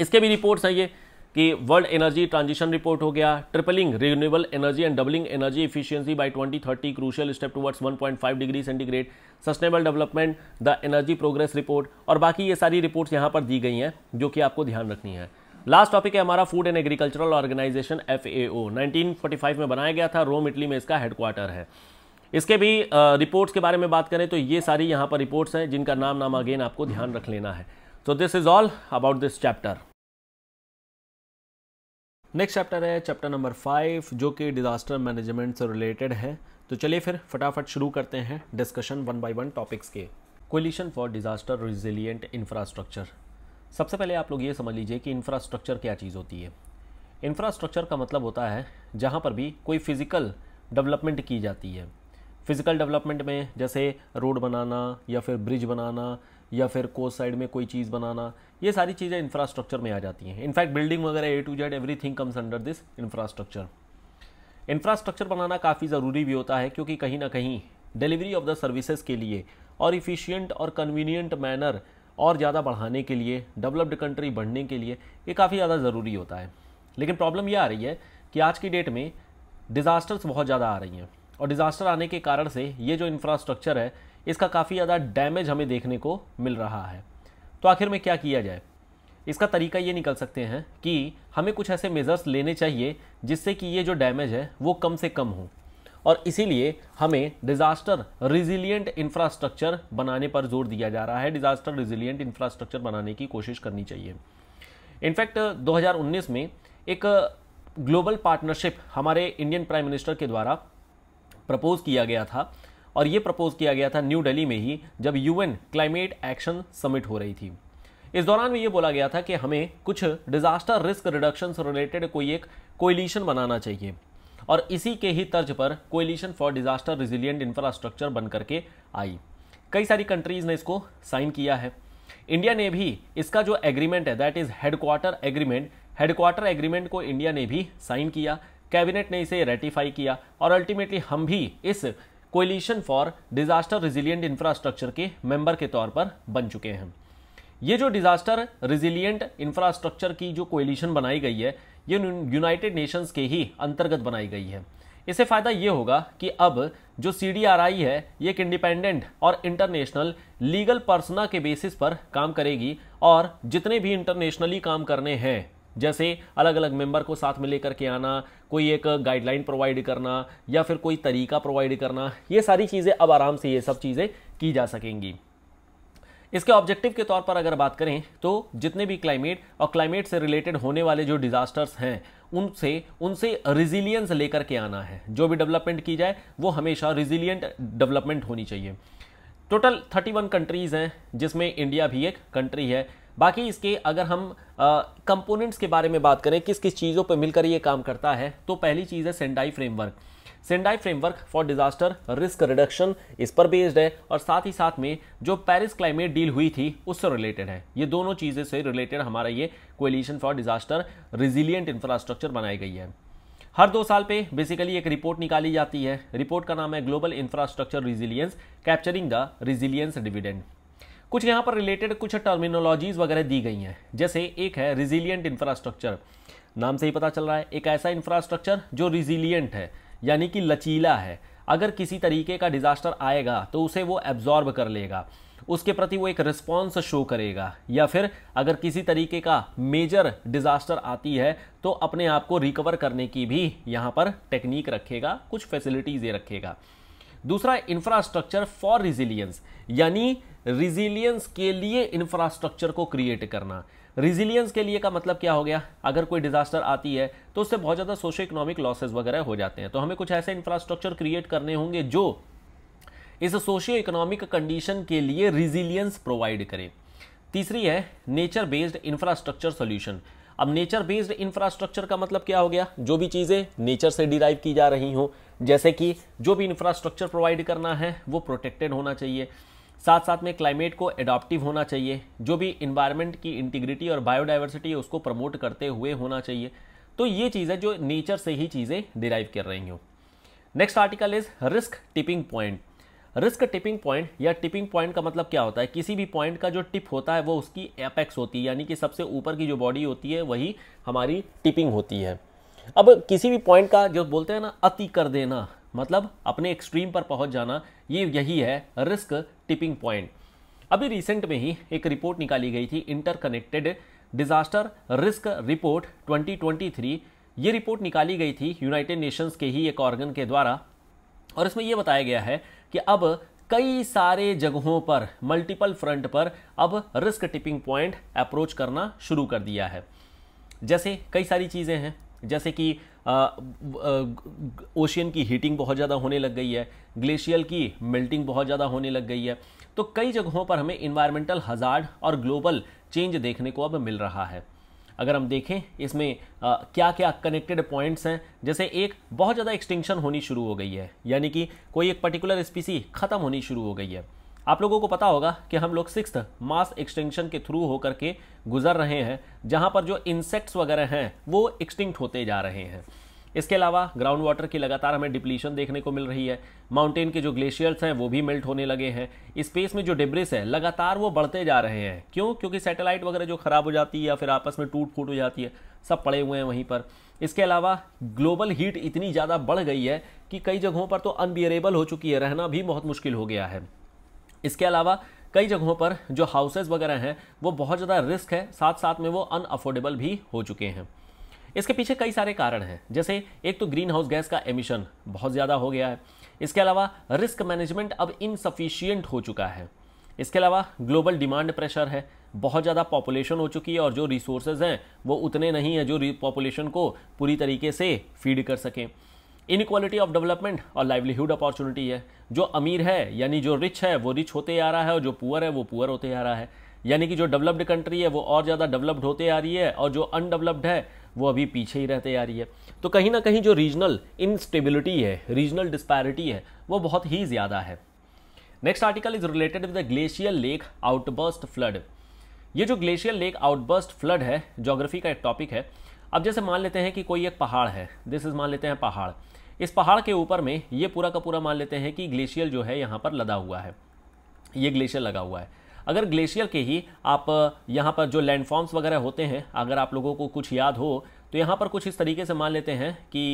इसके भी रिपोर्ट्स हैं ये कि वर्ल्ड एनर्जी ट्रांजिशन रिपोर्ट हो गया tripling renewable energy and doubling energy efficiency by 2030 crucial step towards 1.5 degree centigrade sustainable development the energy progress report और बाकी ये सारी रिपोर्ट्स यहाँ पर दी गई हैं जो कि आपको ध्यान रखनी है लास्ट टॉपिक है हमारा food and agricultural organisation F A O में बनाया गया था रोम इटली में इसका हेडक्वार्टर है इसके भी रिपोर्ट्स के बारे में बात करें तो ये सारी यहाँ पर रिपोर्ट्स हैं जिनका नाम नाम अगेन आपको ध्यान रख लेना है so this is all about this chapter next chapter है चैप्टर नंबर फाइव जो कि डिज़ास्टर मैनेजमेंट से रिलेटेड है तो चलिए फिर फटाफट शुरू करते हैं discussion one by one topics के coalition for disaster resilient infrastructure सबसे पहले आप लोग ये समझ लीजिए कि इंफ्रास्ट्रक्चर क्या चीज़ होती है इंफ्रास्ट्रक्चर का मतलब होता है जहाँ पर भी कोई फिज़िकल डेवलपमेंट की जाती है फिज़िकल डेवलपमेंट में जैसे रोड बनाना या फिर ब्रिज बनाना या फिर कोस साइड में कोई चीज़ बनाना ये सारी चीज़ें इंफ्रास्ट्रक्चर में आ जाती हैं इनफैक्ट बिल्डिंग वगैरह A to Z everything comes under this infrastructure infrastructure बनाना काफ़ी ज़रूरी भी होता है क्योंकि कहीं ना कहीं डिलीवरी ऑफ द सर्विसेज के लिए और इफ़िशियंट और कन्वीनियंट मैनर और ज़्यादा बढ़ाने के लिए डेवलप्ड कंट्री बढ़ने के लिए ये काफ़ी ज़्यादा ज़रूरी होता है लेकिन प्रॉब्लम ये आ रही है कि आज की डेट में डिज़ास्टर्स बहुत ज़्यादा आ रही हैं और डिज़ास्टर आने के कारण से ये जो इंफ्रास्ट्रक्चर है इसका काफ़ी ज़्यादा डैमेज हमें देखने को मिल रहा है तो आखिर में क्या किया जाए इसका तरीका ये निकल सकते हैं कि हमें कुछ ऐसे मेज़र्स लेने चाहिए जिससे कि ये जो डैमेज है वो कम से कम हो और इसीलिए हमें डिज़ास्टर रिजिलियंट इंफ्रास्ट्रक्चर बनाने पर जोर दिया जा रहा है डिज़ास्टर रिजिलियंट इंफ्रास्ट्रक्चर बनाने की कोशिश करनी चाहिए इनफैक्ट 2019 में एक ग्लोबल पार्टनरशिप हमारे इंडियन प्राइम मिनिस्टर के द्वारा प्रपोज किया गया था और ये प्रपोज किया गया था न्यू दिल्ली में ही जब यूएन क्लाइमेट एक्शन समिट हो रही थी इस दौरान भी ये बोला गया था कि हमें कुछ डिजास्टर रिस्क रिडक्शन से रिलेटेड कोई एक कोयलिशन बनाना चाहिए और इसी के ही तर्ज पर coalition for disaster resilient infrastructure बन करके आई कई सारी कंट्रीज़ ने इसको साइन किया है इंडिया ने भी इसका जो एग्रीमेंट है that is headquarter agreement headquarter agreement को इंडिया ने भी साइन किया कैबिनेट ने इसे रेटिफाई किया और अल्टीमेटली हम भी इस coalition for disaster resilient infrastructure के मेंबर के तौर पर बन चुके हैं ये जो डिजास्टर रिजिलियंट इंफ्रास्ट्रक्चर की जो कोलिशन बनाई गई है ये यूनाइटेड नेशंस के ही अंतर्गत बनाई गई है इससे फ़ायदा ये होगा कि अब जो सी है ये एक इंडिपेंडेंट और इंटरनेशनल लीगल पर्सना के बेसिस पर काम करेगी और जितने भी इंटरनेशनली काम करने हैं जैसे अलग अलग मेंबर को साथ में लेकर के आना कोई एक गाइडलाइन प्रोवाइड करना या फिर कोई तरीका प्रोवाइड करना ये सारी चीज़ें अब आराम से ये सब चीज़ें की जा सकेंगी इसके ऑब्जेक्टिव के तौर पर अगर बात करें तो जितने भी क्लाइमेट और क्लाइमेट से रिलेटेड होने वाले जो डिज़ास्टर्स हैं उनसे उनसे रिजिलियंस लेकर के आना है जो भी डेवलपमेंट की जाए वो हमेशा रिजिलियंट डेवलपमेंट होनी चाहिए टोटल 31 कंट्रीज़ हैं जिसमें इंडिया भी एक कंट्री है बाकी इसके अगर हम कंपोनेंट्स के बारे में बात करें किस किस चीज़ों पर मिलकर ये काम करता है तो पहली चीज़ है Sendai framework Sendai framework for disaster risk reduction इस पर बेस्ड है और साथ ही साथ में जो पेरिस क्लाइमेट डील हुई थी उससे रिलेटेड है ये दोनों चीज़ें से रिलेटेड हमारा ये coalition for disaster resilient infrastructure बनाई गई है हर दो साल पे बेसिकली एक रिपोर्ट निकाली जाती है रिपोर्ट का नाम है global infrastructure resilience capturing the resilience dividend कुछ यहाँ पर रिलेटेड कुछ टर्मिनोलॉजीज़ वगैरह दी गई हैं जैसे एक है रिजिलियंट इंफ्रास्ट्रक्चर नाम से ही पता चल रहा है एक ऐसा इंफ्रास्ट्रक्चर जो रिजिलियंट है यानी कि लचीला है अगर किसी तरीके का डिज़ास्टर आएगा तो उसे वो एब्जॉर्ब कर लेगा उसके प्रति वो एक रिस्पॉन्स शो करेगा या फिर अगर किसी तरीके का मेजर डिज़ास्टर आती है तो अपने आप को रिकवर करने की भी यहाँ पर टेक्निक रखेगा कुछ फैसिलिटीज़ ये रखेगा दूसरा इंफ्रास्ट्रक्चर फॉर रिजिलियंस यानी रिजिलियंस के लिए इंफ्रास्ट्रक्चर को क्रिएट करना रिजिलियंस के लिए का मतलब क्या हो गया अगर कोई डिजास्टर आती है तो उससे बहुत ज़्यादा सोशो इकोनॉमिक लॉसेज वगैरह हो जाते हैं तो हमें कुछ ऐसे इंफ्रास्ट्रक्चर क्रिएट करने होंगे जो इस सोशियो इकोनॉमिक कंडीशन के लिए रिजिलियंस प्रोवाइड करें तीसरी है नेचर बेस्ड इंफ्रास्ट्रक्चर सोल्यूशन अब नेचर बेस्ड इंफ्रास्ट्रक्चर का मतलब क्या हो गया जो भी चीज़ें नेचर से डिराइव की जा रही हों जैसे कि जो भी इंफ्रास्ट्रक्चर प्रोवाइड करना है वो प्रोटेक्टेड होना चाहिए साथ साथ में क्लाइमेट को एडॉप्टिव होना चाहिए जो भी इन्वायरमेंट की इंटीग्रिटी और बायोडाइवर्सिटी है उसको प्रमोट करते हुए होना चाहिए तो ये चीज़ें जो नेचर से ही चीज़ें डिराइव कर रही हूँ next article is risk tipping point risk tipping point या टिपिंग पॉइंट का मतलब क्या होता है किसी भी पॉइंट का जो टिप होता है वो उसकी एपेक्स होती है यानी कि सबसे ऊपर की जो बॉडी होती है वही हमारी टिपिंग होती है अब किसी भी पॉइंट का जो बोलते हैं ना अति कर देना मतलब अपने एक्सट्रीम पर पहुंच जाना ये यही है रिस्क टिपिंग पॉइंट अभी रिसेंट में ही एक रिपोर्ट निकाली गई थी इंटरकनेक्टेड डिजास्टर रिस्क रिपोर्ट 2023 ये रिपोर्ट निकाली गई थी यूनाइटेड नेशंस के ही एक ऑर्गन के द्वारा और इसमें यह बताया गया है कि अब कई सारे जगहों पर मल्टीपल फ्रंट पर अब रिस्क टिपिंग पॉइंट अप्रोच करना शुरू कर दिया है जैसे कई सारी चीज़ें हैं जैसे कि ओशियन की हीटिंग बहुत ज़्यादा होने लग गई है ग्लेशियल की मेल्टिंग बहुत ज़्यादा होने लग गई है तो कई जगहों पर हमें इन्वायरमेंटल हजार्ड और ग्लोबल चेंज देखने को अब मिल रहा है अगर हम देखें इसमें आ, क्या क्या कनेक्टेड पॉइंट्स हैं जैसे एक बहुत ज़्यादा एक्सटिंक्शन होनी शुरू हो गई है यानी कि कोई एक पर्टिकुलर स्पीसी ख़त्म होनी शुरू हो गई है आप लोगों को पता होगा कि हम लोग सिक्स मास एक्सटेंशन के थ्रू होकर के गुजर रहे हैं जहाँ पर जो इंसेक्ट्स वगैरह हैं वो एक्सटिंक्ट होते जा रहे हैं इसके अलावा ग्राउंड वाटर की लगातार हमें डिप्लीशन देखने को मिल रही है माउंटेन के जो ग्लेशियर्स हैं वो भी मेल्ट होने लगे हैं स्पेस में जो डिब्रिस है लगातार वो बढ़ते जा रहे हैं क्यों क्योंकि सैटेलाइट वगैरह जो ख़राब हो जाती है या फिर आपस में टूट फूट हो जाती है सब पड़े हुए हैं वहीं पर इसके अलावा ग्लोबल हीट इतनी ज़्यादा बढ़ गई है कि कई जगहों पर तो अनबियरेबल हो चुकी है रहना भी बहुत मुश्किल हो गया है इसके अलावा कई जगहों पर जो हाउसेज वगैरह हैं वो बहुत ज़्यादा रिस्क है साथ साथ में वो अनअफोर्डेबल भी हो चुके हैं इसके पीछे कई सारे कारण हैं जैसे एक तो ग्रीन हाउस गैस का एमिशन बहुत ज़्यादा हो गया है इसके अलावा रिस्क मैनेजमेंट अब इनसफिशियंट हो चुका है इसके अलावा ग्लोबल डिमांड प्रेशर है बहुत ज़्यादा पॉपुलेशन हो चुकी है और जो रिसोर्सेज हैं वो उतने नहीं हैं जो पॉपुलेशन को पूरी तरीके से फीड कर सकें इनक्वालिटी ऑफ डेवलपमेंट और लाइवलीहुड अपॉर्चुनिटी है जो अमीर है यानी जो रिच है वो रिच होते आ रहा है और जो पुअर है वो पुअर होते आ रहा है यानी कि जो डेवलप्ड कंट्री है वो और ज़्यादा डेवलप्ड होते आ रही है और जो अनडेवलप्ड है वो अभी पीछे ही रहते आ रही है तो कहीं ना कहीं जो रीजनल इनस्टेबिलिटी है रीजनल डिस्पैरिटी है वो बहुत ही ज़्यादा है next article is related with the glacier lake outburst flood ये जो ग्लेशियर लेक आउटबर्स्ट फ्लड है जोग्राफी का एक टॉपिक है अब जैसे मान लेते हैं कि कोई एक पहाड़ है दिस इज मान लेते हैं पहाड़ इस पहाड़ के ऊपर में ये पूरा का पूरा मान लेते हैं कि ग्लेशियर जो है यहाँ पर लदा हुआ है ये ग्लेशियर लगा हुआ है अगर ग्लेशियर के ही आप यहाँ पर जो लैंडफॉर्म्स वगैरह होते हैं अगर आप लोगों को कुछ याद हो तो यहाँ पर कुछ इस तरीके से मान लेते हैं कि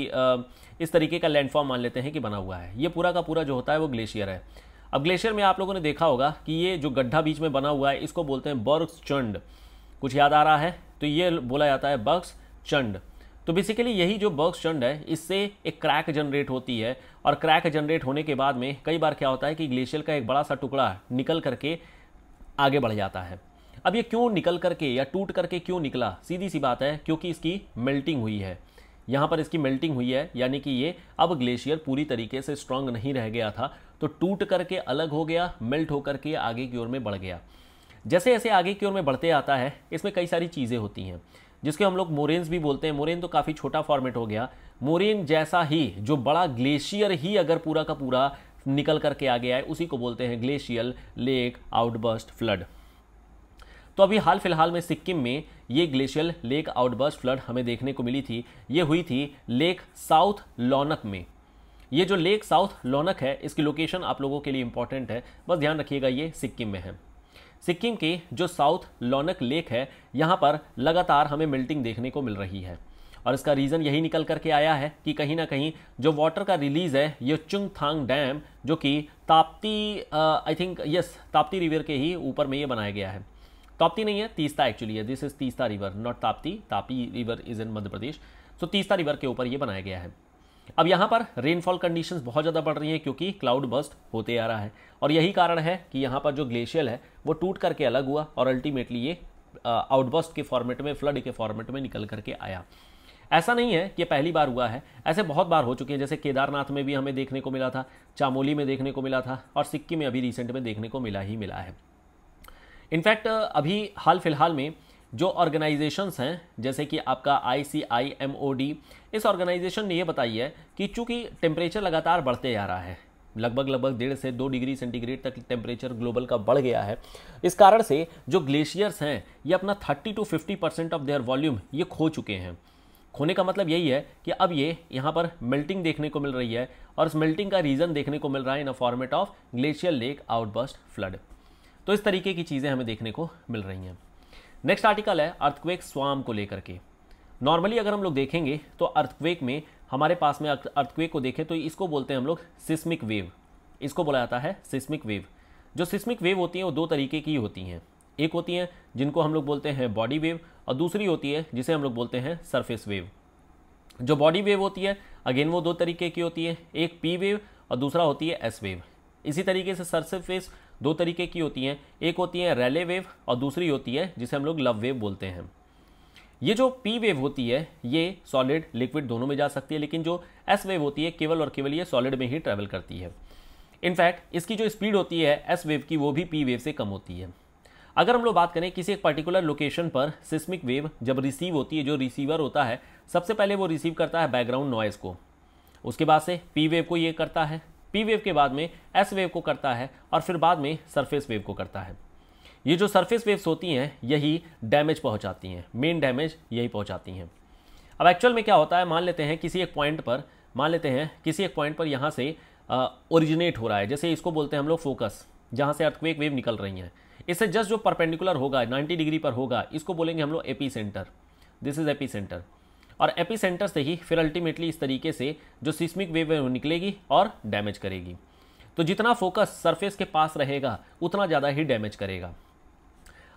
इस तरीके का लैंडफॉर्म मान लेते हैं कि बना हुआ है ये पूरा का पूरा जो होता है वो ग्लेशियर है अब ग्लेशियर में आप लोगों ने देखा होगा कि ये जो गड्ढा बीच में बना हुआ है इसको बोलते हैं बर्ग्स चंड कुछ याद आ रहा है तो ये बोला जाता है बर्ग्स चंड तो बेसिकली यही जो बर्ग चंड है इससे एक क्रैक जनरेट होती है और क्रैक जनरेट होने के बाद में कई बार क्या होता है कि ग्लेशियर का एक बड़ा सा टुकड़ा निकल करके आगे बढ़ जाता है अब ये क्यों निकल करके या टूट करके क्यों निकला सीधी सी बात है क्योंकि इसकी मेल्टिंग हुई है यहाँ पर इसकी मेल्टिंग हुई है यानी कि ये अब ग्लेशियर पूरी तरीके से स्ट्रांग नहीं रह गया था तो टूट करके अलग हो गया मेल्ट होकर के आगे की ओर में बढ़ गया जैसे जैसे आगे की ओर में बढ़ते आता है इसमें कई सारी चीज़ें होती हैं जिसके हम लोग मोरेन्स भी बोलते हैं मोरेन तो काफ़ी छोटा फॉर्मेट हो गया मोरेन जैसा ही जो बड़ा ग्लेशियर ही अगर पूरा का पूरा निकल करके आ गया आए उसी को बोलते हैं ग्लेशियल लेक आउटबर्स्ट फ्लड तो अभी हाल फिलहाल में सिक्किम में ये ग्लेशियल लेक आउटबर्स्ट फ्लड हमें देखने को मिली थी ये हुई थी लेक साउथ लौनक में ये जो लेक साउथ लौनक है इसकी लोकेशन आप लोगों के लिए इंपॉर्टेंट है बस ध्यान रखिएगा ये सिक्किम में है सिक्किम के जो साउथ लोनक लेक है यहाँ पर लगातार हमें मेल्टिंग देखने को मिल रही है और इसका रीज़न यही निकल करके आया है कि कहीं ना कहीं जो वाटर का रिलीज़ है ये चुंगथांग डैम जो कि Tapti I think yes Tapti river के ही ऊपर में ये बनाया गया है ताप्ती नहीं है तीस्ता एक्चुअली है this is Teesta river not Tapti Tapi river is in Madhya Pradesh so Teesta river के ऊपर ये बनाया गया है अब यहाँ पर रेनफॉल कंडीशंस बहुत ज़्यादा बढ़ रही हैं क्योंकि क्लाउड बस्ट होते आ रहा है और यही कारण है कि यहाँ पर जो ग्लेशियल है वो टूट करके अलग हुआ और अल्टीमेटली ये आउटबस्ट के फॉर्मेट में फ्लड के फॉर्मेट में निकल करके आया ऐसा नहीं है कि पहली बार हुआ है ऐसे बहुत बार हो चुके हैं जैसे केदारनाथ में भी हमें देखने को मिला था चामोली में देखने को मिला था और सिक्किम में अभी रिसेंट में देखने को मिला ही मिला है इनफैक्ट अभी हाल फिलहाल में जो ऑर्गेनाइजेशंस हैं जैसे कि आपका I C I M O D इस ऑर्गेनाइजेशन ने यह बताई है कि चूँकि टेम्परेचर लगातार बढ़ते जा रहा है लगभग लगभग डेढ़ से दो डिग्री सेंटीग्रेड तक टेम्परेचर ग्लोबल का बढ़ गया है इस कारण से जो ग्लेशियर्स हैं ये अपना 30 to 50 percent of their volume ये खो चुके हैं खोने का मतलब यही है कि अब ये यहाँ पर मेल्टिंग देखने को मिल रही है और इस मेल्टिंग का रीज़न देखने को मिल रहा है in a format of glacier lake outburst flood तो इस तरीके की चीज़ें हमें देखने को मिल रही हैं नेक्स्ट आर्टिकल है अर्थक्वेक स्वाम को लेकर के नॉर्मली अगर हम लोग देखेंगे तो अर्थक्वेक में हमारे पास में अर्थक्वेक को देखें तो इसको बोलते हैं हम लोग सिस्मिक वेव इसको बोला जाता है सिस्मिक वेव जो सिस्मिक वेव होती हैं वो दो तरीके की होती हैं एक होती हैं जिनको हम लोग बोलते हैं बॉडी वेव और दूसरी होती है जिसे हम लोग बोलते हैं सरफेस वेव जो बॉडी वेव होती है अगेन वो दो तरीके की होती है एक पी वेव और दूसरा होती है एस वेव इसी तरीके से सरफेस दो तरीके की होती हैं एक होती है रेले वेव और दूसरी होती है जिसे हम लोग लव वेव बोलते हैं ये जो पी वेव होती है ये सॉलिड लिक्विड दोनों में जा सकती है लेकिन जो एस वेव होती है केवल और केवल ये सॉलिड में ही ट्रैवल करती है इनफैक्ट इसकी जो स्पीड होती है एस वेव की वो भी पी वेव से कम होती है अगर हम लोग बात करें किसी एक पर्टिकुलर लोकेशन पर सिस्मिक वेव जब रिसीव होती है जो रिसीवर होता है सबसे पहले वो रिसीव करता है बैकग्राउंड नॉइज़ को उसके बाद से पी वेव को ये करता है पी वेव के बाद में एस वेव को करता है और फिर बाद में सरफेस वेव को करता है ये जो सरफेस वेव्स होती हैं यही डैमेज पहुंचाती हैं मेन डैमेज यही पहुंचाती हैं अब एक्चुअल में क्या होता है मान लेते हैं किसी एक पॉइंट पर मान लेते हैं किसी एक पॉइंट पर यहाँ से ओरिजिनेट हो रहा है जैसे इसको बोलते हैं हम लोग फोकस जहाँ से अर्थक्वेक वेव निकल रही हैं इससे जस्ट जो परपेंडिकुलर होगा 90 डिग्री पर होगा इसको बोलेंगे हम लोग epicentre this is epicentre और एपी से ही फिर अल्टीमेटली इस तरीके से जो सिस्मिक वेव है वो निकलेगी और डैमेज करेगी तो जितना फोकस सरफेस के पास रहेगा उतना ज़्यादा ही डैमेज करेगा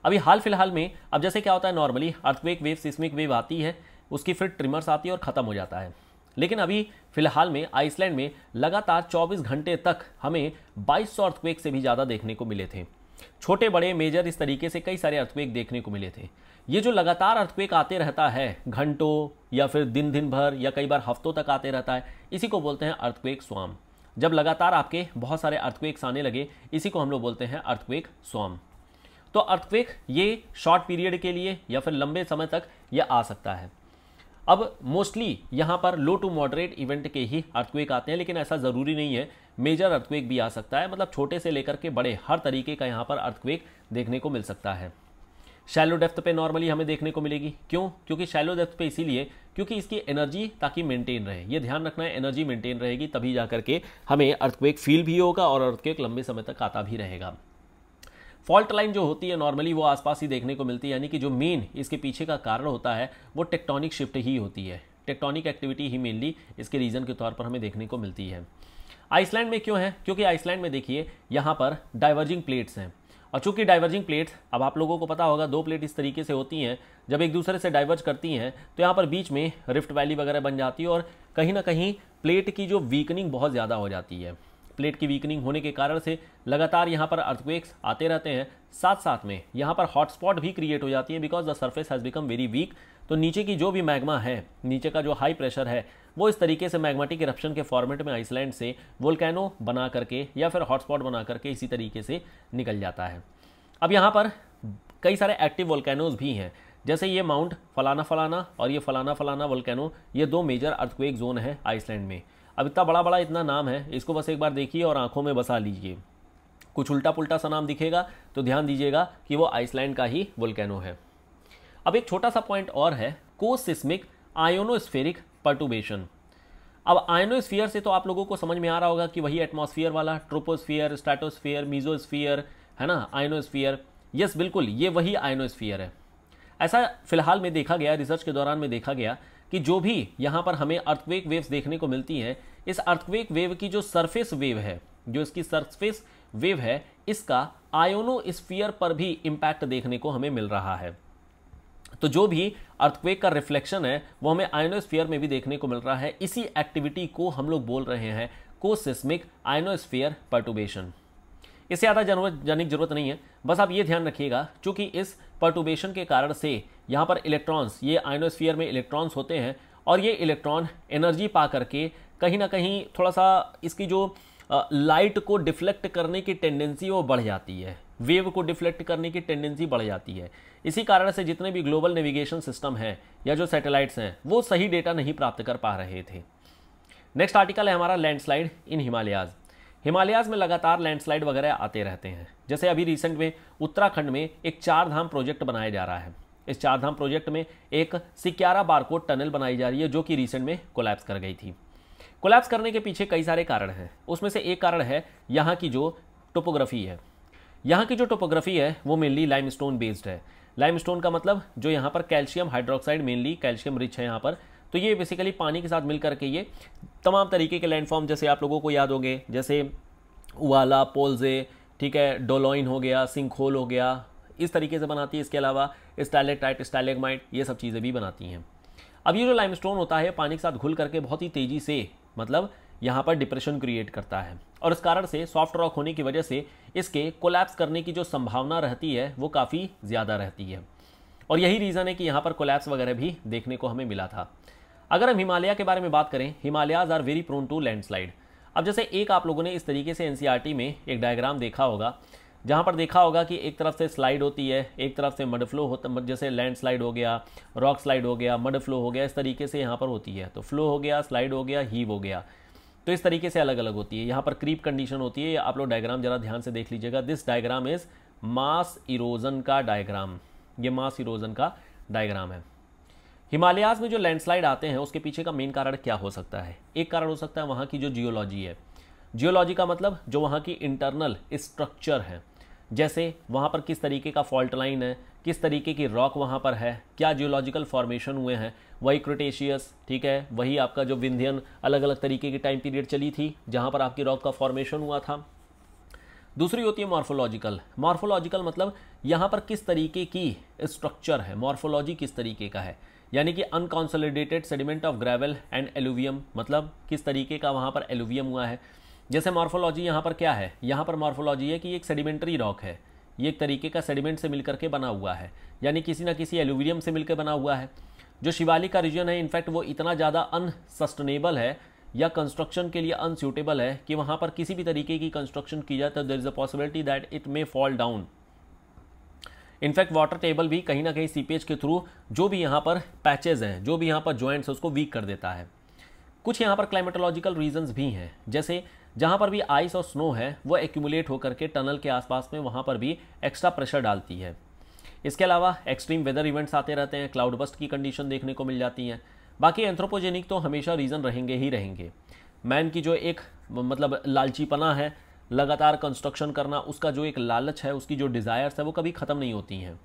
अभी हाल फिलहाल में अब जैसे क्या होता है normally earthquake wave seismic wave आती है उसकी फिर ट्रिमर्स आती है और ख़त्म हो जाता है लेकिन अभी फिलहाल में आइसलैंड में लगातार 24 घंटे तक हमें सौ अर्थवेक से भी ज़्यादा देखने को मिले थे छोटे बड़े मेजर इस तरीके से कई सारे अर्थवेक देखने को मिले थे ये जो लगातार अर्थक्वेक आते रहता है घंटों या फिर दिन दिन भर या कई बार हफ्तों तक आते रहता है इसी को बोलते हैं अर्थक्वेक स्वाम जब लगातार आपके बहुत सारे अर्थक्वेक्स आने लगे इसी को हम लोग बोलते हैं अर्थक्वेक स्वाम तो अर्थक्वेक ये शॉर्ट पीरियड के लिए या फिर लंबे समय तक ये आ सकता है अब मोस्टली यहाँ पर लो टू मॉडरेट इवेंट के ही अर्थक्वेक आते हैं लेकिन ऐसा ज़रूरी नहीं है मेजर अर्थक्वेक भी आ सकता है मतलब छोटे से लेकर के बड़े हर तरीके का यहाँ पर अर्थक्वेक देखने को मिल सकता है शैलो डेप्थ पे नॉर्मली हमें देखने को मिलेगी क्यों क्योंकि शैलो डेप्थ पे इसीलिए क्योंकि इसकी एनर्जी ताकि मेंटेन रहे ये ध्यान रखना है एनर्जी मेंटेन रहेगी तभी जा करके हमें अर्थक्वेक फील भी होगा और अर्थक्वेक लंबे समय तक आता भी रहेगा फॉल्ट लाइन जो होती है नॉर्मली वो आसपास ही देखने को मिलती है यानी कि जो मेन इसके पीछे का कारण होता है वो टेक्टोनिक शिफ्ट ही होती है टेक्टोनिक एक्टिविटी ही मेनली इसके रीज़न के तौर पर हमें देखने को मिलती है आइसलैंड में क्यों है क्योंकि आइसलैंड में देखिए यहाँ पर डाइवर्जिंग प्लेट्स हैं और चूंकि डाइवर्जिंग प्लेट्स अब आप लोगों को पता होगा दो प्लेट इस तरीके से होती हैं जब एक दूसरे से डाइवर्ज करती हैं तो यहाँ पर बीच में रिफ्ट वैली वगैरह बन जाती है और कहीं ना कहीं प्लेट की जो वीकनिंग बहुत ज़्यादा हो जाती है प्लेट की वीकनिंग होने के कारण से लगातार यहाँ पर अर्थक्वेक्स आते रहते हैं साथ साथ में यहाँ पर हॉटस्पॉट भी क्रिएट हो जाती है because the surface has become very weak तो नीचे की जो भी मैग्मा है नीचे का जो हाई प्रेशर है वो इस तरीके से मैग्मेटिक इरप्शन के फॉर्मेट में आइसलैंड से वोल्कैनो बना करके या फिर हॉटस्पॉट बना करके इसी तरीके से निकल जाता है अब यहाँ पर कई सारे एक्टिव वोल्कैनोज़ भी हैं जैसे ये माउंट फलाना फलाना और ये फलाना फलाना वोल्कैनो ये दो मेजर अर्थक्वेक जोन है आइसलैंड में अब इतना बड़ा बड़ा इतना नाम है इसको बस एक बार देखिए और आंखों में बसा लीजिए कुछ उल्टा पुल्टा सा नाम दिखेगा तो ध्यान दीजिएगा कि वो आइसलैंड का ही वोल्कैनो है अब एक छोटा सा पॉइंट और है कोसिस्मिक आयोनोस्फेरिक पर्टुबेशन अब आयोनोस्फियर से तो आप लोगों को समझ में आ रहा होगा कि वही एटमोस्फियर वाला ट्रोपोस्फियर स्टैटोस्फियर मीजोस्फियर है ना आयोनोस्फियर यस बिल्कुल ये वही आयनोस्फियर है ऐसा फिलहाल में देखा गया रिसर्च के दौरान में देखा गया कि जो भी यहाँ पर हमें अर्थक्वेक वेव्स देखने को मिलती हैं इस अर्थक्वेक वेव की जो सरफेस वेव है जो इसकी सरफेस वेव है इसका आयोनोस्फियर पर भी इम्पैक्ट देखने को हमें मिल रहा है तो जो भी अर्थक्वेक का रिफ्लेक्शन है वो हमें आयनोस्फीयर में भी देखने को मिल रहा है इसी एक्टिविटी को हम लोग बोल रहे हैं कोसिस्मिक आयनोस्फीयर पर्टुबेशन इससे ज़्यादा जाने की जरूरत नहीं है बस आप ये ध्यान रखिएगा चूँकि इस पर्टुबेशन के कारण से यहाँ पर इलेक्ट्रॉन्स ये आयनोस्फीयर में इलेक्ट्रॉन्स होते हैं और ये इलेक्ट्रॉन एनर्जी पा करके कहीं ना कहीं थोड़ा सा इसकी जो लाइट को डिफ्लेक्ट करने की टेंडेंसी वो बढ़ जाती है वेव को डिफ्लेक्ट करने की टेंडेंसी बढ़ जाती है इसी कारण से जितने भी ग्लोबल नेविगेशन सिस्टम हैं या जो सैटेलाइट्स हैं वो सही डेटा नहीं प्राप्त कर पा रहे थे नेक्स्ट आर्टिकल है हमारा लैंडस्लाइड इन हिमालयाज़ हिमालयाज़ में लगातार लैंडस्लाइड वगैरह आते रहते हैं जैसे अभी रिसेंट में उत्तराखंड में एक चार धाम प्रोजेक्ट बनाया जा रहा है इस चार धाम प्रोजेक्ट में एक सिक्यारा बारकोड टनल बनाई जा रही है जो कि रिसेंट में कोलैप्स कर गई थी कोलैप्स करने के पीछे कई सारे कारण हैं उसमें से एक कारण है यहाँ की जो टोपोग्राफी है यहाँ की जो टोपोग्राफी है वो मेनली लाइमस्टोन बेस्ड है लाइमस्टोन का मतलब जो यहाँ पर calcium hydroxide mainly calcium rich है यहाँ पर तो ये बेसिकली पानी के साथ मिल करके ये तमाम तरीके के लैंडफॉर्म जैसे आप लोगों को याद होंगे जैसे उवाला पोल्जे ठीक है डोलोइन हो गया सिंखोल हो गया इस तरीके से बनाती है इसके अलावा स्टाइलेक्टाइट स्टाइलेगमाइट ये सब चीज़ें भी बनाती हैं अब ये जो लाइमस्टोन होता है पानी के साथ घुल करके बहुत ही तेज़ी से मतलब यहाँ पर डिप्रेशन क्रिएट करता है और इस कारण से सॉफ्ट रॉक होने की वजह से इसके कोलैप्स करने की जो संभावना रहती है वो काफ़ी ज़्यादा रहती है और यही रीज़न है कि यहाँ पर कोलैप्स वगैरह भी देखने को हमें मिला था अगर हम हिमालय के बारे में बात करें Himalayas are very prone to landslide अब जैसे एक आप लोगों ने इस तरीके से एन e में एक डायग्राम देखा होगा जहाँ पर देखा होगा कि एक तरफ से स्लाइड होती है एक तरफ से मड फ्लो होता जैसे लैंड स्लाइड हो गया रॉक स्लाइड हो गया मड फ्लो हो गया इस तरीके से यहाँ पर होती है तो फ्लो हो गया स्लाइड हो गया हीव हो गया तो इस तरीके से अलग अलग होती है यहाँ पर क्रीप कंडीशन होती है आप लोग डायग्राम जरा ध्यान से देख लीजिएगा this diagram is mass erosion का डायग्राम ये मास इरोजन का डायग्राम है हिमालयाज में जो लैंडस्लाइड आते हैं उसके पीछे का मेन कारण क्या हो सकता है एक कारण हो सकता है वहाँ की जो जियोलॉजी है जियोलॉजी का मतलब जो वहाँ की इंटरनल स्ट्रक्चर है जैसे वहाँ पर किस तरीके का फॉल्ट लाइन है किस तरीके की रॉक वहाँ पर है क्या जियोलॉजिकल फॉर्मेशन हुए हैं वही क्रिटेशियस ठीक है वही आपका जो विंध्यन अलग अलग तरीके की टाइम पीरियड चली थी जहाँ पर आपकी रॉक का फॉर्मेशन हुआ था दूसरी होती है मॉर्फोलॉजिकल मॉर्फोलॉजिकल मतलब यहाँ पर किस तरीके की स्ट्रक्चर है मॉर्फोलॉजी किस तरीके का है यानी कि unconsolidated sediment of gravel and alluvium मतलब किस तरीके का वहाँ पर एलुवियम हुआ है जैसे मॉर्फोलॉजी यहाँ पर क्या है यहाँ पर मॉर्फोलॉजी है कि एक सेडिमेंट्री रॉक है ये एक तरीके का सेडिमेंट से मिलकर के बना हुआ है यानी किसी ना किसी एल्यूमिनियम से मिलकर बना हुआ है जो शिवालिक का रीजन है इनफैक्ट वो इतना ज़्यादा अनसस्टेनेबल है या कंस्ट्रक्शन के लिए अनस्यूटेबल है कि वहाँ पर किसी भी तरीके की कंस्ट्रक्शन की जाए तो there is a possibility that it may fall down in fact water table भी कहीं ना कहीं सीपेज के थ्रू जो भी यहाँ पर पैचेज हैं जो भी यहाँ पर जॉइंट्स हैं उसको वीक कर देता है कुछ यहाँ पर क्लाइमेटोलॉजिकल रीजन भी हैं जैसे जहाँ पर भी आइस और स्नो है वो एक्यूमुलेट होकर के टनल के आसपास में वहाँ पर भी एक्स्ट्रा प्रेशर डालती है इसके अलावा एक्सट्रीम वेदर इवेंट्स आते रहते हैं क्लाउड बस्ट की कंडीशन देखने को मिल जाती हैं बाकी एंथ्रोपोजेनिक तो हमेशा रीज़न रहेंगे ही रहेंगे मैन की जो एक मतलब लालचीपना है लगातार कंस्ट्रक्शन करना उसका जो एक लालच है उसकी जो डिज़ायर्स है वो कभी ख़त्म नहीं होती हैं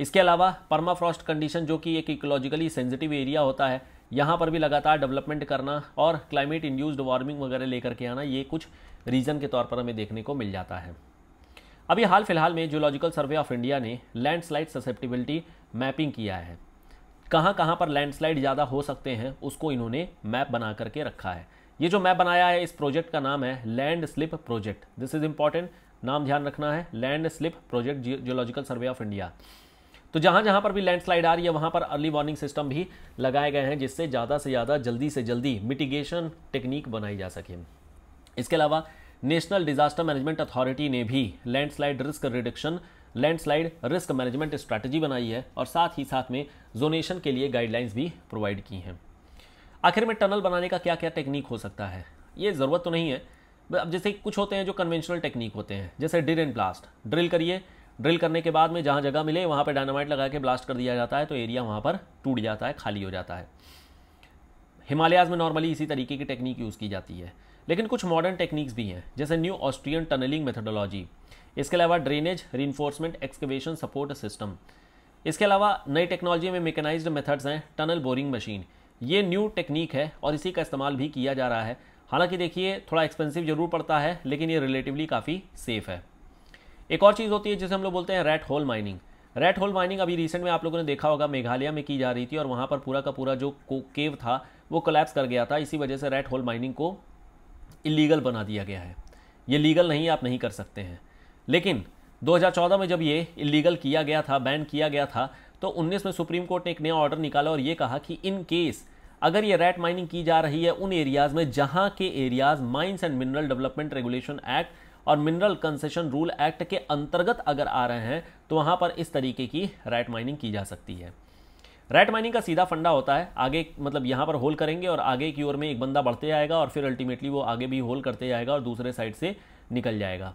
इसके अलावा परमाफ्रॉस्ट कंडीशन जो कि एक इकोलॉजिकली सेंसिटिव एरिया होता है यहाँ पर भी लगातार डेवलपमेंट करना और क्लाइमेट इंड्यूस्ड वार्मिंग वगैरह लेकर के आना ये कुछ रीज़न के तौर पर हमें देखने को मिल जाता है अभी हाल फिलहाल में जियोलॉजिकल सर्वे ऑफ इंडिया ने लैंडस्लाइड ससेप्टिबिलिटी मैपिंग किया है कहाँ कहाँ पर लैंडस्लाइड ज़्यादा हो सकते हैं उसको इन्होंने मैप बना करके रखा है ये जो मैप बनाया है इस प्रोजेक्ट का नाम है land slip project this is important नाम ध्यान रखना है land slip project geological survey of India तो जहाँ जहाँ पर भी लैंडस्लाइड आ रही है वहाँ पर अर्ली वार्निंग सिस्टम भी लगाए गए हैं जिससे ज़्यादा से ज़्यादा जल्दी से जल्दी मिटिगेशन टेक्निक बनाई जा सके इसके अलावा नेशनल डिजास्टर मैनेजमेंट अथॉरिटी ने भी landslide risk reduction landslide risk management strategy बनाई है और साथ ही साथ में जोनेशन के लिए गाइडलाइंस भी प्रोवाइड की हैं आखिर में टनल बनाने का क्या क्या टेक्निक हो सकता है ये ज़रूरत तो नहीं है अब जैसे कुछ होते हैं जो कन्वेंशनल टेक्निक होते हैं जैसे ड्रिल एंड ब्लास्ट ड्रिल करिए ड्रिल करने के बाद में जहाँ जगह मिले वहाँ पर डायनामाइट लगा के ब्लास्ट कर दिया जाता है तो एरिया वहाँ पर टूट जाता है खाली हो जाता है हिमालयाज में नॉर्मली इसी तरीके की टेक्निक यूज़ की जाती है लेकिन कुछ मॉडर्न टेक्निक्स भी हैं जैसे न्यू ऑस्ट्रियन टनलिंग मेथडोलॉजी इसके अलावा drainage enforcement excavation support system इसके अलावा नई टेक्नोलॉजी में मेकेनाइज मेथड्स हैं टनल बोरिंग मशीन ये न्यू टेक्निक है और इसी का इस्तेमाल भी किया जा रहा है हालांकि देखिए थोड़ा एक्सपेंसिव जरूर पड़ता है लेकिन ये रिलेटिवली काफ़ी सेफ़ है एक और चीज़ होती है जिसे हम लोग बोलते हैं rat hole mining rat hole mining अभी रिसेंट में आप लोगों ने देखा होगा मेघालय में की जा रही थी और वहाँ पर पूरा का पूरा जो केव था वो कोलैप्स कर गया था इसी वजह से रेड होल माइनिंग को इलीगल बना दिया गया है ये लीगल नहीं आप नहीं कर सकते हैं लेकिन 2014 में जब ये इलीगल किया गया था बैन किया गया था तो 19 में सुप्रीम कोर्ट ने एक नया ऑर्डर निकाला और ये कहा कि इन केस अगर ये रेट माइनिंग की जा रही है उन एरियाज़ में जहाँ के areas mines and mineral development regulation act और मिनरल कंसेशन रूल एक्ट के अंतर्गत अगर आ रहे हैं तो वहाँ पर इस तरीके की राइट माइनिंग की जा सकती है राइट माइनिंग का सीधा फंडा होता है आगे मतलब यहाँ पर होल करेंगे और आगे की ओर में एक बंदा बढ़ते जाएगा और फिर अल्टीमेटली वो आगे भी होल करते जाएगा और दूसरे साइड से निकल जाएगा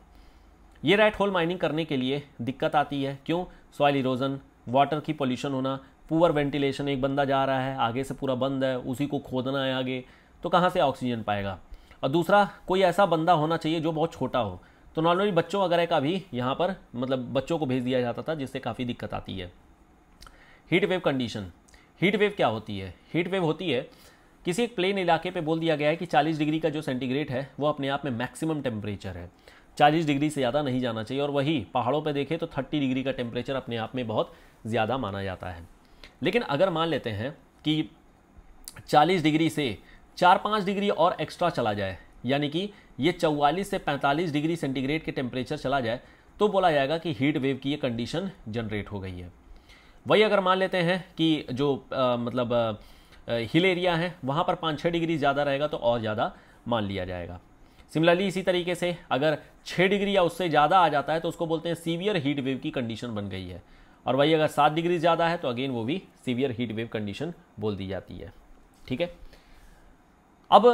ये राइट होल माइनिंग करने के लिए दिक्कत आती है क्यों सॉइल इरोजन वाटर की पोल्यूशन होना पुअर वेंटिलेशन एक बंदा जा रहा है आगे से पूरा बंद है उसी को खोदना है आगे तो कहाँ से ऑक्सीजन पाएगा और दूसरा कोई ऐसा बंदा होना चाहिए जो बहुत छोटा हो तो नॉर्मली बच्चों वगैरह का भी यहाँ पर मतलब बच्चों को भेज दिया जाता था जिससे काफ़ी दिक्कत आती है heat wave condition heat wave क्या होती है हीट वेव होती है किसी एक प्लेन इलाके पे बोल दिया गया है कि 40 डिग्री का जो सेंटीग्रेड है वो अपने आप में मैक्सिमम टेम्परेचर है 40 डिग्री से ज़्यादा नहीं जाना चाहिए और वही पहाड़ों पे देखें तो 30 डिग्री का टेम्परेचर अपने आप में बहुत ज़्यादा माना जाता है लेकिन अगर मान लेते हैं कि 40 डिग्री से चार पाँच डिग्री और एक्स्ट्रा चला जाए यानी कि ये चौवालीस से पैंतालीस डिग्री सेंटीग्रेड के टेम्परेचर चला जाए तो बोला जाएगा कि हीट वेव की ये कंडीशन जनरेट हो गई है वही अगर मान लेते हैं कि जो आ, मतलब आ, हिल एरिया है वहाँ पर पाँच छः डिग्री ज़्यादा रहेगा तो और ज़्यादा मान लिया जाएगा सिमिलरली इसी तरीके से अगर छः डिग्री या उससे ज़्यादा आ जाता है तो उसको बोलते हैं सीवियर हीट वेव की कंडीशन बन गई है और वही अगर सात डिग्री ज़्यादा है तो अगेन वो भी सीवियर हीट वेव कंडीशन बोल दी जाती है ठीक है अब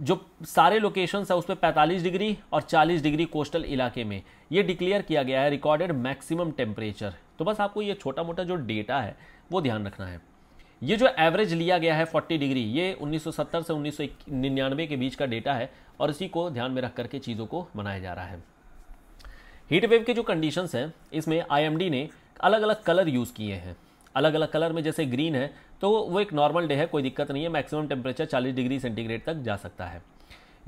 जो सारे लोकेशंस है उसमें पैंतालीस डिग्री और 40 डिग्री कोस्टल इलाके में ये डिक्लेयर किया गया है रिकॉर्डेड मैक्सिमम टेम्परेचर तो बस आपको ये छोटा मोटा जो डेटा है वो ध्यान रखना है ये जो एवरेज लिया गया है 40 डिग्री ये 1970 से उन्नीस के बीच का डेटा है और इसी को ध्यान में रख करके चीज़ों को बनाया जा रहा है हीट वेव के जो कंडीशंस हैं इसमें आईएमडी ने अलग अलग कलर यूज़ किए हैं अलग अलग कलर में जैसे ग्रीन है तो वो एक नॉर्मल डे है कोई दिक्कत नहीं है मैक्सिमम टेम्परेचर 40 डिग्री सेंटीग्रेड तक जा सकता है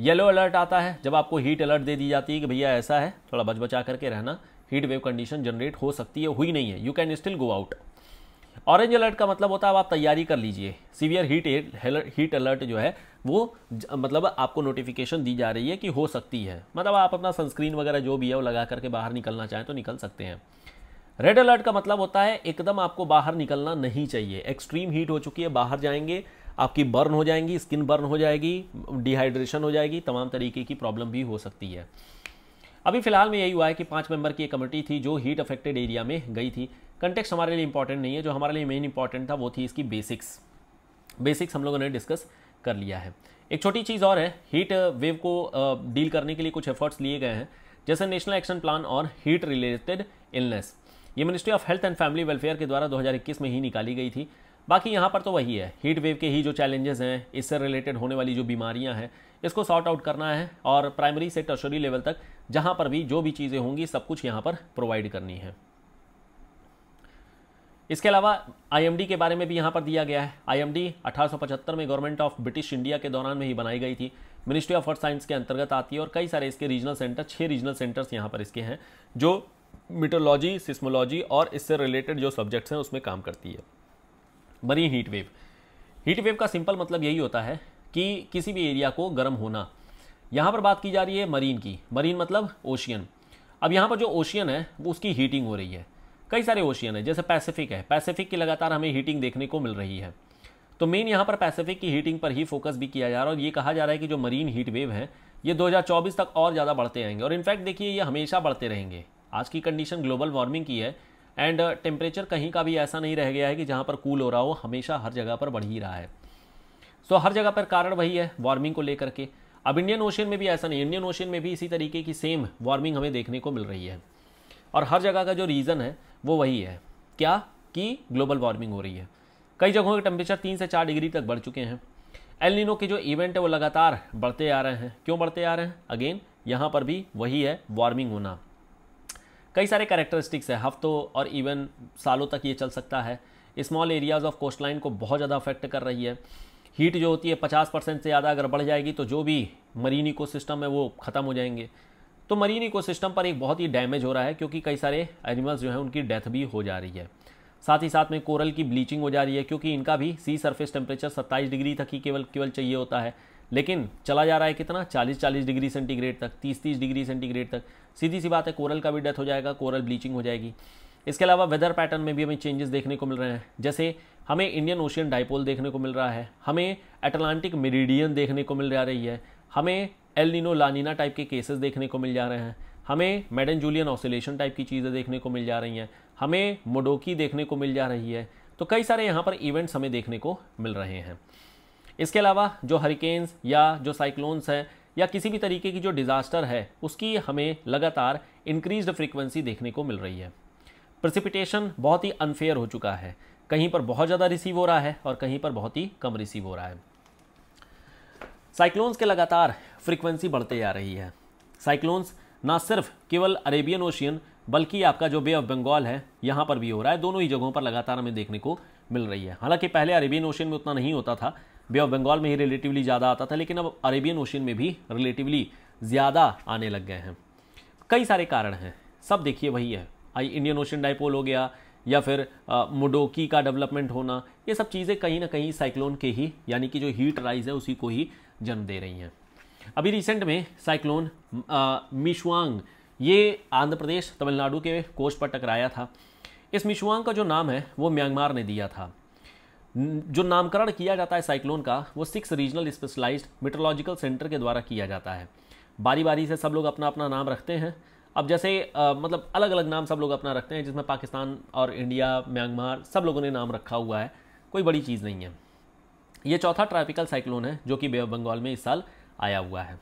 येलो अलर्ट आता है जब आपको हीट अलर्ट दे दी जाती है कि भैया ऐसा है थोड़ा बच बचा करके रहना हीट वेव कंडीशन जनरेट हो सकती है हुई नहीं है you can still go out orange alert का मतलब होता है आप तैयारी कर लीजिए सीवियर हीट हीट अलर्ट जो है वो मतलब आपको नोटिफिकेशन दी जा रही है कि हो सकती है मतलब आप अपना सनस्क्रीन वगैरह जो भी है वो लगा करके बाहर निकलना चाहें तो निकल सकते हैं रेड अलर्ट का मतलब होता है एकदम आपको बाहर निकलना नहीं चाहिए एक्सट्रीम हीट हो चुकी है बाहर जाएंगे आपकी बर्न हो जाएंगी स्किन बर्न हो जाएगी डिहाइड्रेशन हो जाएगी तमाम तरीके की प्रॉब्लम भी हो सकती है अभी फिलहाल में यही हुआ है कि पाँच मेंबर की एक कमेटी थी जो हीट अफेक्टेड एरिया में गई थी कंटेक्स हमारे लिए इंपॉर्टेंट नहीं है जो हमारे लिए मेन इंपॉर्टेंट था वो थी इसकी बेसिक्स बेसिक्स हम लोगों ने डिस्कस कर लिया है एक छोटी चीज़ और है हीट वेव को डील करने के लिए कुछ एफर्ट्स लिए गए हैं जैसे नेशनल एक्शन प्लान और हीट रिलेटेड इलनेस ये ministry of health and family welfare के द्वारा 2021 में ही निकाली गई थी बाकी यहाँ पर तो वही है हीट वेव के ही जो चैलेंजेस हैं इससे रिलेटेड होने वाली जो बीमारियाँ हैं इसको सॉर्ट आउट करना है और प्राइमरी से टर्शरी लेवल तक जहाँ पर भी जो भी चीज़ें होंगी सब कुछ यहाँ पर प्रोवाइड करनी है इसके अलावा आईएमडी के बारे में भी यहाँ पर दिया गया है आईएमडी 1875 में गवर्नमेंट ऑफ ब्रिटिश इंडिया के दौरान में ही बनाई गई थी मिनिस्ट्री ऑफ अर्थ साइंस के अंतर्गत आती है और कई सारे इसके रीजनल सेंटर छह रीजनल सेंटर्स यहाँ पर इसके हैं जो मीटरोलॉजी सिस्मोलॉजी और इससे रिलेटेड जो सब्जेक्ट्स हैं उसमें काम करती है marine heat wave heat wave का सिंपल मतलब यही होता है कि किसी भी एरिया को गर्म होना यहाँ पर बात की जा रही है मरीन की मरीन मतलब ओशियन अब यहाँ पर जो ओशियन है वो उसकी हीटिंग हो रही है कई सारे ओशियन है जैसे पैसिफिक है पैसिफिक की लगातार हमें हीटिंग देखने को मिल रही है तो मेन यहाँ पर पैसिफिक की हीटिंग पर ही फोकस भी किया जा रहा है और ये कहा जा रहा है कि जो मरीन हीट वेव है ये 2024 तक और ज़्यादा बढ़ते आएंगे और इनफैक्ट देखिए ये हमेशा बढ़ते रहेंगे आज की कंडीशन ग्लोबल वार्मिंग की है एंड टेम्परेचर uh, कहीं का भी ऐसा नहीं रह गया है कि जहाँ पर कूल हो रहा हो हमेशा हर जगह पर बढ़ ही रहा है सो so, हर जगह पर कारण वही है वार्मिंग को लेकर के अब इंडियन ओशन में भी ऐसा नहीं इंडियन ओशन में भी इसी तरीके की सेम वार्मिंग हमें देखने को मिल रही है और हर जगह का जो रीज़न है वो वही है क्या कि ग्लोबल वार्मिंग हो रही है कई जगहों के टेम्परेचर तीन से चार डिग्री तक बढ़ चुके हैं एलिनो के जो इवेंट है वो लगातार बढ़ते आ रहे हैं क्यों बढ़ते आ रहे हैं अगेन यहाँ पर भी वही है वार्मिंग होना कई सारे कैरेक्टरिस्टिक्स है हफ्तों और इवन सालों तक ये चल सकता है small areas of coastline को बहुत ज़्यादा अफेक्ट कर रही है हीट जो होती है पचास परसेंट से ज़्यादा अगर बढ़ जाएगी तो जो भी मरीन इको सिस्टम है वो ख़त्म हो जाएंगे तो मरीन इकोसिस्टम पर एक बहुत ही डैमेज हो रहा है क्योंकि कई सारे एनिमल्स जो हैं उनकी डेथ भी हो जा रही है साथ ही साथ में कोरल की ब्लीचिंग हो जा रही है क्योंकि इनका भी सी सरफेस टेम्परेचर सत्ताईस डिग्री तक ही केवल केवल चाहिए होता है लेकिन चला जा रहा है कितना 40-40 डिग्री सेंटीग्रेड तक 30-30 डिग्री सेंटीग्रेड तक सीधी सी बात है कोरल का भी डेथ हो जाएगा कोरल ब्लीचिंग हो जाएगी इसके अलावा वेदर पैटर्न में भी हमें चेंजेस देखने को मिल रहे हैं जैसे हमें इंडियन ओशियन डाइपोल देखने को मिल रहा है हमें अटलांटिक मेरिडियन देखने को मिल जा रही है हमें एल नीनो लानीना टाइप के केसेस देखने को मिल जा रहे हैं हमें मेडन जूलियन ऑसिलेशन टाइप की चीज़ें देखने को मिल जा रही हैं हमें मोडोकी देखने को मिल जा रही है तो कई सारे यहाँ पर इवेंट्स हमें देखने को मिल रहे हैं इसके अलावा जो हरिकेन्स या जो साइक्लोन्स हैं या किसी भी तरीके की जो डिज़ास्टर है उसकी हमें लगातार इंक्रीज्ड फ्रीक्वेंसी देखने को मिल रही है प्रसिपिटेशन बहुत ही अनफेयर हो चुका है कहीं पर बहुत ज़्यादा रिसीव हो रहा है और कहीं पर बहुत ही कम रिसीव हो रहा है साइक्लोन्स के लगातार फ्रीक्वेंसी बढ़ते जा रही है साइक्लोन्स ना सिर्फ केवल अरेबियन ओशियन बल्कि आपका जो बे ऑफ बंगाल है यहाँ पर भी हो रहा है दोनों ही जगहों पर लगातार हमें देखने को मिल रही है हालांकि पहले अरेबियन ओशियन में उतना नहीं होता था बे ऑफ बंगाल में ही रिलेटिवली ज़्यादा आता था लेकिन अब अरेबियन ओशन में भी रिलेटिवली ज़्यादा आने लग गए हैं कई सारे कारण हैं सब देखिए वही है आई इंडियन ओशन डाइपोल हो गया या फिर मुडोकी का डेवलपमेंट होना ये सब चीज़ें कहीं ना कहीं साइक्लोन के ही यानी कि जो हीट राइज है उसी को ही जन्म दे रही हैं अभी रिसेंट में साइक्लोन मिशवांग ये आंध्र प्रदेश तमिलनाडु के कोस्ट पर टकराया था इस मिशवांग का जो नाम है वो म्यांमार ने दिया था जो नामकरण किया जाता है साइक्लोन का वो six regional specialised meteorological centre के द्वारा किया जाता है बारी बारी से सब लोग अपना अपना नाम रखते हैं अब जैसे आ, मतलब अलग अलग नाम सब लोग अपना रखते हैं जिसमें पाकिस्तान और इंडिया म्यांमार सब लोगों ने नाम रखा हुआ है कोई बड़ी चीज़ नहीं है ये चौथा ट्रॉपिकल साइक्लोन है जो कि बे बंगाल में इस साल आया हुआ है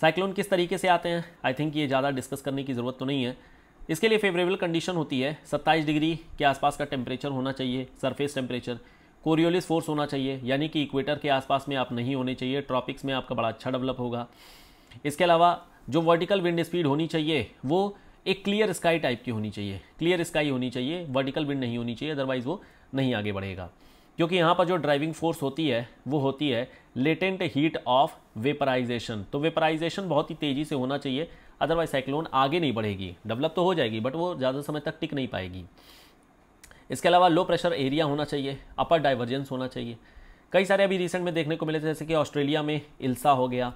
साइक्लोन किस तरीके से आते हैं आई थिंक ये ज़्यादा डिस्कस करने की ज़रूरत तो नहीं है इसके लिए फेवरेबल कंडीशन होती है 27 डिग्री के आसपास का टेम्परेचर होना चाहिए सरफेस टेम्परेचर कोरियोलिस फोर्स होना चाहिए यानी कि इक्वेटर के आसपास में आप नहीं होने चाहिए ट्रॉपिक्स में आपका बड़ा अच्छा डेवलप होगा इसके अलावा जो वर्टिकल विंड स्पीड होनी चाहिए वो एक क्लियर स्काई टाइप की होनी चाहिए क्लियर स्काई होनी चाहिए वर्टिकल विंड नहीं होनी चाहिए अदरवाइज़ वो नहीं आगे बढ़ेगा क्योंकि यहाँ पर जो ड्राइविंग फोर्स होती है वो होती है लेटेंट हीट ऑफ वेपराइजेशन तो वेपराइजेशन बहुत ही तेज़ी से होना चाहिए अदरवाइज साइक्लोन आगे नहीं बढ़ेगी डेवलप तो हो जाएगी बट वो ज़्यादा समय तक टिक नहीं पाएगी इसके अलावा लो प्रेशर एरिया होना चाहिए अपर डाइवर्जेंस होना चाहिए कई सारे अभी रिसेंट में देखने को मिले थे जैसे कि ऑस्ट्रेलिया में इल्सा हो गया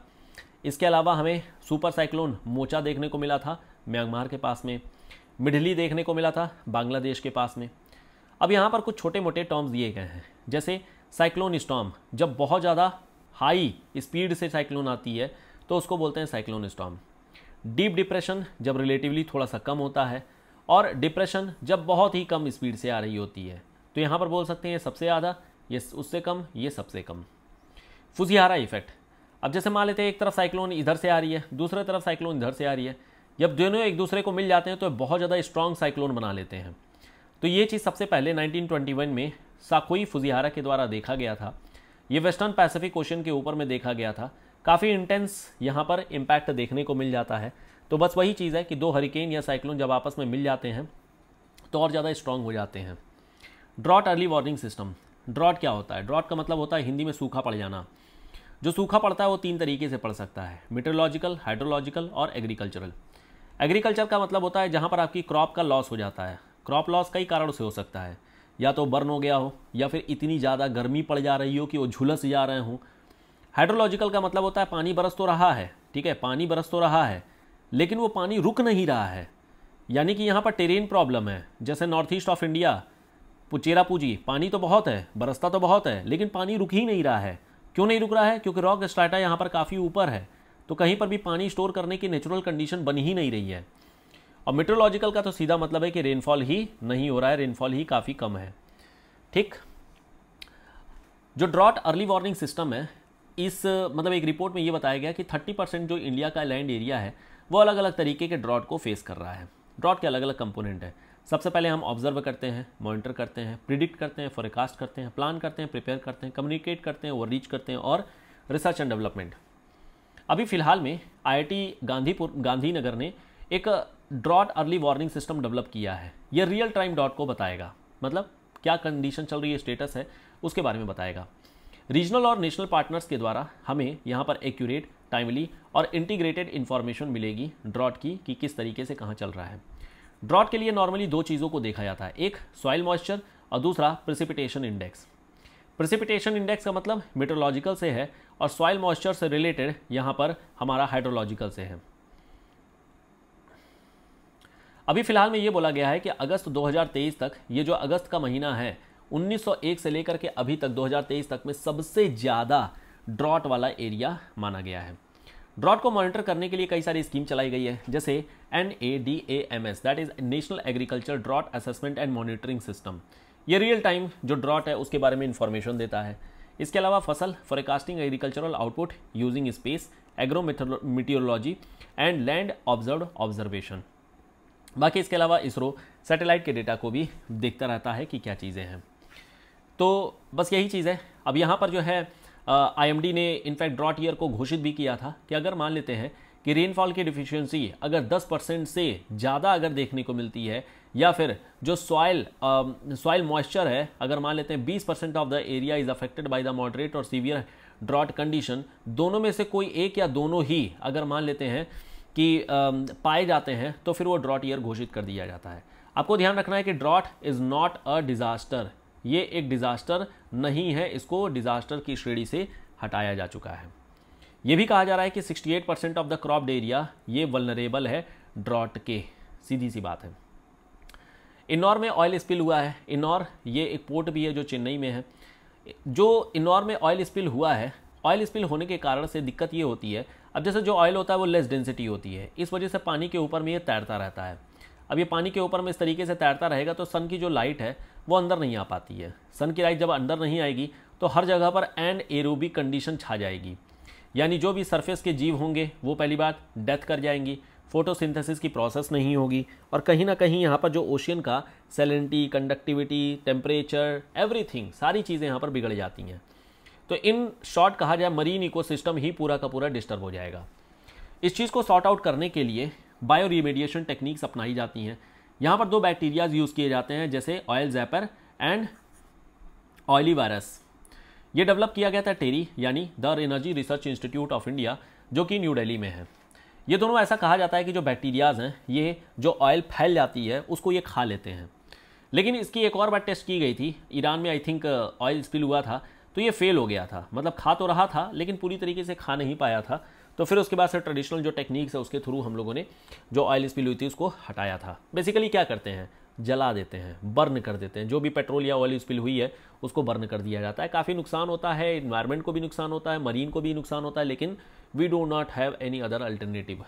इसके अलावा हमें सुपर साइक्लोन मोचा देखने को मिला था म्यांमार के पास में मिडली देखने को मिला था बांग्लादेश के पास में अब यहाँ पर कुछ छोटे मोटे टॉम्स दिए गए हैं जैसे साइक्लोन स्टॉम जब बहुत ज़्यादा हाई स्पीड से साइक्लोन आती है तो उसको बोलते हैं साइक्लोन स्टॉम डीप डिप्रेशन जब रिलेटिवली थोड़ा सा कम होता है और डिप्रेशन जब बहुत ही कम स्पीड से आ रही होती है तो यहाँ पर बोल सकते हैं ये सबसे ज़्यादा ये उससे कम ये सबसे कम फुजिहारा इफेक्ट अब जैसे मान लेते हैं एक तरफ साइक्लोन इधर से आ रही है दूसरे तरफ साइक्लोन इधर से आ रही है जब दोनों एक दूसरे को मिल जाते हैं तो बहुत ज़्यादा स्ट्रॉन्ग साइक्लोन बना लेते हैं तो ये चीज़ सबसे पहले 1921 में साकोई फुजिहारा के द्वारा देखा गया था ये वेस्टर्न पैसिफिक ओशन के ऊपर में देखा गया था काफ़ी इंटेंस यहाँ पर इम्पैक्ट देखने को मिल जाता है तो बस वही चीज़ है कि दो हरिकेन या साइक्लोन जब आपस में मिल जाते हैं तो और ज़्यादा स्ट्रांग हो जाते हैं drought early warning system drought क्या होता है ड्रॉट का मतलब होता है हिंदी में सूखा पड़ जाना जो सूखा पड़ता है वो तीन तरीके से पड़ सकता है मेट्रोलॉजिकल हाइड्रोलॉजिकल और एग्रीकल्चरल एग्रीकल्चर का मतलब होता है जहाँ पर आपकी क्रॉप का लॉस हो जाता है क्रॉप लॉस कई कारणों से हो सकता है या तो बर्न हो गया हो या फिर इतनी ज़्यादा गर्मी पड़ जा रही हो कि वो झुलस जा रहे हों हाइड्रोलॉजिकल का मतलब होता है पानी बरस तो रहा है ठीक है पानी बरस तो रहा है लेकिन वो पानी रुक नहीं रहा है यानी कि यहाँ पर टेरेन प्रॉब्लम है जैसे नॉर्थ ईस्ट ऑफ इंडिया पुचेरा पूजी पानी तो बहुत है बरसता तो बहुत है लेकिन पानी रुक ही नहीं रहा है क्यों नहीं रुक रहा है क्योंकि रॉक स्ट्राटा यहाँ पर काफ़ी ऊपर है तो कहीं पर भी पानी स्टोर करने की नेचुरल कंडीशन बन ही नहीं रही है और मेट्रोलॉजिकल का तो सीधा मतलब है कि रेनफॉल ही नहीं हो रहा है रेनफॉल ही काफ़ी कम है ठीक जो ड्रॉट अर्ली वार्निंग सिस्टम है इस मतलब एक रिपोर्ट में ये बताया गया कि 30 परसेंट जो इंडिया का लैंड एरिया है वो अलग अलग तरीके के ड्रॉट को फेस कर रहा है ड्रॉट के अलग अलग कंपोनेंट है सबसे पहले हम ऑब्जर्व करते हैं मॉनिटर करते हैं प्रिडिक्ट करते हैं फॉरकास्ट करते हैं प्लान करते हैं प्रिपेयर करते हैं कम्युनिकेट करते हैं ओवर रीच करते हैं और रिसर्च एंड डेवलपमेंट अभी फिलहाल में आई गांधीपुर गांधीनगर ने एक drought early warning system develop किया है यह रियल टाइम डॉट को बताएगा मतलब क्या कंडीशन चल रही है स्टेटस है उसके बारे में बताएगा रीजनल और नेशनल पार्टनर्स के द्वारा हमें यहाँ पर एक्यूरेट टाइमली और इंटीग्रेटेड इन्फॉर्मेशन मिलेगी ड्रॉट की कि किस तरीके से कहाँ चल रहा है ड्रॉट के लिए नॉर्मली दो चीज़ों को देखा जाता है एक सॉइल मॉइस्चर और दूसरा प्रिसिपिटेशन इंडेक्स प्रिसिपिटेशन इंडेक्स का मतलब मेट्रोलॉजिकल से है और सॉइल मॉइस्चर से रिलेटेड यहाँ पर हमारा हाइड्रोलॉजिकल से है अभी फिलहाल में ये बोला गया है कि अगस्त 2023 तक ये जो अगस्त का महीना है 1901 से लेकर के अभी तक 2023 तक में सबसे ज़्यादा ड्रॉट वाला एरिया माना गया है ड्रॉट को मॉनिटर करने के लिए कई सारी स्कीम चलाई गई है जैसे N A D A M S that is national agriculture drought assessment and monitoring system ये रियल टाइम जो ड्रॉट है उसके बारे में इंफॉर्मेशन देता है इसके अलावा फसल forecasting agricultural output using space agro meteorology and land observe observation बाकी इसके अलावा इसरो सैटेलाइट के डेटा को भी देखता रहता है कि क्या चीज़ें हैं तो बस यही चीज़ है अब यहाँ पर जो है आईएमडी ने इनफैक्ट ड्रॉट ईयर को घोषित भी किया था कि अगर मान लेते हैं कि रेनफॉल की डिफिशियंसी अगर 10 परसेंट से ज़्यादा अगर देखने को मिलती है या फिर जो सॉइल सॉइल मॉइस्चर है अगर मान लेते हैं 20 percent of the area is affected by the moderate और सीवियर ड्रॉट कंडीशन दोनों में से कोई एक या दोनों ही अगर मान लेते हैं कि आ, पाए जाते हैं तो फिर वो ड्रॉट ईयर घोषित कर दिया जाता है आपको ध्यान रखना है कि drought is not a disaster ये एक डिज़ास्टर नहीं है इसको डिज़ास्टर की श्रेणी से हटाया जा चुका है ये भी कहा जा रहा है कि 68 percent of the crop area ये वलनरेबल है ड्रॉट के सीधी सी बात है इन्नौर में ऑयल स्पिल हुआ है इन्नौर ये एक पोर्ट भी है जो चेन्नई में है जो इन्नौर में ऑयल स्पिल हुआ है ऑयल स्पिल होने के कारण से दिक्कत ये होती है अब जैसे जो ऑयल होता है वो लेस डेंसिटी होती है इस वजह से पानी के ऊपर में ये तैरता रहता है अब ये पानी के ऊपर में इस तरीके से तैरता रहेगा तो सन की जो लाइट है वो अंदर नहीं आ पाती है सन की लाइट जब अंदर नहीं आएगी तो हर जगह पर एन एरोबिक कंडीशन छा जाएगी यानी जो भी सरफेस के जीव होंगे वो पहली बात डेथ कर जाएंगी फोटोसिंथेसिस की प्रोसेस नहीं होगी और कहीं ना कहीं यहाँ पर जो ओशियन का सेलिनिटी कंडक्टिविटी टेम्परेचर एवरीथिंग सारी चीज़ें यहाँ पर बिगड़ जाती हैं तो इन शॉर्ट कहा जाए मरीन इकोसिस्टम ही पूरा का पूरा डिस्टर्ब हो जाएगा इस चीज़ को सॉर्ट आउट करने के लिए बायो रिमेडिएशन टेक्निक्स अपनाई जाती हैं यहाँ पर दो बैक्टीरियाज यूज़ किए जाते हैं जैसे Oilzapper and Oilivorous ये डेवलप किया गया था टेरी यानी the energy research institute of India जो कि न्यू दिल्ली में है ये दोनों ऐसा कहा जाता है कि जो बैक्टीरियाज हैं ये जो ऑयल फैल जाती है उसको ये खा लेते हैं लेकिन इसकी एक और बार टेस्ट की गई थी ईरान में आई थिंक ऑयल स्पिल हुआ था तो ये फेल हो गया था मतलब खा तो रहा था लेकिन पूरी तरीके से खा नहीं पाया था तो फिर उसके बाद से ट्रेडिशनल जो टेक्निक्स है उसके थ्रू हम लोगों ने जो ऑयल स्पिल हुई थी उसको हटाया था बेसिकली क्या करते हैं जला देते हैं बर्न कर देते हैं जो भी पेट्रोल या ऑयल स्पिल हुई है उसको बर्न कर दिया जाता है काफ़ी नुकसान होता है इन्वायरमेंट को भी नुकसान होता है मरीन को भी नुकसान होता है लेकिन we do not have any other alternative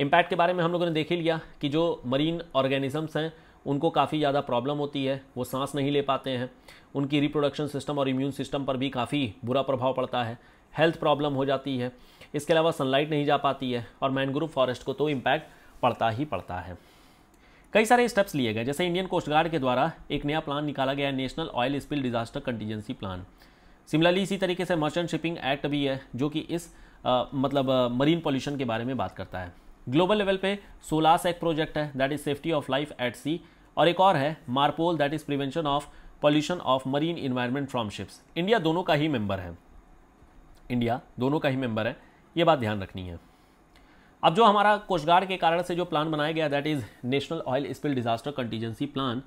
impact के बारे में हम लोगों ने देख ही लिया कि जो मरीन ऑर्गेनिजम्स हैं उनको काफ़ी ज़्यादा प्रॉब्लम होती है वो सांस नहीं ले पाते हैं उनकी रिप्रोडक्शन सिस्टम और इम्यून सिस्टम पर भी काफ़ी बुरा प्रभाव पड़ता है हेल्थ प्रॉब्लम हो जाती है इसके अलावा सनलाइट नहीं जा पाती है और मैनग्रोव फॉरेस्ट को तो इम्पैक्ट पड़ता ही पड़ता है कई सारे स्टेप्स लिए गए जैसे इंडियन कोस्ट गार्ड के द्वारा एक नया प्लान निकाला गया national oil spill disaster contingency plan similarly इसी तरीके से मर्चेंट शिपिंग एक्ट भी है जो कि इस आ, मतलब मरीन पॉल्यूशन के बारे में बात करता है ग्लोबल लेवल पे सोलास एक प्रोजेक्ट है that is safety of life at sea और एक और है MARPOL that is prevention of pollution of marine environment from ships India दोनों का ही मेंबर है इंडिया दोनों का ही मेंबर है ये बात ध्यान रखनी है अब जो हमारा कोशगार के कारण से जो प्लान बनाया गया that is national oil spill disaster contingency plan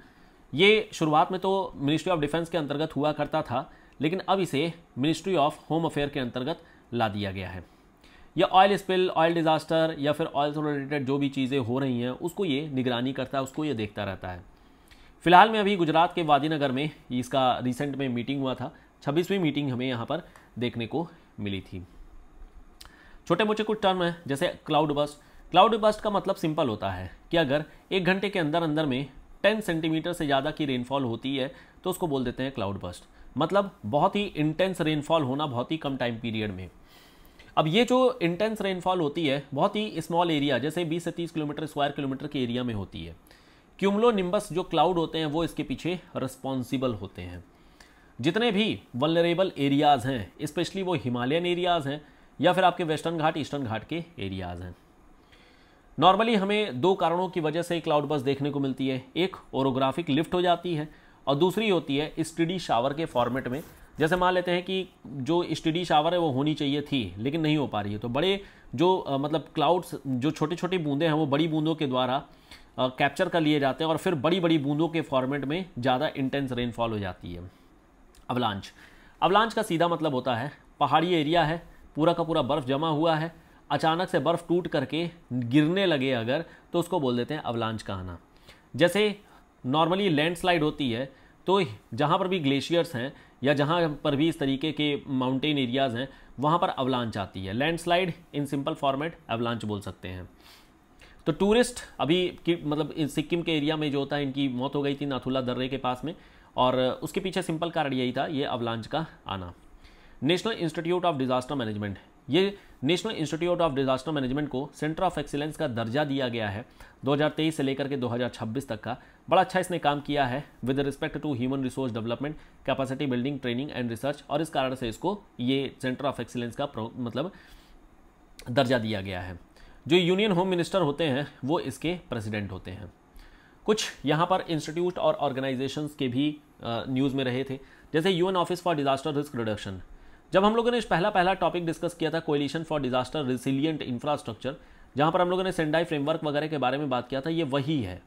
ये शुरुआत में तो मिनिस्ट्री ऑफ डिफेंस के अंतर्गत हुआ करता था लेकिन अब इसे मिनिस्ट्री ऑफ होम अफेयर के अंतर्गत ला दिया गया है या ऑयल स्पिल ऑयल डिज़ास्टर या फिर ऑयल से रिलेटेड जो भी चीज़ें हो रही हैं उसको ये निगरानी करता है उसको ये देखता रहता है फिलहाल में अभी गुजरात के वादीनगर में इसका रिसेंट में मीटिंग हुआ था छब्बीसवीं मीटिंग हमें यहाँ पर देखने को मिली थी छोटे मोटे कुछ टर्म हैं जैसे क्लाउड बस्ट क्लाउड बस्ट का मतलब सिंपल होता है कि अगर एक घंटे के अंदर अंदर में टेन सेंटीमीटर से ज़्यादा की रेनफॉल होती है तो उसको बोल देते हैं क्लाउड बस्ट मतलब बहुत ही इंटेंस रेनफॉल होना बहुत ही कम टाइम पीरियड में अब ये जो इंटेंस रेनफॉल होती है बहुत ही स्मॉल एरिया जैसे 20 से 30 किलोमीटर स्क्वायर किलोमीटर के एरिया में होती है क्यूमलो निम्बस जो क्लाउड होते हैं वो इसके पीछे रिस्पॉन्सिबल होते हैं जितने भी वलरेबल एरियाज़ हैं स्पेशली वो हिमालयन एरियाज़ हैं या फिर आपके वेस्टर्न घाट ईस्टर्न घाट के एरियाज़ हैं नॉर्मली हमें दो कारणों की वजह से क्लाउड बस देखने को मिलती है एक ओरोग्राफिक लिफ्ट हो जाती है और दूसरी होती है स्टडी शावर के फॉर्मेट में जैसे मान लेते हैं कि जो स्टडी शावर है वो होनी चाहिए थी लेकिन नहीं हो पा रही है तो बड़े जो आ, मतलब क्लाउड्स जो छोटे छोटे बूंदें हैं वो बड़ी बूंदों के द्वारा कैप्चर कर लिए जाते हैं और फिर बड़ी बड़ी बूंदों के फॉर्मेट में ज़्यादा इंटेंस रेनफॉल हो जाती है अवलांच अवलांच का सीधा मतलब होता है पहाड़ी एरिया है पूरा का पूरा बर्फ़ जमा हुआ है अचानक से बर्फ़ टूट करके गिरने लगे अगर तो उसको बोल देते हैं अवलांच का आना जैसे नॉर्मली लैंडस्लाइड होती है तो जहाँ पर भी ग्लेशियर्स हैं या जहाँ पर भी इस तरीके के माउंटेन एरियाज़ हैं वहाँ पर अवलांच आती है landslide in simple format avalanche बोल सकते हैं तो टूरिस्ट अभी कि, मतलब सिक्किम के एरिया में जो होता है इनकी मौत हो गई थी नाथुला दर्रे के पास में और उसके पीछे सिंपल कारण यही था ये अवलांच का आना national institute of disaster management ये national institute of disaster management को सेंटर ऑफ एक्सीलेंस का दर्जा दिया गया है 2023 से लेकर के 2026 तक का बड़ा अच्छा इसने काम किया है with respect to human resource development capacity building training and research और इस कारण से इसको ये सेंटर ऑफ एक्सीलेंस का मतलब दर्जा दिया गया है जो यूनियन होम मिनिस्टर होते हैं वो इसके प्रेसिडेंट होते हैं कुछ यहाँ पर इंस्टीट्यूट और ऑर्गेनाइजेशन के भी न्यूज़ में रहे थे जैसे UN office for disaster risk reduction जब हम लोगों ने पहला पहला टॉपिक डिस्कस किया था coalition for disaster resilient infrastructure जहाँ पर हम लोगों ने सेंडाई फ्रेमवर्क वगैरह के बारे में बात किया था ये वही है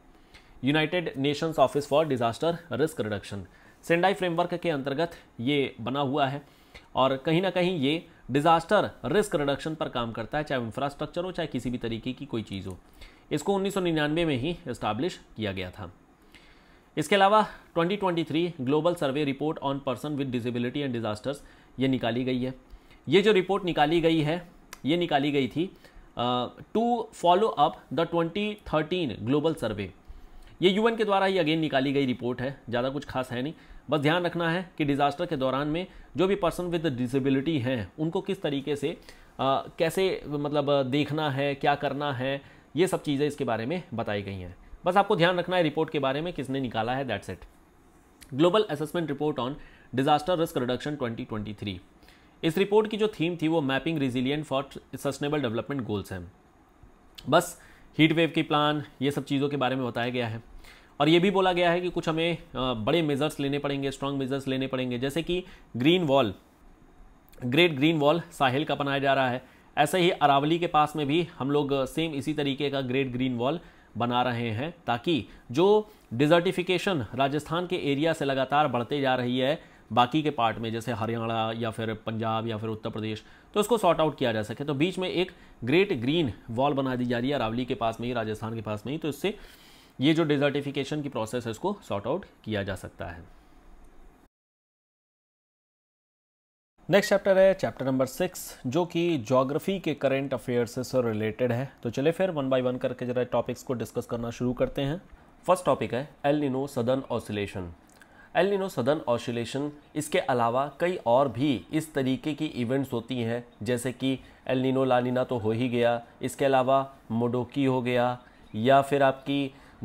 United Nations office for disaster risk reduction Sendai framework के अंतर्गत ये बना हुआ है और कहीं ना कहीं ये डिजास्टर रिस्क रिडक्शन पर काम करता है चाहे इंफ्रास्ट्रक्चर हो चाहे किसी भी तरीके की कोई चीज़ हो इसको 1999 में ही इस्टाब्लिश किया गया था इसके अलावा 2023 global survey report on person with disability and disasters ये निकाली गई है ये जो रिपोर्ट निकाली गई है ये निकाली गई थी to follow up the 2013 global survey ये यूएन के द्वारा ही अगेन निकाली गई रिपोर्ट है ज़्यादा कुछ खास है नहीं बस ध्यान रखना है कि डिज़ास्टर के दौरान में जो भी पर्सन विद डिसेबिलिटी हैं उनको किस तरीके से आ, कैसे मतलब देखना है क्या करना है ये सब चीज़ें इसके बारे में बताई गई हैं बस आपको ध्यान रखना है रिपोर्ट के बारे में किसने निकाला है that's it global assessment report on disaster risk reduction 2023 इस रिपोर्ट की जो थीम थी वो mapping resilient for sustainable development goals हैं बस हीट वेव की प्लान ये सब चीज़ों के बारे में बताया गया है और ये भी बोला गया है कि कुछ हमें बड़े मेजर्स लेने पड़ेंगे स्ट्रांग मेजर्स लेने पड़ेंगे जैसे कि green wall great green wall Sahel का बनाया जा रहा है ऐसे ही अरावली के पास में भी हम लोग सेम इसी तरीके का ग्रेट ग्रीन वॉल बना रहे हैं ताकि जो डिजर्टिफिकेशन राजस्थान के एरिया से लगातार बढ़ते जा रही है बाकी के पार्ट में जैसे हरियाणा या फिर पंजाब या फिर उत्तर प्रदेश तो उसको सॉर्ट आउट किया जा सके तो बीच में एक ग्रेट ग्रीन वॉल बना दी जा रही है अरावली के पास में ही राजस्थान के पास में ही तो इससे ये जो डिजर्टिफिकेशन की प्रोसेस है उसको सॉर्ट आउट किया जा सकता है नेक्स्ट चैप्टर है चैप्टर नंबर सिक्स जो कि ज्योग्राफी के करेंट अफेयर्स से रिलेटेड है तो चले फिर वन बाय वन करके जरा टॉपिक्स को डिस्कस करना शुरू करते हैं फर्स्ट टॉपिक है El Nino southern oscillation El Nino southern oscillation इसके अलावा कई और भी इस तरीके की इवेंट्स होती हैं जैसे कि एल नीनो लानीना तो हो ही गया इसके अलावा मोडोकी हो गया या फिर आपकी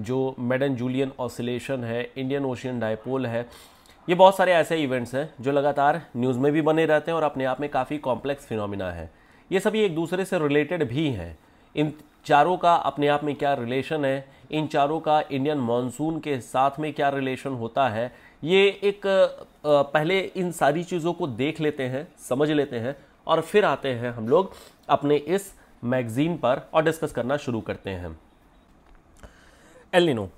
जो मेडन जूलियन ऑसिलेशन है इंडियन ओशियन डायपोल है ये बहुत सारे ऐसे इवेंट्स हैं जो लगातार न्यूज़ में भी बने रहते हैं और अपने आप में काफ़ी कॉम्प्लेक्स फिनोमिना है ये सभी एक दूसरे से रिलेटेड भी हैं इन चारों का अपने आप में क्या रिलेशन है इन चारों का इंडियन मानसून के साथ में क्या रिलेशन होता है ये एक पहले इन सारी चीज़ों को देख लेते हैं समझ लेते हैं और फिर आते हैं हम लोग अपने इस मैगज़ीन पर और डिस्कस करना शुरू करते हैं एलिनो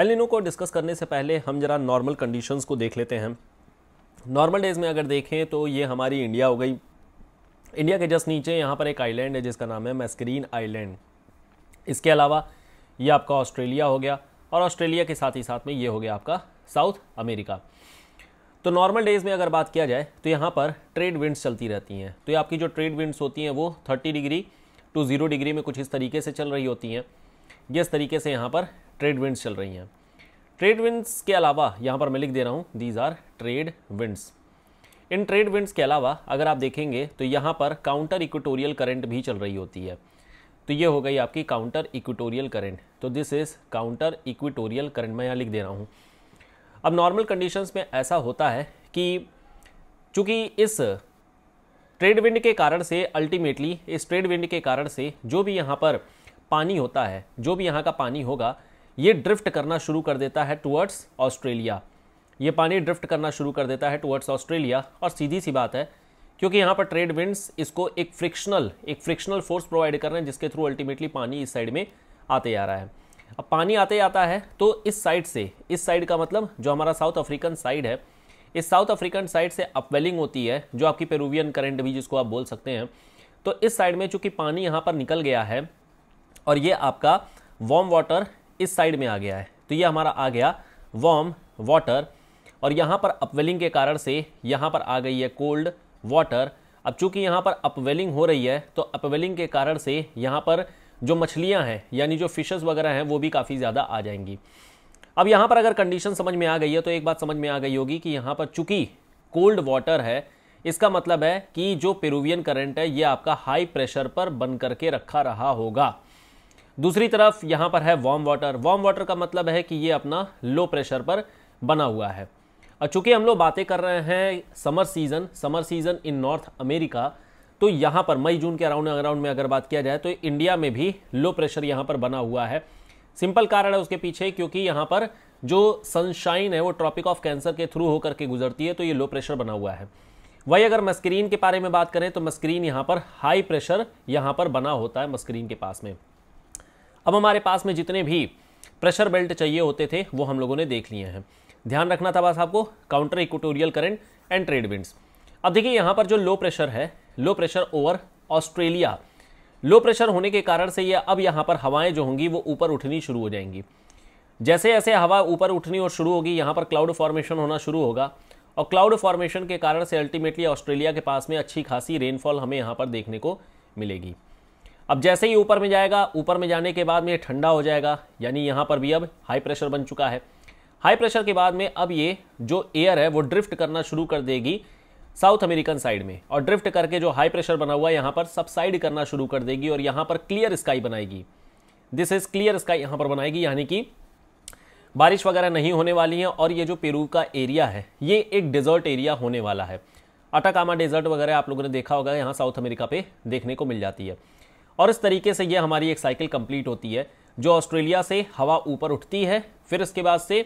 एलिनो को डिस्कस करने से पहले हम जरा नॉर्मल कंडीशंस को देख लेते हैं नॉर्मल डेज़ में अगर देखें तो ये हमारी इंडिया हो गई इंडिया के जस्ट नीचे यहाँ पर एक आइलैंड है जिसका नाम है मैस्क्रीन आइलैंड इसके अलावा ये आपका ऑस्ट्रेलिया हो गया और ऑस्ट्रेलिया के साथ ही साथ में ये हो गया आपका साउथ अमेरिका तो नॉर्मल डेज़ में अगर बात किया जाए तो यहाँ पर ट्रेड विंड्स चलती रहती हैं तो ये आपकी जो ट्रेड विंड्स होती हैं वो thirty degree to zero degree में कुछ इस तरीके से चल रही होती हैं जिस तरीके से यहाँ पर ट्रेड विंड्स चल रही हैं ट्रेड विंड्स के अलावा यहाँ पर मैं लिख दे रहा हूँ दीज आर ट्रेड विंड्स इन ट्रेड विंड्स के अलावा अगर आप देखेंगे तो यहाँ पर काउंटर इक्वेटोरियल करंट भी चल रही होती है तो ये हो गई आपकी काउंटर इक्वेटोरियल करंट तो this is counter equatorial current मैं यहाँ लिख दे रहा हूँ अब नॉर्मल कंडीशंस में ऐसा होता है कि चूँकि इस ट्रेड विंड के कारण से अल्टीमेटली इस ट्रेड विंड के कारण से जो भी यहाँ पर पानी होता है जो भी यहाँ का पानी होगा ये ड्रिफ्ट करना शुरू कर देता है टुवर्ड्स ऑस्ट्रेलिया ये पानी ड्रिफ्ट करना शुरू कर देता है टुवर्ड्स ऑस्ट्रेलिया और सीधी सी बात है क्योंकि यहाँ पर ट्रेड विंड्स इसको एक फ्रिक्शनल एक फ्रिक्शनल फोर्स प्रोवाइड कर रहे हैं जिसके थ्रू अल्टीमेटली पानी इस साइड में आते जा रहा है अब पानी आते आता है तो इस साइड से इस साइड का मतलब जो हमारा साउथ अफ्रीकन साइड है इस साउथ अफ्रीकन साइड से अपवेलिंग होती है जो आपकी पेरूवियन करंट भी जिसको आप बोल सकते हैं तो इस साइड में चूंकि पानी यहाँ पर निकल गया है और ये आपका वार्म वाटर इस साइड में आ गया है तो ये हमारा आ गया वॉर्म वाटर और यहाँ पर अपवेलिंग के कारण से यहाँ पर आ गई है कोल्ड वाटर अब चूंकि यहाँ पर अपवेलिंग हो रही है तो अपवेलिंग के कारण से यहाँ पर जो मछलियाँ हैं यानी जो फिशेस वगैरह हैं वो भी काफ़ी ज़्यादा आ जाएंगी अब यहाँ पर अगर कंडीशन समझ में आ गई है तो एक बात समझ में आ गई होगी कि यहाँ पर चूँकि कोल्ड वाटर है इसका मतलब है कि जो पेरुवियन करंट है ये आपका हाई प्रेशर पर बन करके रखा रहा होगा दूसरी तरफ यहाँ पर है वार्म वाटर वार्म वाटर का मतलब है कि ये अपना लो प्रेशर पर बना हुआ है और चूँकि हम लोग बातें कर रहे हैं summer season summer season in North America तो यहाँ पर मई जून के अराउंड अराउंड में अगर बात किया जाए तो इंडिया में भी लो प्रेशर यहाँ पर बना हुआ है सिंपल कारण है उसके पीछे क्योंकि यहाँ पर जो सनशाइन है वो ट्रॉपिक ऑफ कैंसर के थ्रू होकर के गुजरती है तो ये लो प्रेशर बना हुआ है वही अगर मस्क्रीन के बारे में बात करें तो मस्क्रीन यहाँ पर हाई प्रेशर यहाँ पर बना होता है मस्क्रीन के पास में अब हमारे पास में जितने भी प्रेशर बेल्ट चाहिए होते थे वो हम लोगों ने देख लिए हैं ध्यान रखना था बस आपको counter equatorial current and trade winds अब देखिए यहाँ पर जो लो प्रेशर है low pressure over Australia low pressure होने के कारण से ये यह अब यहाँ पर हवाएं जो होंगी वो ऊपर उठनी शुरू हो जाएंगी जैसे जैसे हवा ऊपर उठनी और शुरू होगी यहाँ पर क्लाउड फॉर्मेशन होना शुरू होगा और क्लाउड फॉर्मेशन के कारण से अल्टीमेटली ऑस्ट्रेलिया के पास में अच्छी खासी रेनफॉल हमें यहाँ पर देखने को मिलेगी अब जैसे ही ऊपर में जाएगा ऊपर में जाने के बाद में ये ठंडा हो जाएगा यानी यहाँ पर भी अब हाई प्रेशर बन चुका है हाई प्रेशर के बाद में अब ये जो एयर है वो ड्रिफ्ट करना शुरू कर देगी साउथ अमेरिकन साइड में और ड्रिफ्ट करके जो हाई प्रेशर बना हुआ है यहाँ पर सबसाइड करना शुरू कर देगी और यहाँ पर क्लियर स्काई बनाएगी दिस इज़ क्लियर स्काई यहाँ पर बनाएगी यानी कि बारिश वगैरह नहीं होने वाली है और ये जो पेरू का एरिया है ये एक डिजर्ट एरिया होने वाला है अटाकामा डेजर्ट वगैरह आप लोगों ने देखा होगा यहाँ साउथ अमेरिका पे देखने को मिल जाती है और इस तरीके से यह हमारी एक साइकिल कंप्लीट होती है जो ऑस्ट्रेलिया से हवा ऊपर उठती है फिर इसके बाद से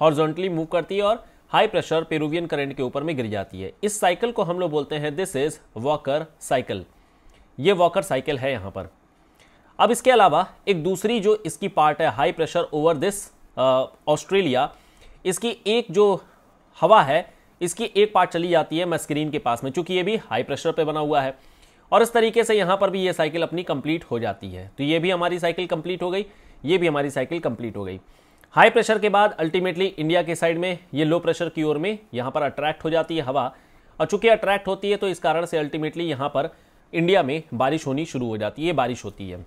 हॉर्जोंटली मूव करती है और हाई प्रेशर पेरूवियन करंट के ऊपर में गिर जाती है इस साइकिल को हम लोग बोलते हैं दिस इज वॉकर साइकिल ये वॉकर साइकिल है यहाँ पर अब इसके अलावा एक दूसरी जो इसकी पार्ट है high pressure over this Australia इसकी एक जो हवा है इसकी एक पार्ट चली जाती है मैं स्क्रीन के पास में चूंकि ये भी हाई प्रेशर पे बना हुआ है और इस तरीके से यहाँ पर भी ये साइकिल अपनी कंप्लीट हो जाती है तो ये भी हमारी साइकिल कंप्लीट हो गई ये भी हमारी साइकिल कंप्लीट हो गई हाई प्रेशर के बाद अल्टीमेटली इंडिया के साइड में ये लो प्रेशर की ओर में यहाँ पर अट्रैक्ट हो जाती है हवा और चूंकि अट्रैक्ट होती है तो इस कारण से अल्टीमेटली यहाँ पर इंडिया में बारिश होनी शुरू हो जाती है ये बारिश होती है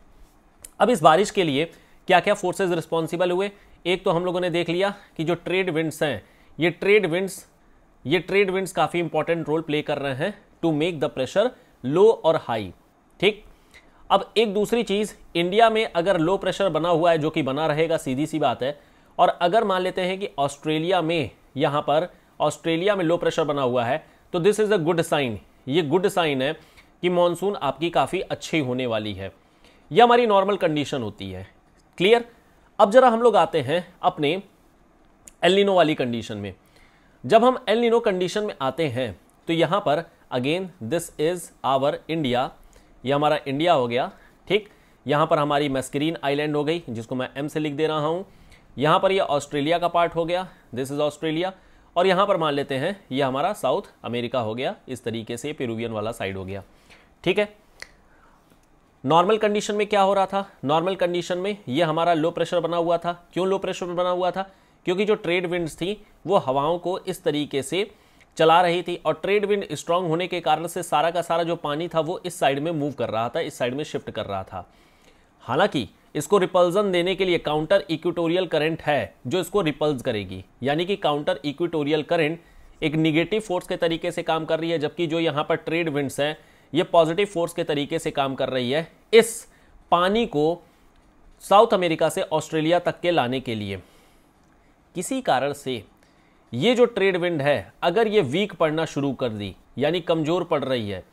अब इस बारिश के लिए क्या क्या फोर्सेज रिस्पॉन्सिबल हुए एक तो हम लोगों ने देख लिया कि जो ट्रेड विंड्स हैं ये ट्रेड विंड्स ये ट्रेड विंड्स काफ़ी इंपॉर्टेंट रोल प्ले कर रहे हैं to make the pressure low और हाई ठीक अब एक दूसरी चीज़ इंडिया में अगर लो प्रेशर बना हुआ है जो कि बना रहेगा सीधी सी बात है और अगर मान लेते हैं कि ऑस्ट्रेलिया में यहां पर ऑस्ट्रेलिया में लो प्रेशर बना हुआ है तो this is a good sign ये गुड साइन है कि मॉनसून आपकी काफ़ी अच्छी होने वाली है यह हमारी नॉर्मल कंडीशन होती है क्लियर अब जरा हम लोग आते हैं अपने एलिनो वाली कंडीशन में जब हम एलिनो कंडीशन में आते हैं तो यहां पर again this is our India ये हमारा इंडिया हो गया ठीक यहाँ पर हमारी मैस्क्रीन आइलैंड हो गई जिसको मैं एम से लिख दे रहा हूँ यहाँ पर ये यह ऑस्ट्रेलिया का पार्ट हो गया दिस इज़ ऑस्ट्रेलिया और यहाँ पर मान लेते हैं ये हमारा साउथ अमेरिका हो गया इस तरीके से पेरूवियन वाला साइड हो गया ठीक है नॉर्मल कंडीशन में क्या हो रहा था नॉर्मल कंडीशन में ये हमारा लो प्रेशर बना हुआ था क्यों लो प्रेशर बना हुआ था क्योंकि जो ट्रेड विंड्स थी वो हवाओं को इस तरीके से चला रही थी और ट्रेड विंड स्ट्रांग होने के कारण से सारा का सारा जो पानी था वो इस साइड में मूव कर रहा था इस साइड में शिफ्ट कर रहा था हालांकि इसको रिपल्जन देने के लिए काउंटर इक्विटोरियल करंट है जो इसको रिपल्स करेगी यानी कि काउंटर इक्विटोरियल करंट एक निगेटिव फोर्स के तरीके से काम कर रही है जबकि जो यहाँ पर ट्रेड विंड्स हैं ये पॉजिटिव फोर्स के तरीके से काम कर रही है इस पानी को साउथ अमेरिका से ऑस्ट्रेलिया तक के लाने के लिए किसी कारण से ये जो ट्रेड विंड है अगर ये वीक पड़ना शुरू कर दी यानी कमज़ोर पड़ रही है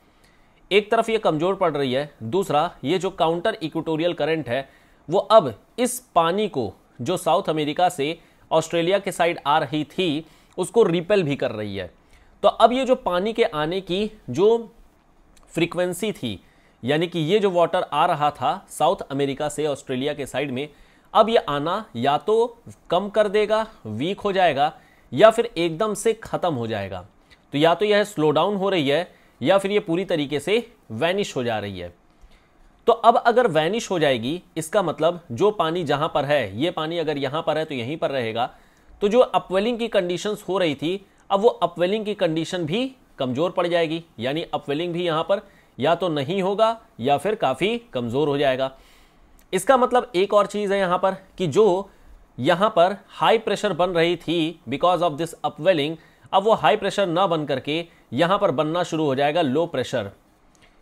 एक तरफ ये कमज़ोर पड़ रही है दूसरा ये जो काउंटर इक्वेटोरियल करंट है वो अब इस पानी को जो साउथ अमेरिका से ऑस्ट्रेलिया के साइड आ रही थी उसको रिपेल भी कर रही है तो अब ये जो पानी के आने की जो फ्रीक्वेंसी थी यानी कि ये जो वाटर आ रहा था साउथ अमेरिका से ऑस्ट्रेलिया के साइड में अब ये आना या तो कम कर देगा वीक हो जाएगा या फिर एकदम से ख़त्म हो जाएगा तो या तो यह स्लो डाउन हो रही है या फिर यह पूरी तरीके से वैनिश हो जा रही है तो अब अगर वैनिश हो जाएगी इसका मतलब जो पानी जहां पर है यह पानी अगर यहां पर है तो यहीं पर रहेगा तो जो अपवेलिंग की कंडीशन हो रही थी अब वो अपवेलिंग की कंडीशन भी कमज़ोर पड़ जाएगी यानी अपवेलिंग भी यहां पर या तो नहीं होगा या फिर काफ़ी कमज़ोर हो जाएगा इसका मतलब एक और चीज़ है यहां पर कि जो यहाँ पर हाई प्रेशर बन रही थी बिकॉज ऑफ दिस अपवेलिंग अब वो हाई प्रेशर ना बन करके यहां पर बनना शुरू हो जाएगा लो प्रेशर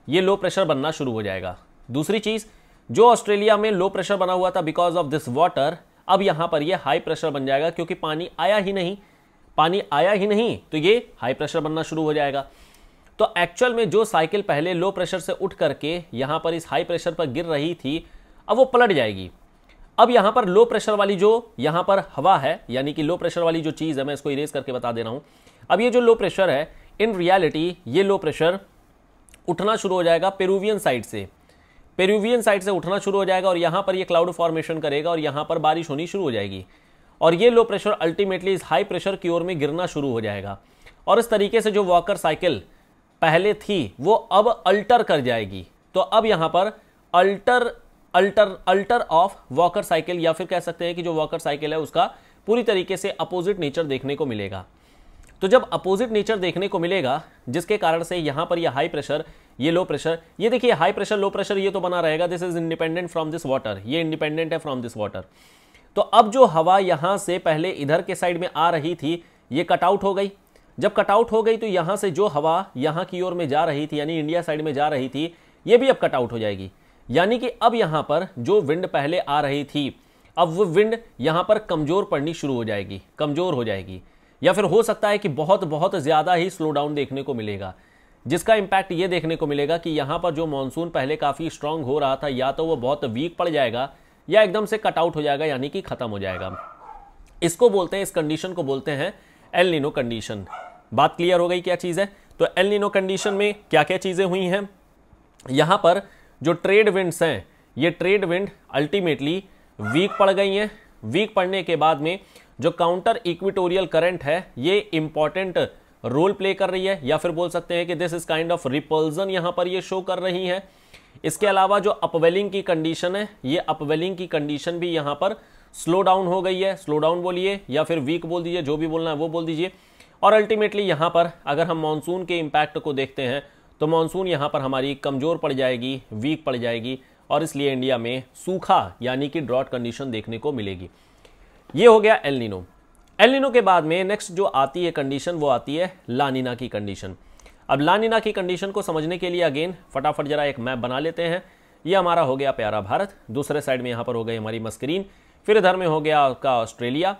ये लो प्रेशर बनना शुरू हो जाएगा दूसरी चीज़ जो ऑस्ट्रेलिया में लो प्रेशर बना हुआ था बिकॉज ऑफ दिस वाटर अब यहाँ पर ये हाई प्रेशर बन जाएगा क्योंकि पानी आया ही नहीं पानी आया ही नहीं तो ये हाई प्रेशर बनना शुरू हो जाएगा तो एक्चुअल में जो साइकिल पहले लो प्रेशर से उठ करके यहाँ पर इस हाई प्रेशर पर गिर रही थी अब वो पलट जाएगी अब यहां पर लो प्रेशर वाली जो यहां पर हवा है यानी कि लो प्रेशर वाली जो चीज है मैं इसको इरेज करके बता दे रहा हूं अब ये जो लो प्रेशर है इन रियलिटी ये लो प्रेशर उठना शुरू हो जाएगा पेरूवियन साइड से पेरूवियन साइड से उठना शुरू हो जाएगा और यहाँ पर ये क्लाउड फॉर्मेशन करेगा और यहाँ पर बारिश होनी शुरू हो जाएगी और ये लो प्रेशर अल्टीमेटली इस हाई प्रेशर की ओर में गिरना शुरू हो जाएगा और इस तरीके से जो वॉकर साइकिल पहले थी वो अब अल्टर कर जाएगी तो अब यहाँ पर alter alter alter of Walker cycle या फिर कह सकते हैं कि जो वॉकर साइकिल है उसका पूरी तरीके से अपोजिट नेचर देखने को मिलेगा तो जब अपोजिट नेचर देखने को मिलेगा जिसके कारण से यहां पर यह हाई प्रेशर ये लो प्रेशर ये देखिए हाई प्रेशर लो प्रेशर ये तो बना रहेगा this is independent from this water ये इंडिपेंडेंट है फ्रॉम दिस वाटर तो अब जो हवा यहाँ से पहले इधर के साइड में आ रही थी ये कटआउट हो गई जब कटआउट हो गई तो यहाँ से जो हवा यहाँ की ओर में जा रही थी यानी इंडिया साइड में जा रही थी ये भी अब कटआउट हो जाएगी यानी कि अब यहां पर जो विंड पहले आ रही थी अब वो विंड यहां पर कमज़ोर पड़नी शुरू हो जाएगी कमज़ोर हो जाएगी या फिर हो सकता है कि बहुत बहुत ज़्यादा ही स्लो डाउन देखने को मिलेगा जिसका इम्पैक्ट ये देखने को मिलेगा कि यहाँ पर जो मानसून पहले काफ़ी स्ट्रांग हो रहा था या तो वो बहुत वीक पड़ जाएगा या एकदम से कटआउट हो जाएगा यानी कि ख़त्म हो जाएगा इसको बोलते हैं इस कंडीशन को बोलते हैं एल नीनो कंडीशन बात क्लियर हो गई क्या चीज़ है तो एल नीनो कंडीशन में क्या क्या चीज़ें हुई हैं यहाँ पर जो ट्रेड विंड्स हैं ये ट्रेड विंड अल्टीमेटली वीक पड़ गई हैं वीक पड़ने के बाद में जो काउंटर इक्विटोरियल करंट है ये इंपॉर्टेंट रोल प्ले कर रही है या फिर बोल सकते हैं कि this is kind of repulsion यहाँ पर ये शो कर रही है इसके अलावा जो अपवेलिंग की कंडीशन है ये अपवेलिंग की कंडीशन भी यहाँ पर स्लो डाउन हो गई है स्लो डाउन बोलिए या फिर वीक बोल दीजिए जो भी बोलना है वो बोल दीजिए और अल्टीमेटली यहाँ पर अगर हम मानसून के इम्पैक्ट को देखते हैं तो मानसून यहाँ पर हमारी कमज़ोर पड़ जाएगी वीक पड़ जाएगी और इसलिए इंडिया में सूखा यानी कि ड्रॉट कंडीशन देखने को मिलेगी ये हो गया एलनिनो एलिनो के बाद में नेक्स्ट जो आती है कंडीशन वो आती है लानिना की कंडीशन अब लानिना की कंडीशन को समझने के लिए अगेन फटाफट जरा एक मैप बना लेते हैं ये हमारा हो गया प्यारा भारत दूसरे साइड में यहाँ पर हो गई हमारी मस्क्रीन फिर इधर में हो गया आपका ऑस्ट्रेलिया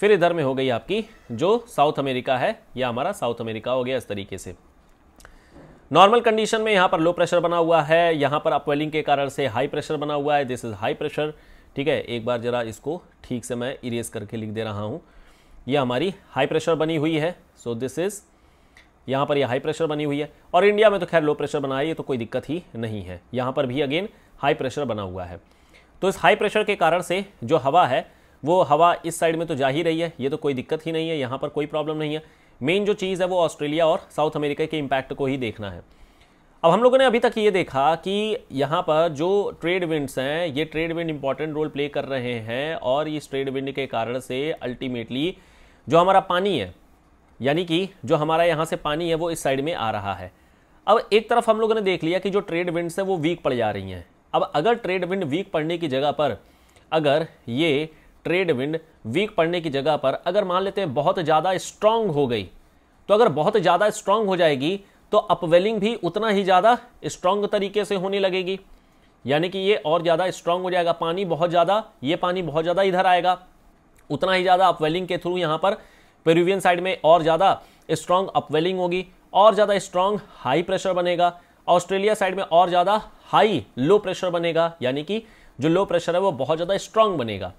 फिर इधर में हो गई आपकी जो साउथ अमेरिका है यह हमारा साउथ अमेरिका हो गया इस तरीके से नॉर्मल कंडीशन में यहाँ पर लो प्रेशर बना हुआ है यहाँ पर अपवेलिंग के कारण से हाई प्रेशर बना हुआ है दिस इज़ हाई प्रेशर ठीक है एक बार ज़रा इसको ठीक से मैं इरेज करके लिख दे रहा हूँ ये हमारी हाई प्रेशर बनी हुई है सो दिस इज़ यहाँ पर यह हाई प्रेशर बनी हुई है और इंडिया में तो खैर लो प्रेशर बना है ये तो कोई दिक्कत ही नहीं है यहाँ पर भी अगेन हाई प्रेशर बना हुआ है तो इस हाई प्रेशर के कारण से जो हवा है वो हवा इस साइड में तो जा ही रही है ये तो कोई दिक्कत ही नहीं है यहाँ पर कोई प्रॉब्लम नहीं है मेन जो चीज़ है वो ऑस्ट्रेलिया और साउथ अमेरिका के इम्पैक्ट को ही देखना है अब हम लोगों ने अभी तक ये देखा कि यहाँ पर जो ट्रेड विंड्स हैं ये trade wind important role play कर रहे हैं और इस ट्रेड विंड के कारण से अल्टीमेटली जो हमारा पानी है यानी कि जो हमारा यहाँ से पानी है वो इस साइड में आ रहा है अब एक तरफ हम लोगों ने देख लिया कि जो ट्रेड विंड्स हैं वो वीक पड़ जा रही हैं अब अगर ट्रेड विंड वीक पड़ने की जगह पर अगर ये ट्रेड विंड वीक पड़ने की जगह पर अगर मान लेते हैं बहुत ज़्यादा स्ट्रांग हो गई तो अगर बहुत ज़्यादा स्ट्रांग हो जाएगी तो अपवेलिंग भी उतना ही ज़्यादा स्ट्रांग तरीके से होने लगेगी यानी कि ये और ज़्यादा स्ट्रांग हो जाएगा पानी बहुत ज़्यादा ये पानी बहुत ज़्यादा इधर आएगा उतना ही ज़्यादा अपवेलिंग के थ्रू यहाँ पर पेरुवियन साइड में और ज़्यादा स्ट्रांग अपवेलिंग होगी और ज़्यादा स्ट्रांग हाई प्रेशर बनेगा ऑस्ट्रेलिया साइड में और ज़्यादा हाई लो प्रेशर बनेगा यानी कि जो लो प्रेशर है वो बहुत ज़्यादा स्ट्रांग बनेगा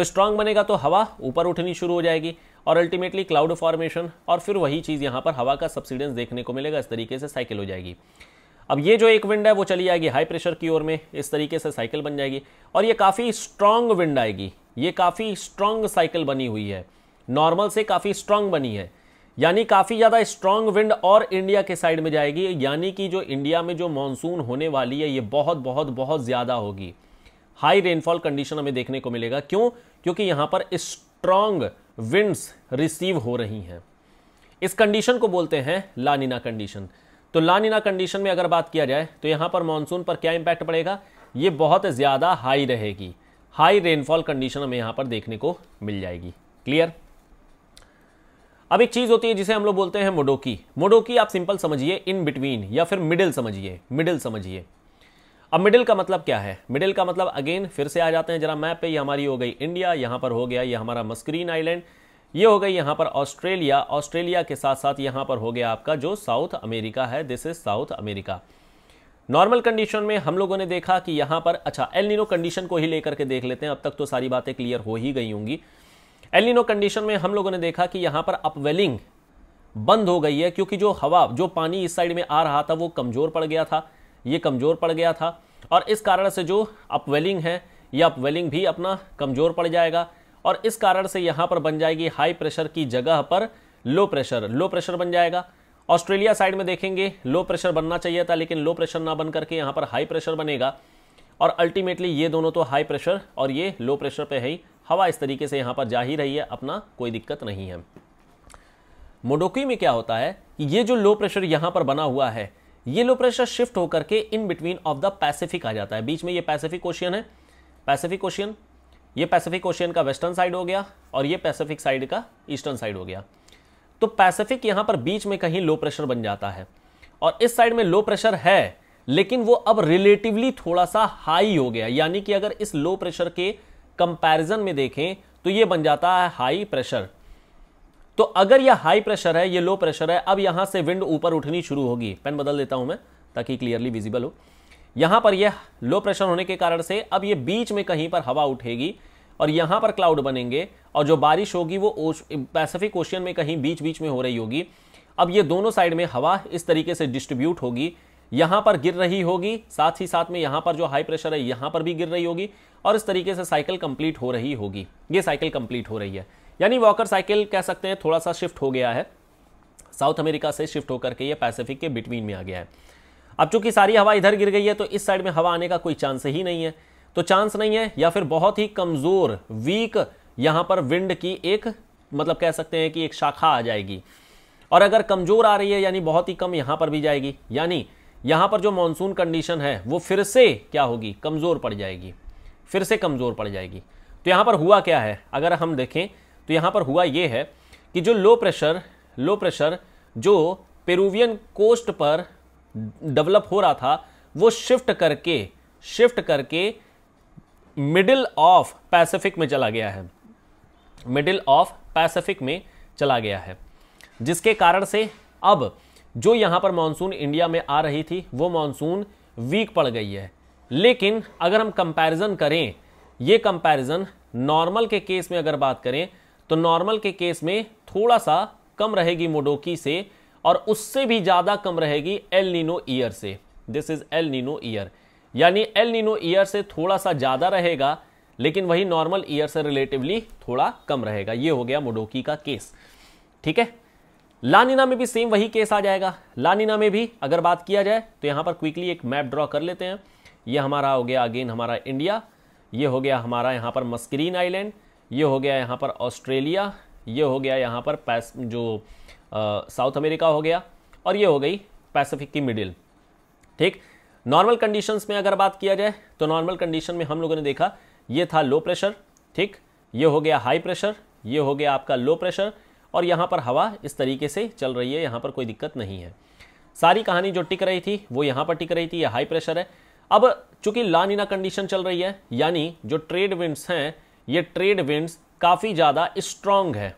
तो स्ट्रांग बनेगा तो हवा ऊपर उठनी शुरू हो जाएगी और अल्टीमेटली क्लाउड फॉर्मेशन और फिर वही चीज़ यहाँ पर हवा का सब्सिडेंस देखने को मिलेगा इस तरीके से साइकिल हो जाएगी अब ये जो एक विंड है वो चली जाएगी हाई प्रेशर की ओर में इस तरीके से साइकिल बन जाएगी और ये काफ़ी स्ट्रांग विंड आएगी ये काफ़ी स्ट्रांग साइकिल बनी हुई है नॉर्मल से काफ़ी स्ट्रांग बनी है यानी काफ़ी ज़्यादा स्ट्रांग विंड और इंडिया के साइड में जाएगी यानी कि जो इंडिया में जो मानसून होने वाली है ये बहुत बहुत बहुत ज़्यादा होगी हाई रेनफॉल कंडीशन हमें देखने को मिलेगा क्यों क्योंकि यहां पर स्ट्रॉन्ग विंड्स रिसीव हो रही हैं इस कंडीशन को बोलते हैं लानिना कंडीशन तो लानिना कंडीशन में अगर बात किया जाए तो यहां पर मानसून पर क्या इंपैक्ट पड़ेगा ये बहुत ज़्यादा हाई रहेगी हाई रेनफॉल कंडीशन हमें यहां पर देखने को मिल जाएगी क्लियर अब एक चीज़ होती है जिसे हम लोग बोलते हैं मोडोकी मोडोकी आप सिंपल समझिए इन बिटवीन या फिर मिडिल समझिए मिडिल समझिए अब मिडिल का मतलब क्या है मिडिल का मतलब अगेन फिर से आ जाते हैं जरा मैप पे ये हमारी हो गई इंडिया यहाँ पर हो गया ये हमारा मस्क्रीन आइलैंड ये हो गई यहाँ पर ऑस्ट्रेलिया ऑस्ट्रेलिया के साथ साथ यहाँ पर हो गया आपका जो साउथ अमेरिका है this is South America normal condition में हम लोगों ने देखा कि यहाँ पर अच्छा एलनिनो कंडीशन को ही लेकर के देख लेते हैं अब तक तो सारी बातें क्लियर हो ही गई होंगी एलिनो कंडीशन में हम लोगों ने देखा कि यहाँ पर अपवेलिंग बंद हो गई है क्योंकि जो हवा जो पानी इस साइड में आ रहा था वो कमज़ोर पड़ गया था ये कमज़ोर पड़ गया था और इस कारण से जो अपवेलिंग है ये अपवेलिंग भी अपना कमज़ोर पड़ जाएगा और इस कारण से यहाँ पर बन जाएगी हाई प्रेशर की जगह पर लो प्रेशर लो प्रेशर बन जाएगा ऑस्ट्रेलिया साइड में देखेंगे लो प्रेशर बनना चाहिए था लेकिन लो प्रेशर ना बन करके यहाँ पर हाई प्रेशर बनेगा और अल्टीमेटली ये दोनों तो हाई प्रेशर और ये लो प्रेशर पे है ही हवा इस तरीके से यहाँ पर जा ही रही है अपना कोई दिक्कत नहीं है मोडोकी में क्या होता है कि ये जो लो प्रेशर यहाँ पर बना हुआ है ये लो प्रेशर शिफ्ट होकर के in between of the Pacific आ जाता है बीच में ये पैसिफिक ओशियन है पैसिफिक ओशियन ये पैसिफिक ओशियन का वेस्टर्न साइड हो गया और ये पैसिफिक साइड का ईस्टर्न साइड हो गया तो पैसिफिक यहां पर बीच में कहीं लो प्रेशर बन जाता है और इस साइड में लो प्रेशर है लेकिन वो अब रिलेटिवली थोड़ा सा हाई हो गया यानी कि अगर इस लो प्रेशर के कंपैरिजन में देखें तो ये बन जाता है हाई प्रेशर तो अगर यह हाई प्रेशर है यह लो प्रेशर है अब यहां से विंड ऊपर उठनी शुरू होगी पेन बदल देता हूं मैं ताकि क्लियरली विजिबल हो यहां पर यह लो प्रेशर होने के कारण से अब यह बीच में कहीं पर हवा उठेगी और यहां पर क्लाउड बनेंगे और जो बारिश होगी वो पैसिफिक ओशियन में कहीं बीच बीच में हो रही होगी अब ये दोनों साइड में हवा इस तरीके से डिस्ट्रीब्यूट होगी यहां पर गिर रही होगी साथ ही साथ में यहां पर जो हाई प्रेशर है यहां पर भी गिर रही होगी और इस तरीके से साइकिल कंप्लीट हो रही होगी ये साइकिल कंप्लीट हो रही है यानी वॉकर साइकिल कह सकते हैं थोड़ा सा शिफ्ट हो गया है साउथ अमेरिका से शिफ्ट होकर के ये पैसिफिक के बिटवीन में आ गया है अब चूंकि सारी हवा इधर गिर गई है तो इस साइड में हवा आने का कोई चांस ही नहीं है तो चांस नहीं है या फिर बहुत ही कमज़ोर वीक यहां पर विंड की एक मतलब कह सकते हैं कि एक शाखा आ जाएगी और अगर कमज़ोर आ रही है यानी बहुत ही कम यहां पर भी जाएगी यानी यहां पर जो मानसून कंडीशन है वो फिर से क्या होगी कमज़ोर पड़ जाएगी फिर से कमज़ोर पड़ जाएगी तो यहां पर हुआ क्या है अगर हम देखें तो यहाँ पर हुआ ये है कि जो लो प्रेशर लो प्रेशर जो पेरूवियन कोस्ट पर डेवलप हो रहा था वो शिफ्ट करके शिफ्ट करके मिडिल ऑफ पैसिफिक में चला गया है मिडिल ऑफ पैसिफिक में चला गया है जिसके कारण से अब जो यहाँ पर मानसून इंडिया में आ रही थी वो मानसून वीक पड़ गई है लेकिन अगर हम कंपैरिजन करें ये कंपैरिजन नॉर्मल के केस में अगर बात करें तो नॉर्मल के केस में थोड़ा सा कम रहेगी मोडोकी से और उससे भी ज़्यादा कम रहेगी एल नीनो ईयर से this is El Nino year यानी एल नीनो ईयर से थोड़ा सा ज़्यादा रहेगा लेकिन वही नॉर्मल ईयर से रिलेटिवली थोड़ा कम रहेगा ये हो गया मोडोकी का केस ठीक है लानिना में भी सेम वही केस आ जाएगा लानिना में भी अगर बात किया जाए तो यहां पर क्विकली एक मैप ड्रॉ कर लेते हैं ये हमारा हो गया अगेन हमारा इंडिया ये हो गया हमारा यहाँ पर मस्क्रीन आइलैंड ये हो गया यहाँ पर ऑस्ट्रेलिया ये हो गया यहाँ पर पैस जो साउथ अमेरिका हो गया और ये हो गई पैसिफिक की मिडिल ठीक नॉर्मल कंडीशंस में अगर बात किया जाए तो नॉर्मल कंडीशन में हम लोगों ने देखा ये था लो प्रेशर ठीक ये हो गया हाई प्रेशर ये हो गया आपका लो प्रेशर और यहाँ पर हवा इस तरीके से चल रही है यहाँ पर कोई दिक्कत नहीं है सारी कहानी जो टिक रही थी वो यहाँ पर टिक रही थी ये हाई प्रेशर है अब चूंकि लानिना कंडीशन चल रही है यानी जो ट्रेड विंड्स हैं ये ट्रेड विंड्स काफ़ी ज़्यादा स्ट्रांग है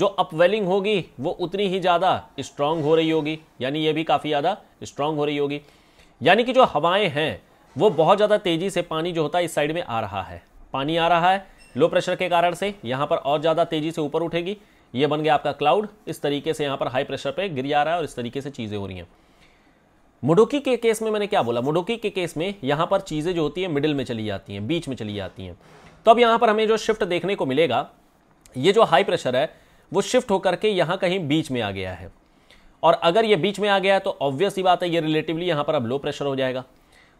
जो अपवेलिंग होगी वो उतनी ही ज़्यादा स्ट्रांग हो रही होगी यानी ये भी काफ़ी ज़्यादा स्ट्रांग हो रही होगी यानी कि जो हवाएं हैं वो बहुत ज़्यादा तेज़ी से पानी जो होता है इस साइड में आ रहा है पानी आ रहा है लो प्रेशर के कारण से यहाँ पर और ज़्यादा तेज़ी से ऊपर उठेगी ये बन गया आपका क्लाउड इस तरीके से यहाँ पर हाई प्रेशर पर गिर जा रहा है और इस तरीके से चीज़ें हो रही हैं मुडोकी के केस में मैंने क्या बोला मुडोकी के केस में यहाँ पर चीज़ें जो होती है मिडिल में चली जाती हैं बीच में चली जाती हैं तो अब यहाँ पर हमें जो शिफ्ट देखने को मिलेगा ये जो हाई प्रेशर है वो शिफ्ट होकर के यहाँ कहीं बीच में आ गया है और अगर ये बीच में आ गया तो ऑब्वियस ही बात है ये रिलेटिवली यहाँ पर अब लो प्रेशर हो जाएगा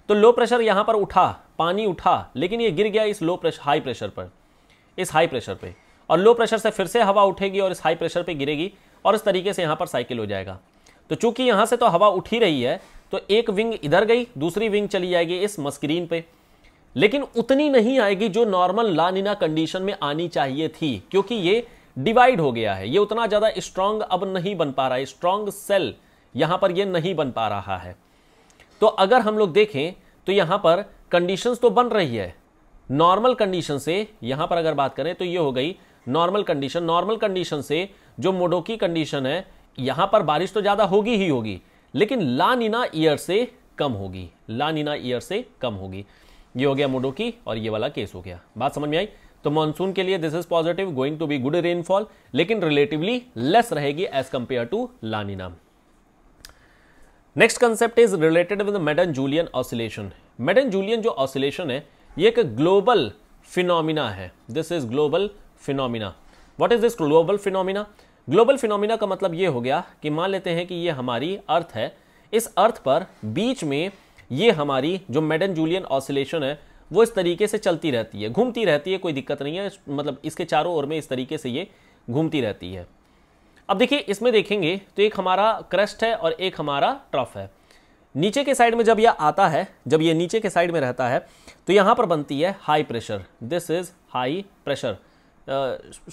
तो लो प्रेशर यहाँ पर उठा पानी उठा लेकिन ये गिर गया इस लो प्रेशर हाई प्रेशर पर इस हाई प्रेशर पे और लो प्रेशर से फिर से हवा उठेगी और इस हाई प्रेशर पे गिरेगी और इस तरीके से यहाँ पर साइकिल हो जाएगा तो चूंकि यहाँ से तो हवा उठ ही रही है तो एक विंग इधर गई दूसरी विंग चली जाएगी इस मस्क्रीन पर लेकिन उतनी नहीं आएगी जो नॉर्मल लानिना कंडीशन में आनी चाहिए थी क्योंकि ये डिवाइड हो गया है ये उतना ज़्यादा स्ट्रांग अब नहीं बन पा रहा है स्ट्रांग सेल यहां पर ये नहीं बन पा रहा है तो अगर हम लोग देखें तो यहां पर कंडीशंस तो बन रही है नॉर्मल कंडीशन से यहां पर अगर बात करें तो ये हो गई नॉर्मल कंडीशन नॉर्मल कंडीशन से जो मोडोकी कंडीशन है यहां पर बारिश तो ज़्यादा होगी ही होगी लेकिन लानिना ईयर से कम होगी लानिना ईयर से कम होगी ये हो गया मोडो की और ये वाला केस हो गया बात समझ में आई तो मानसून के लिए this is positive going to be good rainfall लेकिन रिलेटिवली लेस रहेगी as compare to La Nina next concept is related with Madden Julian oscillation Madden Julian जो ऑसिलेशन है ये एक ग्लोबल फिनोमिना है this is global phenomena what is this global phenomena global phenomena का मतलब ये हो गया कि मान लेते हैं कि ये हमारी अर्थ है इस अर्थ पर बीच में ये हमारी जो मेडन जूलियन ऑसिलेशन है वो इस तरीके से चलती रहती है घूमती रहती है कोई दिक्कत नहीं है मतलब इसके चारों ओर में इस तरीके से ये घूमती रहती है अब देखिए इसमें देखेंगे तो एक हमारा क्रस्ट है और एक हमारा ट्रफ है नीचे के साइड में जब यह आता है जब ये नीचे के साइड में रहता है तो यहाँ पर बनती है high pressure this is high pressure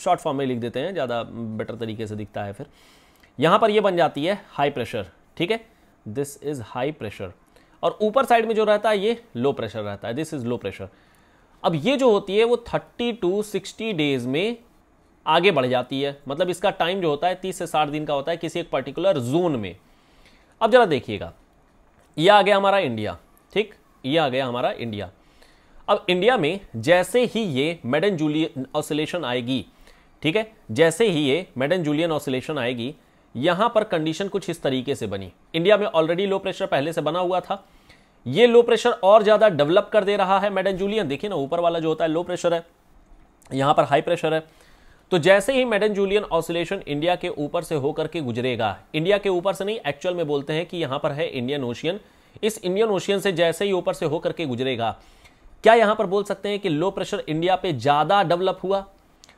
short form में लिख देते हैं ज़्यादा बेटर तरीके से दिखता है फिर यहाँ पर यह बन जाती है हाई प्रेशर ठीक है दिस इज़ हाई प्रेशर और ऊपर साइड में जो रहता है ये लो प्रेशर रहता है दिस इज लो प्रेशर अब ये जो होती है वो 30 टू 60 डेज में आगे बढ़ जाती है मतलब इसका टाइम जो होता है 30 से 60 दिन का होता है किसी एक पर्टिकुलर जोन में अब जरा देखिएगा ये आ गया हमारा इंडिया ठीक ये आ गया हमारा इंडिया अब इंडिया में जैसे ही ये मेडन जूलियन ऑसिलेशन आएगी ठीक है जैसे ही ये मेडन जूलियन ऑसिलेशन आएगी यहां पर कंडीशन कुछ इस तरीके से बनी इंडिया में ऑलरेडी लो प्रेशर पहले से बना हुआ था ये लो प्रेशर और ज्यादा डेवलप कर दे रहा है मेडन जूलियन देखिए ना ऊपर वाला जो होता है लो प्रेशर है यहां पर हाई प्रेशर है तो जैसे ही मेडन जूलियन ऑसिलेशन इंडिया के ऊपर से होकर के गुजरेगा इंडिया के ऊपर से नहीं एक्चुअल में बोलते हैं कि यहां पर है इंडियन ओशियन इस इंडियन ओशियन से जैसे ही ऊपर से होकर के गुजरेगा क्या यहां पर बोल सकते हैं कि लो प्रेशर इंडिया पे ज्यादा डेवलप हुआ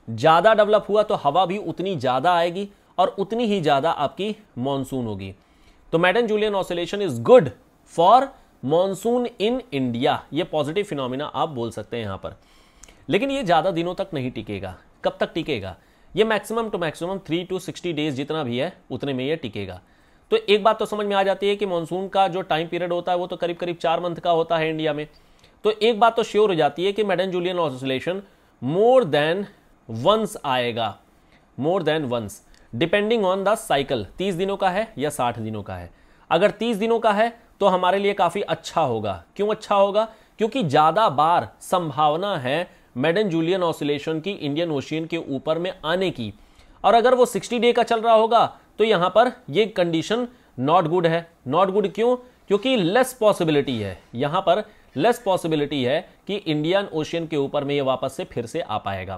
ज्यादा डेवलप हुआ तो हवा भी उतनी ज्यादा आएगी और उतनी ही ज़्यादा आपकी मानसून होगी तो Madden Julian oscillation is good for monsoon in India ये पॉजिटिव फिनोमिना आप बोल सकते हैं यहां पर लेकिन ये ज़्यादा दिनों तक नहीं टिकेगा कब तक टिकेगा ये maximum to maximum three to sixty days जितना भी है उतने में ये टिकेगा तो एक बात तो समझ में आ जाती है कि मानसून का जो टाइम पीरियड होता है वो तो करीब करीब चार मंथ का होता है इंडिया में तो एक बात तो श्योर हो जाती है कि Madden Julian oscillation more than once आएगा more than once depending on the cycle तीस दिनों का है या साठ दिनों का है अगर तीस दिनों का है तो हमारे लिए काफ़ी अच्छा होगा क्यों अच्छा होगा क्योंकि ज़्यादा बार संभावना है मेडन जूलियन ऑसिलेशन की इंडियन ओशियन के ऊपर में आने की और अगर वो सिक्सटी डे का चल रहा होगा तो यहां पर ये कंडीशन नॉट गुड है नॉट गुड क्यों क्योंकि लेस पॉसिबिलिटी है यहां पर लेस पॉसिबिलिटी है कि इंडियन ओशियन के ऊपर में ये वापस से फिर से आ पाएगा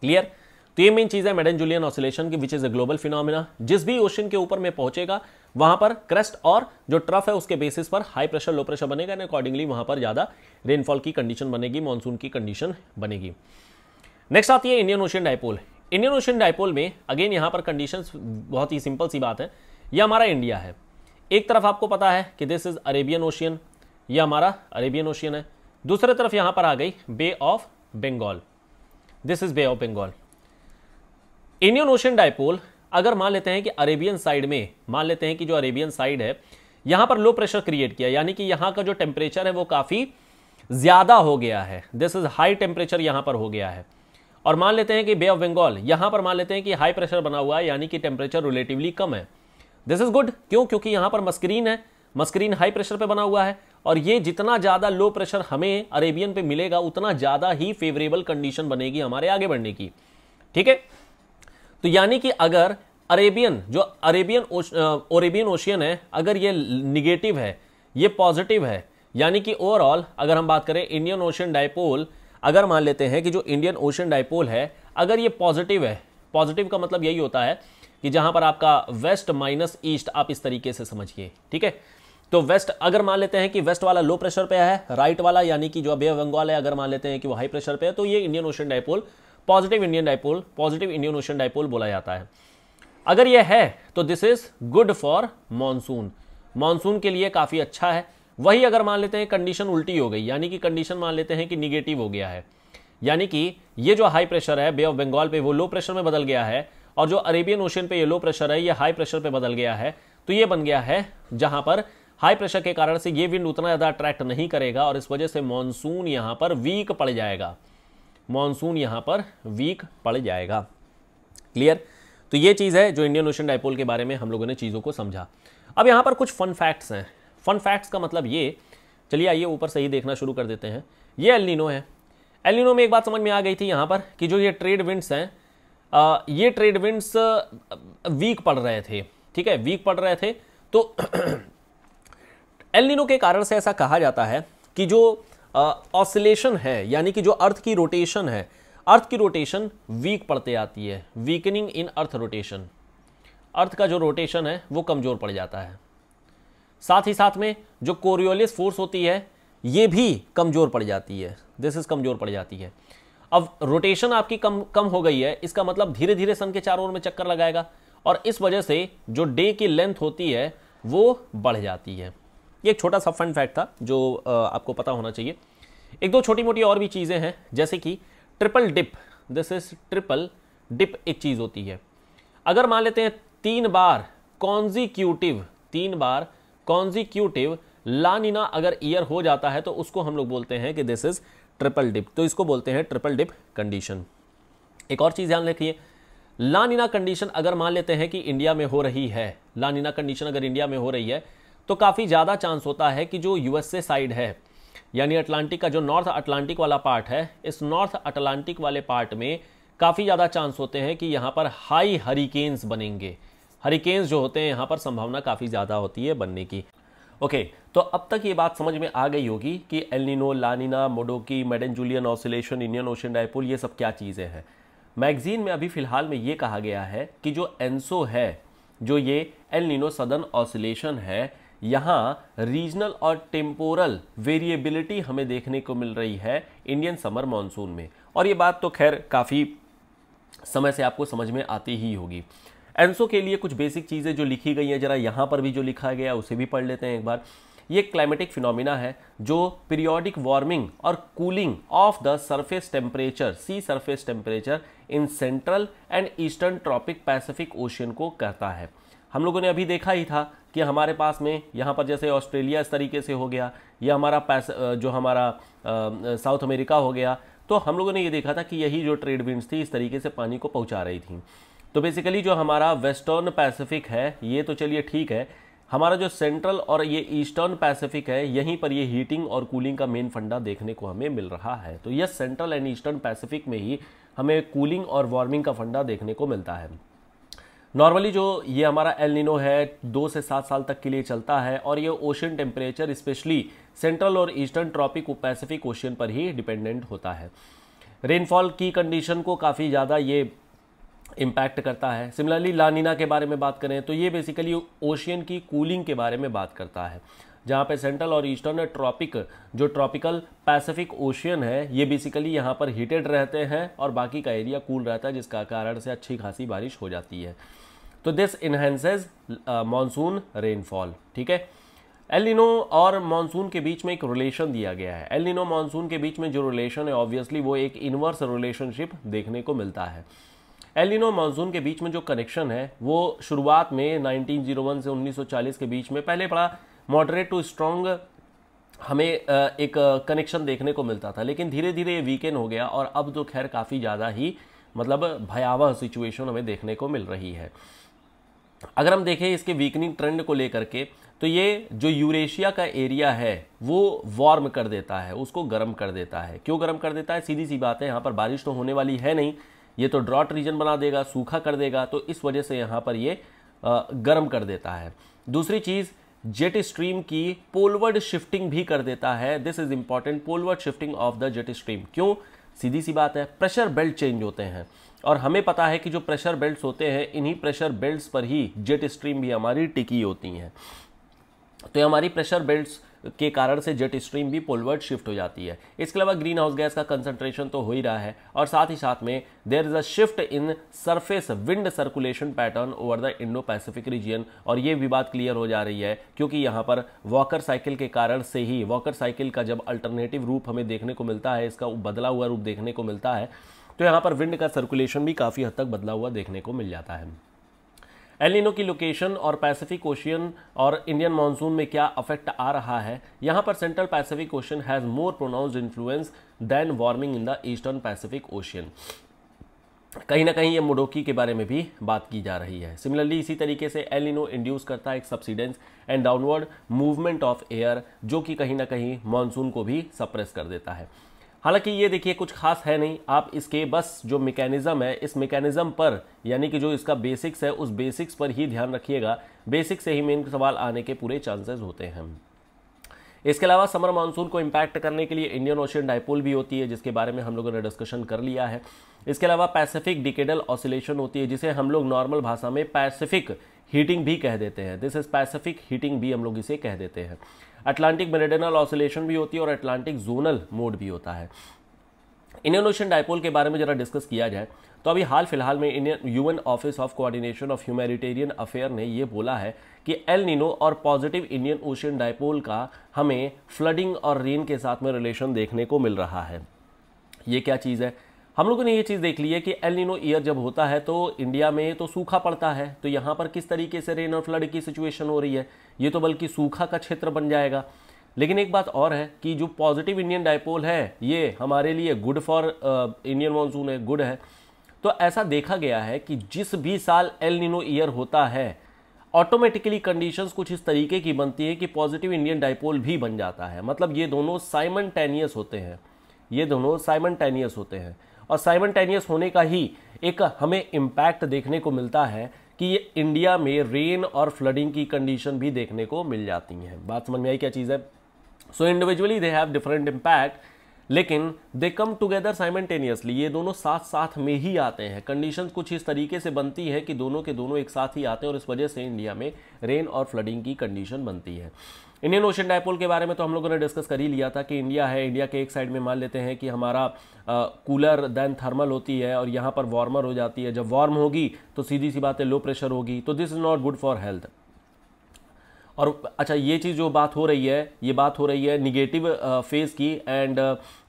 क्लियर तो ये मेन चीज़ है मेडन जूलियन ऑसिलेशन की which is a global phenomena जिस भी ओशन के ऊपर में पहुंचेगा वहां पर क्रस्ट और जो ट्रफ है उसके बेसिस पर हाई प्रेशर लो प्रेशर बनेगा एंड अकॉर्डिंगली वहां पर ज़्यादा रेनफॉल की कंडीशन बनेगी मानसून की कंडीशन बनेगी नेक्स्ट आती है Indian Ocean dipole Indian Ocean dipole में अगेन यहाँ पर कंडीशन बहुत ही सिंपल सी बात है यह हमारा इंडिया है एक तरफ आपको पता है कि दिस इज़ अरेबियन ओशियन यह हमारा अरेबियन ओशियन है दूसरे तरफ यहाँ पर आ गई Bay of Bengal this is Bay of Bengal Indian Ocean dipole अगर मान लेते हैं कि अरेबियन साइड में मान लेते हैं कि जो अरेबियन साइड है यहां पर लो प्रेशर क्रिएट किया यानी कि यहां का जो टेम्परेचर है वो काफ़ी ज़्यादा हो गया है दिस इज़ हाई टेम्परेचर यहां पर हो गया है और मान लेते हैं कि बे ऑफ बंगाल यहां पर मान लेते हैं कि हाई प्रेशर बना हुआ है यानी कि टेम्परेचर रिलेटिवली कम है दिस इज़ गुड क्यों क्योंकि यहां पर मस्क्रीन है मस्क्रीन हाई प्रेशर पे बना हुआ है और ये जितना ज़्यादा लो प्रेशर हमें अरेबियन पे मिलेगा उतना ज़्यादा ही फेवरेबल कंडीशन बनेगी हमारे आगे बढ़ने की ठीक है तो यानी कि अगर अरेबियन जो अरेबियन ओरेबियन ओशियन है अगर ये निगेटिव है ये पॉजिटिव है यानी कि ओवरऑल अगर हम बात करें इंडियन ओशन डायपोल अगर मान लेते हैं कि जो इंडियन ओशन डायपोल है अगर ये पॉजिटिव है पॉजिटिव का मतलब यही होता है कि जहां पर आपका वेस्ट माइनस ईस्ट आप इस तरीके से समझिए ठीक है तो वेस्ट अगर मान लेते हैं कि वेस्ट वाला लो प्रेशर पे है राइट वाला यानी कि जो अभय बंगाल है अगर मान लेते हैं कि वो हाई प्रेशर पे है तो ये Indian Ocean dipole positive Indian dipole positive Indian Ocean dipole बोला जाता है अगर यह है तो this is good for monsoon monsoon के लिए काफ़ी अच्छा है वही अगर मान लेते हैं कंडीशन उल्टी हो गई यानी कि कंडीशन मान लेते हैं कि निगेटिव हो गया है यानी कि ये जो हाई प्रेशर है बे ऑफ बंगाल पे वो लो प्रेशर में बदल गया है और जो अरेबियन ओशन पे ये लो प्रेशर है ये हाई प्रेशर पे बदल गया है तो ये बन गया है जहां पर हाई प्रेशर के कारण से ये विंड उतना ज़्यादा अट्रैक्ट नहीं करेगा और इस वजह से मानसून यहां पर वीक पड़ जाएगा मानसून यहाँ पर वीक पड़ जाएगा क्लियर तो ये चीज़ है जो इंडियन ओशन डाइपोल के बारे में हम लोगों ने चीज़ों को समझा अब यहाँ पर कुछ फन फैक्ट्स हैं फन फैक्ट्स का मतलब ये चलिए आइए ऊपर से ही देखना शुरू कर देते हैं ये एलिनो है एलिनो में एक बात समझ में आ गई थी यहाँ पर कि जो ये ट्रेड विंड्स हैं ये ट्रेड विंड्स वीक पड़ रहे थे ठीक है वीक पड़ रहे थे तो एलिनो के कारण से ऐसा कहा जाता है कि जो ऑसिलेशन है यानी कि जो अर्थ की रोटेशन है अर्थ की रोटेशन वीक पड़ते आती है वीकनिंग इन अर्थ रोटेशन अर्थ का जो रोटेशन है वो कमज़ोर पड़ जाता है साथ ही साथ में जो कोरियोलिस फोर्स होती है ये भी कमज़ोर पड़ जाती है दिस इज़ कमज़ोर पड़ जाती है अब रोटेशन आपकी कम कम हो गई है इसका मतलब धीरे धीरे सन के चारों ओर में चक्कर लगाएगा और इस वजह से जो डे की लेंथ होती है वो बढ़ जाती है ये एक छोटा सा फंड फैक्ट था जो आपको पता होना चाहिए एक दो छोटी मोटी और भी चीज़ें हैं जैसे कि triple dip this is triple dip एक चीज़ होती है अगर मान लेते हैं तीन बार कॉन्जिक्यूटिव तीन बार कॉन्जिक्यूटिव लानिना अगर ईयर हो जाता है तो उसको हम लोग बोलते हैं कि दिस इज ट्रिपल डिप तो इसको बोलते हैं ट्रिपल डिप कंडीशन एक और चीज़ ध्यान रखिए लानिना कंडीशन अगर मान लेते हैं कि इंडिया में हो रही है लानिना कंडीशन अगर इंडिया में हो रही है तो काफ़ी ज़्यादा चांस होता है कि जो यूएसए साइड है यानी अटलांटिक का जो नॉर्थ अटलांटिक वाला पार्ट है इस नॉर्थ अटलांटिक वाले पार्ट में काफ़ी ज़्यादा चांस होते हैं कि यहाँ पर हाई हरिकेन्स बनेंगे हरिकेन्स जो होते हैं यहाँ पर संभावना काफ़ी ज़्यादा होती है बनने की ओके okay, तो अब तक ये बात समझ में आ गई होगी कि El Nino La Nina Modoki Madden Julian oscillation Indian Ocean dipole ये सब क्या चीज़ें हैं मैगजीन में अभी फ़िलहाल में ये कहा गया है कि जो एनसो है जो ये एलिनो सदन ऑसिलेशन है यहाँ रीजनल और टेम्पोरल वेरिएबिलिटी हमें देखने को मिल रही है इंडियन समर मानसून में और ये बात तो खैर काफ़ी समय से आपको समझ में आती ही होगी एंसो के लिए कुछ बेसिक चीज़ें जो लिखी गई हैं जरा यहाँ पर भी जो लिखा गया उसे भी पढ़ लेते हैं एक बार ये क्लाइमेटिक फिनोमिना है जो पीरियोडिक वार्मिंग और cooling of the surface temperature sea surface temperature in central and eastern tropic Pacific Ocean को करता है हम लोगों ने अभी देखा ही था कि हमारे पास में यहाँ पर जैसे ऑस्ट्रेलिया इस तरीके से हो गया या हमारा पैस जो हमारा साउथ अमेरिका हो गया तो हम लोगों ने ये देखा था कि यही जो ट्रेड विंड्स थी इस तरीके से पानी को पहुँचा रही थी तो बेसिकली जो हमारा वेस्टर्न पैसिफिक है ये तो चलिए ठीक है हमारा जो सेंट्रल और ये ईस्टर्न पैसिफिक है यहीं पर ये हीटिंग और कूलिंग का मेन फंडा देखने को हमें मिल रहा है तो yes central and eastern Pacific में ही हमें कूलिंग और वार्मिंग का फंडा देखने को मिलता है नॉर्मली जो ये हमारा एल निनो है दो से सात साल तक के लिए चलता है और ये ओशन टेम्परेचर स्पेशली सेंट्रल और ईस्टर्न ट्रॉपिक पैसिफिक ओशियन पर ही डिपेंडेंट होता है रेनफॉल की कंडीशन को काफ़ी ज़्यादा ये इम्पैक्ट करता है सिमिलरली लानीना के बारे में बात करें तो ये बेसिकली ओशियन की कूलिंग के बारे में बात करता है जहाँ पे सेंट्रल और ईस्टर्न ट्रॉपिक जो ट्रॉपिकल पैसिफिक ओशियन है ये बेसिकली यहाँ पर हीटेड रहते हैं और बाकी का एरिया कूल रहता है जिसका कारण से अच्छी खासी बारिश हो जाती है तो दिस इन्हेंसेज मानसून रेनफॉल ठीक है एलिनो और मानसून के बीच में एक रिलेशन दिया गया है एलिनो मानसून के बीच में जो रिलेशन है ऑब्वियसली वो एक इनवर्स रिलेशनशिप देखने को मिलता है एलिनो मानसून के बीच में जो कनेक्शन है वो शुरुआत में 1901 से 1940 के बीच में पहले बड़ा मॉडरेट टू स्ट्रॉन्ग हमें uh, एक कनेक्शन uh, देखने को मिलता था लेकिन धीरे धीरे ये वीकेंड हो गया और अब तो खैर काफ़ी ज़्यादा ही मतलब भयावह सिचुएशन हमें देखने को मिल रही है अगर हम देखें इसके वीकनिंग ट्रेंड को लेकर के तो ये जो यूरेशिया का एरिया है वो वार्म कर देता है उसको गर्म कर देता है क्यों गर्म कर देता है सीधी सी बात है यहाँ पर बारिश तो होने वाली है नहीं ये तो ड्रॉट रीजन बना देगा सूखा कर देगा तो इस वजह से यहाँ पर ये गर्म कर देता है दूसरी चीज़ जेट स्ट्रीम की पोलवर्ड शिफ्टिंग भी कर देता है this is important poleward shifting of the jet stream क्यों सीधी सी बात है प्रेशर बेल्ट चेंज होते हैं और हमें पता है कि जो प्रेशर बेल्ट होते हैं इन्हीं प्रेशर बेल्ट पर ही जेट स्ट्रीम भी हमारी टिकी होती हैं तो हमारी प्रेशर बेल्ट्स के कारण से जेट स्ट्रीम भी पोलवर्ड शिफ्ट हो जाती है इसके अलावा ग्रीन हाउस गैस का कंसंट्रेशन तो हो ही रहा है और साथ ही साथ में there is a shift in surface wind circulation pattern over the Indo Pacific region और ये भी बात क्लियर हो जा रही है क्योंकि यहाँ पर वॉकर साइकिल के कारण से ही वॉकर साइकिल का जब अल्टरनेटिव रूप हमें देखने को मिलता है इसका बदला हुआ रूप देखने को मिलता है तो यहाँ पर विंड का सर्कुलेशन भी काफ़ी हद तक बदला हुआ देखने को मिल जाता है एलिनो की लोकेशन और पैसिफिक ओशियन और इंडियन मानसून में क्या अफेक्ट आ रहा है यहाँ पर central Pacific Ocean has more pronounce influence than warming in the eastern Pacific Ocean कहीं ना कहीं ये मुडोकी के बारे में भी बात की जा रही है सिमिलरली इसी तरीके से एलिनो इंड्यूस करता है एक subsidence and downward movement of air जो कि कहीं ना कहीं मानसून को भी सप्रेस कर देता है हालांकि ये देखिए कुछ खास है नहीं आप इसके बस जो मेकेनिज़्म है इस मेकेनिज़्म पर यानी कि जो इसका बेसिक्स है उस बेसिक्स पर ही ध्यान रखिएगा बेसिक से ही मेन सवाल आने के पूरे चांसेस होते हैं इसके अलावा समर मानसून को इम्पैक्ट करने के लिए इंडियन ओशियन डायपोल भी होती है जिसके बारे में हम लोगों ने डिस्कशन कर लिया है इसके अलावा पैसिफिक डिकेडल ऑसिलेशन होती है जिसे हम लोग नॉर्मल भाषा में पैसिफिक हीटिंग भी कह देते हैं दिस इज पैसिफिक हीटिंग भी हम लोग इसे कह देते हैं अटलांटिक मेरेडनल ऑसोलेशन भी होती है और अटलांटिक जोनल मोड भी होता है इंडियन ओशन डायपोल के बारे में जरा डिस्कस किया जाए तो अभी हाल फिलहाल में Indian UN office of coordination of humanitarian affair ने यह बोला है कि एल निनो और पॉजिटिव इंडियन ओशियन डायपोल का हमें फ्लडिंग और रेन के साथ में रिलेशन देखने को मिल रहा है ये क्या चीज़ है हम लोगों ने ये चीज़ देख ली है कि एल निनो ईयर जब होता है तो इंडिया में तो सूखा पड़ता है तो यहाँ पर किस तरीके से रेन और फ्लड की सिचुएशन हो रही है ये तो बल्कि सूखा का क्षेत्र बन जाएगा लेकिन एक बात और है कि जो पॉजिटिव इंडियन डायपोल है ये हमारे लिए गुड फॉर इंडियन मानसून है गुड है तो ऐसा देखा गया है कि जिस भी साल एल निनो ईयर होता है ऑटोमेटिकली कंडीशंस कुछ इस तरीके की बनती है कि पॉजिटिव इंडियन डायपोल भी बन जाता है मतलब ये दोनों साइमन होते हैं ये दोनों साइमन होते हैं और साइमल्टेनियस होने का ही एक हमें इम्पैक्ट देखने को मिलता है कि ये इंडिया में रेन और फ्लडिंग की कंडीशन भी देखने को मिल जाती हैं बात समझ में आई क्या चीज़ है so individually they have different impact लेकिन दे कम टुगेदर साइमेंटेनियसली ये दोनों साथ साथ में ही आते हैं कंडीशन कुछ इस तरीके से बनती है कि दोनों के दोनों एक साथ ही आते हैं और इस वजह से इंडिया में रेन और फ्लडिंग की कंडीशन बनती है इंडियन ओशन डायपोल के बारे में तो हम लोगों ने डिस्कस कर ही लिया था कि इंडिया है इंडिया के एक साइड में मान लेते हैं कि हमारा कूलर देन थर्मल होती है और यहाँ पर वार्मर हो जाती है जब वार्म होगी तो सीधी सी बात है लो प्रेशर होगी तो this is not good for health और अच्छा ये चीज़ जो बात हो रही है ये बात हो रही है निगेटिव फेज़ की एंड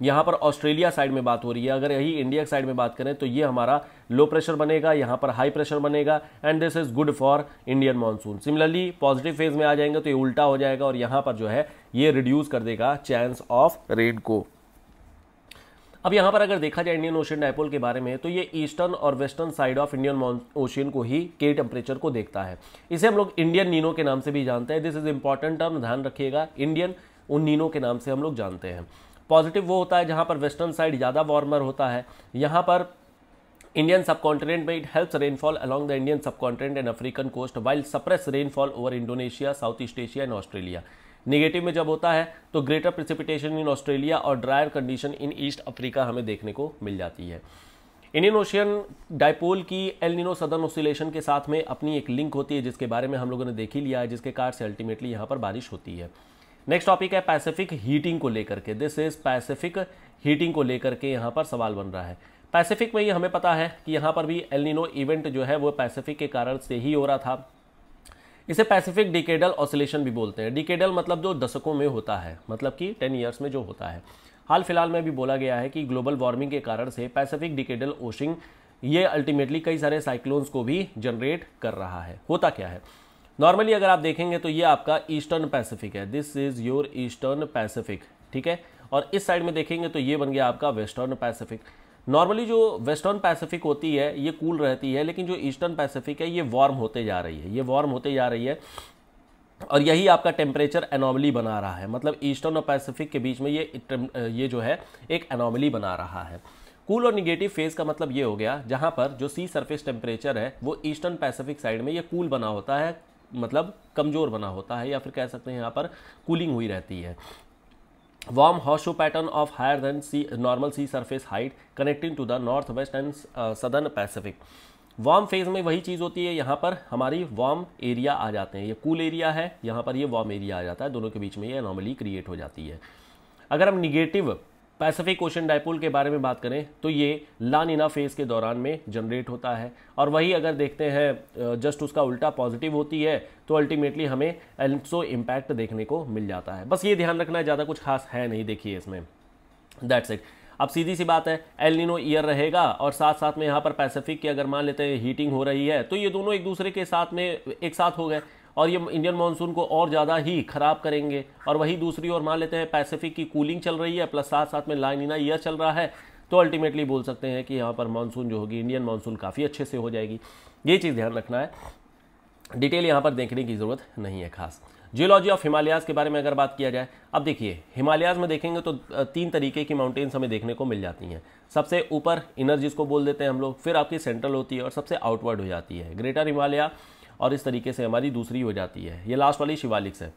यहाँ पर ऑस्ट्रेलिया साइड में बात हो रही है अगर यही इंडिया साइड में बात करें तो ये हमारा लो प्रेशर बनेगा यहाँ पर हाई प्रेशर बनेगा and this is good for Indian monsoon similarly positive phase में आ जाएंगे तो ये उल्टा हो जाएगा और यहाँ पर जो है ये रिड्यूस कर देगा चांस ऑफ रेन को अब यहाँ पर अगर देखा जाए इंडियन ओशन डायपोल के बारे में तो ये ईस्टर्न और western side of Indian Ocean को ही के टेम्परेचर को देखता है इसे हम लोग इंडियन नीनो के नाम से भी जानते हैं दिस इज इंपॉर्टेंट टर्म ध्यान रखिएगा इंडियन उन नीनो के नाम से हम लोग जानते हैं पॉजिटिव वो होता है जहाँ पर वेस्टर्न साइड ज़्यादा वार्मर होता है यहाँ पर सब कॉन्टिनेंट में it it helps the Indian sub Indian and African coast while suppress rainfall over Indonesia south east Asia and Australia negative में जब होता है तो ग्रेटर प्रिसिपिटेशन इन ऑस्ट्रेलिया और dryer condition in east Africa हमें देखने को मिल जाती है इंडियन ओशियन डायपोल की एल निनो सदर्न ओसिलेशन के साथ में अपनी एक लिंक होती है जिसके बारे में हम लोगों ने देख ही लिया है जिसके कारण से अल्टीमेटली यहाँ पर बारिश होती है नेक्स्ट टॉपिक है पैसिफिक हीटिंग को लेकर के दिस इज पैसिफिक हीटिंग को लेकर के यहाँ पर सवाल बन रहा है पैसिफिक में ये हमें पता है कि यहाँ पर भी एल निनो इवेंट जो है वो पैसिफिक के कारण से ही हो रहा था इसे पैसिफिक डिकेडल ऑसिलेशन भी बोलते हैं डिकेडल मतलब जो दशकों में होता है मतलब कि टेन ईयर्स में जो होता है हाल फिलहाल में भी बोला गया है कि ग्लोबल वार्मिंग के कारण से पैसिफिक डिकेडल ओशिंग ये अल्टीमेटली कई सारे साइक्लोन्स को भी जनरेट कर रहा है होता क्या है नॉर्मली अगर आप देखेंगे तो ये आपका ईस्टर्न पैसिफिक है this is your eastern Pacific ठीक है और इस साइड में देखेंगे तो ये बन गया आपका वेस्टर्न पैसिफिक नॉर्मली जो वेस्टर्न पैसिफिक होती है ये कूल रहती है लेकिन जो ईस्टर्न पैसिफिक है ये वार्म होते जा रही है ये वार्म होते जा रही है और यही आपका टेम्परेचर एनोमली बना रहा है मतलब ईस्टर्न और पैसिफिक के बीच में ये ये जो है एक एनोमली बना रहा है कूल और निगेटिव फेज़ का मतलब ये हो गया जहाँ पर जो सी सरफेस टेम्परेचर है वो ईस्टर्न पैसिफिक साइड में ये कूल बना होता है मतलब कमज़ोर बना होता है या फिर कह सकते हैं यहाँ पर कूलिंग हुई रहती है warm horseshoe pattern of higher than sea normal sea surface height connecting to the north west and southern Pacific warm phase में वही चीज़ होती है यहाँ पर हमारी वार्म एरिया आ जाते हैं ये कूल एरिया है यहाँ पर ये वार्म एरिया आ जाता है दोनों के बीच में ये नॉर्मली क्रिएट हो जाती है अगर हम निगेटिव पैसिफिक ओशन डायपोल के बारे में बात करें तो ये लानिना फेज के दौरान में जनरेट होता है और वही अगर देखते हैं जस्ट उसका उल्टा पॉजिटिव होती है तो अल्टीमेटली हमें एल्सो इम्पैक्ट देखने को मिल जाता है बस ये ध्यान रखना है ज़्यादा कुछ खास है नहीं देखिए इसमें दैट्स इट अब सीधी सी बात है एलिनो ईयर रहेगा और साथ साथ में यहाँ पर पैसिफिक की अगर मान लेते हैं हीटिंग हो रही है तो ये दोनों एक दूसरे के साथ में एक साथ हो गए और ये इंडियन मानसून को और ज़्यादा ही ख़राब करेंगे और वही दूसरी ओर मान लेते हैं पैसिफिक की कूलिंग चल रही है प्लस साथ साथ में लाइनिना ईयर चल रहा है तो अल्टीमेटली बोल सकते हैं कि यहाँ पर मानसून जो होगी इंडियन मानसून काफ़ी अच्छे से हो जाएगी ये चीज़ ध्यान रखना है डिटेल यहाँ पर देखने की ज़रूरत नहीं है खास जियोलॉजी ऑफ हिमालयाज़ के बारे में अगर बात किया जाए अब देखिए हिमालयाज़ में देखेंगे तो तीन तरीके की माउंटेन्स हमें देखने को मिल जाती हैं सबसे ऊपर इनर जिसको बोल देते हैं हम लोग फिर आपकी सेंट्रल होती है और सबसे आउटवर्ड हो जाती है ग्रेटर हिमालया और इस तरीके से हमारी दूसरी हो जाती है ये लास्ट वाली शिवालिक्स है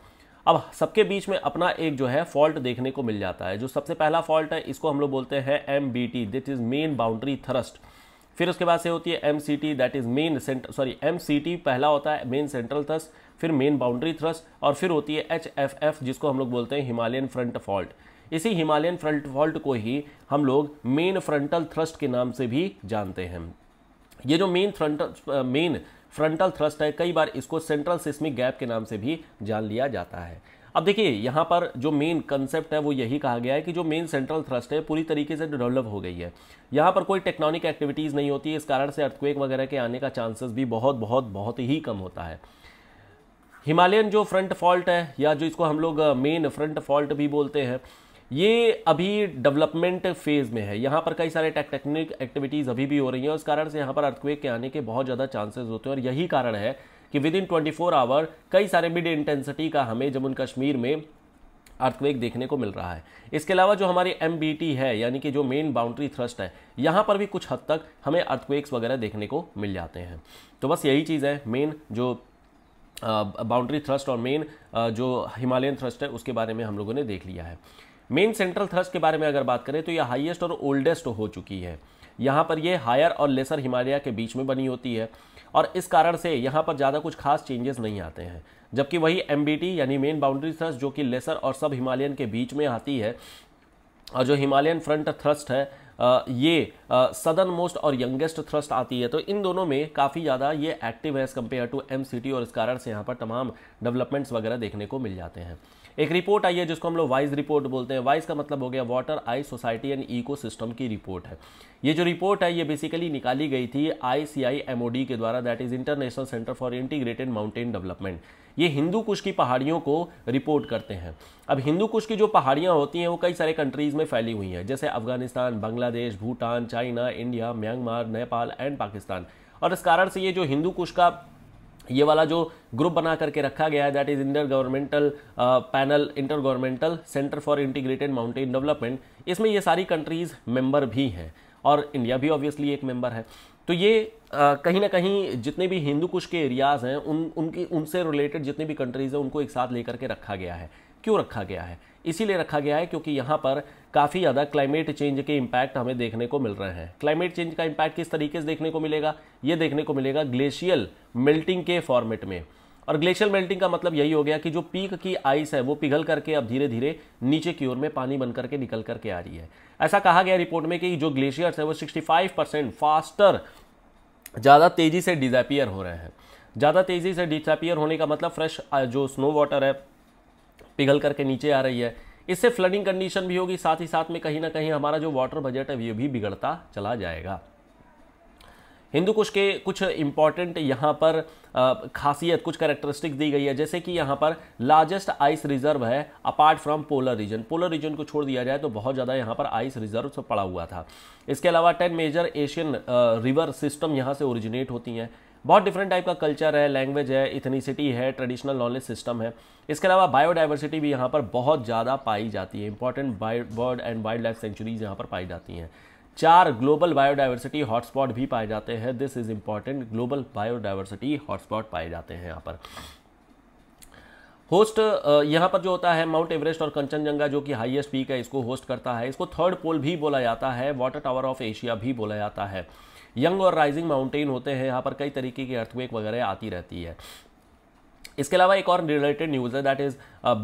अब सबके बीच में अपना एक जो है फॉल्ट देखने को मिल जाता है जो सबसे पहला फॉल्ट है इसको हम लोग बोलते हैं M B T that is main boundary thrust फिर उसके बाद से होती है M C T that is main cent sorry M C T पहला होता है मेन सेंट्रल थ्रस्ट फिर मेन बाउंड्री थ्रस्ट और फिर होती है एच एफ एफ जिसको हम लोग बोलते हैं हिमालयन फ्रंट फॉल्ट इसी हिमालयन फ्रंट फॉल्ट को ही हम लोग मेन फ्रंटल थ्रस्ट के नाम से भी जानते हैं ये जो main front main frontal thrust है कई बार इसको सेंट्रल सिस्मिक गैप के नाम से भी जान लिया जाता है अब देखिए यहाँ पर जो मेन कंसेप्ट है वो यही कहा गया है कि जो मेन सेंट्रल थ्रस्ट है पूरी तरीके से डेवलप हो गई है यहाँ पर कोई टेक्नोनिक एक्टिविटीज़ नहीं होती इस कारण से अर्थक्वेक वगैरह के आने का चांसेस भी बहुत बहुत बहुत ही कम होता है हिमालयन जो फ्रंट फॉल्ट है या जो इसको हम लोग मेन फ्रंट फॉल्ट भी बोलते हैं ये अभी डेवलपमेंट फेज़ में है यहाँ पर कई सारे टेक्निक एक्टिविटीज़ अभी भी हो रही हैं उस कारण से यहाँ पर अर्थक्वेक के आने के बहुत ज़्यादा चांसेस होते हैं और यही कारण है कि विद इन फोर आवर कई सारे मिड इंटेंसिटी का हमें जम्मू कश्मीर में अर्थक्वेक देखने को मिल रहा है इसके अलावा जो हमारी एम है यानी कि जो मेन बाउंड्री थ्रस्ट है यहाँ पर भी कुछ हद तक हमें अर्थक्वेक्स वगैरह देखने को मिल जाते हैं तो बस यही चीज़ है मेन जो बाउंड्री थ्रस्ट और मेन जो हिमालयन थ्रस्ट है उसके बारे में हम लोगों ने देख लिया है मेन सेंट्रल थ्रस्ट के बारे में अगर बात करें तो यह हाईएस्ट और ओल्डेस्ट हो चुकी है यहाँ पर यह हायर और लेसर हिमालय के बीच में बनी होती है और इस कारण से यहाँ पर ज़्यादा कुछ खास चेंजेस नहीं आते हैं जबकि वही एम यानी मेन बाउंड्री थ्रस्ट जो कि लेसर और सब हिमालयन के बीच में आती है और जो हिमालयन फ्रंट थ्रस्ट है ये सदर्न मोस्ट और यंगेस्ट थ्रस्ट आती है तो इन दोनों में काफ़ी ज़्यादा ये एक्टिव है एज़ कम्पेयर टू एम और इस कारण से यहाँ पर तमाम डेवलपमेंट्स वगैरह देखने को मिल जाते हैं एक रिपोर्ट आई है जिसको हम लोग वाइज रिपोर्ट बोलते हैं वाइज का मतलब हो गया water I society and eco की रिपोर्ट है ये जो रिपोर्ट है ये बेसिकली निकाली गई थी आई C I M O D के द्वारा that is International Centre for integrated mountain Development ये हिंदू कुश की पहाड़ियों को रिपोर्ट करते हैं अब हिंदू कुश की जो पहाड़ियाँ होती हैं वो कई सारे कंट्रीज़ में फैली हुई हैं जैसे Afghanistan Bangladesh Bhutan China India Myanmar Nepal and Pakistan और इस कारण से ये जो हिंदू कुश का ये वाला जो ग्रुप बना करके रखा गया है that is inter governmental panel intergovernmental centre for integrated mountain development इसमें ये सारी कंट्रीज़ मेंबर भी हैं और इंडिया भी ऑब्वियसली एक मेंबर है तो ये uh, कहीं ना कहीं जितने भी हिंदू कुश के एरियाज़ हैं उन उनकी उनसे रिलेटेड जितनी भी कंट्रीज़ हैं उनको एक साथ लेकर के रखा गया है क्यों रखा गया है इसीलिए रखा गया है क्योंकि यहाँ पर काफ़ी ज़्यादा क्लाइमेट चेंज के इम्पैक्ट हमें देखने को मिल रहे हैं क्लाइमेट चेंज का इम्पैक्ट किस तरीके से देखने को मिलेगा ये देखने को मिलेगा ग्लेशियल मेल्टिंग के फॉर्मेट में और ग्लेशियल मेल्टिंग का मतलब यही हो गया कि जो पीक की आइस है वो पिघल करके अब धीरे धीरे नीचे की ओर में पानी बन करके निकल करके आ रही है ऐसा कहा गया रिपोर्ट में कि जो ग्लेशियर्स है वो 65 परसेंट फास्टर ज़्यादा तेज़ी से डिजापियर हो रहे हैं ज़्यादा तेज़ी से डिजापियर होने का मतलब फ्रेश जो स्नो वाटर है पिघल करके नीचे आ रही है इससे फ्लडिंग कंडीशन भी होगी साथ ही साथ में कहीं ना कहीं हमारा जो वाटर बजट है ये भी बिगड़ता चला जाएगा हिंदू कुश के कुछ इंपॉर्टेंट यहाँ पर खासियत कुछ करेक्टरिस्टिक दी गई है जैसे कि यहाँ पर लार्जेस्ट आइस रिजर्व है apart from polar region polar region को छोड़ दिया जाए तो बहुत ज़्यादा यहाँ पर आइस रिजर्व पड़ा हुआ था इसके अलावा ten major Asian river system यहाँ से ओरिजिनेट होती हैं बहुत डिफरेंट टाइप का कल्चर है लैंग्वेज है इथनीसिटी है ट्रेडिशनल नॉलेज सिस्टम है इसके अलावा बायोडाइवर्सिटी भी यहाँ पर बहुत ज़्यादा पाई जाती है important bird and wildlife sanctuaries यहाँ पर पाई जाती हैं चार ग्लोबल बायोडाइवर्सिटी हॉटस्पॉट भी पाए जाते हैं this is important global biodiversity hotspot पाए जाते हैं यहाँ पर होस्ट यहाँ पर जो होता है माउंट एवरेस्ट और कंचनजंगा जो कि हाईएस्ट पीक है इसको होस्ट करता है इसको थर्ड पोल भी बोला जाता है वाटर टावर ऑफ एशिया भी बोला जाता है यंग और राइजिंग माउंटेन होते हैं यहाँ पर कई तरीके की अर्थवेक वगैरह आती रहती है इसके अलावा एक और रिलेटेड न्यूज़ है that is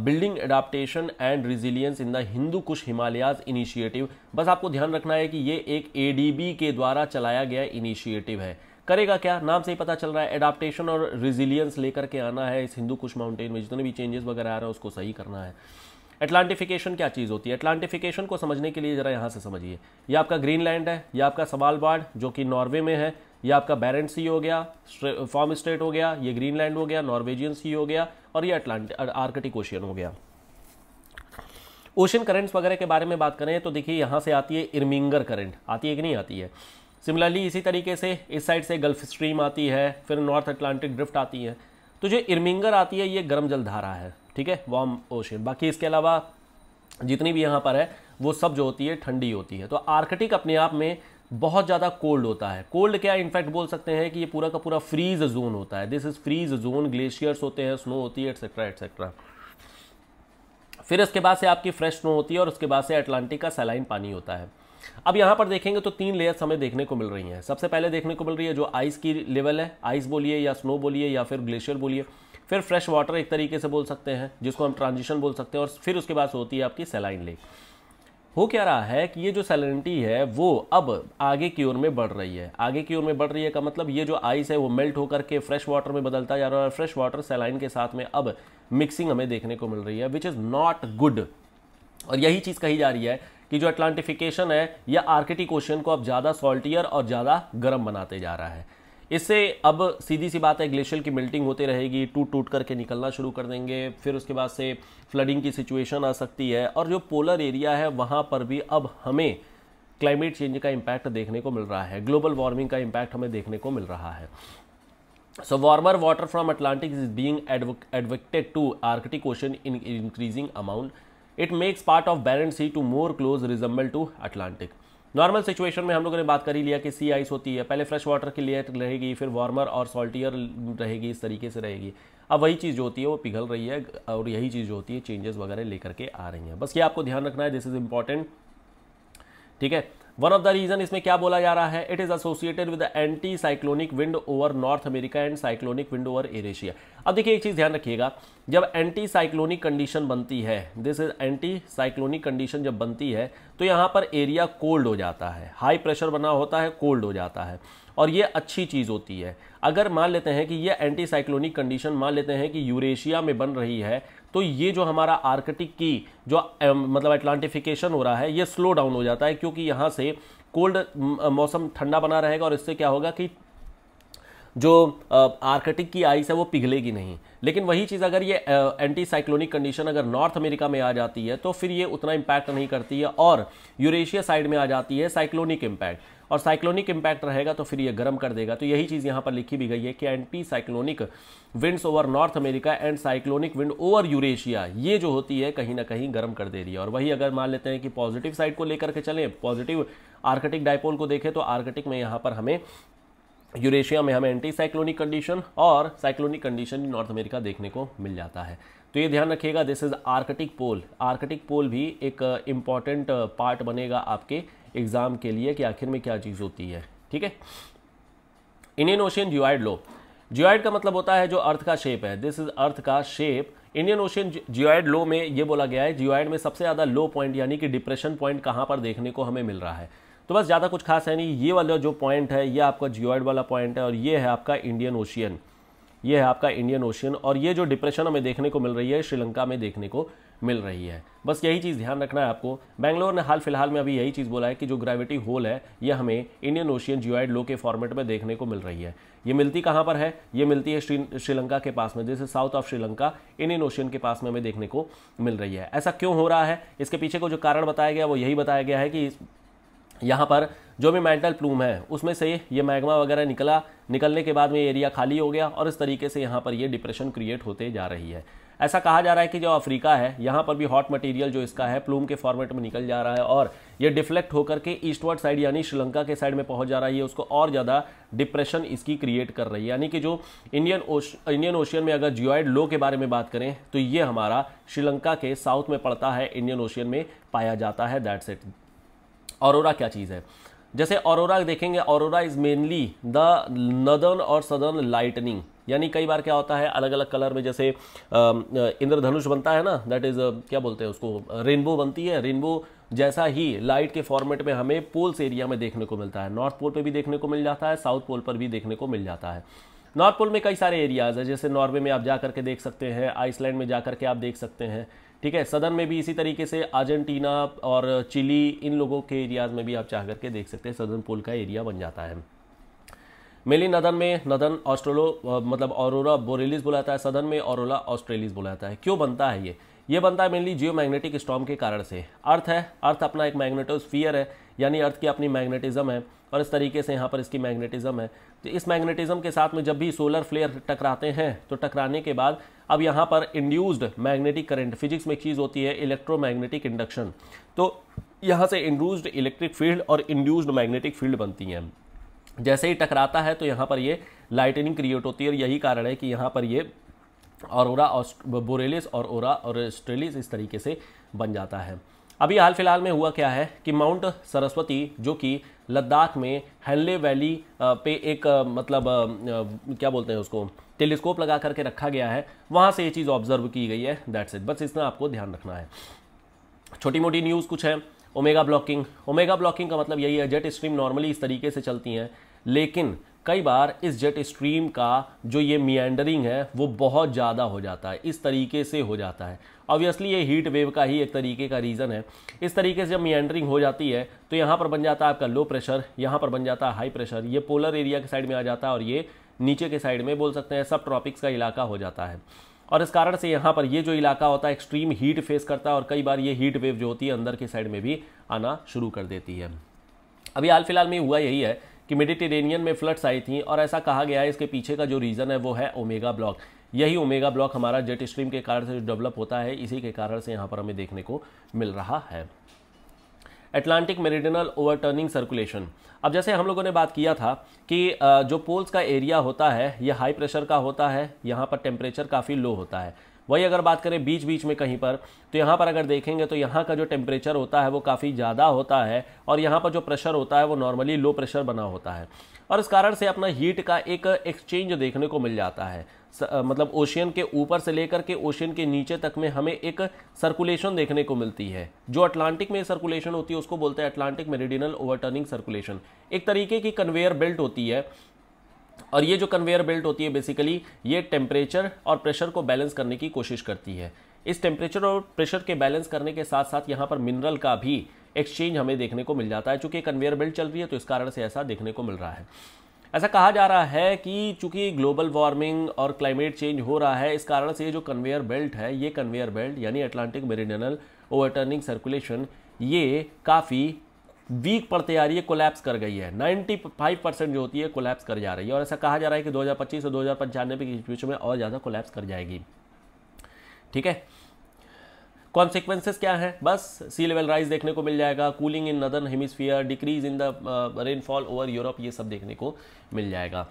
building adaptation and resilience in the Hindu Kush Himalayas initiative बस आपको ध्यान रखना है कि ये एक ए के द्वारा चलाया गया इनिशिएटिव है करेगा क्या नाम से ही पता चल रहा है एडाप्टेशन और रिजिलियंस लेकर के आना है इस हिंदू कुश माउंटेन में जितने भी चेंजेस वगैरह आ रहे हैं उसको सही करना है अटलांटिफिकेशन क्या चीज़ होती है अटलांटिफिकेशन को समझने के लिए ज़रा यहाँ से समझिए यह आपका ग्रीनलैंड है यह आपका सवालबाड जो कि नॉर्वे में है यह आपका बैरेंट सी हो गया फॉर्म स्टेट हो गया ये ग्रीनलैंड हो गया नॉर्वेजियन सी हो गया और ये अटलांट आर्कटिक ओशियन हो गया ओशन करेंट्स वगैरह के बारे में बात करें तो देखिए यहाँ से आती है इर्मिंगर करंट आती है कि नहीं आती है सिमिलरली इसी तरीके से इस साइड से गल्फ स्ट्रीम आती है फिर नॉर्थ अटलांटिक ड्रिफ्ट आती है तो जो इर्मिंगर आती है ये गर्म जल धारा है ठीक है वार्म ओशन बाकी इसके अलावा जितनी भी यहाँ पर है वो सब जो होती है ठंडी होती है तो आर्कटिक अपने आप में बहुत ज़्यादा कोल्ड होता है कोल्ड क्या इनफैक्ट बोल सकते हैं कि ये पूरा का पूरा फ्रीज जोन होता है this is freeze zone glaciers होते हैं स्नो होती है एटसेट्रा एटसेट्रा फिर इसके बाद से आपकी फ्रेश स्नो होती है और उसके बाद से अटलांटिक का सैलाइन पानी होता है अब यहाँ पर देखेंगे तो तीन लेयर्स हमें देखने को मिल रही हैं सबसे पहले देखने को मिल रही है जो आइस की लेवल है आइस बोलिए या स्नो बोलिए या फिर ग्लेशियर बोलिए फिर फ्रेश वाटर एक तरीके से बोल सकते हैं जिसको हम ट्रांजिशन बोल सकते हैं और फिर उसके बाद होती है आपकी सेलाइन लेक हो क्या रहा है कि ये जो सैलिनिटी है वो अब आगे की ओर में बढ़ रही है आगे की ओर में बढ़ रही है का मतलब ये जो आइस है वो मेल्ट होकर के फ्रेश वाटर में बदलता जा रहा है फ्रेश वाटर सेलाइन के साथ में अब मिक्सिंग हमें देखने को मिल रही है विच इज़ नॉट गुड और यही चीज़ कही जा रही है कि जो अटलांटिफिकेशन है या आर्किटिक ओशन को अब ज़्यादा सॉल्टियर और ज़्यादा गर्म बनाते जा रहा है इससे अब सीधी सी बात है ग्लेशियर की मेल्टिंग होती रहेगी टूट टूट करके निकलना शुरू कर देंगे फिर उसके बाद से फ्लडिंग की सिचुएशन आ सकती है और जो पोलर एरिया है वहाँ पर भी अब हमें क्लाइमेट चेंज का इम्पैक्ट देखने को मिल रहा है ग्लोबल वार्मिंग का इम्पैक्ट हमें देखने को मिल रहा है so warmer water from Atlantic is being advected to Arctic Ocean in increasing amount it makes part of Barents sea to more close resemble to Atlantic normal situation में हम लोगों ने बात कर ही लिया कि सी आइस होती है पहले फ्रेश वाटर की लेयर रहेगी फिर वार्मर और सॉल्टियर रहेगी इस तरीके से रहेगी अब वही चीज़ जो होती है वो पिघल रही है और यही चीज़ जो होती है चेंजेस वगैरह लेकर के आ रही हैं बस ये आपको ध्यान रखना है दिस इज़ इम्पॉर्टेंट ठीक है वन ऑफ द रीजन इसमें क्या बोला जा रहा है it is associated with anticyclonic wind over North America and cyclonic wind over Eurasia अब देखिए एक चीज ध्यान रखिएगा जब एंटी साइक्लोनिक कंडीशन बनती है this is anticyclonic condition जब बनती है तो यहाँ पर एरिया कोल्ड हो जाता है हाई प्रेशर बना होता है कोल्ड हो जाता है और ये अच्छी चीज़ होती है अगर मान लेते हैं कि ये एंटी साइक्लोनिक कंडीशन मान लेते हैं कि यूरेशिया में बन रही है तो ये जो हमारा आर्कटिक की जो मतलब एटलांटिफिकेशन हो रहा है ये स्लो डाउन हो जाता है क्योंकि यहाँ से कोल्ड मौसम ठंडा बना रहेगा और इससे क्या होगा कि जो आर्कटिक की आइस है वो पिघलेगी नहीं लेकिन वही चीज़ अगर ये एंटी साइक्लोनिक कंडीशन अगर नॉर्थ अमेरिका में आ जाती है तो फिर ये उतना इम्पैक्ट नहीं करती है और यूरेशिया साइड में आ जाती है साइक्लोनिक इम्पैक्ट और साइक्लोनिक इंपैक्ट रहेगा तो फिर ये गर्म कर देगा तो यही चीज़ यहाँ पर लिखी भी गई है कि anticyclonic winds over North America and cyclonic wind over Eurasia ये जो होती है कहीं ना कहीं गर्म कर दे रही है और वही अगर मान लेते हैं कि पॉजिटिव साइड को लेकर के चलें पॉजिटिव आर्कटिक डायपोल को देखें तो आर्कटिक में यहाँ पर हमें यूरेशिया में हमें एंटी साइक्लोनिक कंडीशन और साइक्लोनिक कंडीशन नॉर्थ अमेरिका देखने को मिल जाता है तो ये ध्यान रखिएगा this is Arctic pole Arctic pole भी एक इम्पॉर्टेंट पार्ट बनेगा आपके एग्ज़ाम के लिए कि आखिर में क्या चीज़ होती है ठीक है Indian Ocean geoid low geoid का मतलब होता है जो अर्थ का शेप है दिस इज अर्थ का shape Indian Ocean geoid low में ये बोला गया है जियोइड में सबसे ज़्यादा लो पॉइंट यानी कि डिप्रेशन पॉइंट कहाँ पर देखने को हमें मिल रहा है तो बस ज़्यादा कुछ खास है नहीं ये वाला जो पॉइंट है ये आपका जियोइड वाला पॉइंट है और ये है आपका इंडियन ओशियन ये है आपका इंडियन ओशियन और ये जो डिप्रेशन हमें देखने को मिल रही है श्रीलंका में देखने को मिल रही है बस यही चीज़ ध्यान रखना है आपको बैंगलोर ने हाल फिलहाल में अभी यही चीज़ बोला है कि जो ग्रेविटी होल है ये हमें इंडियन ओशियन जियोइड लो के फॉर्मेट में देखने को मिल रही है ये मिलती कहाँ पर है ये मिलती है श्रीलंका के पास में जैसे south of Sri Lanka Indian Ocean के पास में हमें देखने को मिल रही है ऐसा क्यों हो रहा है इसके पीछे को जो कारण बताया गया वो यही बताया गया है कि यहाँ पर जो भी मेंटल प्लूम है उसमें से ये मैग्मा वगैरह निकला निकलने के बाद में एरिया खाली हो गया और इस तरीके से यहाँ पर ये डिप्रेशन क्रिएट होते जा रही है ऐसा कहा जा रहा है कि जो अफ्रीका है यहाँ पर भी हॉट मटेरियल जो इसका है प्लूम के फॉर्मेट में निकल जा रहा है और ये डिफ्लेक्ट होकर के ईस्टवर्ड साइड यानी श्रीलंका के साइड में पहुँच जा रहा है उसको और ज़्यादा डिप्रेशन इसकी क्रिएट कर रही है यानी कि जो इंडियन ओश इंडियन ओशियन में अगर जियोइड लो के बारे में बात करें तो ये हमारा श्रीलंका के साउथ में पड़ता है इंडियन ओशियन में पाया जाता है दैट्स इट और क्या चीज़ है जैसे औरोरा देखेंगे aurora is mainly the northern और सदर्न लाइटनिंग यानी कई बार क्या होता है अलग अलग कलर में जैसे इंद्रधनुष बनता है ना दैट इज़ क्या बोलते हैं उसको रेनबो बनती है रेनबो जैसा ही लाइट के फॉर्मेट में हमें पोल्स एरिया में देखने को मिलता है नॉर्थ पोल पे भी देखने को मिल जाता है साउथ पोल पर भी देखने को मिल जाता है नॉर्थ पोल में कई सारे एरियाज़ है जैसे नॉर्वे में आप जा करके देख सकते हैं आइसलैंड में जा करके आप देख सकते हैं ठीक है सदन में भी इसी तरीके से अर्जेंटीना और चिली इन लोगों के एरियाज़ में भी आप चाह करके देख सकते हैं सदन पोल का एरिया बन जाता है मेनली नदन में नदन ऑस्ट्रोलो मतलब ऑरोरा बोरेलिस बुलाता है सदन में ऑरोला ऑस्ट्रेलिस बुलाता है क्यों बनता है ये ये बनता है मेनली जियो मैग्नेटिक स्टॉम के कारण से अर्थ है अर्थ अपना एक मैग्नेटोस्फियर है यानी अर्थ की अपनी मैग्नेटिज्म है और इस तरीके से यहाँ पर इसकी मैग्नेटिज्म है तो इस मैग्नेटिज्म के साथ में जब भी सोलर फ्लेयर टकराते हैं तो टकराने के बाद अब यहाँ पर इंड्यूस्ड मैग्नेटिक करंट फिजिक्स में एक चीज़ होती है इलेक्ट्रोमैग्नेटिक इंडक्शन तो यहाँ से इंड्यूस्ड इलेक्ट्रिक फील्ड और इंड्यूस्ड मैग्नेटिक फील्ड बनती हैं जैसे ही टकराता है तो यहाँ पर ये लाइटनिंग क्रिएट होती है और यही कारण है कि यहाँ पर ये औरोरा बोरेलिस और ओरा और ऑस्ट्रेलिस इस तरीके से बन जाता है अभी हाल फिलहाल में हुआ क्या है कि माउंट सरस्वती जो कि लद्दाख में हेनले वैली पे एक मतलब क्या बोलते हैं उसको टेलीस्कोप लगा करके रखा गया है वहाँ से ये चीज़ ऑब्जर्व की गई है दैट्स इट बस इतना आपको ध्यान रखना है छोटी मोटी न्यूज़ कुछ है ओमेगा ब्लॉकिंग ओमेगा ब्लॉकिंग का मतलब यही है जेट स्ट्रीम नॉर्मली इस तरीके से चलती हैं लेकिन कई बार इस जेट स्ट्रीम का जो ये मियंडरिंग है वो बहुत ज़्यादा हो जाता है इस तरीके से हो जाता है ऑब्वियसली ये हीट वेव का ही एक तरीके का रीज़न है इस तरीके से जब मियंडरिंग हो जाती है तो यहाँ पर बन जाता है आपका लो प्रेशर यहाँ पर बन जाता है हाई प्रेशर ये पोलर एरिया के साइड में आ जाता है और ये नीचे के साइड में बोल सकते हैं सब ट्रॉपिक्स का इलाका हो जाता है और इस कारण से यहाँ पर ये जो इलाका होता है एक्सट्रीम हीट फेस करता है और कई बार ये हीट वेव जो होती है अंदर के साइड में भी आना शुरू कर देती है अभी हाल फिलहाल में हुआ यही है कि मेडिटेरेनियन में फ्लड्स आई थी और ऐसा कहा गया है इसके पीछे का जो रीज़न है वो है ओमेगा ब्लॉक यही ओमेगा ब्लॉक हमारा जेट स्ट्रीम के कारण से जो डेवलप होता है इसी के कारण से यहाँ पर हमें देखने को मिल रहा है एटलांटिक मेरिडिनल ओवरटर्निंग सर्कुलेशन अब जैसे हम लोगों ने बात किया था कि जो पोल्स का एरिया होता है ये हाई प्रेशर का होता है यहाँ पर टेम्परेचर काफ़ी लो होता है वही अगर बात करें बीच बीच में कहीं पर तो यहाँ पर अगर देखेंगे तो यहाँ का जो टेम्परेचर होता है वो काफ़ी ज़्यादा होता है और यहाँ पर जो प्रेशर होता है वो नॉर्मली लो प्रेशर बना होता है और इस कारण से अपना हीट का एक एक्सचेंज देखने को मिल जाता है स, आ, मतलब ओशियन के ऊपर से लेकर के ओशियन के नीचे तक में हमें एक सर्कुलेशन देखने को मिलती है जो अटलांटिक में सर्कुलेशन होती है उसको बोलते हैं अटलांटिक मेरिडिनल ओवरटर्निंग सर्कुलेशन एक तरीके की कन्वेयर बेल्ट होती है और ये जो कन्वेयर बेल्ट होती है बेसिकली ये टेम्परेचर और प्रेशर को बैलेंस करने की कोशिश करती है इस टेम्परेचर और प्रेशर के बैलेंस करने के साथ साथ यहाँ पर मिनरल का भी एक्सचेंज हमें देखने को मिल जाता है चूँकि कन्वेयर बेल्ट चल रही है तो इस कारण से ऐसा देखने को मिल रहा है ऐसा कहा जा रहा है कि चूंकि ग्लोबल वार्मिंग और क्लाइमेट चेंज हो रहा है इस कारण से ये जो कन्वेयर बेल्ट है ये कन्वेयर बेल्ट यानी अटलांटिक मेरीडनल ओवरटर्निंग सर्कुलेशन ये काफ़ी वीक पड़ते आ रही है कोलैप्स कर गई है 95 परसेंट जो होती है कोलैप्स कर जा रही है और ऐसा कहा जा रहा है कि 2025 से दो हज़ार के बीच में और ज़्यादा कोलैप्स कर जाएगी ठीक है कॉन्सिक्वेंसेस क्या है बस सी लेवल राइज देखने को मिल जाएगा cooling in northern hemisphere decrease in the rainfall over Europe ये सब देखने को मिल जाएगा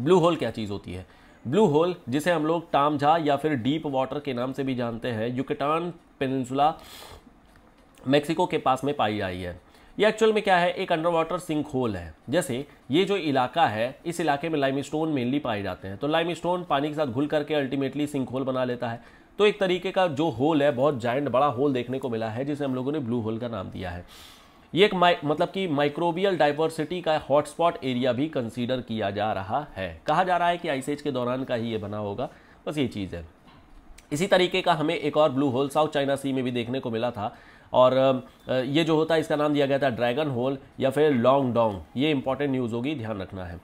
ब्लू होल क्या चीज़ होती है ब्लू होल जिसे हम लोग टामझा या फिर डीप वाटर के नाम से भी जानते हैं युकेटान पेनसुला मेक्सिको के पास में पाई आई है ये एक्चुअल में क्या है एक अंडर वाटर सिंक होल है जैसे ये जो इलाका है इस इलाके में लाइम स्टोन मेनली पाए जाते हैं तो लाइम स्टोन पानी के साथ घुल करके अल्टीमेटली सिंक होल बना लेता है तो एक तरीके का जो होल है बहुत जाइंट बड़ा होल देखने को मिला है जिसे हम लोगों ने ब्लू होल का नाम दिया है ये एक मतलब कि माइक्रोबियल डाइवर्सिटी का हॉटस्पॉट एरिया भी कंसीडर किया जा रहा है कहा जा रहा है कि आइसेज के दौरान का ही ये बना होगा बस ये चीज़ है इसी तरीके का हमें एक और blue hole south China sea में भी देखने को मिला था और ये जो होता है इसका नाम दिया गया था ड्रैगन होल या फिर लॉन्ग डोंग ये इंपॉर्टेंट न्यूज़ होगी ध्यान रखना है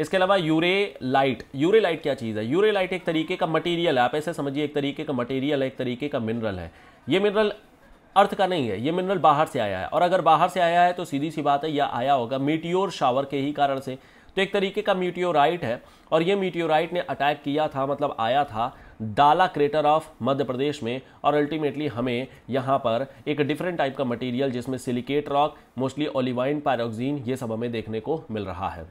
इसके अलावा यूरे लाइट यूरे लाइट क्या चीज़ है यूरे लाइट एक तरीके का मटेरियल है आप ऐसे समझिए एक तरीके का मटेरियल है एक तरीके का मिनरल है ये मिनरल अर्थ का नहीं है ये मिनरल बाहर से आया है और अगर बाहर से आया है तो सीधी सी बात है यह आया होगा मीटियोर शावर के ही कारण से तो एक तरीके का मीटियोराइट है और ये मीटियोराइट ने अटैक किया था मतलब आया था डाला क्रेटर ऑफ मध्य प्रदेश में और अल्टीमेटली हमें यहाँ पर एक डिफरेंट टाइप का मटेरियल जिसमें silicate rock mostly olivine pyroxene ये सब हमें देखने को मिल रहा है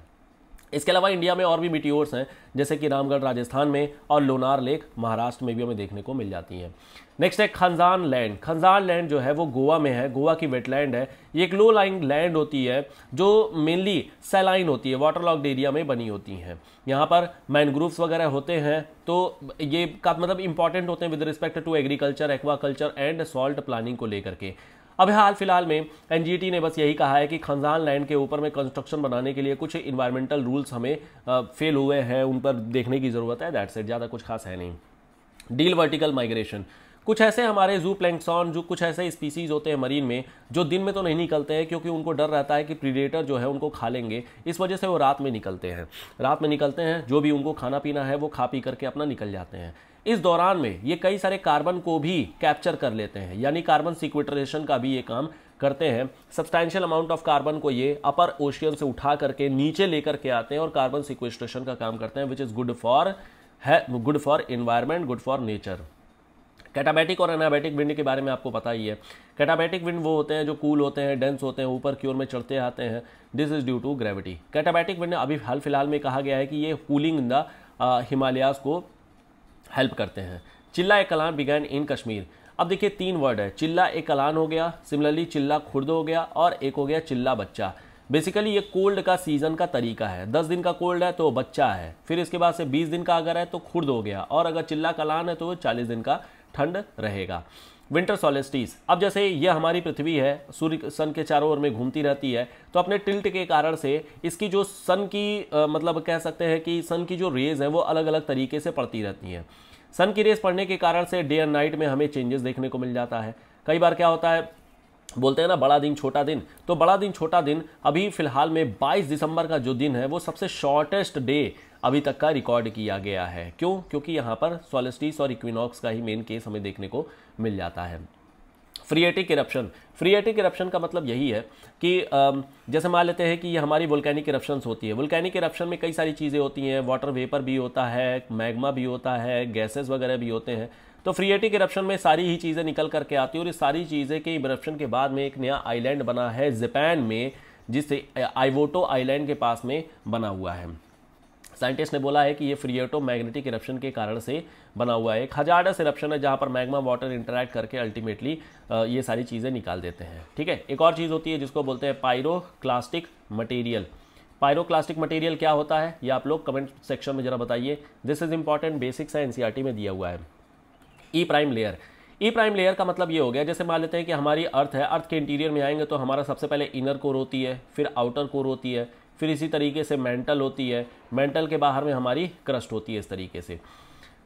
इसके अलावा इंडिया में और भी मिट्योर्स हैं जैसे कि रामगढ़ राजस्थान में और लोनार लेक महाराष्ट्र में भी हमें देखने को मिल जाती हैं नेक्स्ट है खनजान लैंड खनजान लैंड जो है वो गोवा में है गोवा की वेटलैंड है ये एक लो लाइंग लैंड होती है जो मेनली सेलाइन होती है वाटर लॉकड एरिया में बनी होती हैं यहाँ पर मैनग्रूव्स वगैरह होते हैं तो ये का मतलब इंपॉर्टेंट होते हैं with respect to agriculture aquaculture and salt planning को लेकर के अब हाल फिलहाल में एनजीटी ने बस यही कहा है कि खनजान लैंड के ऊपर में कंस्ट्रक्शन बनाने के लिए कुछ इन्वायरमेंटल रूल्स हमें फेल हुए हैं उन पर देखने की ज़रूरत है दैट सेट ज़्यादा कुछ खास है नहीं डील वर्टिकल माइग्रेशन कुछ ऐसे हमारे जू प्लैंक्सॉन जो कुछ ऐसे स्पीसीज होते हैं मरीन में जो दिन में तो नहीं निकलते हैं क्योंकि उनको डर रहता है कि प्रीडेटर जो है उनको खा लेंगे इस वजह से वो रात में निकलते हैं रात में निकलते हैं जो भी उनको खाना पीना है वो खा पी करके अपना निकल जाते हैं इस दौरान में ये कई सारे कार्बन को भी कैप्चर कर लेते हैं यानी कार्बन सिक्विटरेशन का भी ये काम करते हैं सब्सटैंशियल अमाउंट ऑफ कार्बन को ये अपर ओशियन से उठा करके नीचे लेकर के आते हैं और कार्बन सिक्वेस्ट्रेशन का काम करते हैं विच इज़ गुड फॉर है good for environment good for nature katabatic और एनाबैटिक विंड के बारे में आपको पता ही है कैटाबैटिक विंड वो होते हैं जो कूल होते हैं डेंस होते हैं ऊपर की ओर में चढ़ते आते हैं this is due to gravity katabatic wind अभी हाल फिलहाल में कहा गया है कि ये कूलिंग द हिमालयाज को हेल्प करते हैं चिल्ला ए कलान बिगैन इन कश्मीर अब देखिए तीन वर्ड है चिल्ला ए कलान हो गया सिमिलरली चिल्ला खुर्द हो गया और एक हो गया चिल्ला बच्चा बेसिकली ये कोल्ड का सीज़न का तरीका है दस दिन का कोल्ड है तो बच्चा है फिर इसके बाद से बीस दिन का अगर है तो खुर्द हो गया और अगर चिल्ला कलान है तो चालीस दिन का ठंड रहेगा विंटर सॉलेस्टीज अब जैसे यह हमारी पृथ्वी है सूर्य सन के चारों ओर में घूमती रहती है तो अपने टिल्ट के कारण से इसकी जो सन की आ, मतलब कह सकते हैं कि सन की जो रेज है वो अलग अलग तरीके से पड़ती रहती हैं सन की रेज पड़ने के कारण से डे एंड नाइट में हमें चेंजेस देखने को मिल जाता है कई बार क्या होता है बोलते हैं ना बड़ा दिन छोटा दिन तो बड़ा दिन छोटा दिन अभी फिलहाल में 22 दिसंबर का जो दिन है वो सबसे शॉर्टेस्ट डे अभी तक का रिकॉर्ड किया गया है क्यों क्योंकि यहाँ पर सोलिस्टिस और इक्विनॉक्स का ही मेन केस हमें देखने को मिल जाता है फ्रीएटिक इरप्शन फ्रीएटिक इरप्शन का मतलब यही है कि जैसे मान लेते हैं कि ये हमारी वोल्केनिक इरप्शन होती है वोल्केनिक इरप्शन में कई सारी चीज़ें होती हैं वाटर वेपर भी होता है मैग्मा भी होता है गैसेस वगैरह भी होते हैं तो फ्रीएटिक इरप्शन में सारी ही चीज़ें निकल करके आती हैं और इस सारी चीज़ें के इरप्शन के बाद में एक नया आईलैंड बना है जापान में जिसे आइवोटो आइलैंड के पास में बना हुआ है साइंटिस्ट ने बोला है कि ये फ्रिएटो मैग्नेटिक इरप्शन के कारण से बना हुआ है एक हजारडस इरप्शन है जहाँ पर मैग्मा वाटर इंटरैक्ट करके अल्टीमेटली ये सारी चीज़ें निकाल देते हैं ठीक है एक और चीज़ होती है जिसको बोलते हैं पायरोक्लास्टिक मटेरियल पायरोक्लास्टिक मटेरियल क्या होता है ये आप लोग कमेंट सेक्शन में जरा बताइए दिस इज इंपॉर्टेंट बेसिक्स है एनसीईआरटी में दिया हुआ है E prime layer E prime layer का मतलब ये हो गया जैसे मान लेते हैं कि हमारी अर्थ है अर्थ के इंटीरियर में आएंगे तो हमारा सबसे पहले इनर कोर होती है फिर आउटर कोर होती है फिर इसी तरीके से मेंटल होती है मेंटल के बाहर में हमारी क्रस्ट होती है इस तरीके से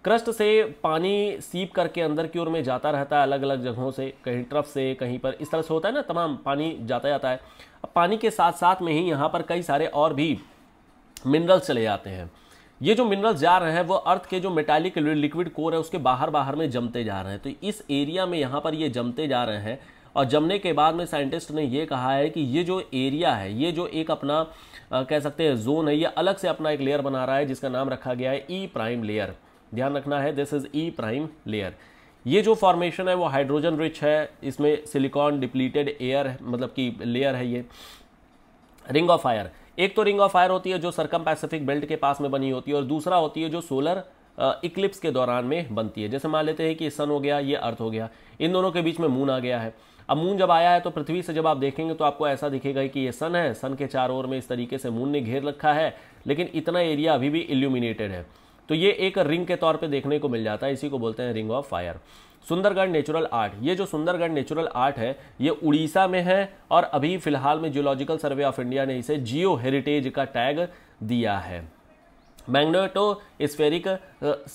क्रस्ट से पानी सीप करके अंदर की ओर में जाता रहता है अलग अलग जगहों से कहीं ट्रफ से कहीं पर इस तरह से होता है ना तमाम पानी जाता जाता है अब पानी के साथ साथ में ही यहाँ पर कई सारे और भी मिनरल्स चले जाते हैं ये जो मिनरल्स जा रहे हैं वो अर्थ के जो मेटालिक लिक्विड कोर है उसके बाहर बाहर में जमते जा रहे हैं तो इस एरिया में यहाँ पर ये जमते जा रहे हैं और जमने के बाद में साइंटिस्ट ने ये कहा है कि ये जो एरिया है ये जो एक अपना कह सकते हैं जोन है ये अलग से अपना एक लेयर बना रहा है जिसका नाम रखा गया है ई प्राइम लेयर ध्यान रखना है this is E prime layer ये जो फॉर्मेशन है वो हाइड्रोजन रिच है इसमें सिलिकॉन डिप्लीटेड एयर मतलब कि लेयर है ये रिंग ऑफ फायर एक तो रिंग ऑफ फायर होती है जो सरकम पैसिफिक बेल्ट के पास में बनी होती है और दूसरा होती है जो सोलर इक्लिप्स के दौरान में बनती है जैसे मान लेते हैं कि सन हो गया ये अर्थ हो गया इन दोनों के बीच में मून आ गया है अब मून जब आया है तो पृथ्वी से जब आप देखेंगे तो आपको ऐसा दिखेगा कि ये सन है सन के चारों ओर में इस तरीके से मून ने घेर रखा है लेकिन इतना एरिया अभी भी इल्यूमिनेटेड है तो ये एक रिंग के तौर पे देखने को मिल जाता है इसी को बोलते हैं ring of fire Sundargarh natural art ये जो सुंदरगढ़ नेचुरल आर्ट है ये उड़ीसा में है और अभी फिलहाल में जियोलॉजिकल सर्वे ऑफ इंडिया ने इसे जियो हेरिटेज का टैग दिया है मैग्नेटो स्फेरिक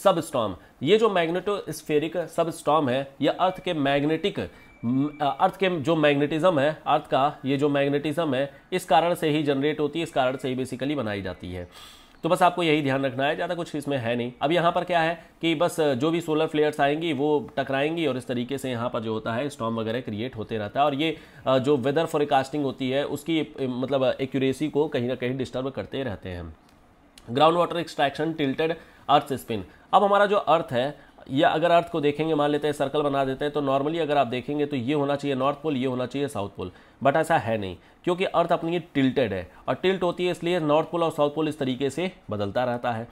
सब स्टॉम ये जो मैग्नेटो स्फेरिक सब स्टॉम है यह अर्थ के मैग्नेटिक अर्थ के जो मैग्नेटिज्म है अर्थ का ये जो मैग्नेटिज्म है इस कारण से ही जनरेट होती है इस कारण से ही बेसिकली बनाई जाती है तो बस आपको यही ध्यान रखना है ज़्यादा कुछ इसमें है नहीं अब यहाँ पर क्या है कि बस जो भी सोलर फ्लेयर्स आएंगी वो टकराएंगी और इस तरीके से यहाँ पर जो होता है स्टॉम वगैरह क्रिएट होते रहता है और ये जो वेदर फोरकास्टिंग होती है उसकी मतलब एक्यूरेसी को कहीं ना कहीं डिस्टर्ब करते रहते हैं ground water extraction tilted earth spin अब हमारा जो अर्थ है या अगर अर्थ को देखेंगे मान लेते हैं सर्कल बना देते हैं तो नॉर्मली अगर आप देखेंगे तो ये होना चाहिए नॉर्थ पोल ये होना चाहिए साउथ पोल बट ऐसा है नहीं क्योंकि अर्थ अपनी टिल्टेड है और टिल्ट होती है इसलिए नॉर्थ पोल और साउथ पोल इस तरीके से बदलता रहता है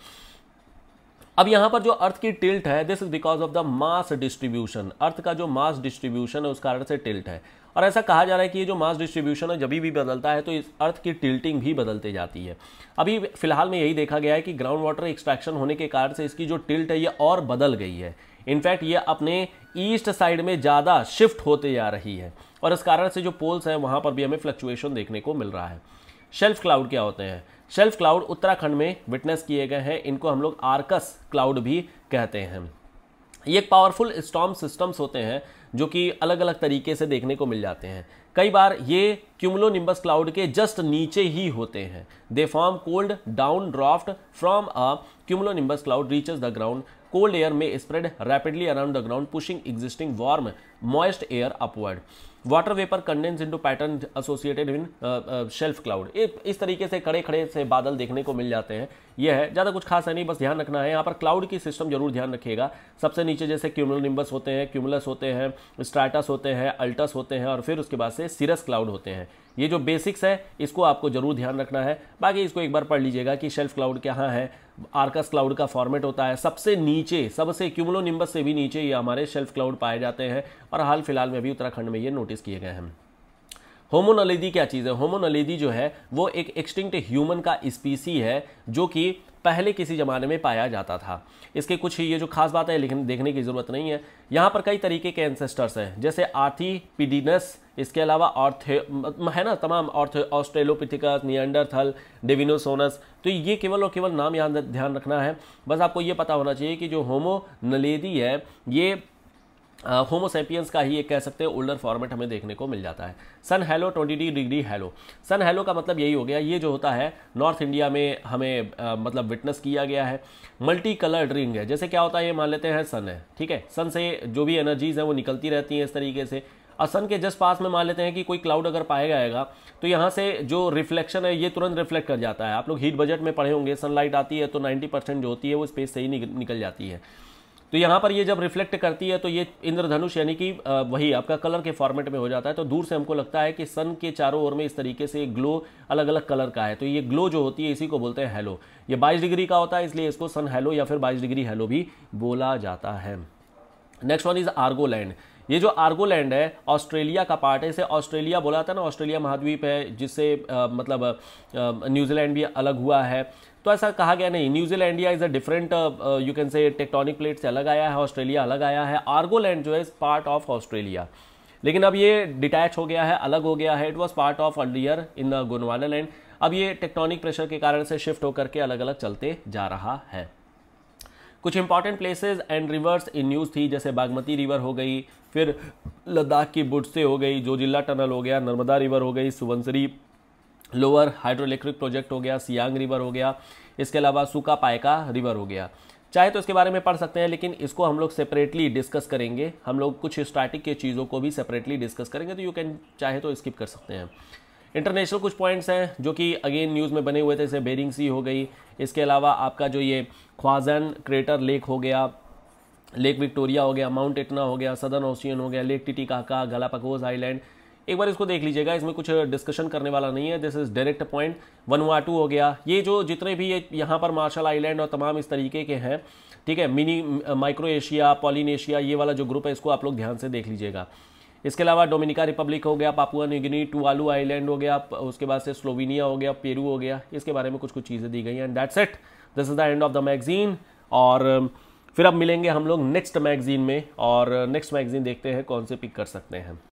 अब यहां पर जो अर्थ की टिल्ट है this is because of the mass distribution earth का जो मास डिस्ट्रीब्यूशन है उस कारण से टिल्ट है और ऐसा कहा जा रहा है कि ये जो मास डिस्ट्रीब्यूशन है जब भी बदलता है तो इस अर्थ की टिल्टिंग भी बदलते जाती है अभी फिलहाल में यही देखा गया है कि ग्राउंड वाटर एक्सट्रैक्शन होने के कारण से इसकी जो टिल्ट है ये और बदल गई है इनफैक्ट ये अपने ईस्ट साइड में ज़्यादा शिफ्ट होते जा रही है और इस कारण से जो पोल्स हैं वहाँ पर भी हमें फ्लक्चुएशन देखने को मिल रहा है शेल्फ क्लाउड क्या होते हैं शेल्फ क्लाउड उत्तराखंड में विटनेस किए गए हैं इनको हम लोग आर्कस क्लाउड भी कहते हैं ये एक पावरफुल स्टॉम सिस्टम्स होते हैं जो कि अलग अलग तरीके से देखने को मिल जाते हैं कई बार ये क्यूमलोनिम्बस क्लाउड के जस्ट नीचे ही होते हैं they form cold down draft from a nimbus cloud reaches the ground cold air में spread rapidly around the ground pushing existing warm moist air upward water vapour condense into pattern associated in shelf cloud इस तरीके से खड़े खड़े से बादल देखने को मिल जाते हैं यह है ज़्यादा कुछ खास है नहीं बस ध्यान रखना है यहाँ पर क्लाउड की सिस्टम जरूर ध्यान रखिएगा सबसे नीचे जैसे निम्बस होते हैं क्यूमलस होते हैं स्ट्राटस होते हैं अल्टस होते हैं और फिर उसके बाद से सीरस क्लाउड होते हैं ये जो बेसिक्स है इसको आपको जरूर ध्यान रखना है बाकी इसको एक बार पढ़ लीजिएगा कि शेल्फ क्लाउड कहाँ है आर्कस क्लाउड का फॉर्मेट होता है सबसे नीचे सबसे क्यूमलो निम्बस से भी नीचे ये हमारे शेल्फ क्लाउड पाए जाते हैं और हाल फिलहाल में भी उत्तराखंड में ये नोटिस किए गए हैं होमोनलेदी क्या चीज़ है होमोनलेदी जो है वो एक एक्सटिंक्ट ह्यूमन का स्पीसी है जो कि पहले किसी ज़माने में पाया जाता था इसके कुछ ये जो खास बात है लेकिन देखने की ज़रूरत नहीं है यहाँ पर कई तरीके के एंसेस्टर्स हैं जैसे आर्थी इसके अलावा ऑर्थे है ना तमाम ऑर्थे ऑस्ट्रेलोपिथिकस नियंडरथल डेविनोसोनस तो ये केवल और केवल नाम यहाँ ध्यान रखना है बस आपको ये पता होना चाहिए कि जो होमो नलेदी है ये होमोसेपियंस का ही एक कह सकते हैं ओल्डर फॉर्मेट हमें देखने को मिल जाता है sun halo twenty degree halo sun halo का मतलब यही हो गया ये जो होता है नॉर्थ इंडिया में हमें आ, मतलब विटनेस किया गया है मल्टी कलर्ड रिंग है जैसे क्या होता है ये मान लेते हैं सन है ठीक है सन से जो भी एनर्जीज हैं वो निकलती रहती हैं इस तरीके से और सन के जस्ट पास में मान लेते हैं कि कोई क्लाउड अगर पाया जाएगा तो यहाँ से जो रिफ्लेक्शन है ये तुरंत रिफ्लेक्ट कर जाता है आप लोग हीट बजट में पढ़े होंगे सनलाइट आती है तो नाइन्टी परसेंट जो होती है वो स्पेस से ही निकल जाती है तो यहाँ पर ये जब रिफ्लेक्ट करती है तो ये इंद्रधनुष यानी कि वही आपका कलर के फॉर्मेट में हो जाता है तो दूर से हमको लगता है कि सन के चारों ओर में इस तरीके से ग्लो अलग अलग कलर का है तो ये ग्लो जो होती है इसी को बोलते हैं हेलो ये बाईस डिग्री का होता है इसलिए इसको सन हेलो या फिर बाईस डिग्री हेलो भी बोला जाता है नेक्स्ट वन इज आर्गोलैंड ये जो आर्गोलैंड है ऑस्ट्रेलिया का पार्ट है इसे ऑस्ट्रेलिया बोला था ना ऑस्ट्रेलिया महाद्वीप है जिससे मतलब न्यूजीलैंड भी अलग हुआ है तो ऐसा कहा गया नहीं New Zealand is a different you can say tectonic plate से अलग आया है ऑस्ट्रेलिया अलग आया है आर्गोलैंड जो है पार्ट ऑफ ऑस्ट्रेलिया लेकिन अब ये डिटैच हो गया है अलग हो गया है it was part of earlier in Gondwana land अब ये टेक्टोनिक प्रेशर के कारण से शिफ्ट होकर के अलग अलग चलते जा रहा है कुछ important places and rivers in news थी जैसे बागमती रिवर हो गई फिर लद्दाख की बुटसे हो गई जोजिला टनल हो गया नर्मदा रिवर हो गई Subansiri lower hydroelectric project हो गया सियांग रिवर हो गया इसके अलावा सूखा पायका रिवर हो गया चाहे तो इसके बारे में पढ़ सकते हैं लेकिन इसको हम लोग सेपरेटली डिस्कस करेंगे हम लोग कुछ स्टार्टिंग के चीज़ों को भी सेपरेटली डिस्कस करेंगे तो यू कैन चाहे तो स्किप कर सकते हैं इंटरनेशनल कुछ पॉइंट्स हैं जो कि अगेन न्यूज़ में बने हुए थे जैसे बेरिंग सी हो गई इसके अलावा आपका जो ये ख्वाजन क्रेटर लेक हो गया लेक विक्टोरिया हो गया माउंट एटना हो गया सदर ओशियन हो गया लेक टिटिकाका गलापकोज आइलैंड एक बार इसको देख लीजिएगा इसमें कुछ डिस्कशन करने वाला नहीं है this is direct point Vanuatu हो गया ये जो जितने भी ये यहाँ पर मार्शल आइलैंड और तमाम इस तरीके के हैं ठीक है मिनी माइक्रो एशिया पॉलिनेशिया ये वाला जो ग्रुप है इसको आप लोग ध्यान से देख लीजिएगा इसके अलावा डोमिनिका रिपब्लिक हो गया पापुआ निगिनी टूवालू आइलैंड हो गया उसके बाद से स्लोवेनिया हो गया पेरू हो गया इसके बारे में कुछ कुछ चीज़ें दी गई and that's it this is the end of the magazine और um, फिर अब मिलेंगे हम लोग नेक्स्ट मैगजीन में और नेक्स्ट uh, मैगजीन देखते हैं कौन से पिक कर सकते हैं